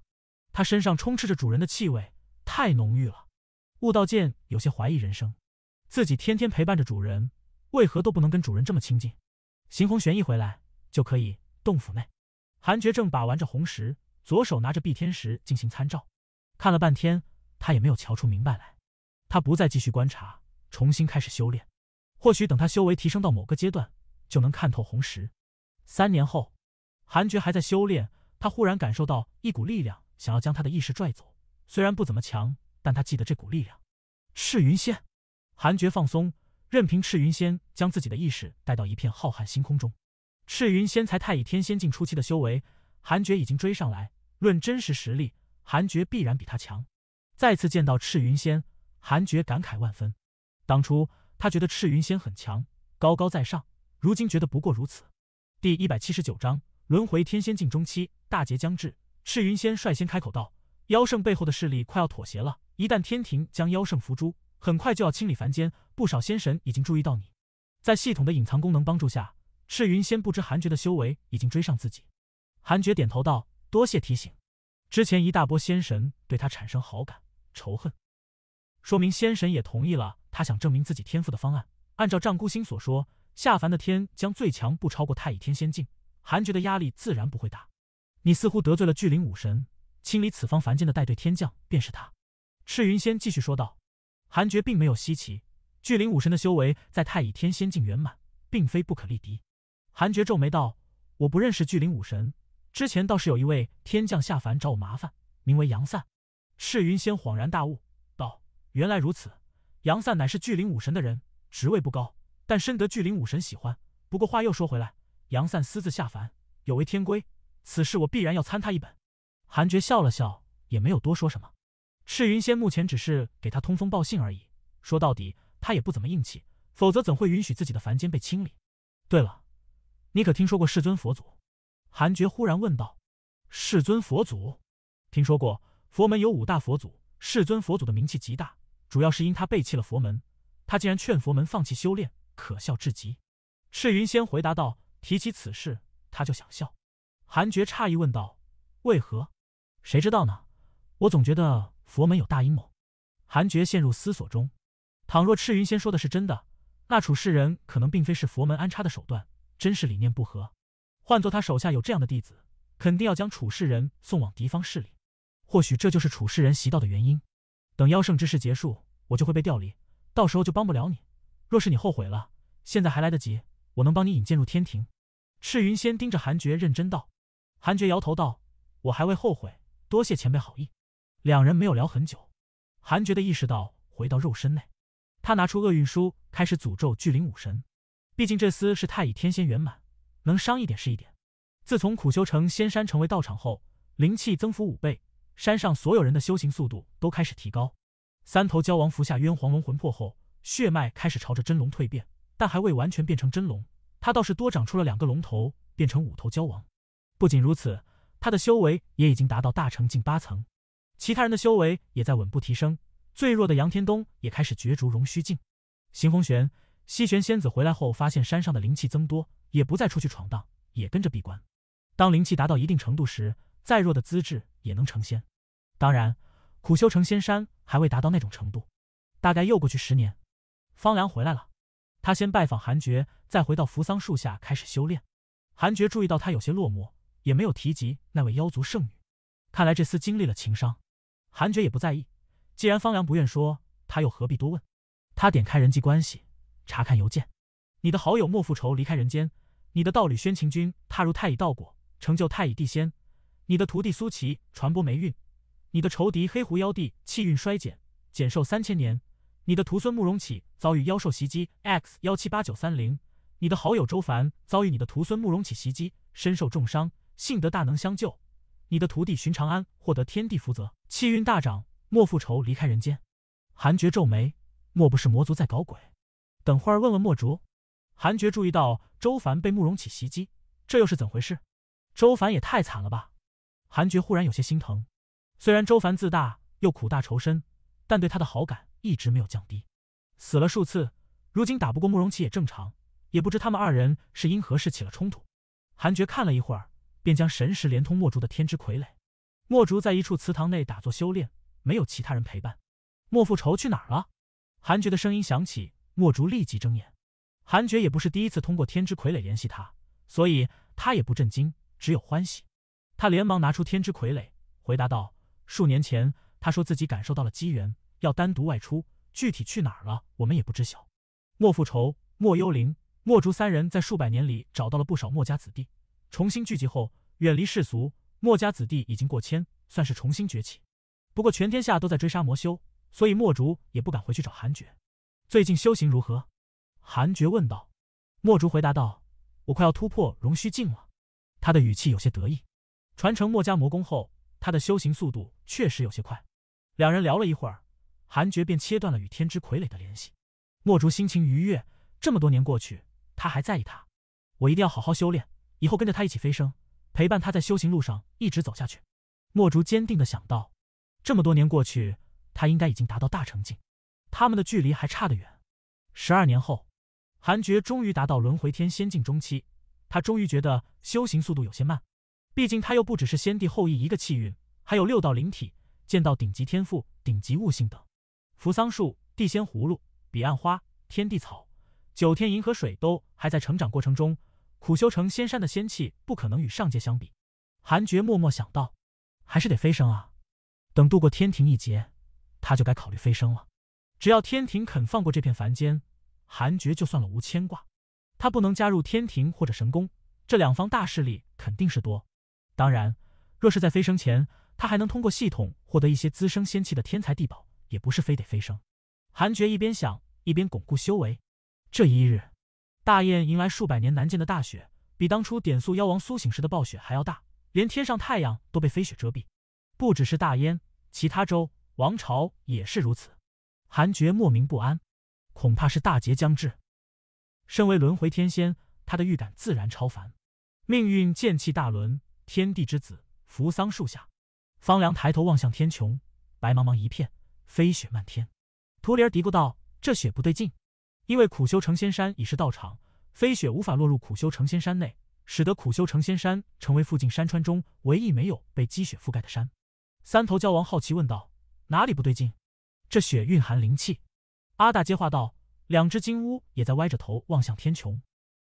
他身上充斥着主人的气味，太浓郁了。悟道剑有些怀疑人生。自己天天陪伴着主人，为何都不能跟主人这么亲近？邢红玄一回来就可以洞府内，韩觉正把玩着红石，左手拿着碧天石进行参照，看了半天，他也没有瞧出明白来。他不再继续观察，重新开始修炼。或许等他修为提升到某个阶段，就能看透红石。三年后，韩觉还在修炼，他忽然感受到一股力量想要将他的意识拽走，虽然不怎么强，但他记得这股力量，赤云仙。韩觉放松，任凭赤云仙将自己的意识带到一片浩瀚星空中。赤云仙才太乙天仙境初期的修为，韩觉已经追上来。论真实实力，韩觉必然比他强。再次见到赤云仙，韩觉感慨万分。当初他觉得赤云仙很强，高高在上，如今觉得不过如此。第一百七十九章轮回天仙境中期，大劫将至。赤云仙率先开口道：“妖圣背后的势力快要妥协了，一旦天庭将妖圣伏诛。”很快就要清理凡间，不少仙神已经注意到你。在系统的隐藏功能帮助下，赤云仙不知韩爵的修为已经追上自己。韩爵点头道：“多谢提醒。之前一大波仙神对他产生好感、仇恨，说明仙神也同意了他想证明自己天赋的方案。按照丈孤星所说，下凡的天将最强不超过太乙天仙境，韩爵的压力自然不会大。你似乎得罪了巨灵武神，清理此方凡间的带队天将便是他。”赤云仙继续说道。韩爵并没有稀奇，巨灵武神的修为在太乙天仙境圆满，并非不可力敌。韩爵皱眉道：“我不认识巨灵武神，之前倒是有一位天将下凡找我麻烦，名为杨散。”赤云仙恍然大悟道：“原来如此，杨散乃是巨灵武神的人，职位不高，但深得巨灵武神喜欢。不过话又说回来，杨散私自下凡，有违天规，此事我必然要参他一本。”韩爵笑了笑，也没有多说什么。赤云仙目前只是给他通风报信而已。说到底，他也不怎么硬气，否则怎会允许自己的凡间被清理？对了，你可听说过世尊佛祖？韩觉忽然问道。世尊佛祖？听说过，佛门有五大佛祖，世尊佛祖的名气极大，主要是因他背弃了佛门。他竟然劝佛门放弃修炼，可笑至极。赤云仙回答道：“提起此事，他就想笑。”韩觉诧异问道：“为何？谁知道呢？我总觉得……”佛门有大阴谋，韩爵陷入思索中。倘若赤云仙说的是真的，那楚世人可能并非是佛门安插的手段，真是理念不合。换做他手下有这样的弟子，肯定要将楚世人送往敌方势力。或许这就是楚世人习道的原因。等妖圣之事结束，我就会被调离，到时候就帮不了你。若是你后悔了，现在还来得及，我能帮你引荐入天庭。赤云仙盯着韩爵认真道。韩爵摇头道：“我还未后悔，多谢前辈好意。”两人没有聊很久，韩觉的意识到回到肉身内，他拿出厄运书开始诅咒巨灵武神。毕竟这厮是太乙天仙圆满，能伤一点是一点。自从苦修成仙山成为道场后，灵气增幅五倍，山上所有人的修行速度都开始提高。三头蛟王服下冤黄龙魂魄后，血脉开始朝着真龙蜕变，但还未完全变成真龙，他倒是多长出了两个龙头，变成五头蛟王。不仅如此，他的修为也已经达到大成境八层。其他人的修为也在稳步提升，最弱的杨天东也开始角逐融虚境。邢风玄、西玄仙子回来后，发现山上的灵气增多，也不再出去闯荡，也跟着闭关。当灵气达到一定程度时，再弱的资质也能成仙。当然，苦修成仙山还未达到那种程度。大概又过去十年，方良回来了。他先拜访韩爵，再回到扶桑树下开始修炼。韩爵注意到他有些落寞，也没有提及那位妖族圣女。看来这厮经历了情伤。韩爵也不在意，既然方良不愿说，他又何必多问？他点开人际关系，查看邮件。你的好友莫复仇离开人间，你的道侣宣秦君踏入太乙道果，成就太乙地仙。你的徒弟苏琪传播霉运，你的仇敌黑狐妖帝气运衰减，减寿三千年。你的徒孙慕容启遭遇妖兽袭击，X 幺七八九三零。你的好友周凡遭遇你的徒孙慕容启袭击，身受重伤，幸得大能相救。你的徒弟荀长安获得天地福泽。气运大涨，莫复仇离开人间。韩爵皱眉，莫不是魔族在搞鬼？等会儿问问莫竹。韩爵注意到周凡被慕容启袭击，这又是怎回事？周凡也太惨了吧！韩爵忽然有些心疼。虽然周凡自大又苦大仇深，但对他的好感一直没有降低。死了数次，如今打不过慕容启也正常。也不知他们二人是因何事起了冲突。韩爵看了一会儿，便将神识连通莫竹的天之傀儡。墨竹在一处祠堂内打坐修炼，没有其他人陪伴。莫复仇去哪儿了？韩觉的声音响起，墨竹立即睁眼。韩觉也不是第一次通过天之傀儡联系他，所以他也不震惊，只有欢喜。他连忙拿出天之傀儡，回答道：“数年前，他说自己感受到了机缘，要单独外出，具体去哪儿了，我们也不知晓。”莫复仇、莫幽灵、墨竹三人在数百年里找到了不少墨家子弟，重新聚集后，远离世俗。墨家子弟已经过千，算是重新崛起。不过全天下都在追杀魔修，所以墨竹也不敢回去找韩爵。最近修行如何？韩爵问道。墨竹回答道：“我快要突破龙虚境了。”他的语气有些得意。传承墨家魔功后，他的修行速度确实有些快。两人聊了一会儿，韩爵便切断了与天之傀儡的联系。墨竹心情愉悦，这么多年过去，他还在意他。我一定要好好修炼，以后跟着他一起飞升。陪伴他在修行路上一直走下去，墨竹坚定的想到。这么多年过去，他应该已经达到大成境，他们的距离还差得远。十二年后，韩觉终于达到轮回天仙境中期，他终于觉得修行速度有些慢。毕竟他又不只是先帝后裔一个气运，还有六道灵体、剑道顶级天赋、顶级悟性等。扶桑树、地仙葫芦、彼岸花、天地草、九天银河水都还在成长过程中。苦修成仙山的仙气不可能与上界相比，韩爵默默想到，还是得飞升啊。等度过天庭一劫，他就该考虑飞升了。只要天庭肯放过这片凡间，韩爵就算了无牵挂。他不能加入天庭或者神宫这两方大势力肯定是多。当然，若是在飞升前，他还能通过系统获得一些滋生仙气的天才地宝，也不是非得飞升。韩爵一边想一边巩固修为。这一日。大雁迎来数百年难见的大雪，比当初点素妖王苏醒时的暴雪还要大，连天上太阳都被飞雪遮蔽。不只是大燕，其他州王朝也是如此。韩爵莫名不安，恐怕是大劫将至。身为轮回天仙，他的预感自然超凡。命运剑气大轮，天地之子，扶桑树下，方良抬头望向天穹，白茫茫一片，飞雪漫天。图灵儿嘀咕道：“这雪不对劲。”因为苦修成仙山已是道场，飞雪无法落入苦修成仙山内，使得苦修成仙山成为附近山川中唯一没有被积雪覆盖的山。三头蛟王好奇问道：“哪里不对劲？这雪蕴含灵气。”阿大接话道：“两只金乌也在歪着头望向天穹，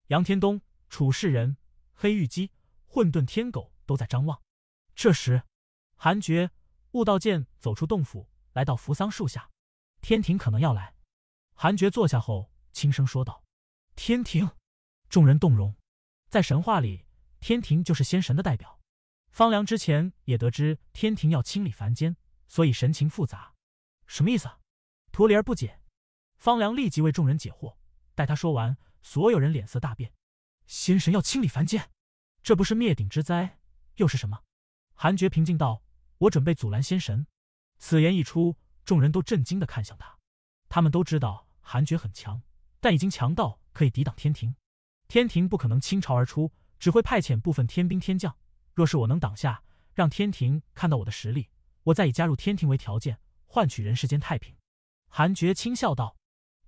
杨天东、楚世人、黑玉鸡、混沌天狗都在张望。”这时，韩厥悟道剑走出洞府，来到扶桑树下，天庭可能要来。韩爵坐下后，轻声说道：“天庭。”众人动容。在神话里，天庭就是仙神的代表。方良之前也得知天庭要清理凡间，所以神情复杂。什么意思？图灵儿不解。方良立即为众人解惑。待他说完，所有人脸色大变。仙神要清理凡间，这不是灭顶之灾又是什么？韩爵平静道：“我准备阻拦仙神。”此言一出，众人都震惊地看向他。他们都知道。韩爵很强，但已经强到可以抵挡天庭。天庭不可能倾巢而出，只会派遣部分天兵天将。若是我能挡下，让天庭看到我的实力，我再以加入天庭为条件，换取人世间太平。韩爵轻笑道。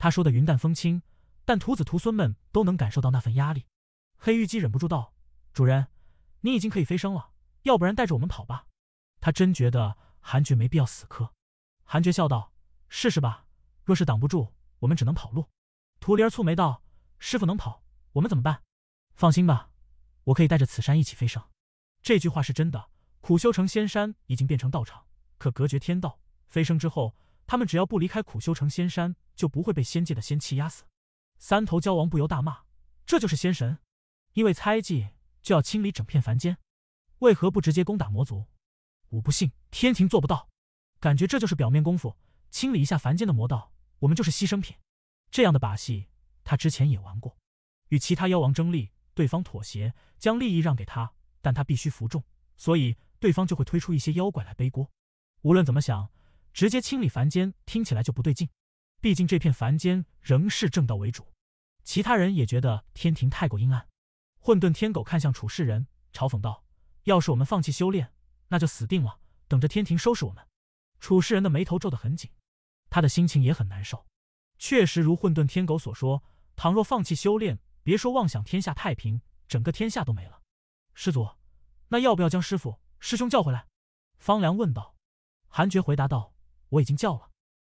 他说的云淡风轻，但徒子徒孙们都能感受到那份压力。黑玉姬忍不住道：“主人，你已经可以飞升了，要不然带着我们跑吧。”他真觉得韩爵没必要死磕。韩爵笑道：“试试吧，若是挡不住。”我们只能跑路。涂灵儿蹙眉道：“师傅能跑，我们怎么办？”放心吧，我可以带着此山一起飞升。这句话是真的。苦修成仙山已经变成道场，可隔绝天道。飞升之后，他们只要不离开苦修成仙山，就不会被仙界的仙气压死。三头蛟王不由大骂：“这就是仙神？因为猜忌就要清理整片凡间？为何不直接攻打魔族？”我不信天庭做不到，感觉这就是表面功夫，清理一下凡间的魔道。我们就是牺牲品，这样的把戏他之前也玩过。与其他妖王争利，对方妥协，将利益让给他，但他必须服众，所以对方就会推出一些妖怪来背锅。无论怎么想，直接清理凡间听起来就不对劲，毕竟这片凡间仍是正道为主。其他人也觉得天庭太过阴暗。混沌天狗看向处世人，嘲讽道：“要是我们放弃修炼，那就死定了，等着天庭收拾我们。”处世人的眉头皱得很紧。他的心情也很难受，确实如混沌天狗所说，倘若放弃修炼，别说妄想天下太平，整个天下都没了。师祖，那要不要将师傅、师兄叫回来？方良问道。韩厥回答道：“我已经叫了，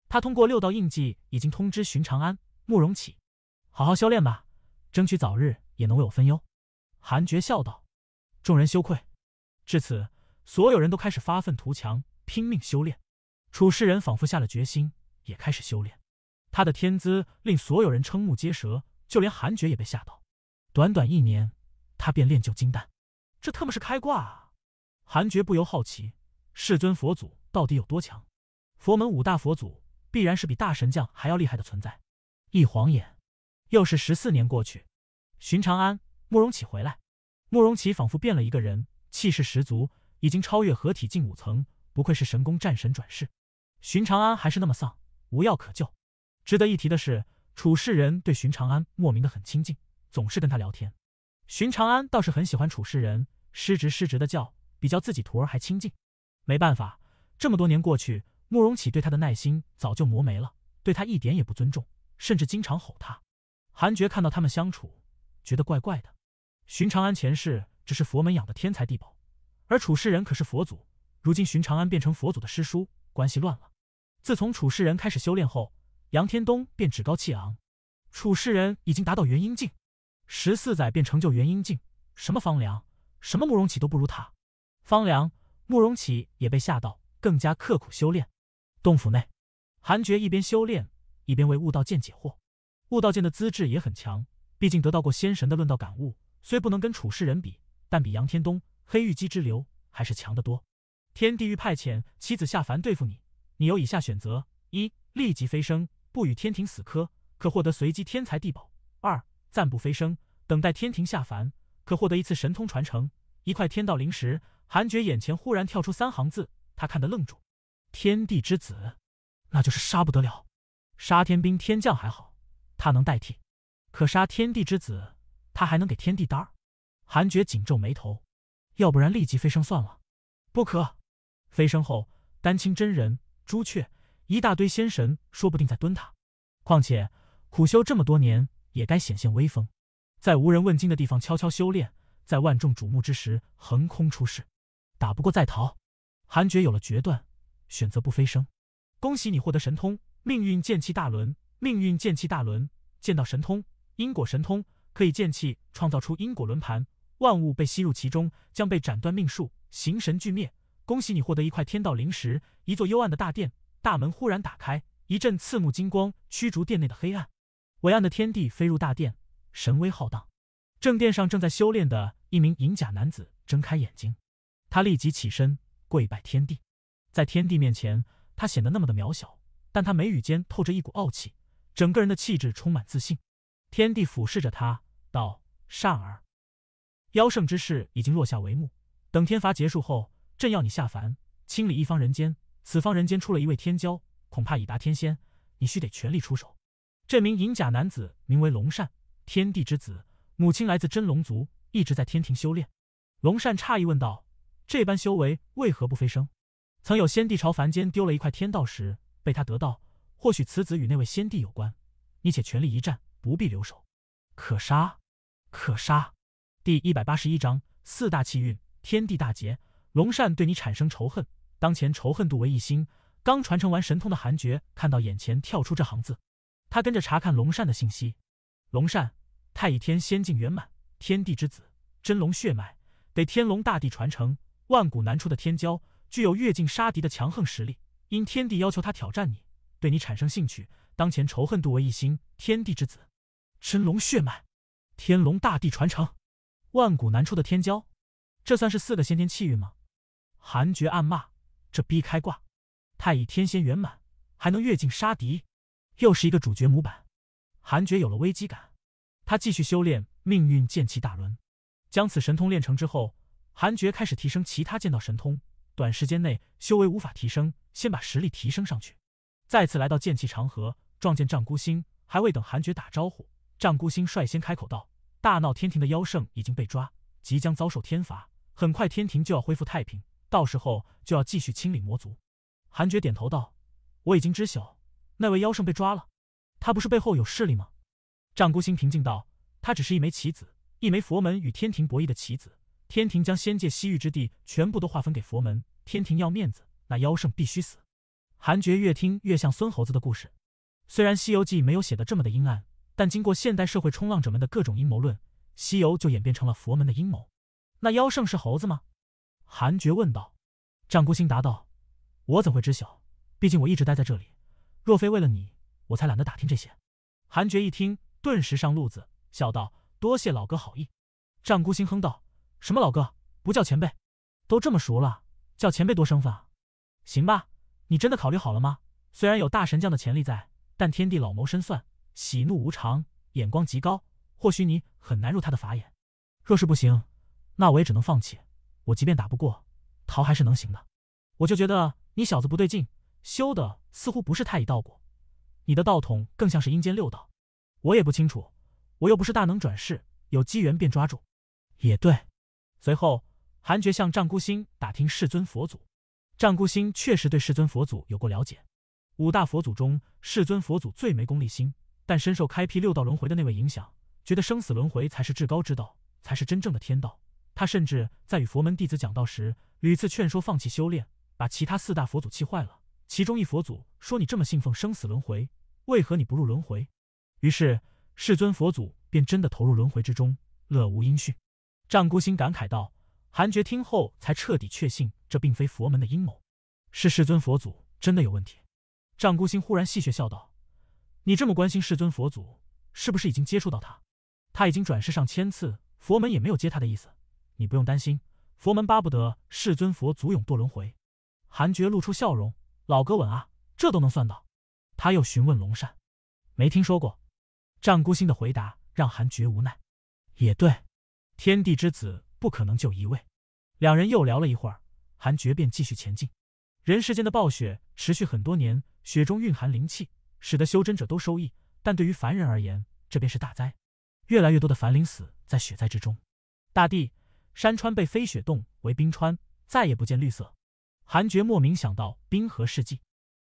他通过六道印记已经通知寻长安、慕容启，好好修炼吧，争取早日也能为我分忧。”韩厥笑道。众人羞愧，至此，所有人都开始发愤图强，拼命修炼。楚世人仿佛下了决心。也开始修炼，他的天资令所有人瞠目结舌，就连韩爵也被吓到。短短一年，他便练就金丹，这特么是开挂啊！韩爵不由好奇，世尊佛祖到底有多强？佛门五大佛祖必然是比大神将还要厉害的存在。一晃眼，又是十四年过去。寻常安，慕容启回来。慕容启仿佛变了一个人，气势十足，已经超越合体境五层，不愧是神功战神转世。寻常安还是那么丧。无药可救。值得一提的是，楚世人对荀长安莫名的很亲近，总是跟他聊天。荀长安倒是很喜欢楚世人，失职失职的叫，比叫自己徒儿还亲近。没办法，这么多年过去，慕容启对他的耐心早就磨没了，对他一点也不尊重，甚至经常吼他。韩爵看到他们相处，觉得怪怪的。荀长安前世只是佛门养的天才地宝，而楚世人可是佛祖，如今荀长安变成佛祖的师叔，关系乱了。自从楚世人开始修炼后，杨天东便趾高气昂。楚世人已经达到元婴境，十四载便成就元婴境，什么方良，什么慕容启都不如他。方良、慕容启也被吓到，更加刻苦修炼。洞府内，韩爵一边修炼，一边为悟道剑解惑。悟道剑的资质也很强，毕竟得到过仙神的论道感悟，虽不能跟楚世人比，但比杨天东、黑玉姬之流还是强得多。天地欲派遣妻子下凡对付你。你有以下选择：一、立即飞升，不与天庭死磕，可获得随机天才地宝；二、暂不飞升，等待天庭下凡，可获得一次神通传承、一块天道灵石。韩觉眼前忽然跳出三行字，他看得愣住。天地之子，那就是杀不得了。杀天兵天将还好，他能代替；可杀天地之子，他还能给天地单儿。韩觉紧皱眉头，要不然立即飞升算了。不可，飞升后，丹青真人。朱雀，一大堆仙神说不定在蹲他。况且苦修这么多年，也该显现威风。在无人问津的地方悄悄修炼，在万众瞩目之时横空出世。打不过再逃。韩爵有了决断，选择不飞升。恭喜你获得神通，命运剑气大轮。命运剑气大轮，剑道神通，因果神通，可以剑气创造出因果轮盘。万物被吸入其中，将被斩断命数，形神俱灭。恭喜你获得一块天道灵石。一座幽暗的大殿，大门忽然打开，一阵刺目金光驱逐殿内的黑暗。伟岸的天地飞入大殿，神威浩荡。正殿上正在修炼的一名银甲男子睁开眼睛，他立即起身跪拜天地。在天地面前，他显得那么的渺小，但他眉宇间透着一股傲气，整个人的气质充满自信。天地俯视着他，道：“善儿，妖圣之事已经落下帷幕，等天罚结束后。”朕要你下凡清理一方人间，此方人间出了一位天骄，恐怕已达天仙，你须得全力出手。这名银甲男子名为龙善，天地之子，母亲来自真龙族，一直在天庭修炼。龙善诧异问道：“这般修为为何不飞升？”曾有先帝朝凡间丢了一块天道石，被他得到，或许此子与那位先帝有关。你且全力一战，不必留守。可杀，可杀。第一百八十一章四大气运，天地大劫。龙善对你产生仇恨，当前仇恨度为一星。刚传承完神通的韩爵看到眼前跳出这行字，他跟着查看龙善的信息。龙善，太乙天仙境圆满，天地之子，真龙血脉，得天龙大帝传承，万古难出的天骄，具有越境杀敌的强横实力。因天地要求他挑战你，对你产生兴趣，当前仇恨度为一星。天地之子，真龙血脉，天龙大帝传承，万古难出的天骄，这算是四个先天气运吗？韩厥暗骂：“这逼开挂，太乙天仙圆满，还能越境杀敌，又是一个主角模板。”韩厥有了危机感，他继续修炼命运剑气大轮，将此神通练成之后，韩厥开始提升其他剑道神通。短时间内修为无法提升，先把实力提升上去。再次来到剑气长河，撞见战孤星。还未等韩厥打招呼，战孤星率先开口道：“大闹天庭的妖圣已经被抓，即将遭受天罚，很快天庭就要恢复太平。”到时候就要继续清理魔族。韩爵点头道：“我已经知晓，那位妖圣被抓了。他不是背后有势力吗？”丈孤星平静道：“他只是一枚棋子，一枚佛门与天庭博弈的棋子。天庭将仙界西域之地全部都划分给佛门，天庭要面子，那妖圣必须死。”韩爵越听越像孙猴子的故事。虽然《西游记》没有写得这么的阴暗，但经过现代社会冲浪者们的各种阴谋论，《西游》就演变成了佛门的阴谋。那妖圣是猴子吗？韩爵问道：“战孤星答道，我怎会知晓？毕竟我一直待在这里，若非为了你，我才懒得打听这些。”韩爵一听，顿时上路子，笑道：“多谢老哥好意。”战孤星哼道：“什么老哥，不叫前辈，都这么熟了，叫前辈多生分。啊！行吧，你真的考虑好了吗？虽然有大神将的潜力在，但天地老谋深算，喜怒无常，眼光极高，或许你很难入他的法眼。若是不行，那我也只能放弃。”我即便打不过，逃还是能行的。我就觉得你小子不对劲，修的似乎不是太乙道果，你的道统更像是阴间六道。我也不清楚，我又不是大能转世，有机缘便抓住。也对。随后，韩爵向战孤星打听世尊佛祖，战孤星确实对世尊佛祖有过了解。五大佛祖中，世尊佛祖最没功利心，但深受开辟六道轮回的那位影响，觉得生死轮回才是至高之道，才是真正的天道。他甚至在与佛门弟子讲道时，屡次劝说放弃修炼，把其他四大佛祖气坏了。其中一佛祖说：“你这么信奉生死轮回，为何你不入轮回？”于是世尊佛祖便真的投入轮回之中，乐无音讯。丈孤星感慨道：“韩觉听后，才彻底确信这并非佛门的阴谋，是世尊佛祖真的有问题。”丈孤星忽然戏谑笑道：“你这么关心世尊佛祖，是不是已经接触到他？他已经转世上千次，佛门也没有接他的意思。”你不用担心，佛门巴不得世尊佛祖永堕轮回。韩觉露出笑容：“老哥稳啊，这都能算到。”他又询问龙善：“没听说过？”战孤星的回答让韩觉无奈。也对，天地之子不可能就一位。两人又聊了一会儿，韩觉便继续前进。人世间的暴雪持续很多年，雪中蕴含灵气，使得修真者都收益，但对于凡人而言，这便是大灾。越来越多的凡灵死在雪灾之中，大地。山川被飞雪冻为冰川，再也不见绿色。韩爵莫名想到冰河世纪，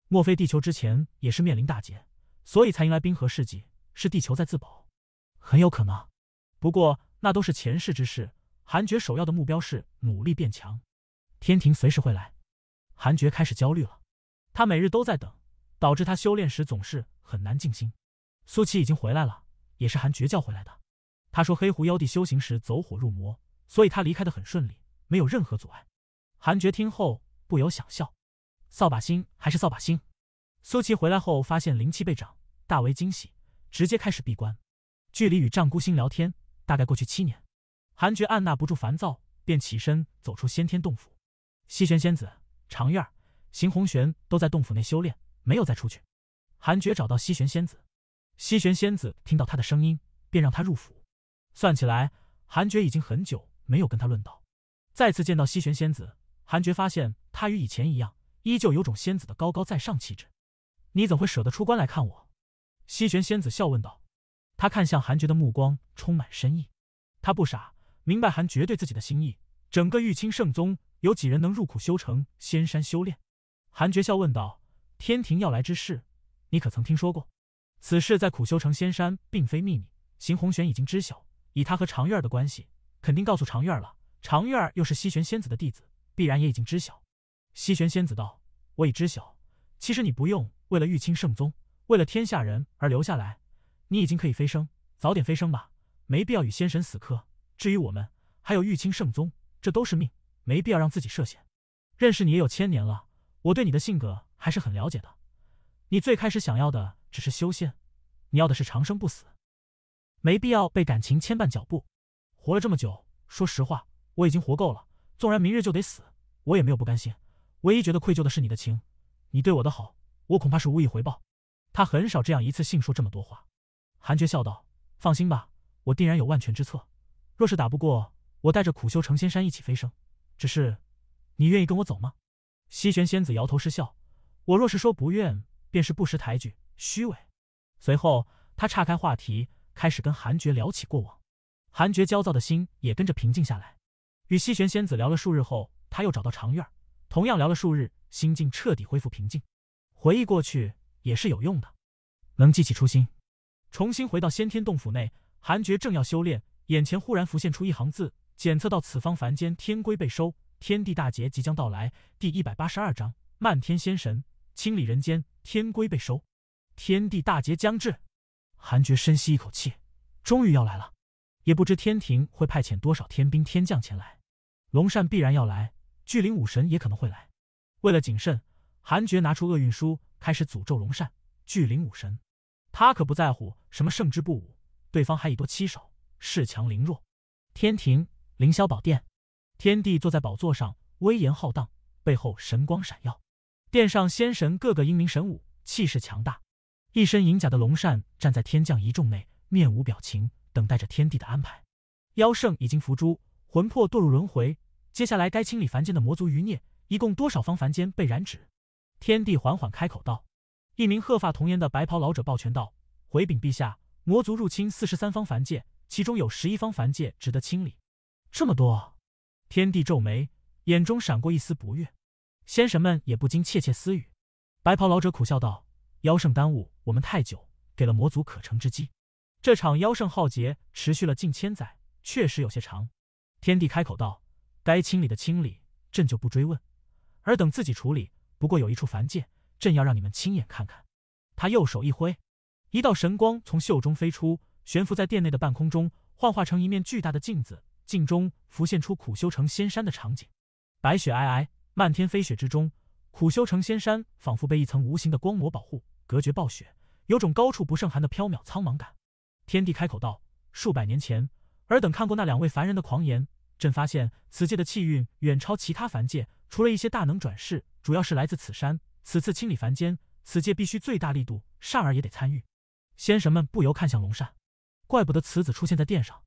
莫非地球之前也是面临大劫，所以才迎来冰河世纪？是地球在自保，很有可能。不过那都是前世之事。韩爵首要的目标是努力变强。天庭随时会来，韩爵开始焦虑了。他每日都在等，导致他修炼时总是很难静心。苏琪已经回来了，也是韩爵叫回来的。他说黑狐妖帝修行时走火入魔。所以他离开的很顺利，没有任何阻碍。韩爵听后不由想笑，扫把星还是扫把星。苏琪回来后发现灵气倍涨，大为惊喜，直接开始闭关。距离与丈孤星聊天大概过去七年，韩爵按捺不住烦躁，便起身走出先天洞府。西玄仙子、长院、儿、邢红玄都在洞府内修炼，没有再出去。韩爵找到西玄仙子，西玄仙子听到他的声音，便让他入府。算起来，韩爵已经很久。没有跟他论道。再次见到西玄仙子，韩觉发现他与以前一样，依旧有种仙子的高高在上气质。你怎会舍得出关来看我？西玄仙子笑问道。他看向韩觉的目光充满深意。他不傻，明白韩觉对自己的心意。整个玉清圣宗，有几人能入苦修成仙山修炼？韩觉笑问道。天庭要来之事，你可曾听说过？此事在苦修成仙山，并非秘密。邢红玄已经知晓，以他和长月儿的关系。肯定告诉长月儿了，长月儿又是西玄仙子的弟子，必然也已经知晓。西玄仙子道：“我已知晓。其实你不用为了玉清圣宗，为了天下人而留下来，你已经可以飞升，早点飞升吧，没必要与仙神死磕。至于我们，还有玉清圣宗，这都是命，没必要让自己涉险。认识你也有千年了，我对你的性格还是很了解的。你最开始想要的只是修仙，你要的是长生不死，没必要被感情牵绊脚步。”活了这么久，说实话，我已经活够了。纵然明日就得死，我也没有不甘心。唯一觉得愧疚的是你的情，你对我的好，我恐怕是无以回报。他很少这样一次性说这么多话。韩爵笑道：“放心吧，我定然有万全之策。若是打不过，我带着苦修成仙山一起飞升。只是，你愿意跟我走吗？”西玄仙子摇头失笑：“我若是说不愿，便是不识抬举、虚伪。”随后，他岔开话题，开始跟韩爵聊起过往。韩觉焦躁的心也跟着平静下来，与西玄仙子聊了数日后，他又找到长院，同样聊了数日，心境彻底恢复平静。回忆过去也是有用的，能记起初心。重新回到先天洞府内，韩觉正要修炼，眼前忽然浮现出一行字：检测到此方凡间天规被收，天地大劫即将到来。第一百八十二章：漫天仙神清理人间，天规被收，天地大劫将至。韩觉深吸一口气，终于要来了。也不知天庭会派遣多少天兵天将前来，龙善必然要来，巨灵武神也可能会来。为了谨慎，韩觉拿出厄运书，开始诅咒龙善、巨灵武神。他可不在乎什么胜之不武，对方还以多欺少，恃强凌弱。天庭凌霄宝殿，天帝坐在宝座上，威严浩荡，背后神光闪耀。殿上仙神个个英明神武，气势强大。一身银甲的龙善站在天将一众内，面无表情。等待着天地的安排，妖圣已经伏诛，魂魄堕入轮回。接下来该清理凡间的魔族余孽，一共多少方凡间被染指？天帝缓缓开口道。一名鹤发童颜的白袍老者抱拳道：“回禀陛下，魔族入侵四十三方凡界，其中有十一方凡界值得清理。”这么多，天帝皱眉，眼中闪过一丝不悦。仙神们也不禁窃窃私语。白袍老者苦笑道：“妖圣耽误我们太久，给了魔族可乘之机。”这场妖圣浩劫持续了近千载，确实有些长。天帝开口道：“该清理的清理，朕就不追问，而等自己处理。不过有一处凡界，朕要让你们亲眼看看。”他右手一挥，一道神光从袖中飞出，悬浮在殿内的半空中，幻化成一面巨大的镜子，镜中浮现出苦修成仙山的场景。白雪皑皑，漫天飞雪之中，苦修成仙山仿佛被一层无形的光膜保护，隔绝暴雪，有种高处不胜寒的飘渺苍茫感。天帝开口道：“数百年前，尔等看过那两位凡人的狂言，朕发现此界的气运远超其他凡界，除了一些大能转世，主要是来自此山。此次清理凡间，此界必须最大力度，善儿也得参与。”仙神们不由看向龙善，怪不得此子出现在殿上。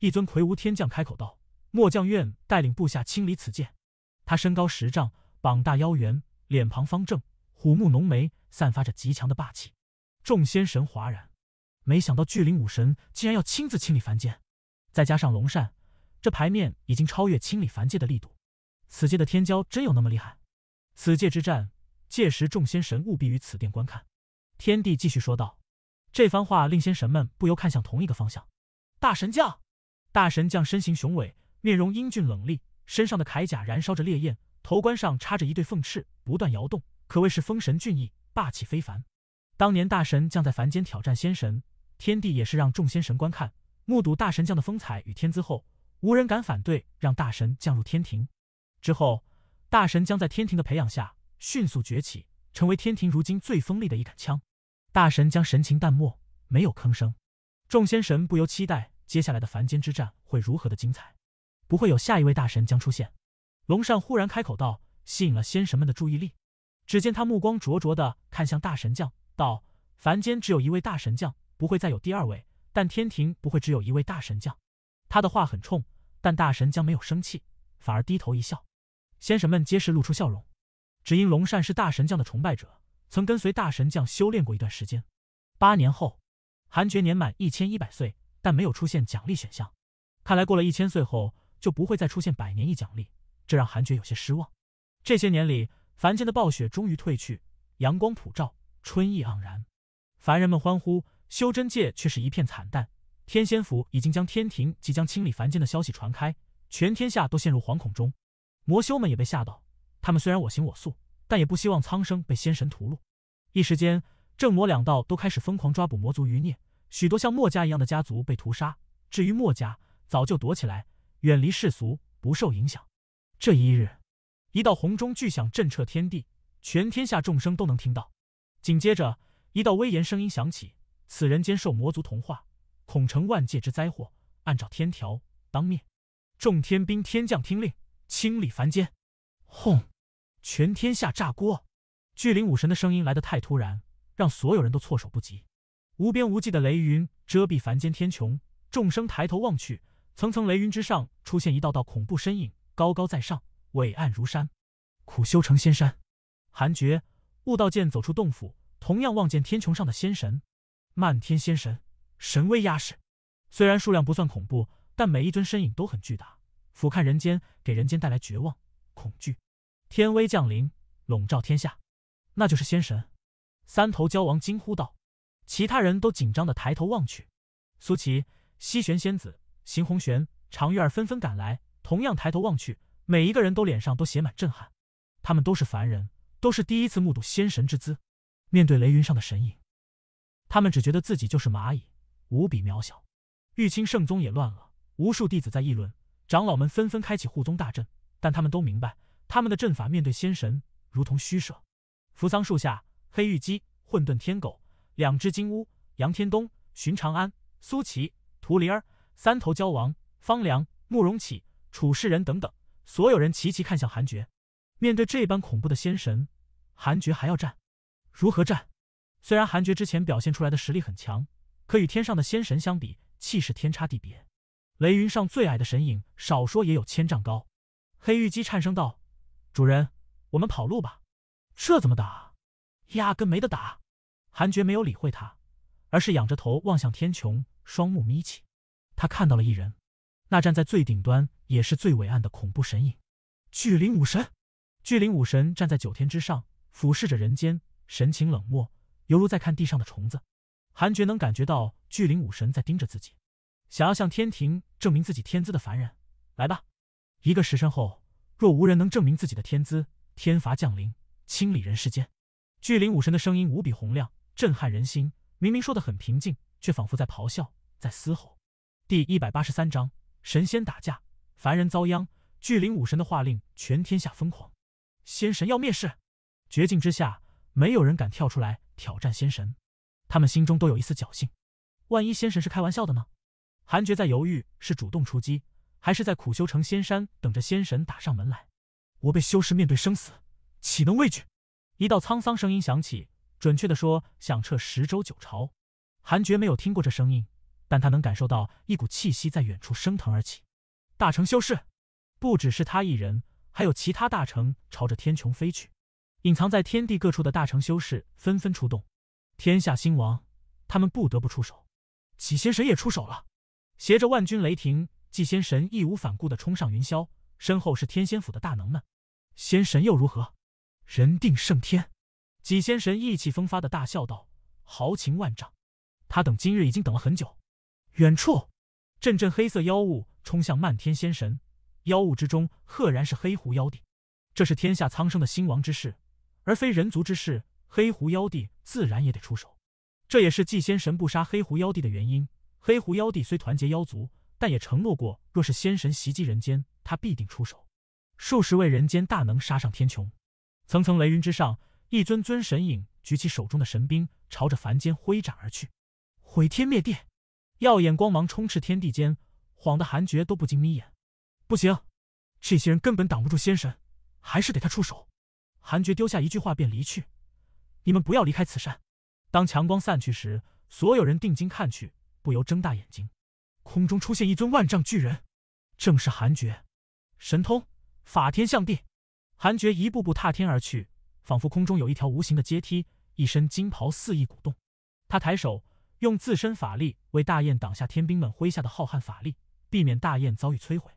一尊魁梧天将开口道：“末将愿带领部下清理此界。”他身高十丈，膀大腰圆，脸庞方正，虎目浓眉，散发着极强的霸气。众仙神哗然。没想到巨灵武神竟然要亲自清理凡间，再加上龙扇，这牌面已经超越清理凡界的力度。此界的天骄真有那么厉害？此界之战，届时众仙神务必于此殿观看。天帝继续说道。这番话令仙神们不由看向同一个方向。大神将，大神将身形雄伟，面容英俊冷厉，身上的铠甲燃烧着烈焰，头冠上插着一对凤翅，不断摇动，可谓是风神俊逸，霸气非凡。当年大神将在凡间挑战仙神。天帝也是让众仙神观看、目睹大神将的风采与天资后，无人敢反对让大神降入天庭。之后，大神将在天庭的培养下迅速崛起，成为天庭如今最锋利的一杆枪。大神将神情淡漠，没有吭声。众仙神不由期待接下来的凡间之战会如何的精彩，不会有下一位大神将出现。龙善忽然开口道，吸引了仙神们的注意力。只见他目光灼灼地看向大神将，道：“凡间只有一位大神将。”不会再有第二位，但天庭不会只有一位大神将。他的话很冲，但大神将没有生气，反而低头一笑。先生们皆是露出笑容，只因龙善是大神将的崇拜者，曾跟随大神将修炼过一段时间。八年后，韩爵年满一千一百岁，但没有出现奖励选项。看来过了一千岁后就不会再出现百年一奖励，这让韩爵有些失望。这些年里，凡间的暴雪终于退去，阳光普照，春意盎然，凡人们欢呼。修真界却是一片惨淡，天仙府已经将天庭即将清理凡间的消息传开，全天下都陷入惶恐中。魔修们也被吓到，他们虽然我行我素，但也不希望苍生被仙神屠戮。一时间，正魔两道都开始疯狂抓捕魔族余孽，许多像墨家一样的家族被屠杀。至于墨家，早就躲起来，远离世俗，不受影响。这一日，一道红钟巨响震彻天地，全天下众生都能听到。紧接着，一道威严声音响起。此人兼受魔族同化，恐成万界之灾祸。按照天条，当灭。众天兵天将听令，清理凡间。轰！全天下炸锅。巨灵武神的声音来得太突然，让所有人都措手不及。无边无际的雷云遮蔽凡间天穹，众生抬头望去，层层雷云之上出现一道道恐怖身影，高高在上，伟岸如山。苦修成仙山，韩觉、悟道剑走出洞府，同样望见天穹上的仙神。漫天仙神，神威压世。虽然数量不算恐怖，但每一尊身影都很巨大，俯瞰人间，给人间带来绝望、恐惧。天威降临，笼罩天下，那就是仙神！三头蛟王惊呼道，其他人都紧张的抬头望去。苏琪、西玄仙子、邢红玄、常玉儿纷纷赶来，同样抬头望去，每一个人都脸上都写满震撼。他们都是凡人，都是第一次目睹仙神之姿，面对雷云上的神影。他们只觉得自己就是蚂蚁，无比渺小。玉清圣宗也乱了，无数弟子在议论，长老们纷纷开启护宗大阵，但他们都明白，他们的阵法面对仙神如同虚设。扶桑树下，黑玉鸡、混沌天狗，两只金乌，杨天东、荀长安、苏琪、图灵儿，三头蛟王、方良、慕容启、楚世仁等等，所有人齐齐看向韩厥。面对这般恐怖的仙神，韩爵还要战？如何战？虽然韩爵之前表现出来的实力很强，可与天上的仙神相比，气势天差地别。雷云上最矮的神影，少说也有千丈高。黑玉姬颤声道：“主人，我们跑路吧，这怎么打？压根没得打。”韩爵没有理会他，而是仰着头望向天穹，双目眯起。他看到了一人，那站在最顶端，也是最伟岸的恐怖神影——巨灵武神。巨灵武神站在九天之上，俯视着人间，神情冷漠。犹如在看地上的虫子，韩爵能感觉到巨灵武神在盯着自己，想要向天庭证明自己天资的凡人，来吧！一个时辰后，若无人能证明自己的天资，天罚降临，清理人世间。巨灵武神的声音无比洪亮，震撼人心。明明说的很平静，却仿佛在咆哮，在嘶吼。第一百八十三章：神仙打架，凡人遭殃。巨灵武神的话令全天下疯狂，仙神要灭世。绝境之下，没有人敢跳出来。挑战仙神，他们心中都有一丝侥幸。万一仙神是开玩笑的呢？韩诀在犹豫，是主动出击，还是在苦修成仙山，等着仙神打上门来？我被修士面对生死，岂能畏惧？一道沧桑声音响起，准确的说，响彻十州九朝。韩诀没有听过这声音，但他能感受到一股气息在远处升腾而起。大成修士，不只是他一人，还有其他大成，朝着天穹飞去。隐藏在天地各处的大成修士纷纷出动，天下兴亡，他们不得不出手。纪仙神也出手了，携着万钧雷霆，纪仙神义无反顾地冲上云霄，身后是天仙府的大能们。仙神又如何？人定胜天。纪仙神意气风发地大笑道，豪情万丈。他等今日已经等了很久。远处，阵阵黑色妖雾冲向漫天仙神，妖雾之中赫然是黑狐妖帝。这是天下苍生的兴亡之势。而非人族之事，黑狐妖帝自然也得出手。这也是祭仙神不杀黑狐妖帝的原因。黑狐妖帝虽团结妖族，但也承诺过，若是仙神袭击人间，他必定出手。数十位人间大能杀上天穹，层层雷云之上，一尊尊神影举起手中的神兵，朝着凡间挥斩而去，毁天灭地。耀眼光芒充斥天地间，晃得韩爵都不禁眯眼。不行，这些人根本挡不住仙神，还是得他出手。韩爵丢下一句话便离去，你们不要离开此山。当强光散去时，所有人定睛看去，不由睁大眼睛。空中出现一尊万丈巨人，正是韩爵。神通法天象地，韩爵一步步踏天而去，仿佛空中有一条无形的阶梯。一身金袍肆意鼓动，他抬手用自身法力为大雁挡下天兵们挥下的浩瀚法力，避免大雁遭遇摧毁。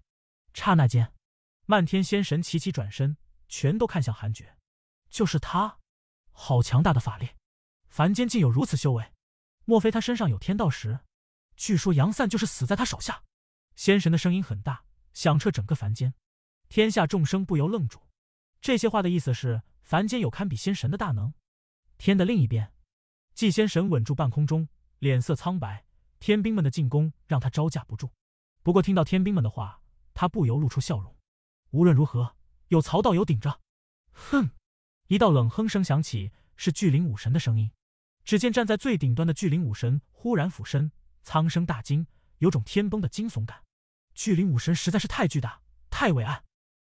刹那间，漫天仙神齐齐转身，全都看向韩爵。就是他，好强大的法力，凡间竟有如此修为，莫非他身上有天道石？据说杨散就是死在他手下。仙神的声音很大，响彻整个凡间，天下众生不由愣住。这些话的意思是，凡间有堪比仙神的大能。天的另一边，祭仙神稳住半空中，脸色苍白。天兵们的进攻让他招架不住，不过听到天兵们的话，他不由露出笑容。无论如何，有曹道友顶着。哼。一道冷哼声响起，是巨灵武神的声音。只见站在最顶端的巨灵武神忽然俯身，苍生大惊，有种天崩的惊悚感。巨灵武神实在是太巨大，太伟岸。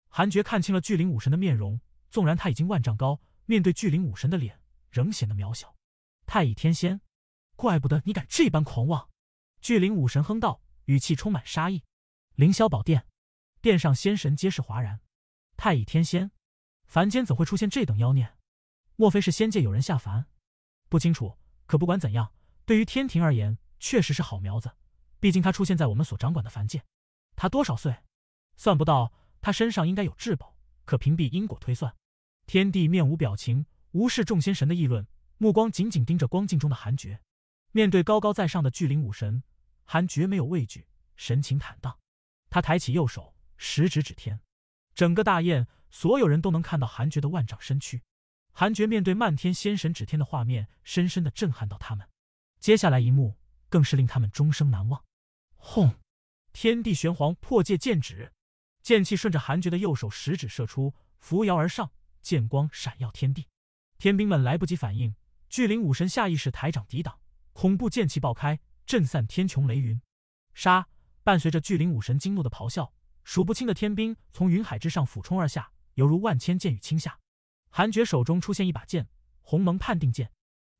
韩爵看清了巨灵武神的面容，纵然他已经万丈高，面对巨灵武神的脸，仍显得渺小。太乙天仙，怪不得你敢这般狂妄！巨灵武神哼道，语气充满杀意。凌霄宝殿，殿上仙神皆是哗然。太乙天仙。凡间怎会出现这等妖孽？莫非是仙界有人下凡？不清楚。可不管怎样，对于天庭而言，确实是好苗子。毕竟他出现在我们所掌管的凡界。他多少岁？算不到。他身上应该有至宝，可屏蔽因果推算。天帝面无表情，无视众仙神的议论，目光紧紧盯着光镜中的韩厥。面对高高在上的巨灵武神，韩厥没有畏惧，神情坦荡。他抬起右手，食指指天，整个大宴所有人都能看到韩爵的万丈身躯，韩爵面对漫天仙神指天的画面，深深的震撼到他们。接下来一幕更是令他们终生难忘。轰！天地玄黄破界剑指，剑气顺着韩爵的右手食指射出，扶摇而上，剑光闪耀天地。天兵们来不及反应，巨灵武神下意识抬掌抵挡，恐怖剑气爆开，震散天穹雷云。杀！伴随着巨灵武神惊怒的咆哮，数不清的天兵从云海之上俯冲而下。犹如万千剑雨倾下，韩爵手中出现一把剑，鸿蒙判定剑。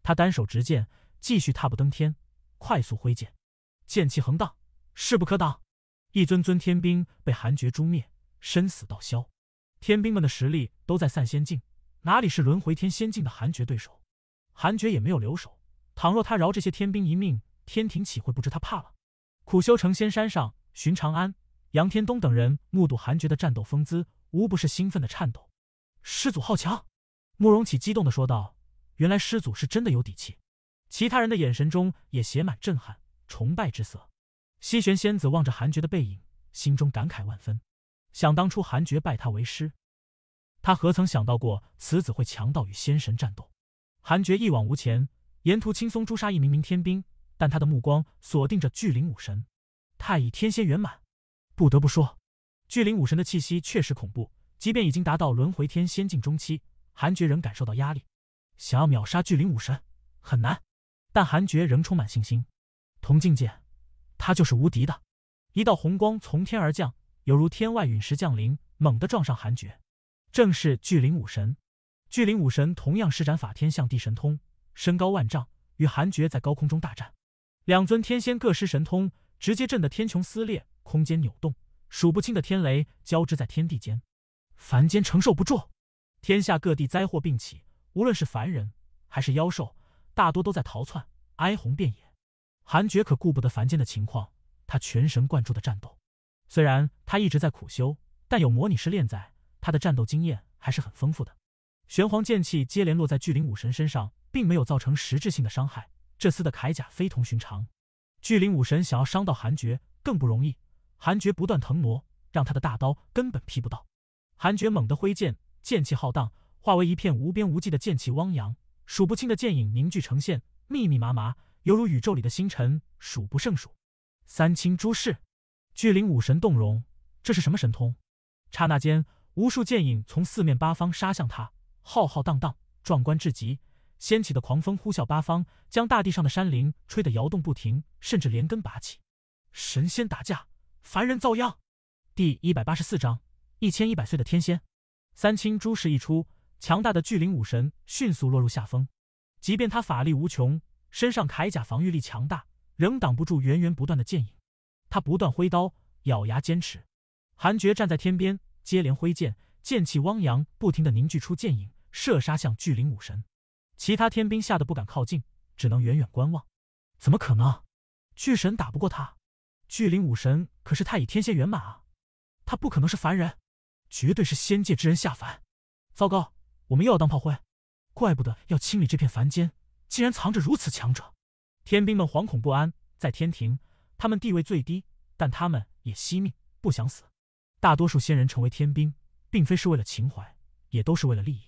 他单手执剑，继续踏步登天，快速挥剑，剑气横荡，势不可挡。一尊尊天兵被韩爵诛灭，生死道消。天兵们的实力都在散仙境，哪里是轮回天仙境的韩爵对手？韩爵也没有留手。倘若他饶这些天兵一命，天庭岂会不知他怕了？苦修成仙山上寻长安，杨天东等人目睹韩爵的战斗风姿。无不是兴奋的颤抖，师祖好强！慕容启激动的说道：“原来师祖是真的有底气。”其他人的眼神中也写满震撼、崇拜之色。西玄仙子望着韩爵的背影，心中感慨万分。想当初韩爵拜他为师，他何曾想到过此子会强到与仙神战斗？韩爵一往无前，沿途轻松诛杀一名名天兵，但他的目光锁定着巨灵武神，太乙天仙圆满。不得不说。巨灵武神的气息确实恐怖，即便已经达到轮回天仙境中期，韩爵仍感受到压力。想要秒杀巨灵武神很难，但韩爵仍充满信心。同境界，他就是无敌的。一道红光从天而降，犹如天外陨石降临，猛地撞上韩爵，正是巨灵武神。巨灵武神同样施展法天象地神通，身高万丈，与韩爵在高空中大战。两尊天仙各施神通，直接震得天穹撕裂，空间扭动。数不清的天雷交织在天地间，凡间承受不住，天下各地灾祸并起。无论是凡人还是妖兽，大多都在逃窜，哀鸿遍野。韩爵可顾不得凡间的情况，他全神贯注的战斗。虽然他一直在苦修，但有模拟试炼在，他的战斗经验还是很丰富的。玄黄剑气接连落在巨灵武神身上，并没有造成实质性的伤害。这厮的铠甲非同寻常，巨灵武神想要伤到韩爵更不容易。韩爵不断腾挪，让他的大刀根本劈不到。韩爵猛地挥剑，剑气浩荡，化为一片无边无际的剑气汪洋，数不清的剑影凝聚成线，密密麻麻，犹如宇宙里的星辰，数不胜数。三清诸事，巨灵武神动容，这是什么神通？刹那间，无数剑影从四面八方杀向他，浩浩荡荡，壮观至极，掀起的狂风呼啸八方，将大地上的山林吹得摇动不停，甚至连根拔起。神仙打架。凡人遭殃，第一百八十四章一千一百岁的天仙。三清诸事一出，强大的巨灵武神迅速落入下风。即便他法力无穷，身上铠甲防御力强大，仍挡不住源源不断的剑影。他不断挥刀，咬牙坚持。韩爵站在天边，接连挥剑，剑气汪洋，不停地凝聚出剑影，射杀向巨灵武神。其他天兵吓得不敢靠近，只能远远观望。怎么可能？巨神打不过他？巨灵武神。可是太乙天仙圆满啊，他不可能是凡人，绝对是仙界之人下凡。糟糕，我们又要当炮灰。怪不得要清理这片凡间，竟然藏着如此强者。天兵们惶恐不安，在天庭，他们地位最低，但他们也惜命，不想死。大多数仙人成为天兵，并非是为了情怀，也都是为了利益。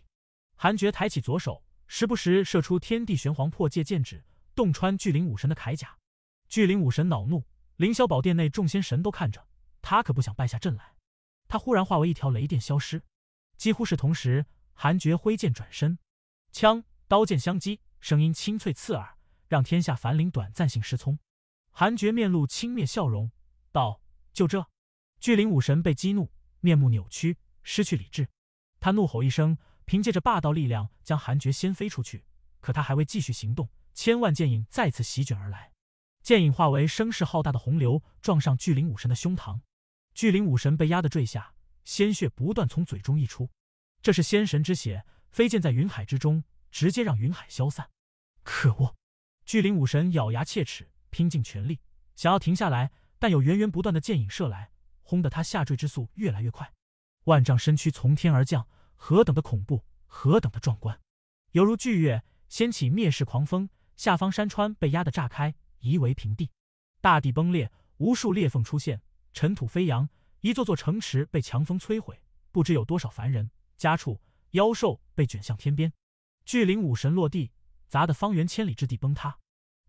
韩爵抬起左手，时不时射出天地玄黄破界剑指，洞穿巨灵武神的铠甲。巨灵武神恼怒。凌霄宝殿内，众仙神都看着他，可不想败下阵来。他忽然化为一条雷电消失。几乎是同时，韩爵挥剑转身，枪刀剑相击，声音清脆刺耳，让天下凡灵短暂性失聪。韩爵面露轻蔑笑容，道：“就这！”巨灵武神被激怒，面目扭曲，失去理智。他怒吼一声，凭借着霸道力量将韩爵掀飞出去。可他还未继续行动，千万剑影再次席卷而来。剑影化为声势浩大的洪流，撞上巨灵武神的胸膛，巨灵武神被压得坠下，鲜血不断从嘴中溢出。这是仙神之血，飞溅在云海之中，直接让云海消散。可恶！巨灵武神咬牙切齿，拼尽全力想要停下来，但有源源不断的剑影射来，轰得他下坠之速越来越快。万丈身躯从天而降，何等的恐怖，何等的壮观，犹如巨月掀起灭世狂风，下方山川被压得炸开。夷为平地，大地崩裂，无数裂缝出现，尘土飞扬，一座座城池被强风摧毁，不知有多少凡人、家畜、妖兽被卷向天边。巨灵武神落地，砸得方圆千里之地崩塌。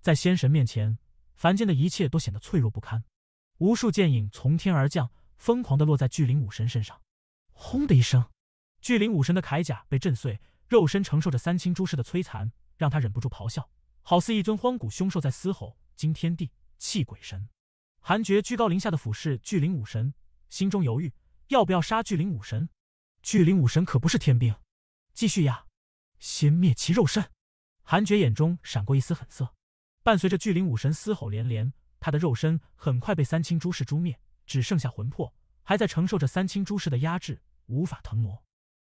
在仙神面前，凡间的一切都显得脆弱不堪。无数剑影从天而降，疯狂地落在巨灵武神身上。轰的一声，巨灵武神的铠甲被震碎，肉身承受着三清诸世的摧残，让他忍不住咆哮，好似一尊荒古凶兽在嘶吼。惊天地，泣鬼神。韩爵居高临下的俯视巨灵武神，心中犹豫，要不要杀巨灵武神？巨灵武神可不是天兵。继续压，先灭其肉身。韩爵眼中闪过一丝狠色。伴随着巨灵武神嘶吼连连，他的肉身很快被三清诸世诛灭，只剩下魂魄，还在承受着三清诸世的压制，无法腾挪。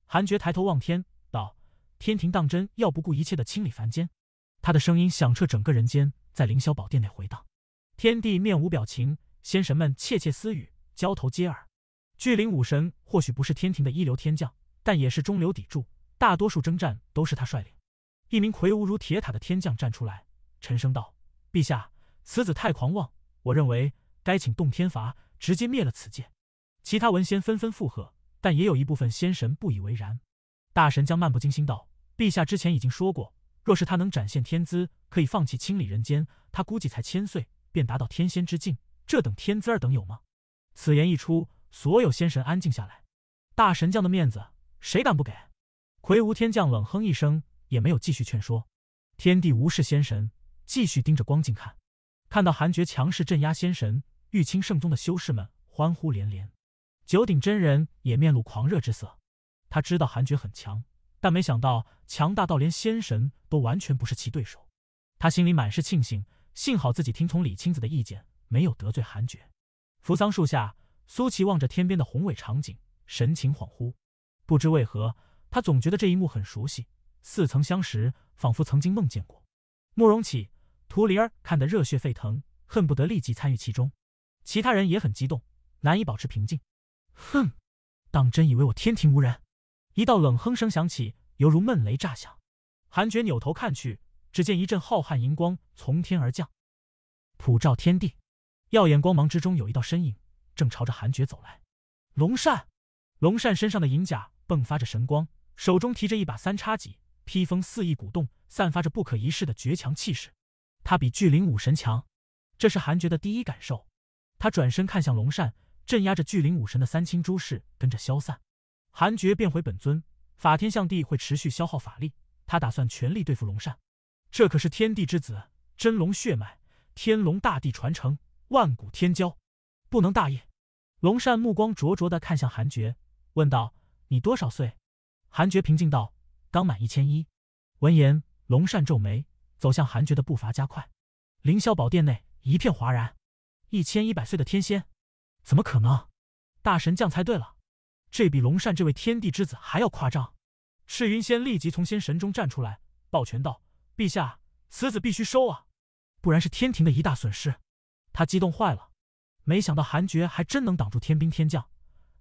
韩爵抬头望天，道：“天庭当真要不顾一切的清理凡间？”他的声音响彻整个人间，在凌霄宝殿内回荡。天帝面无表情，仙神们窃窃私语，交头接耳。巨灵武神或许不是天庭的一流天将，但也是中流砥柱，大多数征战都是他率领。一名魁梧如铁塔的天将站出来，沉声道：“陛下，此子太狂妄，我认为该请洞天罚，直接灭了此界。”其他文仙纷纷附和，但也有一部分仙神不以为然。大神将漫不经心道：“陛下之前已经说过。”若是他能展现天资，可以放弃清理人间，他估计才千岁便达到天仙之境。这等天资尔等有吗？此言一出，所有仙神安静下来。大神将的面子，谁敢不给？魁梧天将冷哼一声，也没有继续劝说。天帝无视仙神，继续盯着光镜看。看到韩爵强势镇压仙神，玉清圣宗的修士们欢呼连连。九鼎真人也面露狂热之色，他知道韩爵很强。但没想到强大到连仙神都完全不是其对手，他心里满是庆幸，幸好自己听从李青子的意见，没有得罪韩爵。扶桑树下，苏琪望着天边的宏伟场景，神情恍惚。不知为何，他总觉得这一幕很熟悉，似曾相识，仿佛曾经梦见过。慕容启、图灵儿看得热血沸腾，恨不得立即参与其中。其他人也很激动，难以保持平静。哼，当真以为我天庭无人？一道冷哼声响起，犹如闷雷炸响。韩爵扭头看去，只见一阵浩瀚银光从天而降，普照天地。耀眼光芒之中，有一道身影正朝着韩爵走来。龙善，龙善身上的银甲迸发着神光，手中提着一把三叉戟，披风肆意鼓动，散发着不可一世的绝强气势。他比巨灵武神强，这是韩爵的第一感受。他转身看向龙善，镇压着巨灵武神的三清诸事跟着消散。韩爵变回本尊，法天象地会持续消耗法力。他打算全力对付龙善，这可是天地之子，真龙血脉，天龙大帝传承，万古天骄，不能大意。龙善目光灼灼地看向韩爵，问道：“你多少岁？”韩爵平静道：“刚满一千一。”闻言，龙善皱眉，走向韩爵的步伐加快。凌霄宝殿内一片哗然，一千一百岁的天仙，怎么可能？大神将猜对了。这比龙善这位天地之子还要夸张！赤云仙立即从仙神中站出来，抱拳道：“陛下，此子必须收啊，不然是天庭的一大损失。”他激动坏了，没想到韩爵还真能挡住天兵天将，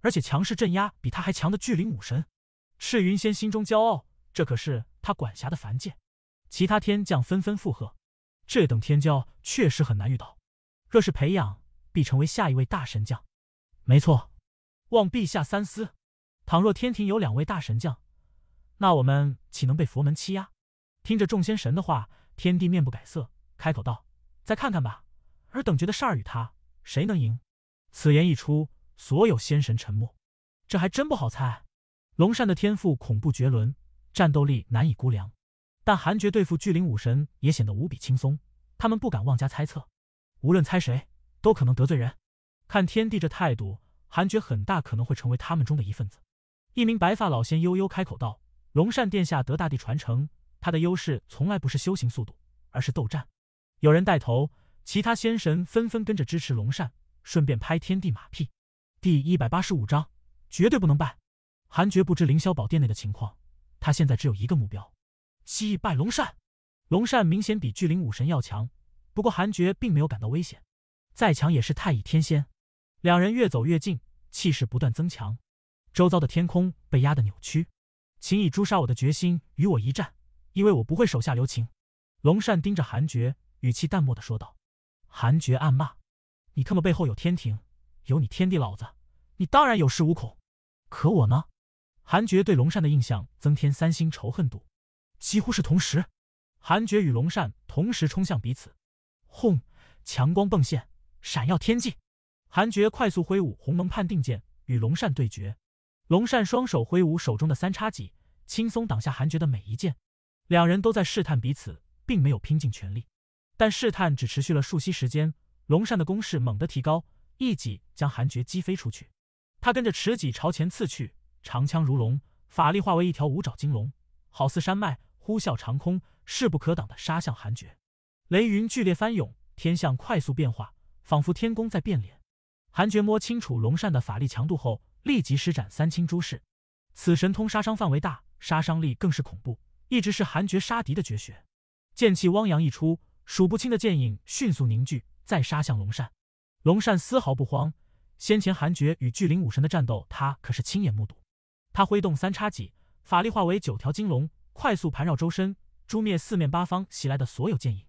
而且强势镇压比他还强的巨灵武神。赤云仙心中骄傲，这可是他管辖的凡界。其他天将纷纷附和：“这等天骄确实很难遇到，若是培养，必成为下一位大神将。”没错。望陛下三思。倘若天庭有两位大神将，那我们岂能被佛门欺压？听着众仙神的话，天帝面不改色，开口道：“再看看吧。尔等觉得善儿与他谁能赢？”此言一出，所有仙神沉默。这还真不好猜。龙善的天赋恐怖绝伦，战斗力难以估量。但韩爵对付巨灵武神也显得无比轻松。他们不敢妄加猜测，无论猜谁，都可能得罪人。看天帝这态度。韩爵很大可能会成为他们中的一份子。一名白发老仙悠悠开口道：“龙善殿下得大帝传承，他的优势从来不是修行速度，而是斗战。”有人带头，其他仙神纷纷跟着支持龙善，顺便拍天地马屁。第一百八十五章，绝对不能败。韩爵不知凌霄宝殿内的情况，他现在只有一个目标：击败龙善。龙善明显比巨灵武神要强，不过韩爵并没有感到危险，再强也是太乙天仙。两人越走越近，气势不断增强，周遭的天空被压得扭曲。秦以诛杀我的决心与我一战，因为我不会手下留情。龙善盯着韩爵，语气淡漠地说道。韩爵暗骂：“你他妈背后有天庭，有你天地老子，你当然有恃无恐。可我呢？”韩爵对龙善的印象增添三星仇恨度。几乎是同时，韩爵与龙善同时冲向彼此。轰！强光迸现，闪耀天际。韩爵快速挥舞鸿蒙判定剑与龙扇对决，龙扇双手挥舞手中的三叉戟，轻松挡下韩爵的每一剑。两人都在试探彼此，并没有拼尽全力。但试探只持续了数息时间，龙扇的攻势猛地提高，一戟将韩爵击飞出去。他跟着持戟朝前刺去，长枪如龙，法力化为一条五爪金龙，好似山脉呼啸长空，势不可挡的杀向韩爵。雷云剧烈翻涌，天象快速变化，仿佛天宫在变脸。韩觉摸清楚龙扇的法力强度后，立即施展三清诸式。此神通杀伤范围大，杀伤力更是恐怖，一直是韩觉杀敌的绝学。剑气汪洋一出，数不清的剑影迅速凝聚，再杀向龙扇。龙扇丝毫不慌，先前韩觉与巨灵武神的战斗，他可是亲眼目睹。他挥动三叉戟，法力化为九条金龙，快速盘绕周身，诛灭四面八方袭来的所有剑影。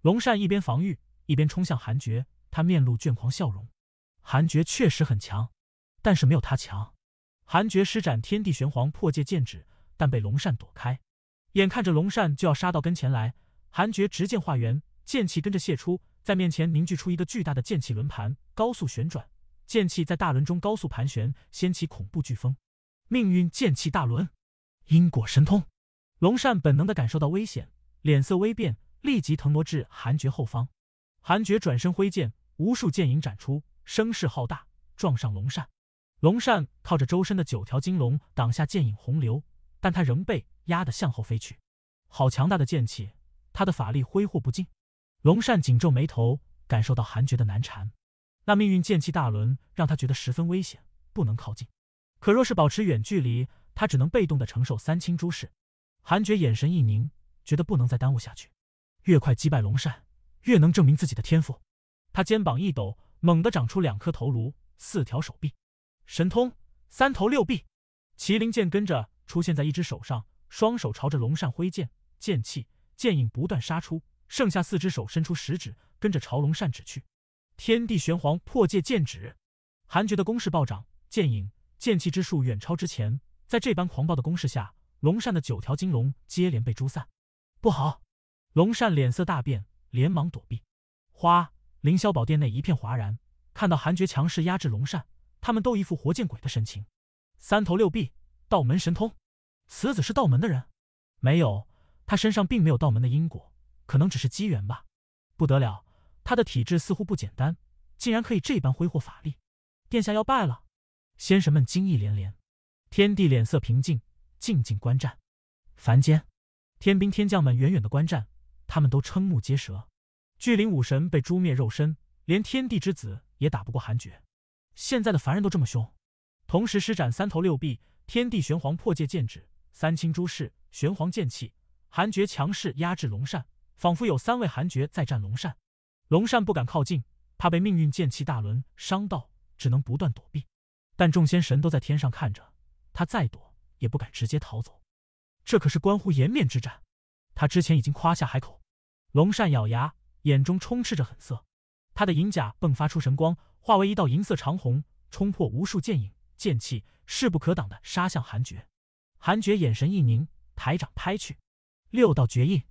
龙扇一边防御，一边冲向韩觉，他面露倦狂笑容。韩爵确实很强，但是没有他强。韩爵施展天地玄黄破界剑指，但被龙扇躲开。眼看着龙扇就要杀到跟前来，韩爵执剑化圆，剑气跟着泄出，在面前凝聚出一个巨大的剑气轮盘，高速旋转。剑气在大轮中高速盘旋，掀起恐怖飓风。命运剑气大轮，因果神通。龙扇本能的感受到危险，脸色微变，立即腾挪至韩爵后方。韩爵转身挥剑，无数剑影斩出。声势浩大，撞上龙扇。龙扇靠着周身的九条金龙挡下剑影洪流，但他仍被压得向后飞去。好强大的剑气！他的法力挥霍不尽。龙扇紧皱眉头，感受到韩觉的难缠。那命运剑气大轮让他觉得十分危险，不能靠近。可若是保持远距离，他只能被动地承受三清诸事。韩觉眼神一凝，觉得不能再耽误下去。越快击败龙扇，越能证明自己的天赋。他肩膀一抖。猛地长出两颗头颅，四条手臂，神通三头六臂，麒麟剑跟着出现在一只手上，双手朝着龙扇挥剑，剑气剑影不断杀出，剩下四只手伸出食指，跟着朝龙扇指去，天地玄黄破界剑指，韩觉的攻势暴涨，剑影剑气之术远超之前，在这般狂暴的攻势下，龙扇的九条金龙接连被诛散，不好！龙扇脸色大变，连忙躲避，花。凌霄宝殿内一片哗然，看到韩爵强势压制龙扇，他们都一副活见鬼的神情。三头六臂，道门神通，此子是道门的人？没有，他身上并没有道门的因果，可能只是机缘吧。不得了，他的体质似乎不简单，竟然可以这般挥霍法力。殿下要败了？仙神们惊异连连。天帝脸色平静，静静观战。凡间，天兵天将们远远的观战，他们都瞠目结舌。巨灵武神被诛灭肉身，连天地之子也打不过韩爵。现在的凡人都这么凶，同时施展三头六臂、天地玄黄破界剑指、三清诸事玄黄剑气，韩爵强势压制龙扇，仿佛有三位韩爵在战龙扇。龙扇不敢靠近，怕被命运剑气大轮伤到，只能不断躲避。但众仙神都在天上看着，他再躲也不敢直接逃走。这可是关乎颜面之战，他之前已经夸下海口。龙扇咬牙。眼中充斥着狠色，他的银甲迸发出神光，化为一道银色长虹，冲破无数剑影剑气，势不可挡的杀向韩爵。韩爵眼神一凝，抬掌拍去，六道绝印，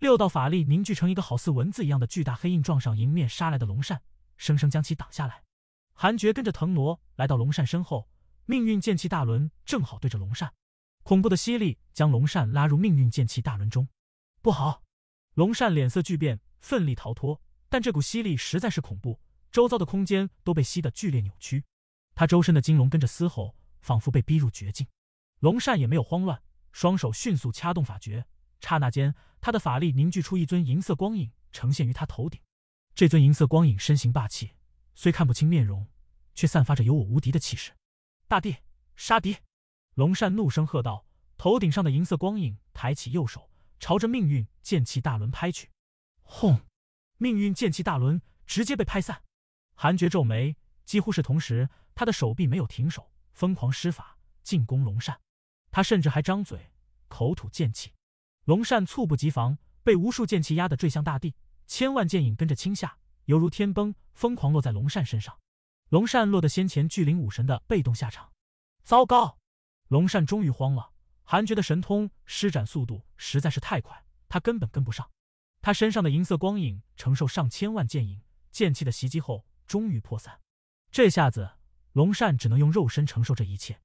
六道法力凝聚成一个好似蚊子一样的巨大黑印，撞上迎面杀来的龙扇，生生将其挡下来。韩爵跟着腾挪来到龙扇身后，命运剑气大轮正好对着龙扇，恐怖的吸力将龙扇拉入命运剑气大轮中。不好！龙扇脸色巨变。奋力逃脱，但这股吸力实在是恐怖，周遭的空间都被吸得剧烈扭曲。他周身的金龙跟着嘶吼，仿佛被逼入绝境。龙善也没有慌乱，双手迅速掐动法诀，刹那间，他的法力凝聚出一尊银色光影，呈现于他头顶。这尊银色光影身形霸气，虽看不清面容，却散发着有我无敌的气势。大帝杀敌！龙善怒声喝道，头顶上的银色光影抬起右手，朝着命运剑气大轮拍去。轰！命运剑气大轮直接被拍散。韩爵皱眉，几乎是同时，他的手臂没有停手，疯狂施法进攻龙扇。他甚至还张嘴，口吐剑气。龙扇猝不及防，被无数剑气压得坠向大地，千万剑影跟着倾下，犹如天崩，疯狂落在龙扇身上。龙扇落得先前巨灵武神的被动下场。糟糕！龙扇终于慌了。韩爵的神通施展速度实在是太快，他根本跟不上。他身上的银色光影承受上千万剑影剑气的袭击后，终于破散。这下子，龙扇只能用肉身承受这一切。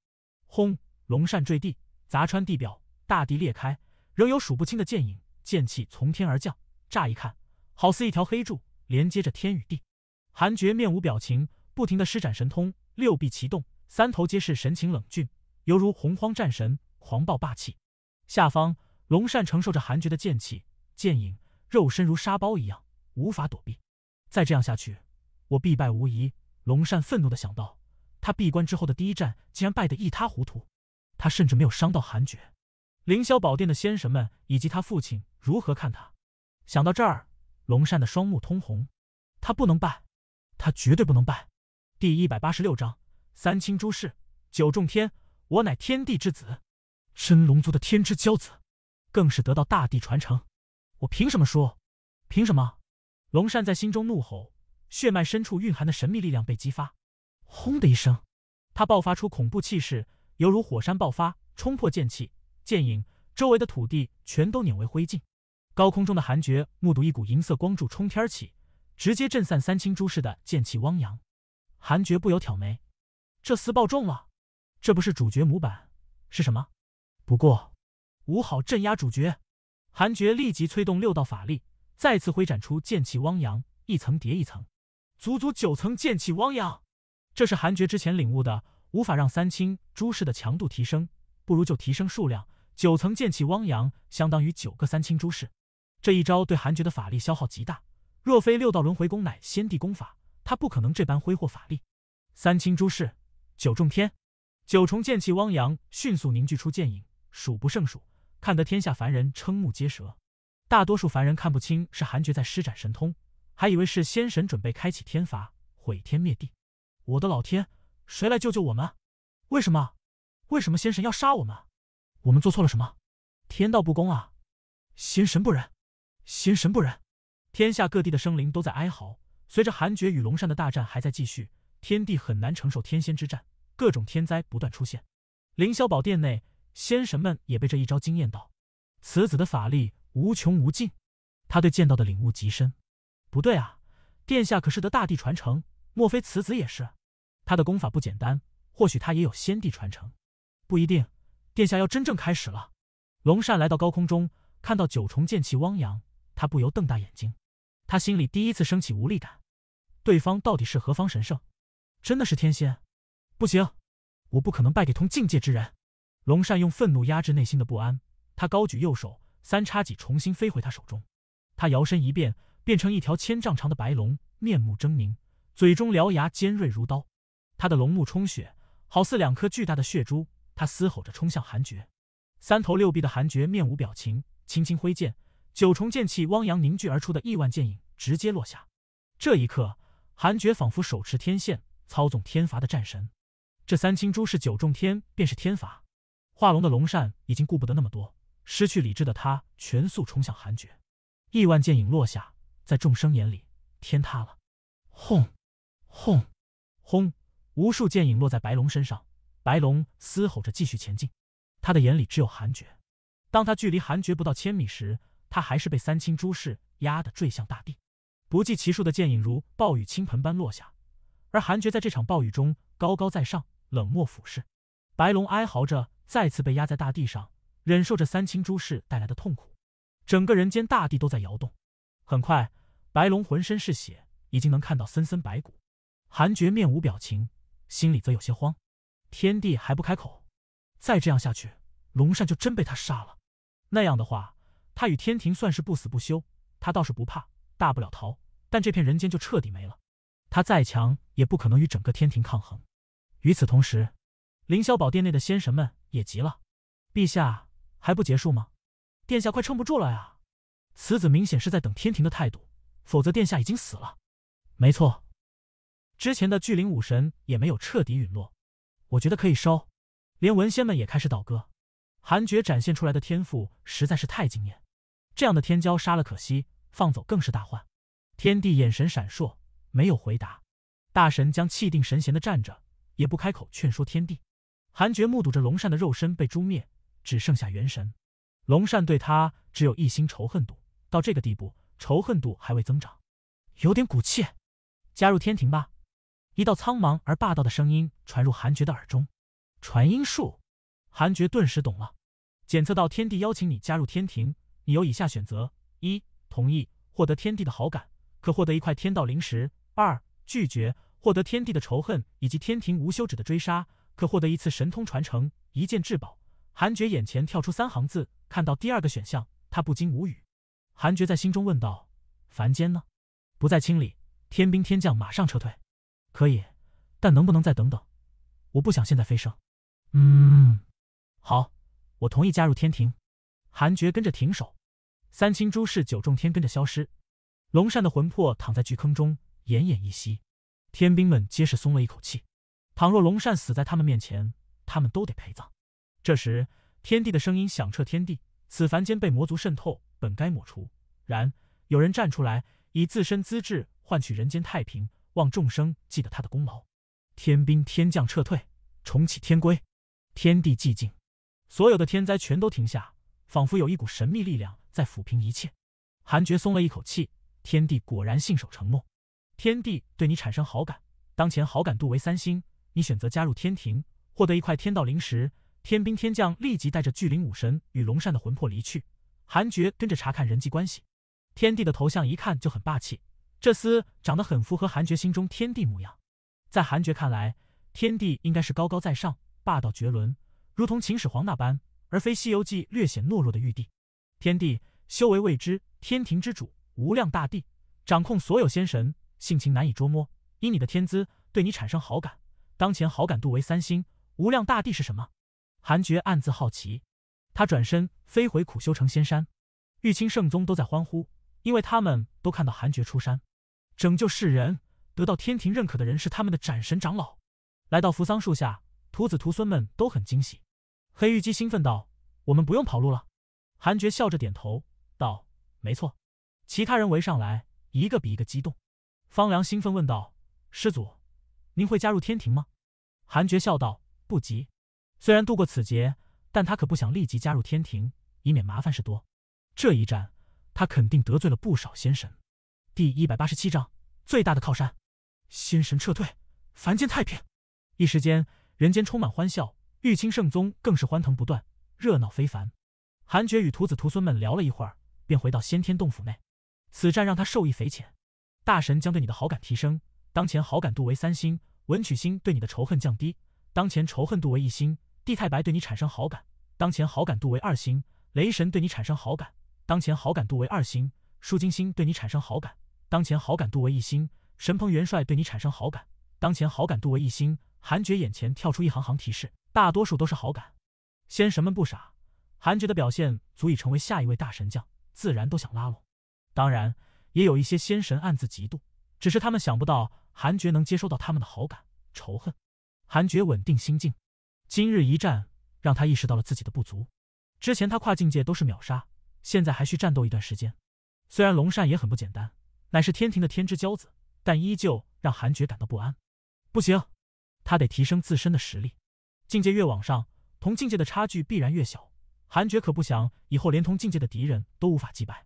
轰！龙扇坠地，砸穿地表，大地裂开，仍有数不清的剑影剑气从天而降。乍一看，好似一条黑柱连接着天与地。韩绝面无表情，不停的施展神通，六臂齐动，三头皆是神情冷峻，犹如洪荒战神，狂暴霸气。下方，龙扇承受着韩绝的剑气、剑影。肉身如沙包一样，无法躲避。再这样下去，我必败无疑。龙善愤怒地想到，他闭关之后的第一战竟然败得一塌糊涂，他甚至没有伤到韩爵。凌霄宝殿的仙神们以及他父亲如何看他？想到这儿，龙善的双目通红。他不能败，他绝对不能败。第一百八十六章：三清诸事，九重天。我乃天地之子，真龙族的天之骄子，更是得到大地传承。我凭什么输？凭什么？龙善在心中怒吼，血脉深处蕴含的神秘力量被激发。轰的一声，他爆发出恐怖气势，犹如火山爆发，冲破剑气、剑影，周围的土地全都碾为灰烬。高空中的韩爵目睹一股银色光柱冲天起，直接震散三清珠似的剑气汪洋。韩爵不由挑眉：这厮爆重了，这不是主角模板是什么？不过五好镇压主角。韩觉立即催动六道法力，再次挥展出剑气汪洋，一层叠一层，足足九层剑气汪洋。这是韩觉之前领悟的，无法让三清诸式的强度提升，不如就提升数量。九层剑气汪洋相当于九个三清诸式。这一招对韩觉的法力消耗极大，若非六道轮回功乃先帝功法，他不可能这般挥霍法力。三清诸式，九重天，九重剑气汪洋迅速凝聚出剑影，数不胜数。看得天下凡人瞠目结舌，大多数凡人看不清是韩爵在施展神通，还以为是仙神准备开启天罚，毁天灭地。我的老天，谁来救救我们？为什么？为什么仙神要杀我们？我们做错了什么？天道不公啊！仙神不仁！仙神不仁！天下各地的生灵都在哀嚎。随着韩爵与龙善的大战还在继续，天地很难承受天仙之战，各种天灾不断出现。凌霄宝殿内。仙神们也被这一招惊艳到，此子的法力无穷无尽，他对剑道的领悟极深。不对啊，殿下可是得大帝传承，莫非此子也是？他的功法不简单，或许他也有先帝传承。不一定，殿下要真正开始了。龙善来到高空中，看到九重剑气汪洋，他不由瞪大眼睛。他心里第一次升起无力感。对方到底是何方神圣？真的是天仙？不行，我不可能败给同境界之人。龙善用愤怒压制内心的不安，他高举右手，三叉戟重新飞回他手中。他摇身一变，变成一条千丈长的白龙，面目狰狞，嘴中獠牙尖锐如刀。他的龙目充血，好似两颗巨大的血珠。他嘶吼着冲向韩爵。三头六臂的韩爵面无表情，轻轻挥剑，九重剑气汪洋凝聚而出的亿万剑影直接落下。这一刻，韩爵仿佛手持天线，操纵天罚的战神。这三清珠是九重天，便是天罚。化龙的龙扇已经顾不得那么多，失去理智的他全速冲向韩爵。亿万剑影落下，在众生眼里，天塌了。轰，轰，轰！无数剑影落在白龙身上，白龙嘶吼着继续前进。他的眼里只有韩爵。当他距离韩爵不到千米时，他还是被三清诸士压得坠向大地。不计其数的剑影如暴雨倾盆般落下，而韩爵在这场暴雨中高高在上，冷漠俯视。白龙哀嚎着。再次被压在大地上，忍受着三清诸事带来的痛苦，整个人间大地都在摇动。很快，白龙浑身是血，已经能看到森森白骨。韩爵面无表情，心里则有些慌。天帝还不开口，再这样下去，龙善就真被他杀了。那样的话，他与天庭算是不死不休。他倒是不怕，大不了逃，但这片人间就彻底没了。他再强，也不可能与整个天庭抗衡。与此同时，凌霄宝殿内的仙神们。也急了，陛下还不结束吗？殿下快撑不住了呀！此子明显是在等天庭的态度，否则殿下已经死了。没错，之前的巨灵武神也没有彻底陨落，我觉得可以收。连文仙们也开始倒戈，韩爵展现出来的天赋实在是太惊艳，这样的天骄杀了可惜，放走更是大患。天帝眼神闪烁，没有回答。大神将气定神闲的站着，也不开口劝说天帝。韩爵目睹着龙善的肉身被诛灭，只剩下元神。龙善对他只有一心仇恨度，到这个地步，仇恨度还未增长，有点骨气。加入天庭吧！一道苍茫而霸道的声音传入韩爵的耳中。传音术，韩爵顿时懂了。检测到天帝邀请你加入天庭，你有以下选择：一、同意，获得天帝的好感，可获得一块天道灵石；二、拒绝，获得天帝的仇恨以及天庭无休止的追杀。可获得一次神通传承，一件至宝。韩爵眼前跳出三行字，看到第二个选项，他不禁无语。韩爵在心中问道：“凡间呢？不再清理，天兵天将马上撤退。可以，但能不能再等等？我不想现在飞升。”“嗯，好，我同意加入天庭。”韩爵跟着停手，三清诸事九重天跟着消失。龙善的魂魄躺在巨坑中，奄奄一息。天兵们皆是松了一口气。倘若龙善死在他们面前，他们都得陪葬。这时，天地的声音响彻天地：“此凡间被魔族渗透，本该抹除，然有人站出来，以自身资质换取人间太平，望众生记得他的功劳。”天兵天将撤退，重启天规。天地寂静，所有的天灾全都停下，仿佛有一股神秘力量在抚平一切。韩爵松了一口气，天帝果然信守承诺。天帝对你产生好感，当前好感度为三星。你选择加入天庭，获得一块天道灵石。天兵天将立即带着巨灵武神与龙扇的魂魄离去。韩爵跟着查看人际关系。天帝的头像一看就很霸气，这厮长得很符合韩爵心中天帝模样。在韩爵看来，天帝应该是高高在上、霸道绝伦，如同秦始皇那般，而非《西游记》略显懦弱的玉帝。天帝修为未知，天庭之主，无量大帝，掌控所有仙神，性情难以捉摸。因你的天资，对你产生好感。当前好感度为三星。无量大帝是什么？韩觉暗自好奇。他转身飞回苦修成仙山，玉清圣宗都在欢呼，因为他们都看到韩觉出山，拯救世人，得到天庭认可的人是他们的斩神长老。来到扶桑树下，徒子徒孙们都很惊喜。黑玉姬兴奋道：“我们不用跑路了。”韩觉笑着点头道：“没错。”其他人围上来，一个比一个激动。方良兴奋问道：“师祖？”您会加入天庭吗？韩爵笑道：“不急，虽然度过此劫，但他可不想立即加入天庭，以免麻烦事多。这一战，他肯定得罪了不少仙神。”第一百八十七章最大的靠山。仙神撤退，凡间太平。一时间，人间充满欢笑，玉清圣宗更是欢腾不断，热闹非凡。韩爵与徒子徒孙们聊了一会儿，便回到先天洞府内。此战让他受益匪浅，大神将对你的好感提升。当前好感度为三星，文曲星对你的仇恨降低。当前仇恨度为一星，地太白对你产生好感。当前好感度为二星，雷神对你产生好感。当前好感度为二星，舒金星对你产生好感。当前好感度为一星，神鹏元帅对你产生好感。当前好感度为一星，韩爵眼前跳出一行行提示，大多数都是好感。仙神们不傻，韩爵的表现足以成为下一位大神将，自然都想拉拢。当然，也有一些仙神暗自嫉妒。只是他们想不到，韩爵能接收到他们的好感、仇恨。韩爵稳定心境，今日一战让他意识到了自己的不足。之前他跨境界都是秒杀，现在还需战斗一段时间。虽然龙善也很不简单，乃是天庭的天之骄子，但依旧让韩爵感到不安。不行，他得提升自身的实力。境界越往上，同境界的差距必然越小。韩爵可不想以后连同境界的敌人都无法击败。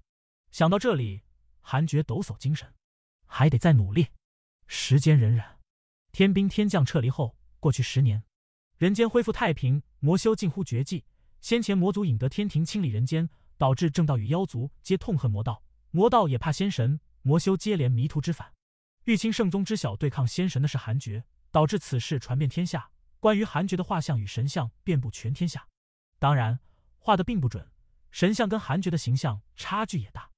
想到这里，韩爵抖擞精神。还得再努力。时间荏苒，天兵天将撤离后，过去十年，人间恢复太平，魔修近乎绝迹。先前魔族引得天庭清理人间，导致正道与妖族皆痛恨魔道，魔道也怕仙神。魔修接连迷途知返。玉清圣宗知晓对抗仙神的是韩厥，导致此事传遍天下。关于韩厥的画像与神像遍布全天下，当然画的并不准，神像跟韩厥的形象差距也大。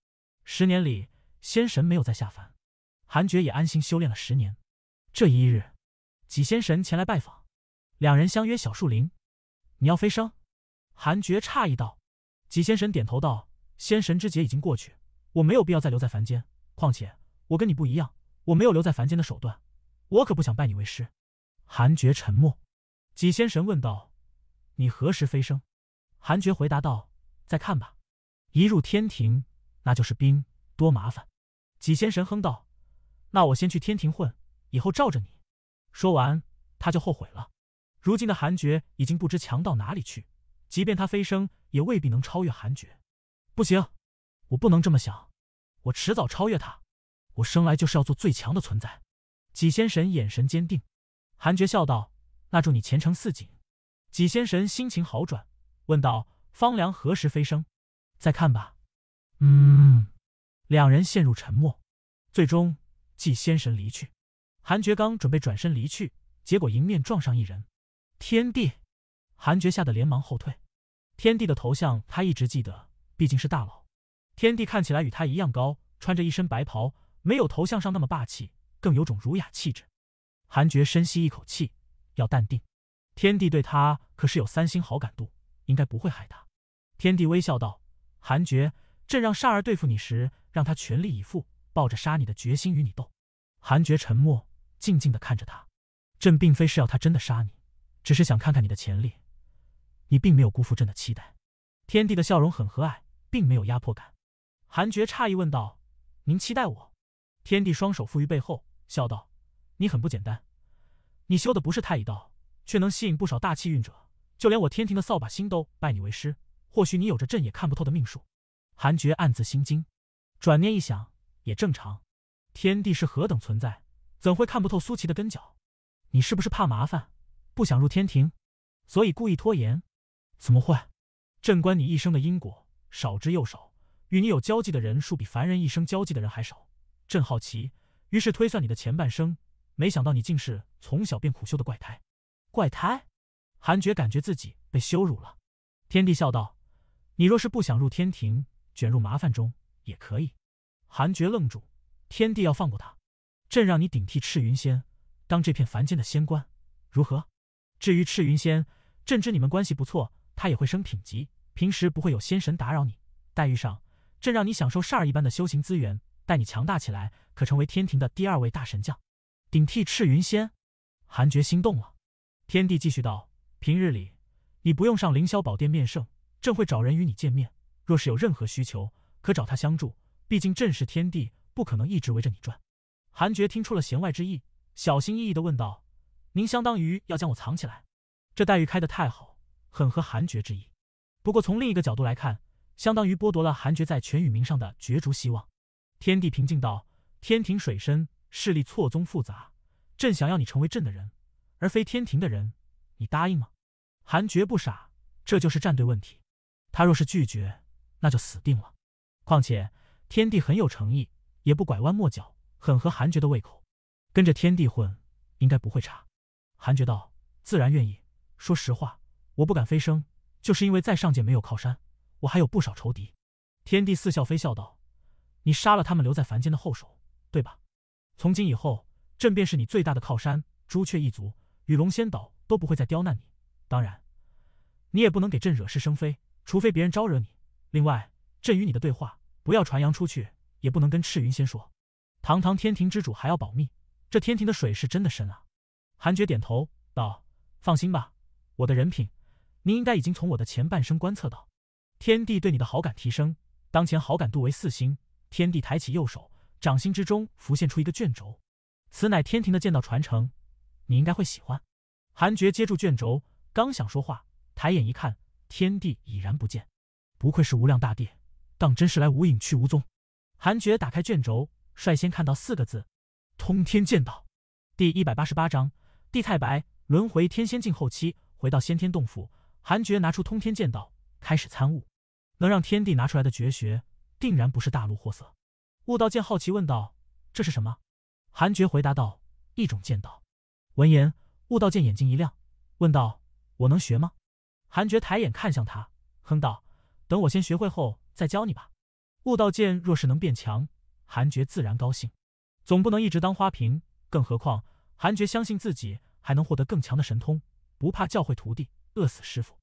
十年里，仙神没有再下凡。韩爵也安心修炼了十年，这一日，几仙神前来拜访，两人相约小树林。你要飞升？韩爵诧异道。几仙神点头道：“仙神之劫已经过去，我没有必要再留在凡间。况且我跟你不一样，我没有留在凡间的手段，我可不想拜你为师。”韩爵沉默。几仙神问道：“你何时飞升？”韩爵回答道：“再看吧。一入天庭那就是兵，多麻烦。”几仙神哼道。那我先去天庭混，以后罩着你。说完，他就后悔了。如今的韩爵已经不知强到哪里去，即便他飞升，也未必能超越韩爵。不行，我不能这么想，我迟早超越他。我生来就是要做最强的存在。几仙神眼神坚定。韩爵笑道：“那祝你前程似锦。”几仙神心情好转，问道：“方良何时飞升？”再看吧。嗯。两人陷入沉默，最终。即先神离去，韩觉刚准备转身离去，结果迎面撞上一人。天帝，韩觉吓得连忙后退。天帝的头像他一直记得，毕竟是大佬。天帝看起来与他一样高，穿着一身白袍，没有头像上那么霸气，更有种儒雅气质。韩觉深吸一口气，要淡定。天帝对他可是有三星好感度，应该不会害他。天帝微笑道：“韩觉，朕让煞儿对付你时，让他全力以赴。”抱着杀你的决心与你斗，韩爵沉默，静静的看着他。朕并非是要他真的杀你，只是想看看你的潜力。你并没有辜负朕的期待。天帝的笑容很和蔼，并没有压迫感。韩爵诧异问道：“您期待我？”天帝双手负于背后，笑道：“你很不简单，你修的不是太乙道，却能吸引不少大气运者，就连我天庭的扫把星都拜你为师。或许你有着朕也看不透的命数。”韩爵暗自心惊，转念一想。也正常，天帝是何等存在，怎会看不透苏琪的根脚？你是不是怕麻烦，不想入天庭，所以故意拖延？怎么会？朕观你一生的因果，少之又少，与你有交际的人数比凡人一生交际的人还少。朕好奇，于是推算你的前半生，没想到你竟是从小便苦修的怪胎。怪胎？韩爵感觉自己被羞辱了。天帝笑道：“你若是不想入天庭，卷入麻烦中也可以。”韩爵愣住，天帝要放过他？朕让你顶替赤云仙，当这片凡间的仙官，如何？至于赤云仙，朕知你们关系不错，他也会升品级，平时不会有仙神打扰你。待遇上，朕让你享受煞儿一般的修行资源，待你强大起来，可成为天庭的第二位大神将。顶替赤云仙，韩爵心动了。天帝继续道：平日里你不用上凌霄宝殿面圣，朕会找人与你见面。若是有任何需求，可找他相助。毕竟，朕是天帝，不可能一直围着你转。韩爵听出了弦外之意，小心翼翼地问道：“您相当于要将我藏起来？这待遇开得太好，很合韩爵之意。不过，从另一个角度来看，相当于剥夺了韩爵在全宇名上的角逐希望。”天帝平静道：“天庭水深，势力错综复杂，朕想要你成为朕的人，而非天庭的人，你答应吗？”韩爵不傻，这就是战队问题。他若是拒绝，那就死定了。况且。天帝很有诚意，也不拐弯抹角，很合韩爵的胃口。跟着天帝混，应该不会差。韩爵道：“自然愿意。说实话，我不敢飞升，就是因为在上界没有靠山，我还有不少仇敌。”天帝似笑非笑道：“你杀了他们留在凡间的后手，对吧？从今以后，朕便是你最大的靠山。朱雀一族与龙仙岛都不会再刁难你。当然，你也不能给朕惹是生非，除非别人招惹你。另外，朕与你的对话……”不要传扬出去，也不能跟赤云仙说。堂堂天庭之主还要保密，这天庭的水是真的深啊！韩爵点头道：“放心吧，我的人品，您应该已经从我的前半生观测到。天帝对你的好感提升，当前好感度为四星。”天帝抬起右手，掌心之中浮现出一个卷轴，此乃天庭的剑道传承，你应该会喜欢。韩爵接住卷轴，刚想说话，抬眼一看，天帝已然不见。不愧是无量大帝！当真是来无影去无踪。韩爵打开卷轴，率先看到四个字：通天剑道。第一百八十八章地太白轮回天仙境后期回到先天洞府，韩爵拿出通天剑道，开始参悟。能让天帝拿出来的绝学，定然不是大陆货色。悟道剑好奇问道：“这是什么？”韩爵回答道：“一种剑道。”闻言，悟道剑眼睛一亮，问道：“我能学吗？”韩爵抬眼看向他，哼道：“等我先学会后。”再教你吧。悟道剑若是能变强，韩觉自然高兴。总不能一直当花瓶，更何况韩觉相信自己还能获得更强的神通，不怕教会徒弟饿死师傅。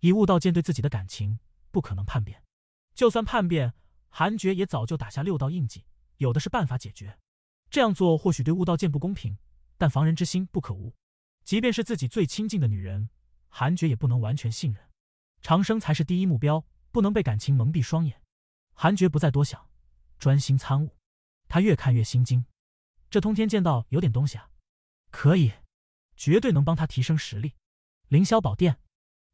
以悟道剑对自己的感情，不可能叛变。就算叛变，韩觉也早就打下六道印记，有的是办法解决。这样做或许对悟道剑不公平，但防人之心不可无。即便是自己最亲近的女人，韩觉也不能完全信任。长生才是第一目标。不能被感情蒙蔽双眼，韩爵不再多想，专心参悟。他越看越心惊，这通天剑道有点东西啊，可以，绝对能帮他提升实力。凌霄宝殿，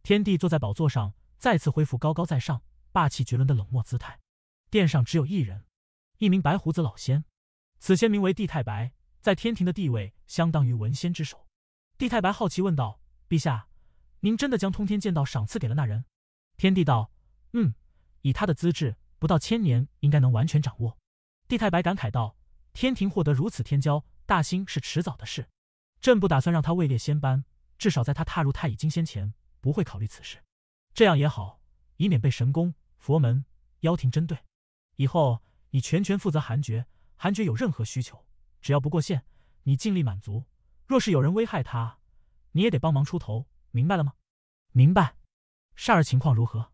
天帝坐在宝座上，再次恢复高高在上、霸气绝伦的冷漠姿态。殿上只有一人，一名白胡子老仙。此仙名为帝太白，在天庭的地位相当于文仙之首。帝太白好奇问道：“陛下，您真的将通天剑道赏赐给了那人？”天帝道。嗯，以他的资质，不到千年应该能完全掌握。帝太白感慨道：“天庭获得如此天骄，大兴是迟早的事。朕不打算让他位列仙班，至少在他踏入太乙金仙前，不会考虑此事。这样也好，以免被神宫、佛门、妖庭针对。以后你全权负责韩爵，韩爵有任何需求，只要不过线，你尽力满足。若是有人危害他，你也得帮忙出头，明白了吗？”“明白。”“善儿情况如何？”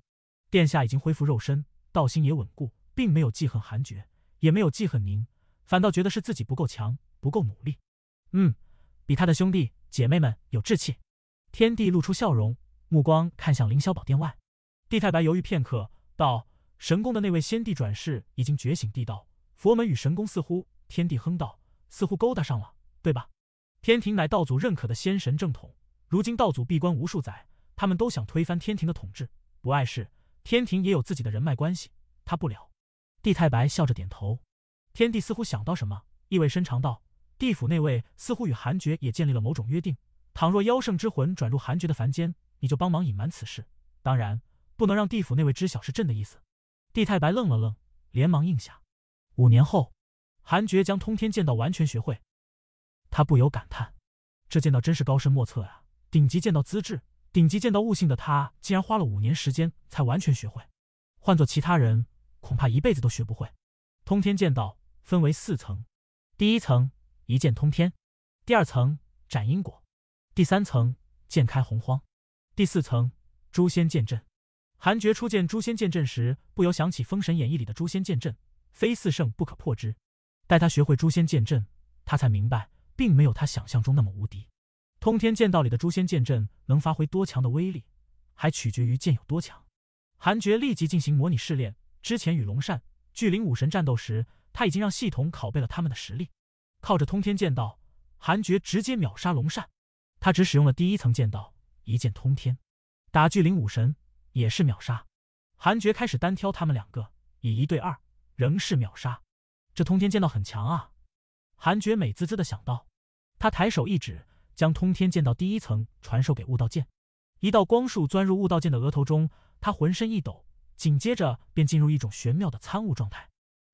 殿下已经恢复肉身，道心也稳固，并没有记恨韩爵，也没有记恨您，反倒觉得是自己不够强，不够努力。嗯，比他的兄弟姐妹们有志气。天帝露出笑容，目光看向凌霄宝殿外。帝太白犹豫片刻，道：“神宫的那位先帝转世已经觉醒地道，佛门与神宫似乎……”天帝哼道：“似乎勾搭上了，对吧？”天庭乃道祖认可的仙神正统，如今道祖闭关无数载，他们都想推翻天庭的统治，不碍事。天庭也有自己的人脉关系，他不了。帝太白笑着点头。天帝似乎想到什么，意味深长道：“地府那位似乎与韩爵也建立了某种约定。倘若妖圣之魂转入韩爵的凡间，你就帮忙隐瞒此事。当然，不能让地府那位知晓是朕的意思。”帝太白愣了愣，连忙应下。五年后，韩爵将通天剑道完全学会，他不由感叹：“这剑道真是高深莫测啊，顶级剑道资质。”顶级剑道悟性的他，竟然花了五年时间才完全学会。换做其他人，恐怕一辈子都学不会。通天剑道分为四层：第一层一剑通天，第二层斩因果，第三层剑开洪荒，第四层诛仙剑阵。韩觉初见诛仙剑阵时，不由想起《封神演义》里的诛仙剑阵，非四圣不可破之。待他学会诛仙剑阵，他才明白，并没有他想象中那么无敌。通天剑道里的诛仙剑阵能发挥多强的威力，还取决于剑有多强。韩爵立即进行模拟试炼。之前与龙善、巨灵武神战斗时，他已经让系统拷贝了他们的实力。靠着通天剑道，韩爵直接秒杀龙善。他只使用了第一层剑道，一剑通天，打巨灵武神也是秒杀。韩爵开始单挑他们两个，以一对二，仍是秒杀。这通天剑道很强啊！韩爵美滋滋的想到，他抬手一指。将通天剑道第一层传授给悟道剑，一道光束钻入悟道剑的额头中，他浑身一抖，紧接着便进入一种玄妙的参悟状态。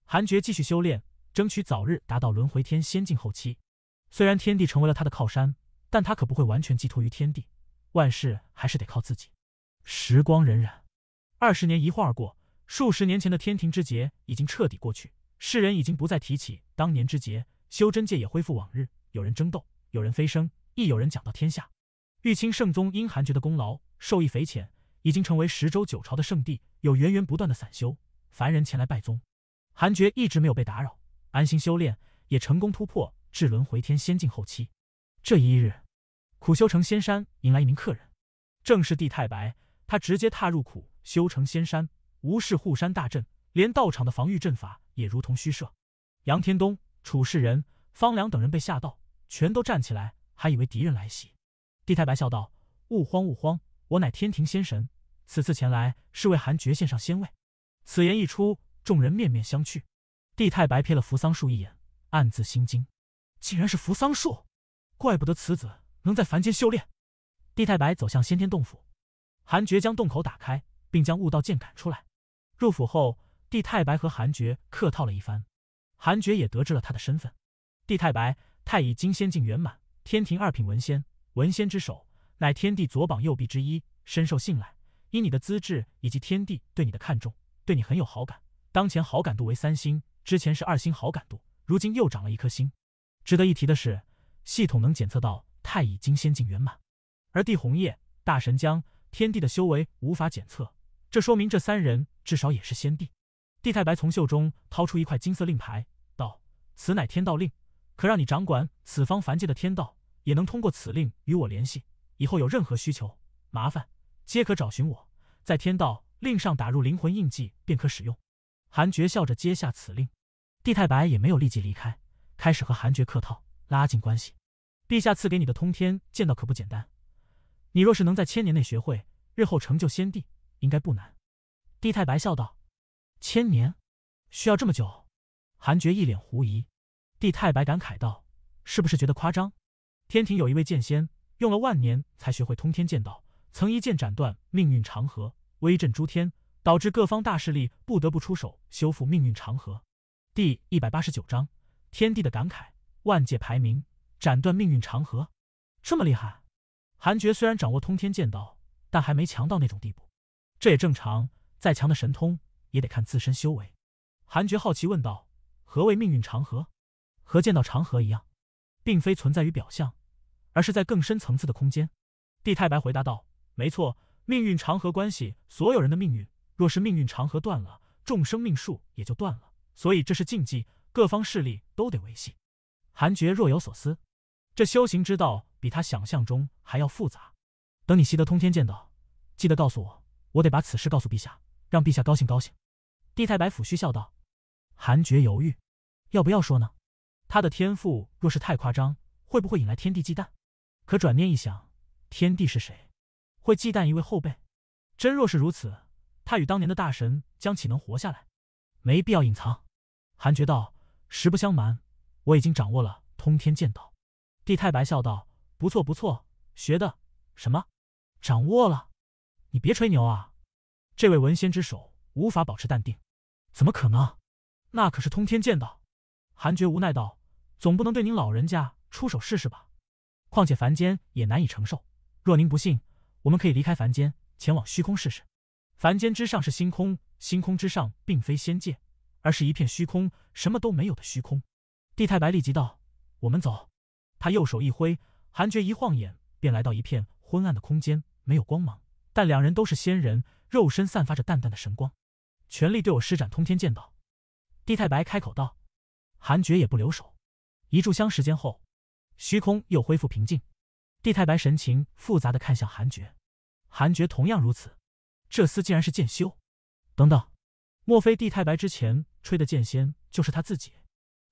韩爵继续修炼，争取早日达到轮回天仙境后期。虽然天地成为了他的靠山，但他可不会完全寄托于天地，万事还是得靠自己。时光荏苒，二十年一晃而过，数十年前的天庭之劫已经彻底过去，世人已经不再提起当年之劫，修真界也恢复往日，有人争斗，有人飞升。亦有人讲到天下，玉清圣宗因韩觉的功劳受益匪浅，已经成为十州九朝的圣地，有源源不断的散修凡人前来拜宗。韩觉一直没有被打扰，安心修炼，也成功突破至轮回天仙境后期。这一日，苦修成仙山迎来一名客人，正是帝太白。他直接踏入苦修成仙山，无视护山大阵，连道场的防御阵法也如同虚设。杨天东、楚世仁、方良等人被吓到，全都站起来。还以为敌人来袭，帝太白笑道：“勿慌勿慌，我乃天庭仙神，此次前来是为韩爵献上仙位。”此言一出，众人面面相觑。帝太白瞥了扶桑树一眼，暗自心惊：竟然是扶桑树，怪不得此子能在凡间修炼。帝太白走向先天洞府，韩爵将洞口打开，并将悟道剑赶出来。入府后，帝太白和韩爵客套了一番，韩爵也得知了他的身份：帝太白，太乙金仙境圆满。天庭二品文仙，文仙之首，乃天帝左膀右臂之一，深受信赖。因你的资质以及天帝对你的看重，对你很有好感。当前好感度为三星，之前是二星好感度，如今又涨了一颗星。值得一提的是，系统能检测到太乙金仙境圆满，而帝红叶、大神将、天帝的修为无法检测，这说明这三人至少也是仙帝。帝太白从袖中掏出一块金色令牌，道：“此乃天道令，可让你掌管此方凡界的天道。”也能通过此令与我联系，以后有任何需求，麻烦皆可找寻我，在天道令上打入灵魂印记便可使用。韩爵笑着接下此令，帝太白也没有立即离开，开始和韩爵客套，拉近关系。陛下赐给你的通天剑道可不简单，你若是能在千年内学会，日后成就仙帝应该不难。帝太白笑道：“千年，需要这么久？”韩爵一脸狐疑。帝太白感慨道：“是不是觉得夸张？”天庭有一位剑仙，用了万年才学会通天剑道，曾一剑斩断命运长河，威震诸天，导致各方大势力不得不出手修复命运长河。第一百八十九章天地的感慨，万界排名，斩断命运长河，这么厉害？韩爵虽然掌握通天剑道，但还没强到那种地步，这也正常。再强的神通也得看自身修为。韩爵好奇问道：“何谓命运长河？和剑道长河一样，并非存在于表象。”而是在更深层次的空间，帝太白回答道：“没错，命运长河关系所有人的命运，若是命运长河断了，众生命数也就断了。所以这是禁忌，各方势力都得维系。”韩爵若有所思，这修行之道比他想象中还要复杂。等你习得通天剑道，记得告诉我，我得把此事告诉陛下，让陛下高兴高兴。帝太白抚须笑道：“韩爵犹豫，要不要说呢？他的天赋若是太夸张，会不会引来天地忌惮？”可转念一想，天帝是谁？会忌惮一位后辈？真若是如此，他与当年的大神将岂能活下来？没必要隐藏。韩觉道：“实不相瞒，我已经掌握了通天剑道。”帝太白笑道：“不错不错，学的什么？掌握了？你别吹牛啊！”这位文仙之首无法保持淡定，怎么可能？那可是通天剑道。韩觉无奈道：“总不能对您老人家出手试试吧？”况且凡间也难以承受。若您不信，我们可以离开凡间，前往虚空试试。凡间之上是星空，星空之上并非仙界，而是一片虚空，什么都没有的虚空。帝太白立即道：“我们走。”他右手一挥，韩爵一晃眼便来到一片昏暗的空间，没有光芒，但两人都是仙人，肉身散发着淡淡的神光。全力对我施展通天剑道！帝太白开口道。韩爵也不留手，一炷香时间后。虚空又恢复平静，帝太白神情复杂的看向韩爵，韩爵同样如此。这厮竟然是剑修！等等，莫非帝太白之前吹的剑仙就是他自己？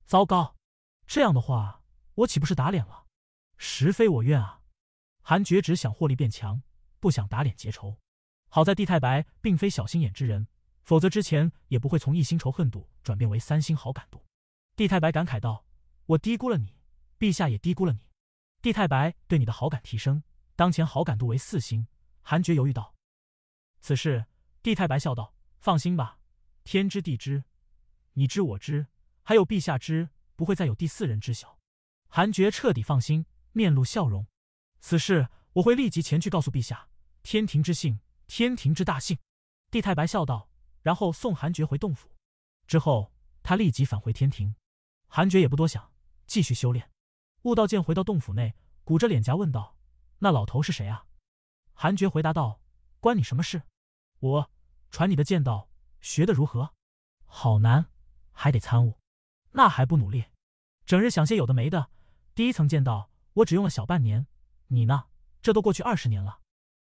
糟糕，这样的话我岂不是打脸了？实非我愿啊！韩爵只想获利变强，不想打脸结仇。好在帝太白并非小心眼之人，否则之前也不会从一心仇恨度转变为三星好感度。帝太白感慨道：“我低估了你。”陛下也低估了你，帝太白对你的好感提升，当前好感度为四星。韩爵犹豫道：“此事。”帝太白笑道：“放心吧，天知地知，你知我知，还有陛下知，不会再有第四人知晓。”韩爵彻底放心，面露笑容：“此事我会立即前去告诉陛下，天庭之幸，天庭之大幸。”帝太白笑道，然后送韩爵回洞府，之后他立即返回天庭。韩爵也不多想，继续修炼。悟道剑回到洞府内，鼓着脸颊问道：“那老头是谁啊？”韩觉回答道：“关你什么事？我传你的剑道，学得如何？好难，还得参悟。那还不努力？整日想些有的没的。第一层剑道，我只用了小半年，你呢？这都过去二十年了。”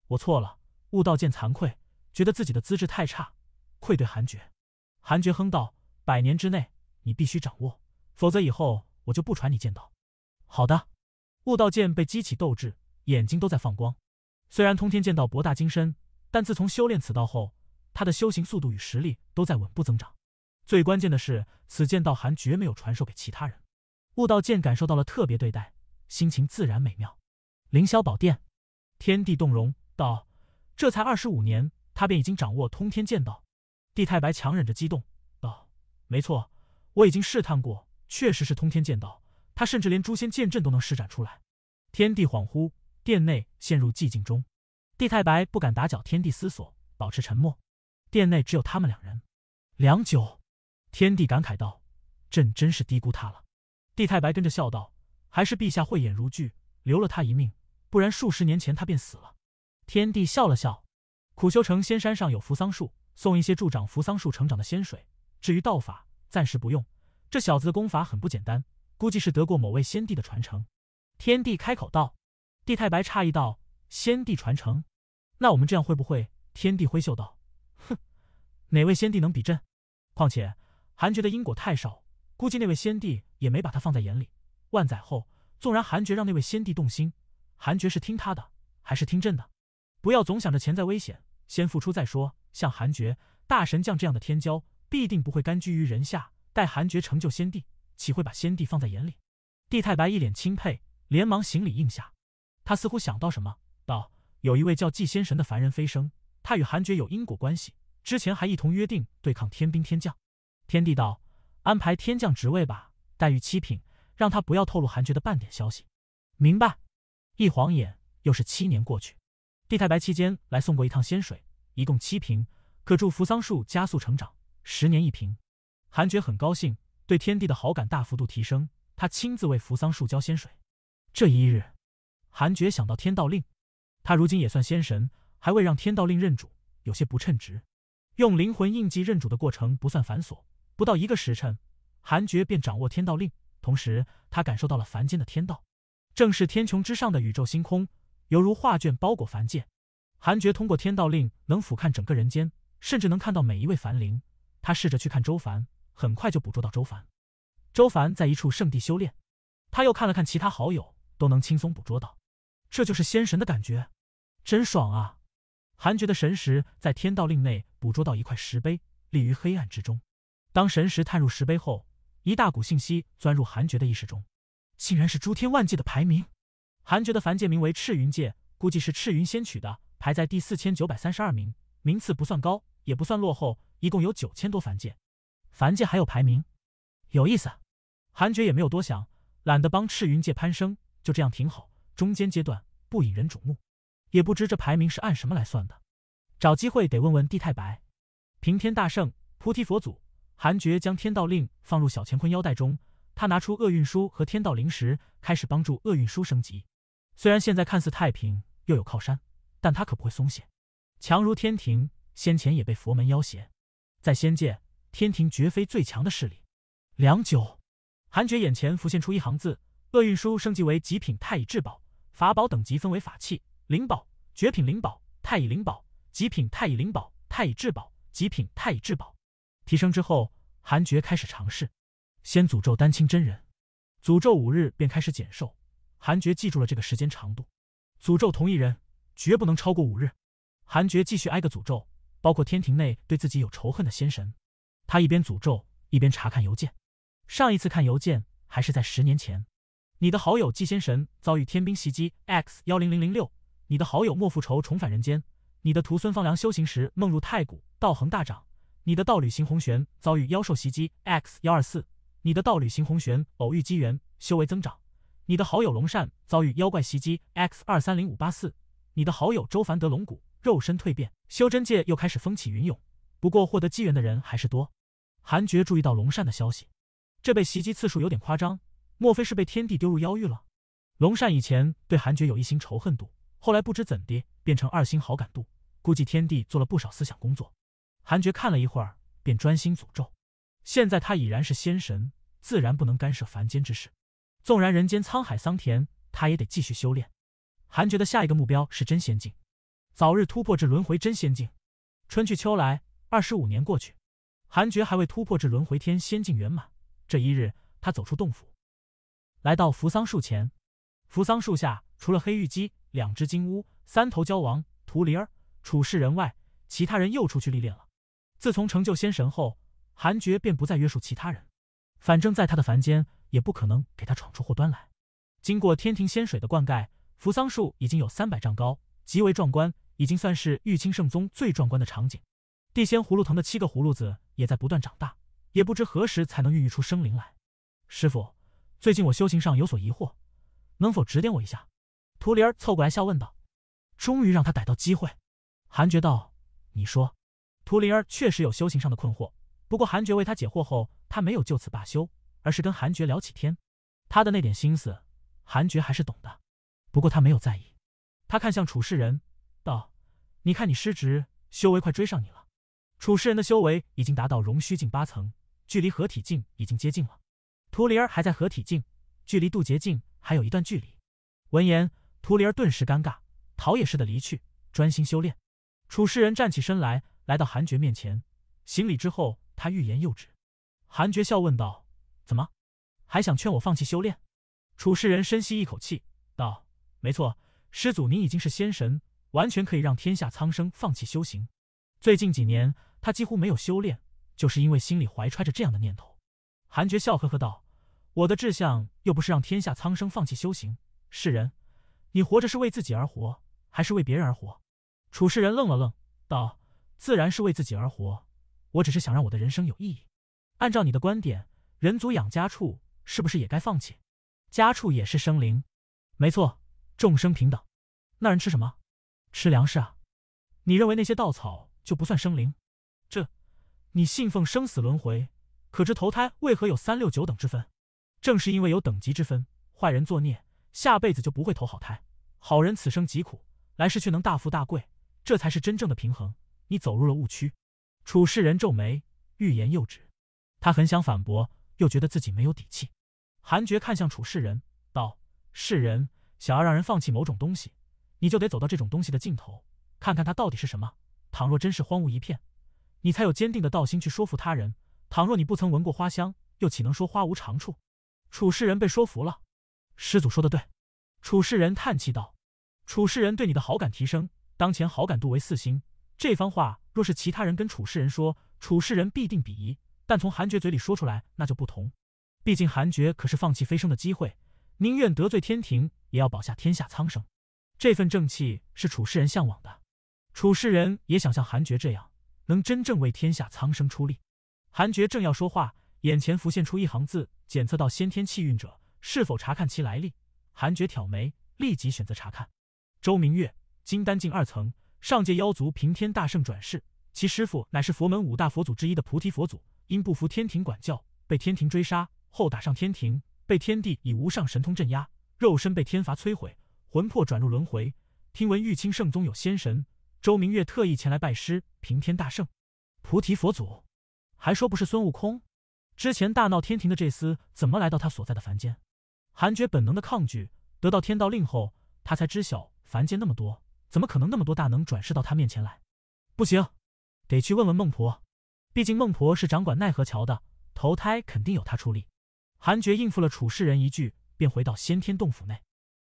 我错了，悟道剑惭愧，觉得自己的资质太差，愧对韩觉。韩觉哼道：“百年之内，你必须掌握，否则以后我就不传你剑道。”好的，悟道剑被激起斗志，眼睛都在放光。虽然通天剑道博大精深，但自从修炼此道后，他的修行速度与实力都在稳步增长。最关键的是，此剑道还绝没有传授给其他人。悟道剑感受到了特别对待，心情自然美妙。凌霄宝殿，天地动容，道：这才二十五年，他便已经掌握通天剑道。帝太白强忍着激动道：“没错，我已经试探过，确实是通天剑道。”他甚至连诛仙剑阵都能施展出来，天地恍惚，殿内陷入寂静中。帝太白不敢打搅天地思索，保持沉默。殿内只有他们两人。良久，天帝感慨道：“朕真是低估他了。”帝太白跟着笑道：“还是陛下慧眼如炬，留了他一命，不然数十年前他便死了。”天帝笑了笑：“苦修成仙山上有扶桑树，送一些助长扶桑树成长的仙水。至于道法，暂时不用。这小子的功法很不简单。”估计是得过某位先帝的传承，天帝开口道：“帝太白诧异道，先帝传承？那我们这样会不会？”天帝挥袖道：“哼，哪位先帝能比朕？况且韩爵的因果太少，估计那位先帝也没把他放在眼里。万载后，纵然韩爵让那位先帝动心，韩爵是听他的还是听朕的？不要总想着潜在危险，先付出再说。像韩爵、大神将这样的天骄，必定不会甘居于人下。待韩爵成就先帝。”岂会把先帝放在眼里？帝太白一脸钦佩，连忙行礼应下。他似乎想到什么，道：“有一位叫纪仙神的凡人飞升，他与韩爵有因果关系，之前还一同约定对抗天兵天将。”天帝道：“安排天将职位吧，待遇七品，让他不要透露韩爵的半点消息。”明白。一晃眼又是七年过去，帝太白期间来送过一趟仙水，一共七瓶，可助扶桑树加速成长，十年一瓶。韩爵很高兴。对天地的好感大幅度提升，他亲自为扶桑树浇仙水。这一日，韩爵想到天道令，他如今也算仙神，还未让天道令认主，有些不称职。用灵魂印记认主的过程不算繁琐，不到一个时辰，韩爵便掌握天道令。同时，他感受到了凡间的天道，正是天穹之上的宇宙星空，犹如画卷包裹凡界。韩爵通过天道令能俯瞰整个人间，甚至能看到每一位凡灵。他试着去看周凡。很快就捕捉到周凡，周凡在一处圣地修炼。他又看了看其他好友，都能轻松捕捉到，这就是仙神的感觉，真爽啊！韩爵的神识在天道令内捕捉到一块石碑，立于黑暗之中。当神识探入石碑后，一大股信息钻入韩爵的意识中，竟然是诸天万界的排名。韩爵的凡界名为赤云界，估计是赤云仙取的，排在第四千九百三十二名，名次不算高，也不算落后。一共有九千多凡界。凡界还有排名，有意思。韩爵也没有多想，懒得帮赤云界攀升，就这样挺好。中间阶段不引人瞩目，也不知这排名是按什么来算的。找机会得问问地太白、平天大圣、菩提佛祖。韩爵将天道令放入小乾坤腰带中，他拿出厄运书和天道灵石，开始帮助厄运书升级。虽然现在看似太平，又有靠山，但他可不会松懈。强如天庭，先前也被佛门要挟，在仙界。天庭绝非最强的势力。良久，韩爵眼前浮现出一行字：“厄运书升级为极品太乙至宝，法宝等级分为法器、灵宝、绝品灵宝、太乙灵宝、极品太乙灵宝、太乙至宝、极品太乙至宝。”提升之后，韩爵开始尝试，先诅咒丹青真人，诅咒五日便开始减寿。韩爵记住了这个时间长度，诅咒同一人绝不能超过五日。韩爵继续挨个诅咒，包括天庭内对自己有仇恨的仙神。他一边诅咒一边查看邮件，上一次看邮件还是在十年前。你的好友季仙神遭遇天兵袭击，X 幺零零零六。你的好友莫复仇重返人间。你的徒孙方良修行时梦入太古，道恒大涨。你的道侣邢红玄遭遇妖兽袭击，X 幺二四。你的道侣邢红玄偶遇机缘，修为增长。你的好友龙善遭遇妖怪袭击，X 二三零五八四。你的好友周凡德龙骨，肉身蜕变，修真界又开始风起云涌。不过获得机缘的人还是多。韩爵注意到龙扇的消息，这被袭击次数有点夸张，莫非是被天帝丢入妖域了？龙扇以前对韩爵有一星仇恨度，后来不知怎地变成二星好感度，估计天帝做了不少思想工作。韩爵看了一会儿，便专心诅咒。现在他已然是仙神，自然不能干涉凡间之事，纵然人间沧海桑田，他也得继续修炼。韩爵的下一个目标是真仙境，早日突破至轮回真仙境。春去秋来，二十五年过去。韩厥还未突破至轮回天仙境圆满，这一日，他走出洞府，来到扶桑树前。扶桑树下，除了黑玉鸡、两只金乌、三头蛟王、图灵儿、楚世人外，其他人又出去历练了。自从成就仙神后，韩厥便不再约束其他人，反正在他的凡间也不可能给他闯出祸端来。经过天庭仙水的灌溉，扶桑树已经有三百丈高，极为壮观，已经算是玉清圣宗最壮观的场景。地仙葫芦藤的七个葫芦子。也在不断长大，也不知何时才能孕育出生灵来。师傅，最近我修行上有所疑惑，能否指点我一下？涂灵儿凑过来笑问道。终于让他逮到机会，韩觉道：“你说。”涂灵儿确实有修行上的困惑，不过韩觉为他解惑后，他没有就此罢休，而是跟韩觉聊起天。他的那点心思，韩觉还是懂的，不过他没有在意。他看向处事人，道：“你看你师侄，修为快追上你了。”楚世人的修为已经达到容虚境八层，距离合体境已经接近了。图灵儿还在合体境，距离渡劫境还有一段距离。闻言，图灵儿顿时尴尬，逃也似的离去，专心修炼。楚世人站起身来，来到韩爵面前，行礼之后，他欲言又止。韩爵笑问道：“怎么，还想劝我放弃修炼？”楚世人深吸一口气，道：“没错，师祖，您已经是仙神，完全可以让天下苍生放弃修行。最近几年。”他几乎没有修炼，就是因为心里怀揣着这样的念头。韩觉笑呵呵道：“我的志向又不是让天下苍生放弃修行。世人，你活着是为自己而活，还是为别人而活？”楚世人愣了愣，道：“自然是为自己而活。我只是想让我的人生有意义。按照你的观点，人族养家畜是不是也该放弃？家畜也是生灵。没错，众生平等。那人吃什么？吃粮食啊。你认为那些稻草就不算生灵？”你信奉生死轮回，可知投胎为何有三六九等之分？正是因为有等级之分，坏人作孽，下辈子就不会投好胎；好人此生极苦，来世却能大富大贵，这才是真正的平衡。你走入了误区。处世人皱眉，欲言又止。他很想反驳，又觉得自己没有底气。韩爵看向处世人，道：“世人想要让人放弃某种东西，你就得走到这种东西的尽头，看看它到底是什么。倘若真是荒芜一片。”你才有坚定的道心去说服他人。倘若你不曾闻过花香，又岂能说花无长处？楚世人被说服了。师祖说的对。楚世人叹气道：“楚世人对你的好感提升，当前好感度为四星。”这番话若是其他人跟楚世人说，楚世人必定鄙夷；但从韩爵嘴里说出来，那就不同。毕竟韩爵可是放弃飞升的机会，宁愿得罪天庭，也要保下天下苍生。这份正气是楚世人向往的。楚世人也想像韩爵这样。能真正为天下苍生出力。韩爵正要说话，眼前浮现出一行字：检测到先天气运者，是否查看其来历？韩爵挑眉，立即选择查看。周明月，金丹境二层，上界妖族平天大圣转世，其师傅乃是佛门五大佛祖之一的菩提佛祖，因不服天庭管教，被天庭追杀，后打上天庭，被天帝以无上神通镇压，肉身被天罚摧毁，魂魄转入轮回。听闻玉清圣宗有仙神。周明月特意前来拜师，平天大圣、菩提佛祖，还说不是孙悟空。之前大闹天庭的这厮，怎么来到他所在的凡间？韩觉本能的抗拒，得到天道令后，他才知晓凡间那么多，怎么可能那么多大能转世到他面前来？不行，得去问问孟婆，毕竟孟婆是掌管奈何桥的，投胎肯定有她出力。韩觉应付了处事人一句，便回到先天洞府内。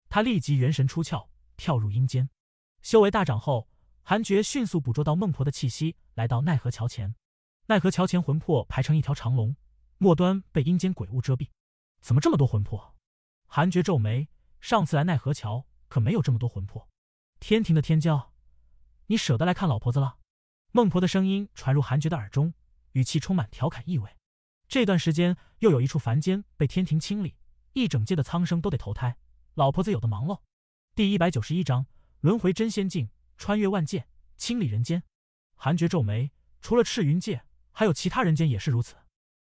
他立即元神出窍，跳入阴间，修为大涨后。韩觉迅速捕捉到孟婆的气息，来到奈何桥前。奈何桥前魂魄排成一条长龙，末端被阴间鬼物遮蔽。怎么这么多魂魄？韩觉皱眉，上次来奈何桥可没有这么多魂魄。天庭的天骄，你舍得来看老婆子了？孟婆的声音传入韩觉的耳中，语气充满调侃意味。这段时间又有一处凡间被天庭清理，一整界的苍生都得投胎，老婆子有的忙喽。第一百九十一章轮回真仙境。穿越万界，清理人间。韩爵皱眉，除了赤云界，还有其他人间也是如此。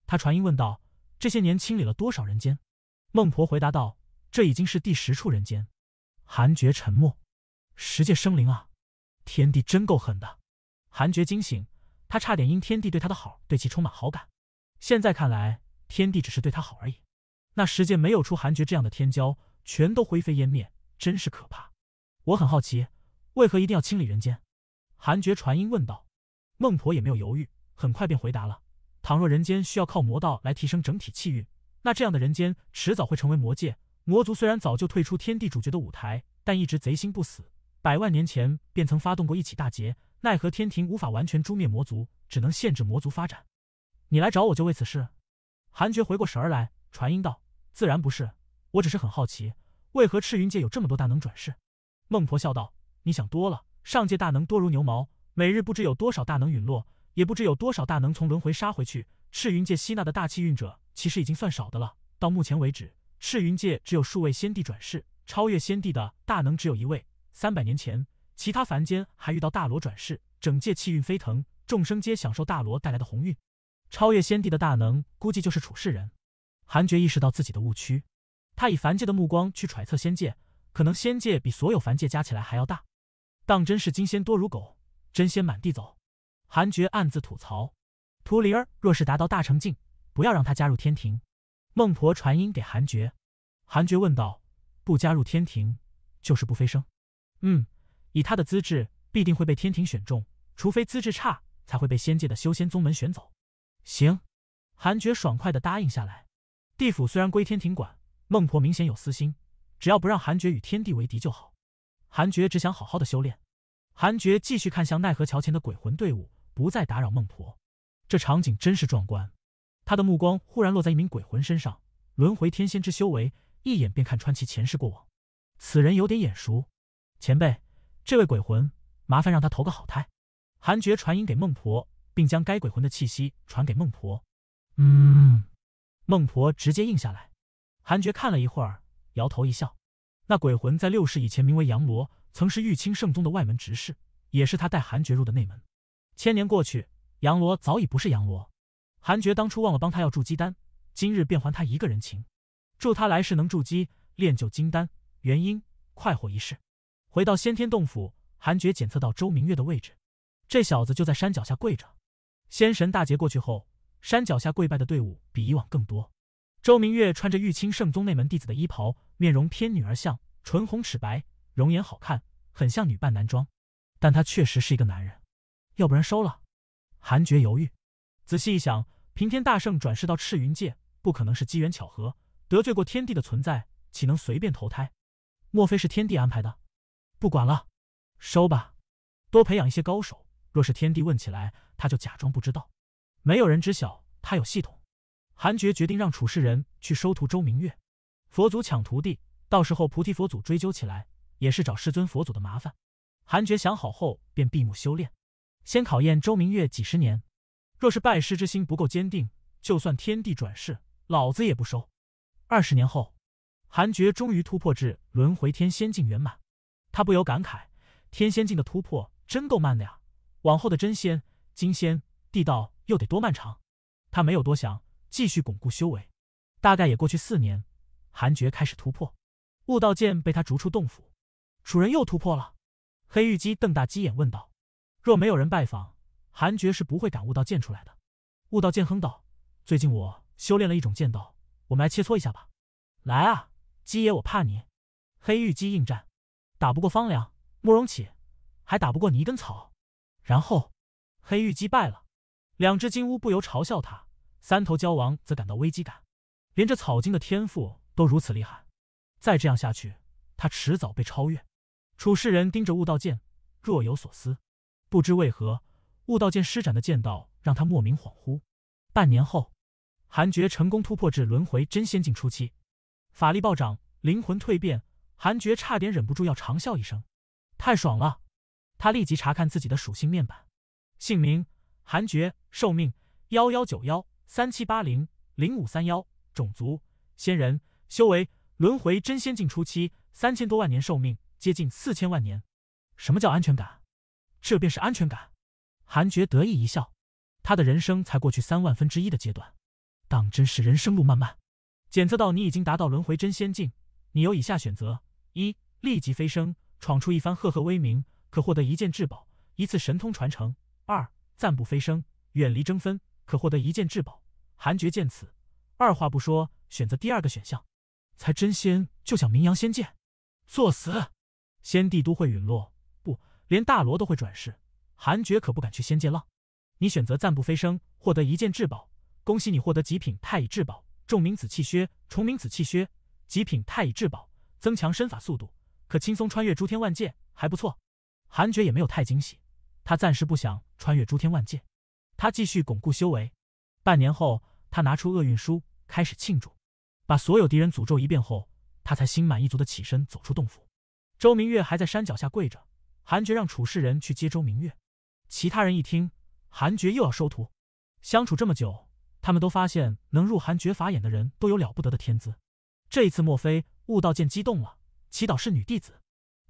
他传音问道：“这些年清理了多少人间？”孟婆回答道：“这已经是第十处人间。”韩爵沉默。十界生灵啊，天帝真够狠的。韩爵惊醒，他差点因天帝对他的好对其充满好感。现在看来，天帝只是对他好而已。那十界没有出韩爵这样的天骄，全都灰飞烟灭，真是可怕。我很好奇。为何一定要清理人间？韩爵传音问道。孟婆也没有犹豫，很快便回答了：“倘若人间需要靠魔道来提升整体气运，那这样的人间迟早会成为魔界。魔族虽然早就退出天地主角的舞台，但一直贼心不死，百万年前便曾发动过一起大劫。奈何天庭无法完全诛灭魔族，只能限制魔族发展。你来找我就为此事？”韩爵回过神儿来，传音道：“自然不是，我只是很好奇，为何赤云界有这么多大能转世？”孟婆笑道。你想多了，上界大能多如牛毛，每日不知有多少大能陨落，也不知有多少大能从轮回杀回去。赤云界吸纳的大气运者，其实已经算少的了。到目前为止，赤云界只有数位先帝转世，超越先帝的大能只有一位。三百年前，其他凡间还遇到大罗转世，整界气运飞腾，众生皆享受大罗带来的鸿运。超越先帝的大能，估计就是处世人。韩爵意识到自己的误区，他以凡界的目光去揣测仙界，可能仙界比所有凡界加起来还要大。当真是金仙多如狗，真仙满地走。韩觉暗自吐槽，图灵儿若是达到大成境，不要让他加入天庭。孟婆传音给韩觉，韩觉问道：不加入天庭，就是不飞升？嗯，以他的资质，必定会被天庭选中，除非资质差才会被仙界的修仙宗门选走。行，韩觉爽快的答应下来。地府虽然归天庭管，孟婆明显有私心，只要不让韩觉与天地为敌就好。韩爵只想好好的修炼。韩爵继续看向奈何桥前的鬼魂队伍，不再打扰孟婆。这场景真是壮观。他的目光忽然落在一名鬼魂身上，轮回天仙之修为，一眼便看穿其前世过往。此人有点眼熟。前辈，这位鬼魂，麻烦让他投个好胎。韩爵传音给孟婆，并将该鬼魂的气息传给孟婆。嗯。孟婆直接应下来。韩爵看了一会儿，摇头一笑。那鬼魂在六世以前名为杨罗，曾是玉清圣宗的外门执事，也是他带韩爵入的内门。千年过去，杨罗早已不是杨罗。韩爵当初忘了帮他要筑基丹，今日便还他一个人情，祝他来世能筑基、练就金丹、元婴、快活一世。回到先天洞府，韩爵检测到周明月的位置，这小子就在山脚下跪着。仙神大劫过去后，山脚下跪拜的队伍比以往更多。周明月穿着玉清圣宗内门弟子的衣袍。面容偏女儿相，唇红齿白，容颜好看，很像女扮男装。但他确实是一个男人，要不然收了。韩爵犹豫，仔细一想，平天大圣转世到赤云界，不可能是机缘巧合，得罪过天帝的存在，岂能随便投胎？莫非是天帝安排的？不管了，收吧，多培养一些高手。若是天帝问起来，他就假装不知道。没有人知晓他有系统。韩爵决定让楚世人去收徒周明月。佛祖抢徒弟，到时候菩提佛祖追究起来，也是找世尊佛祖的麻烦。韩觉想好后，便闭目修炼，先考验周明月几十年。若是拜师之心不够坚定，就算天地转世，老子也不收。二十年后，韩觉终于突破至轮回天仙境圆满。他不由感慨：天仙境的突破真够慢的呀！往后的真仙、金仙、地道又得多漫长？他没有多想，继续巩固修为。大概也过去四年。韩爵开始突破，悟道剑被他逐出洞府。主人又突破了，黑玉姬瞪大鸡眼问道：“若没有人拜访，韩爵是不会感悟到剑出来的。”悟道剑哼道：“最近我修炼了一种剑道，我们来切磋一下吧。”来啊，姬爷，我怕你！黑玉姬应战，打不过方良、慕容启，还打不过你一根草。然后，黑玉姬败了。两只金乌不由嘲笑他，三头蛟王则感到危机感，连着草精的天赋。都如此厉害，再这样下去，他迟早被超越。楚世人盯着悟道剑，若有所思。不知为何，悟道剑施展的剑道让他莫名恍惚。半年后，韩爵成功突破至轮回真仙境初期，法力暴涨，灵魂蜕变。韩爵差点忍不住要长笑一声，太爽了！他立即查看自己的属性面板：姓名韩爵，寿命幺幺九幺三七八零零五三幺，种族仙人。修为轮回真仙境初期，三千多万年寿命，接近四千万年。什么叫安全感？这便是安全感。韩觉得意一笑，他的人生才过去三万分之一的阶段，当真是人生路漫漫。检测到你已经达到轮回真仙境，你有以下选择：一、立即飞升，闯出一番赫赫威名，可获得一件至宝，一次神通传承；二、暂不飞升，远离争分，可获得一件至宝。韩觉见此，二话不说，选择第二个选项。才真仙就想名扬仙界，作死！仙帝都会陨落，不连大罗都会转世。韩爵可不敢去仙界浪。你选择暂不飞升，获得一件至宝。恭喜你获得极品太乙至宝重明紫气靴，重明紫气靴，极品太乙至宝，增强身法速度，可轻松穿越诸天万界，还不错。韩爵也没有太惊喜，他暂时不想穿越诸天万界，他继续巩固修为。半年后，他拿出厄运书，开始庆祝。把所有敌人诅咒一遍后，他才心满意足的起身走出洞府。周明月还在山脚下跪着，韩爵让楚世人去接周明月。其他人一听韩爵又要收徒，相处这么久，他们都发现能入韩爵法眼的人都有了不得的天资。这一次莫非悟道剑激动了，祈祷是女弟子？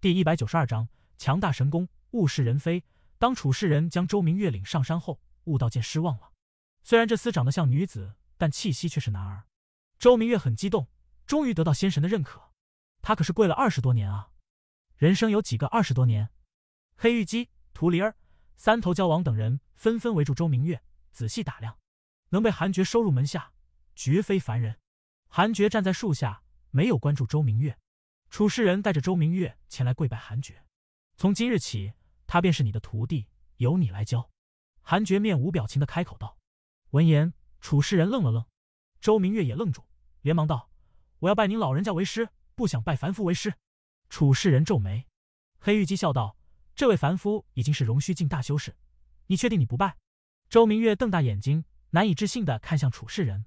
第一百九十二章强大神功。物是人非。当楚世人将周明月领上山后，悟道剑失望了。虽然这厮长得像女子，但气息却是男儿。周明月很激动，终于得到仙神的认可，他可是跪了二十多年啊！人生有几个二十多年？黑玉姬、图灵儿、三头蛟王等人纷纷围住周明月，仔细打量。能被韩爵收入门下，绝非凡人。韩爵站在树下，没有关注周明月。楚世人带着周明月前来跪拜韩爵，从今日起，他便是你的徒弟，由你来教。韩爵面无表情的开口道。闻言，楚世人愣了愣。周明月也愣住，连忙道：“我要拜您老人家为师，不想拜凡夫为师。”楚世人皱眉，黑玉姬笑道：“这位凡夫已经是容虚境大修士，你确定你不拜？”周明月瞪大眼睛，难以置信地看向楚世人。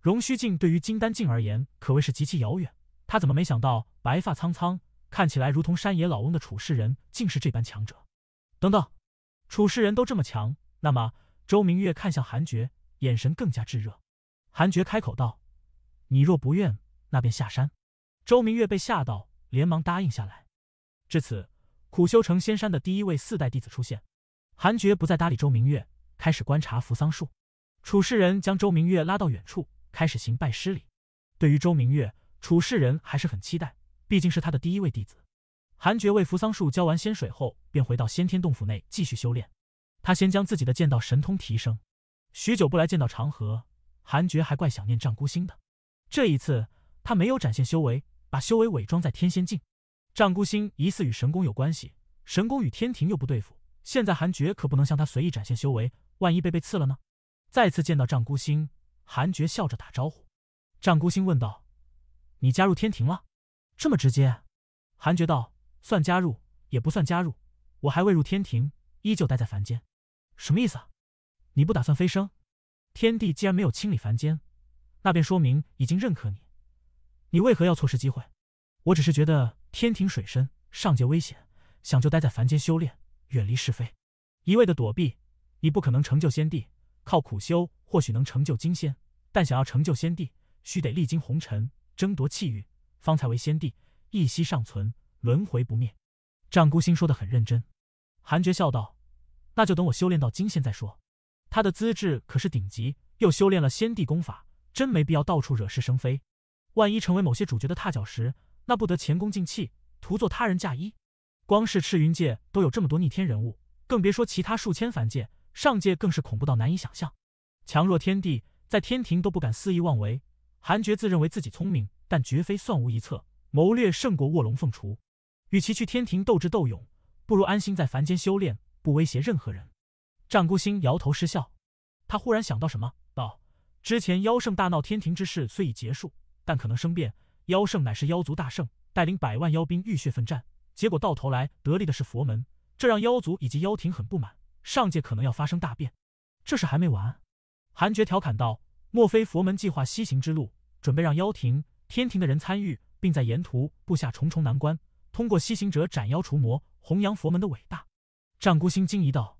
容虚境对于金丹境而言可谓是极其遥远，他怎么没想到，白发苍苍，看起来如同山野老翁的楚世人竟是这般强者？等等，楚世人都这么强，那么……周明月看向韩爵，眼神更加炙热。韩爵开口道：“你若不愿，那便下山。”周明月被吓到，连忙答应下来。至此，苦修成仙山的第一位四代弟子出现。韩爵不再搭理周明月，开始观察扶桑树。楚世人将周明月拉到远处，开始行拜师礼。对于周明月，楚世人还是很期待，毕竟是他的第一位弟子。韩爵为扶桑树浇完仙水后，便回到先天洞府内继续修炼。他先将自己的剑道神通提升。许久不来剑道长河。韩爵还怪想念战孤星的，这一次他没有展现修为，把修为伪装在天仙境。战孤星疑似与神功有关系，神功与天庭又不对付，现在韩爵可不能向他随意展现修为，万一被被刺了呢？再次见到战孤星，韩爵笑着打招呼。战孤星问道：“你加入天庭了？这么直接？”韩爵道：“算加入，也不算加入，我还未入天庭，依旧待在凡间。”什么意思啊？你不打算飞升？天帝既然没有清理凡间，那便说明已经认可你。你为何要错失机会？我只是觉得天庭水深，上界危险，想就待在凡间修炼，远离是非。一味的躲避，你不可能成就仙帝。靠苦修或许能成就金仙，但想要成就先帝，须得历经红尘，争夺气运，方才为先帝。一息尚存，轮回不灭。丈孤星说得很认真。韩觉笑道：“那就等我修炼到金仙再说。”他的资质可是顶级，又修炼了先帝功法，真没必要到处惹是生非。万一成为某些主角的踏脚石，那不得前功尽弃，徒做他人嫁衣？光是赤云界都有这么多逆天人物，更别说其他数千凡界、上界，更是恐怖到难以想象。强若天帝，在天庭都不敢肆意妄为。韩爵自认为自己聪明，但绝非算无一策，谋略胜过卧龙凤雏。与其去天庭斗智斗勇，不如安心在凡间修炼，不威胁任何人。战孤星摇头失笑，他忽然想到什么，道：“之前妖圣大闹天庭之事虽已结束，但可能生变。妖圣乃是妖族大圣，带领百万妖兵浴血奋战，结果到头来得利的是佛门，这让妖族以及妖庭很不满。上界可能要发生大变。”这事还没完，韩爵调侃道：“莫非佛门计划西行之路，准备让妖庭、天庭的人参与，并在沿途布下重重难关，通过西行者斩妖除魔，弘扬佛门的伟大？”战孤星惊疑道。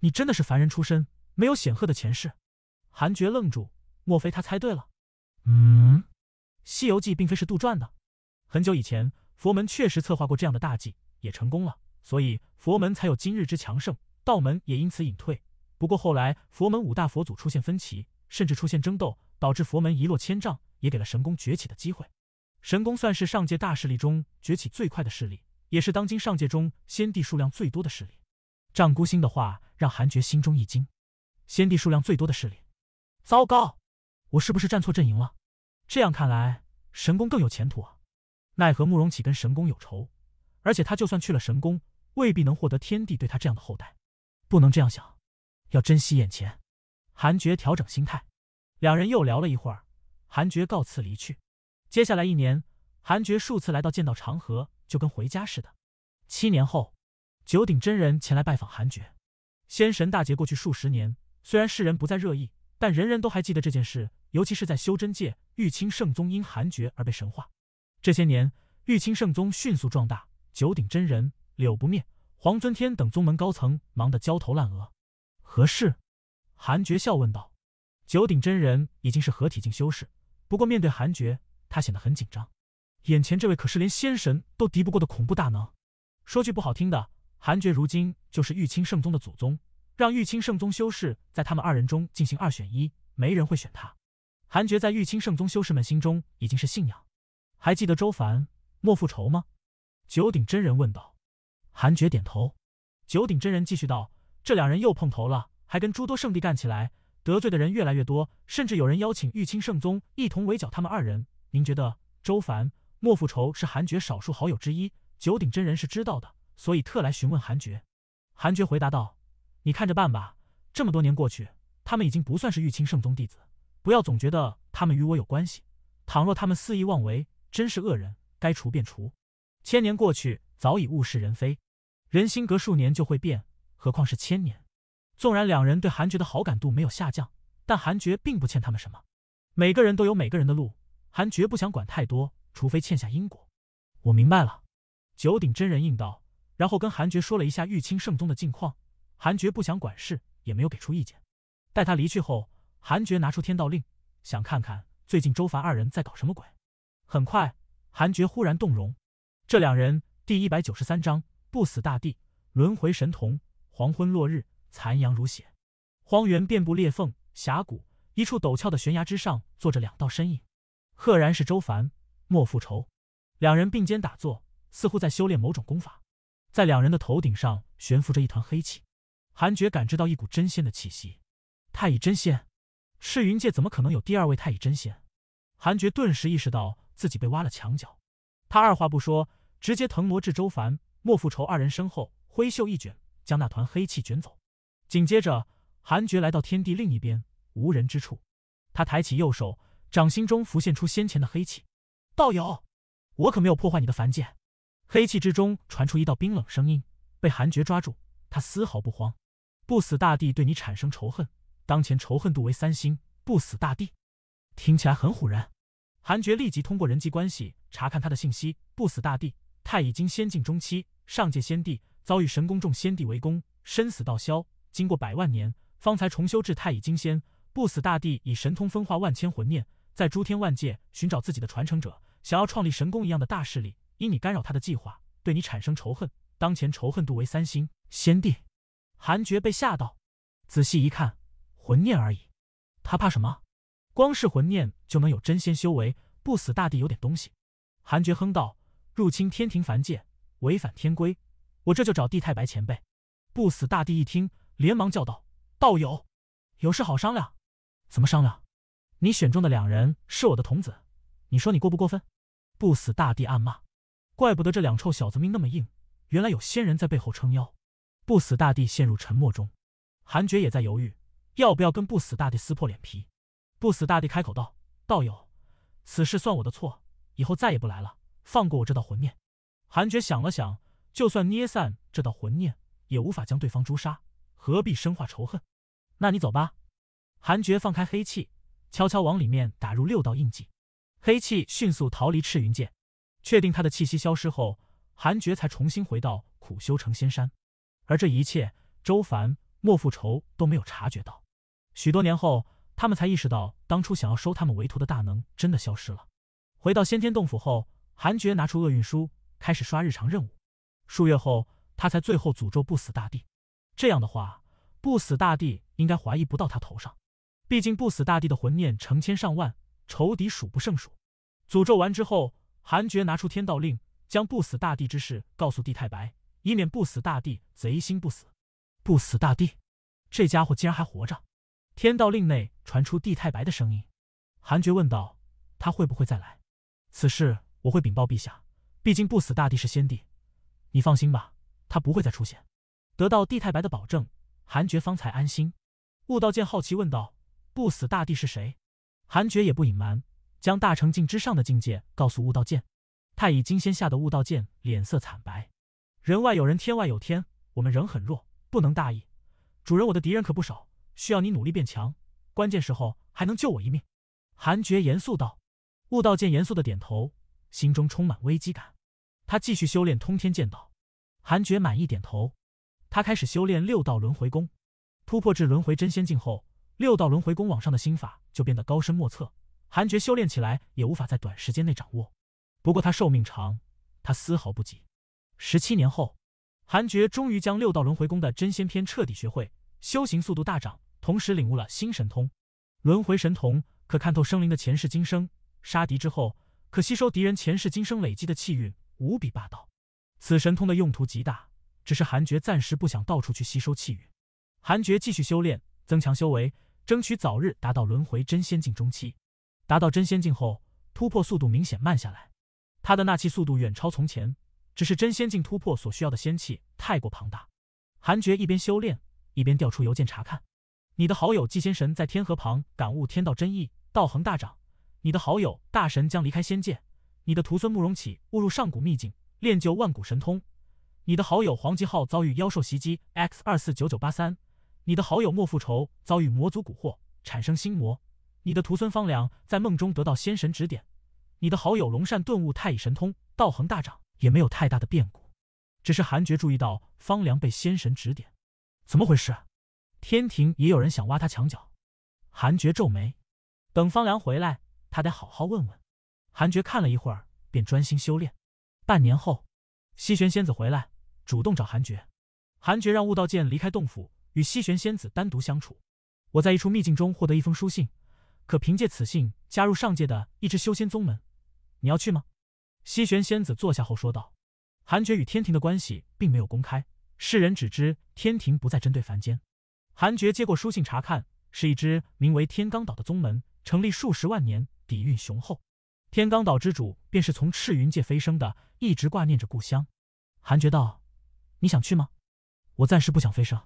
你真的是凡人出身，没有显赫的前世。韩爵愣住，莫非他猜对了？嗯，西游记并非是杜撰的。很久以前，佛门确实策划过这样的大计，也成功了，所以佛门才有今日之强盛。道门也因此隐退。不过后来，佛门五大佛祖出现分歧，甚至出现争斗，导致佛门一落千丈，也给了神功崛起的机会。神功算是上界大势力中崛起最快的势力，也是当今上界中先帝数量最多的势力。丈孤星的话。让韩爵心中一惊，先帝数量最多的势力，糟糕，我是不是站错阵营了？这样看来，神宫更有前途啊。奈何慕容启跟神宫有仇，而且他就算去了神宫，未必能获得天帝对他这样的厚待。不能这样想，要珍惜眼前。韩爵调整心态，两人又聊了一会儿，韩爵告辞离去。接下来一年，韩爵数次来到剑道长河，就跟回家似的。七年后，九鼎真人前来拜访韩爵。仙神大劫过去数十年，虽然世人不再热议，但人人都还记得这件事。尤其是在修真界，玉清圣宗因韩诀而被神化。这些年，玉清圣宗迅速壮大，九鼎真人、柳不灭、黄尊天等宗门高层忙得焦头烂额。何事？韩诀笑问道。九鼎真人已经是合体境修士，不过面对韩诀，他显得很紧张。眼前这位可是连仙神都敌不过的恐怖大能。说句不好听的。韩爵如今就是玉清圣宗的祖宗，让玉清圣宗修士在他们二人中进行二选一，没人会选他。韩爵在玉清圣宗修士们心中已经是信仰。还记得周凡莫复仇吗？九鼎真人问道。韩爵点头。九鼎真人继续道：这两人又碰头了，还跟诸多圣地干起来，得罪的人越来越多，甚至有人邀请玉清圣宗一同围剿他们二人。您觉得周凡莫复仇是韩爵少数好友之一？九鼎真人是知道的。所以特来询问韩爵，韩爵回答道：“你看着办吧。这么多年过去，他们已经不算是玉清圣宗弟子。不要总觉得他们与我有关系。倘若他们肆意妄为，真是恶人，该除便除。千年过去，早已物是人非，人心隔数年就会变，何况是千年。纵然两人对韩爵的好感度没有下降，但韩爵并不欠他们什么。每个人都有每个人的路，韩爵不想管太多，除非欠下因果。”我明白了，九鼎真人应道。然后跟韩爵说了一下玉清圣宗的近况，韩爵不想管事，也没有给出意见。待他离去后，韩爵拿出天道令，想看看最近周凡二人在搞什么鬼。很快，韩爵忽然动容。这两人第一百九十三章不死大帝轮回神童。黄昏落日，残阳如血，荒原遍布裂缝峡谷。一处陡峭的悬崖之上，坐着两道身影，赫然是周凡、莫复仇。两人并肩打坐，似乎在修炼某种功法。在两人的头顶上悬浮着一团黑气，韩爵感知到一股真仙的气息。太乙真仙，赤云界怎么可能有第二位太乙真仙？韩爵顿时意识到自己被挖了墙角，他二话不说，直接腾挪至周凡、莫复仇二人身后，挥袖一卷，将那团黑气卷走。紧接着，韩爵来到天地另一边无人之处，他抬起右手，掌心中浮现出先前的黑气。道友，我可没有破坏你的凡界。黑气之中传出一道冰冷声音，被韩爵抓住，他丝毫不慌。不死大帝对你产生仇恨，当前仇恨度为三星。不死大帝，听起来很唬人。韩爵立即通过人际关系查看他的信息。不死大帝，太乙金仙境中期，上界仙帝，遭遇神功众仙帝围攻，生死道消，经过百万年方才重修至太乙金仙。不死大帝以神通分化万千魂念，在诸天万界寻找自己的传承者，想要创立神功一样的大势力。因你干扰他的计划，对你产生仇恨，当前仇恨度为三星。先帝，韩爵被吓到，仔细一看，魂念而已，他怕什么？光是魂念就能有真仙修为，不死大帝有点东西。韩爵哼道：“入侵天庭凡界，违反天规，我这就找地太白前辈。”不死大帝一听，连忙叫道：“道友，有事好商量。”“怎么商量？”“你选中的两人是我的童子，你说你过不过分？”不死大帝暗骂。怪不得这两臭小子命那么硬，原来有仙人在背后撑腰。不死大帝陷入沉默中，韩爵也在犹豫，要不要跟不死大帝撕破脸皮。不死大帝开口道：“道友，此事算我的错，以后再也不来了，放过我这道魂念。”韩爵想了想，就算捏散这道魂念，也无法将对方诛杀，何必深化仇恨？那你走吧。韩爵放开黑气，悄悄往里面打入六道印记，黑气迅速逃离赤云界。确定他的气息消失后，韩觉才重新回到苦修成仙山，而这一切，周凡、莫复仇都没有察觉到。许多年后，他们才意识到，当初想要收他们为徒的大能真的消失了。回到先天洞府后，韩觉拿出厄运书，开始刷日常任务。数月后，他才最后诅咒不死大帝。这样的话，不死大帝应该怀疑不到他头上，毕竟不死大帝的魂念成千上万，仇敌数不胜数。诅咒完之后。韩爵拿出天道令，将不死大帝之事告诉帝太白，以免不死大帝贼心不死。不死大帝，这家伙竟然还活着！天道令内传出帝太白的声音。韩爵问道：“他会不会再来？”“此事我会禀报陛下，毕竟不死大帝是先帝，你放心吧，他不会再出现。”得到帝太白的保证，韩爵方才安心。悟道剑好奇问道：“不死大帝是谁？”韩爵也不隐瞒。将大成境之上的境界告诉悟道剑，太乙金仙吓得悟道剑脸色惨白。人外有人，天外有天，我们仍很弱，不能大意。主人，我的敌人可不少，需要你努力变强，关键时候还能救我一命。韩觉严肃道。悟道剑严肃的点头，心中充满危机感。他继续修炼通天剑道。韩爵满意点头，他开始修炼六道轮回功。突破至轮回真仙境后，六道轮回功网上的心法就变得高深莫测。韩觉修炼起来也无法在短时间内掌握，不过他寿命长，他丝毫不急。十七年后，韩觉终于将六道轮回功的真仙篇彻底学会，修行速度大涨，同时领悟了新神通——轮回神童，可看透生灵的前世今生。杀敌之后，可吸收敌人前世今生累积的气运，无比霸道。此神通的用途极大，只是韩觉暂时不想到处去吸收气运。韩觉继续修炼，增强修为，争取早日达到轮回真仙境中期。达到真仙境后，突破速度明显慢下来。他的纳气速度远超从前，只是真仙境突破所需要的仙气太过庞大。韩觉一边修炼，一边调出邮件查看：“你的好友纪仙神在天河旁感悟天道真意，道恒大涨。你的好友大神将离开仙界。你的徒孙慕容启误入上古秘境，练就万古神通。你的好友黄吉昊遭遇妖兽袭击。X 二四九九八三。你的好友莫复仇遭遇魔族蛊惑，产生心魔。”你的徒孙方良在梦中得到仙神指点，你的好友龙善顿悟太乙神通，道恒大涨，也没有太大的变故。只是韩爵注意到方良被仙神指点，怎么回事？天庭也有人想挖他墙角。韩爵皱眉，等方良回来，他得好好问问。韩爵看了一会儿，便专心修炼。半年后，西玄仙子回来，主动找韩爵。韩爵让悟道剑离开洞府，与西玄仙子单独相处。我在一处秘境中获得一封书信。可凭借此信加入上界的一支修仙宗门，你要去吗？西玄仙子坐下后说道：“韩爵与天庭的关系并没有公开，世人只知天庭不再针对凡间。”韩爵接过书信查看，是一支名为天罡岛的宗门，成立数十万年，底蕴雄厚。天罡岛之主便是从赤云界飞升的，一直挂念着故乡。韩爵道：“你想去吗？”“我暂时不想飞升。”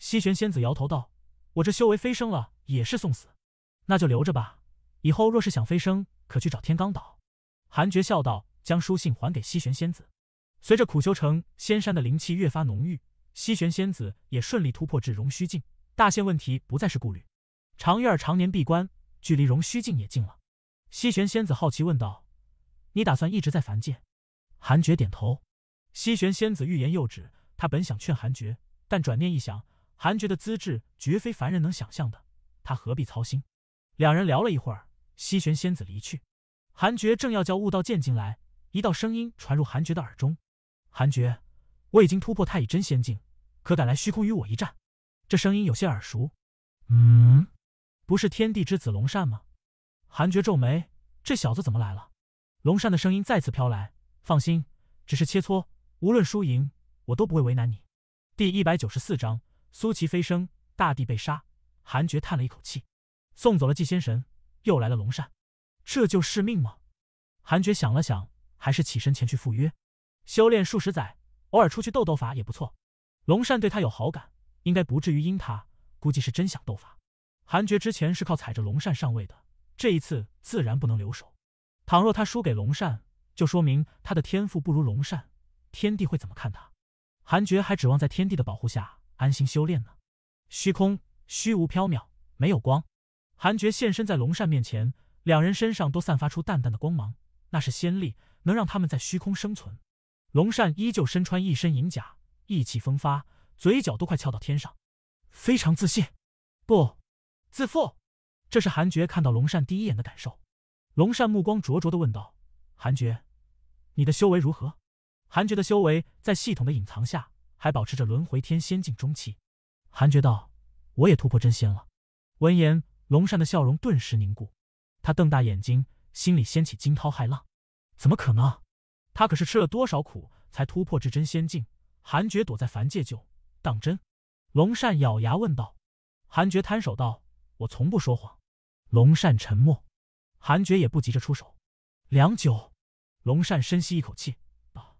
西玄仙子摇头道：“我这修为飞升了也是送死。”那就留着吧，以后若是想飞升，可去找天罡岛。韩爵笑道，将书信还给西玄仙子。随着苦修成仙山的灵气越发浓郁，西玄仙子也顺利突破至融虚境，大限问题不再是顾虑。长月儿常年闭关，距离融虚境也近了。西玄仙子好奇问道：“你打算一直在凡界？”韩爵点头。西玄仙子欲言又止，他本想劝韩爵，但转念一想，韩爵的资质绝非凡人能想象的，他何必操心？两人聊了一会儿，西玄仙子离去。韩觉正要叫悟道剑进来，一道声音传入韩觉的耳中。韩觉，我已经突破太乙真仙境，可敢来虚空与我一战？这声音有些耳熟。嗯，不是天地之子龙善吗？韩觉皱眉，这小子怎么来了？龙善的声音再次飘来，放心，只是切磋，无论输赢，我都不会为难你。第一百九十四章，苏琪飞升，大帝被杀。韩觉叹了一口气。送走了祭仙神，又来了龙扇，这就是命吗？韩爵想了想，还是起身前去赴约。修炼数十载，偶尔出去斗斗法也不错。龙扇对他有好感，应该不至于因他，估计是真想斗法。韩爵之前是靠踩着龙扇上位的，这一次自然不能留手。倘若他输给龙扇，就说明他的天赋不如龙扇，天帝会怎么看他？韩爵还指望在天帝的保护下安心修炼呢。虚空，虚无缥缈，没有光。韩爵现身在龙善面前，两人身上都散发出淡淡的光芒，那是仙力，能让他们在虚空生存。龙善依旧身穿一身银甲，意气风发，嘴角都快翘到天上，非常自信，不自负。这是韩爵看到龙善第一眼的感受。龙善目光灼灼地问道：“韩爵，你的修为如何？”韩爵的修为在系统的隐藏下，还保持着轮回天仙境中期。韩爵道：“我也突破真仙了。”闻言。龙善的笑容顿时凝固，他瞪大眼睛，心里掀起惊涛骇浪。怎么可能？他可是吃了多少苦才突破至真仙境！韩爵躲在凡界，就当真？龙善咬牙问道。韩爵摊手道：“我从不说谎。”龙善沉默。韩爵也不急着出手。良久，龙善深吸一口气，道：“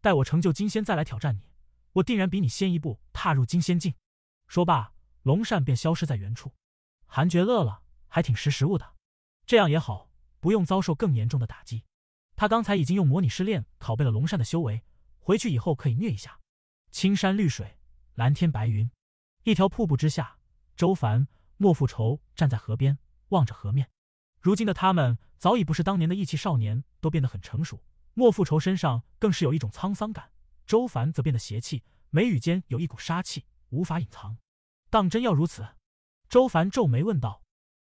待我成就金仙，再来挑战你，我定然比你先一步踏入金仙境。”说罢，龙善便消失在原处。韩爵乐了，还挺识时务的，这样也好，不用遭受更严重的打击。他刚才已经用模拟试炼拷贝了龙扇的修为，回去以后可以虐一下。青山绿水，蓝天白云，一条瀑布之下，周凡、莫复仇站在河边，望着河面。如今的他们早已不是当年的意气少年，都变得很成熟。莫复仇身上更是有一种沧桑感，周凡则变得邪气，眉宇间有一股杀气，无法隐藏。当真要如此？周凡皱眉问道：“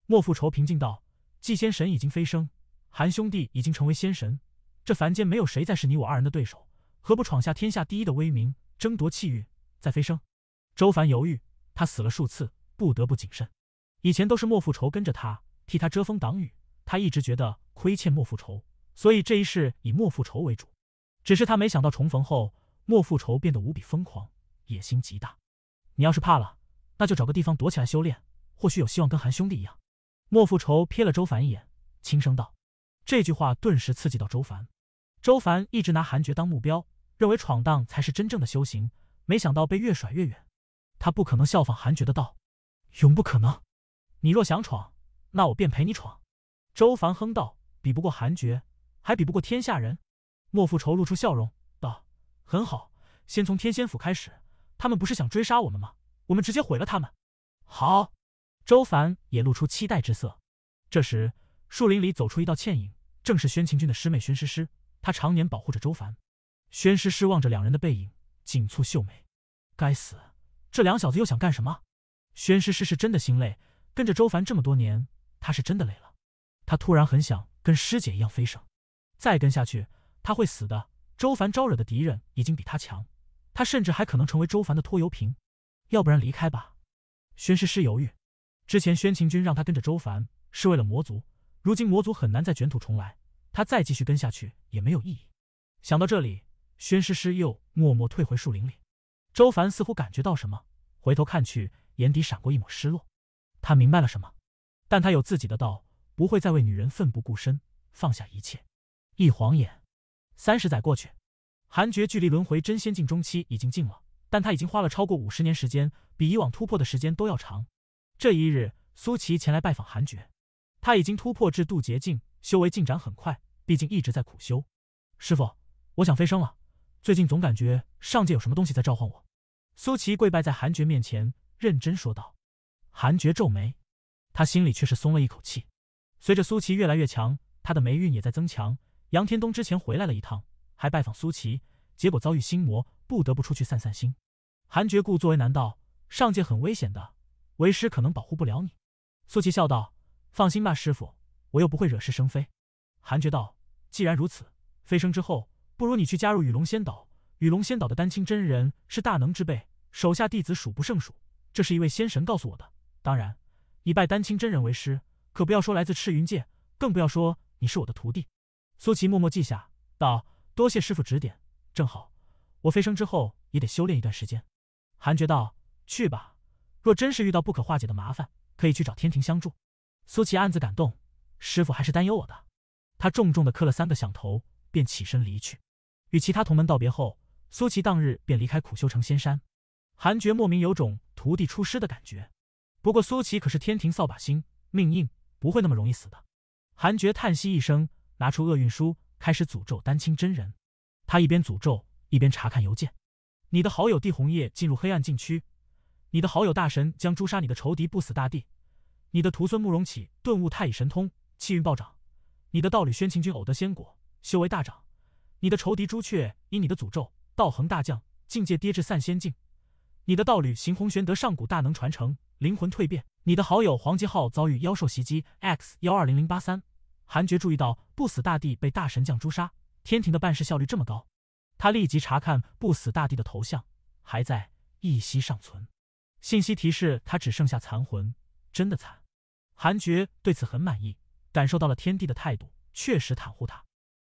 莫复仇平静道，季仙神已经飞升，韩兄弟已经成为仙神，这凡间没有谁再是你我二人的对手，何不闯下天下第一的威名，争夺气运，再飞升？”周凡犹豫，他死了数次，不得不谨慎。以前都是莫复仇跟着他，替他遮风挡雨，他一直觉得亏欠莫复仇，所以这一世以莫复仇为主。只是他没想到重逢后，莫复仇变得无比疯狂，野心极大。你要是怕了，那就找个地方躲起来修炼。或许有希望跟韩兄弟一样，莫复仇瞥了周凡一眼，轻声道：“这句话顿时刺激到周凡。周凡一直拿韩爵当目标，认为闯荡才是真正的修行，没想到被越甩越远。他不可能效仿韩爵的道，永不可能。你若想闯，那我便陪你闯。”周凡哼道：“比不过韩爵，还比不过天下人。”莫复仇露出笑容道：“很好，先从天仙府开始。他们不是想追杀我们吗？我们直接毁了他们。”好。周凡也露出期待之色。这时，树林里走出一道倩影，正是宣晴君的师妹宣诗诗。她常年保护着周凡。宣诗诗望着两人的背影，紧蹙秀眉。该死，这两小子又想干什么？宣诗诗是真的心累，跟着周凡这么多年，她是真的累了。她突然很想跟师姐一样飞升，再跟下去她会死的。周凡招惹的敌人已经比他强，他甚至还可能成为周凡的拖油瓶。要不然离开吧。宣师师犹豫。之前宣秦军让他跟着周凡，是为了魔族。如今魔族很难再卷土重来，他再继续跟下去也没有意义。想到这里，宣诗诗又默默退回树林里。周凡似乎感觉到什么，回头看去，眼底闪过一抹失落。他明白了什么，但他有自己的道，不会再为女人奋不顾身，放下一切。一晃眼，三十载过去，韩爵距离轮回真仙境中期已经近了，但他已经花了超过五十年时间，比以往突破的时间都要长。这一日，苏琪前来拜访韩爵，他已经突破至渡劫境，修为进展很快，毕竟一直在苦修。师傅，我想飞升了，最近总感觉上界有什么东西在召唤我。苏琪跪拜在韩爵面前，认真说道。韩爵皱眉，他心里却是松了一口气。随着苏琪越来越强，他的霉运也在增强。杨天东之前回来了一趟，还拜访苏琪，结果遭遇心魔，不得不出去散散心。韩爵故作为难道上界很危险的？为师可能保护不了你，苏琪笑道：“放心吧，师傅，我又不会惹是生非。”韩诀道：“既然如此，飞升之后，不如你去加入雨龙仙岛。雨龙仙岛的丹青真人是大能之辈，手下弟子数不胜数。这是一位仙神告诉我的。当然，以拜丹青真人为师，可不要说来自赤云界，更不要说你是我的徒弟。”苏琪默默记下，道：“多谢师傅指点。正好，我飞升之后也得修炼一段时间。”韩诀道：“去吧。”若真是遇到不可化解的麻烦，可以去找天庭相助。苏琪暗自感动，师傅还是担忧我的。他重重的磕了三个响头，便起身离去。与其他同门道别后，苏琪当日便离开苦修成仙山。韩觉莫名有种徒弟出师的感觉。不过苏琪可是天庭扫把星，命硬，不会那么容易死的。韩觉叹息一声，拿出厄运书，开始诅咒丹青真人。他一边诅咒，一边查看邮件。你的好友帝红叶进入黑暗禁区。你的好友大神将诛杀你的仇敌不死大帝，你的徒孙慕容启顿悟太乙神通，气运暴涨；你的道侣宣秦君偶得仙果，修为大涨；你的仇敌朱雀因你的诅咒道恒大降，境界跌至散仙境；你的道侣邢红玄得上古大能传承，灵魂蜕变；你的好友黄吉昊遭遇妖兽袭击。X 幺二零零八三，韩爵注意到不死大帝被大神将诛杀，天庭的办事效率这么高，他立即查看不死大帝的头像，还在一息尚存。信息提示他只剩下残魂，真的惨。韩爵对此很满意，感受到了天帝的态度确实袒护他。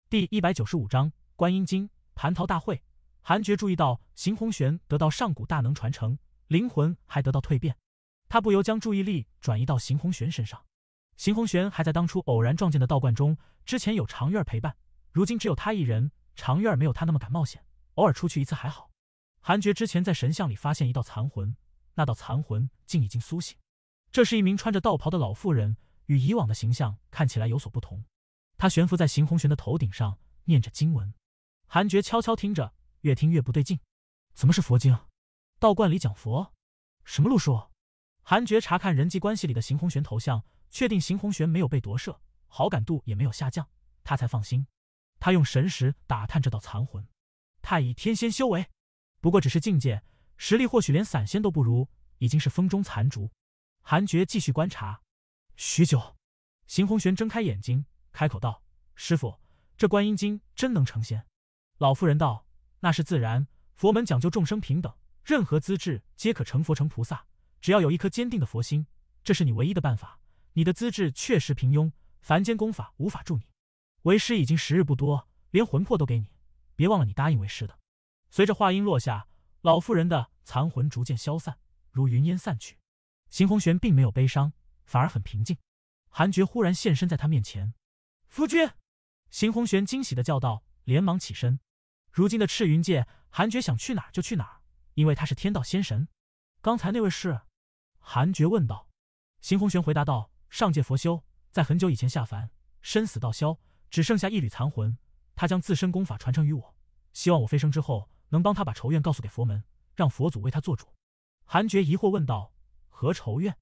第一百九十五章观音经蟠桃大会。韩爵注意到邢红玄得到上古大能传承，灵魂还得到蜕变，他不由将注意力转移到邢红玄身上。邢红玄还在当初偶然撞见的道观中，之前有长月儿陪伴，如今只有他一人。长月儿没有他那么敢冒险，偶尔出去一次还好。韩爵之前在神像里发现一道残魂。那道残魂竟已经苏醒，这是一名穿着道袍的老妇人，与以往的形象看起来有所不同。她悬浮在邢红玄的头顶上，念着经文。韩觉悄悄听着，越听越不对劲，怎么是佛经？道观里讲佛？什么路数？韩觉查看人际关系里的邢红玄头像，确定邢红玄没有被夺舍，好感度也没有下降，他才放心。他用神识打探这道残魂，太乙天仙修为，不过只是境界。实力或许连散仙都不如，已经是风中残烛。韩觉继续观察许久，邢红玄睁开眼睛，开口道：“师傅，这观音经真能成仙？”老妇人道：“那是自然，佛门讲究众生平等，任何资质皆可成佛成菩萨，只要有一颗坚定的佛心。这是你唯一的办法。你的资质确实平庸，凡间功法无法助你。为师已经时日不多，连魂魄都给你，别忘了你答应为师的。”随着话音落下。老妇人的残魂逐渐消散，如云烟散去。邢红玄并没有悲伤，反而很平静。韩爵忽然现身在他面前，夫君！邢红玄惊喜的叫道，连忙起身。如今的赤云界，韩爵想去哪儿就去哪儿，因为他是天道仙神。刚才那位是？韩爵问道。邢红玄回答道：上界佛修，在很久以前下凡，生死道消，只剩下一缕残魂。他将自身功法传承于我，希望我飞升之后。能帮他把仇怨告诉给佛门，让佛祖为他做主。韩觉疑惑问道：“何仇怨？”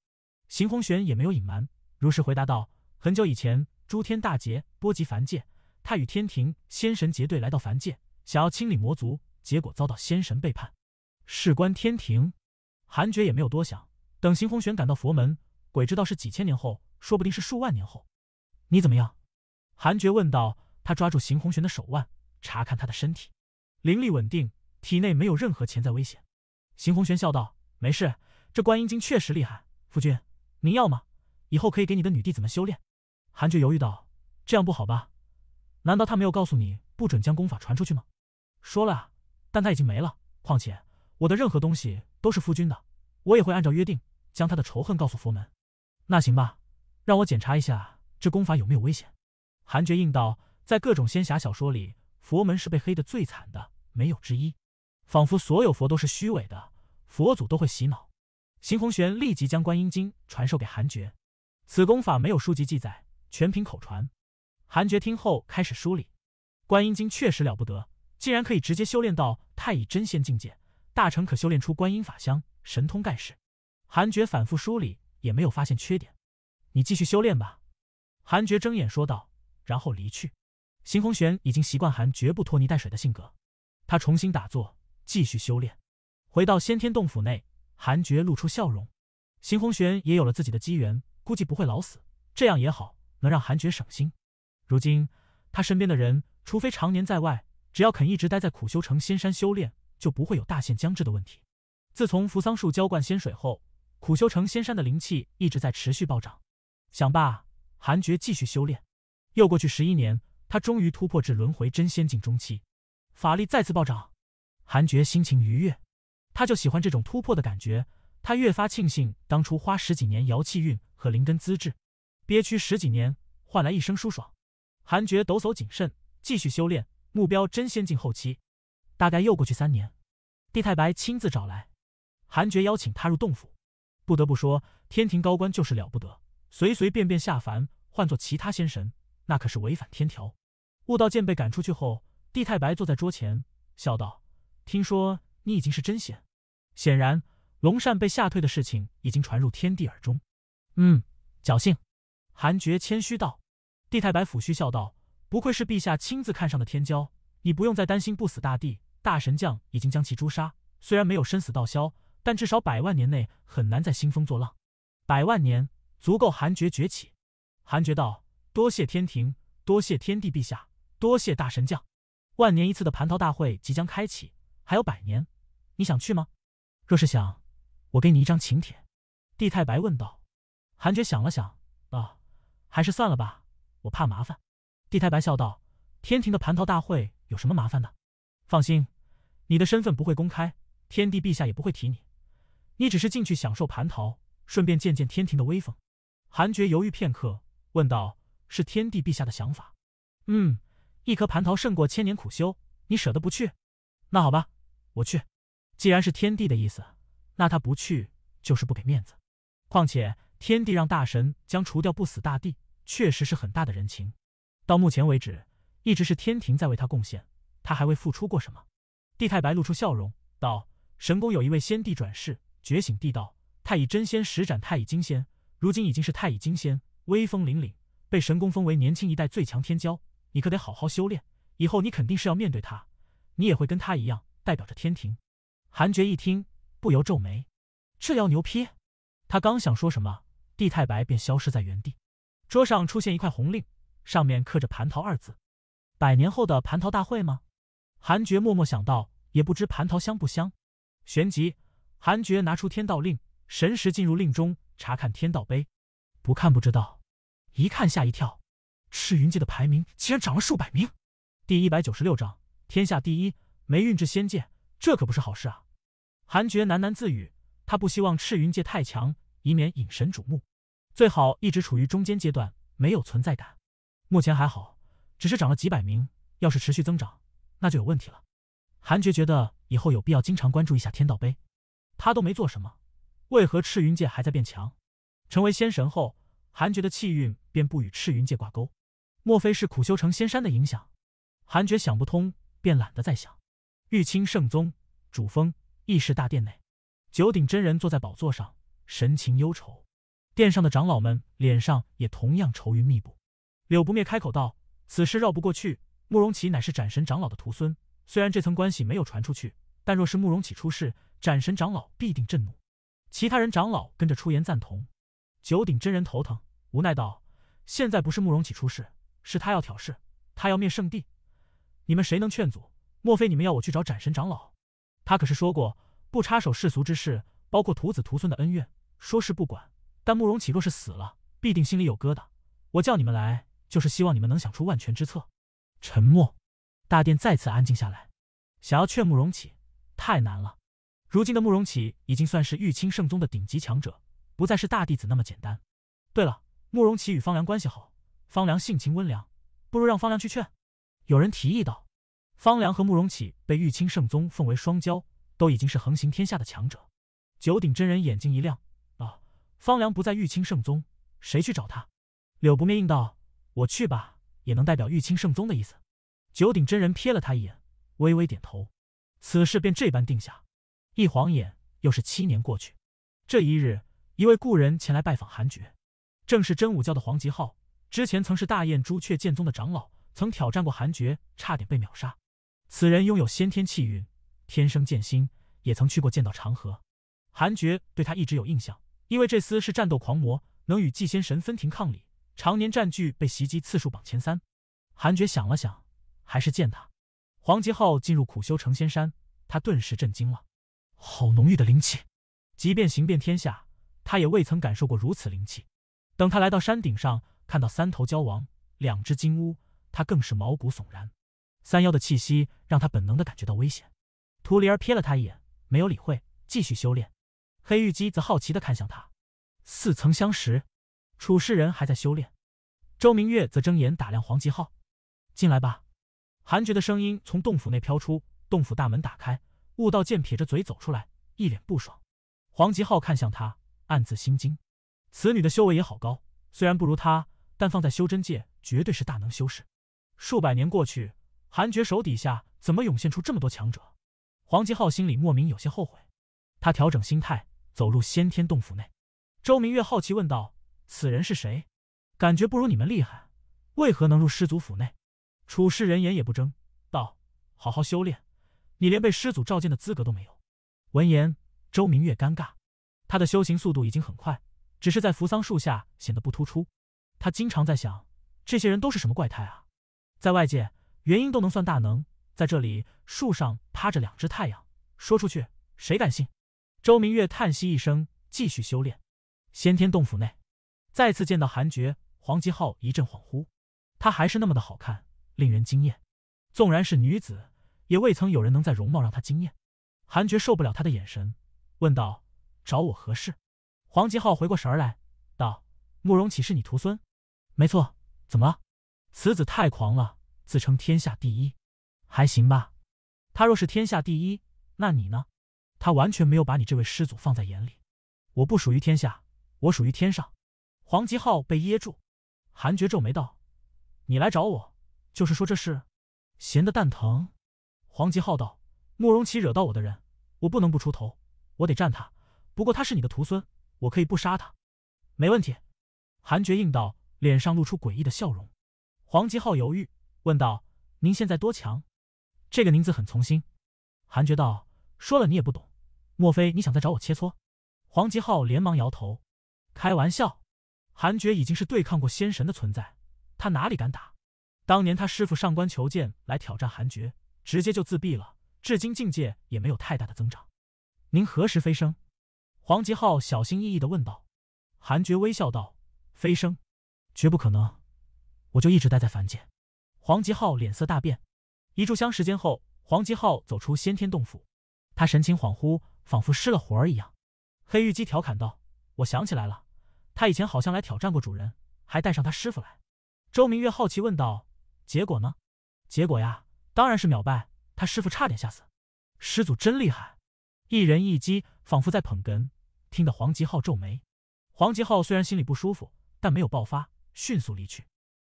邢红玄也没有隐瞒，如实回答道：“很久以前，诸天大劫波及凡界，他与天庭仙神结队来到凡界，想要清理魔族，结果遭到仙神背叛。事关天庭。”韩爵也没有多想，等邢红玄赶到佛门，鬼知道是几千年后，说不定是数万年后。你怎么样？韩觉问道，他抓住邢红玄的手腕，查看他的身体。灵力稳定，体内没有任何潜在危险。邢红轩笑道：“没事，这观音经确实厉害。夫君，您要吗？以后可以给你的女弟子们修炼。”韩觉犹豫道：“这样不好吧？难道他没有告诉你不准将功法传出去吗？”“说了啊，但他已经没了。况且我的任何东西都是夫君的，我也会按照约定将他的仇恨告诉佛门。”“那行吧，让我检查一下这功法有没有危险。”韩觉应道：“在各种仙侠小说里，佛门是被黑得最惨的。”没有之一，仿佛所有佛都是虚伪的，佛祖都会洗脑。邢红玄立即将《观音经》传授给韩觉，此功法没有书籍记载，全凭口传。韩觉听后开始梳理，《观音经》确实了不得，竟然可以直接修炼到太乙真仙境界，大成可修炼出观音法相，神通盖世。韩觉反复梳理也没有发现缺点，你继续修炼吧。韩觉睁眼说道，然后离去。邢红玄已经习惯韩绝不拖泥带水的性格。他重新打坐，继续修炼。回到先天洞府内，韩诀露出笑容。邢红玄也有了自己的机缘，估计不会老死。这样也好，能让韩诀省心。如今他身边的人，除非常年在外，只要肯一直待在苦修城仙山修炼，就不会有大限将至的问题。自从扶桑树浇灌仙水后，苦修城仙山的灵气一直在持续暴涨。想罢，韩诀继续修炼。又过去十一年，他终于突破至轮回真仙境中期。法力再次暴涨，韩爵心情愉悦，他就喜欢这种突破的感觉。他越发庆幸当初花十几年摇气运和灵根资质，憋屈十几年换来一生舒爽。韩爵抖擞精神，继续修炼，目标真仙境后期。大概又过去三年，帝太白亲自找来，韩爵邀请他入洞府。不得不说，天庭高官就是了不得，随随便便下凡，换做其他仙神，那可是违反天条。悟道剑被赶出去后。帝太白坐在桌前，笑道：“听说你已经是真仙。”显然，龙善被吓退的事情已经传入天地耳中。嗯，侥幸，韩爵谦虚道。帝太白抚须笑道：“不愧是陛下亲自看上的天骄，你不用再担心不死大帝大神将已经将其诛杀。虽然没有生死道消，但至少百万年内很难再兴风作浪。百万年足够韩爵崛起。”韩爵道：“多谢天庭，多谢天帝陛下，多谢大神将。”万年一次的蟠桃大会即将开启，还有百年，你想去吗？若是想，我给你一张请帖。帝太白问道。韩爵想了想，啊，还是算了吧，我怕麻烦。”帝太白笑道：“天庭的蟠桃大会有什么麻烦的？放心，你的身份不会公开，天帝陛下也不会提你，你只是进去享受蟠桃，顺便见见天庭的威风。”韩爵犹豫片刻，问道：“是天帝陛下的想法？”嗯。一颗蟠桃胜过千年苦修，你舍得不去？那好吧，我去。既然是天帝的意思，那他不去就是不给面子。况且天帝让大神将除掉不死大帝，确实是很大的人情。到目前为止，一直是天庭在为他贡献，他还未付出过什么。帝太白露出笑容道：“神宫有一位先帝转世觉醒地道，太乙真仙施展太乙金仙，如今已经是太乙金仙，威风凛凛，被神宫封为年轻一代最强天骄。”你可得好好修炼，以后你肯定是要面对他，你也会跟他一样代表着天庭。韩爵一听，不由皱眉，这要牛批。他刚想说什么，帝太白便消失在原地，桌上出现一块红令，上面刻着“蟠桃”二字。百年后的蟠桃大会吗？韩爵默默想到，也不知蟠桃香不香。旋即，韩爵拿出天道令，神识进入令中查看天道碑。不看不知道，一看吓一跳。赤云界的排名竟然涨了数百名。第一百九十六章天下第一，霉运至仙界，这可不是好事啊！韩爵喃喃自语，他不希望赤云界太强，以免引神瞩目，最好一直处于中间阶段，没有存在感。目前还好，只是涨了几百名，要是持续增长，那就有问题了。韩爵觉得以后有必要经常关注一下天道碑，他都没做什么，为何赤云界还在变强？成为仙神后，韩爵的气运便不与赤云界挂钩。莫非是苦修成仙山的影响？韩觉想不通，便懒得再想。玉清圣宗主峰议事大殿内，九鼎真人坐在宝座上，神情忧愁。殿上的长老们脸上也同样愁云密布。柳不灭开口道：“此事绕不过去。慕容启乃是斩神长老的徒孙，虽然这层关系没有传出去，但若是慕容启出事，斩神长老必定震怒。”其他人长老跟着出言赞同。九鼎真人头疼，无奈道：“现在不是慕容启出事。”是他要挑事，他要灭圣地，你们谁能劝阻？莫非你们要我去找斩神长老？他可是说过不插手世俗之事，包括徒子徒孙的恩怨，说是不管。但慕容启若是死了，必定心里有疙瘩。我叫你们来，就是希望你们能想出万全之策。沉默，大殿再次安静下来。想要劝慕容启，太难了。如今的慕容启已经算是玉清圣宗的顶级强者，不再是大弟子那么简单。对了，慕容启与方良关系好。方良性情温良，不如让方良去劝。有人提议道：“方良和慕容启被玉清圣宗奉为双骄，都已经是横行天下的强者。”九鼎真人眼睛一亮：“啊，方良不在玉清圣宗，谁去找他？”柳不灭应道：“我去吧，也能代表玉清圣宗的意思。”九鼎真人瞥了他一眼，微微点头。此事便这般定下。一晃眼，又是七年过去。这一日，一位故人前来拜访韩爵，正是真武教的黄吉昊。之前曾是大燕朱雀剑宗的长老，曾挑战过韩爵，差点被秒杀。此人拥有先天气运，天生剑心，也曾去过剑道长河。韩爵对他一直有印象，因为这厮是战斗狂魔，能与祭仙神分庭抗礼，常年占据被袭击次数榜前三。韩爵想了想，还是见他。黄极昊进入苦修成仙山，他顿时震惊了，好浓郁的灵气！即便行遍天下，他也未曾感受过如此灵气。等他来到山顶上。看到三头蛟王、两只金乌，他更是毛骨悚然。三妖的气息让他本能的感觉到危险。涂灵儿瞥了他一眼，没有理会，继续修炼。黑玉姬则好奇的看向他，似曾相识。楚世人还在修炼。周明月则睁眼打量黄吉浩。进来吧。韩觉的声音从洞府内飘出。洞府大门打开，悟道剑撇着嘴走出来，一脸不爽。黄吉浩看向他，暗自心惊。此女的修为也好高，虽然不如他。但放在修真界，绝对是大能修士。数百年过去，韩爵手底下怎么涌现出这么多强者？黄吉浩心里莫名有些后悔。他调整心态，走入先天洞府内。周明月好奇问道：“此人是谁？感觉不如你们厉害，为何能入师祖府内？”楚氏人言也不争，道：“好好修炼，你连被师祖召见的资格都没有。”闻言，周明月尴尬。他的修行速度已经很快，只是在扶桑树下显得不突出。他经常在想，这些人都是什么怪胎啊！在外界，元婴都能算大能，在这里，树上趴着两只太阳，说出去谁敢信？周明月叹息一声，继续修炼。先天洞府内，再次见到韩爵，黄吉浩一阵恍惚。她还是那么的好看，令人惊艳。纵然是女子，也未曾有人能在容貌让她惊艳。韩爵受不了他的眼神，问道：“找我何事？”黄吉浩回过神来，道：“慕容岂是你徒孙？”没错，怎么了？此子太狂了，自称天下第一，还行吧？他若是天下第一，那你呢？他完全没有把你这位师祖放在眼里。我不属于天下，我属于天上。黄吉浩被噎住，韩爵皱眉道：“你来找我，就是说这事？闲得蛋疼？”黄吉浩道：“慕容奇惹到我的人，我不能不出头，我得战他。不过他是你的徒孙，我可以不杀他。”“没问题。”韩爵应道。脸上露出诡异的笑容，黄吉浩犹豫问道：“您现在多强？”这个名字很从心。韩爵道：“说了你也不懂，莫非你想再找我切磋？”黄吉浩连忙摇头：“开玩笑。”韩爵已经是对抗过仙神的存在，他哪里敢打？当年他师傅上官求剑来挑战韩爵，直接就自闭了，至今境界也没有太大的增长。您何时飞升？”黄吉浩小心翼翼的问道。韩爵微笑道：“飞升。”绝不可能，我就一直待在凡间。黄吉浩脸色大变，一炷香时间后，黄吉浩走出先天洞府，他神情恍惚，仿佛失了魂儿一样。黑玉姬调侃道：“我想起来了，他以前好像来挑战过主人，还带上他师傅来。”周明月好奇问道：“结果呢？”“结果呀，当然是秒败，他师傅差点吓死。”“师祖真厉害，一人一击，仿佛在捧哏。”听得黄吉浩皱眉。黄吉浩虽然心里不舒服，但没有爆发。迅速离去，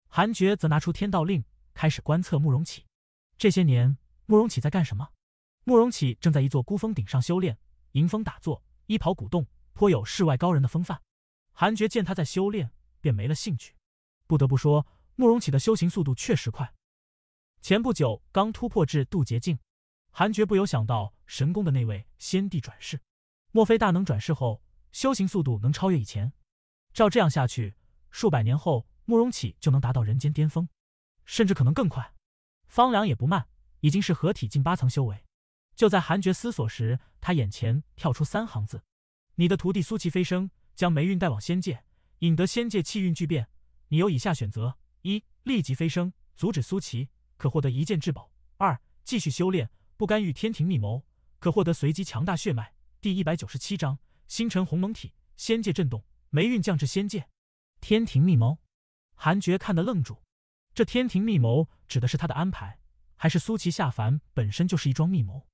韩爵则拿出天道令，开始观测慕容启。这些年，慕容启在干什么？慕容启正在一座孤峰顶上修炼，迎风打坐，衣袍鼓动，颇有世外高人的风范。韩爵见他在修炼，便没了兴趣。不得不说，慕容启的修行速度确实快。前不久刚突破至渡劫境，韩爵不由想到神宫的那位先帝转世，莫非大能转世后修行速度能超越以前？照这样下去。数百年后，慕容启就能达到人间巅峰，甚至可能更快。方良也不慢，已经是合体近八层修为。就在韩爵思索时，他眼前跳出三行字：你的徒弟苏琪飞升，将霉运带往仙界，引得仙界气运巨变。你有以下选择：一、立即飞升，阻止苏琪，可获得一件至宝；二、继续修炼，不干预天庭密谋，可获得随机强大血脉。第一百九十七章：星辰鸿蒙体，仙界震动，霉运降至仙界。天庭密谋，韩爵看得愣住。这天庭密谋指的是他的安排，还是苏琪下凡本身就是一桩密谋？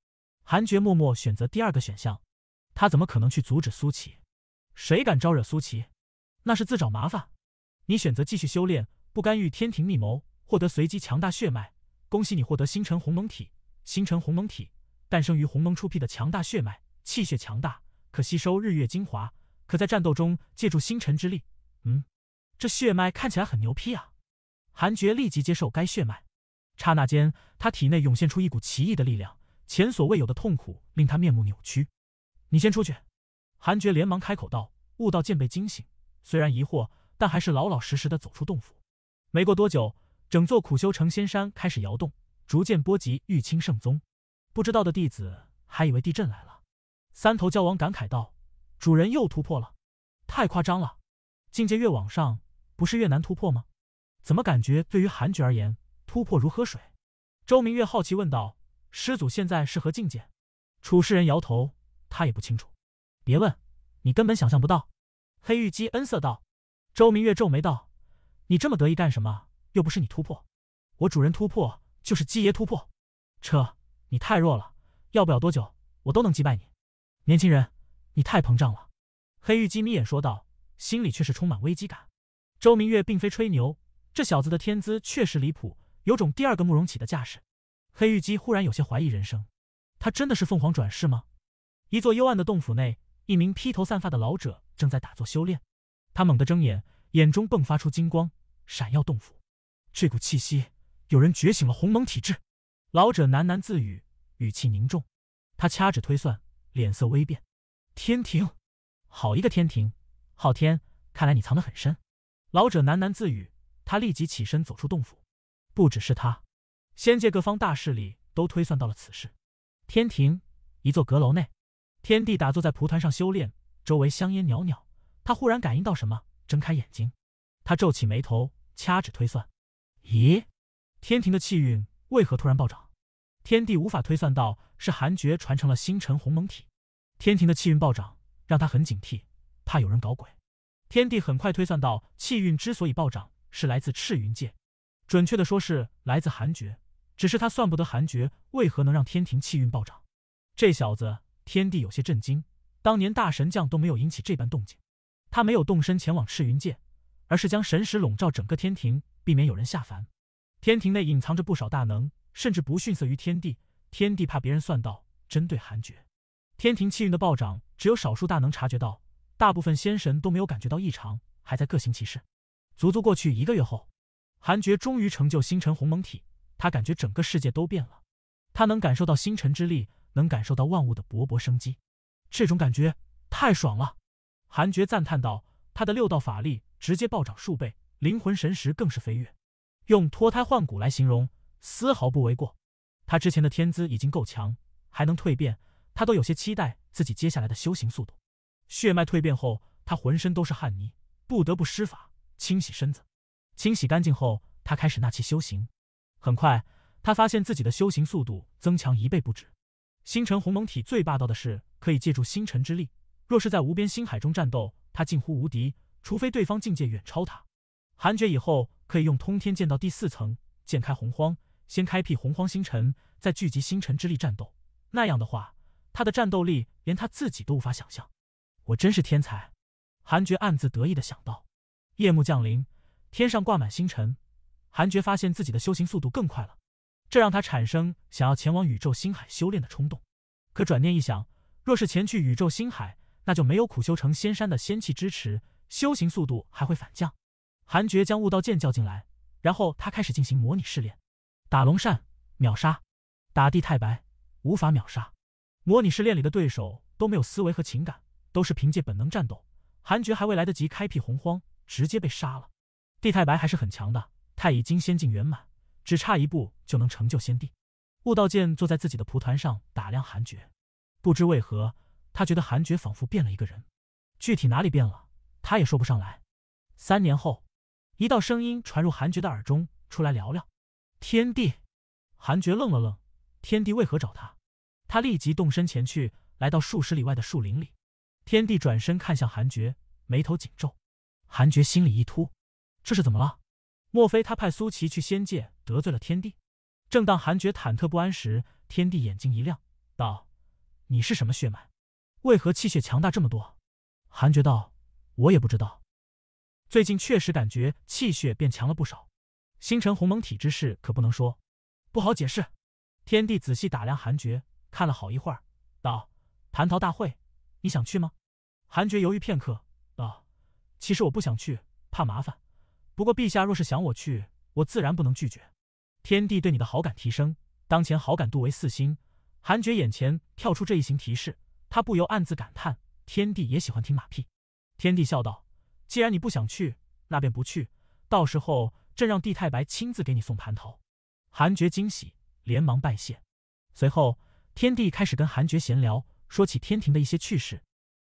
韩爵默默选择第二个选项。他怎么可能去阻止苏琪？谁敢招惹苏琪，那是自找麻烦。你选择继续修炼，不干预天庭密谋，获得随机强大血脉。恭喜你获得星辰鸿蒙体。星辰鸿蒙体诞生于鸿蒙出辟的强大血脉，气血强大，可吸收日月精华，可在战斗中借助星辰之力。嗯。这血脉看起来很牛批啊！韩爵立即接受该血脉，刹那间，他体内涌现出一股奇异的力量，前所未有的痛苦令他面目扭曲。你先出去，韩爵连忙开口道。悟道剑被惊醒，虽然疑惑，但还是老老实实的走出洞府。没过多久，整座苦修成仙山开始摇动，逐渐波及玉清圣宗。不知道的弟子还以为地震来了。三头蛟王感慨道：“主人又突破了，太夸张了！境界越往上。”不是越难突破吗？怎么感觉对于韩局而言，突破如喝水？周明月好奇问道。师祖现在是何境界？楚世人摇头，他也不清楚。别问，你根本想象不到。黑玉姬恩色道。周明月皱眉道：“你这么得意干什么？又不是你突破，我主人突破就是姬爷突破。扯，你太弱了，要不了多久我都能击败你。年轻人，你太膨胀了。”黑玉姬眯眼说道，心里却是充满危机感。周明月并非吹牛，这小子的天资确实离谱，有种第二个慕容启的架势。黑玉姬忽然有些怀疑人生，他真的是凤凰转世吗？一座幽暗的洞府内，一名披头散发的老者正在打坐修炼。他猛地睁眼，眼中迸发出金光，闪耀洞府。这股气息，有人觉醒了鸿蒙体质。老者喃喃自语，语气凝重。他掐指推算，脸色微变。天庭，好一个天庭！昊天，看来你藏得很深。老者喃喃自语，他立即起身走出洞府。不只是他，仙界各方大势力都推算到了此事。天庭一座阁楼内，天帝打坐在蒲团上修炼，周围香烟袅袅。他忽然感应到什么，睁开眼睛，他皱起眉头，掐指推算。咦，天庭的气运为何突然暴涨？天帝无法推算到是韩爵传承了星辰鸿蒙体。天庭的气运暴涨，让他很警惕，怕有人搞鬼。天帝很快推算到，气运之所以暴涨，是来自赤云界，准确的说是来自寒绝。只是他算不得寒绝为何能让天庭气运暴涨。这小子，天帝有些震惊。当年大神将都没有引起这般动静。他没有动身前往赤云界，而是将神识笼罩整个天庭，避免有人下凡。天庭内隐藏着不少大能，甚至不逊色于天帝。天帝怕别人算到，针对寒绝。天庭气运的暴涨，只有少数大能察觉到。大部分仙神都没有感觉到异常，还在各行其事。足足过去一个月后，韩爵终于成就星辰鸿蒙体。他感觉整个世界都变了，他能感受到星辰之力，能感受到万物的勃勃生机，这种感觉太爽了。韩爵赞叹道：“他的六道法力直接暴涨数倍，灵魂神识更是飞跃，用脱胎换骨来形容丝毫不为过。他之前的天资已经够强，还能蜕变，他都有些期待自己接下来的修行速度。”血脉蜕变后，他浑身都是汗泥，不得不施法清洗身子。清洗干净后，他开始纳气修行。很快，他发现自己的修行速度增强一倍不止。星辰鸿蒙体最霸道的是可以借助星辰之力，若是在无边星海中战斗，他近乎无敌，除非对方境界远超他。寒绝以后可以用通天剑到第四层剑开洪荒，先开辟洪荒星辰，再聚集星辰之力战斗。那样的话，他的战斗力连他自己都无法想象。我真是天才，韩爵暗自得意的想到。夜幕降临，天上挂满星辰，韩爵发现自己的修行速度更快了，这让他产生想要前往宇宙星海修炼的冲动。可转念一想，若是前去宇宙星海，那就没有苦修成仙山的仙气支持，修行速度还会反降。韩爵将悟道剑叫进来，然后他开始进行模拟试炼。打龙扇秒杀，打地太白无法秒杀。模拟试炼里的对手都没有思维和情感。都是凭借本能战斗，韩爵还未来得及开辟洪荒，直接被杀了。帝太白还是很强的，太乙金仙境圆满，只差一步就能成就仙帝。悟道剑坐在自己的蒲团上打量韩爵，不知为何他觉得韩爵仿佛变了一个人，具体哪里变了，他也说不上来。三年后，一道声音传入韩爵的耳中：“出来聊聊。”天帝。韩爵愣了愣，天帝为何找他？他立即动身前去，来到数十里外的树林里。天帝转身看向韩爵，眉头紧皱。韩爵心里一突，这是怎么了？莫非他派苏琪去仙界得罪了天帝？正当韩爵忐忑不安时，天帝眼睛一亮，道：“你是什么血脉？为何气血强大这么多？”韩爵道：“我也不知道，最近确实感觉气血变强了不少。星辰鸿蒙体之事可不能说，不好解释。”天帝仔细打量韩爵，看了好一会儿，道：“蟠桃大会。”你想去吗？韩爵犹豫片刻，道：“其实我不想去，怕麻烦。不过陛下若是想我去，我自然不能拒绝。”天帝对你的好感提升，当前好感度为四星。韩爵眼前跳出这一行提示，他不由暗自感叹：天帝也喜欢听马屁。天帝笑道：“既然你不想去，那便不去。到时候朕让帝太白亲自给你送蟠桃。”韩爵惊喜，连忙拜谢。随后，天帝开始跟韩爵闲聊。说起天庭的一些趣事，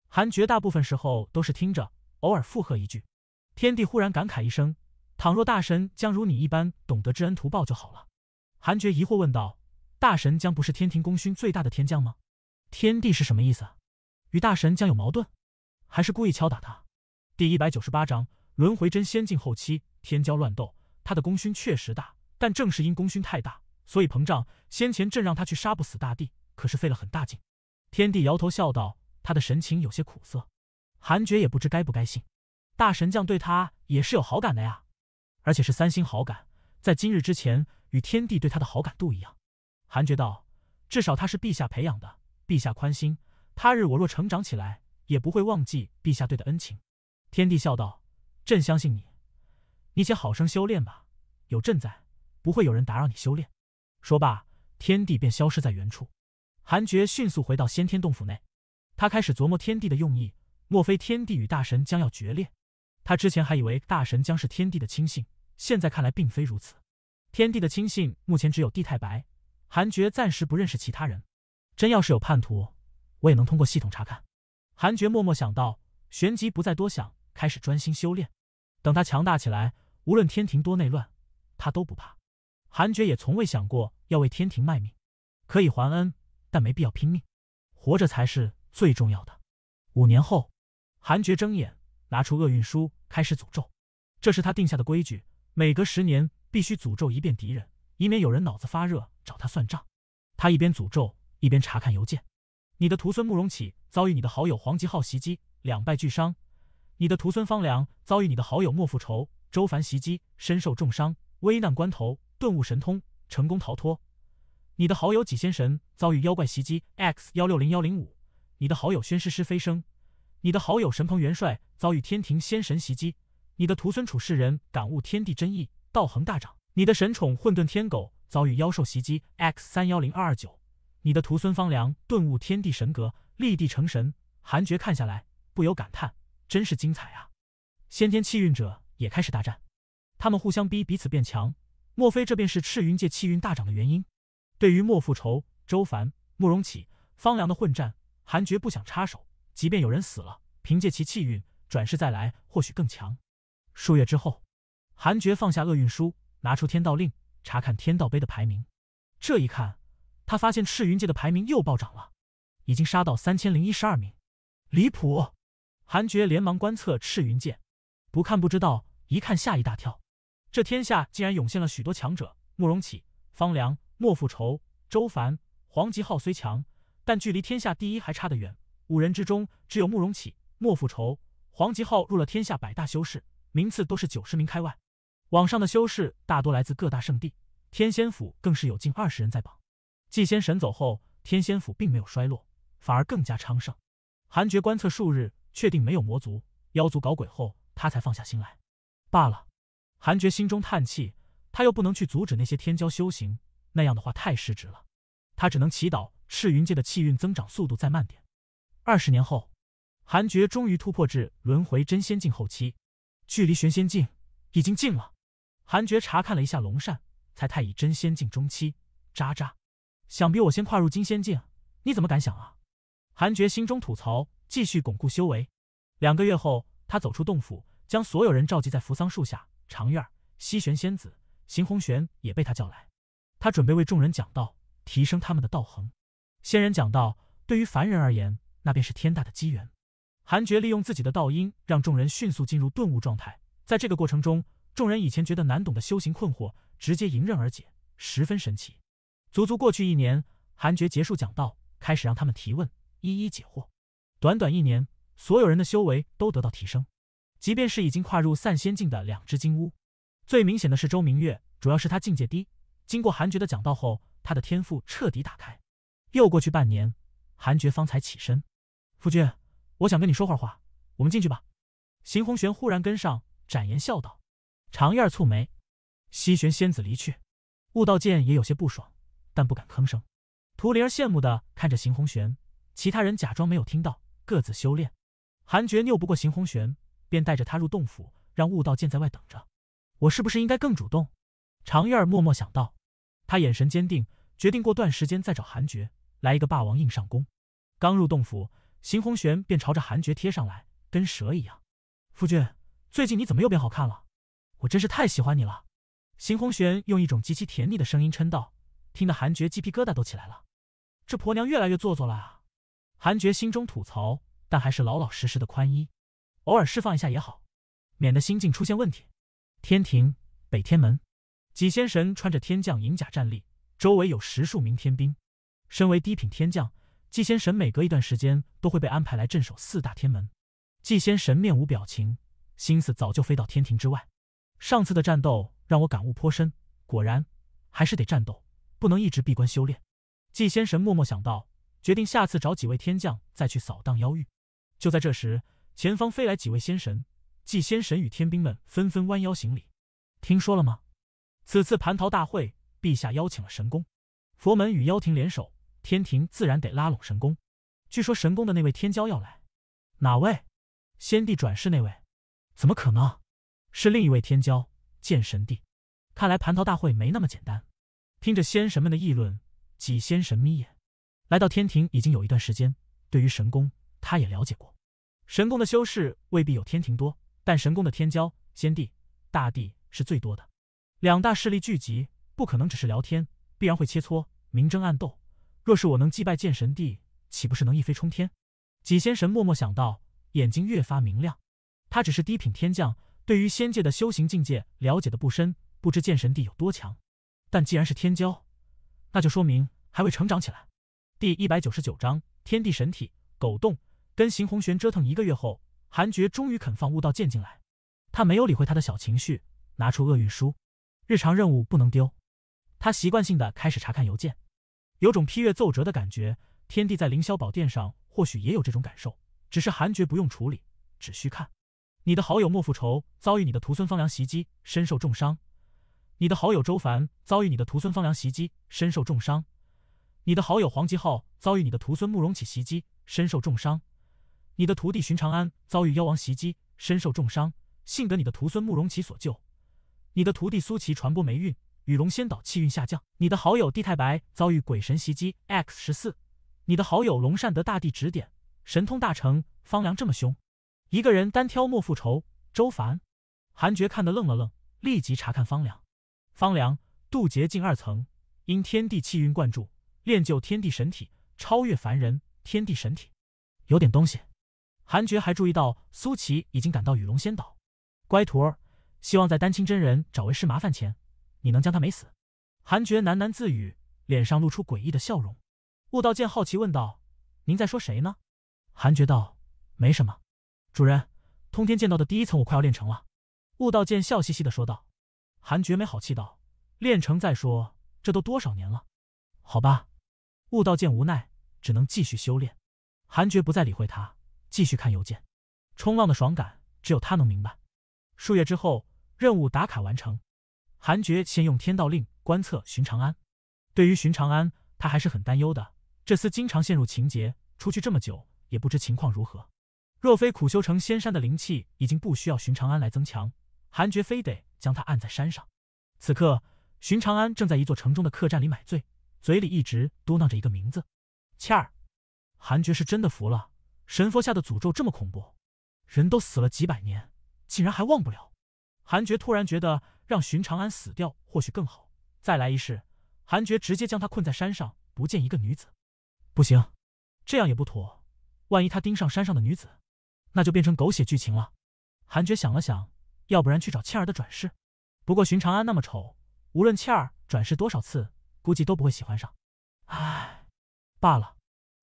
韩爵大部分时候都是听着，偶尔附和一句。天帝忽然感慨一声：“倘若大神将如你一般懂得知恩图报就好了。”韩爵疑惑问道：“大神将不是天庭功勋最大的天将吗？天帝是什么意思？与大神将有矛盾，还是故意敲打他？”第一百九十八章轮回真仙境后期天骄乱斗，他的功勋确实大，但正是因功勋太大，所以膨胀。先前朕让他去杀不死大帝，可是费了很大劲。天帝摇头笑道，他的神情有些苦涩。韩爵也不知该不该信，大神将对他也是有好感的呀，而且是三星好感，在今日之前与天帝对他的好感度一样。韩爵道：“至少他是陛下培养的，陛下宽心，他日我若成长起来，也不会忘记陛下对的恩情。”天帝笑道：“朕相信你，你且好生修炼吧，有朕在，不会有人打扰你修炼。”说罢，天帝便消失在原处。韩爵迅速回到先天洞府内，他开始琢磨天帝的用意。莫非天帝与大神将要决裂？他之前还以为大神将是天帝的亲信，现在看来并非如此。天帝的亲信目前只有帝太白，韩爵暂时不认识其他人。真要是有叛徒，我也能通过系统查看。韩爵默默想到，旋即不再多想，开始专心修炼。等他强大起来，无论天庭多内乱，他都不怕。韩爵也从未想过要为天庭卖命，可以还恩。但没必要拼命，活着才是最重要的。五年后，韩爵睁眼，拿出厄运书，开始诅咒。这是他定下的规矩，每隔十年必须诅咒一遍敌人，以免有人脑子发热找他算账。他一边诅咒，一边查看邮件。你的徒孙慕容启遭遇你的好友黄吉浩袭击，两败俱伤。你的徒孙方良遭遇你的好友莫复仇、周凡袭击，身受重伤。危难关头，顿悟神通，成功逃脱。你的好友几仙神遭遇妖怪袭击 X 幺六零幺零五，你的好友宣师师飞升，你的好友神鹏元帅遭遇天庭仙神袭击，你的徒孙楚世人感悟天地真意，道恒大涨。你的神宠混沌天狗遭遇妖兽袭击 X 三幺零二二九，你的徒孙方良顿悟天地神格，立地成神。韩爵看下来，不由感叹，真是精彩啊！先天气运者也开始大战，他们互相逼彼此变强，莫非这便是赤云界气运大涨的原因？对于莫复仇、周凡、慕容启、方良的混战，韩爵不想插手。即便有人死了，凭借其气运转世再来，或许更强。数月之后，韩爵放下厄运书，拿出天道令，查看天道碑的排名。这一看，他发现赤云界的排名又暴涨了，已经杀到三千零一十二名，离谱！韩爵连忙观测赤云界，不看不知道，一看吓一大跳。这天下竟然涌现了许多强者，慕容启。方良、莫复仇、周凡、黄吉昊虽强，但距离天下第一还差得远。五人之中，只有慕容启、莫复仇、黄吉昊入了天下百大修士，名次都是九十名开外。网上的修士大多来自各大圣地，天仙府更是有近二十人在榜。纪仙神走后，天仙府并没有衰落，反而更加昌盛。韩爵观测数日，确定没有魔族、妖族搞鬼后，他才放下心来。罢了，韩爵心中叹气。他又不能去阻止那些天骄修行，那样的话太失职了。他只能祈祷赤云界的气运增长速度再慢点。二十年后，韩觉终于突破至轮回真仙境后期，距离玄仙境已经近了。韩觉查看了一下龙扇，才太乙真仙境中期。渣渣，想必我先跨入金仙境，你怎么敢想啊？韩觉心中吐槽，继续巩固修为。两个月后，他走出洞府，将所有人召集在扶桑树下长院儿。西玄仙子。邢红玄也被他叫来，他准备为众人讲道，提升他们的道行。仙人讲道，对于凡人而言，那便是天大的机缘。韩觉利用自己的道音，让众人迅速进入顿悟状态。在这个过程中，众人以前觉得难懂的修行困惑，直接迎刃而解，十分神奇。足足过去一年，韩觉结束讲道，开始让他们提问，一一解惑。短短一年，所有人的修为都得到提升，即便是已经跨入散仙境的两只金乌。最明显的是周明月，主要是他境界低。经过韩爵的讲道后，他的天赋彻底打开。又过去半年，韩爵方才起身。夫君，我想跟你说会儿话，我们进去吧。邢红玄忽然跟上，展颜笑道。常燕蹙眉。西玄仙子离去，悟道剑也有些不爽，但不敢吭声。涂灵儿羡慕的看着邢红玄，其他人假装没有听到，各自修炼。韩爵拗不过邢红玄，便带着他入洞府，让悟道剑在外等着。我是不是应该更主动？长月儿默默想到，她眼神坚定，决定过段时间再找韩爵来一个霸王硬上弓。刚入洞府，邢红玄便朝着韩爵贴上来，跟蛇一样。夫君，最近你怎么又变好看了？我真是太喜欢你了。邢红玄用一种极其甜腻的声音嗔道，听得韩爵鸡皮疙瘩都起来了。这婆娘越来越做作了啊！韩爵心中吐槽，但还是老老实实的宽衣，偶尔释放一下也好，免得心境出现问题。天庭北天门，纪仙神穿着天将银甲站立，周围有十数名天兵。身为低品天将，纪仙神每隔一段时间都会被安排来镇守四大天门。纪仙神面无表情，心思早就飞到天庭之外。上次的战斗让我感悟颇深，果然还是得战斗，不能一直闭关修炼。纪仙神默默想到，决定下次找几位天将再去扫荡妖域。就在这时，前方飞来几位仙神。祭仙神与天兵们纷纷弯腰行礼。听说了吗？此次蟠桃大会，陛下邀请了神功、佛门与妖庭联手，天庭自然得拉拢神功。据说神功的那位天骄要来，哪位？先帝转世那位？怎么可能？是另一位天骄，剑神帝。看来蟠桃大会没那么简单。听着仙神们的议论，几仙神眯眼。来到天庭已经有一段时间，对于神功他也了解过。神功的修士未必有天庭多。但神宫的天骄、仙帝、大帝是最多的，两大势力聚集，不可能只是聊天，必然会切磋、明争暗斗。若是我能击败剑神帝，岂不是能一飞冲天？几仙神默默想到，眼睛越发明亮。他只是低品天将，对于仙界的修行境界了解的不深，不知剑神帝有多强。但既然是天骄，那就说明还未成长起来。第一百九十九章天地神体狗洞，跟邢红玄折腾一个月后。韩爵终于肯放悟道剑进来，他没有理会他的小情绪，拿出厄运书，日常任务不能丢。他习惯性的开始查看邮件，有种批阅奏折的感觉。天帝在凌霄宝殿上或许也有这种感受，只是韩爵不用处理，只需看。你的好友莫复仇遭遇你的徒孙方良袭击，身受重伤。你的好友周凡遭遇你的徒孙方良袭击，身受重伤。你的好友黄吉浩遭遇你的徒孙慕容启袭击，身受重伤。你的徒弟寻长安遭遇妖王袭击，身受重伤，幸得你的徒孙慕容奇所救。你的徒弟苏琪传播霉运，与龙仙岛气运下降。你的好友帝太白遭遇鬼神袭击。X 十四，你的好友龙善得大帝指点，神通大成。方良这么凶，一个人单挑莫复仇。周凡、韩爵看得愣了愣，立即查看方良。方良渡劫进二层，因天地气运灌注，练就天地神体，超越凡人。天地神体有点东西。韩爵还注意到苏琪已经赶到雨龙仙岛，乖徒儿，希望在丹青真人找为师麻烦前，你能将他没死。韩爵喃喃自语，脸上露出诡异的笑容。悟道剑好奇问道：“您在说谁呢？”韩爵道：“没什么。”主人，通天剑道的第一层我快要练成了。”悟道剑笑嘻嘻的说道。韩爵没好气道：“练成再说，这都多少年了，好吧。”悟道剑无奈，只能继续修炼。韩爵不再理会他。继续看邮件，冲浪的爽感只有他能明白。数月之后，任务打卡完成。韩爵先用天道令观测寻长安，对于寻长安，他还是很担忧的。这厮经常陷入情劫，出去这么久也不知情况如何。若非苦修成仙山的灵气已经不需要寻长安来增强，韩爵非得将他按在山上。此刻，寻长安正在一座城中的客栈里买醉，嘴里一直嘟囔着一个名字，倩儿。韩爵是真的服了。神佛下的诅咒这么恐怖，人都死了几百年，竟然还忘不了。韩爵突然觉得让寻常安死掉或许更好，再来一世。韩爵直接将他困在山上，不见一个女子。不行，这样也不妥。万一他盯上山上的女子，那就变成狗血剧情了。韩爵想了想，要不然去找倩儿的转世。不过寻常安那么丑，无论倩儿转世多少次，估计都不会喜欢上。唉，罢了，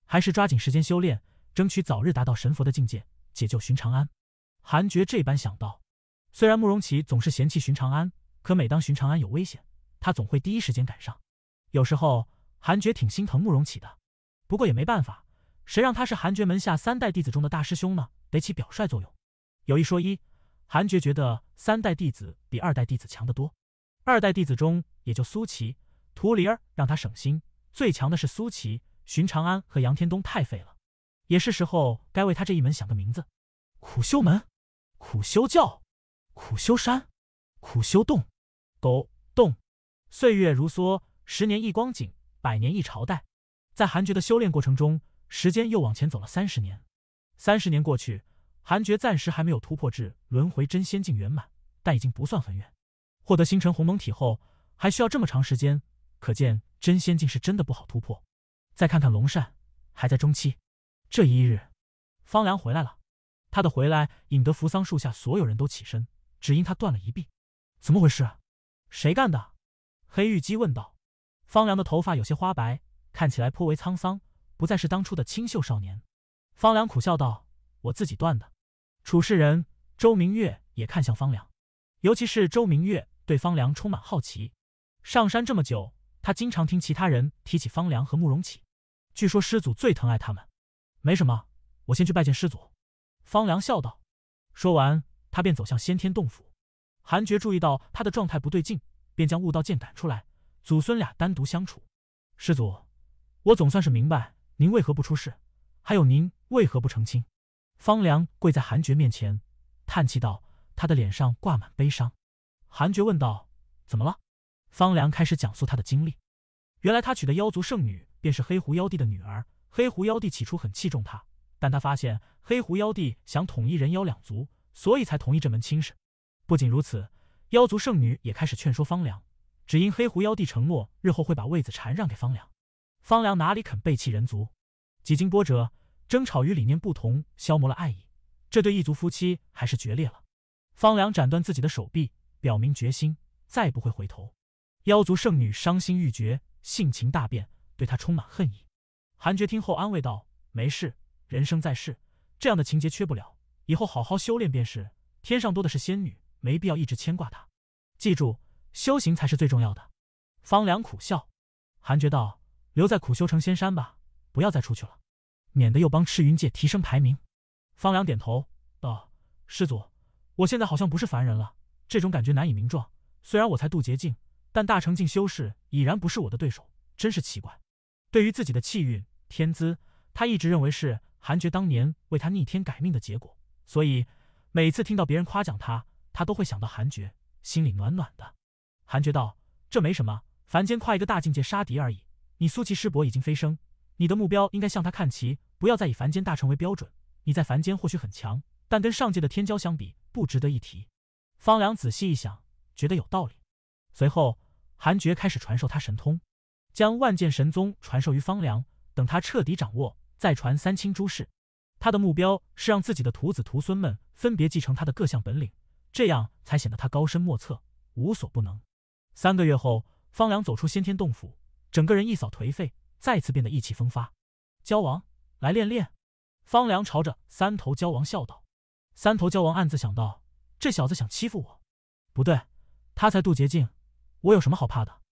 还是抓紧时间修炼。争取早日达到神佛的境界，解救寻长安。韩觉这般想到。虽然慕容齐总是嫌弃寻长安，可每当寻长安有危险，他总会第一时间赶上。有时候韩觉挺心疼慕容齐的，不过也没办法，谁让他是韩觉门下三代弟子中的大师兄呢？得起表率作用。有一说一，韩觉觉得三代弟子比二代弟子强得多。二代弟子中也就苏琪、图灵儿让他省心，最强的是苏琪，寻长安和杨天东太废了。也是时候该为他这一门想个名字，苦修门、苦修教、苦修山、苦修洞、狗洞。岁月如梭，十年一光景，百年一朝代。在韩觉的修炼过程中，时间又往前走了三十年。三十年过去，韩觉暂时还没有突破至轮回真仙境圆满，但已经不算很远。获得星辰鸿蒙体后，还需要这么长时间，可见真仙境是真的不好突破。再看看龙善，还在中期。这一日，方良回来了。他的回来引得扶桑树下所有人都起身，只因他断了一臂。怎么回事？谁干的？黑玉姬问道。方良的头发有些花白，看起来颇为沧桑，不再是当初的清秀少年。方良苦笑道：“我自己断的。”处事人周明月也看向方良，尤其是周明月对方良充满好奇。上山这么久，他经常听其他人提起方良和慕容启，据说师祖最疼爱他们。没什么，我先去拜见师祖。”方良笑道。说完，他便走向先天洞府。韩爵注意到他的状态不对劲，便将悟道剑赶出来，祖孙俩单独相处。师祖，我总算是明白您为何不出世，还有您为何不成亲。”方良跪在韩爵面前，叹气道，他的脸上挂满悲伤。韩爵问道：“怎么了？”方良开始讲述他的经历。原来他娶的妖族圣女，便是黑狐妖帝的女儿。黑狐妖帝起初很器重他，但他发现黑狐妖帝想统一人妖两族，所以才同意这门亲事。不仅如此，妖族圣女也开始劝说方良，只因黑狐妖帝承诺日后会把位子禅让给方良。方良哪里肯背弃人族？几经波折，争吵与理念不同消磨了爱意，这对异族夫妻还是决裂了。方良斩断自己的手臂，表明决心，再不会回头。妖族圣女伤心欲绝，性情大变，对他充满恨意。韩觉听后安慰道：“没事，人生在世，这样的情节缺不了。以后好好修炼便是。天上多的是仙女，没必要一直牵挂她。记住，修行才是最重要的。”方良苦笑。韩觉道：“留在苦修成仙山吧，不要再出去了，免得又帮赤云界提升排名。”方良点头道：“师祖，我现在好像不是凡人了，这种感觉难以名状。虽然我才渡劫境，但大成境修士已然不是我的对手，真是奇怪。”对于自己的气运、天资，他一直认为是韩爵当年为他逆天改命的结果，所以每次听到别人夸奖他，他都会想到韩爵，心里暖暖的。韩爵道：“这没什么，凡间跨一个大境界杀敌而已。你苏琪师伯已经飞升，你的目标应该向他看齐，不要再以凡间大成为标准。你在凡间或许很强，但跟上界的天骄相比，不值得一提。”方良仔细一想，觉得有道理。随后，韩爵开始传授他神通。将万剑神宗传授于方良，等他彻底掌握，再传三清诸事。他的目标是让自己的徒子徒孙们分别继承他的各项本领，这样才显得他高深莫测，无所不能。三个月后，方良走出先天洞府，整个人一扫颓废，再次变得意气风发。蛟王，来练练。方良朝着三头蛟王笑道。三头蛟王暗自想到：这小子想欺负我？不对，他才渡劫境，我有什么好怕的？